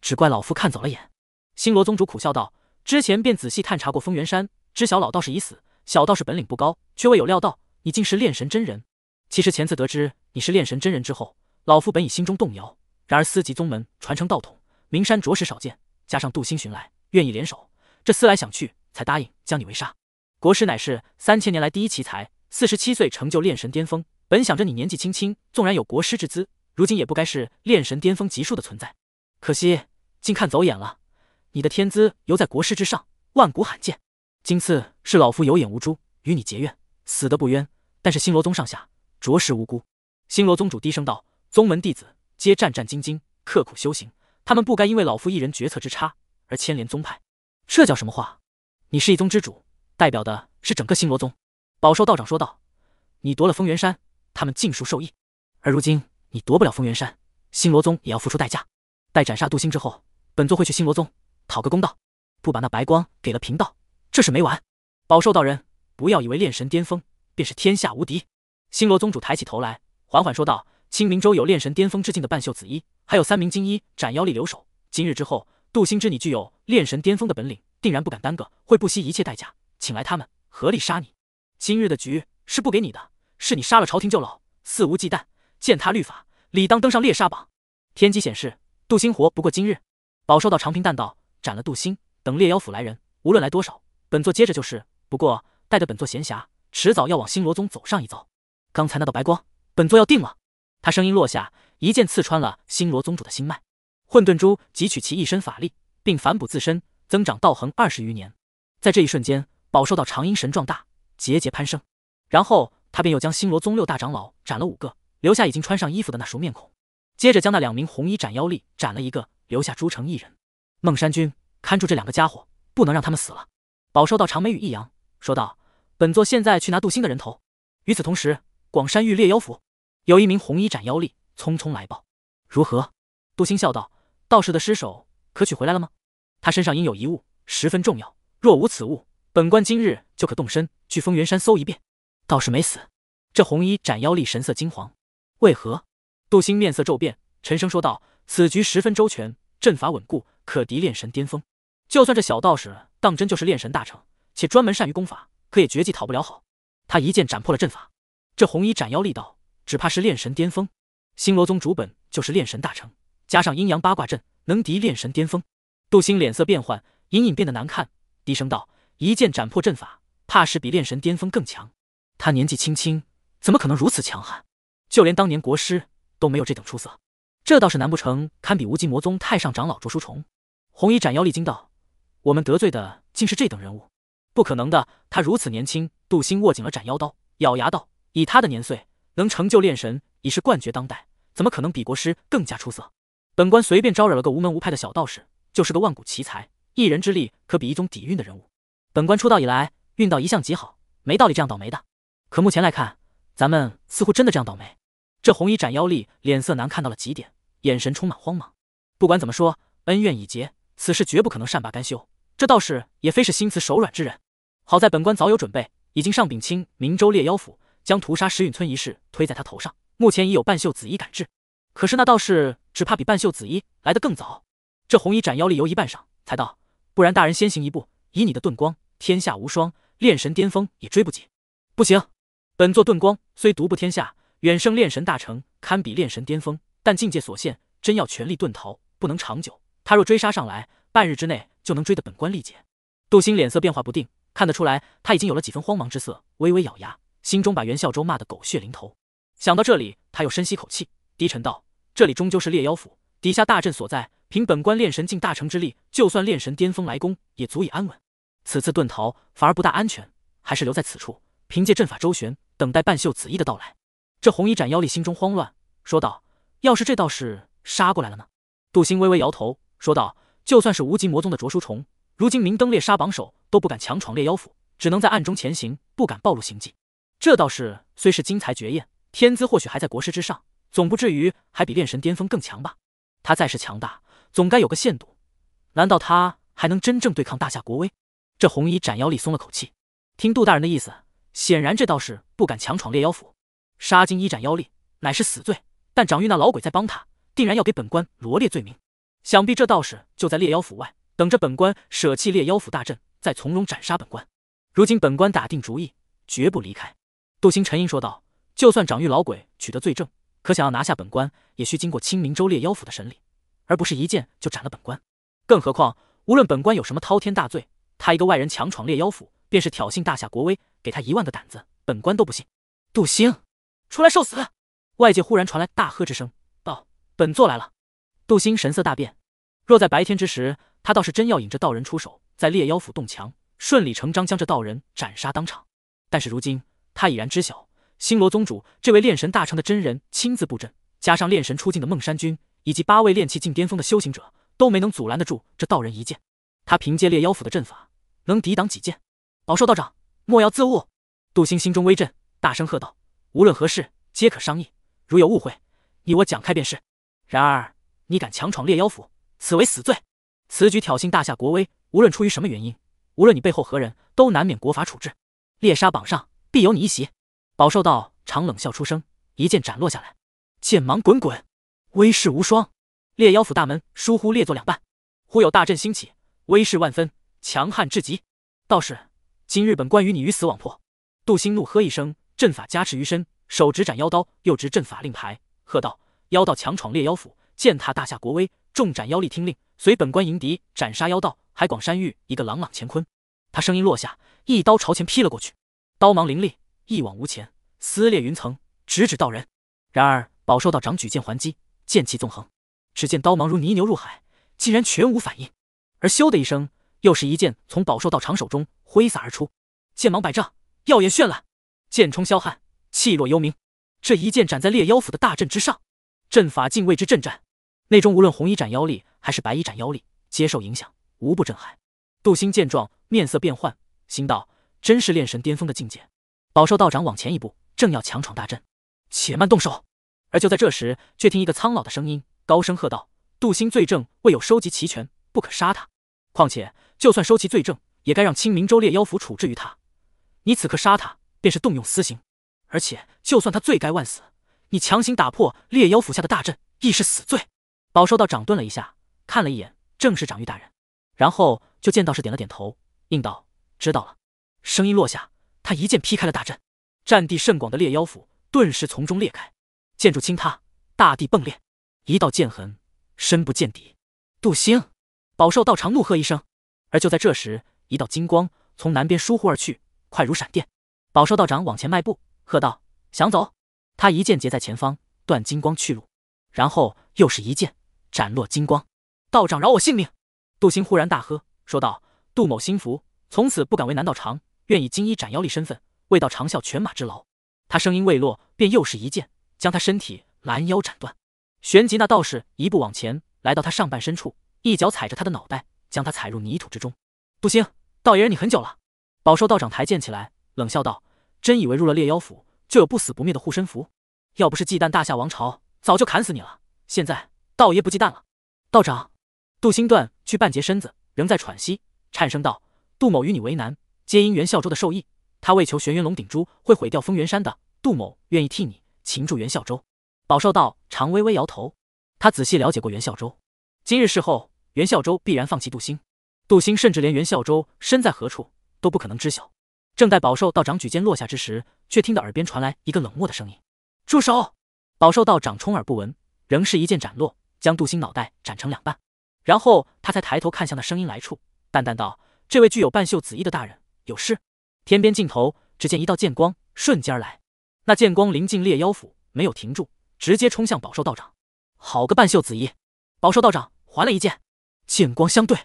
只怪老夫看走了眼。星罗宗主苦笑道：“之前便仔细探查过风元山，知晓老道士已死，小道士本领不高，却未有料到你竟是炼神真人。其实前次得知你是炼神真人之后，老夫本已心中动摇，然而司级宗门传承道统，名山着实少见，加上杜兴寻来，愿意联手。”这思来想去，才答应将你为杀。国师乃是三千年来第一奇才，四十七岁成就炼神巅峰。本想着你年纪轻轻，纵然有国师之资，如今也不该是炼神巅峰级数的存在。可惜，竟看走眼了。你的天资犹在国师之上，万古罕见。今次是老夫有眼无珠，与你结怨，死得不冤。但是星罗宗上下着实无辜。星罗宗主低声道：“宗门弟子皆战战兢兢，刻苦修行，他们不该因为老夫一人决策之差而牵连宗派。”这叫什么话？你是一宗之主，代表的是整个星罗宗。宝寿道长说道：“你夺了风元山，他们尽数受益；而如今你夺不了风元山，星罗宗也要付出代价。待斩杀杜星之后，本座会去星罗宗讨个公道，不把那白光给了贫道，这事没完。”宝寿道人，不要以为炼神巅峰便是天下无敌。星罗宗主抬起头来，缓缓说道：“清明州有炼神巅峰之境的半袖紫衣，还有三名金衣斩妖力留守。今日之后。”杜兴知你具有炼神巅峰的本领，定然不敢耽搁，会不惜一切代价请来他们合力杀你。今日的局是不给你的，是你杀了朝廷旧老，肆无忌惮，践踏律法，理当登上猎杀榜。天机显示，杜兴活不过今日，饱受到长平弹道斩了杜兴。等猎妖府来人，无论来多少，本座接着就是。不过带着本座闲暇，迟早要往星罗宗走上一遭。刚才那道白光，本座要定了。他声音落下，一剑刺穿了星罗宗主的心脉。混沌珠汲取其一身法力，并反哺自身，增长道恒二十余年。在这一瞬间，饱受到长阴神壮大，节节攀升。然后他便又将星罗宗六大长老斩了五个，留下已经穿上衣服的那熟面孔。接着将那两名红衣斩妖力斩了一个，留下朱成一人。孟山君，看住这两个家伙，不能让他们死了。饱受到长眉羽一扬，说道：“本座现在去拿杜兴的人头。”与此同时，广山域猎妖府有一名红衣斩妖力匆匆来报：“如何？”杜兴笑道：“道士的尸首可取回来了吗？他身上应有遗物，十分重要。若无此物，本官今日就可动身去风云山搜一遍。”道士没死，这红衣斩妖力神色惊惶，为何？杜兴面色骤变，沉声说道：“此局十分周全，阵法稳固，可敌炼神巅峰。就算这小道士当真就是炼神大成，且专门善于功法，可也绝技讨不了好。他一剑斩破了阵法，这红衣斩妖力道，只怕是炼神巅峰。星罗宗主本就是炼神大成。”加上阴阳八卦阵，能敌炼神巅峰。杜兴脸色变幻，隐隐变得难看，低声道：“一剑斩破阵法，怕是比炼神巅峰更强。他年纪轻轻，怎么可能如此强悍？就连当年国师都没有这等出色。这倒是难不成堪比无极魔宗太上长老卓书重？”红衣斩妖厉惊道：“我们得罪的竟是这等人物？不可能的！他如此年轻。”杜兴握紧了斩妖刀，咬牙道：“以他的年岁，能成就炼神，已是冠绝当代，怎么可能比国师更加出色？”本官随便招惹了个无门无派的小道士，就是个万古奇才，一人之力可比一宗底蕴的人物。本官出道以来运道一向极好，没道理这样倒霉的。可目前来看，咱们似乎真的这样倒霉。这红衣斩妖力脸色难看到了极点，眼神充满慌忙。不管怎么说，恩怨已结，此事绝不可能善罢甘休。这道士也非是心慈手软之人。好在本官早有准备，已经上禀清明州猎妖府，将屠杀石陨村一事推在他头上。目前已有半袖紫衣赶至，可是那道士。只怕比半袖紫衣来得更早。这红衣斩妖力游一半上，才道：“不然大人先行一步，以你的遁光，天下无双，炼神巅峰也追不及。”不行，本座遁光虽独步天下，远胜炼神大成，堪比炼神巅峰，但境界所限，真要全力遁逃，不能长久。他若追杀上来，半日之内就能追得本官力竭。杜兴脸色变化不定，看得出来他已经有了几分慌忙之色，微微咬牙，心中把袁孝周骂得狗血淋头。想到这里，他又深吸口气，低沉道。这里终究是猎妖府，底下大阵所在。凭本官炼神境大成之力，就算炼神巅峰来攻，也足以安稳。此次遁逃反而不大安全，还是留在此处，凭借阵法周旋，等待半袖紫衣的到来。这红衣斩妖力心中慌乱，说道：“要是这道士杀过来了呢？”杜星微微摇头，说道：“就算是无极魔宗的卓书虫，如今明灯猎杀榜首都不敢强闯猎妖府，只能在暗中前行，不敢暴露行迹。这道士虽是惊才绝艳，天资或许还在国师之上。”总不至于还比炼神巅峰更强吧？他再是强大，总该有个限度。难道他还能真正对抗大夏国威？这红衣斩妖力松了口气，听杜大人的意思，显然这道士不敢强闯猎妖府。杀精一斩妖力乃是死罪，但长玉那老鬼在帮他，定然要给本官罗列罪名。想必这道士就在猎妖府外等着本官舍弃猎妖府大阵，再从容斩杀本官。如今本官打定主意，绝不离开。杜星沉吟说道：“就算长玉老鬼取得罪证。”可想要拿下本官，也需经过清明州猎妖府的审理，而不是一剑就斩了本官。更何况，无论本官有什么滔天大罪，他一个外人强闯猎妖府，便是挑衅大夏国威，给他一万个胆子，本官都不信。杜兴，出来受死！外界忽然传来大喝之声，道：“本座来了。”杜兴神色大变。若在白天之时，他倒是真要引着道人出手，在猎妖府动墙，顺理成章将这道人斩杀当场。但是如今，他已然知晓。星罗宗主，这位炼神大成的真人亲自布阵，加上炼神出境的孟山君以及八位炼气境巅峰的修行者，都没能阻拦得住这道人一剑。他凭借猎妖府的阵法，能抵挡几剑？宝寿道长，莫要自误。杜兴心中微震，大声喝道：“无论何事，皆可商议。如有误会，你我讲开便是。然而，你敢强闯猎妖府，此为死罪。此举挑衅大夏国威，无论出于什么原因，无论你背后何人，都难免国法处置。猎杀榜上，必有你一席。”饱受道常冷笑出声，一剑斩落下来，剑芒滚滚，威势无双。猎妖府大门倏忽裂作两半，忽有大阵兴起，威势万分，强悍至极。道士，今日本官与你鱼死网破！杜兴怒喝一声，阵法加持于身，手执斩妖刀，又执阵法令牌，喝道：“妖道强闯猎妖府，践踏大夏国威，众斩妖力听令，随本官迎敌，斩杀妖道，还广山玉一个朗朗乾坤。”他声音落下，一刀朝前劈了过去，刀芒凌厉。一往无前，撕裂云层，直指道人。然而，宝兽道长举剑还击，剑气纵横。只见刀芒如泥牛入海，竟然全无反应。而咻的一声，又是一剑从宝兽道长手中挥洒而出，剑芒百丈，耀眼绚烂，剑冲霄汉，气若幽冥。这一剑斩在烈妖府的大阵之上，阵法竟为之震颤。内中无论红衣斩妖力还是白衣斩妖力，皆受影响，无不震撼。杜兴见状，面色变幻，心道：真是炼神巅峰的境界。宝寿道长往前一步，正要强闯大阵，且慢动手。而就在这时，却听一个苍老的声音高声喝道：“杜星罪证未有收集齐全，不可杀他。况且，就算收齐罪证，也该让清明州猎妖府处置于他。你此刻杀他，便是动用私刑。而且，就算他罪该万死，你强行打破猎妖府下的大阵，亦是死罪。”宝寿道长顿了一下，看了一眼，正是长玉大人，然后就见道士点了点头，应道：“知道了。”声音落下。他一剑劈开了大阵，占地甚广的烈妖府顿时从中裂开，建筑倾塌，大地崩裂，一道剑痕深不见底。杜兴，宝兽道长怒喝一声。而就在这时，一道金光从南边疏忽而去，快如闪电。宝兽道长往前迈步，喝道：“想走？”他一剑截在前方，断金光去路。然后又是一剑，斩落金光。道长饶我性命！杜兴忽然大喝，说道：“杜某心服，从此不敢为难道长。”愿以金衣斩妖力身份，为道长啸犬马之劳。他声音未落，便又是一剑，将他身体拦腰斩断。旋即那道士一步往前，来到他上半身处，一脚踩着他的脑袋，将他踩入泥土之中。杜星，道爷忍你很久了。宝受道长抬剑起来，冷笑道：“真以为入了猎妖府就有不死不灭的护身符？要不是忌惮大夏王朝，早就砍死你了。现在道爷不忌惮了。”道长，杜星断去半截身子，仍在喘息，颤声道：“杜某与你为难。”皆因袁孝周的授意，他为求玄元龙顶珠会毁掉封元山的。杜某愿意替你擒住袁孝周。宝寿道长微微摇头，他仔细了解过袁孝周，今日事后，袁孝周必然放弃杜兴，杜兴甚至连袁孝周身在何处都不可能知晓。正待宝寿道长举剑落下之时，却听到耳边传来一个冷漠的声音：“住手！”宝寿道长充耳不闻，仍是一剑斩落，将杜兴脑袋斩成两半。然后他才抬头看向那声音来处，淡淡道：“这位具有半袖紫衣的大人。”有事？天边尽头，只见一道剑光瞬间而来，那剑光临近猎妖府，没有停住，直接冲向宝寿道长。好个半袖子衣，宝寿道长还了一剑，剑光相对，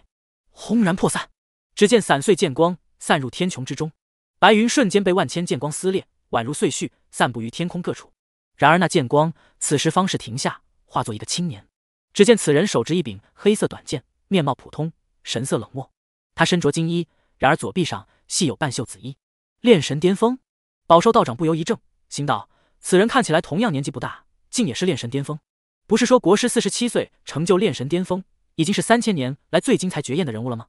轰然破散。只见散碎剑光散入天穹之中，白云瞬间被万千剑光撕裂，宛如碎絮散布于天空各处。然而那剑光此时方是停下，化作一个青年。只见此人手执一柄黑色短剑，面貌普通，神色冷漠。他身着金衣。然而左臂上系有半袖紫衣，炼神巅峰，饱受道长不由一怔，心道：此人看起来同样年纪不大，竟也是炼神巅峰。不是说国师四十七岁成就炼神巅峰，已经是三千年来最精彩绝艳的人物了吗？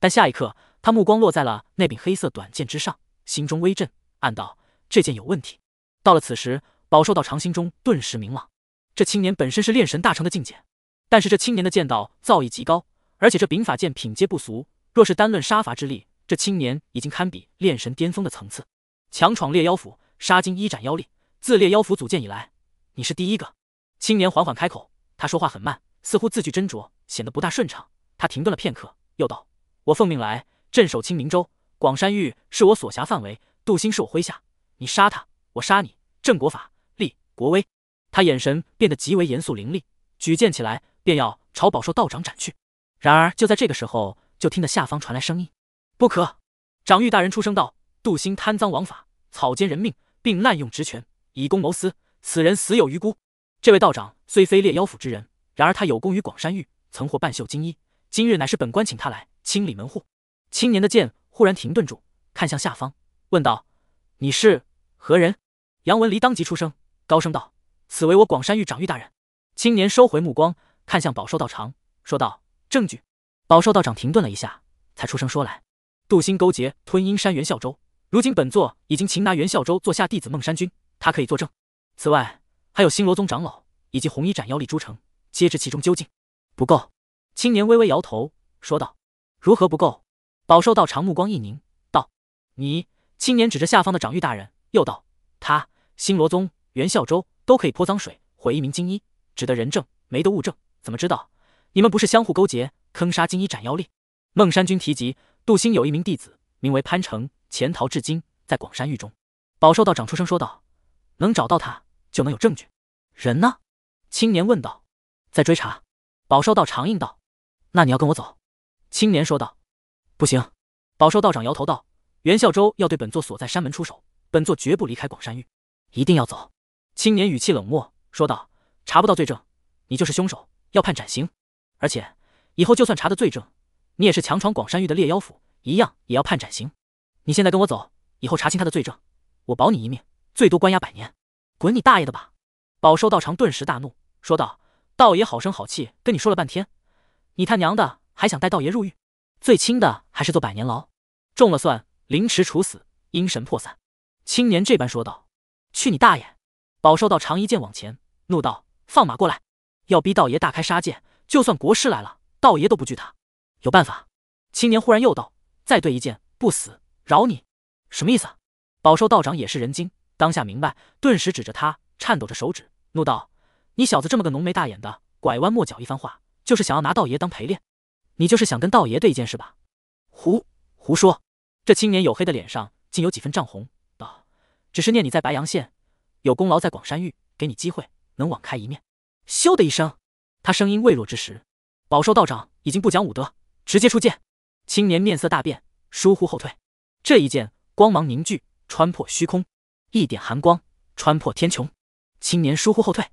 但下一刻，他目光落在了那柄黑色短剑之上，心中微震，暗道：这剑有问题。到了此时，饱受道长心中顿时明朗：这青年本身是炼神大成的境界，但是这青年的剑道造诣极高，而且这柄法剑品阶不俗。若是单论杀伐之力，这青年已经堪比炼神巅峰的层次。强闯猎妖府，杀尽一斩妖力，自猎妖府组建以来，你是第一个。青年缓缓开口，他说话很慢，似乎字句斟酌，显得不大顺畅。他停顿了片刻，又道：“我奉命来镇守清明州广山域，是我所辖范围。杜兴是我麾下，你杀他，我杀你，镇国法，立国威。”他眼神变得极为严肃凌厉，举剑起来便要朝宝寿道长斩去。然而就在这个时候。就听得下方传来声音：“不可！”掌玉大人出声道：“杜兴贪赃枉法，草菅人命，并滥用职权，以公谋私，此人死有余辜。”这位道长虽非猎妖府之人，然而他有功于广山玉，曾获半袖金衣。今日乃是本官请他来清理门户。青年的剑忽然停顿住，看向下方，问道：“你是何人？”杨文离当即出声，高声道：“此为我广山玉掌玉大人。”青年收回目光，看向宝寿道长，说道：“证据。”宝寿道长停顿了一下，才出声说：“来，杜心勾结吞阴山元孝周，如今本座已经擒拿元孝周座下弟子孟山君，他可以作证。此外，还有星罗宗长老以及红衣斩妖力诸城，皆知其中究竟。不够。”青年微微摇头说道：“如何不够？”宝寿道长目光一凝，道：“你。”青年指着下方的长玉大人，又道：“他、星罗宗元孝周都可以泼脏水毁一名精英，只得人证，没得物证，怎么知道你们不是相互勾结？”坑杀金衣斩妖令，孟山君提及杜兴有一名弟子名为潘成，潜逃至今，在广山狱中。宝寿道长出声说道：“能找到他，就能有证据。”人呢？青年问道。在追查。宝寿道长应道：“那你要跟我走？”青年说道：“不行。”宝寿道长摇头道：“袁孝周要对本座所在山门出手，本座绝不离开广山狱，一定要走。”青年语气冷漠说道：“查不到罪证，你就是凶手，要判斩刑，而且。”以后就算查的罪证，你也是强闯广山域的猎妖府，一样也要判斩刑。你现在跟我走，以后查清他的罪证，我保你一命，最多关押百年。滚你大爷的吧！宝寿道长顿时大怒，说道：“道爷好声好气跟你说了半天，你他娘的还想带道爷入狱？最轻的还是坐百年牢，中了算凌迟处死，阴神破散。”青年这般说道：“去你大爷！”宝寿道长一剑往前，怒道：“放马过来！要逼道爷大开杀戒，就算国师来了。”道爷都不惧他，有办法。青年忽然又道：“再对一剑，不死饶你。”什么意思？啊？宝受道长也是人精，当下明白，顿时指着他，颤抖着手指，怒道：“你小子这么个浓眉大眼的，拐弯抹角一番话，就是想要拿道爷当陪练？你就是想跟道爷对一剑是吧？”胡胡说！这青年黝黑的脸上竟有几分涨红，道：“只是念你在白阳县有功劳，在广山域给你机会，能网开一面。”咻的一声，他声音未落之时。饱受道长已经不讲武德，直接出剑。青年面色大变，疏忽后退。这一剑光芒凝聚，穿破虚空，一点寒光穿破天穹。青年疏忽后退，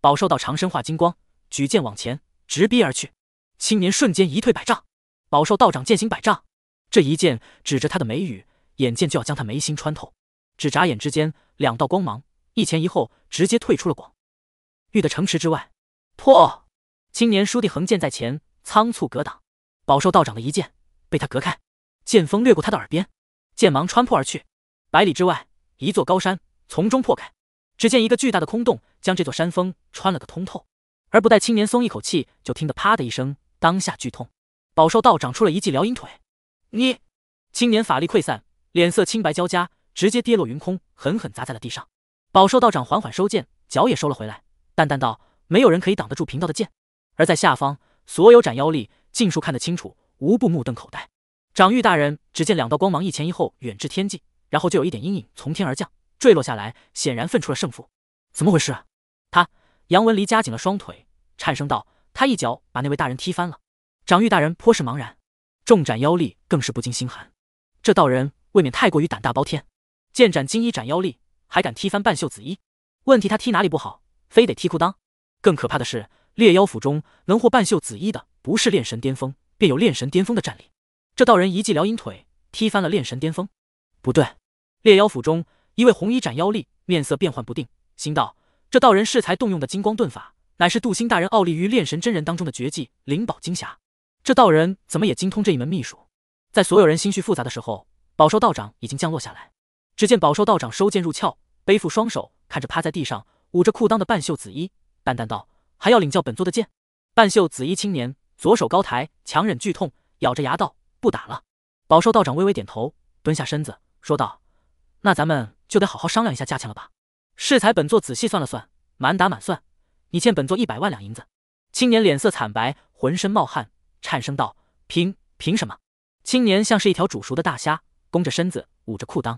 饱受道长身化金光，举剑往前直逼而去。青年瞬间一退百丈，饱受道长剑行百丈。这一剑指着他的眉宇，眼见就要将他眉心穿透。只眨眼之间，两道光芒一前一后，直接退出了广域的城池之外。破！青年书弟横剑在前，仓促格挡，饱受道长的一剑被他隔开，剑锋掠过他的耳边，剑芒穿破而去。百里之外，一座高山从中破开，只见一个巨大的空洞将这座山峰穿了个通透。而不待青年松一口气，就听得啪的一声，当下剧痛。饱受道长出了一记撩阴腿，你青年法力溃散，脸色青白交加，直接跌落云空，狠狠砸在了地上。饱受道长缓缓收剑，脚也收了回来，淡淡道：“没有人可以挡得住贫道的剑。”而在下方，所有斩妖力尽数看得清楚，无不目瞪口呆。长玉大人只见两道光芒一前一后远至天际，然后就有一点阴影从天而降，坠落下来，显然分出了胜负。怎么回事？他杨文离夹紧了双腿，颤声道：“他一脚把那位大人踢翻了。”长玉大人颇是茫然，众斩妖力更是不禁心寒。这道人未免太过于胆大包天，剑斩金衣斩妖力，还敢踢翻半袖紫衣？问题他踢哪里不好，非得踢裤裆？更可怕的是。猎妖府中能获半袖紫衣的，不是炼神巅峰，便有炼神巅峰的战力。这道人一记撩阴腿，踢翻了炼神巅峰。不对，猎妖府中一位红衣斩妖吏面色变幻不定，心道：这道人恃才动用的金光遁法，乃是杜星大人傲立于炼神真人当中的绝技灵宝金霞。这道人怎么也精通这一门秘术？在所有人心绪复杂的时候，宝寿道长已经降落下来。只见宝寿道长收剑入鞘，背负双手，看着趴在地上捂着裤裆的半袖紫衣，淡淡道。还要领教本座的剑。半袖紫衣青年左手高抬，强忍剧痛，咬着牙道：“不打了。”宝寿道长微微点头，蹲下身子说道：“那咱们就得好好商量一下价钱了吧？”适才本座仔细算了算，满打满算，你欠本座一百万两银子。青年脸色惨白，浑身冒汗，颤声道：“凭凭什么？”青年像是一条煮熟的大虾，弓着身子，捂着裤裆，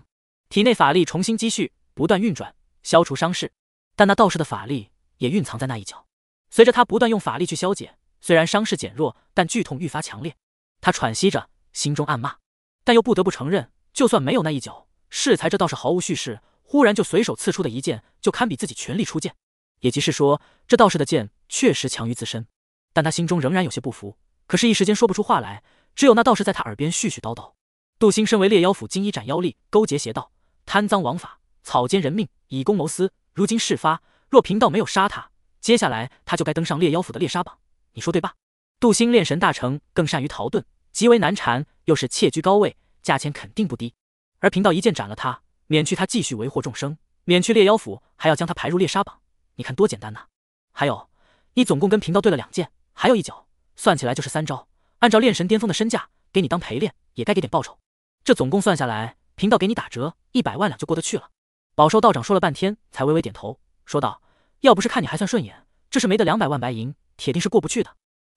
体内法力重新积蓄，不断运转，消除伤势。但那道士的法力也蕴藏在那一角。随着他不断用法力去消解，虽然伤势减弱，但剧痛愈发强烈。他喘息着，心中暗骂，但又不得不承认，就算没有那一脚，适才这道士毫无蓄势，忽然就随手刺出的一剑，就堪比自己全力出剑。也即是说，这道士的剑确实强于自身。但他心中仍然有些不服，可是一时间说不出话来，只有那道士在他耳边絮絮叨叨：“杜兴身为猎妖府金衣斩妖吏，勾结邪道，贪赃枉法，草菅人命，以公谋私。如今事发，若贫道没有杀他。”接下来他就该登上猎妖府的猎杀榜，你说对吧？渡心炼神大成，更善于逃遁，极为难缠，又是窃居高位，价钱肯定不低。而贫道一剑斩了他，免去他继续为祸众生，免去猎妖府还要将他排入猎杀榜，你看多简单呐！还有，你总共跟贫道对了两剑，还有一脚，算起来就是三招。按照炼神巅峰的身价，给你当陪练也该给点报酬。这总共算下来，贫道给你打折一百万两就过得去了。宝寿道长说了半天，才微微点头，说道。要不是看你还算顺眼，这是没得两百万白银，铁定是过不去的。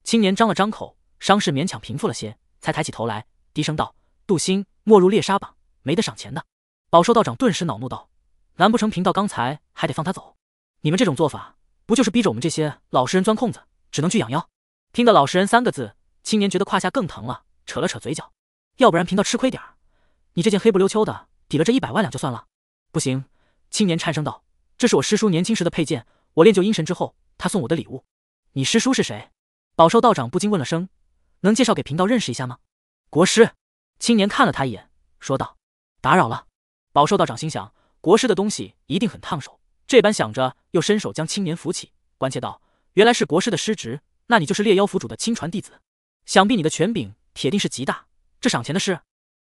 青年张了张口，伤势勉强平复了些，才抬起头来，低声道：“杜鑫，没入猎杀榜，没得赏钱的。”宝寿道长顿时恼怒道：“难不成贫道刚才还得放他走？你们这种做法，不就是逼着我们这些老实人钻空子，只能去养妖？”听得“老实人”三个字，青年觉得胯下更疼了，扯了扯嘴角：“要不然贫道吃亏点儿，你这件黑不溜秋的抵了这一百万两就算了。”不行，青年颤声道：“这是我师叔年轻时的佩剑。”我练就阴神之后，他送我的礼物。你师叔是谁？宝寿道长不禁问了声，能介绍给贫道认识一下吗？国师。青年看了他一眼，说道：“打扰了。”宝寿道长心想，国师的东西一定很烫手。这般想着，又伸手将青年扶起，关切道：“原来是国师的师侄，那你就是猎妖府主的亲传弟子，想必你的权柄铁定是极大。这赏钱的事，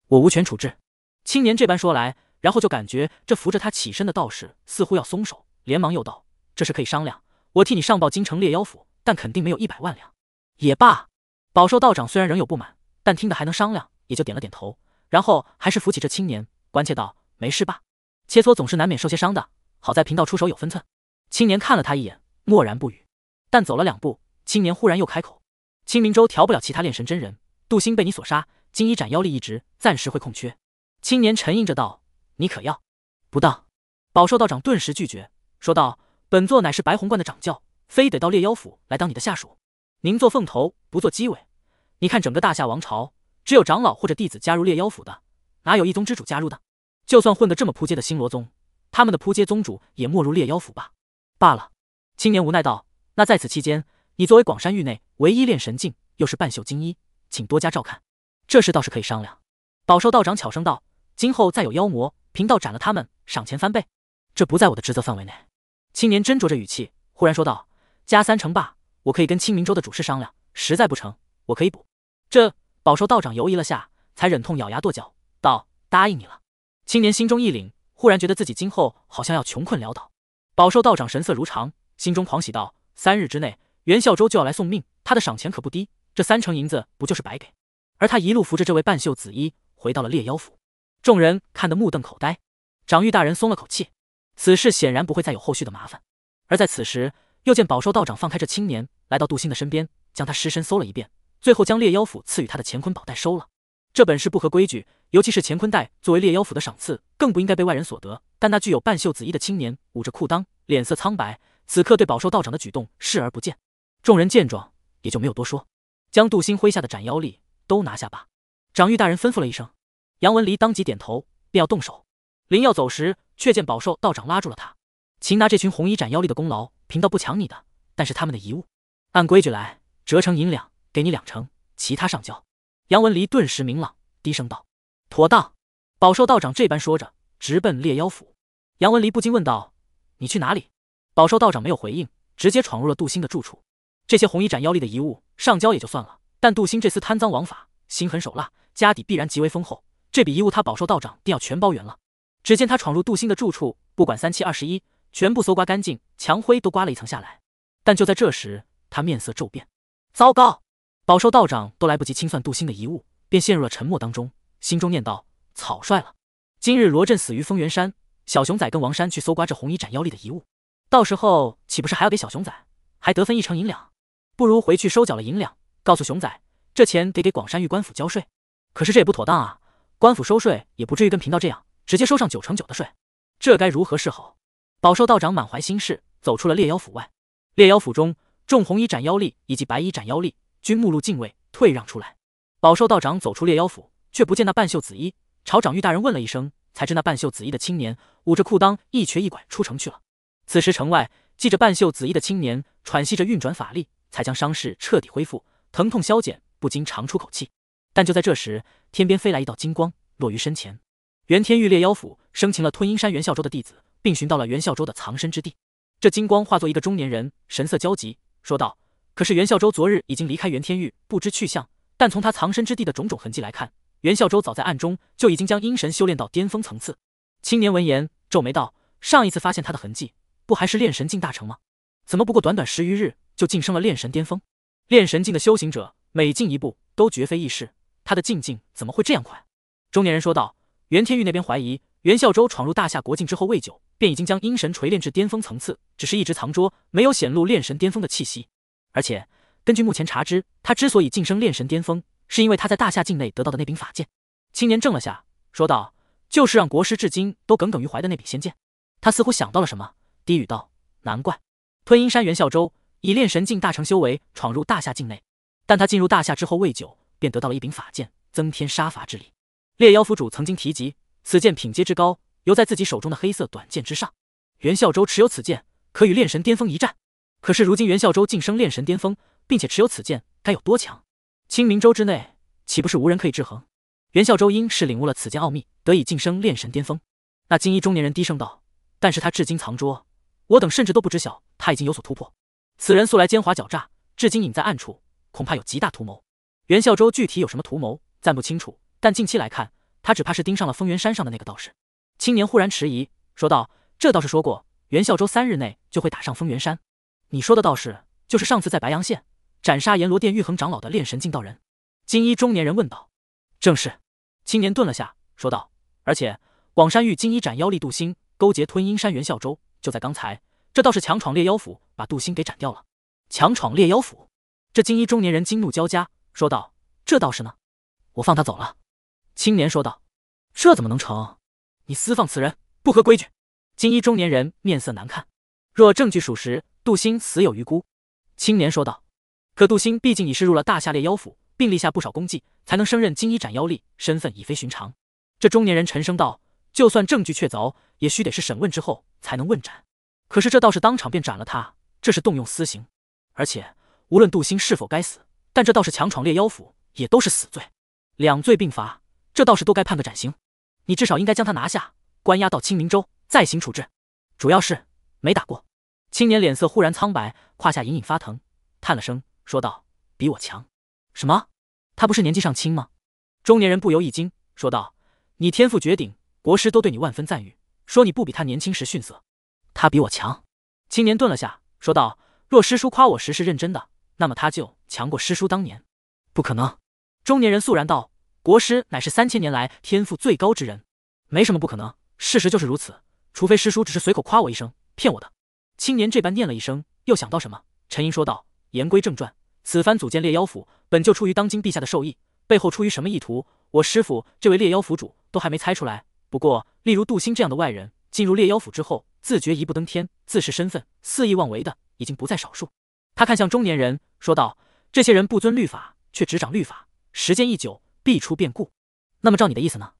我无权处置。”青年这般说来，然后就感觉这扶着他起身的道士似乎要松手，连忙又道。这事可以商量，我替你上报京城猎妖府，但肯定没有一百万两。也罢，宝寿道长虽然仍有不满，但听得还能商量，也就点了点头，然后还是扶起这青年，关切道：“没事吧？切磋总是难免受些伤的，好在贫道出手有分寸。”青年看了他一眼，默然不语。但走了两步，青年忽然又开口：“清明州调不了其他炼神真人，杜星被你所杀，金衣斩妖力一职暂时会空缺。”青年沉吟着道：“你可要？”“不。”当宝寿道长顿时拒绝，说道。本座乃是白虹观的掌教，非得到猎妖府来当你的下属。您做凤头，不做鸡尾。你看，整个大夏王朝，只有长老或者弟子加入猎妖府的，哪有一宗之主加入的？就算混得这么扑街的星罗宗，他们的扑街宗主也没入猎妖府吧？罢了。青年无奈道：“那在此期间，你作为广山域内唯一炼神境，又是半袖金衣，请多加照看。这事倒是可以商量。”宝寿道长悄声道：“今后再有妖魔，贫道斩了他们，赏钱翻倍。这不在我的职责范围内。”青年斟酌着语气，忽然说道：“加三成吧，我可以跟清明州的主事商量。实在不成，我可以补。”这宝寿道长犹疑了下，才忍痛咬牙跺脚道：“答应你了。”青年心中一凛，忽然觉得自己今后好像要穷困潦倒。宝寿道长神色如常，心中狂喜道：“三日之内，袁孝周就要来送命，他的赏钱可不低，这三成银子不就是白给？”而他一路扶着这位半袖紫衣，回到了猎妖府。众人看得目瞪口呆。长玉大人松了口气。此事显然不会再有后续的麻烦，而在此时，又见宝寿道长放开这青年，来到杜兴的身边，将他尸身搜了一遍，最后将猎妖府赐予他的乾坤宝袋收了。这本是不合规矩，尤其是乾坤袋作为猎妖府的赏赐，更不应该被外人所得。但那具有半袖紫衣的青年捂着裤裆，脸色苍白，此刻对宝寿道长的举动视而不见。众人见状，也就没有多说，将杜兴麾下的斩妖力都拿下吧。长玉大人吩咐了一声，杨文离当即点头，便要动手。林要走时，却见宝寿道长拉住了他，擒拿这群红衣斩妖力的功劳，贫道不抢你的，但是他们的遗物，按规矩来，折成银两，给你两成，其他上交。杨文离顿时明朗，低声道：“妥当。”宝寿道长这般说着，直奔猎妖府。杨文离不禁问道：“你去哪里？”宝寿道长没有回应，直接闯入了杜兴的住处。这些红衣斩妖力的遗物上交也就算了，但杜兴这厮贪赃枉法，心狠手辣，家底必然极为丰厚，这笔遗物他宝寿道长定要全包圆了。只见他闯入杜兴的住处，不管三七二十一，全部搜刮干净，墙灰都刮了一层下来。但就在这时，他面色骤变，糟糕！饱受道长都来不及清算杜兴的遗物，便陷入了沉默当中，心中念道：草率了。今日罗振死于丰源山，小熊仔跟王山去搜刮这红衣斩妖力的遗物，到时候岂不是还要给小熊仔还得分一成银两？不如回去收缴了银两，告诉熊仔，这钱得给广山玉官府交税。可是这也不妥当啊，官府收税也不至于跟贫道这样。直接收上九成九的税，这该如何是好？饱受道长满怀心事走出了猎妖府外。猎妖府中，众红衣斩妖力以及白衣斩妖力均目露敬畏，退让出来。饱受道长走出猎妖府，却不见那半袖紫衣，朝长玉大人问了一声，才知那半袖紫衣的青年捂着裤裆一瘸一拐出城去了。此时城外，系着半袖紫衣的青年喘息着运转法力，才将伤势彻底恢复，疼痛消减，不禁长出口气。但就在这时，天边飞来一道金光，落于身前。袁天玉猎妖斧生擒了吞阴山袁孝周的弟子，并寻到了袁孝周的藏身之地。这金光化作一个中年人，神色焦急，说道：“可是袁孝周昨日已经离开袁天玉，不知去向。但从他藏身之地的种种痕迹来看，袁孝周早在暗中就已经将阴神修炼到巅峰层次。”青年闻言皱眉道：“上一次发现他的痕迹，不还是炼神境大成吗？怎么不过短短十余日，就晋升了炼神巅峰？炼神境的修行者每进一步，都绝非易事。他的进境怎么会这样快？”中年人说道。袁天玉那边怀疑，袁孝周闯入大夏国境之后未久，便已经将阴神锤炼至巅峰层次，只是一直藏拙，没有显露炼神巅峰的气息。而且根据目前查知，他之所以晋升炼神巅峰，是因为他在大夏境内得到的那柄法剑。青年怔了下，说道：“就是让国师至今都耿耿于怀的那柄仙剑。”他似乎想到了什么，低语道：“难怪，吞阴山袁孝周以炼神境大成修为闯入大夏境内，但他进入大夏之后未久，便得到了一柄法剑，增添杀伐之力。”猎妖府主曾经提及，此剑品阶之高，犹在自己手中的黑色短剑之上。袁孝周持有此剑，可与炼神巅峰一战。可是如今袁孝周晋升炼神巅峰，并且持有此剑，该有多强？清明州之内，岂不是无人可以制衡？袁孝周应是领悟了此剑奥秘，得以晋升炼神巅峰。那金衣中年人低声道：“但是他至今藏拙，我等甚至都不知晓他已经有所突破。此人素来奸猾狡诈，至今隐在暗处，恐怕有极大图谋。袁孝周具体有什么图谋，暂不清楚。”但近期来看，他只怕是盯上了风源山上的那个道士。青年忽然迟疑，说道：“这道士说过，元孝周三日内就会打上风源山。你说的道士，就是上次在白阳县斩杀阎罗殿玉衡长老的炼神境道人。”金衣中年人问道：“正是。”青年顿了下，说道：“而且广山玉金衣斩妖力杜星，勾结吞阴山元孝周，就在刚才，这道士强闯猎妖府，把杜星给斩掉了。强闯猎妖府！”这金衣中年人惊怒交加，说道：“这道士呢？我放他走了。”青年说道：“这怎么能成？你私放此人，不合规矩。”金衣中年人面色难看。若证据属实，杜兴死有余辜。青年说道：“可杜兴毕竟已是入了大夏猎妖府，并立下不少功绩，才能升任金衣斩妖吏，身份已非寻常。”这中年人沉声道：“就算证据确凿，也需得是审问之后才能问斩。可是这倒是当场便斩了他，这是动用私刑。而且，无论杜兴是否该死，但这倒是强闯猎妖府，也都是死罪，两罪并罚。”这倒是都该判个斩刑，你至少应该将他拿下，关押到青明州再行处置。主要是没打过。青年脸色忽然苍白，胯下隐隐发疼，叹了声，说道：“比我强？”什么？他不是年纪上轻吗？中年人不由一惊，说道：“你天赋绝顶，国师都对你万分赞誉，说你不比他年轻时逊色。他比我强。”青年顿了下，说道：“若师叔夸我时是认真的，那么他就强过师叔当年。”不可能。中年人肃然道。国师乃是三千年来天赋最高之人，没什么不可能，事实就是如此。除非师叔只是随口夸我一声，骗我的。青年这般念了一声，又想到什么，沉吟说道：“言归正传，此番组建猎妖府，本就出于当今陛下的授意，背后出于什么意图，我师父这位猎妖府主都还没猜出来。不过，例如杜兴这样的外人，进入猎妖府之后，自觉一步登天，自视身份，肆意妄为的已经不在少数。”他看向中年人，说道：“这些人不遵律法，却执掌律法，时间一久。”必出变故，那么照你的意思呢？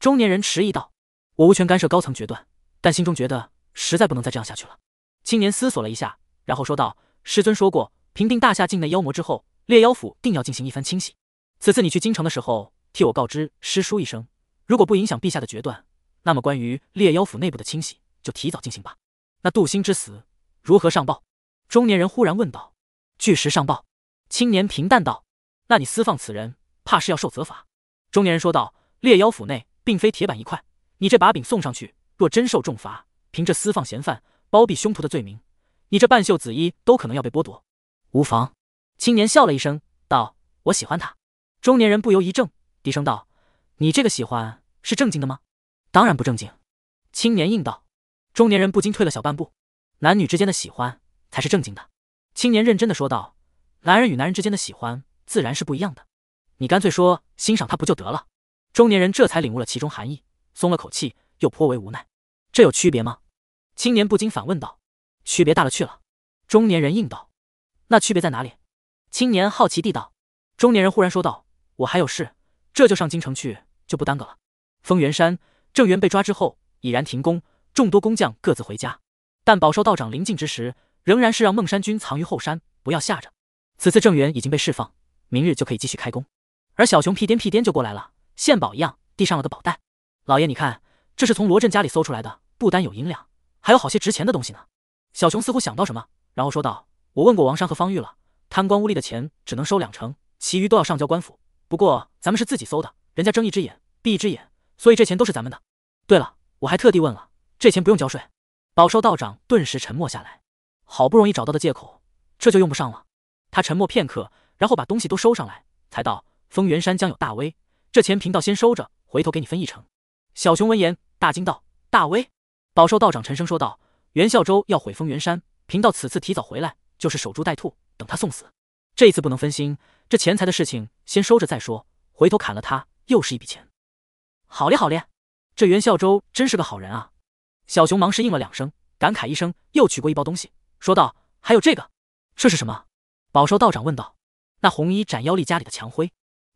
中年人迟疑道：“我无权干涉高层决断，但心中觉得实在不能再这样下去了。”青年思索了一下，然后说道：“师尊说过，平定大夏境内妖魔之后，猎妖府定要进行一番清洗。此次你去京城的时候，替我告知师叔一声。如果不影响陛下的决断，那么关于猎妖府内部的清洗就提早进行吧。那杜兴之死如何上报？”中年人忽然问道。“据实上报。”青年平淡道。“那你私放此人？”怕是要受责罚。”中年人说道，“猎妖府内并非铁板一块，你这把柄送上去，若真受重罚，凭这私放嫌犯、包庇凶徒的罪名，你这半袖紫衣都可能要被剥夺。”“无妨。”青年笑了一声，道，“我喜欢他。”中年人不由一怔，低声道，“你这个喜欢是正经的吗？”“当然不正经。”青年应道。中年人不禁退了小半步，“男女之间的喜欢才是正经的。”青年认真的说道，“男人与男人之间的喜欢自然是不一样的。”你干脆说欣赏他不就得了？中年人这才领悟了其中含义，松了口气，又颇为无奈。这有区别吗？青年不禁反问道。区别大了去了。中年人应道。那区别在哪里？青年好奇地道。中年人忽然说道：“我还有事，这就上京城去，就不耽搁了。”封元山郑元被抓之后，已然停工，众多工匠各自回家。但饱寿道长临近之时，仍然是让孟山君藏于后山，不要吓着。此次郑元已经被释放，明日就可以继续开工。而小熊屁颠屁颠就过来了，献宝一样递上了个宝袋。老爷，你看，这是从罗振家里搜出来的，不单有银两，还有好些值钱的东西呢。小熊似乎想到什么，然后说道：“我问过王山和方玉了，贪官污吏的钱只能收两成，其余都要上交官府。不过咱们是自己搜的，人家睁一只眼闭一只眼，所以这钱都是咱们的。对了，我还特地问了，这钱不用交税。”宝寿道长顿时沉默下来，好不容易找到的借口，这就用不上了。他沉默片刻，然后把东西都收上来，才道。丰源山将有大威，这钱贫道先收着，回头给你分一成。小熊闻言大惊道：“大威！”宝寿道长沉声说道：“袁孝周要毁丰源山，贫道此次提早回来就是守株待兔，等他送死。这一次不能分心，这钱财的事情先收着再说，回头砍了他又是一笔钱。”好嘞，好嘞，这袁孝周真是个好人啊！小熊忙是应了两声，感慨一声，又取过一包东西，说道：“还有这个，这是什么？”宝寿道长问道：“那红衣斩妖力家里的墙灰。”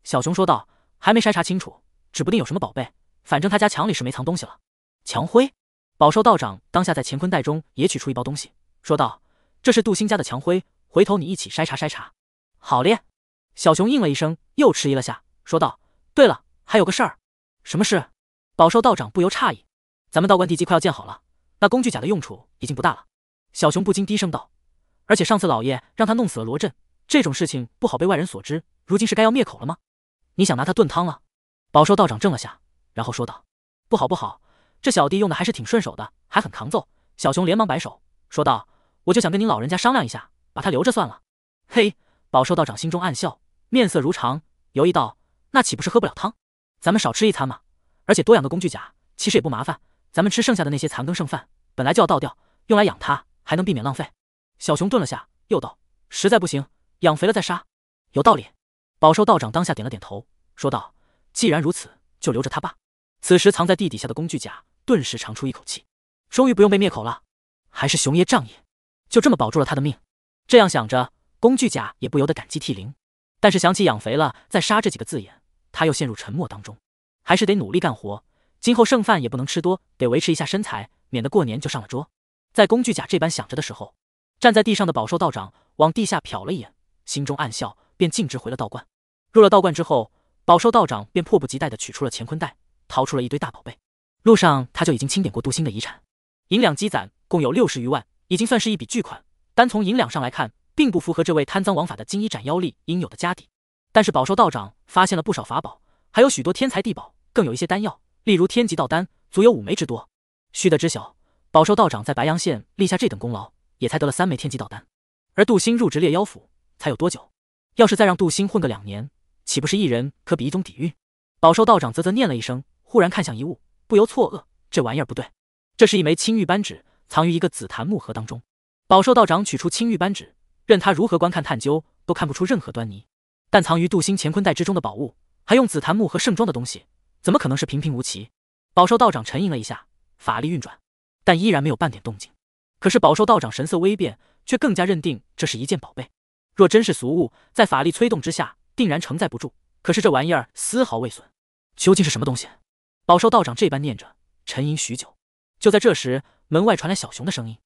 小熊说道：“还没筛查清楚，指不定有什么宝贝。反正他家墙里是没藏东西了。”墙灰，宝兽道长当下在乾坤袋中也取出一包东西，说道：“这是杜兴家的墙灰，回头你一起筛查筛查。”好咧，小熊应了一声，又迟疑了下，说道：“对了，还有个事儿。”“什么事？”宝兽道长不由诧异。“咱们道观地基快要建好了，那工具甲的用处已经不大了。”小熊不禁低声道：“而且上次老爷让他弄死了罗震，这种事情不好被外人所知。如今是该要灭口了吗？”你想拿它炖汤了？宝寿道长怔了下，然后说道：“不好不好，这小弟用的还是挺顺手的，还很扛揍。”小熊连忙摆手说道：“我就想跟您老人家商量一下，把它留着算了。”嘿，宝寿道长心中暗笑，面色如常，犹豫道：“那岂不是喝不了汤？咱们少吃一餐嘛。而且多养个工具甲，其实也不麻烦。咱们吃剩下的那些残羹剩饭，本来就要倒掉，用来养它还能避免浪费。”小熊顿了下，又道：“实在不行，养肥了再杀，有道理。”宝寿道长当下点了点头，说道：“既然如此，就留着他吧。”此时藏在地底下的工具甲顿时长出一口气，终于不用被灭口了。还是熊爷仗义，就这么保住了他的命。这样想着，工具甲也不由得感激涕零。但是想起“养肥了再杀”这几个字眼，他又陷入沉默当中。还是得努力干活，今后剩饭也不能吃多，得维持一下身材，免得过年就上了桌。在工具甲这般想着的时候，站在地上的宝兽道长往地下瞟了一眼，心中暗笑。便径直回了道观。入了道观之后，宝寿道长便迫不及待地取出了乾坤袋，掏出了一堆大宝贝。路上他就已经清点过杜兴的遗产，银两积攒共有六十余万，已经算是一笔巨款。单从银两上来看，并不符合这位贪赃枉法的金衣斩妖力应有的家底。但是宝寿道长发现了不少法宝，还有许多天材地宝，更有一些丹药，例如天级道丹，足有五枚之多。须得知晓，宝寿道长在白阳县立下这等功劳，也才得了三枚天级道丹。而杜兴入职猎妖府才有多久？要是再让杜兴混个两年，岂不是一人可比一宗底蕴？宝寿道长啧啧念了一声，忽然看向一物，不由错愕：这玩意儿不对。这是一枚青玉扳指，藏于一个紫檀木盒当中。宝寿道长取出青玉扳指，任他如何观看探究，都看不出任何端倪。但藏于杜兴乾坤袋之中的宝物，还用紫檀木和盛装的东西，怎么可能是平平无奇？宝寿道长沉吟了一下，法力运转，但依然没有半点动静。可是宝寿道长神色微变，却更加认定这是一件宝贝。若真是俗物，在法力催动之下，定然承载不住。可是这玩意儿丝毫未损，究竟是什么东西？饱受道长这般念着，沉吟许久。就在这时，门外传来小熊的声音：“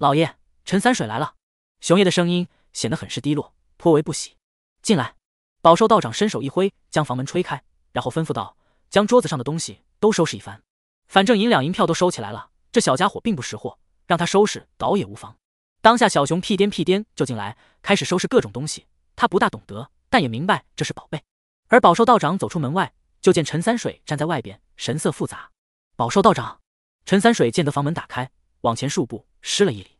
老爷，陈三水来了。”熊爷的声音显得很是低落，颇为不喜。进来，饱受道长伸手一挥，将房门吹开，然后吩咐道：“将桌子上的东西都收拾一番。反正银两、银票都收起来了，这小家伙并不识货，让他收拾倒也无妨。”当下，小熊屁颠屁颠就进来，开始收拾各种东西。他不大懂得，但也明白这是宝贝。而宝寿道长走出门外，就见陈三水站在外边，神色复杂。宝寿道长，陈三水见得房门打开，往前数步，施了一礼。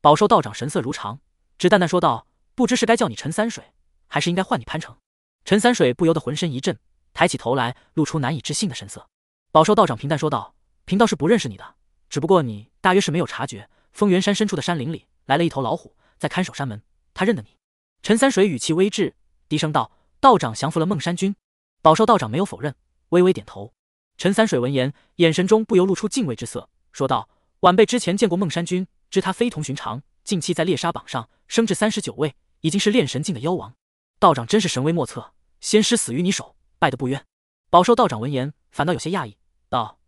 宝寿道长神色如常，只淡淡说道：“不知是该叫你陈三水，还是应该唤你潘成？”陈三水不由得浑身一震，抬起头来，露出难以置信的神色。宝寿道长平淡说道：“贫道是不认识你的，只不过你大约是没有察觉，丰源山深处的山林里。”来了一头老虎，在看守山门。他认得你。陈三水语气微滞，低声道：“道长降服了孟山君。”宝受道长没有否认，微微点头。陈三水闻言，眼神中不由露出敬畏之色，说道：“晚辈之前见过孟山君，知他非同寻常。近期在猎杀榜上升至三十九位，已经是炼神境的妖王。道长真是神威莫测，仙师死于你手，败得不冤。”宝受道长闻言，反倒有些讶异，道：“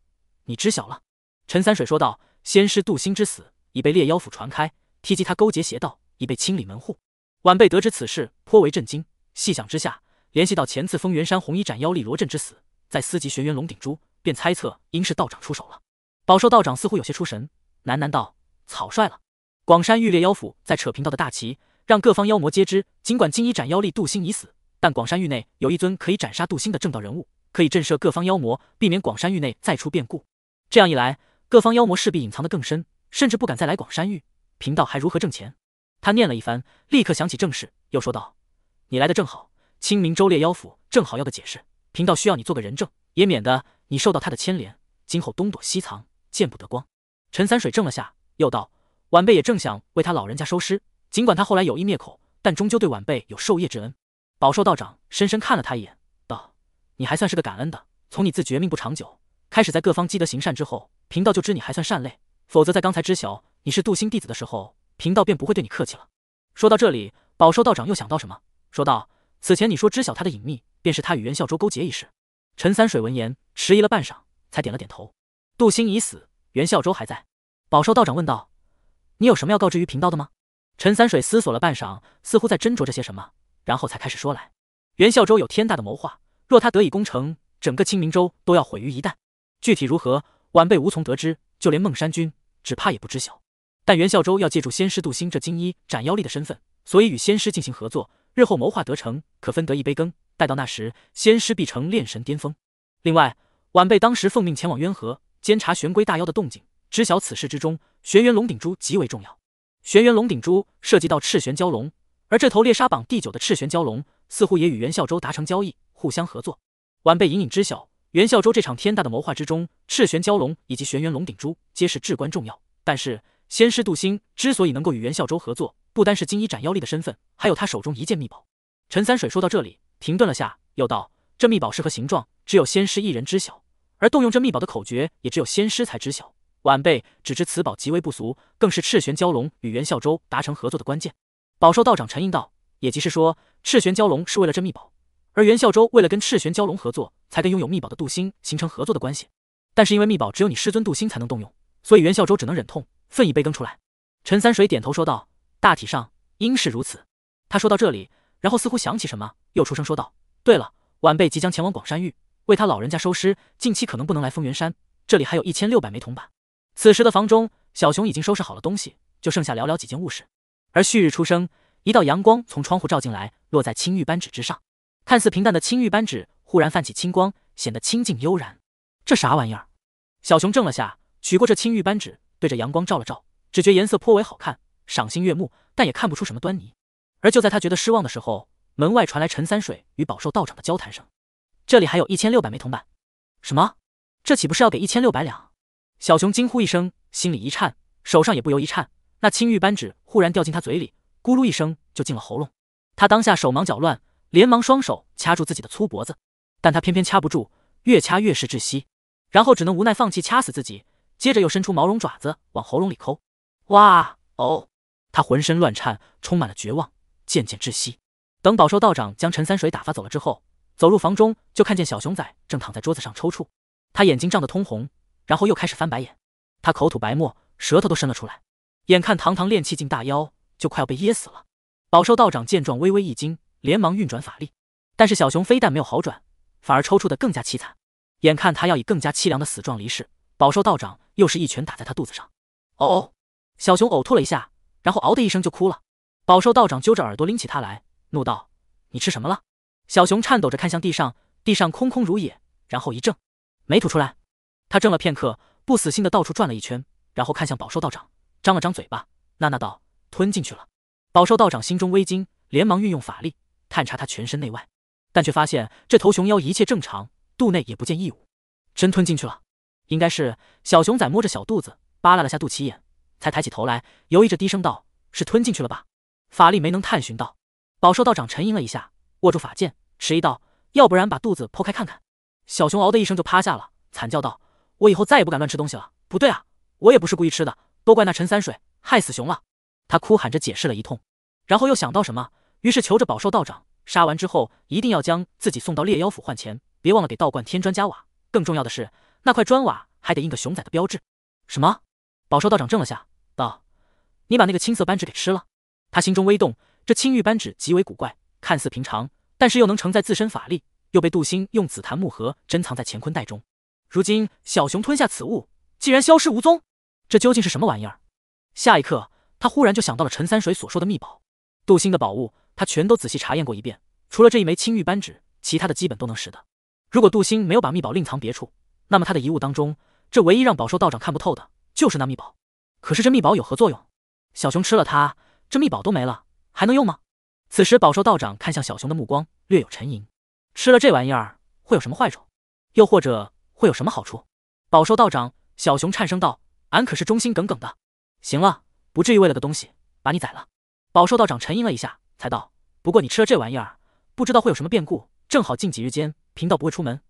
你知晓了？”陈三水说道：“仙师杜兴之死已被猎妖府传开。”提及他勾结邪道，已被清理门户。晚辈得知此事颇为震惊，细想之下，联系到前次封元山红衣斩妖力罗震之死，在司级玄元龙鼎珠，便猜测应是道长出手了。饱受道长似乎有些出神，喃喃道：“草率了。广山玉猎妖府在扯平道的大旗，让各方妖魔皆知。尽管金衣斩妖力杜星已死，但广山域内有一尊可以斩杀杜星的正道人物，可以震慑各方妖魔，避免广山域内再出变故。这样一来，各方妖魔势必隐藏得更深，甚至不敢再来广山域。”贫道还如何挣钱？他念了一番，立刻想起正事，又说道：“你来的正好，清明周列妖府正好要个解释，贫道需要你做个人证，也免得你受到他的牵连，今后东躲西藏，见不得光。”陈三水怔了下，又道：“晚辈也正想为他老人家收尸，尽管他后来有意灭口，但终究对晚辈有授业之恩。”宝寿道长深深看了他一眼，道：“你还算是个感恩的，从你自觉命不长久开始，在各方积德行善之后，贫道就知你还算善类，否则在刚才知晓。”你是杜心弟子的时候，贫道便不会对你客气了。说到这里，宝寿道长又想到什么，说道：“此前你说知晓他的隐秘，便是他与袁孝周勾结一事。”陈三水闻言，迟疑了半晌，才点了点头。杜心已死，袁孝周还在。宝寿道长问道：“你有什么要告知于贫道的吗？”陈三水思索了半晌，似乎在斟酌着些什么，然后才开始说来：“袁孝周有天大的谋划，若他得以攻城，整个清明州都要毁于一旦。具体如何，晚辈无从得知，就连孟山君，只怕也不知晓。”但袁孝周要借助仙师杜兴这金衣斩妖力的身份，所以与仙师进行合作，日后谋划得成，可分得一杯羹。待到那时，仙师必成炼神巅峰。另外，晚辈当时奉命前往渊河监察玄龟大妖的动静，知晓此事之中，玄元龙顶珠极为重要。玄元龙顶珠涉及到赤玄蛟龙，而这头猎杀榜第九的赤玄蛟龙，似乎也与袁孝周达成交易，互相合作。晚辈隐隐知晓，袁孝周这场天大的谋划之中，赤玄蛟龙以及玄元龙顶珠皆是至关重要。但是。仙师杜星之所以能够与袁孝周合作，不单是金衣斩妖力的身份，还有他手中一件秘宝。陈三水说到这里，停顿了下，又道：“这秘宝是何形状，只有仙师一人知晓；而动用这秘宝的口诀，也只有仙师才知晓。晚辈只知此宝极为不俗，更是赤玄蛟龙与袁孝周达成合作的关键。”宝寿道长沉吟道：“也即是说，赤玄蛟龙是为了这秘宝，而袁孝周为了跟赤玄蛟龙合作，才跟拥有秘宝的杜星形成合作的关系。但是因为秘宝只有你师尊杜星才能动用，所以袁孝周只能忍痛。”分一杯羹出来，陈三水点头说道：“大体上应是如此。”他说到这里，然后似乎想起什么，又出声说道：“对了，晚辈即将前往广山玉，为他老人家收尸，近期可能不能来丰源山。这里还有一千六百枚铜板。”此时的房中，小熊已经收拾好了东西，就剩下寥寥几件物事。而旭日初升，一道阳光从窗户照进来，落在青玉扳指之上。看似平淡的青玉扳指忽然泛起青光，显得清静悠然。这啥玩意儿？小熊怔了下，取过这青玉扳指。对着阳光照了照，只觉颜色颇为好看，赏心悦目，但也看不出什么端倪。而就在他觉得失望的时候，门外传来陈三水与宝寿道长的交谈声。这里还有一千六百枚铜板，什么？这岂不是要给一千六百两？小熊惊呼一声，心里一颤，手上也不由一颤，那青玉扳指忽然掉进他嘴里，咕噜一声就进了喉咙。他当下手忙脚乱，连忙双手掐住自己的粗脖子，但他偏偏掐不住，越掐越是窒息，然后只能无奈放弃，掐死自己。接着又伸出毛绒爪子往喉咙里抠，哇哦！他浑身乱颤，充满了绝望，渐渐窒息。等饱受道长将陈三水打发走了之后，走入房中就看见小熊仔正躺在桌子上抽搐，他眼睛胀得通红，然后又开始翻白眼，他口吐白沫，舌头都伸了出来，眼看堂堂炼气境大妖就快要被噎死了。饱受道长见状微微一惊，连忙运转法力，但是小熊非但没有好转，反而抽搐得更加凄惨，眼看他要以更加凄凉的死状离世。饱受道长又是一拳打在他肚子上，哦，哦，小熊呕吐了一下，然后嗷的一声就哭了。饱受道长揪着耳朵拎起他来，怒道：“你吃什么了？”小熊颤抖着看向地上，地上空空如也，然后一怔，没吐出来。他怔了片刻，不死心的到处转了一圈，然后看向饱受道长，张了张嘴巴，呐呐道：“吞进去了。”饱受道长心中微惊，连忙运用法力探查他全身内外，但却发现这头熊妖一切正常，肚内也不见异物，真吞进去了。应该是小熊仔摸着小肚子，扒拉了下肚脐眼，才抬起头来，犹豫着低声道：“是吞进去了吧？”法力没能探寻到。宝寿道长沉吟了一下，握住法剑，迟疑道：“要不然把肚子剖开看看？”小熊嗷的一声就趴下了，惨叫道：“我以后再也不敢乱吃东西了！不对啊，我也不是故意吃的，都怪那陈三水害死熊了！”他哭喊着解释了一通，然后又想到什么，于是求着宝寿道长，杀完之后一定要将自己送到猎妖府换钱，别忘了给道观添砖加瓦。更重要的是。那块砖瓦还得印个熊仔的标志。什么？宝寿道长怔了下，道：“你把那个青色扳指给吃了？”他心中微动，这青玉扳指极为古怪，看似平常，但是又能承载自身法力，又被杜兴用紫檀木盒珍藏在乾坤袋中。如今小熊吞下此物，竟然消失无踪，这究竟是什么玩意儿？下一刻，他忽然就想到了陈三水所说的秘宝，杜兴的宝物，他全都仔细查验过一遍，除了这一枚青玉扳指，其他的基本都能识得。如果杜兴没有把秘宝另藏别处，那么他的遗物当中，这唯一让宝寿道长看不透的就是那秘宝。可是这秘宝有何作用？小熊吃了它，这秘宝都没了，还能用吗？此时宝寿道长看向小熊的目光略有沉吟。吃了这玩意儿会有什么坏处？又或者会有什么好处？宝寿道长，小熊颤声道：“俺可是忠心耿耿的。”行了，不至于为了个东西把你宰了。宝寿道长沉吟了一下，才道：“不过你吃了这玩意儿，不知道会有什么变故。正好近几日间，贫道不会出门，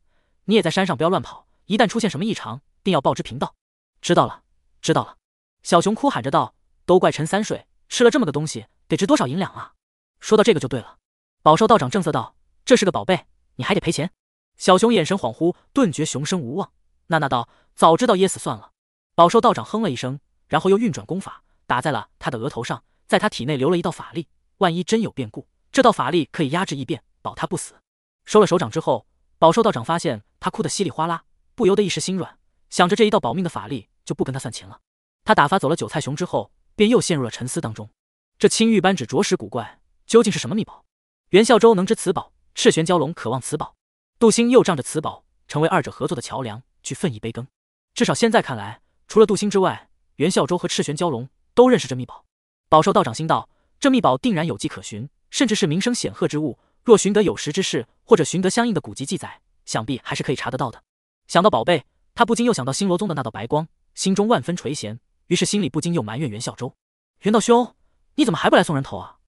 你也在山上不要乱跑。”一旦出现什么异常，定要报之贫道。知道了，知道了。小熊哭喊着道：“都怪陈三水吃了这么个东西，得值多少银两啊！”说到这个就对了。宝寿道长正色道：“这是个宝贝，你还得赔钱。”小熊眼神恍惚，顿觉熊生无望。娜娜道：“早知道噎死算了。”宝寿道长哼了一声，然后又运转功法，打在了他的额头上，在他体内留了一道法力。万一真有变故，这道法力可以压制异变，保他不死。收了手掌之后，宝寿道长发现他哭得稀里哗啦。不由得一时心软，想着这一道保命的法力就不跟他算钱了。他打发走了韭菜熊之后，便又陷入了沉思当中。这青玉扳指着实古怪，究竟是什么秘宝？袁孝周能知此宝，赤玄蛟龙渴望此宝，杜兴又仗着此宝成为二者合作的桥梁去分一杯羹。至少现在看来，除了杜兴之外，袁孝周和赤玄蛟龙都认识这秘宝。宝寿道长心道，这秘宝定然有迹可循，甚至是名声显赫之物。若寻得有识之士，或者寻得相应的古籍记载，想必还是可以查得到的。想到宝贝，他不禁又想到星罗宗的那道白光，心中万分垂涎。于是心里不禁又埋怨袁孝周：“袁道兄，你怎么还不来送人头啊？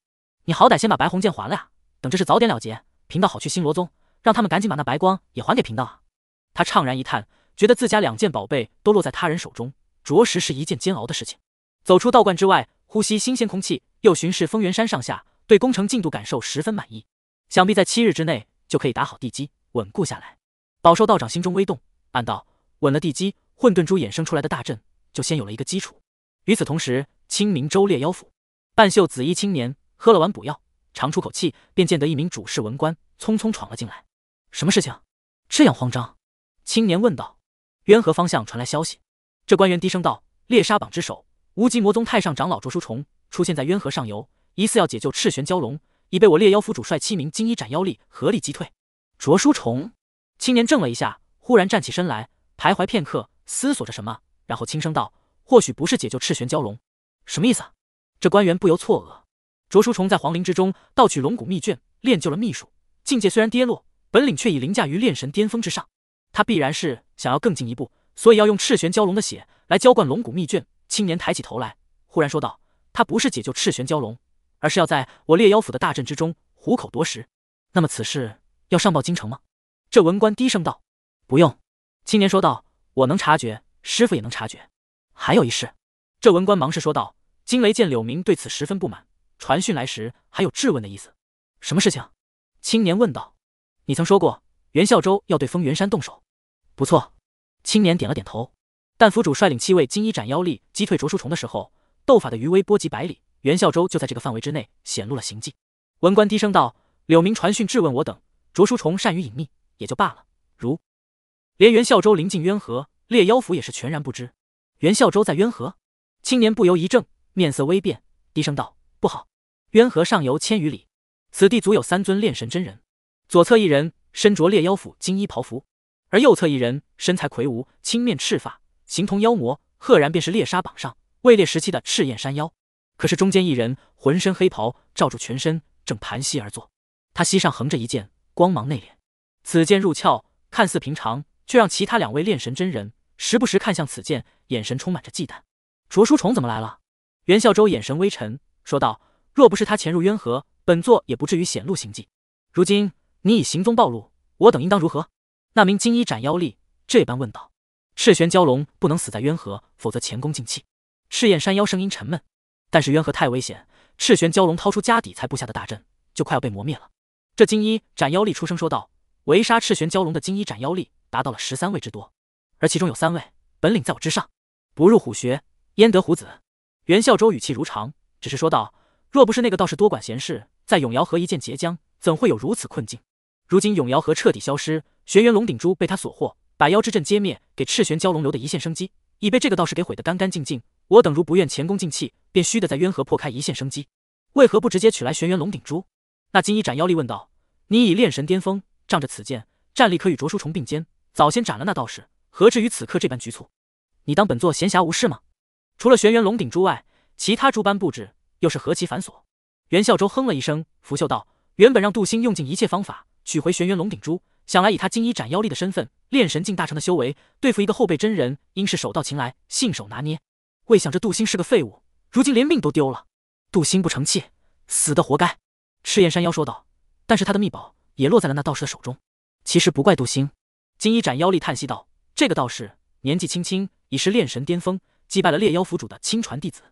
你好歹先把白虹剑还了呀！等这事早点了结，贫道好去星罗宗，让他们赶紧把那白光也还给贫道啊！”他怅然一叹，觉得自家两件宝贝都落在他人手中，着实是一件煎熬的事情。走出道观之外，呼吸新鲜空气，又巡视风源山上下，对工程进度感受十分满意。想必在七日之内就可以打好地基，稳固下来。饱受道长心中微动。暗道稳了地基，混沌珠衍生出来的大阵就先有了一个基础。与此同时，清明州猎妖府，半袖紫衣青年喝了碗补药，长出口气，便见得一名主事文官匆匆闯了进来。什么事情这样慌张？青年问道。渊河方向传来消息，这官员低声道：“猎杀榜之首，无极魔宗太上长老卓书虫出现在渊河上游，疑似要解救赤玄蛟龙，已被我猎妖府主帅七名金衣斩妖力合力击退。”卓书虫，青年怔了一下。忽然站起身来，徘徊片刻，思索着什么，然后轻声道：“或许不是解救赤玄蛟龙。”什么意思？这官员不由错愕。卓书虫在皇陵之中盗取龙骨秘卷，练就了秘术，境界虽然跌落，本领却已凌驾于炼神巅峰之上。他必然是想要更进一步，所以要用赤玄蛟龙的血来浇灌龙骨秘卷。青年抬起头来，忽然说道：“他不是解救赤玄蛟龙，而是要在我猎妖府的大阵之中虎口夺食。那么此事要上报京城吗？”这文官低声道。不用，青年说道：“我能察觉，师傅也能察觉。还有一事。”这文官忙是说道：“惊雷见柳明对此十分不满，传讯来时还有质问的意思。什么事情？”青年问道：“你曾说过袁孝周要对封元山动手。”“不错。”青年点了点头。但府主率领七位金衣斩妖力击退卓书虫的时候，斗法的余威波及百里，袁孝周就在这个范围之内显露了行迹。文官低声道：“柳明传讯质问我等，卓书虫善于隐匿，也就罢了。如……”连元孝周临近渊河，猎妖府也是全然不知。元孝周在渊河，青年不由一怔，面色微变，低声道：“不好！渊河上游千余里，此地足有三尊炼神真人。左侧一人身着猎妖府金衣袍服，而右侧一人身材魁梧，青面赤发，形同妖魔，赫然便是猎杀榜上位列十七的赤焰山妖。可是中间一人浑身黑袍罩住全身，正盘膝而坐，他膝上横着一剑，光芒内敛。此剑入鞘，看似平常。”却让其他两位炼神真人时不时看向此剑，眼神充满着忌惮。卓书虫怎么来了？袁孝周眼神微沉，说道：“若不是他潜入渊河，本座也不至于显露行迹。如今你已行踪暴露，我等应当如何？”那名金衣斩妖力这般问道：“赤玄蛟龙不能死在渊河，否则前功尽弃。”赤焰山妖声音沉闷：“但是渊河太危险，赤玄蛟龙掏出家底才布下的大阵，就快要被磨灭了。”这金衣斩妖力出声说道：“围杀赤玄蛟龙的金衣斩妖力。”达到了十三位之多，而其中有三位本领在我之上。不入虎穴，焉得虎子？袁孝周语气如常，只是说道：“若不是那个道士多管闲事，在永瑶河一剑截江，怎会有如此困境？如今永瑶河彻底消失，玄元龙顶珠被他所获，百妖之阵歼灭，给赤玄蛟龙留的一线生机，已被这个道士给毁得干干净净。我等如不愿前功尽弃，便须得在渊河破开一线生机。为何不直接取来玄元龙顶珠？”那金衣斩妖力问道：“你以炼神巅峰，仗着此剑，战力可与卓书虫并肩？”早先斩了那道士，何至于此刻这般局促？你当本座闲暇无事吗？除了玄元龙顶珠外，其他诸般布置又是何其繁琐？袁孝周哼了一声，拂袖道：“原本让杜兴用尽一切方法取回玄元龙顶珠，想来以他金衣斩妖力的身份，炼神境大成的修为，对付一个后辈真人，应是手到擒来，信手拿捏。未想这杜兴是个废物，如今连命都丢了。杜兴不成器，死的活该。”赤焰山妖说道：“但是他的秘宝也落在了那道士的手中，其实不怪杜兴。”金衣斩妖力叹息道：“这个道士年纪轻轻，已是炼神巅峰，击败了猎妖府主的亲传弟子。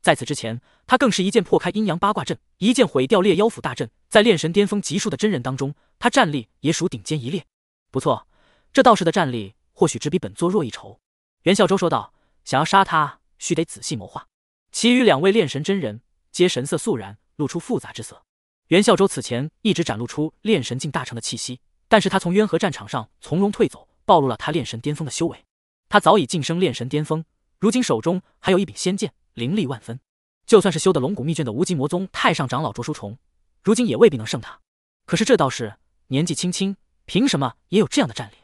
在此之前，他更是一剑破开阴阳八卦阵，一剑毁掉猎妖府大阵。在炼神巅峰级数的真人当中，他战力也属顶尖一列。不错，这道士的战力或许只比本座弱一筹。”袁孝周说道：“想要杀他，须得仔细谋划。”其余两位炼神真人皆神色肃然，露出复杂之色。袁孝周此前一直展露出炼神境大成的气息。但是他从渊河战场上从容退走，暴露了他炼神巅峰的修为。他早已晋升炼神巅峰，如今手中还有一柄仙剑，凌厉万分。就算是修的龙骨秘卷的无极魔宗太上长老卓书崇，如今也未必能胜他。可是这道士年纪轻轻，凭什么也有这样的战力？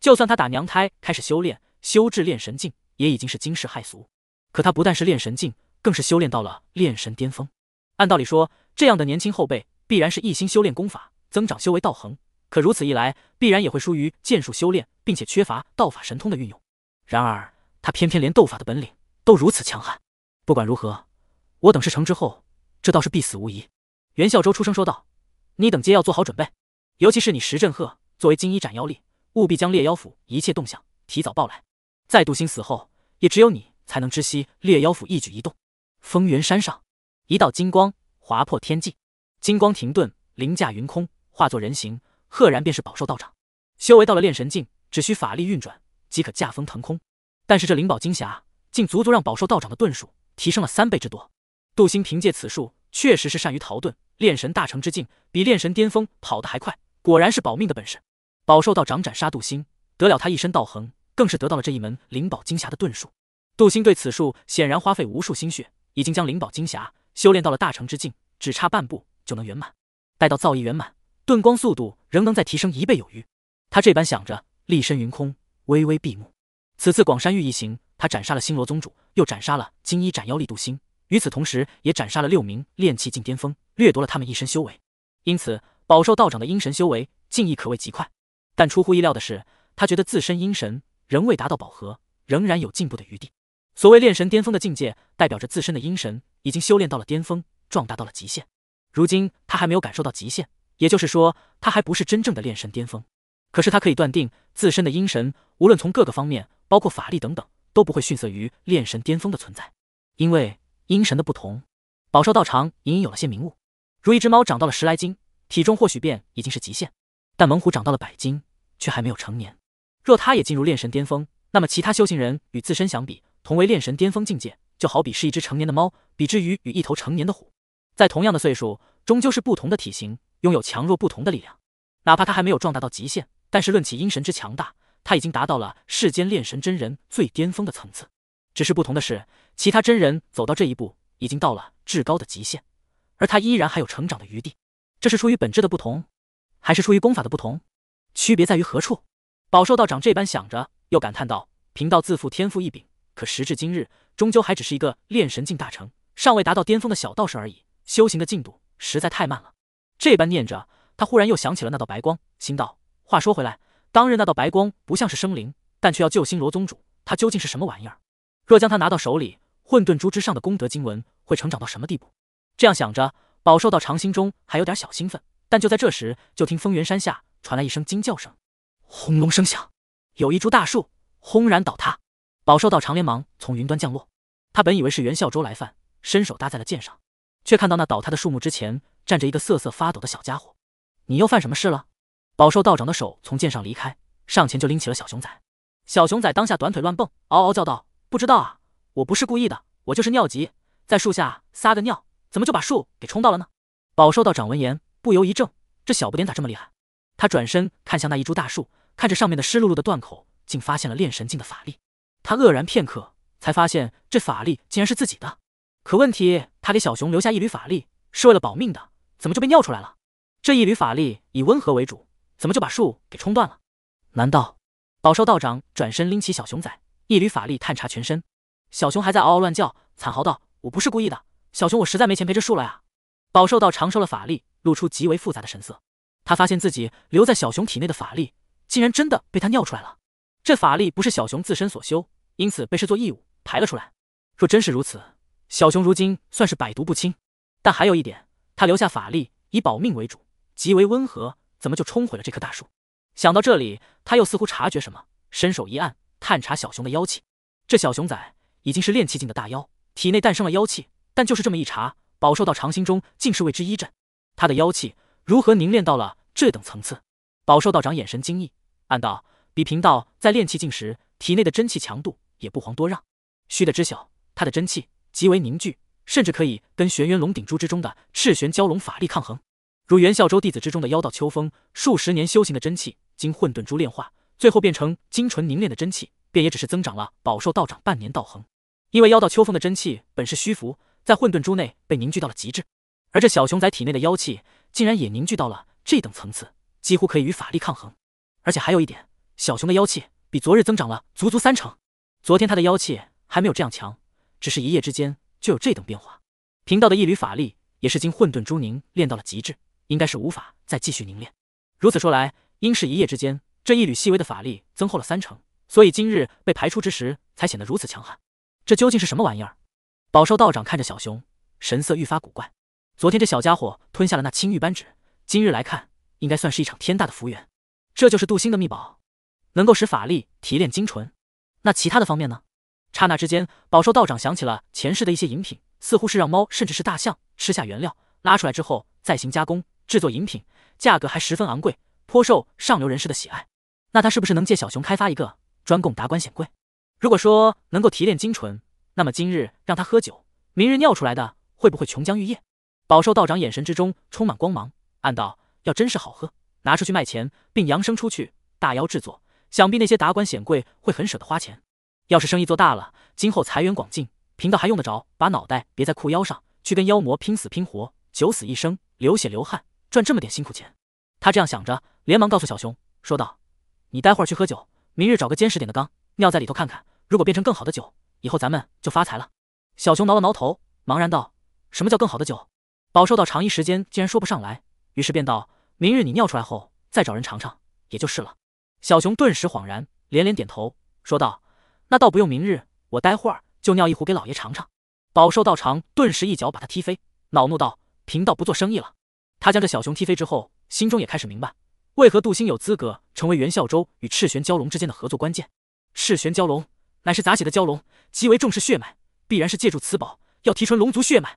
就算他打娘胎开始修炼，修至炼神境也已经是惊世骇俗。可他不但是炼神境，更是修炼到了炼神巅峰。按道理说，这样的年轻后辈，必然是一心修炼功法，增长修为道行。可如此一来，必然也会疏于剑术修炼，并且缺乏道法神通的运用。然而，他偏偏连斗法的本领都如此强悍。不管如何，我等事成之后，这倒是必死无疑。袁孝周出声说道：“你等皆要做好准备，尤其是你石振赫，作为金衣斩妖力，务必将猎妖府一切动向提早报来。在杜兴死后，也只有你才能知悉猎妖府一举一动。”风云山上，一道金光划破天际，金光停顿，凌驾云空，化作人形。赫然便是饱受道长，修为到了炼神境，只需法力运转即可驾风腾空。但是这灵宝金匣竟足足让饱受道长的遁术提升了三倍之多。杜星凭借此术，确实是善于逃遁。炼神大成之境，比炼神巅峰跑得还快，果然是保命的本事。饱受道长斩杀杜星，得了他一身道横，更是得到了这一门灵宝金匣的遁术。杜星对此术显然花费无数心血，已经将灵宝金匣修炼到了大成之境，只差半步就能圆满。待到造诣圆满。遁光速度仍能再提升一倍有余。他这般想着，立身云空，微微闭目。此次广山玉一行，他斩杀了星罗宗主，又斩杀了金衣斩妖力度星，与此同时，也斩杀了六名炼气境巅峰，掠夺了他们一身修为。因此，饱受道长的阴神修为进亦可谓极快。但出乎意料的是，他觉得自身阴神仍未达到饱和，仍然有进步的余地。所谓炼神巅峰的境界，代表着自身的阴神已经修炼到了巅峰，壮大到了极限。如今他还没有感受到极限。也就是说，他还不是真正的炼神巅峰，可是他可以断定，自身的阴神无论从各个方面，包括法力等等，都不会逊色于炼神巅峰的存在。因为阴神的不同，饱受道长隐隐有了些明悟。如一只猫长到了十来斤，体重或许便已经是极限，但猛虎长到了百斤，却还没有成年。若他也进入炼神巅峰，那么其他修行人与自身相比，同为炼神巅峰境界，就好比是一只成年的猫，比之于与一头成年的虎，在同样的岁数，终究是不同的体型。拥有强弱不同的力量，哪怕他还没有壮大到极限，但是论起阴神之强大，他已经达到了世间炼神真人最巅峰的层次。只是不同的是，其他真人走到这一步已经到了至高的极限，而他依然还有成长的余地。这是出于本质的不同，还是出于功法的不同？区别在于何处？宝寿道长这般想着，又感叹道：“贫道自负天赋异禀，可时至今日，终究还只是一个炼神境大成、尚未达到巅峰的小道士而已。修行的进度实在太慢了。”这般念着，他忽然又想起了那道白光，心道：话说回来，当日那道白光不像是生灵，但却要救星罗宗主，他究竟是什么玩意儿？若将他拿到手里，混沌珠之上的功德经文会成长到什么地步？这样想着，宝寿道长心中还有点小兴奋。但就在这时，就听风云山下传来一声惊叫声，轰隆声响，有一株大树轰然倒塌。宝寿道长连忙从云端降落，他本以为是袁孝周来犯，伸手搭在了剑上。却看到那倒塌的树木之前站着一个瑟瑟发抖的小家伙，你又犯什么事了？饱受道长的手从剑上离开，上前就拎起了小熊仔。小熊仔当下短腿乱蹦，嗷嗷叫道：“不知道啊，我不是故意的，我就是尿急，在树下撒个尿，怎么就把树给冲到了呢？”饱受道长闻言不由一怔，这小不点咋这么厉害？他转身看向那一株大树，看着上面的湿漉漉的断口，竟发现了炼神境的法力。他愕然片刻，才发现这法力竟然是自己的。可问题，他给小熊留下一缕法力，是为了保命的，怎么就被尿出来了？这一缕法力以温和为主，怎么就把树给冲断了？难道？宝兽道长转身拎起小熊仔，一缕法力探查全身。小熊还在嗷嗷乱叫，惨嚎道：“我不是故意的，小熊，我实在没钱赔这树了呀！”宝兽道长收了法力，露出极为复杂的神色。他发现自己留在小熊体内的法力，竟然真的被他尿出来了。这法力不是小熊自身所修，因此被视作异物排了出来。若真是如此，小熊如今算是百毒不侵，但还有一点，他留下法力以保命为主，极为温和，怎么就冲毁了这棵大树？想到这里，他又似乎察觉什么，伸手一按，探查小熊的妖气。这小熊仔已经是炼气境的大妖，体内诞生了妖气，但就是这么一查，饱受到长心中竟是为之一震。他的妖气如何凝练到了这等层次？饱受到长眼神惊异，暗道：比贫道在炼气境时体内的真气强度也不遑多让。须得知晓他的真气。极为凝聚，甚至可以跟玄元龙顶珠之中的赤玄蛟龙法力抗衡。如袁孝周弟子之中的妖道秋风，数十年修行的真气，经混沌珠炼化，最后变成精纯凝练的真气，便也只是增长了饱受道长半年道恒。因为妖道秋风的真气本是虚浮，在混沌珠内被凝聚到了极致，而这小熊仔体内的妖气竟然也凝聚到了这等层次，几乎可以与法力抗衡。而且还有一点，小熊的妖气比昨日增长了足足三成，昨天他的妖气还没有这样强。只是一夜之间就有这等变化，贫道的一缕法力也是经混沌珠凝练到了极致，应该是无法再继续凝练。如此说来，应是一夜之间这一缕细微的法力增厚了三成，所以今日被排出之时才显得如此强悍。这究竟是什么玩意儿？宝兽道长看着小熊，神色愈发古怪。昨天这小家伙吞下了那青玉扳指，今日来看，应该算是一场天大的福缘。这就是杜星的秘宝，能够使法力提炼精纯。那其他的方面呢？刹那之间，饱受道长想起了前世的一些饮品，似乎是让猫甚至是大象吃下原料，拉出来之后再行加工制作饮品，价格还十分昂贵，颇受上流人士的喜爱。那他是不是能借小熊开发一个专供达官显贵？如果说能够提炼精纯，那么今日让他喝酒，明日尿出来的会不会琼浆玉液？饱受道长眼神之中充满光芒，暗道：要真是好喝，拿出去卖钱，并扬声出去大妖制作，想必那些达官显贵会很舍得花钱。要是生意做大了，今后财源广进，贫道还用得着把脑袋别在裤腰上，去跟妖魔拼死拼活，九死一生，流血流汗，赚这么点辛苦钱。他这样想着，连忙告诉小熊说道：“你待会儿去喝酒，明日找个坚实点的缸，尿在里头看看，如果变成更好的酒，以后咱们就发财了。”小熊挠了挠头，茫然道：“什么叫更好的酒？”饱受到长一时间竟然说不上来，于是便道：“明日你尿出来后再找人尝尝，也就是了。”小熊顿时恍然，连连点头说道。那倒不用，明日我待会儿就尿一壶给老爷尝尝。饱受道长顿时一脚把他踢飞，恼怒道：“贫道不做生意了。”他将这小熊踢飞之后，心中也开始明白，为何杜兴有资格成为袁孝周与赤玄蛟龙之间的合作关键。赤玄蛟龙乃是杂血的蛟龙，极为重视血脉，必然是借助此宝要提纯龙族血脉。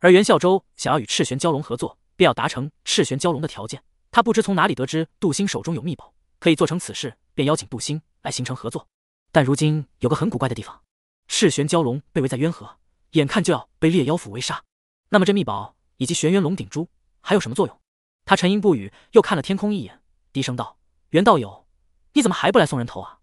而袁孝周想要与赤玄蛟龙合作，便要达成赤玄蛟龙的条件。他不知从哪里得知杜兴手中有秘宝，可以做成此事，便邀请杜兴来形成合作。但如今有个很古怪的地方，赤玄蛟龙被围在渊河，眼看就要被猎妖府围杀。那么这秘宝以及玄元龙顶珠还有什么作用？他沉吟不语，又看了天空一眼，低声道：“袁道友，你怎么还不来送人头啊？”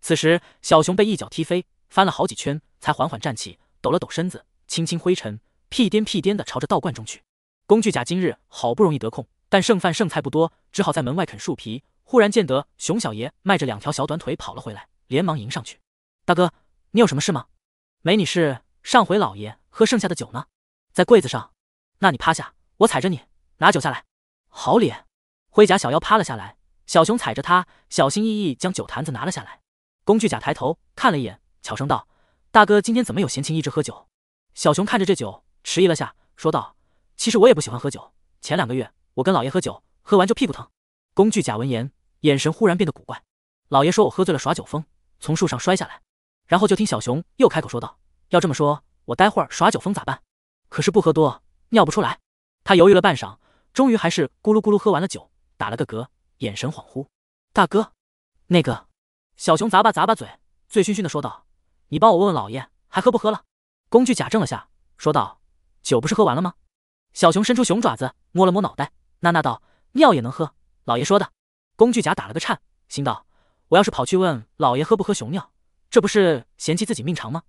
此时，小熊被一脚踢飞，翻了好几圈，才缓缓站起，抖了抖身子，轻轻灰尘，屁颠屁颠的朝着道观中去。工具甲今日好不容易得空，但剩饭剩菜不多，只好在门外啃树皮。忽然见得熊小爷迈着两条小短腿跑了回来。连忙迎上去，大哥，你有什么事吗？没，你是上回老爷喝剩下的酒呢，在柜子上。那你趴下，我踩着你拿酒下来。好脸，灰甲小妖趴了下来，小熊踩着他，小心翼翼将酒坛子拿了下来。工具甲抬头看了一眼，悄声道：“大哥，今天怎么有闲情一直喝酒？”小熊看着这酒，迟疑了下，说道：“其实我也不喜欢喝酒。前两个月我跟老爷喝酒，喝完就屁股疼。”工具甲闻言，眼神忽然变得古怪。老爷说我喝醉了耍酒疯。从树上摔下来，然后就听小熊又开口说道：“要这么说，我待会儿耍酒疯咋办？可是不喝多尿不出来。”他犹豫了半晌，终于还是咕噜咕噜喝完了酒，打了个嗝，眼神恍惚。大哥，那个小熊咂吧咂吧嘴，醉醺醺的说道：“你帮我问问老爷，还喝不喝了？”工具甲怔了下，说道：“酒不是喝完了吗？”小熊伸出熊爪子摸了摸脑袋，娜娜道：“尿也能喝，老爷说的。”工具甲打了个颤，心道。我要是跑去问老爷喝不喝熊尿，这不是嫌弃自己命长吗？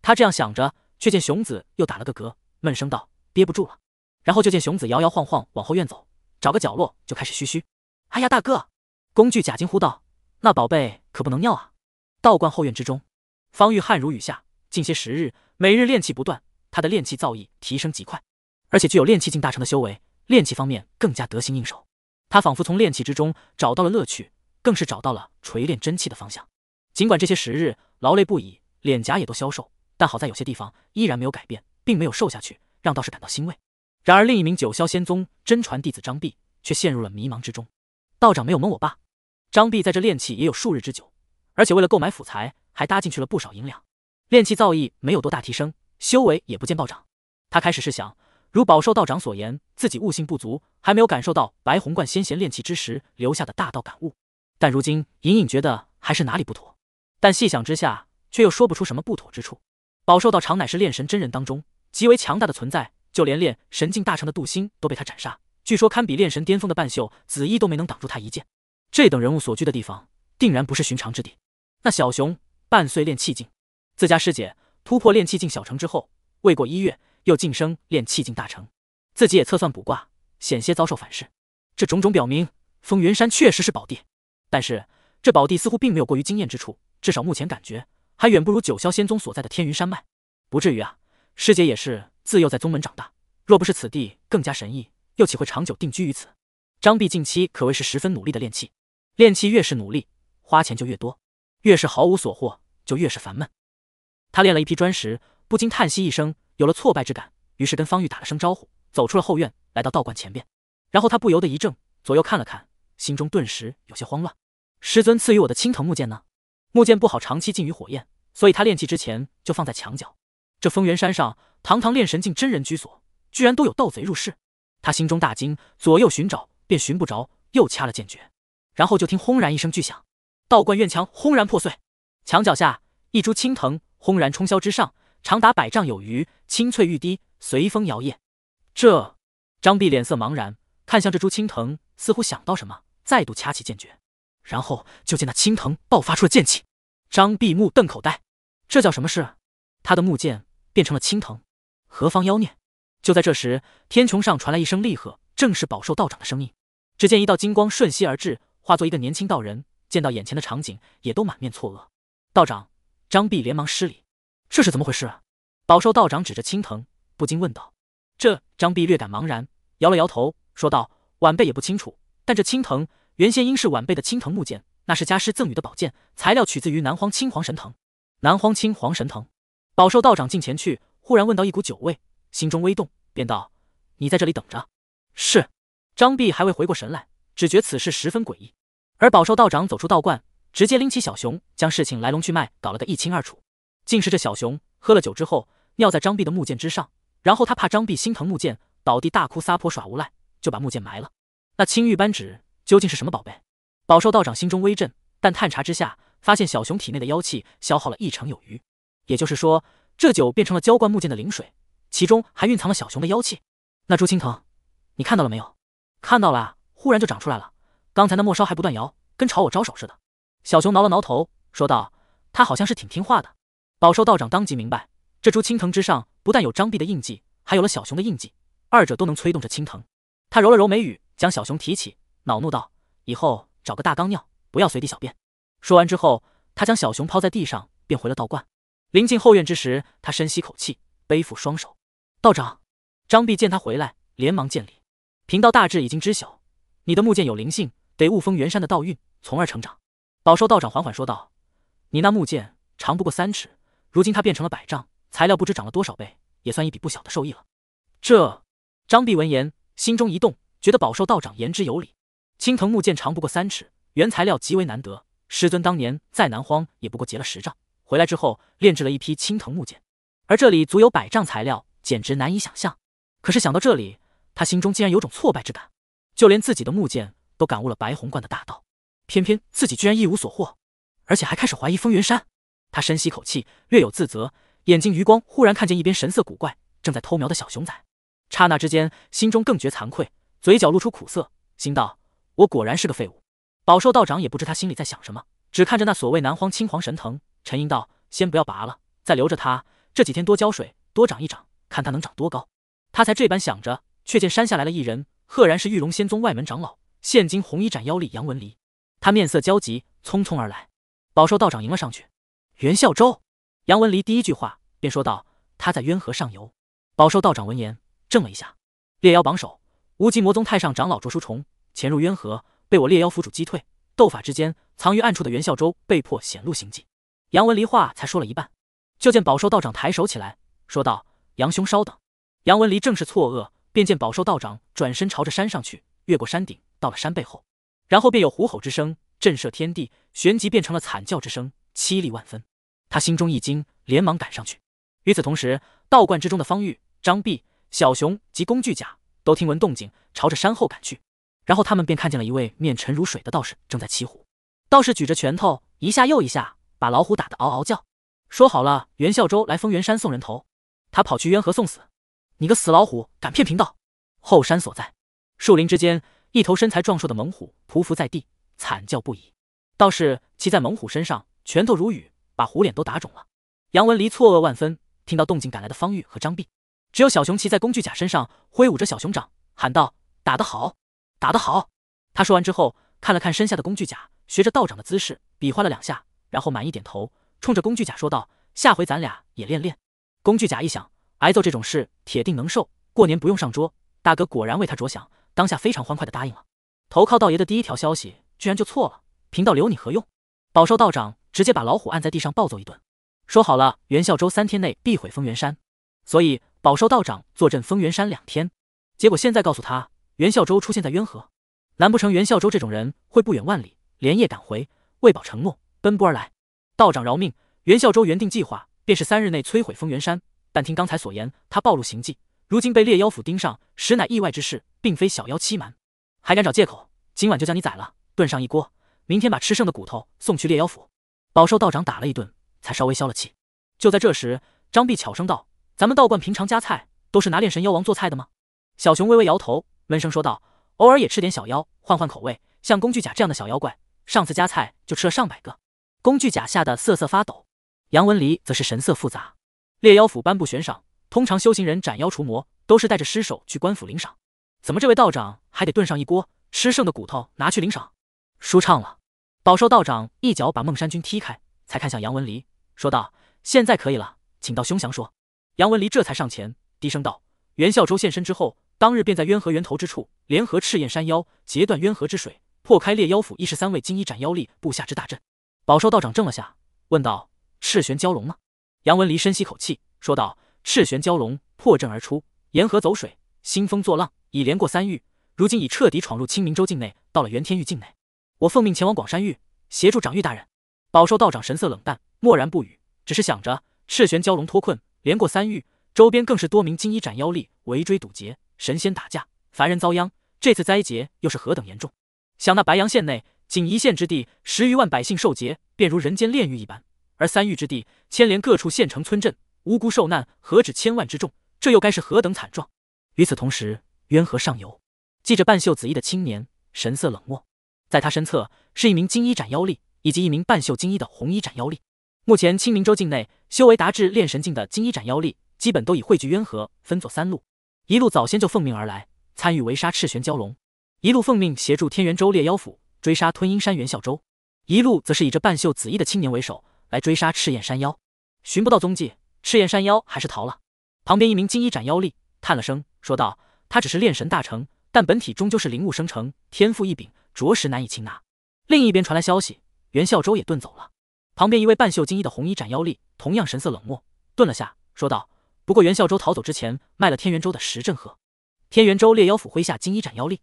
他这样想着，却见熊子又打了个嗝，闷声道：“憋不住了。”然后就见熊子摇摇晃晃往后院走，找个角落就开始嘘嘘。哎呀，大哥！工具假惊呼道：“那宝贝可不能尿啊！”道观后院之中，方玉汗如雨下。近些时日，每日练气不断，他的练气造诣提升极快，而且具有练气境大成的修为，练气方面更加得心应手。他仿佛从练气之中找到了乐趣。更是找到了锤炼真气的方向。尽管这些时日劳累不已，脸颊也都消瘦，但好在有些地方依然没有改变，并没有瘦下去，让道士感到欣慰。然而，另一名九霄仙宗真传弟子张壁却陷入了迷茫之中。道长没有蒙我吧？张壁在这炼气也有数日之久，而且为了购买辅材，还搭进去了不少银两，炼气造诣没有多大提升，修为也不见暴涨。他开始试想，如饱受道长所言，自己悟性不足，还没有感受到白虹观先贤炼气之时留下的大道感悟。但如今隐隐觉得还是哪里不妥，但细想之下却又说不出什么不妥之处。饱受到常乃是炼神真人当中极为强大的存在，就连炼神境大成的杜兴都被他斩杀，据说堪比炼神巅峰的半袖紫衣都没能挡住他一剑。这等人物所居的地方，定然不是寻常之地。那小熊半岁练气境，自家师姐突破炼气境小成之后，未过一月又晋升炼气境大成，自己也测算卜卦，险些遭受反噬。这种种表明，风云山确实是宝地。但是这宝地似乎并没有过于惊艳之处，至少目前感觉还远不如九霄仙宗所在的天云山脉。不至于啊，师姐也是自幼在宗门长大，若不是此地更加神异，又岂会长久定居于此？张壁近期可谓是十分努力的练气，练气越是努力，花钱就越多，越是毫无所获，就越是烦闷。他练了一批砖石，不禁叹息一声，有了挫败之感，于是跟方玉打了声招呼，走出了后院，来到道观前边，然后他不由得一怔，左右看了看。心中顿时有些慌乱，师尊赐予我的青藤木剑呢？木剑不好长期浸于火焰，所以他炼气之前就放在墙角。这丰源山上，堂堂炼神境真人居所，居然都有盗贼入室，他心中大惊，左右寻找便寻不着，又掐了剑诀，然后就听轰然一声巨响，道观院墙轰然破碎，墙角下一株青藤轰然冲霄之上，长达百丈有余，青翠欲滴，随风摇曳。这张壁脸色茫然，看向这株青藤，似乎想到什么。再度掐起剑诀，然后就见那青藤爆发出了剑气，张壁目瞪口呆，这叫什么事？他的木剑变成了青藤，何方妖孽？就在这时，天穹上传来一声厉喝，正是宝寿道长的声音。只见一道金光瞬息而至，化作一个年轻道人。见到眼前的场景，也都满面错愕。道长，张碧连忙施礼。这是怎么回事？宝寿道长指着青藤，不禁问道。这张碧略感茫然，摇了摇头，说道：“晚辈也不清楚。”但这青藤原先应是晚辈的青藤木剑，那是家师赠予的宝剑，材料取自于南荒青黄神藤。南荒青黄神藤，宝寿道长近前去，忽然闻到一股酒味，心中微动，便道：“你在这里等着。”是张碧还未回过神来，只觉此事十分诡异。而宝寿道长走出道观，直接拎起小熊，将事情来龙去脉搞了个一清二楚。竟是这小熊喝了酒之后，尿在张碧的木剑之上，然后他怕张碧心疼木剑，倒地大哭撒泼耍无赖，就把木剑埋了。那青玉扳指究竟是什么宝贝？宝寿道长心中微震，但探查之下，发现小熊体内的妖气消耗了一成有余，也就是说，这酒变成了浇灌木剑的灵水，其中还蕴藏了小熊的妖气。那株青藤，你看到了没有？看到了，忽然就长出来了。刚才那末梢还不断摇，跟朝我招手似的。小熊挠了挠头，说道：“它好像是挺听话的。”宝寿道长当即明白，这株青藤之上不但有张壁的印记，还有了小熊的印记，二者都能催动这青藤。他揉了揉眉宇。将小熊提起，恼怒道：“以后找个大缸尿，不要随地小便。”说完之后，他将小熊抛在地上，便回了道观。临近后院之时，他深吸口气，背负双手。道长张壁见他回来，连忙见礼：“贫道大致已经知晓，你的木剑有灵性，得悟封元山的道运，从而成长。”饱受道长缓缓说道：“你那木剑长不过三尺，如今它变成了百丈，材料不知涨了多少倍，也算一笔不小的受益了。”这张壁闻言，心中一动。觉得饱受道长言之有理。青藤木剑长不过三尺，原材料极为难得。师尊当年在南荒也不过劫了十丈，回来之后炼制了一批青藤木剑。而这里足有百丈材料，简直难以想象。可是想到这里，他心中竟然有种挫败之感。就连自己的木剑都感悟了白虹观的大道，偏偏自己居然一无所获，而且还开始怀疑风云山。他深吸口气，略有自责，眼睛余光忽然看见一边神色古怪，正在偷瞄的小熊仔。刹那之间，心中更觉惭愧。嘴角露出苦涩，心道：“我果然是个废物。”宝寿道长也不知他心里在想什么，只看着那所谓南荒青黄神藤，沉吟道：“先不要拔了，再留着它。这几天多浇水，多长一长，看它能长多高。”他才这般想着，却见山下来了一人，赫然是玉龙仙宗外门长老，现今红衣斩妖力杨文离。他面色焦急，匆匆而来。宝寿道长迎了上去。袁孝周，杨文离第一句话便说道：“他在渊河上游。”宝寿道长闻言怔了一下。猎妖榜首。无极魔宗太上长老卓书虫潜入渊河，被我猎妖府主击退。斗法之间，藏于暗处的袁孝周被迫显露行迹。杨文离话才说了一半，就见宝寿道长抬手起来，说道：“杨兄稍等。”杨文离正是错愕，便见宝寿道长转身朝着山上去，越过山顶，到了山背后，然后便有虎吼之声震慑天地，旋即变成了惨叫之声，凄厉万分。他心中一惊，连忙赶上去。与此同时，道观之中的方玉、张壁、小熊及工具甲。都听闻动静，朝着山后赶去，然后他们便看见了一位面沉如水的道士正在骑虎。道士举着拳头，一下又一下，把老虎打得嗷嗷叫。说好了，袁孝周来丰源山送人头，他跑去渊河送死。你个死老虎，敢骗贫道！后山所在，树林之间，一头身材壮硕的猛虎匍匐在地，惨叫不已。道士骑在猛虎身上，拳头如雨，把虎脸都打肿了。杨文离错愕万分，听到动静赶来的方玉和张碧，只有小熊骑在工具甲身上挥舞着小熊掌，喊道：“打得好，打得好！”他说完之后，看了看身下的工具甲，学着道长的姿势比划了两下，然后满意点头，冲着工具甲说道：“下回咱俩也练练。”工具甲一想，挨揍这种事铁定能受，过年不用上桌。大哥果然为他着想，当下非常欢快的答应了。投靠道爷的第一条消息居然就错了，贫道留你何用？饱受道长直接把老虎按在地上暴揍一顿，说好了元宵周三天内必毁丰元山。所以，宝寿道长坐镇丰源山两天，结果现在告诉他袁孝周出现在渊河，难不成袁孝周这种人会不远万里连夜赶回，为保承诺奔波而来？道长饶命！袁孝周原定计划便是三日内摧毁丰源山，但听刚才所言，他暴露行迹，如今被猎妖府盯上，实乃意外之事，并非小妖欺瞒，还敢找借口？今晚就将你宰了，炖上一锅，明天把吃剩的骨头送去猎妖府。宝寿道长打了一顿，才稍微消了气。就在这时，张碧悄声道。咱们道观平常夹菜都是拿炼神妖王做菜的吗？小熊微微摇头，闷声说道：“偶尔也吃点小妖，换换口味。像工具甲这样的小妖怪，上次夹菜就吃了上百个。”工具甲吓得瑟瑟发抖。杨文黎则是神色复杂。猎妖府颁布悬赏，通常修行人斩妖除魔都是带着尸首去官府领赏，怎么这位道长还得炖上一锅，吃剩的骨头拿去领赏？舒畅了，饱受道长一脚把孟山君踢开，才看向杨文黎，说道：“现在可以了，请道兄详说。”杨文离这才上前，低声道：“袁孝周现身之后，当日便在渊河源头之处，联合赤焰山妖截断渊河之水，破开烈妖府一十三位金衣斩妖力布下之大阵。”宝寿道长怔了下，问道：“赤玄蛟龙呢？”杨文离深吸口气，说道：“赤玄蛟龙破阵而出，沿河走水，兴风作浪，已连过三域，如今已彻底闯入清明州境内，到了元天域境内。我奉命前往广山域，协助掌玉大人。”宝寿道长神色冷淡，默然不语，只是想着赤玄蛟龙脱困。连过三域，周边更是多名金衣斩妖力围追堵截，神仙打架，凡人遭殃。这次灾劫又是何等严重？想那白阳县内仅一县之地，十余万百姓受劫，便如人间炼狱一般；而三域之地牵连各处县城村镇，无辜受难何止千万之众？这又该是何等惨状？与此同时，渊河上游，系着半袖紫衣的青年神色冷漠，在他身侧是一名金衣斩妖力，以及一名半袖金衣的红衣斩妖力。目前，清明州境内。修为达至炼神境的金衣斩妖力，基本都已汇聚渊河，分作三路：一路早先就奉命而来，参与围杀赤玄蛟龙；一路奉命协助天元州猎妖府追杀吞阴山元孝周；一路则是以这半袖紫衣的青年为首，来追杀赤焰山妖。寻不到踪迹，赤焰山妖还是逃了。旁边一名金衣斩妖力叹了声，说道：“他只是炼神大成，但本体终究是灵物生成，天赋异禀，着实难以擒拿。”另一边传来消息，元孝周也遁走了。旁边一位半袖金衣的红衣斩妖力同样神色冷漠，顿了下说道：“不过袁孝周逃走之前卖了天元州的石镇鹤。”天元州猎妖府麾下金衣斩妖力，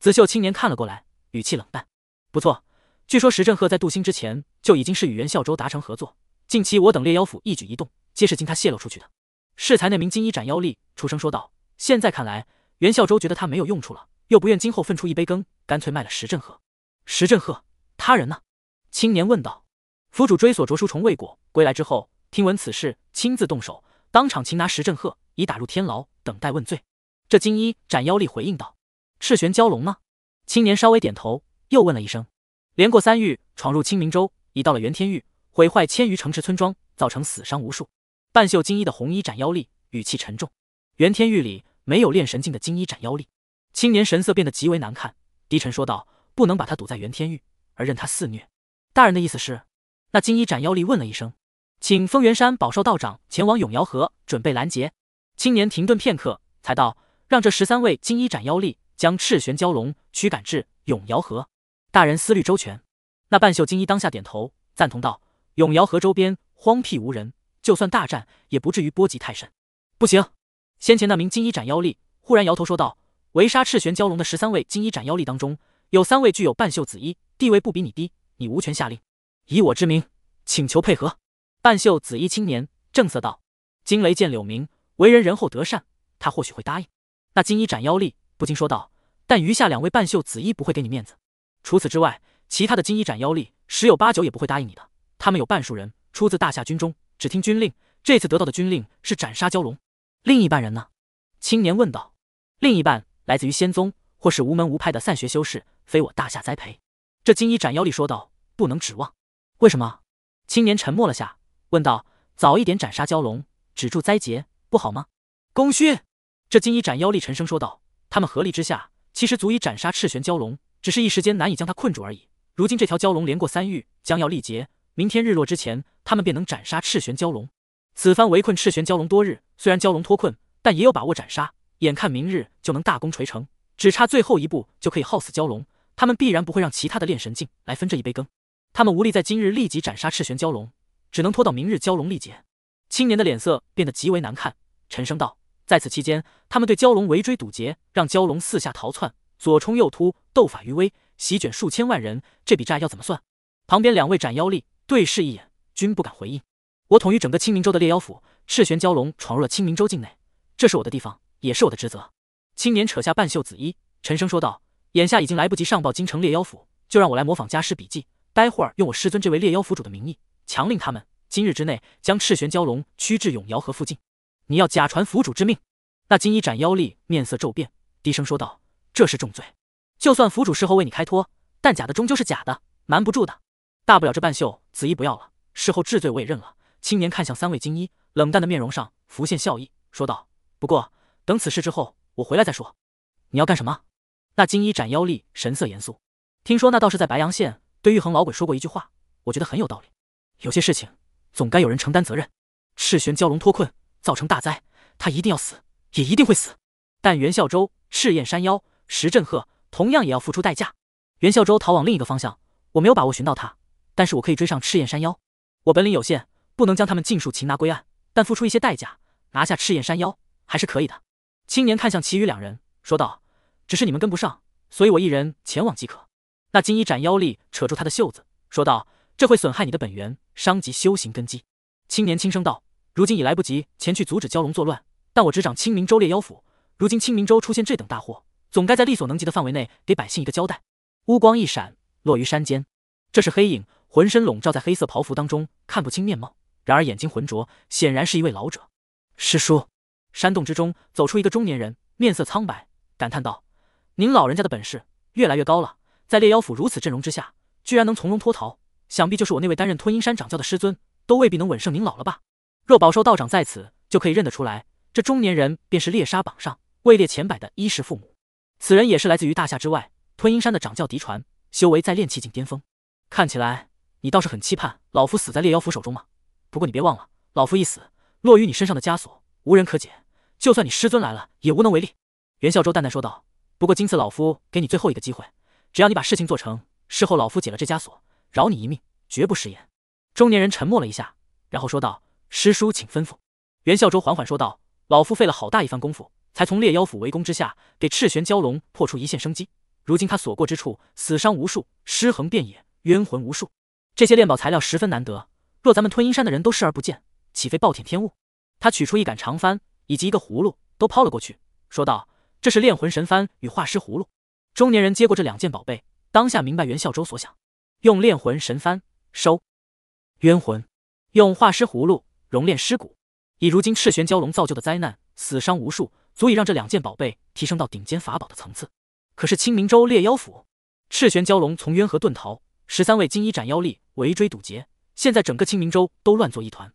紫袖青年看了过来，语气冷淡：“不错，据说石镇鹤在渡星之前就已经是与袁孝周达成合作，近期我等猎妖府一举一动皆是经他泄露出去的。”适才那名金衣斩妖力出声说道：“现在看来，袁孝周觉得他没有用处了，又不愿今后分出一杯羹，干脆卖了石镇鹤。”石镇鹤他人呢？青年问道。府主追索卓书虫未果，归来之后听闻此事，亲自动手，当场擒拿石振鹤，已打入天牢，等待问罪。这金衣斩妖力回应道：“赤玄蛟龙吗？”青年稍微点头，又问了一声：“连过三狱，闯入青冥州，已到了元天域，毁坏千余城池村庄，造成死伤无数。”半袖金衣的红衣斩妖力语气沉重：“元天域里没有炼神境的金衣斩妖力。”青年神色变得极为难看，低沉说道：“不能把他堵在元天域，而任他肆虐。”大人的意思是？那金衣斩妖力问了一声：“请丰源山宝寿道长前往永瑶河，准备拦截。”青年停顿片刻，才道：“让这十三位金衣斩妖力将赤玄蛟龙驱赶至永瑶河。”大人思虑周全。那半袖金衣当下点头赞同道：“永瑶河周边荒僻无人，就算大战也不至于波及太甚。”不行！先前那名金衣斩妖力忽然摇头说道：“围杀赤玄蛟龙的十三位金衣斩妖力当中，有三位具有半袖紫衣，地位不比你低，你无权下令。”以我之名，请求配合。半袖紫衣青年正色道：“惊雷剑柳明为人仁厚德善，他或许会答应。”那金衣斩妖力不禁说道：“但余下两位半袖紫衣不会给你面子。除此之外，其他的金衣斩妖力十有八九也不会答应你的。他们有半数人出自大夏军中，只听军令。这次得到的军令是斩杀蛟龙。另一半人呢？”青年问道。“另一半来自于仙宗，或是无门无派的散学修士，非我大夏栽培。”这金衣斩妖力说道：“不能指望。”为什么？青年沉默了下，问道：“早一点斩杀蛟龙，止住灾劫，不好吗？”功勋，这金衣斩妖力沉声说道：“他们合力之下，其实足以斩杀赤玄蛟龙，只是一时间难以将他困住而已。如今这条蛟龙连过三域，将要历劫，明天日落之前，他们便能斩杀赤玄蛟龙。此番围困赤玄蛟龙多日，虽然蛟龙脱困，但也有把握斩杀。眼看明日就能大功垂成，只差最后一步就可以耗死蛟龙。他们必然不会让其他的炼神境来分这一杯羹。”他们无力在今日立即斩杀赤玄蛟龙，只能拖到明日蛟龙历劫。青年的脸色变得极为难看，沉声道：“在此期间，他们对蛟龙围追堵截，让蛟龙四下逃窜，左冲右突，斗法余威席卷数千万人。这笔债要怎么算？”旁边两位斩妖力对视一眼，均不敢回应。我统一整个清明州的猎妖府，赤玄蛟龙闯入了清明州境内，这是我的地方，也是我的职责。青年扯下半袖紫衣，沉声说道：“眼下已经来不及上报京城猎妖府，就让我来模仿家师笔记。”待会儿用我师尊这位猎妖府主的名义，强令他们今日之内将赤玄蛟龙驱至永瑶河附近。你要假传府主之命？那金衣斩妖力面色骤变，低声说道：“这是重罪，就算府主事后为你开脱，但假的终究是假的，瞒不住的。大不了这半袖紫衣不要了，事后治罪我也认了。”青年看向三位金衣，冷淡的面容上浮现笑意，说道：“不过等此事之后，我回来再说。你要干什么？”那金衣斩妖力神色严肃，听说那道士在白阳县。对玉衡老鬼说过一句话，我觉得很有道理。有些事情总该有人承担责任。赤玄蛟龙脱困，造成大灾，他一定要死，也一定会死。但袁孝周、赤焰山妖、石振鹤同样也要付出代价。袁孝周逃往另一个方向，我没有把握寻到他，但是我可以追上赤焰山妖。我本领有限，不能将他们尽数擒拿归案，但付出一些代价，拿下赤焰山妖还是可以的。青年看向其余两人，说道：“只是你们跟不上，所以我一人前往即可。”那金衣斩妖力扯住他的袖子，说道：“这会损害你的本源，伤及修行根基。”青年轻声道：“如今已来不及前去阻止蛟龙作乱，但我执掌清明州猎妖府，如今清明州出现这等大祸，总该在力所能及的范围内给百姓一个交代。”乌光一闪，落于山间。这是黑影，浑身笼罩在黑色袍服当中，看不清面貌，然而眼睛浑浊，显然是一位老者。师叔，山洞之中走出一个中年人，面色苍白，感叹道：“您老人家的本事越来越高了。”在猎妖府如此阵容之下，居然能从容脱逃，想必就是我那位担任吞阴山掌教的师尊，都未必能稳胜您老了吧？若宝寿道长在此，就可以认得出来，这中年人便是猎杀榜上位列前百的衣食父母。此人也是来自于大夏之外，吞阴山的掌教嫡传，修为在炼气境巅峰。看起来你倒是很期盼老夫死在猎妖府手中吗？不过你别忘了，老夫一死，落于你身上的枷锁无人可解，就算你师尊来了也无能为力。袁孝周淡淡说道。不过今次老夫给你最后一个机会。只要你把事情做成，事后老夫解了这枷锁，饶你一命，绝不食言。中年人沉默了一下，然后说道：“师叔，请吩咐。”袁孝周缓缓说道：“老夫费了好大一番功夫，才从猎妖府围攻之下，给赤玄蛟龙破出一线生机。如今他所过之处，死伤无数，尸横遍野，冤魂无数。这些炼宝材料十分难得，若咱们吞阴山的人都视而不见，岂非暴殄天物？”他取出一杆长幡以及一个葫芦，都抛了过去，说道：“这是炼魂神幡与化尸葫芦。”中年人接过这两件宝贝，当下明白袁孝周所想，用炼魂神幡收冤魂，用化尸葫芦熔炼尸骨。以如今赤玄蛟龙造就的灾难，死伤无数，足以让这两件宝贝提升到顶尖法宝的层次。可是清明州猎妖府，赤玄蛟龙从渊河遁逃，十三位金衣斩妖力围追堵截，现在整个清明州都乱作一团。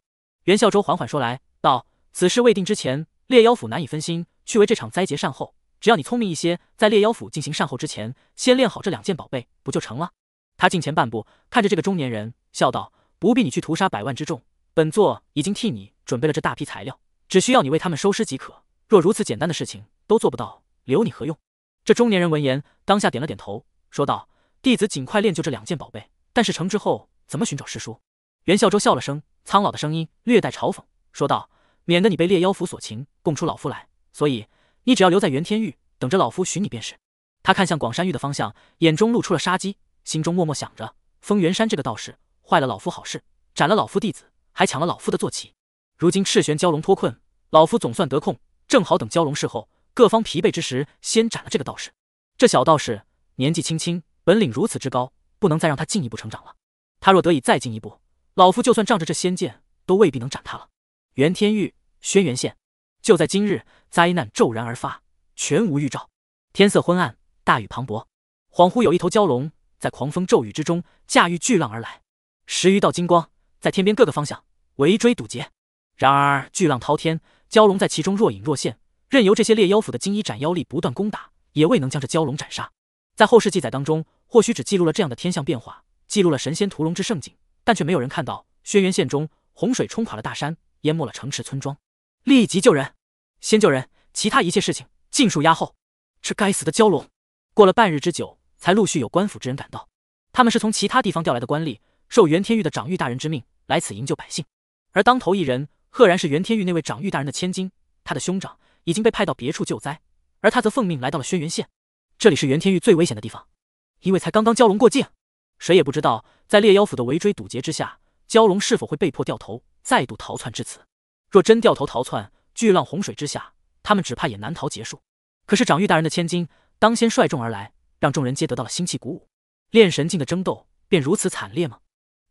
袁孝周缓缓说来，道：此事未定之前，猎妖府难以分心去为这场灾劫善后。只要你聪明一些，在猎妖府进行善后之前，先练好这两件宝贝，不就成了？他近前半步，看着这个中年人，笑道：“不必你去屠杀百万之众，本座已经替你准备了这大批材料，只需要你为他们收尸即可。若如此简单的事情都做不到，留你何用？”这中年人闻言，当下点了点头，说道：“弟子尽快练就这两件宝贝。但是成之后，怎么寻找师叔？”袁孝周笑了声，苍老的声音略带嘲讽，说道：“免得你被猎妖府所擒，供出老夫来。所以。”你只要留在袁天域，等着老夫寻你便是。他看向广山玉的方向，眼中露出了杀机，心中默默想着：封元山这个道士，坏了老夫好事，斩了老夫弟子，还抢了老夫的坐骑。如今赤玄蛟龙脱困，老夫总算得空，正好等蛟龙事后，各方疲惫之时，先斩了这个道士。这小道士年纪轻轻，本领如此之高，不能再让他进一步成长了。他若得以再进一步，老夫就算仗着这仙剑，都未必能斩他了。袁天玉，轩辕县。就在今日，灾难骤然而发，全无预兆。天色昏暗，大雨磅礴，恍惚有一头蛟龙在狂风骤雨之中驾驭巨浪而来。十余道金光在天边各个方向围追堵截，然而巨浪滔天，蛟龙在其中若隐若现，任由这些猎妖府的金衣斩妖力不断攻打，也未能将这蛟龙斩杀。在后世记载当中，或许只记录了这样的天象变化，记录了神仙屠龙之盛景，但却没有人看到轩辕县中洪水冲垮了大山，淹没了城池村庄，立即救人。先救人，其他一切事情尽数压后。这该死的蛟龙，过了半日之久，才陆续有官府之人赶到。他们是从其他地方调来的官吏，受袁天玉的掌御大人之命来此营救百姓。而当头一人，赫然是袁天玉那位掌御大人的千金。他的兄长已经被派到别处救灾，而他则奉命来到了轩辕县。这里是袁天玉最危险的地方，因为才刚刚蛟龙过境，谁也不知道在猎妖府的围追堵截之下，蛟龙是否会被迫掉头，再度逃窜至此。若真掉头逃窜，巨浪洪水之下，他们只怕也难逃结束。可是长玉大人的千金当先率众而来，让众人皆得到了心气鼓舞。炼神境的争斗便如此惨烈吗？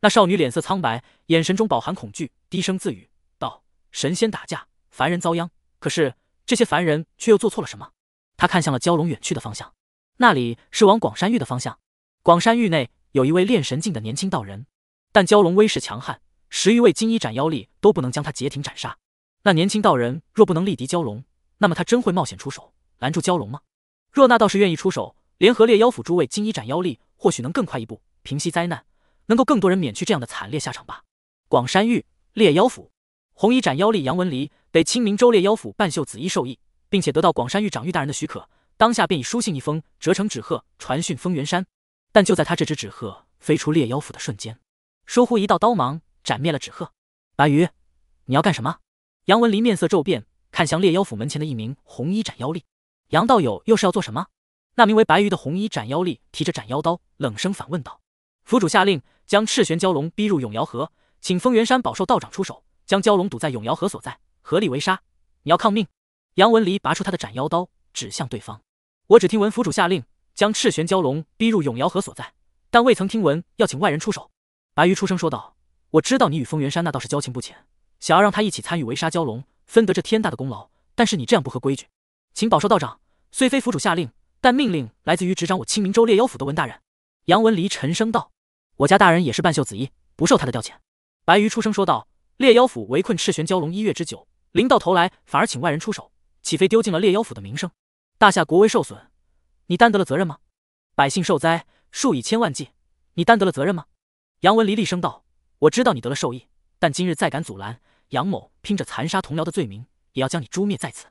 那少女脸色苍白，眼神中饱含恐惧，低声自语道：“神仙打架，凡人遭殃。可是这些凡人却又做错了什么？”她看向了蛟龙远去的方向，那里是往广山域的方向。广山域内有一位炼神境的年轻道人，但蛟龙威势强悍，十余位金衣斩妖力都不能将他截停斩杀。那年轻道人若不能力敌蛟龙，那么他真会冒险出手拦住蛟龙吗？若那倒是愿意出手，联合猎妖府诸位金衣斩妖力，或许能更快一步平息灾难，能够更多人免去这样的惨烈下场吧。广山玉猎妖府红衣斩妖力杨文离，被清明州猎妖府半袖紫衣授意，并且得到广山玉长玉大人的许可，当下便以书信一封折成纸鹤，传讯风源山。但就在他这只纸鹤飞出猎妖府的瞬间，疏忽一道刀芒斩灭了纸鹤。白鱼，你要干什么？杨文离面色骤变，看向猎妖府门前的一名红衣斩妖吏。杨道友又是要做什么？那名为白鱼的红衣斩妖吏提着斩妖刀，冷声反问道：“府主下令将赤玄蛟龙逼入永瑶河，请风源山宝寿道长出手，将蛟龙堵在永瑶河所在，合力围杀。你要抗命？”杨文离拔出他的斩妖刀，指向对方：“我只听闻府主下令将赤玄蛟龙逼入永瑶河所在，但未曾听闻要请外人出手。”白鱼出声说道：“我知道你与风源山那倒是交情不浅。”想要让他一起参与围杀蛟龙，分得这天大的功劳，但是你这样不合规矩。请保寿道长，虽非府主下令，但命令来自于执掌我清明州猎妖府的文大人。杨文离沉声道：“我家大人也是半袖子衣，不受他的调遣。”白鱼出声说道：“猎妖府围困赤玄蛟龙一月之久，临到头来反而请外人出手，岂非丢尽了猎妖府的名声？大夏国威受损，你担得了责任吗？百姓受灾数以千万计，你担得了责任吗？”杨文离厉声道：“我知道你得了受益，但今日再敢阻拦。”杨某拼着残杀同僚的罪名，也要将你诛灭在此。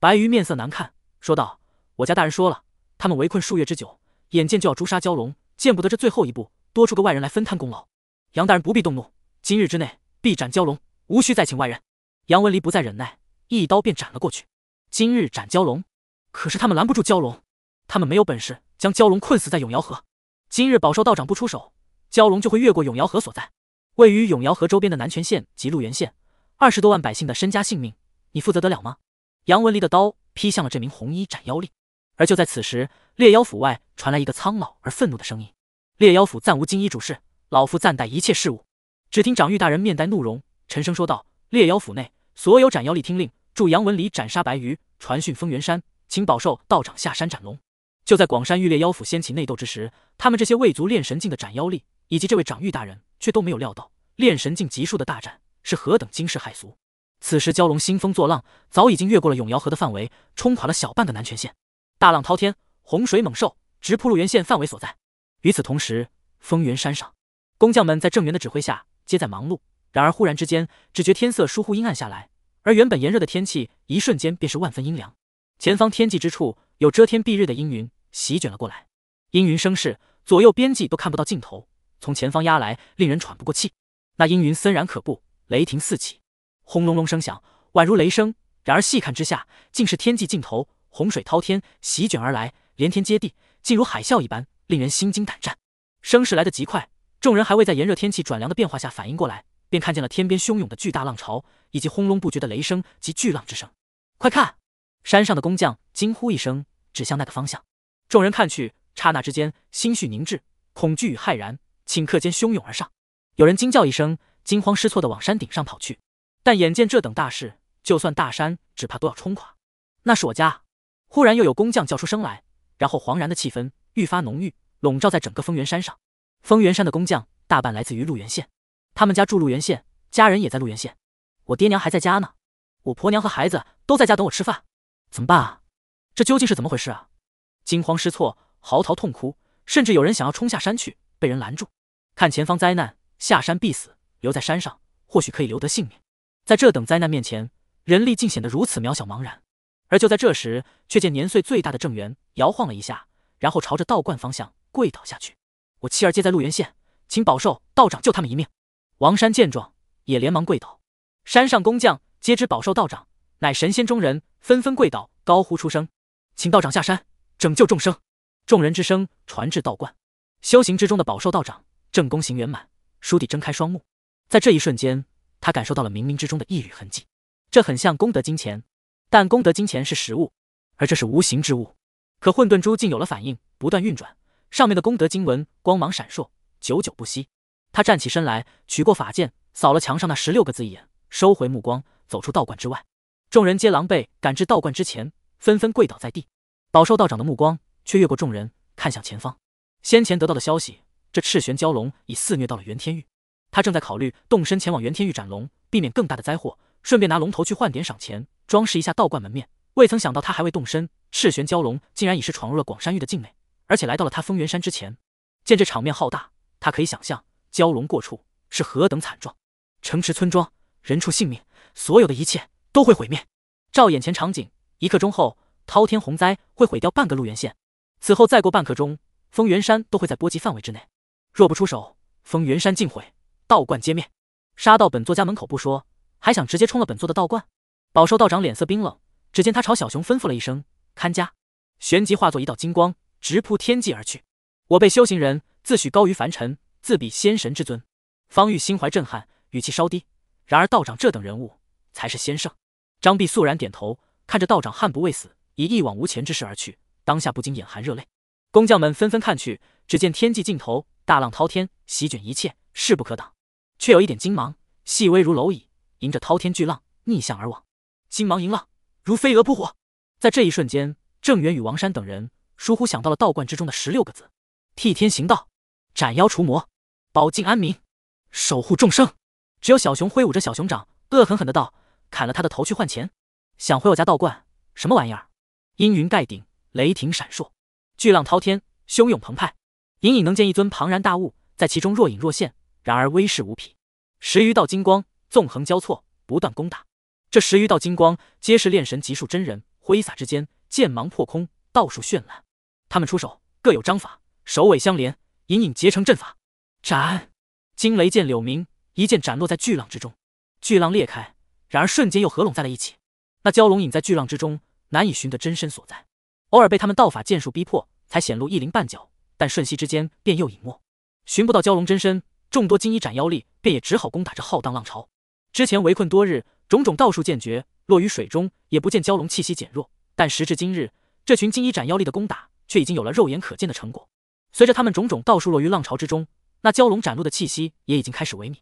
白鱼面色难看，说道：“我家大人说了，他们围困数月之久，眼见就要诛杀蛟龙，见不得这最后一步多出个外人来分摊功劳。”杨大人不必动怒，今日之内必斩蛟龙，无需再请外人。杨文离不再忍耐，一刀便斩了过去。今日斩蛟龙，可是他们拦不住蛟龙，他们没有本事将蛟龙困死在永瑶河。今日饱受道长不出手，蛟龙就会越过永瑶河所在，位于永瑶河周边的南泉县及鹿原县。二十多万百姓的身家性命，你负责得了吗？杨文礼的刀劈向了这名红衣斩妖令。而就在此时，猎妖府外传来一个苍老而愤怒的声音：“猎妖府暂无金衣主事，老夫暂代一切事务。”只听长玉大人面带怒容，沉声说道：“猎妖府内所有斩妖力听令，助杨文礼斩杀白鱼，传讯丰源山，请宝寿道长下山斩龙。”就在广山玉猎妖府掀起内斗之时，他们这些未足炼神境的斩妖力以及这位长玉大人，却都没有料到炼神境级数的大战。是何等惊世骇俗！此时蛟龙兴风作浪，早已经越过了永尧河的范围，冲垮了小半个南泉县。大浪滔天，洪水猛兽直扑入源县范围所在。与此同时，风云山上，工匠们在郑源的指挥下，皆在忙碌。然而忽然之间，只觉天色疏忽阴暗下来，而原本炎热的天气，一瞬间便是万分阴凉。前方天际之处，有遮天蔽日的阴云席卷了过来，阴云声势，左右边际都看不到尽头，从前方压来，令人喘不过气。那阴云森然可怖。雷霆四起，轰隆隆声响，宛如雷声。然而细看之下，竟是天际尽头洪水滔天，席卷而来，连天接地，竟如海啸一般，令人心惊胆战。声势来得极快，众人还未在炎热天气转凉的变化下反应过来，便看见了天边汹涌的巨大浪潮，以及轰隆不绝的雷声及巨浪之声。快看！山上的工匠惊呼一声，指向那个方向。众人看去，刹那之间，心绪凝滞，恐惧与骇然顷刻间汹涌而上。有人惊叫一声。惊慌失措地往山顶上跑去，但眼见这等大事，就算大山只怕都要冲垮。那是我家！忽然又有工匠叫出声来，然后惶然的气氛愈发浓郁，笼罩在整个丰源山上。丰源山的工匠大半来自于鹿原县，他们家住鹿原县，家人也在鹿原县，我爹娘还在家呢，我婆娘和孩子都在家等我吃饭，怎么办啊？这究竟是怎么回事啊？惊慌失措，嚎啕痛哭，甚至有人想要冲下山去，被人拦住。看前方灾难，下山必死。留在山上，或许可以留得性命。在这等灾难面前，人力竟显得如此渺小、茫然。而就在这时，却见年岁最大的郑源摇晃了一下，然后朝着道观方向跪倒下去：“我妻儿皆在路沿县，请宝寿道长救他们一命。”王山见状，也连忙跪倒。山上工匠皆知宝寿道长乃神仙中人，纷纷跪倒，高呼出声：“请道长下山，拯救众生。”众人之声传至道观，修行之中的宝寿道长正功行圆满，倏地睁开双目。在这一瞬间，他感受到了冥冥之中的一缕痕迹，这很像功德金钱，但功德金钱是实物，而这是无形之物。可混沌珠竟有了反应，不断运转，上面的功德经文光芒闪烁，久久不息。他站起身来，取过法剑，扫了墙上那十六个字一眼，收回目光，走出道观之外。众人皆狼狈赶至道观之前，纷纷跪倒在地，饱受道长的目光，却越过众人看向前方。先前得到的消息，这赤玄蛟龙已肆虐到了元天域。他正在考虑动身前往元天域斩龙，避免更大的灾祸，顺便拿龙头去换点赏钱，装饰一下道观门面。未曾想到，他还未动身，赤玄蛟龙竟然已是闯入了广山域的境内，而且来到了他封元山之前。见这场面浩大，他可以想象蛟龙过处是何等惨状，城池村庄、人畜性命，所有的一切都会毁灭。照眼前场景，一刻钟后，滔天洪灾会毁掉半个陆源县，此后再过半刻钟，封元山都会在波及范围之内。若不出手，封元山尽毁。道观街面，杀到本座家门口不说，还想直接冲了本座的道观。宝受道长脸色冰冷，只见他朝小熊吩咐了一声：“看家。”旋即化作一道金光，直扑天际而去。我辈修行人，自诩高于凡尘，自比仙神之尊。方玉心怀震撼，语气稍低。然而道长这等人物，才是仙圣。张碧肃然点头，看着道长悍不畏死，以一往无前之势而去，当下不禁眼含热泪。工匠们纷纷看去，只见天际尽头，大浪滔天，席卷一切，势不可挡。却有一点金芒，细微如蝼蚁，迎着滔天巨浪逆向而往。金芒迎浪，如飞蛾扑火。在这一瞬间，郑源与王山等人疏忽想到了道观之中的十六个字：替天行道，斩妖除魔，保境安民，守护众生。只有小熊挥舞着小熊掌，恶狠狠地道：“砍了他的头去换钱，想回我家道观？什么玩意儿？”阴云盖顶，雷霆闪烁，巨浪滔天，汹涌澎湃，隐隐能见一尊庞然大物在其中若隐若现。然而威势无匹，十余道金光纵横交错，不断攻打。这十余道金光皆是炼神级数真人挥洒之间，剑芒破空，道术绚烂。他们出手各有章法，首尾相连，隐隐结成阵法。斩！惊雷剑柳明一剑斩落在巨浪之中，巨浪裂开，然而瞬间又合拢在了一起。那蛟龙隐在巨浪之中，难以寻得真身所在。偶尔被他们道法剑术逼迫，才显露一鳞半角，但瞬息之间便又隐没，寻不到蛟龙真身。众多金衣斩妖力便也只好攻打这浩荡浪潮。之前围困多日，种种道术渐绝，落于水中也不见蛟龙气息减弱。但时至今日，这群金衣斩妖力的攻打却已经有了肉眼可见的成果。随着他们种种道术落于浪潮之中，那蛟龙展露的气息也已经开始萎靡。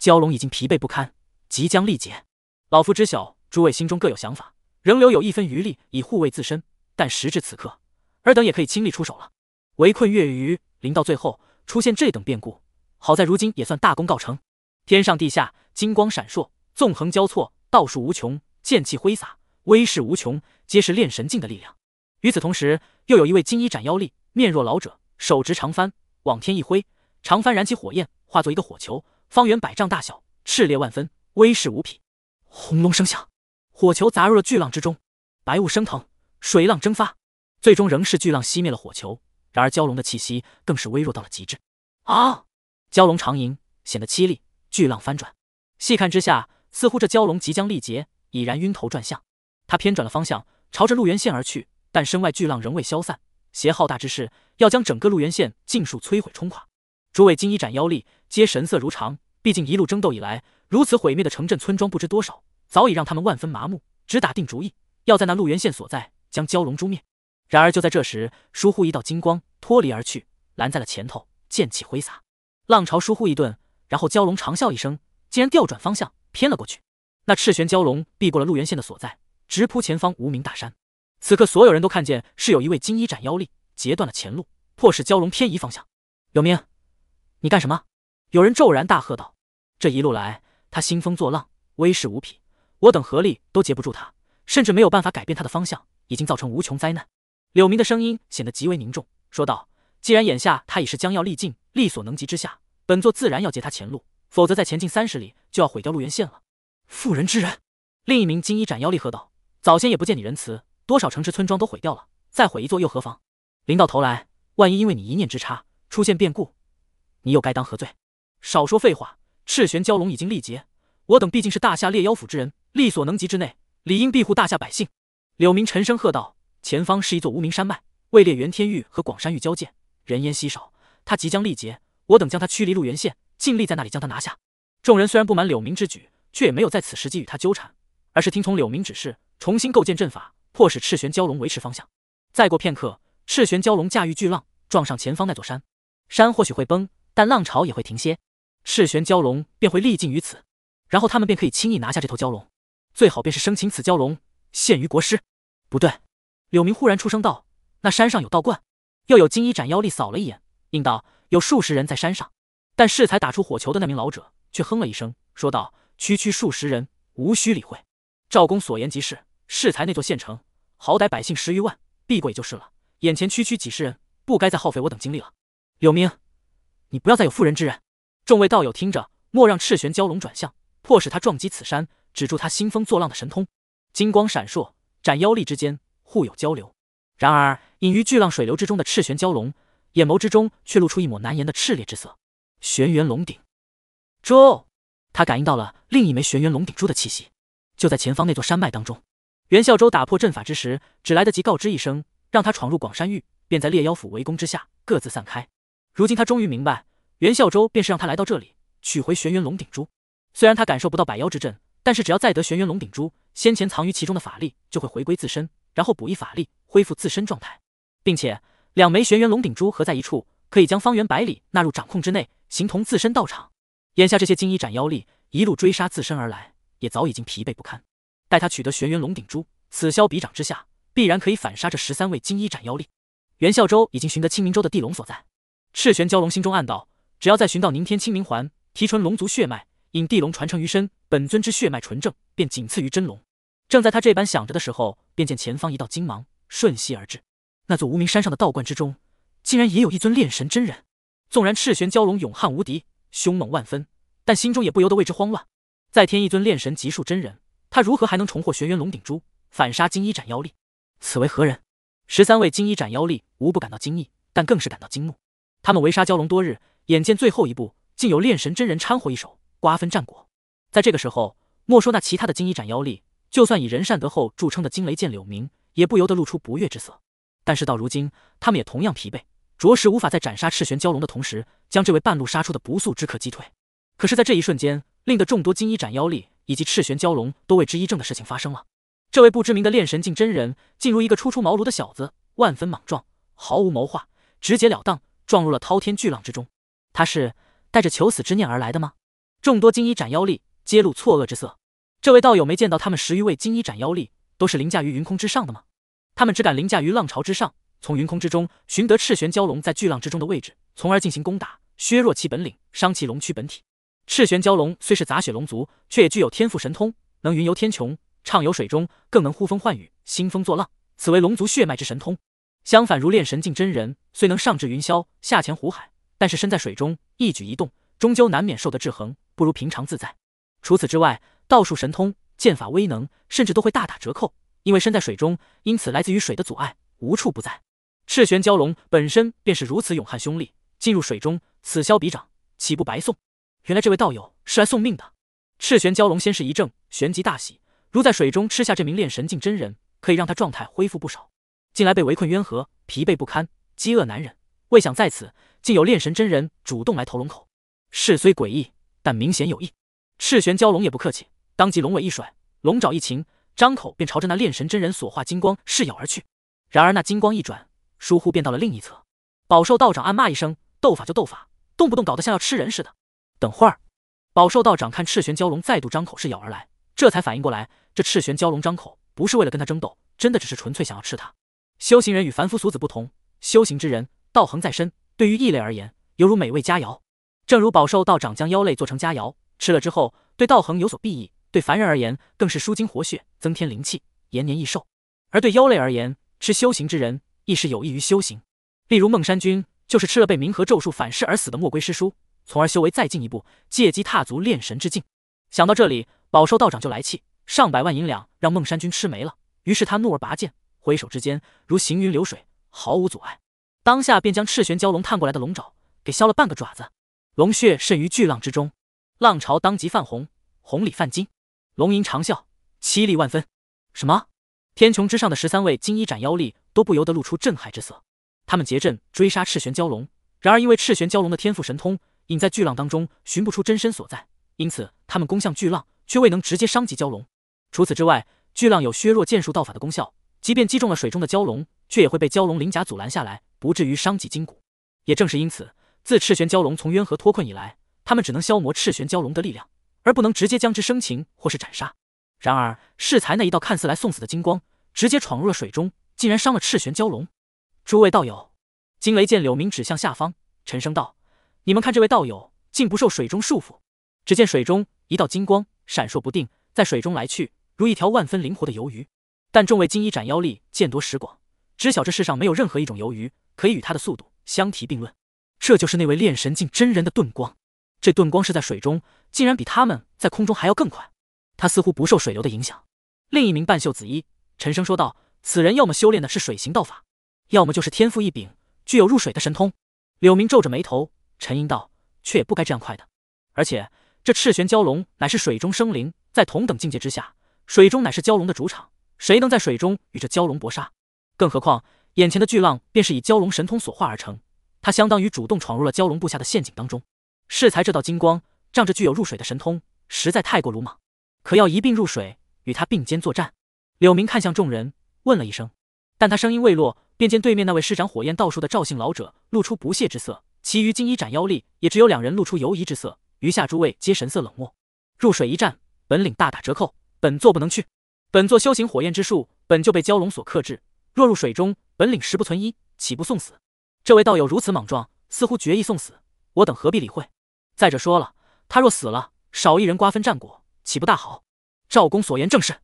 蛟龙已经疲惫不堪，即将力竭。老夫知晓诸位心中各有想法，仍留有一分余力以护卫自身。但时至此刻，尔等也可以亲力出手了。围困月余，临到最后出现这等变故。好在如今也算大功告成。天上地下，金光闪烁，纵横交错，道术无穷，剑气挥洒，威势无穷，皆是炼神境的力量。与此同时，又有一位金衣斩妖力、面若老者，手执长幡，往天一挥，长幡燃起火焰，化作一个火球，方圆百丈大小，炽烈万分，威势无匹。轰隆声响，火球砸入了巨浪之中，白雾升腾，水浪蒸发，最终仍是巨浪熄灭了火球。然而蛟龙的气息更是微弱到了极致。啊！蛟龙长吟，显得凄厉。巨浪翻转，细看之下，似乎这蛟龙即将力竭，已然晕头转向。它偏转了方向，朝着陆源县而去。但身外巨浪仍未消散，携浩大之势，要将整个陆源县尽数摧毁冲垮。诸位金衣斩妖力皆神色如常，毕竟一路争斗以来，如此毁灭的城镇村庄不知多少，早已让他们万分麻木，只打定主意要在那陆源县所在将蛟龙诛灭。然而就在这时，疏忽一道金光脱离而去，拦在了前头，剑气挥洒。浪潮疏忽一顿，然后蛟龙长啸一声，竟然调转方向偏了过去。那赤玄蛟龙避过了陆元线的所在，直扑前方无名大山。此刻所有人都看见，是有一位金衣斩妖力截断了前路，迫使蛟龙偏移方向。柳明，你干什么？有人骤然大喝道。这一路来，他兴风作浪，威势无匹，我等合力都截不住他，甚至没有办法改变他的方向，已经造成无穷灾难。柳明的声音显得极为凝重，说道。既然眼下他已是将要力尽，力所能及之下，本座自然要截他前路，否则再前进三十里就要毁掉路源县了。妇人之仁。另一名金衣斩妖厉喝道：“早先也不见你仁慈，多少城池村庄都毁掉了，再毁一座又何妨？临到头来，万一因为你一念之差出现变故，你又该当何罪？”少说废话！赤玄蛟龙已经力竭，我等毕竟是大夏猎妖府之人，力所能及之内，理应庇护大夏百姓。”柳明沉声喝道：“前方是一座无名山脉，位列元天域和广山域交界。”人烟稀少，他即将力竭，我等将他驱离鹿原县，尽力在那里将他拿下。众人虽然不满柳明之举，却也没有在此时机与他纠缠，而是听从柳明指示，重新构建阵法，迫使赤玄蛟龙维持方向。再过片刻，赤玄蛟龙驾驭巨浪撞上前方那座山，山或许会崩，但浪潮也会停歇，赤玄蛟龙便会历尽于此，然后他们便可以轻易拿下这头蛟龙。最好便是生擒此蛟龙，献于国师。不对，柳明忽然出声道，那山上有道观。又有金衣斩妖力扫了一眼，应道：“有数十人在山上。”但适才打出火球的那名老者却哼了一声，说道：“区区数十人，无需理会。”赵公所言极是。适才那座县城，好歹百姓十余万，避过也就是了。眼前区区几十人，不该再耗费我等精力了。柳明，你不要再有妇人之仁。众位道友听着，莫让赤玄蛟龙转向，迫使他撞击此山，止住他兴风作浪的神通。金光闪烁，斩妖力之间互有交流。然而。隐于巨浪水流之中的赤玄蛟龙，眼眸之中却露出一抹难言的炽烈之色。玄元龙顶珠，他感应到了另一枚玄元龙顶珠的气息，就在前方那座山脉当中。袁孝周打破阵法之时，只来得及告知一声，让他闯入广山域，便在烈妖府围攻之下各自散开。如今他终于明白，袁孝周便是让他来到这里取回玄元龙顶珠。虽然他感受不到百妖之阵，但是只要再得玄元龙顶珠，先前藏于其中的法力就会回归自身，然后补一法力，恢复自身状态。并且，两枚玄元龙顶珠合在一处，可以将方圆百里纳入掌控之内，形同自身道场。眼下这些金衣斩妖力一路追杀自身而来，也早已经疲惫不堪。待他取得玄元龙顶珠，此消彼长之下，必然可以反杀这十三位金衣斩妖力。袁孝周已经寻得清明州的地龙所在，赤玄蛟龙心中暗道：只要再寻到凝天清明环，提纯龙族血脉，引地龙传承于身，本尊之血脉纯正，便仅次于真龙。正在他这般想着的时候，便见前方一道金芒瞬息而至。那座无名山上的道观之中，竟然也有一尊炼神真人。纵然赤玄蛟龙勇悍无敌，凶猛万分，但心中也不由得为之慌乱。再添一尊炼神级数真人，他如何还能重获玄元龙顶珠，反杀金衣斩妖力？此为何人？十三位金衣斩妖力无不感到惊异，但更是感到惊怒。他们围杀蛟龙多日，眼见最后一步竟有炼神真人掺和一手，瓜分战果。在这个时候，莫说那其他的金衣斩妖力，就算以仁善德厚著称的惊雷剑柳明，也不由得露出不悦之色。但是到如今，他们也同样疲惫，着实无法在斩杀赤玄蛟龙的同时，将这位半路杀出的不速之客击退。可是，在这一瞬间，令得众多金衣斩妖力以及赤玄蛟龙都为之一怔的事情发生了。这位不知名的炼神境真人，竟如一个初出茅庐的小子，万分莽撞，毫无谋划，直截了当撞入了滔天巨浪之中。他是带着求死之念而来的吗？众多金衣斩妖力皆露错愕之色。这位道友没见到他们十余位金衣斩妖力都是凌驾于云空之上的吗？他们只敢凌驾于浪潮之上，从云空之中寻得赤玄蛟龙在巨浪之中的位置，从而进行攻打，削弱其本领，伤其龙躯本体。赤玄蛟龙虽是杂血龙族，却也具有天赋神通，能云游天穹，畅游水中，更能呼风唤雨，兴风作浪，此为龙族血脉之神通。相反，如炼神境真人，虽能上至云霄，下潜湖海，但是身在水中，一举一动终究难免受得制衡，不如平常自在。除此之外，道术神通、剑法威能，甚至都会大打折扣。因为身在水中，因此来自于水的阻碍无处不在。赤玄蛟龙本身便是如此勇悍凶厉，进入水中，此消彼长，岂不白送？原来这位道友是来送命的。赤玄蛟龙先是一怔，旋即大喜，如在水中吃下这名炼神境真人，可以让他状态恢复不少。近来被围困渊河，疲惫不堪，饥饿难忍，未想在此竟有炼神真人主动来投龙口，事虽诡异，但明显有意。赤玄蛟龙也不客气，当即龙尾一甩，龙爪一擒。张口便朝着那炼神真人所化金光噬咬而去，然而那金光一转，倏忽便到了另一侧。宝兽道长暗骂一声：“斗法就斗法，动不动搞得像要吃人似的。”等会儿，宝兽道长看赤玄蛟龙再度张口噬咬而来，这才反应过来，这赤玄蛟龙张口不是为了跟他争斗，真的只是纯粹想要吃他。修行人与凡夫俗子不同，修行之人道恒在身，对于异类而言，犹如美味佳肴。正如宝兽道长将妖类做成佳肴，吃了之后对道恒有所裨益。对凡人而言，更是舒筋活血、增添灵气、延年益寿；而对妖类而言，吃修行之人亦是有益于修行。例如孟山君就是吃了被冥河咒术反噬而死的墨龟师叔，从而修为再进一步，借机踏足炼神之境。想到这里，饱受道长就来气，上百万银两让孟山君吃没了，于是他怒而拔剑，挥手之间如行云流水，毫无阻碍，当下便将赤玄蛟龙探过来的龙爪给削了半个爪子，龙血渗于巨浪之中，浪潮当即泛红，红里泛金。龙吟长啸，凄厉万分。什么？天穹之上的十三位金衣斩妖力都不由得露出震撼之色。他们结阵追杀赤玄蛟龙，然而因为赤玄蛟龙的天赋神通，隐在巨浪当中，寻不出真身所在，因此他们攻向巨浪，却未能直接伤及蛟龙。除此之外，巨浪有削弱剑术道法的功效，即便击中了水中的蛟龙，却也会被蛟龙鳞甲阻拦下来，不至于伤及筋骨。也正是因此，自赤玄蛟龙从渊河脱困以来，他们只能消磨赤玄蛟龙的力量。而不能直接将之生擒或是斩杀。然而，适才那一道看似来送死的金光，直接闯入了水中，竟然伤了赤玄蛟龙。诸位道友，惊雷剑柳明指向下方，沉声道：“你们看，这位道友竟不受水中束缚。只见水中一道金光闪烁不定，在水中来去，如一条万分灵活的游鱼。但众位金衣斩妖力见多识广，知晓这世上没有任何一种游鱼可以与他的速度相提并论。这就是那位炼神境真人的遁光。”这遁光是在水中，竟然比他们在空中还要更快。他似乎不受水流的影响。另一名半袖紫衣沉声说道：“此人要么修炼的是水行道法，要么就是天赋异禀，具有入水的神通。”柳明皱着眉头沉吟道：“却也不该这样快的。而且这赤玄蛟龙乃是水中生灵，在同等境界之下，水中乃是蛟龙的主场，谁能在水中与这蛟龙搏杀？更何况眼前的巨浪便是以蛟龙神通所化而成，他相当于主动闯入了蛟龙布下的陷阱当中。”适才这道金光仗着具有入水的神通，实在太过鲁莽。可要一并入水，与他并肩作战？柳明看向众人，问了一声。但他声音未落，便见对面那位施展火焰道术的赵姓老者露出不屑之色。其余金衣斩妖力也只有两人露出犹疑之色，余下诸位皆神色冷漠。入水一战，本领大打折扣，本座不能去。本座修行火焰之术，本就被蛟龙所克制，若入水中，本领十不存一，岂不送死？这位道友如此莽撞，似乎决意送死，我等何必理会？再者说了，他若死了，少一人瓜分战果，岂不大好？赵公所言正是，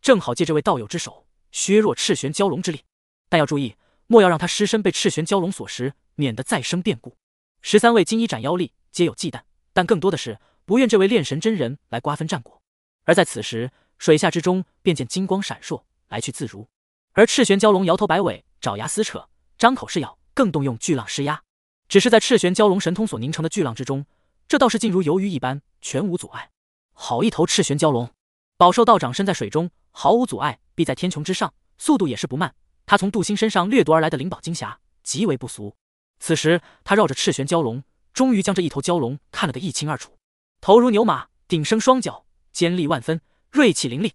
正好借这位道友之手削弱赤玄蛟龙之力。但要注意，莫要让他尸身被赤玄蛟龙所食，免得再生变故。十三位金衣斩妖力皆有忌惮，但更多的是不愿这位炼神真人来瓜分战果。而在此时，水下之中便见金光闪烁，来去自如。而赤玄蛟龙摇头摆尾，爪牙撕扯，张口是咬，更动用巨浪施压。只是在赤玄蛟龙神通所凝成的巨浪之中。这倒是竟如游鱼一般，全无阻碍。好一头赤玄蛟龙，宝兽道长身在水中毫无阻碍，必在天穹之上，速度也是不慢。他从杜兴身上掠夺而来的灵宝金霞极为不俗。此时他绕着赤玄蛟龙，终于将这一头蛟龙看了个一清二楚。头如牛马，顶生双角，尖利万分，锐气凌厉；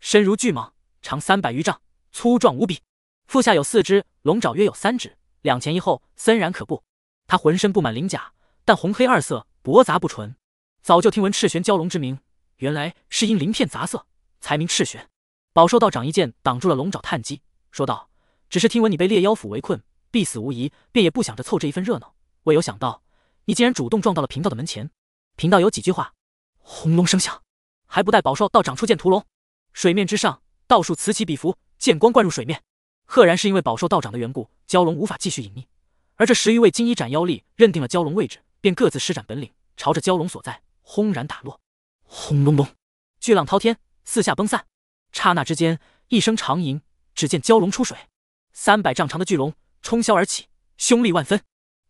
身如巨蟒，长三百余丈，粗壮无比，腹下有四只龙爪，约有三指，两前一后，森然可怖。他浑身布满鳞甲，但红黑二色。驳杂不纯，早就听闻赤玄蛟龙之名，原来是因鳞片杂色才名赤玄。宝兽道长一剑挡住了龙爪探击，说道：“只是听闻你被猎妖府围困，必死无疑，便也不想着凑这一份热闹。未有想到你竟然主动撞到了贫道的门前。贫道有几句话。”轰隆声响，还不待宝兽道长出剑屠龙，水面之上道术此起彼伏，剑光灌入水面，赫然是因为宝兽道长的缘故，蛟龙无法继续隐匿，而这十余位金衣斩妖力认定了蛟龙位置。便各自施展本领，朝着蛟龙所在轰然打落。轰隆隆，巨浪滔天，四下崩散。刹那之间，一声长吟，只见蛟龙出水，三百丈长的巨龙冲霄而起，凶力万分。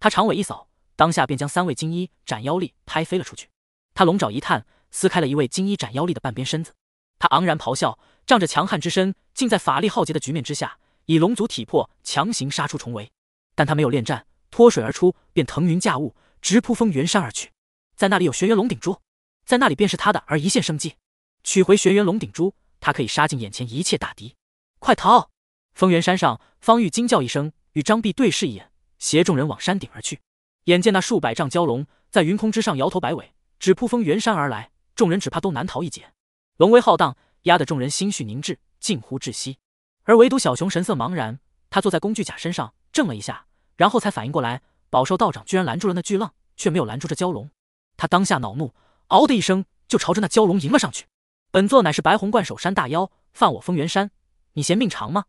他长尾一扫，当下便将三位金衣斩妖力拍飞了出去。他龙爪一探，撕开了一位金衣斩妖力的半边身子。他昂然咆哮，仗着强悍之身，竟在法力耗竭的局面之下，以龙族体魄强行杀出重围。但他没有恋战，脱水而出，便腾云驾雾。直扑风云山而去，在那里有玄元龙顶珠，在那里便是他的而一线生机。取回玄元龙顶珠，他可以杀尽眼前一切大敌。快逃！风云山上方玉惊叫一声，与张壁对视一眼，携众人往山顶而去。眼见那数百丈蛟龙在云空之上摇头摆尾，直扑风云山而来，众人只怕都难逃一劫。龙威浩荡，压得众人心绪凝滞，近乎窒息。而唯独小熊神色茫然，他坐在工具甲身上怔了一下，然后才反应过来。宝兽道长居然拦住了那巨浪，却没有拦住这蛟龙。他当下恼怒，嗷的一声就朝着那蛟龙迎了上去。本座乃是白虹冠首山大妖，犯我丰源山，你嫌命长吗？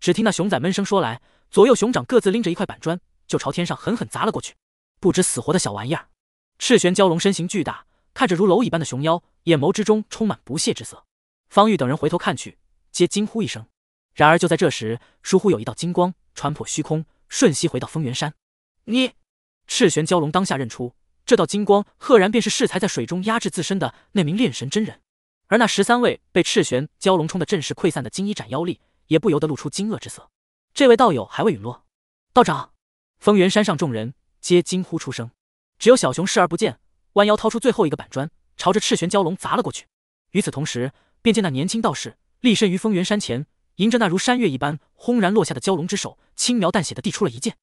只听那熊仔闷声说来，左右熊掌各自拎着一块板砖，就朝天上狠狠砸了过去。不知死活的小玩意儿！赤玄蛟龙身形巨大，看着如蝼蚁般的熊妖，眼眸之中充满不屑之色。方玉等人回头看去，皆惊呼一声。然而就在这时，倏忽有一道金光穿破虚空，瞬息回到丰源山。你，赤玄蛟龙当下认出，这道金光赫然便是适才在水中压制自身的那名炼神真人，而那十三位被赤玄蛟龙冲的阵势溃散的金衣斩妖力，也不由得露出惊愕之色。这位道友还未陨落，道长，丰源山上众人皆惊呼出声，只有小熊视而不见，弯腰掏出最后一个板砖，朝着赤玄蛟龙砸了过去。与此同时，便见那年轻道士立身于丰源山前，迎着那如山岳一般轰然落下的蛟龙之手，轻描淡写的递出了一剑。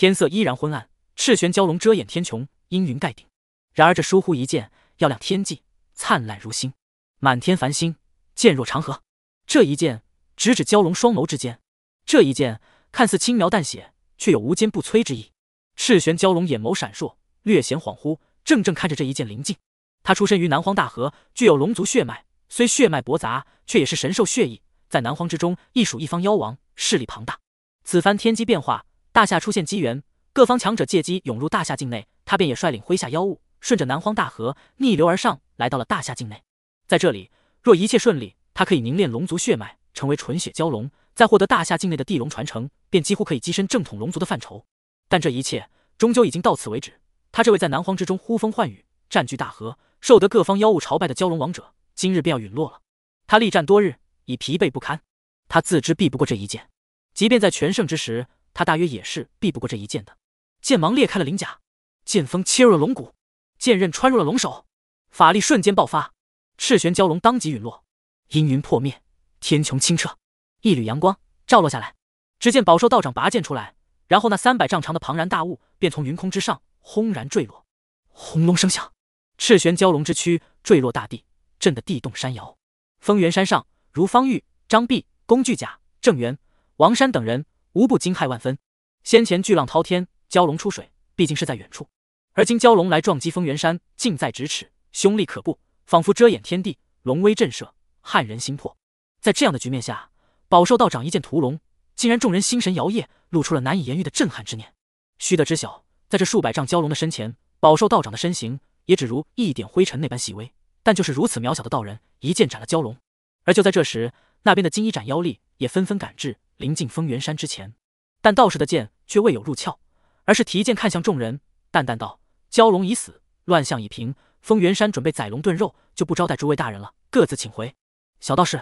天色依然昏暗，赤玄蛟龙遮掩天穹，阴云盖顶。然而这疏忽一剑，要亮天际，灿烂如星，满天繁星，剑若长河。这一剑直指蛟龙双眸之间。这一剑看似轻描淡写，却有无坚不摧之意。赤玄蛟龙眼眸闪烁，略显恍惚，怔怔看着这一剑临近。他出身于南荒大河，具有龙族血脉，虽血脉驳杂，却也是神兽血裔，在南荒之中亦属一方妖王，势力庞大。此番天机变化。大夏出现机缘，各方强者借机涌入大夏境内，他便也率领麾下妖物，顺着南荒大河逆流而上，来到了大夏境内。在这里，若一切顺利，他可以凝练龙族血脉，成为纯血蛟龙，再获得大夏境内的地龙传承，便几乎可以跻身正统龙族的范畴。但这一切终究已经到此为止。他这位在南荒之中呼风唤雨、占据大河、受得各方妖物朝拜的蛟龙王者，今日便要陨落了。他力战多日，已疲惫不堪，他自知避不过这一剑，即便在全盛之时。他大约也是避不过这一剑的，剑芒裂开了鳞甲，剑锋切入了龙骨，剑刃穿入了龙首，法力瞬间爆发，赤玄蛟龙当即陨落。阴云破灭，天穹清澈，一缕阳光照落下来。只见宝兽道长拔剑出来，然后那三百丈长的庞然大物便从云空之上轰然坠落，轰隆声响，赤玄蛟龙之躯坠落大地，震得地动山摇。丰原山上，如方玉、张壁、龚巨甲、郑元、王山等人。无不惊骇万分。先前巨浪滔天，蛟龙出水，毕竟是在远处；而今蛟龙来撞击风源山，近在咫尺，凶力可怖，仿佛遮掩天地，龙威震慑，撼人心魄。在这样的局面下，宝寿道长一剑屠龙，竟然众人心神摇曳，露出了难以言喻的震撼之念。须得知晓，在这数百丈蛟龙的身前，宝寿道长的身形也只如一点灰尘那般细微，但就是如此渺小的道人，一剑斩了蛟龙。而就在这时，那边的金衣斩妖力也纷纷赶至。临近丰源山之前，但道士的剑却未有入鞘，而是提剑看向众人，淡淡道：“蛟龙已死，乱象已平，丰源山准备宰龙炖肉，就不招待诸位大人了，各自请回。”小道士，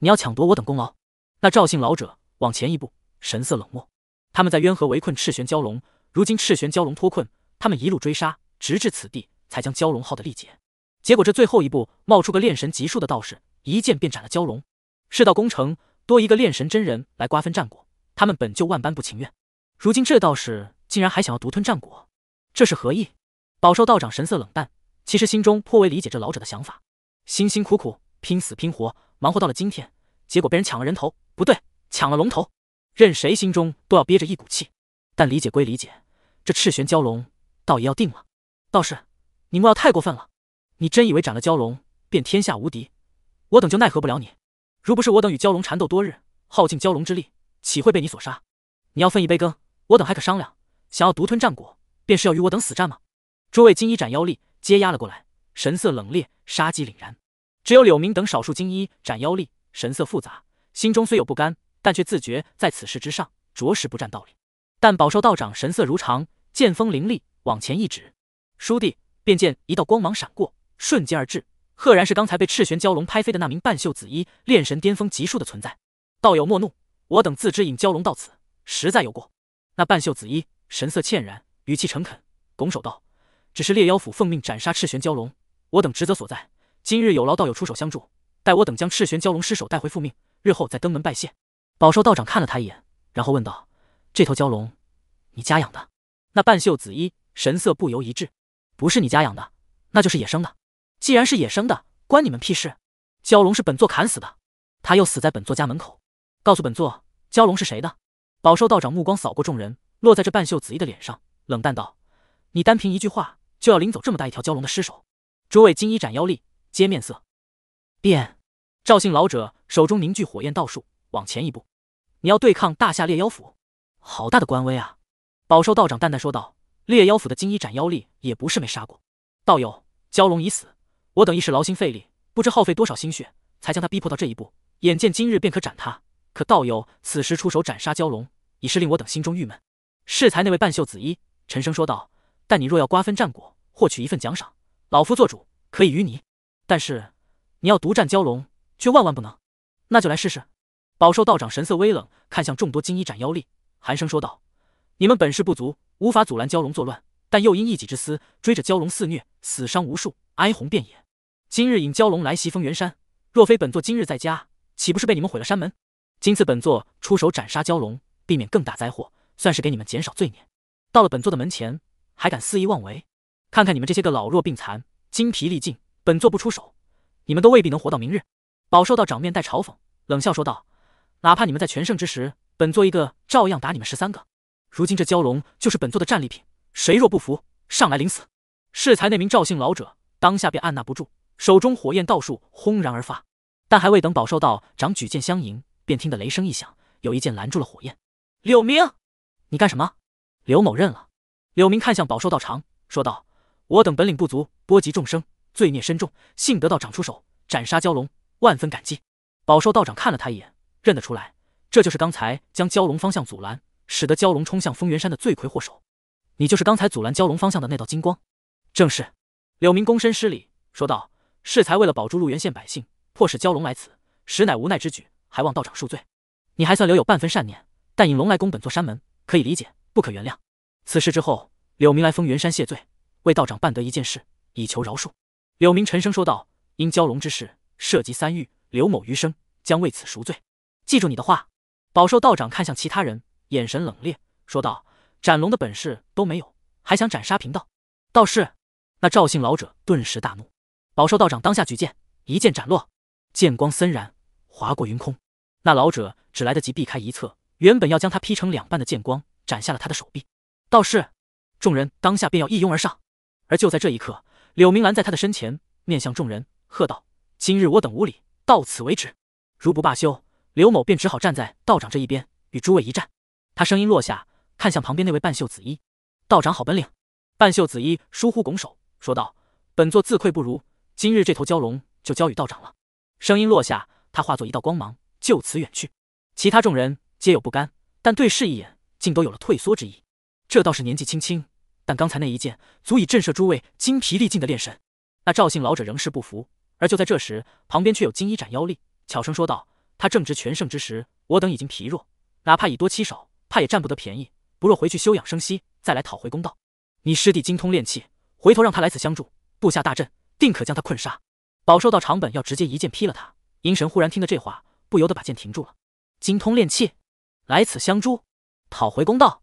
你要抢夺我等功劳？那赵姓老者往前一步，神色冷漠。他们在渊河围困赤玄蛟龙，如今赤玄蛟龙脱困，他们一路追杀，直至此地才将蛟龙耗的力竭。结果这最后一步，冒出个炼神级数的道士，一剑便斩了蛟龙。事到功成。多一个炼神真人来瓜分战果，他们本就万般不情愿，如今这道士竟然还想要独吞战果，这是何意？宝受道长神色冷淡，其实心中颇为理解这老者的想法，辛辛苦苦拼死拼活忙活到了今天，结果被人抢了人头，不对，抢了龙头，任谁心中都要憋着一股气。但理解归理解，这赤玄蛟龙倒也要定了。道士，你莫要太过分了，你真以为斩了蛟龙便天下无敌，我等就奈何不了你？如不是我等与蛟龙缠斗多日，耗尽蛟龙之力，岂会被你所杀？你要分一杯羹，我等还可商量；想要独吞战果，便是要与我等死战吗？诸位金衣斩妖力皆压了过来，神色冷冽，杀机凛然。只有柳明等少数金衣斩妖力神色复杂，心中虽有不甘，但却自觉在此事之上着实不占道理。但宝受道长神色如常，剑锋凌厉，往前一指，倏地便见一道光芒闪过，瞬间而至。赫然是刚才被赤玄蛟龙拍飞的那名半袖紫衣炼神巅峰级数的存在。道友莫怒，我等自知引蛟龙到此，实在有过。那半袖紫衣神色歉然，语气诚恳，拱手道：“只是猎妖府奉命斩杀赤玄蛟龙，我等职责所在。今日有劳道友出手相助，待我等将赤玄蛟龙尸首带回复命，日后再登门拜谢。”宝寿道长看了他一眼，然后问道：“这头蛟龙，你家养的？”那半袖紫衣神色不由一滞：“不是你家养的，那就是野生的。”既然是野生的，关你们屁事！蛟龙是本座砍死的，他又死在本座家门口。告诉本座，蛟龙是谁的？宝寿道长目光扫过众人，落在这半袖紫衣的脸上，冷淡道：“你单凭一句话，就要领走这么大一条蛟龙的尸首？”诸位金衣斩妖力皆面色变。赵姓老者手中凝聚火焰道术，往前一步：“你要对抗大夏猎妖府？好大的官威啊！”宝寿道长淡淡说道：“猎妖府的金衣斩妖力也不是没杀过道友，蛟龙已死。”我等亦是劳心费力，不知耗费多少心血，才将他逼迫到这一步。眼见今日便可斩他，可道友此时出手斩杀蛟龙，已是令我等心中郁闷。适才那位半袖紫衣沉声说道：“但你若要瓜分战果，获取一份奖赏，老夫做主可以与你；但是你要独占蛟龙，却万万不能。”那就来试试。饱受道长神色微冷，看向众多金衣斩妖力，寒声说道：“你们本事不足，无法阻拦蛟龙作乱，但又因一己之私，追着蛟龙肆虐，死伤无数，哀鸿遍野。”今日引蛟龙来袭封元山，若非本座今日在家，岂不是被你们毁了山门？今次本座出手斩杀蛟龙，避免更大灾祸，算是给你们减少罪孽。到了本座的门前，还敢肆意妄为？看看你们这些个老弱病残，精疲力尽，本座不出手，你们都未必能活到明日。饱受到掌面带嘲讽，冷笑说道：“哪怕你们在全胜之时，本座一个照样打你们十三个。如今这蛟龙就是本座的战利品，谁若不服，上来领死。”适才那名赵姓老者当下便按捺不住。手中火焰道术轰然而发，但还未等宝兽道长举剑相迎，便听得雷声一响，有一剑拦住了火焰。柳明，你干什么？柳某认了。柳明看向宝兽道长，说道：“我等本领不足，波及众生，罪孽深重，幸得道长出手斩杀蛟龙，万分感激。”宝兽道长看了他一眼，认得出来，这就是刚才将蛟龙方向阻拦，使得蛟龙冲向风元山的罪魁祸首。你就是刚才阻拦蛟龙方向的那道金光？正是。柳明躬身施礼，说道。适才为了保住入原县百姓，迫使蛟龙来此，实乃无奈之举，还望道长恕罪。你还算留有半分善念，但引龙来攻本座山门，可以理解，不可原谅。此事之后，柳明来封元山谢罪，为道长办得一件事，以求饶恕。柳明沉声说道：“因蛟龙之事涉及三域，刘某余生将为此赎罪。”记住你的话。饱受道长看向其他人，眼神冷冽，说道：“斩龙的本事都没有，还想斩杀贫道？”道士那赵姓老者顿时大怒。宝寿道长当下举剑，一剑斩落，剑光森然，划过云空。那老者只来得及避开一侧，原本要将他劈成两半的剑光，斩下了他的手臂。道士，众人当下便要一拥而上。而就在这一刻，柳明兰在他的身前，面向众人喝道：“今日我等无礼，到此为止。如不罢休，刘某便只好站在道长这一边，与诸位一战。”他声音落下，看向旁边那位半袖紫衣道长：“好本领！”半袖紫衣疏忽拱手说道：“本座自愧不如。”今日这头蛟龙就交与道长了。声音落下，他化作一道光芒，就此远去。其他众人皆有不甘，但对视一眼，竟都有了退缩之意。这倒是年纪轻轻，但刚才那一剑足以震慑诸位精疲力尽的炼神。那赵姓老者仍是不服，而就在这时，旁边却有金衣斩妖力悄声说道：“他正值全盛之时，我等已经疲弱，哪怕以多欺少，怕也占不得便宜。不若回去休养生息，再来讨回公道。你师弟精通炼气，回头让他来此相助，布下大阵。”定可将他困杀。饱受到长本要直接一剑劈了他。阴神忽然听到这话，不由得把剑停住了。精通炼器，来此相助，讨回公道，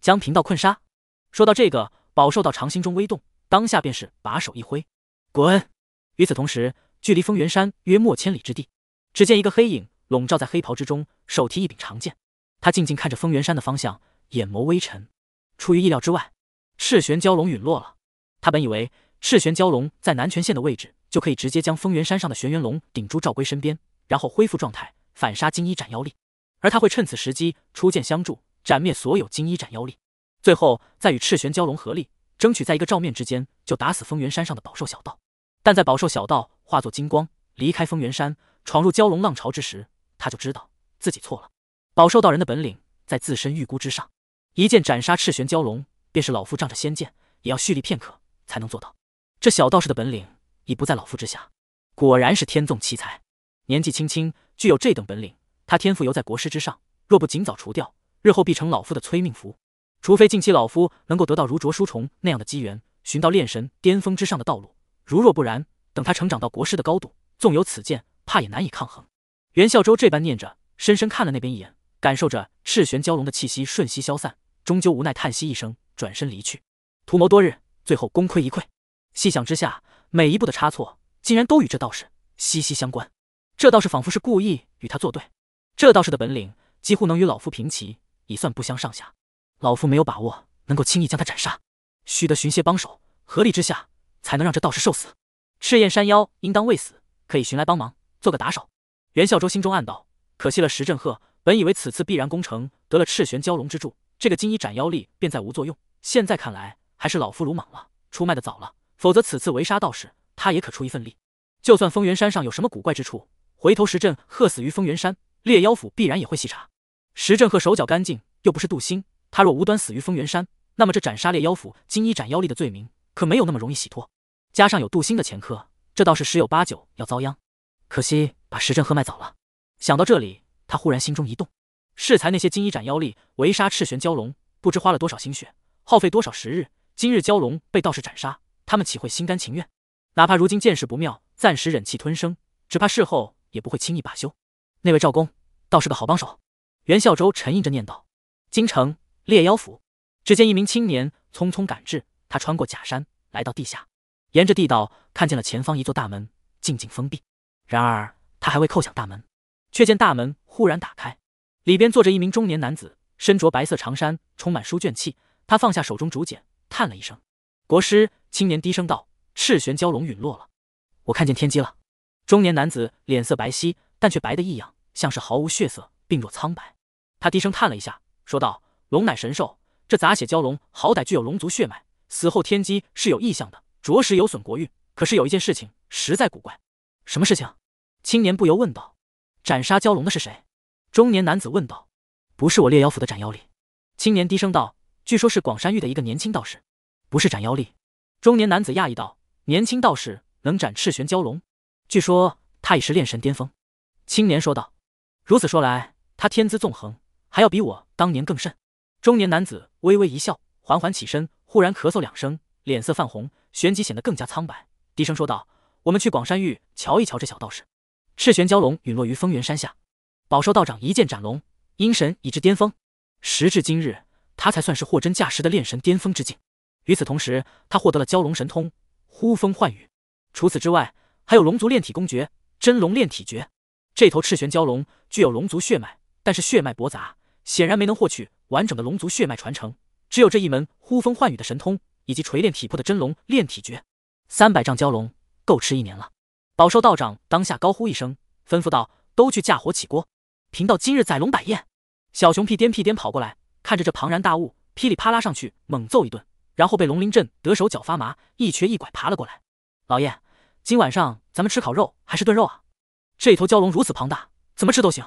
将贫道困杀。说到这个，饱受到长心中微动，当下便是把手一挥，滚。与此同时，距离丰源山约莫千里之地，只见一个黑影笼罩在黑袍之中，手提一柄长剑。他静静看着丰源山的方向，眼眸微沉。出于意料之外，赤玄蛟龙陨落了。他本以为。赤玄蛟龙在南泉县的位置，就可以直接将丰源山上的玄元龙顶住赵圭身边，然后恢复状态，反杀金衣斩妖力。而他会趁此时机出剑相助，斩灭所有金衣斩妖力，最后再与赤玄蛟龙合力，争取在一个照面之间就打死丰源山上的饱受小道。但在饱受小道化作金光离开丰源山，闯入蛟龙浪潮之时，他就知道自己错了。饱受道人的本领在自身预估之上，一剑斩杀赤玄蛟龙，便是老夫仗着仙剑也要蓄力片刻才能做到。这小道士的本领已不在老夫之下，果然是天纵奇才。年纪轻轻，具有这等本领，他天赋犹在国师之上。若不尽早除掉，日后必成老夫的催命符。除非近期老夫能够得到如卓书虫那样的机缘，寻到炼神巅峰之上的道路。如若不然，等他成长到国师的高度，纵有此剑，怕也难以抗衡。袁孝周这般念着，深深看了那边一眼，感受着赤玄蛟龙的气息瞬息消散，终究无奈叹息一声，转身离去。图谋多日，最后功亏一篑。细想之下，每一步的差错竟然都与这道士息息相关。这道士仿佛是故意与他作对。这道士的本领几乎能与老夫平齐，已算不相上下。老夫没有把握能够轻易将他斩杀，须得寻些帮手，合力之下才能让这道士受死。赤焰山妖应当未死，可以寻来帮忙，做个打手。袁孝周心中暗道：可惜了石振赫，本以为此次必然攻城，得了赤玄蛟龙之助，这个金衣斩妖力便再无作用。现在看来，还是老夫鲁莽了，出卖的早了。否则，此次围杀道士，他也可出一份力。就算封元山上有什么古怪之处，回头石镇鹤死于封元山，猎妖府必然也会细查。石镇鹤手脚干净，又不是杜兴，他若无端死于封元山，那么这斩杀猎妖府金衣斩妖力的罪名，可没有那么容易洗脱。加上有杜兴的前科，这倒是十有八九要遭殃。可惜把石镇鹤卖早了。想到这里，他忽然心中一动。适才那些金衣斩妖力围杀赤玄蛟龙，不知花了多少心血，耗费多少时日。今日蛟龙被道士斩杀。他们岂会心甘情愿？哪怕如今见势不妙，暂时忍气吞声，只怕事后也不会轻易罢休。那位赵公倒是个好帮手。袁孝周沉吟着念道：“京城猎妖府。”只见一名青年匆匆赶至，他穿过假山，来到地下，沿着地道看见了前方一座大门，静静封闭。然而他还未叩响大门，却见大门忽然打开，里边坐着一名中年男子，身着白色长衫，充满书卷气。他放下手中竹简，叹了一声：“国师。”青年低声道：“赤玄蛟龙陨落了，我看见天机了。”中年男子脸色白皙，但却白的异样，像是毫无血色，病若苍白。他低声叹了一下，说道：“龙乃神兽，这杂血蛟龙好歹具有龙族血脉，死后天机是有异象的，着实有损国运。可是有一件事情实在古怪。”“什么事情？”青年不由问道。“斩杀蛟龙的是谁？”中年男子问道。“不是我猎妖府的斩妖力。”青年低声道，“据说是广山域的一个年轻道士。”“不是斩妖力。”中年男子讶异道：“年轻道士能斩赤玄蛟龙，据说他已是炼神巅峰。”青年说道：“如此说来，他天资纵横，还要比我当年更甚。”中年男子微微一笑，缓缓起身，忽然咳嗽两声，脸色泛红，旋即显得更加苍白，低声说道：“我们去广山域瞧一瞧这小道士。赤玄蛟龙陨落于丰源山下，宝受道长一剑斩龙，阴神已至巅峰。时至今日，他才算是货真价实的炼神巅峰之境。”与此同时，他获得了蛟龙神通，呼风唤雨。除此之外，还有龙族炼体公爵“真龙炼体诀。这头赤玄蛟龙具有龙族血脉，但是血脉驳杂，显然没能获取完整的龙族血脉传承，只有这一门呼风唤雨的神通，以及锤炼体魄的真龙炼体诀。三百丈蛟龙够吃一年了。饱受道长当下高呼一声，吩咐道：“都去架火起锅，贫道今日宰龙摆宴。”小熊屁颠屁颠跑过来，看着这庞然大物，噼里啪啦上去猛揍一顿。然后被龙鳞阵得手脚发麻，一瘸一拐爬了过来。老爷，今晚上咱们吃烤肉还是炖肉啊？这头蛟龙如此庞大，怎么吃都行。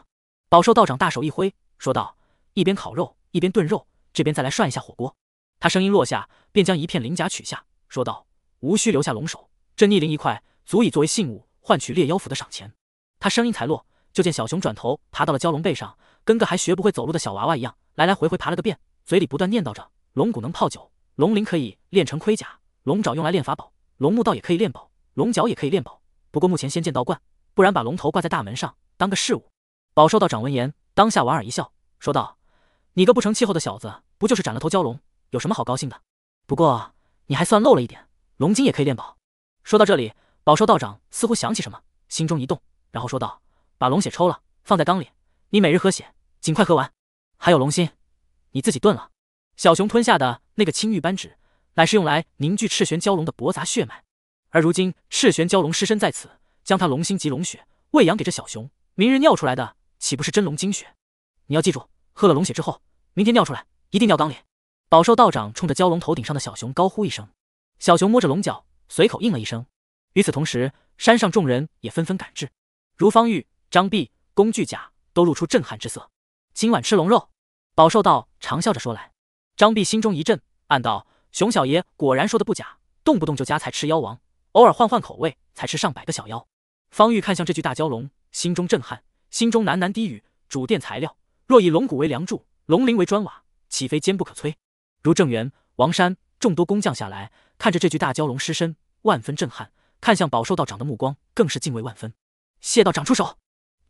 宝寿道长大手一挥，说道：“一边烤肉，一边炖肉，这边再来涮一下火锅。”他声音落下，便将一片鳞甲取下，说道：“无需留下龙首，这逆鳞一块，足以作为信物，换取猎妖符的赏钱。”他声音才落，就见小熊转头爬到了蛟龙背上，跟个还学不会走路的小娃娃一样，来来回回爬了个遍，嘴里不断念叨着：“龙骨能泡酒。”龙鳞可以炼成盔甲，龙爪用来炼法宝，龙木道也可以炼宝，龙角也可以炼宝。不过目前先建道观，不然把龙头挂在大门上当个饰物。宝寿道长闻言，当下莞尔一笑，说道：“你个不成气候的小子，不就是斩了头蛟龙，有什么好高兴的？不过你还算漏了一点，龙筋也可以炼宝。”说到这里，宝寿道长似乎想起什么，心中一动，然后说道：“把龙血抽了，放在缸里，你每日喝血，尽快喝完。还有龙心，你自己炖了。”小熊吞下的那个青玉扳指，乃是用来凝聚赤玄蛟龙的驳杂血脉。而如今赤玄蛟龙尸身在此，将它龙心及龙血喂养给这小熊，明日尿出来的岂不是真龙精血？你要记住，喝了龙血之后，明天尿出来一定尿缸里。饱受道长冲着蛟龙头顶上的小熊高呼一声，小熊摸着龙角，随口应了一声。与此同时，山上众人也纷纷赶至，如方玉、张壁、龚巨甲都露出震撼之色。今晚吃龙肉，饱受道长笑着说来。张壁心中一震，暗道：“熊小爷果然说的不假，动不动就夹菜吃妖王，偶尔换换口味才吃上百个小妖。”方玉看向这具大蛟龙，心中震撼，心中喃喃低语：“主殿材料若以龙骨为梁柱，龙鳞为砖瓦，岂非坚不可摧？”如郑元、王山众多工匠下来，看着这具大蛟龙尸身，万分震撼，看向宝寿道长的目光更是敬畏万分。谢道长出手，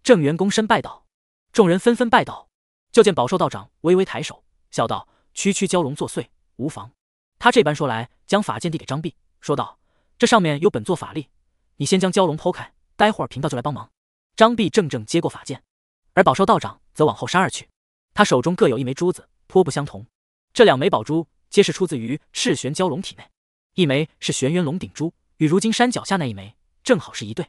郑元躬身拜道，众人纷纷拜道。就见宝寿道长微微抬手，笑道。区区蛟龙作祟，无妨。他这般说来，将法剑递给张壁，说道：“这上面有本座法力，你先将蛟龙剖开，待会儿贫道就来帮忙。”张壁怔怔接过法剑，而宝寿道长则往后山而去。他手中各有一枚珠子，颇不相同。这两枚宝珠皆是出自于赤玄蛟龙体内，一枚是玄元龙顶珠，与如今山脚下那一枚正好是一对；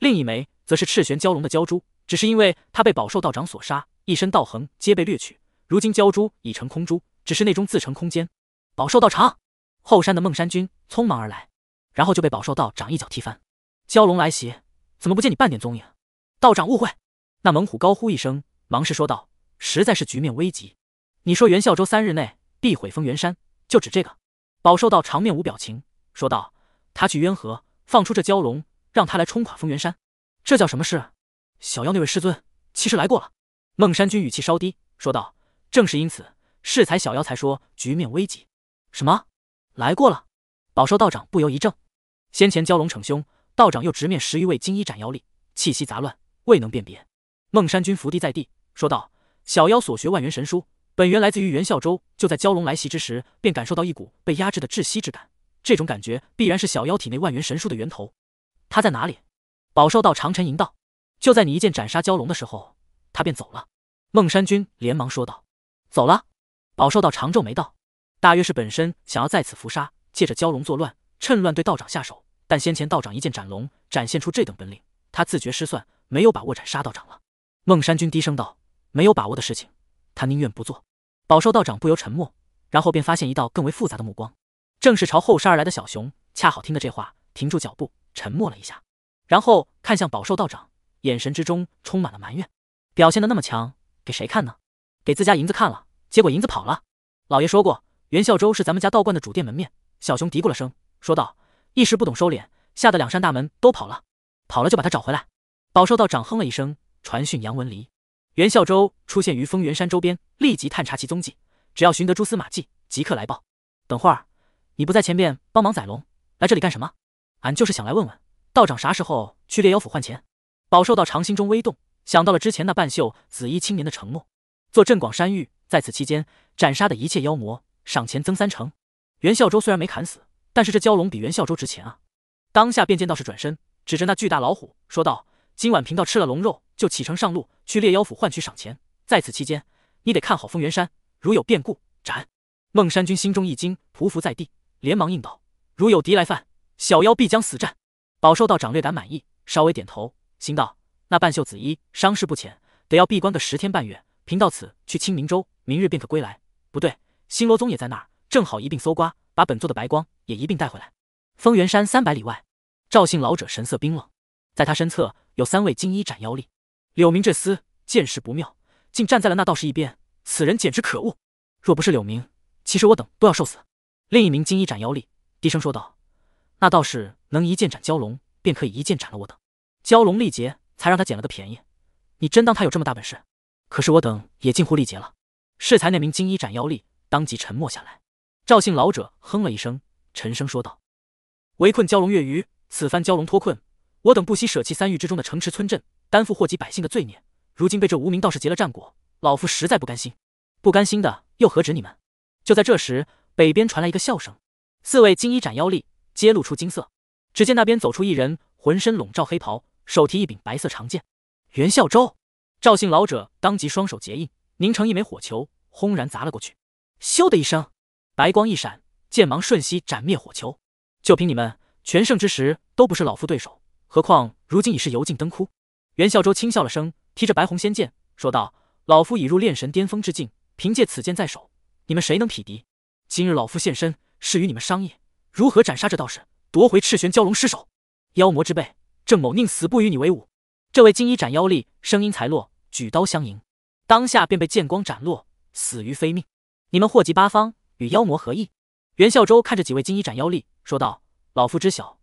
另一枚则是赤玄蛟龙的蛟珠，只是因为他被宝寿道长所杀，一身道横皆被掠取，如今蛟珠已成空珠。只是那中自成空间，宝兽道长，后山的孟山君匆忙而来，然后就被宝兽道长一脚踢翻。蛟龙来袭，怎么不见你半点踪影？道长误会。那猛虎高呼一声，忙是说道：“实在是局面危急。”你说袁孝周三日内必毁封元山，就指这个？宝兽道长面无表情说道：“他去渊河放出这蛟龙，让他来冲垮封元山，这叫什么事？”小妖那位师尊其实来过了。孟山君语气稍低说道：“正是因此。”适才小妖才说，局面危急。什么？来过了？宝寿道长不由一怔。先前蛟龙逞凶，道长又直面十余位金衣斩妖力，气息杂乱，未能辨别。孟山君伏地在地，说道：“小妖所学万元神书，本源来自于元孝州。就在蛟龙来袭之时，便感受到一股被压制的窒息之感。这种感觉必然是小妖体内万元神书的源头。他在哪里？”宝寿道长沉吟道：“就在你一剑斩杀蛟龙的时候，他便走了。”孟山君连忙说道：“走了。”饱受到长皱眉道：“大约是本身想要在此伏杀，借着蛟龙作乱，趁乱对道长下手。但先前道长一剑斩龙，展现出这等本领，他自觉失算，没有把握斩杀道长了。”孟山君低声道：“没有把握的事情，他宁愿不做。”饱受道长不由沉默，然后便发现一道更为复杂的目光，正是朝后山而来的小熊，恰好听的这话，停住脚步，沉默了一下，然后看向饱受道长，眼神之中充满了埋怨，表现的那么强，给谁看呢？给自家银子看了。结果银子跑了。老爷说过，袁孝周是咱们家道观的主殿门面。小熊嘀咕了声，说道：“一时不懂收敛，吓得两扇大门都跑了。跑了就把他找回来。”宝寿道长哼了一声，传讯杨文离：“袁孝周出现于丰源山周边，立即探查其踪迹。只要寻得蛛丝马迹，即刻来报。”等会儿，你不在前面帮忙宰龙，来这里干什么？俺就是想来问问，道长啥时候去猎妖府换钱？宝寿道长心中微动，想到了之前那半袖紫衣青年的承诺，做镇广山玉。在此期间斩杀的一切妖魔，赏钱增三成。袁孝周虽然没砍死，但是这蛟龙比袁孝周值钱啊！当下便见道士转身，指着那巨大老虎说道：“今晚贫道吃了龙肉，就启程上路去猎妖府换取赏钱。在此期间，你得看好封元山，如有变故，斩。”孟山君心中一惊，匍匐在地，连忙应道：“如有敌来犯，小妖必将死战。”饱受道长略感满意，稍微点头，心道：“那半袖紫衣伤势不浅，得要闭关个十天半月。”贫道此去青冥州，明日便可归来。不对，星罗宗也在那儿，正好一并搜刮，把本座的白光也一并带回来。丰源山三百里外，赵姓老者神色冰冷，在他身侧有三位金衣斩妖力。柳明这厮见势不妙，竟站在了那道士一边，此人简直可恶！若不是柳明，其实我等都要受死。另一名金衣斩妖力低声说道：“那道士能一剑斩蛟龙，便可以一剑斩了我等。蛟龙力竭，才让他捡了个便宜。你真当他有这么大本事？”可是我等也近乎力竭了。适才那名金衣斩妖力当即沉默下来。赵姓老者哼了一声，沉声说道：“围困蛟龙月余，此番蛟龙脱困，我等不惜舍弃三域之中的城池村镇，担负祸及百姓的罪孽。如今被这无名道士劫了战果，老夫实在不甘心。不甘心的又何止你们？”就在这时，北边传来一个笑声。四位金衣斩妖力揭露出金色，只见那边走出一人，浑身笼罩黑袍，手提一柄白色长剑。袁孝周。赵姓老者当即双手结印，凝成一枚火球，轰然砸了过去。咻的一声，白光一闪，剑芒瞬息斩灭火球。就凭你们全盛之时都不是老夫对手，何况如今已是油尽灯枯。袁孝周轻笑了声，提着白虹仙剑说道：“老夫已入炼神巅峰之境，凭借此剑在手，你们谁能匹敌？今日老夫现身，是与你们商议如何斩杀这道士，夺回赤玄蛟龙尸首。妖魔之辈，郑某宁死不与你为伍。”这位金衣斩妖吏声音才落。举刀相迎，当下便被剑光斩落，死于非命。你们祸及八方，与妖魔何异？袁孝周看着几位金衣斩妖力，说道：“老夫知晓，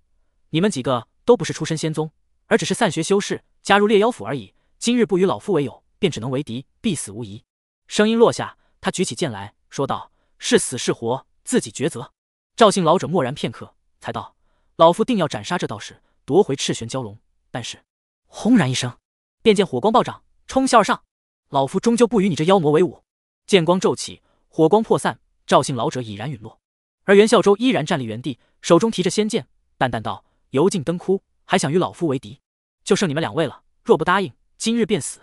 你们几个都不是出身仙宗，而只是散学修士，加入猎妖府而已。今日不与老夫为友，便只能为敌，必死无疑。”声音落下，他举起剑来，说道：“是死是活，自己抉择。”赵姓老者默然片刻，才道：“老夫定要斩杀这道士，夺回赤玄蛟龙。”但是，轰然一声，便见火光暴涨。冲霄而上，老夫终究不与你这妖魔为伍。剑光骤起，火光破散，赵姓老者已然陨落，而袁孝周依然站立原地，手中提着仙剑，淡淡道：“油尽灯枯，还想与老夫为敌？就剩你们两位了。若不答应，今日便死。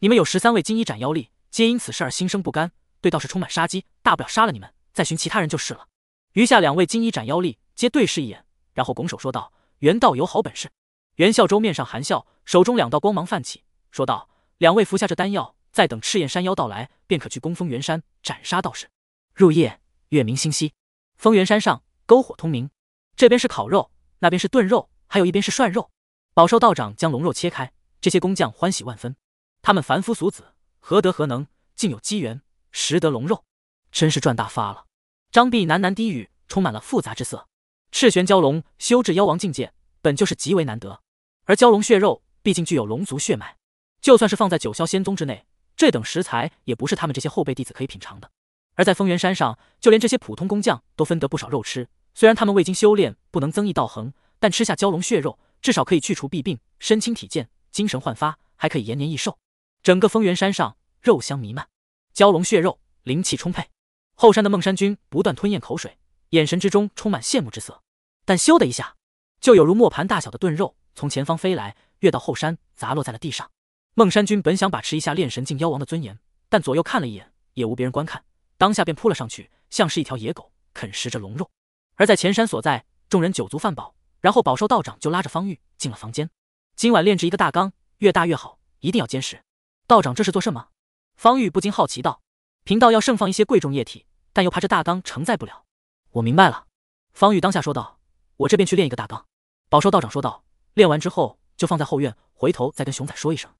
你们有十三位金衣斩妖力，皆因此事而心生不甘，对道士充满杀机。大不了杀了你们，再寻其他人就是了。”余下两位金衣斩妖力皆对视一眼，然后拱手说道：“袁道友，好本事。”袁孝周面上含笑，手中两道光芒泛起，说道。两位服下这丹药，再等赤焰山妖到来，便可去攻风元山，斩杀道士。入夜，月明星稀，风源山上篝火通明，这边是烤肉，那边是炖肉，还有一边是涮肉。饱受道长将龙肉切开，这些工匠欢喜万分。他们凡夫俗子何德何能，竟有机缘识得龙肉，真是赚大发了。张壁喃喃低语，充满了复杂之色。赤玄蛟龙修至妖王境界，本就是极为难得，而蛟龙血肉毕竟具有龙族血脉。就算是放在九霄仙宗之内，这等食材也不是他们这些后辈弟子可以品尝的。而在丰源山上，就连这些普通工匠都分得不少肉吃。虽然他们未经修炼，不能增益道行，但吃下蛟龙血肉，至少可以去除弊病，身轻体健，精神焕发，还可以延年益寿。整个丰源山上，肉香弥漫，蛟龙血肉灵气充沛。后山的孟山君不断吞咽口水，眼神之中充满羡慕之色。但咻的一下，就有如磨盘大小的炖肉从前方飞来，跃到后山砸落在了地上。孟山君本想把持一下炼神境妖王的尊严，但左右看了一眼，也无别人观看，当下便扑了上去，像是一条野狗啃食着龙肉。而在前山所在，众人酒足饭饱，然后饱受道长就拉着方玉进了房间。今晚炼制一个大缸，越大越好，一定要坚实。道长这是做什么？方玉不禁好奇道：“贫道要盛放一些贵重液体，但又怕这大缸承载不了。”我明白了，方玉当下说道：“我这便去炼一个大缸。”饱受道长说道：“炼完之后就放在后院，回头再跟熊仔说一声。”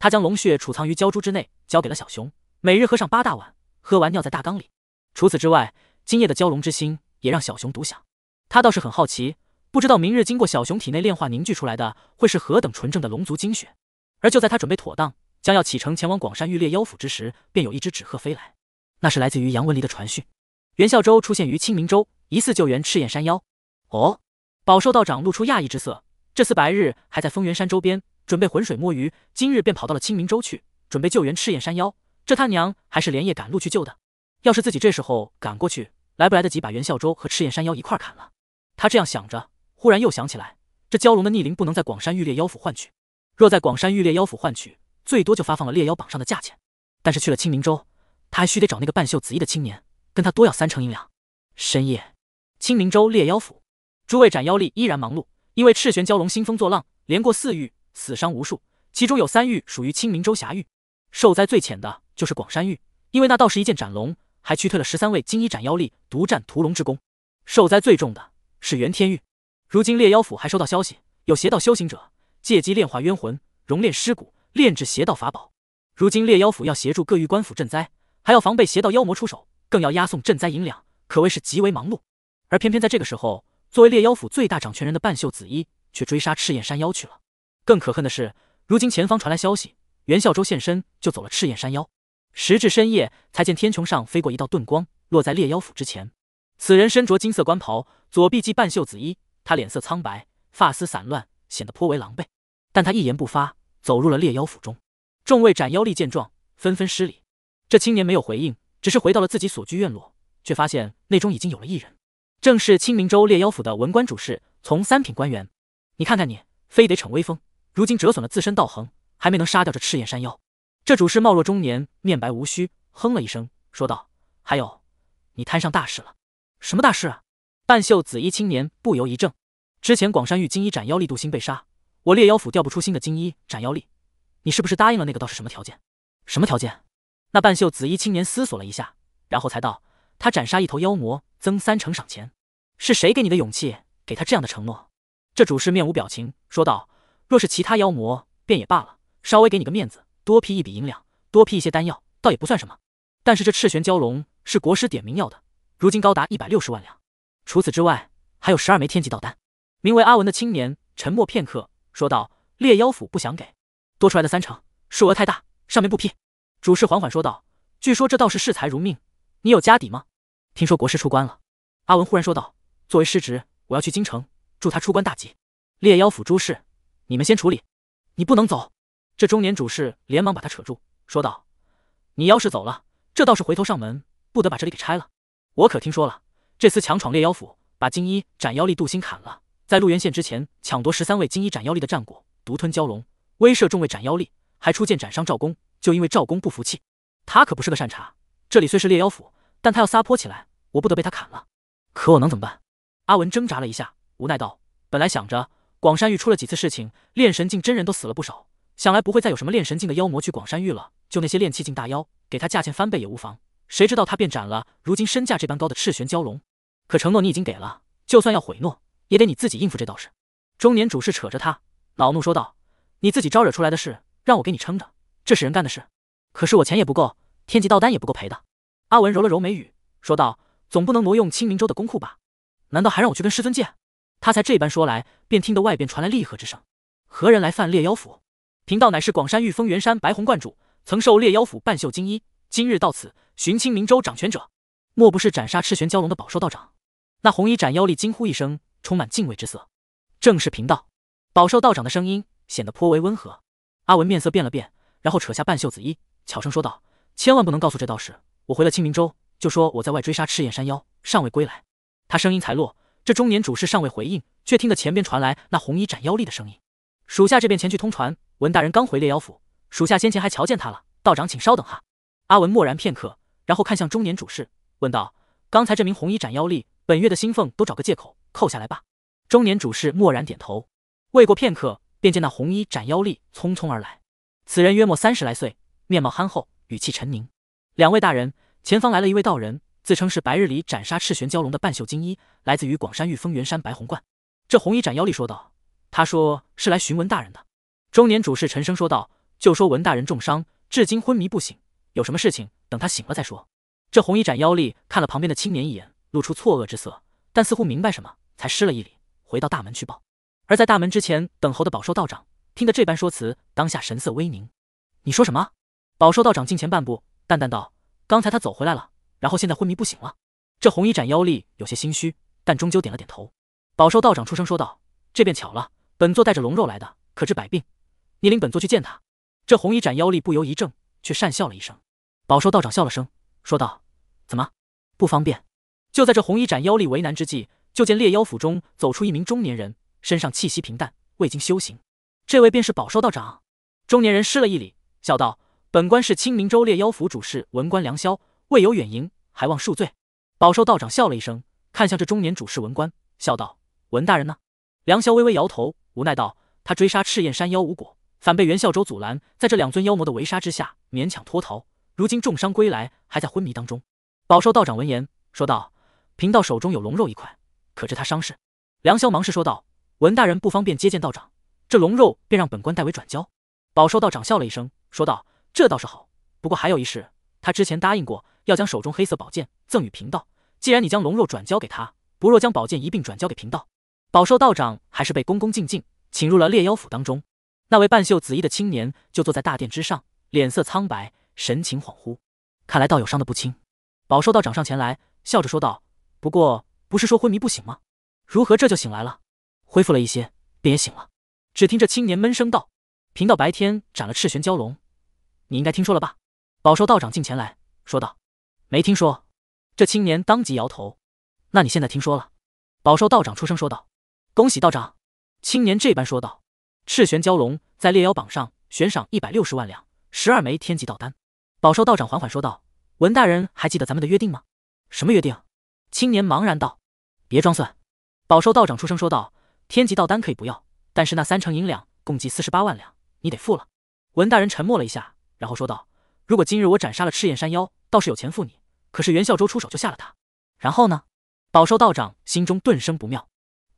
他将龙血储藏于鲛珠之内，交给了小熊，每日喝上八大碗，喝完尿在大缸里。除此之外，今夜的蛟龙之心也让小熊独享。他倒是很好奇，不知道明日经过小熊体内炼化凝聚出来的会是何等纯正的龙族精血。而就在他准备妥当，将要启程前往广山玉裂妖府之时，便有一只纸鹤飞来，那是来自于杨文离的传讯。袁孝周出现于清明州，疑似救援赤焰山妖。哦，宝寿道长露出讶异之色，这次白日还在丰源山周边。准备浑水摸鱼，今日便跑到了清明洲去，准备救援赤焰山妖。这他娘还是连夜赶路去救的。要是自己这时候赶过去，来不来得及把袁孝周和赤焰山妖一块砍了？他这样想着，忽然又想起来，这蛟龙的逆鳞不能在广山玉烈妖府换取。若在广山玉烈妖府换取，最多就发放了猎妖榜上的价钱。但是去了清明洲，他还须得找那个半袖紫衣的青年，跟他多要三成银两。深夜，清明州猎妖府，诸位斩妖力依然忙碌，因为赤玄蛟龙兴风作浪，连过四域。死伤无数，其中有三域属于青冥州辖域，受灾最浅的就是广山域，因为那道士一剑斩龙，还驱退了十三位金衣斩妖力，独占屠龙之功。受灾最重的是元天域，如今猎妖府还收到消息，有邪道修行者借机炼化冤魂，熔炼尸骨，炼制邪道法宝。如今猎妖府要协助各域官府赈灾，还要防备邪道妖魔出手，更要押送赈灾银两，可谓是极为忙碌。而偏偏在这个时候，作为猎妖府最大掌权人的半袖紫衣，却追杀赤焰山妖去了。更可恨的是，如今前方传来消息，袁孝周现身，就走了赤焰山腰。时至深夜，才见天穹上飞过一道遁光，落在猎妖府之前。此人身着金色官袍，左臂系半袖紫衣。他脸色苍白，发丝散乱，显得颇为狼狈。但他一言不发，走入了猎妖府中。众位斩妖吏见状，纷纷施礼。这青年没有回应，只是回到了自己所居院落，却发现内中已经有了一人，正是清明州猎妖府的文官主事，从三品官员。你看看你，非得逞威风！如今折损了自身道行，还没能杀掉这赤焰山妖。这主事貌若中年，面白无须，哼了一声，说道：“还有，你摊上大事了。什么大事？”啊？”半袖紫衣青年不由一怔。之前广山玉金衣斩妖力杜心被杀，我猎妖府调不出新的金衣斩妖力，你是不是答应了那个道士什么条件？什么条件？那半袖紫衣青年思索了一下，然后才道：“他斩杀一头妖魔，增三成赏钱。是谁给你的勇气，给他这样的承诺？”这主事面无表情说道。若是其他妖魔，便也罢了，稍微给你个面子，多批一笔银两，多批一些丹药，倒也不算什么。但是这赤玄蛟龙是国师点名要的，如今高达一百六十万两，除此之外，还有十二枚天级道丹。名为阿文的青年沉默片刻，说道：“猎妖府不想给多出来的三成，数额太大，上面不批。”主事缓缓说道：“据说这道士视财如命，你有家底吗？”听说国师出关了，阿文忽然说道：“作为师侄，我要去京城助他出关大吉。”猎妖府诸事。你们先处理，你不能走。这中年主事连忙把他扯住，说道：“你要是走了，这道士回头上门，不得把这里给拆了。我可听说了，这厮强闯猎妖府，把金衣斩妖力杜心砍了，在陆源县之前抢夺十三位金衣斩妖力的战果，独吞蛟龙，威慑众位斩妖力，还出剑斩伤赵公。就因为赵公不服气，他可不是个善茬。这里虽是猎妖府，但他要撒泼起来，我不得被他砍了。可我能怎么办？”阿文挣扎了一下，无奈道：“本来想着……”广山玉出了几次事情，炼神境真人都死了不少，想来不会再有什么炼神境的妖魔去广山玉了。就那些炼气境大妖，给他价钱翻倍也无妨。谁知道他便斩了如今身价这般高的赤玄蛟龙。可承诺你已经给了，就算要毁诺，也得你自己应付这道士。中年主事扯着他，恼怒说道：“你自己招惹出来的事，让我给你撑着，这是人干的事？可是我钱也不够，天级道丹也不够赔的。”阿文揉了揉眉宇，说道：“总不能挪用清明州的公库吧？难道还让我去跟师尊借？”他才这般说来，便听得外边传来厉喝之声：“何人来犯猎妖府？”贫道乃是广山玉峰原山白虹观主，曾受猎妖府半袖金衣。今日到此寻清明州掌权者，莫不是斩杀赤玄蛟龙的宝兽道长？那红衣斩妖力惊呼一声，充满敬畏之色。正是贫道。宝兽道长的声音显得颇为温和。阿文面色变了变，然后扯下半袖紫衣，悄声说道：“千万不能告诉这道士，我回了清明州，就说我在外追杀赤焰山妖，尚未归来。”他声音才落。这中年主事尚未回应，却听得前边传来那红衣斩妖力的声音。属下这便前去通传。文大人刚回猎妖府，属下先前还瞧见他了。道长，请稍等哈。阿文默然片刻，然后看向中年主事，问道：“刚才这名红衣斩妖力，本月的薪俸都找个借口扣下来吧。”中年主事默然点头。未过片刻，便见那红衣斩妖力匆匆而来。此人约莫三十来岁，面貌憨厚，语气沉凝。两位大人，前方来了一位道人。自称是白日里斩杀赤玄蛟龙的半袖金衣，来自于广山玉峰元山白虹观。这红衣斩妖力说道：“他说是来寻文大人的。”中年主事沉声说道：“就说文大人重伤，至今昏迷不醒，有什么事情等他醒了再说。”这红衣斩妖力看了旁边的青年一眼，露出错愕之色，但似乎明白什么，才施了一礼，回到大门去报。而在大门之前等候的宝寿道长听得这般说辞，当下神色微凝：“你说什么？”宝寿道长近前半步，淡淡道：“刚才他走回来了。”然后现在昏迷不醒了。这红衣斩妖力有些心虚，但终究点了点头。宝寿道长出声说道：“这便巧了，本座带着龙肉来的，可治百病。你领本座去见他。”这红衣斩妖力不由一怔，却讪笑了一声。宝寿道长笑了声，说道：“怎么不方便？”就在这红衣斩妖力为难之际，就见猎妖府中走出一名中年人，身上气息平淡，未经修行。这位便是宝寿道长。中年人施了一礼，笑道：“本官是清明州猎妖府主事文官梁萧。”未有远迎，还望恕罪。宝寿道长笑了一声，看向这中年主事文官，笑道：“文大人呢？”梁霄微微摇头，无奈道：“他追杀赤焰山妖无果，反被袁孝周阻拦，在这两尊妖魔的围杀之下勉强脱逃，如今重伤归来，还在昏迷当中。”宝寿道长闻言说道：“贫道手中有龙肉一块，可知他伤势。”梁霄忙是说道：“文大人不方便接见道长，这龙肉便让本官代为转交。”宝寿道长笑了一声，说道：“这倒是好，不过还有一事，他之前答应过。”要将手中黑色宝剑赠与贫道，既然你将龙肉转交给他，不若将宝剑一并转交给贫道。宝寿道长还是被恭恭敬敬请入了猎妖府当中。那位半袖紫衣的青年就坐在大殿之上，脸色苍白，神情恍惚，看来道友伤得不轻。宝寿道长上前来，笑着说道：“不过不是说昏迷不醒吗？如何这就醒来了？恢复了一些，便也醒了。”只听这青年闷声道：“贫道白天斩了赤玄蛟龙，你应该听说了吧？”宝寿道长近前来说道。没听说，这青年当即摇头。那你现在听说了？宝寿道长出声说道：“恭喜道长。”青年这般说道：“赤玄蛟龙在猎妖榜上悬赏一百六十万两，十二枚天级道丹。”宝寿道长缓缓说道：“文大人还记得咱们的约定吗？什么约定？”青年茫然道：“别装蒜。”宝寿道长出声说道：“天级道丹可以不要，但是那三成银两，共计四十八万两，你得付了。”文大人沉默了一下，然后说道：“如果今日我斩杀了赤焰山妖，倒是有钱付你。”可是袁孝周出手就吓了他，然后呢？宝寿道长心中顿生不妙。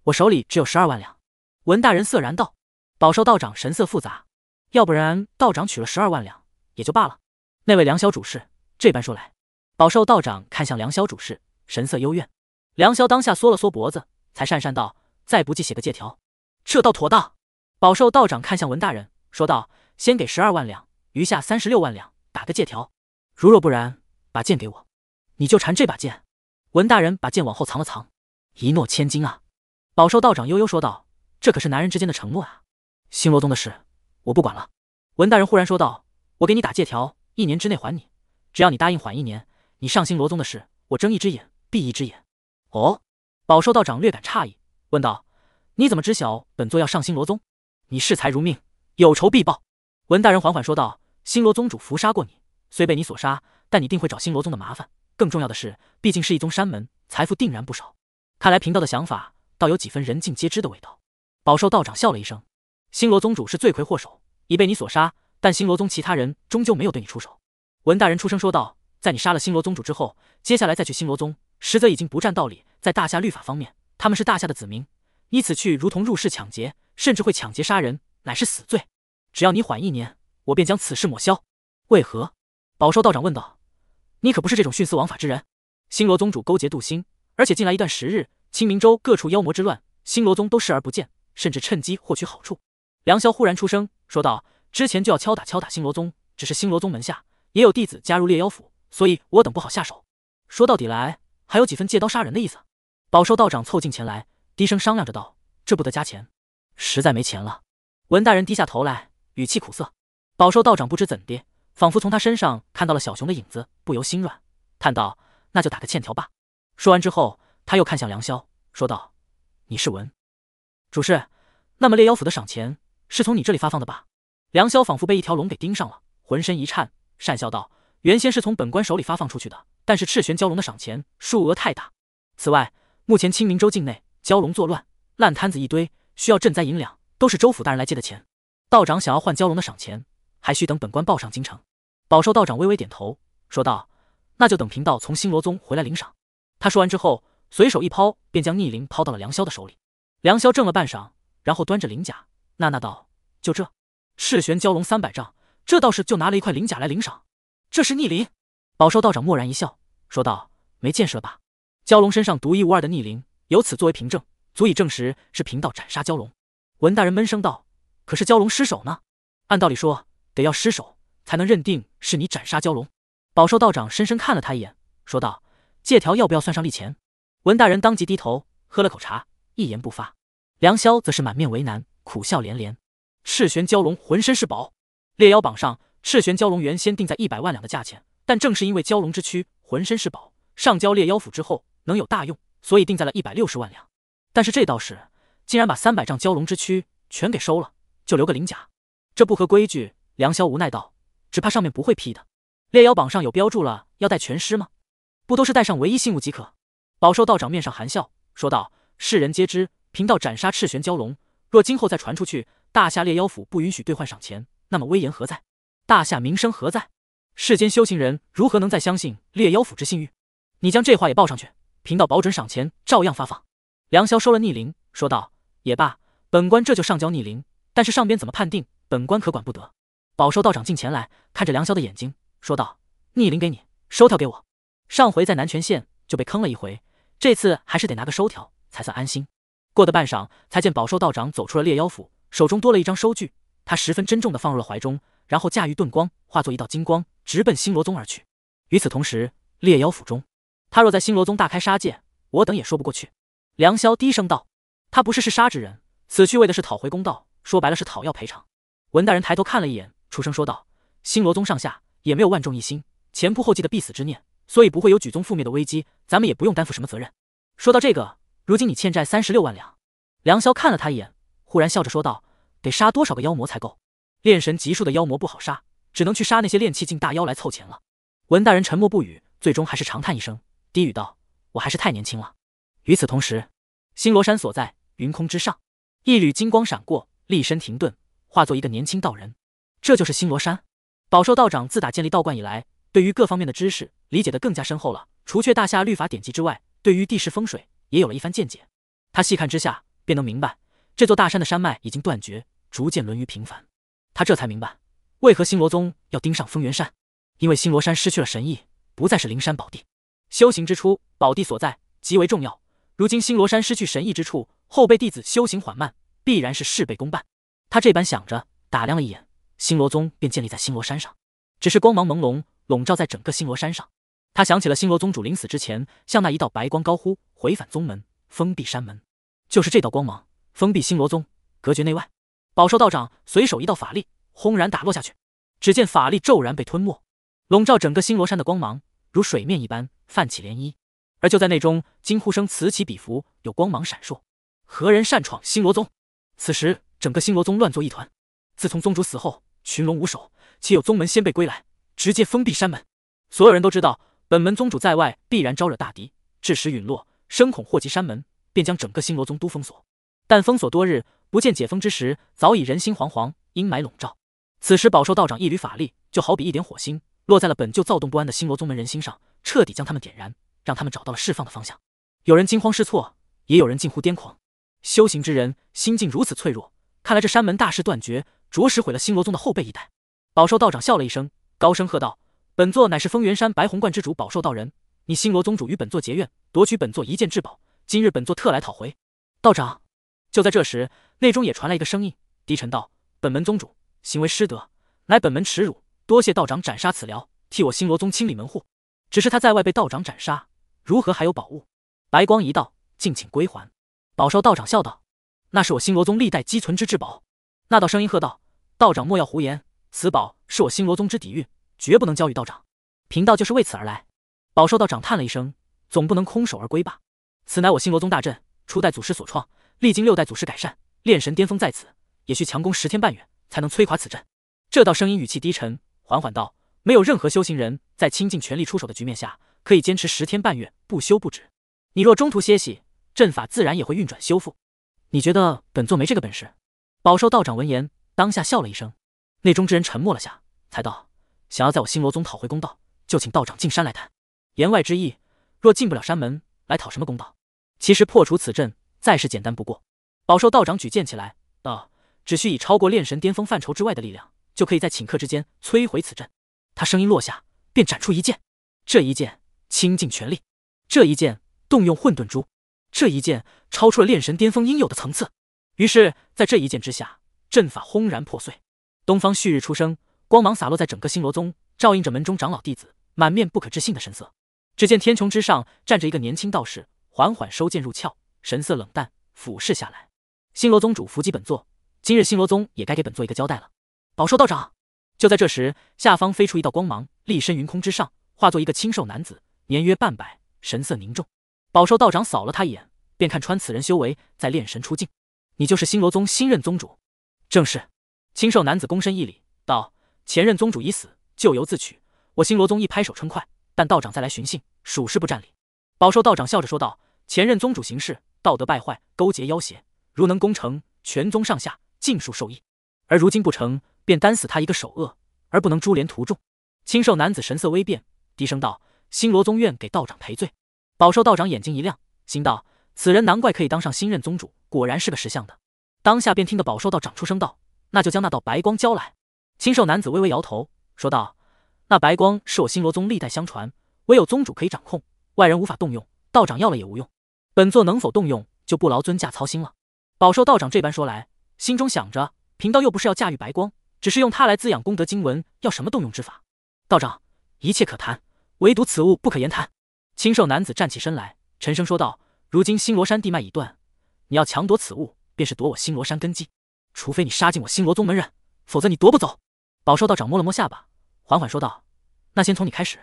我手里只有十二万两。文大人色然道。宝寿道长神色复杂。要不然道长取了十二万两也就罢了。那位梁霄主事这般说来，宝寿道长看向梁霄主事，神色幽怨。梁霄当下缩了缩脖子，才讪讪道：“再不济写个借条，这倒妥当。”宝寿道长看向文大人，说道：“先给十二万两，余下三十六万两打个借条。如若不然，把剑给我。”你就缠这把剑，文大人把剑往后藏了藏。一诺千金啊！宝寿道长悠悠说道：“这可是男人之间的承诺啊！”星罗宗的事我不管了。”文大人忽然说道：“我给你打借条，一年之内还你。只要你答应缓一年，你上星罗宗的事，我睁一只眼闭一只眼。”哦，宝寿道长略感诧异，问道：“你怎么知晓本座要上星罗宗？你视财如命，有仇必报。”文大人缓缓说道：“星罗宗主伏杀过你，虽被你所杀，但你定会找星罗宗的麻烦。”更重要的是，毕竟是一宗山门，财富定然不少。看来贫道的想法，倒有几分人尽皆知的味道。宝寿道长笑了一声。星罗宗主是罪魁祸首，已被你所杀，但星罗宗其他人终究没有对你出手。文大人出声说道：“在你杀了星罗宗主之后，接下来再去星罗宗，实则已经不占道理。在大夏律法方面，他们是大夏的子民，你此去如同入室抢劫，甚至会抢劫杀人，乃是死罪。只要你缓一年，我便将此事抹消。”为何？宝寿道长问道。你可不是这种徇私枉法之人。星罗宗主勾结杜星，而且近来一段时日，清明州各处妖魔之乱，星罗宗都视而不见，甚至趁机获取好处。梁霄忽然出声说道：“之前就要敲打敲打星罗宗，只是星罗宗门下也有弟子加入猎妖府，所以我等不好下手。说到底来，还有几分借刀杀人的意思。”宝寿道长凑近前来，低声商量着道：“这不得加钱，实在没钱了。”文大人低下头来，语气苦涩。宝寿道长不知怎地。仿佛从他身上看到了小熊的影子，不由心软，叹道：“那就打个欠条吧。”说完之后，他又看向梁霄，说道：“你是文主事，那么猎妖府的赏钱是从你这里发放的吧？”梁霄仿佛被一条龙给盯上了，浑身一颤，讪笑道：“原先是从本官手里发放出去的，但是赤玄蛟龙的赏钱数额太大。此外，目前清明州境内蛟龙作乱，烂摊子一堆，需要赈灾银两，都是州府大人来借的钱。道长想要换蛟龙的赏钱。”还需等本官报上京城。宝寿道长微微点头，说道：“那就等贫道从星罗宗回来领赏。”他说完之后，随手一抛，便将逆鳞抛到了梁霄的手里。梁霄怔了半晌，然后端着鳞甲，呐呐道：“就这赤玄蛟龙三百丈，这道士就拿了一块鳞甲来领赏。这是逆鳞。”宝寿道长蓦然一笑，说道：“没见识了吧？蛟龙身上独一无二的逆鳞，由此作为凭证，足以证实是贫道斩杀蛟龙。”文大人闷声道：“可是蛟龙失手呢？按道理说。”得要失手才能认定是你斩杀蛟龙，宝寿道长深深看了他一眼，说道：“借条要不要算上利钱？”文大人当即低头喝了口茶，一言不发。梁霄则是满面为难，苦笑连连。赤玄蛟龙浑身是宝，猎妖榜上赤玄蛟龙原先定在一百万两的价钱，但正是因为蛟龙之躯浑身是宝，上交猎妖府之后能有大用，所以定在了一百六十万两。但是这道士竟然把三百丈蛟龙之躯全给收了，就留个鳞甲，这不合规矩。梁霄无奈道：“只怕上面不会批的。猎妖榜上有标注了，要带全尸吗？不都是带上唯一信物即可。”宝兽道长面上含笑说道：“世人皆知，贫道斩杀赤玄蛟龙。若今后再传出去，大夏猎妖府不允许兑换赏钱，那么威严何在？大夏名声何在？世间修行人如何能再相信猎妖府之信誉？你将这话也报上去，贫道保准赏钱照样发放。”梁霄收了逆鳞，说道：“也罢，本官这就上交逆鳞。但是上边怎么判定，本官可管不得。”宝寿道长近前来，看着梁霄的眼睛，说道：“逆鳞给你，收条给我。上回在南泉县就被坑了一回，这次还是得拿个收条才算安心。”过得半晌，才见宝寿道长走出了猎妖府，手中多了一张收据。他十分珍重地放入了怀中，然后驾驭遁光，化作一道金光，直奔星罗宗而去。与此同时，猎妖府中，他若在星罗宗大开杀戒，我等也说不过去。梁霄低声道：“他不是嗜杀之人，此去为的是讨回公道，说白了是讨要赔偿。”文大人抬头看了一眼。出声说道：“星罗宗上下也没有万众一心、前仆后继的必死之念，所以不会有举宗覆灭的危机。咱们也不用担负什么责任。”说到这个，如今你欠债三十六万两。梁萧看了他一眼，忽然笑着说道：“得杀多少个妖魔才够？炼神级数的妖魔不好杀，只能去杀那些炼气境大妖来凑钱了。”文大人沉默不语，最终还是长叹一声，低语道：“我还是太年轻了。”与此同时，星罗山所在云空之上，一缕金光闪过，立身停顿，化作一个年轻道人。这就是星罗山，宝寿道长自打建立道观以来，对于各方面的知识理解的更加深厚了。除却大夏律法典籍之外，对于地势风水也有了一番见解。他细看之下，便能明白这座大山的山脉已经断绝，逐渐沦于平凡。他这才明白为何星罗宗要盯上风源山，因为星罗山失去了神意，不再是灵山宝地。修行之初，宝地所在极为重要。如今星罗山失去神意之处，后辈弟子修行缓慢，必然是事倍功半。他这般想着，打量了一眼。星罗宗便建立在星罗山上，只是光芒朦胧，笼罩在整个星罗山上。他想起了星罗宗主临死之前向那一道白光高呼：“回返宗门，封闭山门。”就是这道光芒封闭星罗宗，隔绝内外。宝兽道长随手一道法力，轰然打落下去。只见法力骤然被吞没，笼罩整个星罗山的光芒如水面一般泛起涟漪。而就在那中，惊呼声此起彼伏，有光芒闪烁。何人擅闯星罗宗？此时整个星罗宗乱作一团。自从宗主死后，群龙无首，且有宗门先辈归来，直接封闭山门。所有人都知道，本门宗主在外必然招惹大敌，致使陨落，生恐祸及山门，便将整个星罗宗都封锁。但封锁多日，不见解封之时，早已人心惶惶，阴霾笼罩。此时，饱受道长一缕法力，就好比一点火星，落在了本就躁动不安的星罗宗门人心上，彻底将他们点燃，让他们找到了释放的方向。有人惊慌失措，也有人近乎癫狂。修行之人，心境如此脆弱。看来这山门大事断绝，着实毁了星罗宗的后辈一代。宝寿道长笑了一声，高声喝道：“本座乃是丰源山白虹观之主宝寿道人，你星罗宗主与本座结怨，夺取本座一件至宝，今日本座特来讨回。”道长。就在这时，内中也传来一个声音，低沉道：“本门宗主行为失德，乃本门耻辱。多谢道长斩杀此撩，替我星罗宗清理门户。只是他在外被道长斩杀，如何还有宝物？白光一道，敬请归还。”宝寿道长笑道。那是我星罗宗历代积存之至宝。那道声音喝道：“道长莫要胡言，此宝是我星罗宗之底蕴，绝不能交与道长。贫道就是为此而来。”饱受道长叹了一声：“总不能空手而归吧？”此乃我星罗宗大阵，初代祖师所创，历经六代祖师改善，炼神巅峰在此，也需强攻十天半月才能摧垮此阵。这道声音语气低沉，缓缓道：“没有任何修行人在倾尽全力出手的局面下，可以坚持十天半月不休不止。你若中途歇息，阵法自然也会运转修复。”你觉得本座没这个本事？饱受道长闻言，当下笑了一声。内中之人沉默了下，才道：“想要在我星罗宗讨回公道，就请道长进山来谈。”言外之意，若进不了山门，来讨什么公道？其实破除此阵，再是简单不过。饱受道长举剑起来道：“只需以超过炼神巅峰范畴之外的力量，就可以在顷刻之间摧毁此阵。”他声音落下，便斩出一剑。这一剑倾尽全力，这一剑动用混沌珠。这一剑超出了炼神巅峰应有的层次，于是，在这一剑之下，阵法轰然破碎。东方旭日初升，光芒洒落在整个星罗宗，照映着门中长老弟子满面不可置信的神色。只见天穹之上站着一个年轻道士，缓缓收剑入鞘，神色冷淡，俯视下来。星罗宗主伏击本座，今日星罗宗也该给本座一个交代了。宝寿道长。就在这时，下方飞出一道光芒，立身云空之上，化作一个清瘦男子，年约半百，神色凝重。宝寿道长扫了他一眼，便看穿此人修为在炼神出境。你就是星罗宗新任宗主？正是。清瘦男子躬身一礼，道：“前任宗主已死，咎由自取。我星罗宗一拍手称快，但道长再来寻衅，属实不占理。”宝寿道长笑着说道：“前任宗主行事道德败坏，勾结妖邪，如能攻城，全宗上下尽数受益。而如今不成，便担死他一个首恶，而不能株连徒众。”清瘦男子神色微变，低声道：“星罗宗愿给道长赔罪。”宝寿道长眼睛一亮，心道：“此人难怪可以当上新任宗主，果然是个识相的。”当下便听得宝寿道长出声道：“那就将那道白光交来。”清瘦男子微微摇头，说道：“那白光是我星罗宗历代相传，唯有宗主可以掌控，外人无法动用。道长要了也无用，本座能否动用就不劳尊驾操心了。”宝寿道长这般说来，心中想着：“贫道又不是要驾驭白光，只是用它来滋养功德经文，要什么动用之法？道长，一切可谈，唯独此物不可言谈。”清瘦男子站起身来，沉声说道：“如今星罗山地脉已断，你要强夺此物，便是夺我星罗山根基。除非你杀尽我星罗宗门人，否则你夺不走。”宝寿道长摸了摸下巴，缓缓说道：“那先从你开始。”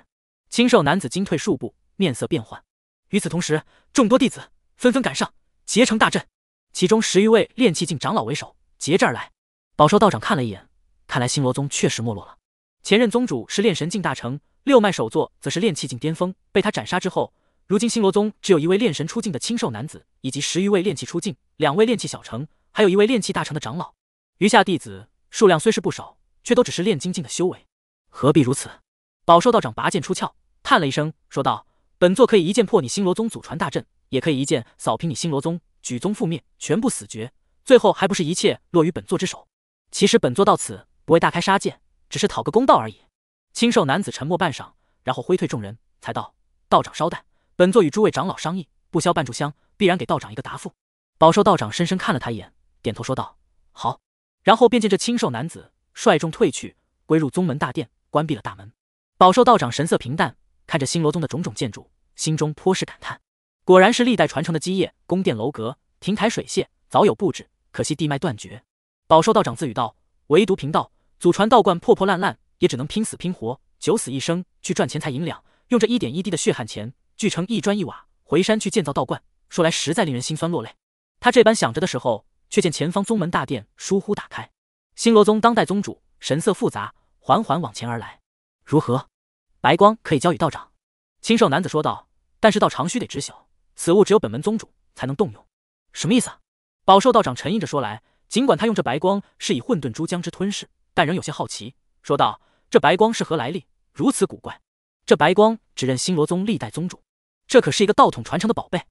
清瘦男子惊退数步，面色变幻。与此同时，众多弟子纷纷赶上，结成大阵，其中十余位炼气境长老为首，结阵而来。宝寿道长看了一眼，看来星罗宗确实没落了。前任宗主是炼神境大成，六脉首座则是炼气境巅峰。被他斩杀之后，如今星罗宗只有一位炼神出境的清瘦男子，以及十余位炼气出境、两位炼气小成，还有一位炼气大成的长老。余下弟子数量虽是不少，却都只是炼精境的修为。何必如此？宝寿道长拔剑出鞘，叹了一声，说道：“本座可以一剑破你星罗宗祖传大阵，也可以一剑扫平你星罗宗，举宗覆灭，全部死绝。最后还不是一切落于本座之手？其实本座到此，不为大开杀戒。”只是讨个公道而已。清瘦男子沉默半晌，然后挥退众人，才道：“道长稍待，本座与诸位长老商议，不消半炷香，必然给道长一个答复。”宝寿道长深深看了他一眼，点头说道：“好。”然后便见这清瘦男子率众退去，归入宗门大殿，关闭了大门。宝寿道长神色平淡，看着星罗宗的种种建筑，心中颇是感叹：果然是历代传承的基业，宫殿楼阁、亭台水榭早有布置，可惜地脉断绝。宝寿道长自语道：“唯独贫道。”祖传道观破破烂烂，也只能拼死拼活、九死一生去赚钱财银两，用这一点一滴的血汗钱聚成一砖一瓦回山去建造道观。说来实在令人心酸落泪。他这般想着的时候，却见前方宗门大殿疏忽打开，星罗宗当代宗主神色复杂，缓缓往前而来。如何？白光可以交与道长。清瘦男子说道。但是道长须得知晓，此物只有本门宗主才能动用。什么意思？啊？饱受道长沉吟着说来。尽管他用这白光是以混沌珠将之吞噬。但人有些好奇，说道：“这白光是何来历？如此古怪。这白光只认星罗宗历代宗主，这可是一个道统传承的宝贝。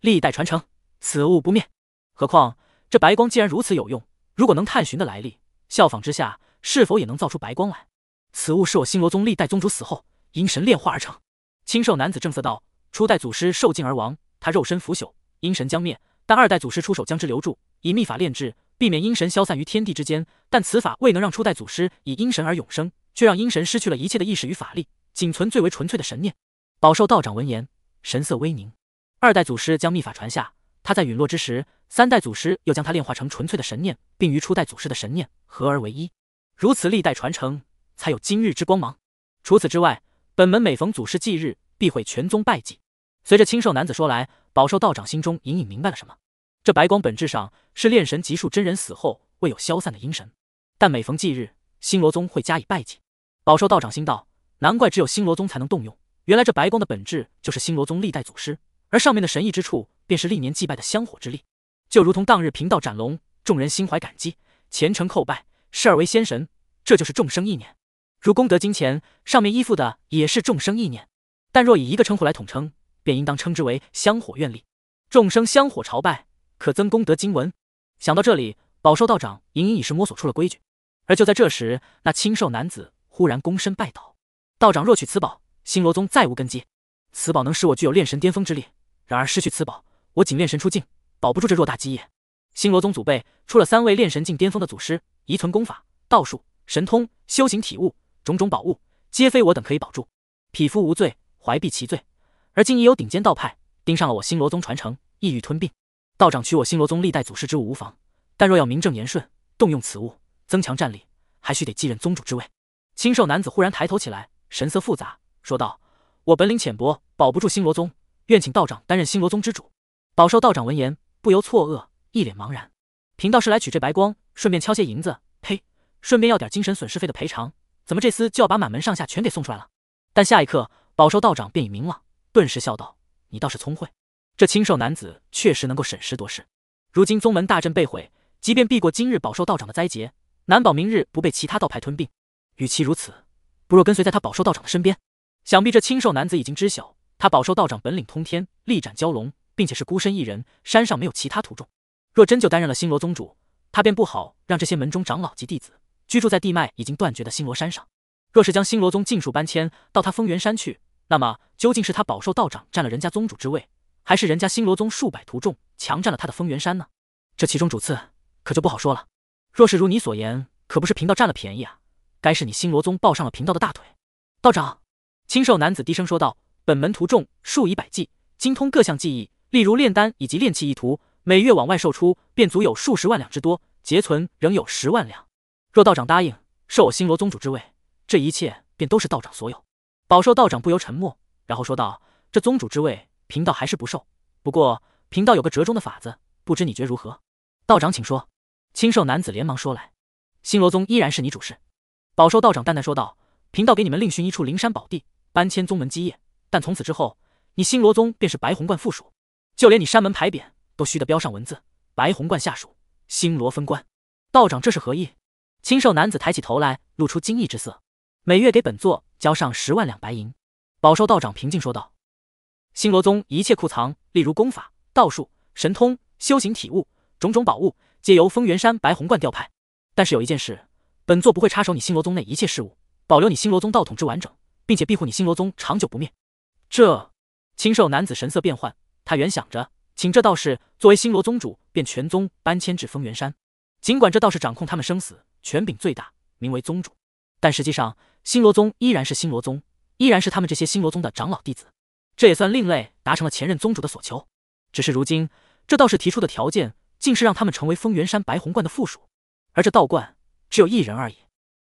历代传承，此物不灭。何况这白光既然如此有用，如果能探寻的来历，效仿之下，是否也能造出白光来？此物是我星罗宗历代宗主死后，阴神炼化而成。”清瘦男子正色道：“初代祖师受尽而亡，他肉身腐朽，阴神将灭。”但二代祖师出手将之留住，以秘法炼制，避免阴神消散于天地之间。但此法未能让初代祖师以阴神而永生，却让阴神失去了一切的意识与法力，仅存最为纯粹的神念。饱受道长闻言，神色微凝。二代祖师将秘法传下，他在陨落之时，三代祖师又将他炼化成纯粹的神念，并与初代祖师的神念合而为一。如此历代传承，才有今日之光芒。除此之外，本门每逢祖师忌日，必会全宗拜祭。随着青瘦男子说来。饱受道长心中隐隐明白了什么，这白光本质上是炼神级数真人死后未有消散的阴神，但每逢忌日，星罗宗会加以拜祭。饱受道长心道，难怪只有星罗宗才能动用，原来这白光的本质就是星罗宗历代祖师，而上面的神意之处，便是历年祭拜的香火之力。就如同当日贫道斩龙，众人心怀感激，虔诚叩拜，视而为仙神，这就是众生意念，如功德金钱，上面依附的也是众生意念。但若以一个称呼来统称。便应当称之为香火愿力，众生香火朝拜，可增功德经文。想到这里，宝寿道长隐隐已是摸索出了规矩。而就在这时，那清瘦男子忽然躬身拜倒：“道长若取此宝，星罗宗再无根基。此宝能使我具有炼神巅峰之力，然而失去此宝，我仅炼神出境，保不住这偌大基业。星罗宗祖辈出了三位炼神境巅峰的祖师，遗存功法、道术、神通、修行体悟种种宝物，皆非我等可以保住。匹夫无罪，怀璧其罪。”而今已有顶尖道派盯上了我星罗宗传承，意欲吞并。道长取我星罗宗历代祖师之物无妨，但若要名正言顺动用此物，增强战力，还需得继任宗主之位。清瘦男子忽然抬头起来，神色复杂，说道：“我本领浅薄，保不住星罗宗，愿请道长担任星罗宗之主。”饱受道长闻言不由错愕，一脸茫然：“贫道是来取这白光，顺便敲些银子，呸，顺便要点精神损失费的赔偿。怎么这厮就要把满门上下全给送出来了？”但下一刻，饱受道长便已明朗，顿时笑道：“你倒是聪慧，这清瘦男子确实能够审时度势。如今宗门大阵被毁，即便避过今日饱受道长的灾劫，难保明日不被其他道派吞并。与其如此，不若跟随在他饱受道长的身边。想必这清瘦男子已经知晓，他饱受道长本领通天，力斩蛟龙，并且是孤身一人，山上没有其他徒众。若真就担任了星罗宗主，他便不好让这些门中长老及弟子居住在地脉已经断绝的星罗山上。若是将星罗宗尽数搬迁到他风元山去。”那么究竟是他饱受道长占了人家宗主之位，还是人家星罗宗数百徒众强占了他的风元山呢？这其中主次可就不好说了。若是如你所言，可不是贫道占了便宜啊，该是你星罗宗抱上了贫道的大腿。道长，清瘦男子低声说道：“本门徒众数以百计，精通各项技艺，例如炼丹以及炼器一途，每月往外售出，便足有数十万两之多，结存仍有十万两。若道长答应受我星罗宗主之位，这一切便都是道长所有。”饱受道长不由沉默，然后说道：“这宗主之位，贫道还是不受。不过贫道有个折中的法子，不知你觉如何？”道长，请说。青瘦男子连忙说：“来，星罗宗依然是你主事。”饱受道长淡淡说道：“贫道给你们另寻一处灵山宝地，搬迁宗门基业。但从此之后，你星罗宗便是白虹观附属，就连你山门牌匾都虚的标上文字：白虹观下属，星罗分官’。道长这是何意？青瘦男子抬起头来，露出惊异之色。每月给本座交上十万两白银，宝寿道长平静说道：“星罗宗一切库藏，例如功法、道术、神通、修行体悟种种宝物，皆由风元山白虹观调派。但是有一件事，本座不会插手你星罗宗内一切事物，保留你星罗宗道统之完整，并且庇护你星罗宗长久不灭。”这清瘦男子神色变幻，他原想着请这道士作为星罗宗主，便全宗搬迁至风元山。尽管这道士掌控他们生死，权柄最大，名为宗主，但实际上。星罗宗依然是星罗宗，依然是他们这些星罗宗的长老弟子，这也算另类达成了前任宗主的所求。只是如今这道士提出的条件，竟是让他们成为风元山白虹观的附属，而这道观只有一人而已，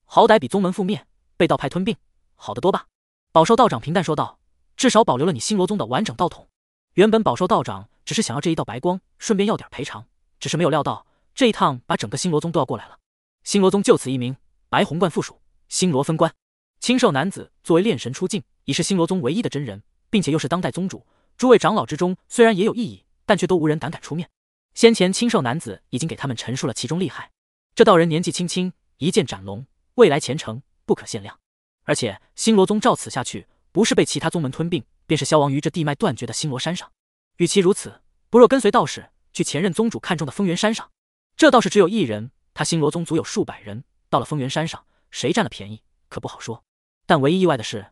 好歹比宗门覆灭、被道派吞并好得多吧？宝寿道长平淡说道：“至少保留了你星罗宗的完整道统。”原本宝寿道长只是想要这一道白光，顺便要点赔偿，只是没有料到这一趟把整个星罗宗都要过来了。星罗宗就此一名白虹观附属，星罗分官。青瘦男子作为炼神出境，已是星罗宗唯一的真人，并且又是当代宗主。诸位长老之中虽然也有异议，但却都无人胆敢出面。先前青瘦男子已经给他们陈述了其中利害。这道人年纪轻轻，一剑斩龙，未来前程不可限量。而且星罗宗照此下去，不是被其他宗门吞并，便是消亡于这地脉断绝的星罗山上。与其如此，不若跟随道士去前任宗主看中的丰源山上。这道士只有一人，他星罗宗足有数百人，到了丰源山上，谁占了便宜可不好说。但唯一意外的是，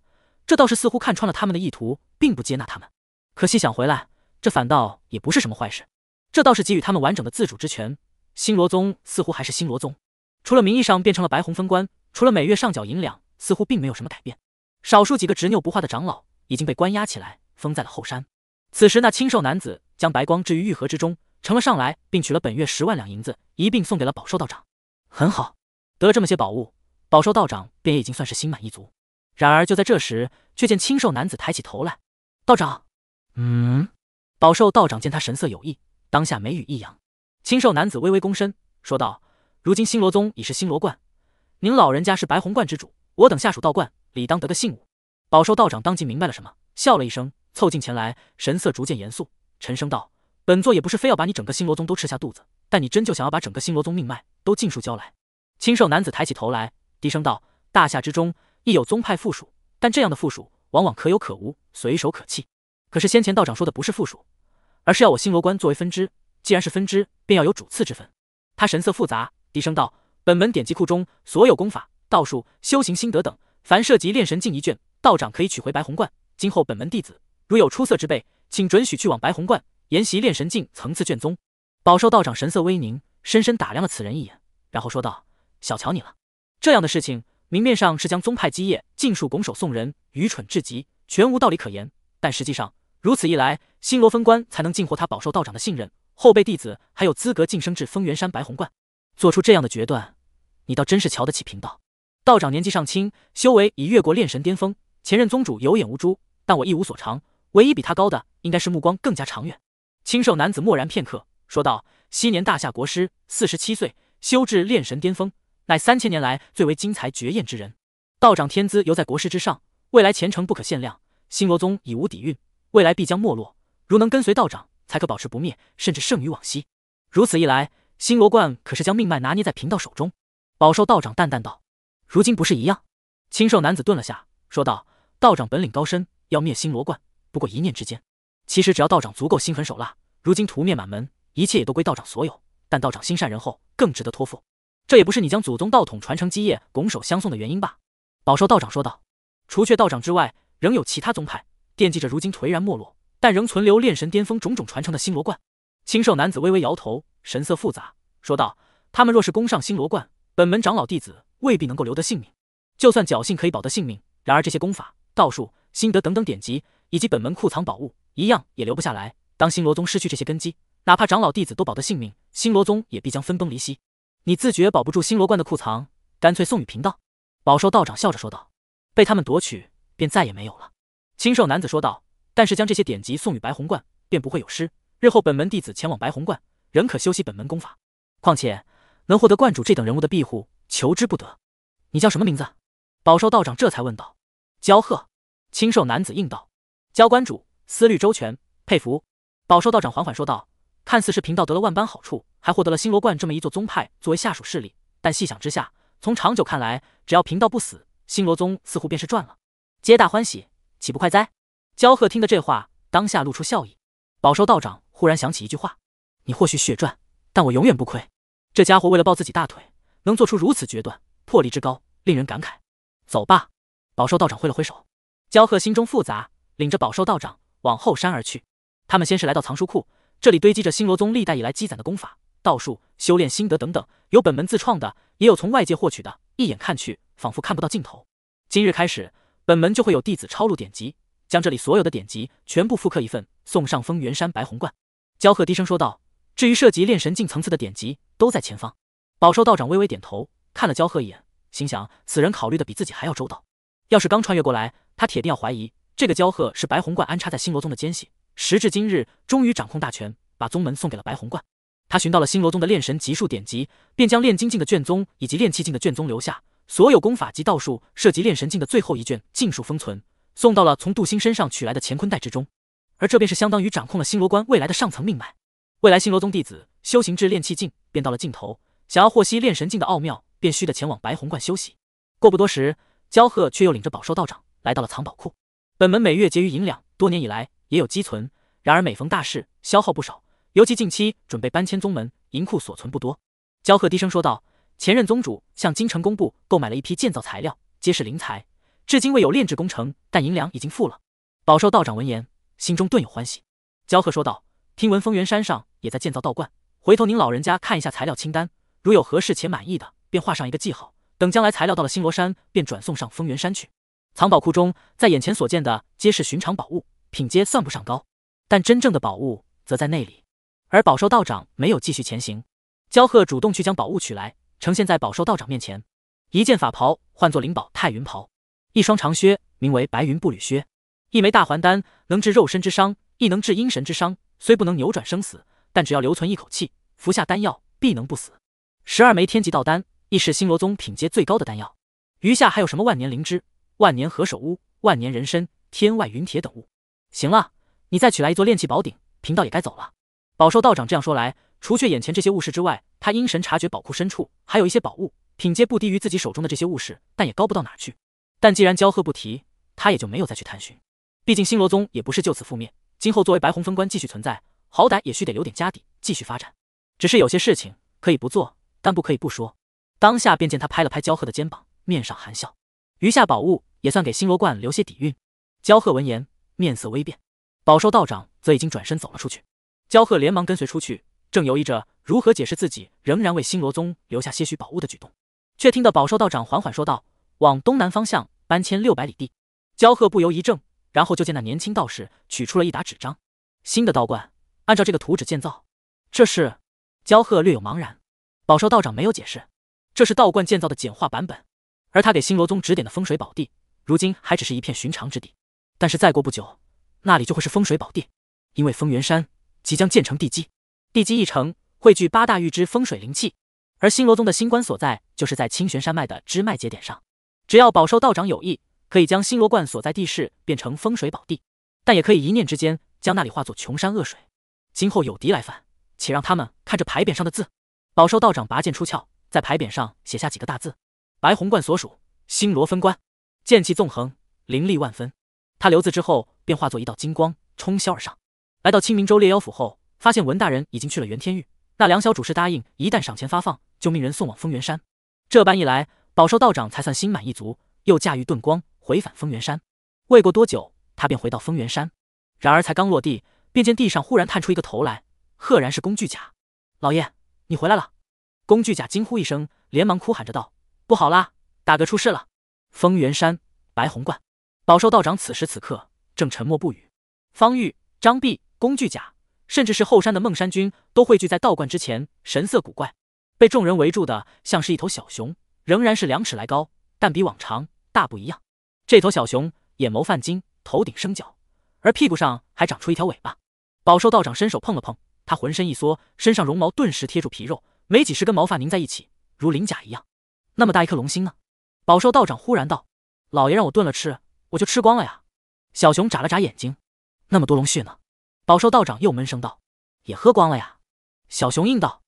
这道士似乎看穿了他们的意图，并不接纳他们。可细想回来，这反倒也不是什么坏事。这倒是给予他们完整的自主之权。星罗宗似乎还是星罗宗，除了名义上变成了白红分官，除了每月上缴银两，似乎并没有什么改变。少数几个执拗不化的长老已经被关押起来，封在了后山。此时，那清瘦男子将白光置于玉盒之中，呈了上来，并取了本月十万两银子，一并送给了宝寿道长。很好，得了这么些宝物，宝寿道长便也已经算是心满意足。然而就在这时，却见清瘦男子抬起头来，道长，嗯。饱瘦道长见他神色有异，当下眉宇一扬。清瘦男子微微躬身，说道：“如今星罗宗已是星罗冠，您老人家是白虹冠之主，我等下属道观理当得个信物。”饱瘦道长当即明白了什么，笑了一声，凑近前来，神色逐渐严肃，沉声道：“本座也不是非要把你整个星罗宗都吃下肚子，但你真就想要把整个星罗宗命脉都尽数交来？”清瘦男子抬起头来，低声道：“大夏之中。”亦有宗派附属，但这样的附属往往可有可无，随手可弃。可是先前道长说的不是附属，而是要我星罗观作为分支。既然是分支，便要有主次之分。他神色复杂，低声道：“本门典籍库中所有功法、道术、修行心得等，凡涉及炼神境一卷，道长可以取回白虹观。今后本门弟子如有出色之辈，请准许去往白虹观研习炼神境层次卷宗。”饱受道长神色微凝，深深打量了此人一眼，然后说道：“小瞧你了，这样的事情。”明面上是将宗派基业尽数拱手送人，愚蠢至极，全无道理可言。但实际上，如此一来，新罗分官才能尽获他饱受道长的信任，后辈弟子还有资格晋升至丰元山白虹观。做出这样的决断，你倒真是瞧得起贫道。道长年纪尚轻，修为已越过炼神巅峰。前任宗主有眼无珠，但我一无所长，唯一比他高的，应该是目光更加长远。清瘦男子默然片刻，说道：“昔年大夏国师，四十七岁，修至炼神巅峰。”乃三千年来最为精彩绝艳之人，道长天资犹在国师之上，未来前程不可限量。星罗宗已无底蕴，未来必将没落。如能跟随道长，才可保持不灭，甚至胜于往昔。如此一来，星罗观可是将命脉拿捏在贫道手中。饱受道长淡淡道，如今不是一样？清瘦男子顿了下，说道：“道长本领高深，要灭星罗观不过一念之间。其实只要道长足够心狠手辣，如今屠灭满门，一切也都归道长所有。但道长心善人厚，更值得托付。”这也不是你将祖宗道统传承基业拱手相送的原因吧？宝兽道长说道。除却道长之外，仍有其他宗派惦记着如今颓然没落，但仍存留炼神巅峰种种传承的星罗观。清瘦男子微微摇头，神色复杂，说道：“他们若是攻上星罗观，本门长老弟子未必能够留得性命。就算侥幸可以保得性命，然而这些功法、道术、心得等等典籍，以及本门库藏宝物，一样也留不下来。当星罗宗失去这些根基，哪怕长老弟子都保得性命，星罗宗也必将分崩离析。”你自觉保不住星罗观的库藏，干脆送与贫道。宝兽道长笑着说道：“被他们夺取，便再也没有了。”青兽男子说道：“但是将这些典籍送与白虹观，便不会有失。日后本门弟子前往白虹观，仍可修习本门功法。况且能获得观主这等人物的庇护，求之不得。”你叫什么名字？宝兽道长这才问道。焦鹤，青兽男子应道：“焦观主思虑周全，佩服。”宝兽道长缓缓说道：“看似是贫道得了万般好处。”还获得了星罗冠这么一座宗派作为下属势力，但细想之下，从长久看来，只要贫道不死，星罗宗似乎便是赚了，皆大欢喜，岂不快哉？焦鹤听的这话，当下露出笑意。饱受道长忽然想起一句话：“你或许血赚，但我永远不亏。”这家伙为了抱自己大腿，能做出如此决断，魄力之高，令人感慨。走吧！饱受道长挥了挥手，焦鹤心中复杂，领着饱受道长往后山而去。他们先是来到藏书库，这里堆积着星罗宗历代以来积攒的功法。道术修炼心得等等，有本门自创的，也有从外界获取的。一眼看去，仿佛看不到尽头。今日开始，本门就会有弟子抄录典籍，将这里所有的典籍全部复刻一份，送上风元山白虹观。焦鹤低声说道：“至于涉及炼神境层次的典籍，都在前方。”宝寿道长微微点头，看了焦鹤一眼，心想：此人考虑的比自己还要周到。要是刚穿越过来，他铁定要怀疑这个焦鹤是白虹观安插在星罗宗的奸细。时至今日，终于掌控大权，把宗门送给了白虹观。他寻到了星罗宗的炼神级数典籍，便将炼金境的卷宗以及炼气境的卷宗留下，所有功法及道术涉及炼神境的最后一卷尽数封存，送到了从杜兴身上取来的乾坤袋之中。而这便是相当于掌控了星罗观未来的上层命脉。未来星罗宗弟子修行至炼气境便到了尽头，想要获悉炼神境的奥妙，便需得前往白虹观休息。过不多时，焦贺却又领着宝兽道长来到了藏宝库。本门每月结余银两，多年以来也有积存，然而每逢大事，消耗不少。尤其近期准备搬迁宗门，银库所存不多。焦鹤低声说道：“前任宗主向京城工部购买了一批建造材料，皆是灵材，至今未有炼制工程，但银两已经付了。”饱受道长闻言，心中顿有欢喜。焦鹤说道：“听闻丰源山上也在建造道观，回头您老人家看一下材料清单，如有合适且满意的，便画上一个记号，等将来材料到了星罗山，便转送上丰源山去。”藏宝库中，在眼前所见的皆是寻常宝物，品阶算不上高，但真正的宝物则在那里。而宝寿道长没有继续前行，焦鹤主动去将宝物取来，呈现在宝寿道长面前。一件法袍，唤作灵宝太云袍；一双长靴，名为白云步履靴；一枚大还丹，能治肉身之伤，亦能治阴神之伤。虽不能扭转生死，但只要留存一口气，服下丹药必能不死。十二枚天级道丹，亦是星罗宗品阶最高的丹药。余下还有什么万年灵芝、万年何首乌、万年人参、天外云铁等物。行了，你再取来一座炼器宝鼎，贫道也该走了。宝寿道长这样说来，除却眼前这些物事之外，他阴神察觉宝库深处还有一些宝物，品阶不低于自己手中的这些物事，但也高不到哪去。但既然焦鹤不提，他也就没有再去探寻。毕竟星罗宗也不是就此覆灭，今后作为白虹分官继续存在，好歹也需得留点家底继续发展。只是有些事情可以不做，但不可以不说。当下便见他拍了拍焦鹤的肩膀，面上含笑。余下宝物也算给星罗观留些底蕴。焦鹤闻言，面色微变。宝寿道长则已经转身走了出去。焦鹤连忙跟随出去，正犹豫着如何解释自己仍然为星罗宗留下些许宝物的举动，却听得宝寿道长缓缓说道：“往东南方向搬迁六百里地。”焦鹤不由一怔，然后就见那年轻道士取出了一沓纸张，新的道观按照这个图纸建造。这是焦鹤略有茫然。宝寿道长没有解释，这是道观建造的简化版本。而他给星罗宗指点的风水宝地，如今还只是一片寻常之地。但是再过不久，那里就会是风水宝地，因为风源山。即将建成地基，地基一成，汇聚八大域之风水灵气。而星罗宗的星官所在，就是在清玄山脉的支脉节点上。只要宝寿道长有意，可以将星罗观所在地势变成风水宝地，但也可以一念之间，将那里化作穷山恶水。今后有敌来犯，且让他们看着牌匾上的字。宝寿道长拔剑出鞘，在牌匾上写下几个大字：白虹观所属星罗分官”，剑气纵横，凌厉万分。他留字之后，便化作一道金光冲霄而上。来到青冥州猎妖府后，发现文大人已经去了元天域。那梁小主是答应，一旦赏钱发放，就命人送往丰源山。这般一来，宝寿道长才算心满意足，又驾驭遁光回返丰源山。未过多久，他便回到丰源山。然而才刚落地，便见地上忽然探出一个头来，赫然是工具甲。老爷，你回来了！工具甲惊呼一声，连忙哭喊着道：“不好啦，大哥出事了！”丰源山白虹观，宝寿道长此时此刻正沉默不语。方玉、张碧。工具甲，甚至是后山的孟山君都汇聚在道观之前，神色古怪。被众人围住的像是一头小熊，仍然是两尺来高，但比往常大不一样。这头小熊眼眸泛金，头顶生角，而屁股上还长出一条尾巴。饱受道长伸手碰了碰他，浑身一缩，身上绒毛顿时贴住皮肉，没几十根毛发拧在一起，如鳞甲一样。那么大一颗龙心呢？饱受道长忽然道：“老爷让我炖了吃，我就吃光了呀。”小熊眨了眨眼睛：“那么多龙血呢？”宝寿道长又闷声道：“也喝光了呀。”小熊应道：“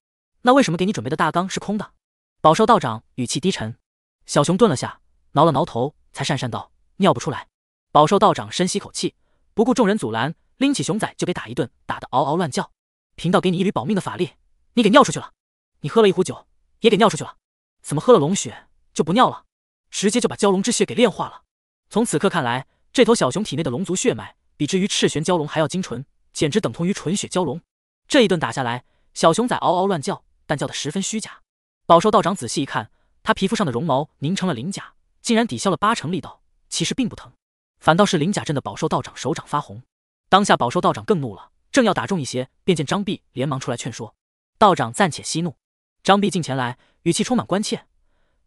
那为什么给你准备的大缸是空的？”宝寿道长语气低沉。小熊顿了下，挠了挠头，才讪讪道：“尿不出来。”宝寿道长深吸口气，不顾众人阻拦，拎起熊仔就给打一顿，打得嗷嗷乱叫。贫道给你一缕保命的法力，你给尿出去了。你喝了一壶酒，也给尿出去了。怎么喝了龙血就不尿了？直接就把蛟龙之血给炼化了。从此刻看来，这头小熊体内的龙族血脉，比之于赤玄蛟龙还要精纯。简直等同于纯血蛟龙。这一顿打下来，小熊仔嗷嗷乱叫，但叫得十分虚假。宝寿道长仔细一看，他皮肤上的绒毛凝成了鳞甲，竟然抵消了八成力道，其实并不疼，反倒是鳞甲震的宝寿道长手掌发红。当下宝寿道长更怒了，正要打中一些，便见张碧连忙出来劝说：“道长暂且息怒。”张碧进前来，语气充满关切：“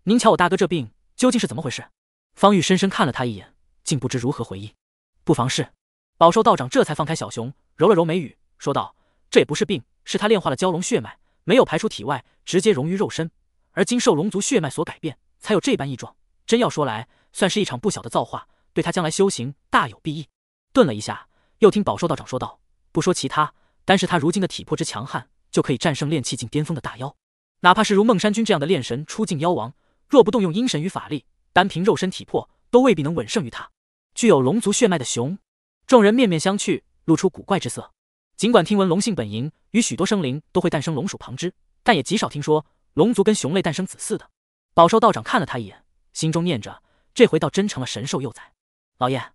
您瞧我大哥这病究竟是怎么回事？”方玉深深看了他一眼，竟不知如何回应。不妨事，宝寿道长这才放开小熊。揉了揉眉宇，说道：“这也不是病，是他炼化了蛟龙血脉，没有排出体外，直接融于肉身，而经受龙族血脉所改变，才有这般异状。真要说来，算是一场不小的造化，对他将来修行大有裨益。”顿了一下，又听宝寿道长说道：“不说其他，单是他如今的体魄之强悍，就可以战胜炼气境巅峰的大妖。哪怕是如孟山君这样的炼神出境妖王，若不动用阴神与法力，单凭肉身体魄，都未必能稳胜于他。具有龙族血脉的熊，众人面面相觑。”露出古怪之色。尽管听闻龙性本淫，与许多生灵都会诞生龙属旁支，但也极少听说龙族跟熊类诞生子嗣的。饱受道长看了他一眼，心中念着：这回倒真成了神兽幼崽。老爷，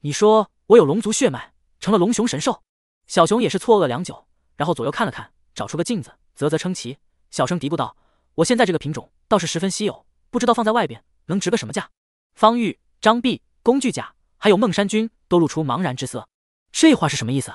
你说我有龙族血脉，成了龙熊神兽？小熊也是错愕良久，然后左右看了看，找出个镜子，啧啧称奇，小声嘀咕道：“我现在这个品种倒是十分稀有，不知道放在外边能值个什么价。”方玉、张壁、工具甲，还有孟山君，都露出茫然之色。这话是什么意思？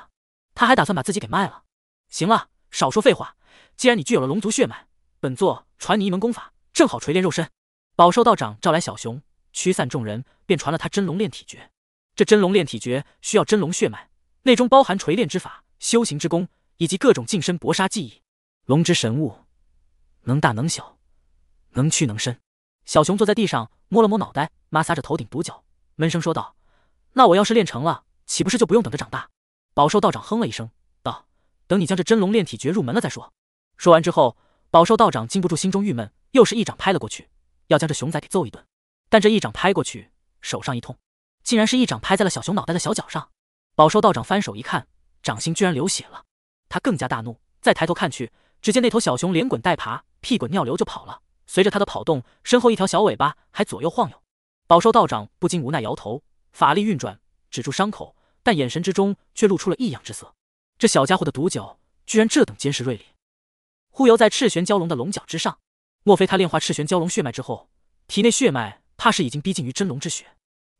他还打算把自己给卖了？行了，少说废话。既然你具有了龙族血脉，本座传你一门功法，正好锤炼肉身。宝兽道长召来小熊，驱散众人，便传了他真龙炼体诀。这真龙炼体诀需要真龙血脉，内中包含锤炼之法、修行之功以及各种近身搏杀技艺。龙之神物，能大能小，能屈能伸。小熊坐在地上，摸了摸脑袋，摩挲着头顶独角，闷声说道：“那我要是练成了？”岂不是就不用等着长大？宝兽道长哼了一声，道：“等你将这真龙炼体诀入门了再说。”说完之后，宝兽道长禁不住心中郁闷，又是一掌拍了过去，要将这熊仔给揍一顿。但这一掌拍过去，手上一痛，竟然是一掌拍在了小熊脑袋的小角上。宝兽道长翻手一看，掌心居然流血了，他更加大怒。再抬头看去，只见那头小熊连滚带爬，屁滚尿流就跑了。随着他的跑动，身后一条小尾巴还左右晃悠。宝兽道长不禁无奈摇头，法力运转止住伤口。但眼神之中却露出了异样之色，这小家伙的独角居然这等坚实锐利，忽悠在赤玄蛟龙的龙角之上，莫非他炼化赤玄蛟龙血脉之后，体内血脉怕是已经逼近于真龙之血？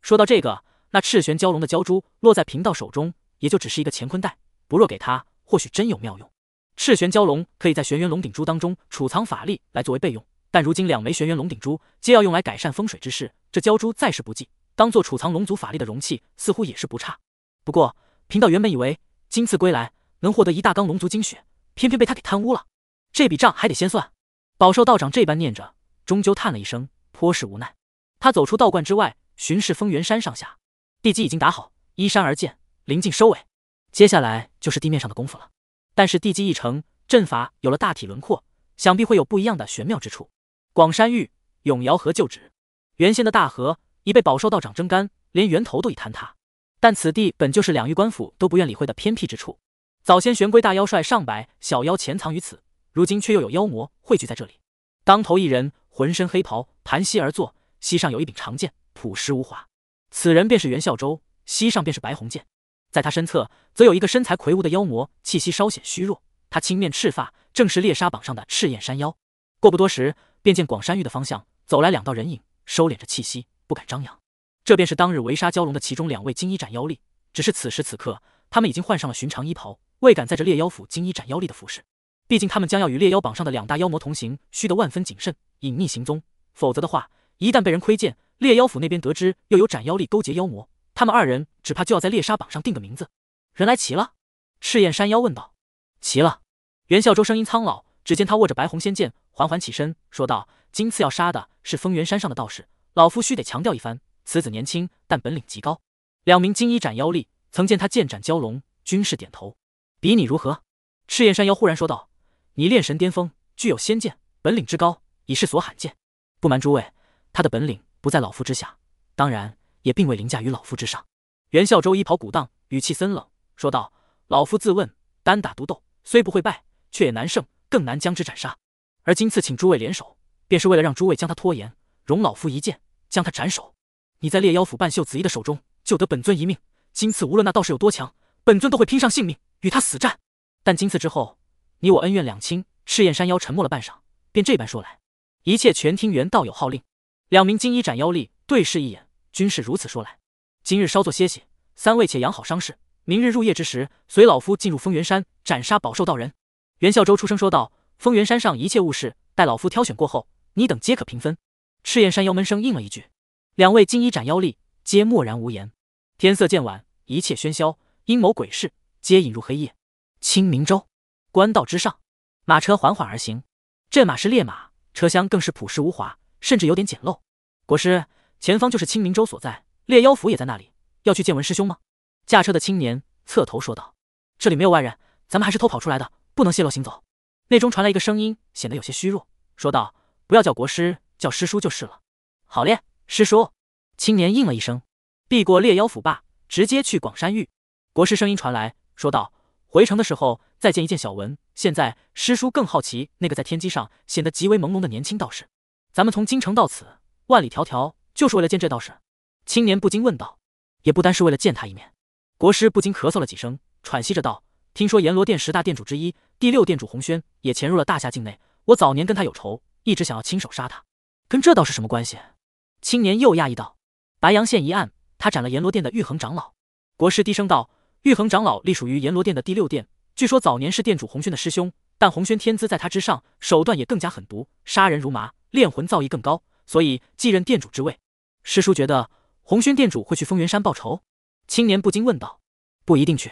说到这个，那赤玄蛟龙的蛟珠落在贫道手中，也就只是一个乾坤袋，不若给他，或许真有妙用。赤玄蛟龙可以在玄元龙顶珠当中储藏法力来作为备用，但如今两枚玄元龙顶珠皆要用来改善风水之事，这蛟珠再是不济，当做储藏龙族法力的容器，似乎也是不差。不过，贫道原本以为今次归来能获得一大缸龙族精血，偏偏被他给贪污了。这笔账还得先算。饱受道长这般念着，终究叹了一声，颇是无奈。他走出道观之外，巡视丰源山上下。地基已经打好，依山而建，临近收尾。接下来就是地面上的功夫了。但是地基一成，阵法有了大体轮廓，想必会有不一样的玄妙之处。广山域永瑶河旧址，原先的大河已被饱受道长蒸干，连源头都已坍塌。但此地本就是两域官府都不愿理会的偏僻之处。早先玄龟大妖率上百小妖潜藏于此，如今却又有妖魔汇聚在这里。当头一人，浑身黑袍，盘膝而坐，膝上有一柄长剑，朴实无华。此人便是袁孝周，膝上便是白虹剑。在他身侧，则有一个身材魁梧的妖魔，气息稍显虚弱。他青面赤发，正是猎杀榜上的赤焰山妖。过不多时，便见广山域的方向走来两道人影，收敛着气息，不敢张扬。这便是当日围杀蛟龙的其中两位金衣斩妖力，只是此时此刻，他们已经换上了寻常衣袍，未敢在这猎妖府金衣斩妖力的服饰。毕竟他们将要与猎妖榜上的两大妖魔同行，需得万分谨慎，隐匿行踪。否则的话，一旦被人窥见，猎妖府那边得知又有斩妖力勾结妖魔，他们二人只怕就要在猎杀榜上定个名字。人来齐了，赤焰山妖问道。齐了，袁孝周声音苍老，只见他握着白虹仙剑，缓缓起身说道：“今次要杀的是丰原山上的道士，老夫须得强调一番。”此子年轻，但本领极高。两名金衣斩妖力，曾见他剑斩蛟龙，均是点头。比你如何？赤焰山妖忽然说道：“你炼神巅峰，具有仙剑，本领之高，已是所罕见。不瞒诸位，他的本领不在老夫之下，当然也并未凌驾于老夫之上。”袁孝周衣袍鼓荡，语气森冷说道：“老夫自问，单打独斗虽不会败，却也难胜，更难将之斩杀。而今次请诸位联手，便是为了让诸位将他拖延，容老夫一剑将他斩首。”你在猎妖府半袖紫衣的手中救得本尊一命，今次无论那道士有多强，本尊都会拼上性命与他死战。但今次之后，你我恩怨两清。赤焰山妖沉默了半晌，便这般说来。一切全听原道友号令。两名金衣斩妖力对视一眼，均是如此说来。今日稍作歇息，三位且养好伤势，明日入夜之时，随老夫进入风源山斩杀宝受道人。袁孝周出声说道：“风源山上一切物事，待老夫挑选过后，你等皆可平分。”赤焰山妖闷声应了一句。两位金衣斩妖力皆默然无言。天色渐晚，一切喧嚣、阴谋诡事皆隐入黑夜。清明州，官道之上，马车缓缓而行。这马是烈马，车厢更是朴实无华，甚至有点简陋。国师，前方就是清明州所在，烈妖府也在那里。要去见文师兄吗？驾车的青年侧头说道：“这里没有外人，咱们还是偷跑出来的，不能泄露行踪。”内中传来一个声音，显得有些虚弱，说道：“不要叫国师，叫师叔就是了。”好嘞。师叔，青年应了一声，避过猎妖府霸，直接去广山域。国师声音传来，说道：“回城的时候再见一见小文。”现在师叔更好奇那个在天机上显得极为朦胧的年轻道士。咱们从京城到此，万里迢迢，就是为了见这道士？青年不禁问道：“也不单是为了见他一面。”国师不禁咳嗽了几声，喘息着道：“听说阎罗殿十大殿主之一，第六殿主洪轩也潜入了大夏境内。我早年跟他有仇，一直想要亲手杀他，跟这倒是什么关系？”青年又讶异道：“白阳县一案，他斩了阎罗殿的玉衡长老。”国师低声道：“玉衡长老隶属于阎罗殿的第六殿，据说早年是殿主洪轩的师兄，但洪轩天资在他之上，手段也更加狠毒，杀人如麻，炼魂造诣更高，所以继任殿主之位。”师叔觉得红轩殿主会去风云山报仇？青年不禁问道：“不一定去。”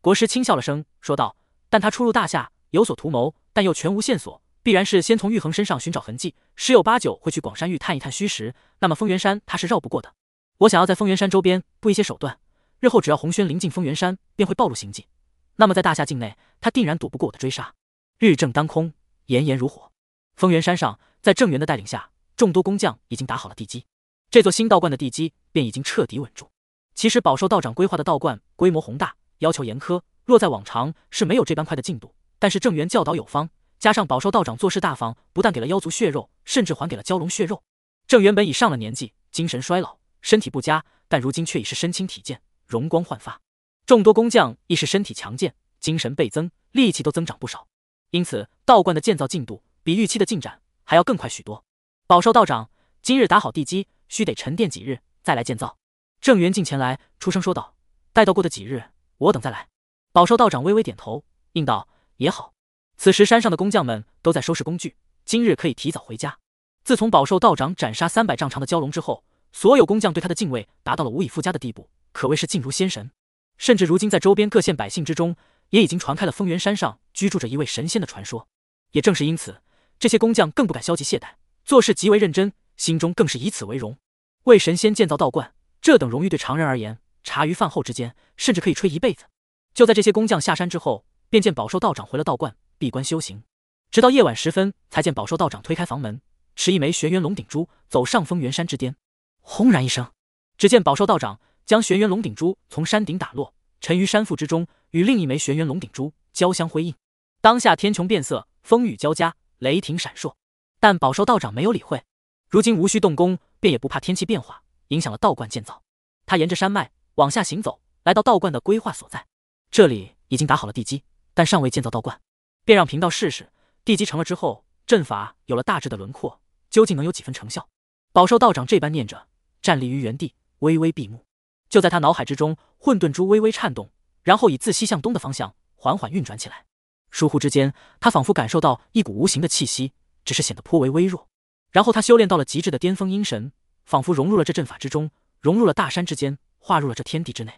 国师轻笑了声，说道：“但他出入大夏，有所图谋，但又全无线索。”必然是先从玉衡身上寻找痕迹，十有八九会去广山域探一探虚实。那么封源山他是绕不过的。我想要在封源山周边布一些手段，日后只要红轩临近封源山，便会暴露行迹。那么在大夏境内，他定然躲不过我的追杀。日正当空，炎炎如火。封源山上，在郑源的带领下，众多工匠已经打好了地基，这座新道观的地基便已经彻底稳住。其实饱受道长规划的道观规模宏大，要求严苛，若在往常是没有这般快的进度。但是郑源教导有方。加上宝寿道长做事大方，不但给了妖族血肉，甚至还给了蛟龙血肉。正原本已上了年纪，精神衰老，身体不佳，但如今却已是身轻体健，容光焕发。众多工匠亦是身体强健，精神倍增，力气都增长不少。因此，道观的建造进度比预期的进展还要更快许多。宝寿道长今日打好地基，需得沉淀几日再来建造。正元静前来，出声说道：“待到过的几日，我等再来。”宝寿道长微微点头，应道：“也好。”此时山上的工匠们都在收拾工具，今日可以提早回家。自从饱受道长斩杀三百丈长的蛟龙之后，所有工匠对他的敬畏达到了无以复加的地步，可谓是敬如先神。甚至如今在周边各县百姓之中，也已经传开了丰源山上居住着一位神仙的传说。也正是因此，这些工匠更不敢消极懈怠，做事极为认真，心中更是以此为荣。为神仙建造道观，这等荣誉对常人而言，茶余饭后之间甚至可以吹一辈子。就在这些工匠下山之后，便见饱受道长回了道观。闭关修行，直到夜晚时分，才见宝寿道长推开房门，持一枚玄元龙顶珠走上丰元山之巅。轰然一声，只见宝寿道长将玄元龙顶珠从山顶打落，沉于山腹之中，与另一枚玄元龙顶珠交相辉映。当下天穹变色，风雨交加，雷霆闪烁。但宝寿道长没有理会，如今无需动工，便也不怕天气变化影响了道观建造。他沿着山脉往下行走，来到道观的规划所在。这里已经打好了地基，但尚未建造道观。便让贫道试试，地基成了之后，阵法有了大致的轮廓，究竟能有几分成效？饱受道长这般念着，站立于原地，微微闭目。就在他脑海之中，混沌珠微微颤动，然后以自西向东的方向缓缓运转起来。疏忽之间，他仿佛感受到一股无形的气息，只是显得颇为微弱。然后他修炼到了极致的巅峰阴神，仿佛融入了这阵法之中，融入了大山之间，化入了这天地之内。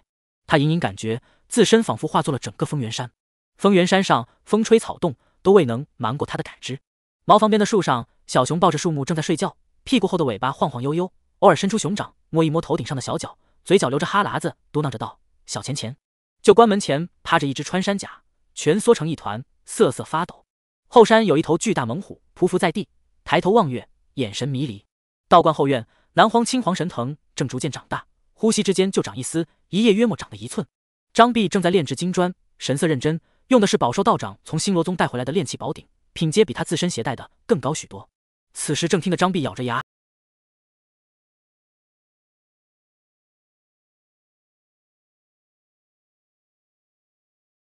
他隐隐感觉，自身仿佛化作了整个封元山。丰原山上，风吹草动都未能瞒过他的感知。茅房边的树上，小熊抱着树木正在睡觉，屁股后的尾巴晃晃悠悠，偶尔伸出熊掌摸一摸头顶上的小脚，嘴角流着哈喇子，嘟囔着道：“小钱钱。”就关门前趴着一只穿山甲，蜷缩成一团，瑟瑟发抖。后山有一头巨大猛虎匍匐在地，抬头望月，眼神迷离。道观后院，南荒青黄神藤正逐渐长大，呼吸之间就长一丝，一夜约莫长得一寸。张壁正在炼制金砖，神色认真。用的是宝兽道长从星罗宗带回来的炼器宝鼎，品阶比他自身携带的更高许多。此时正听得张壁咬着牙。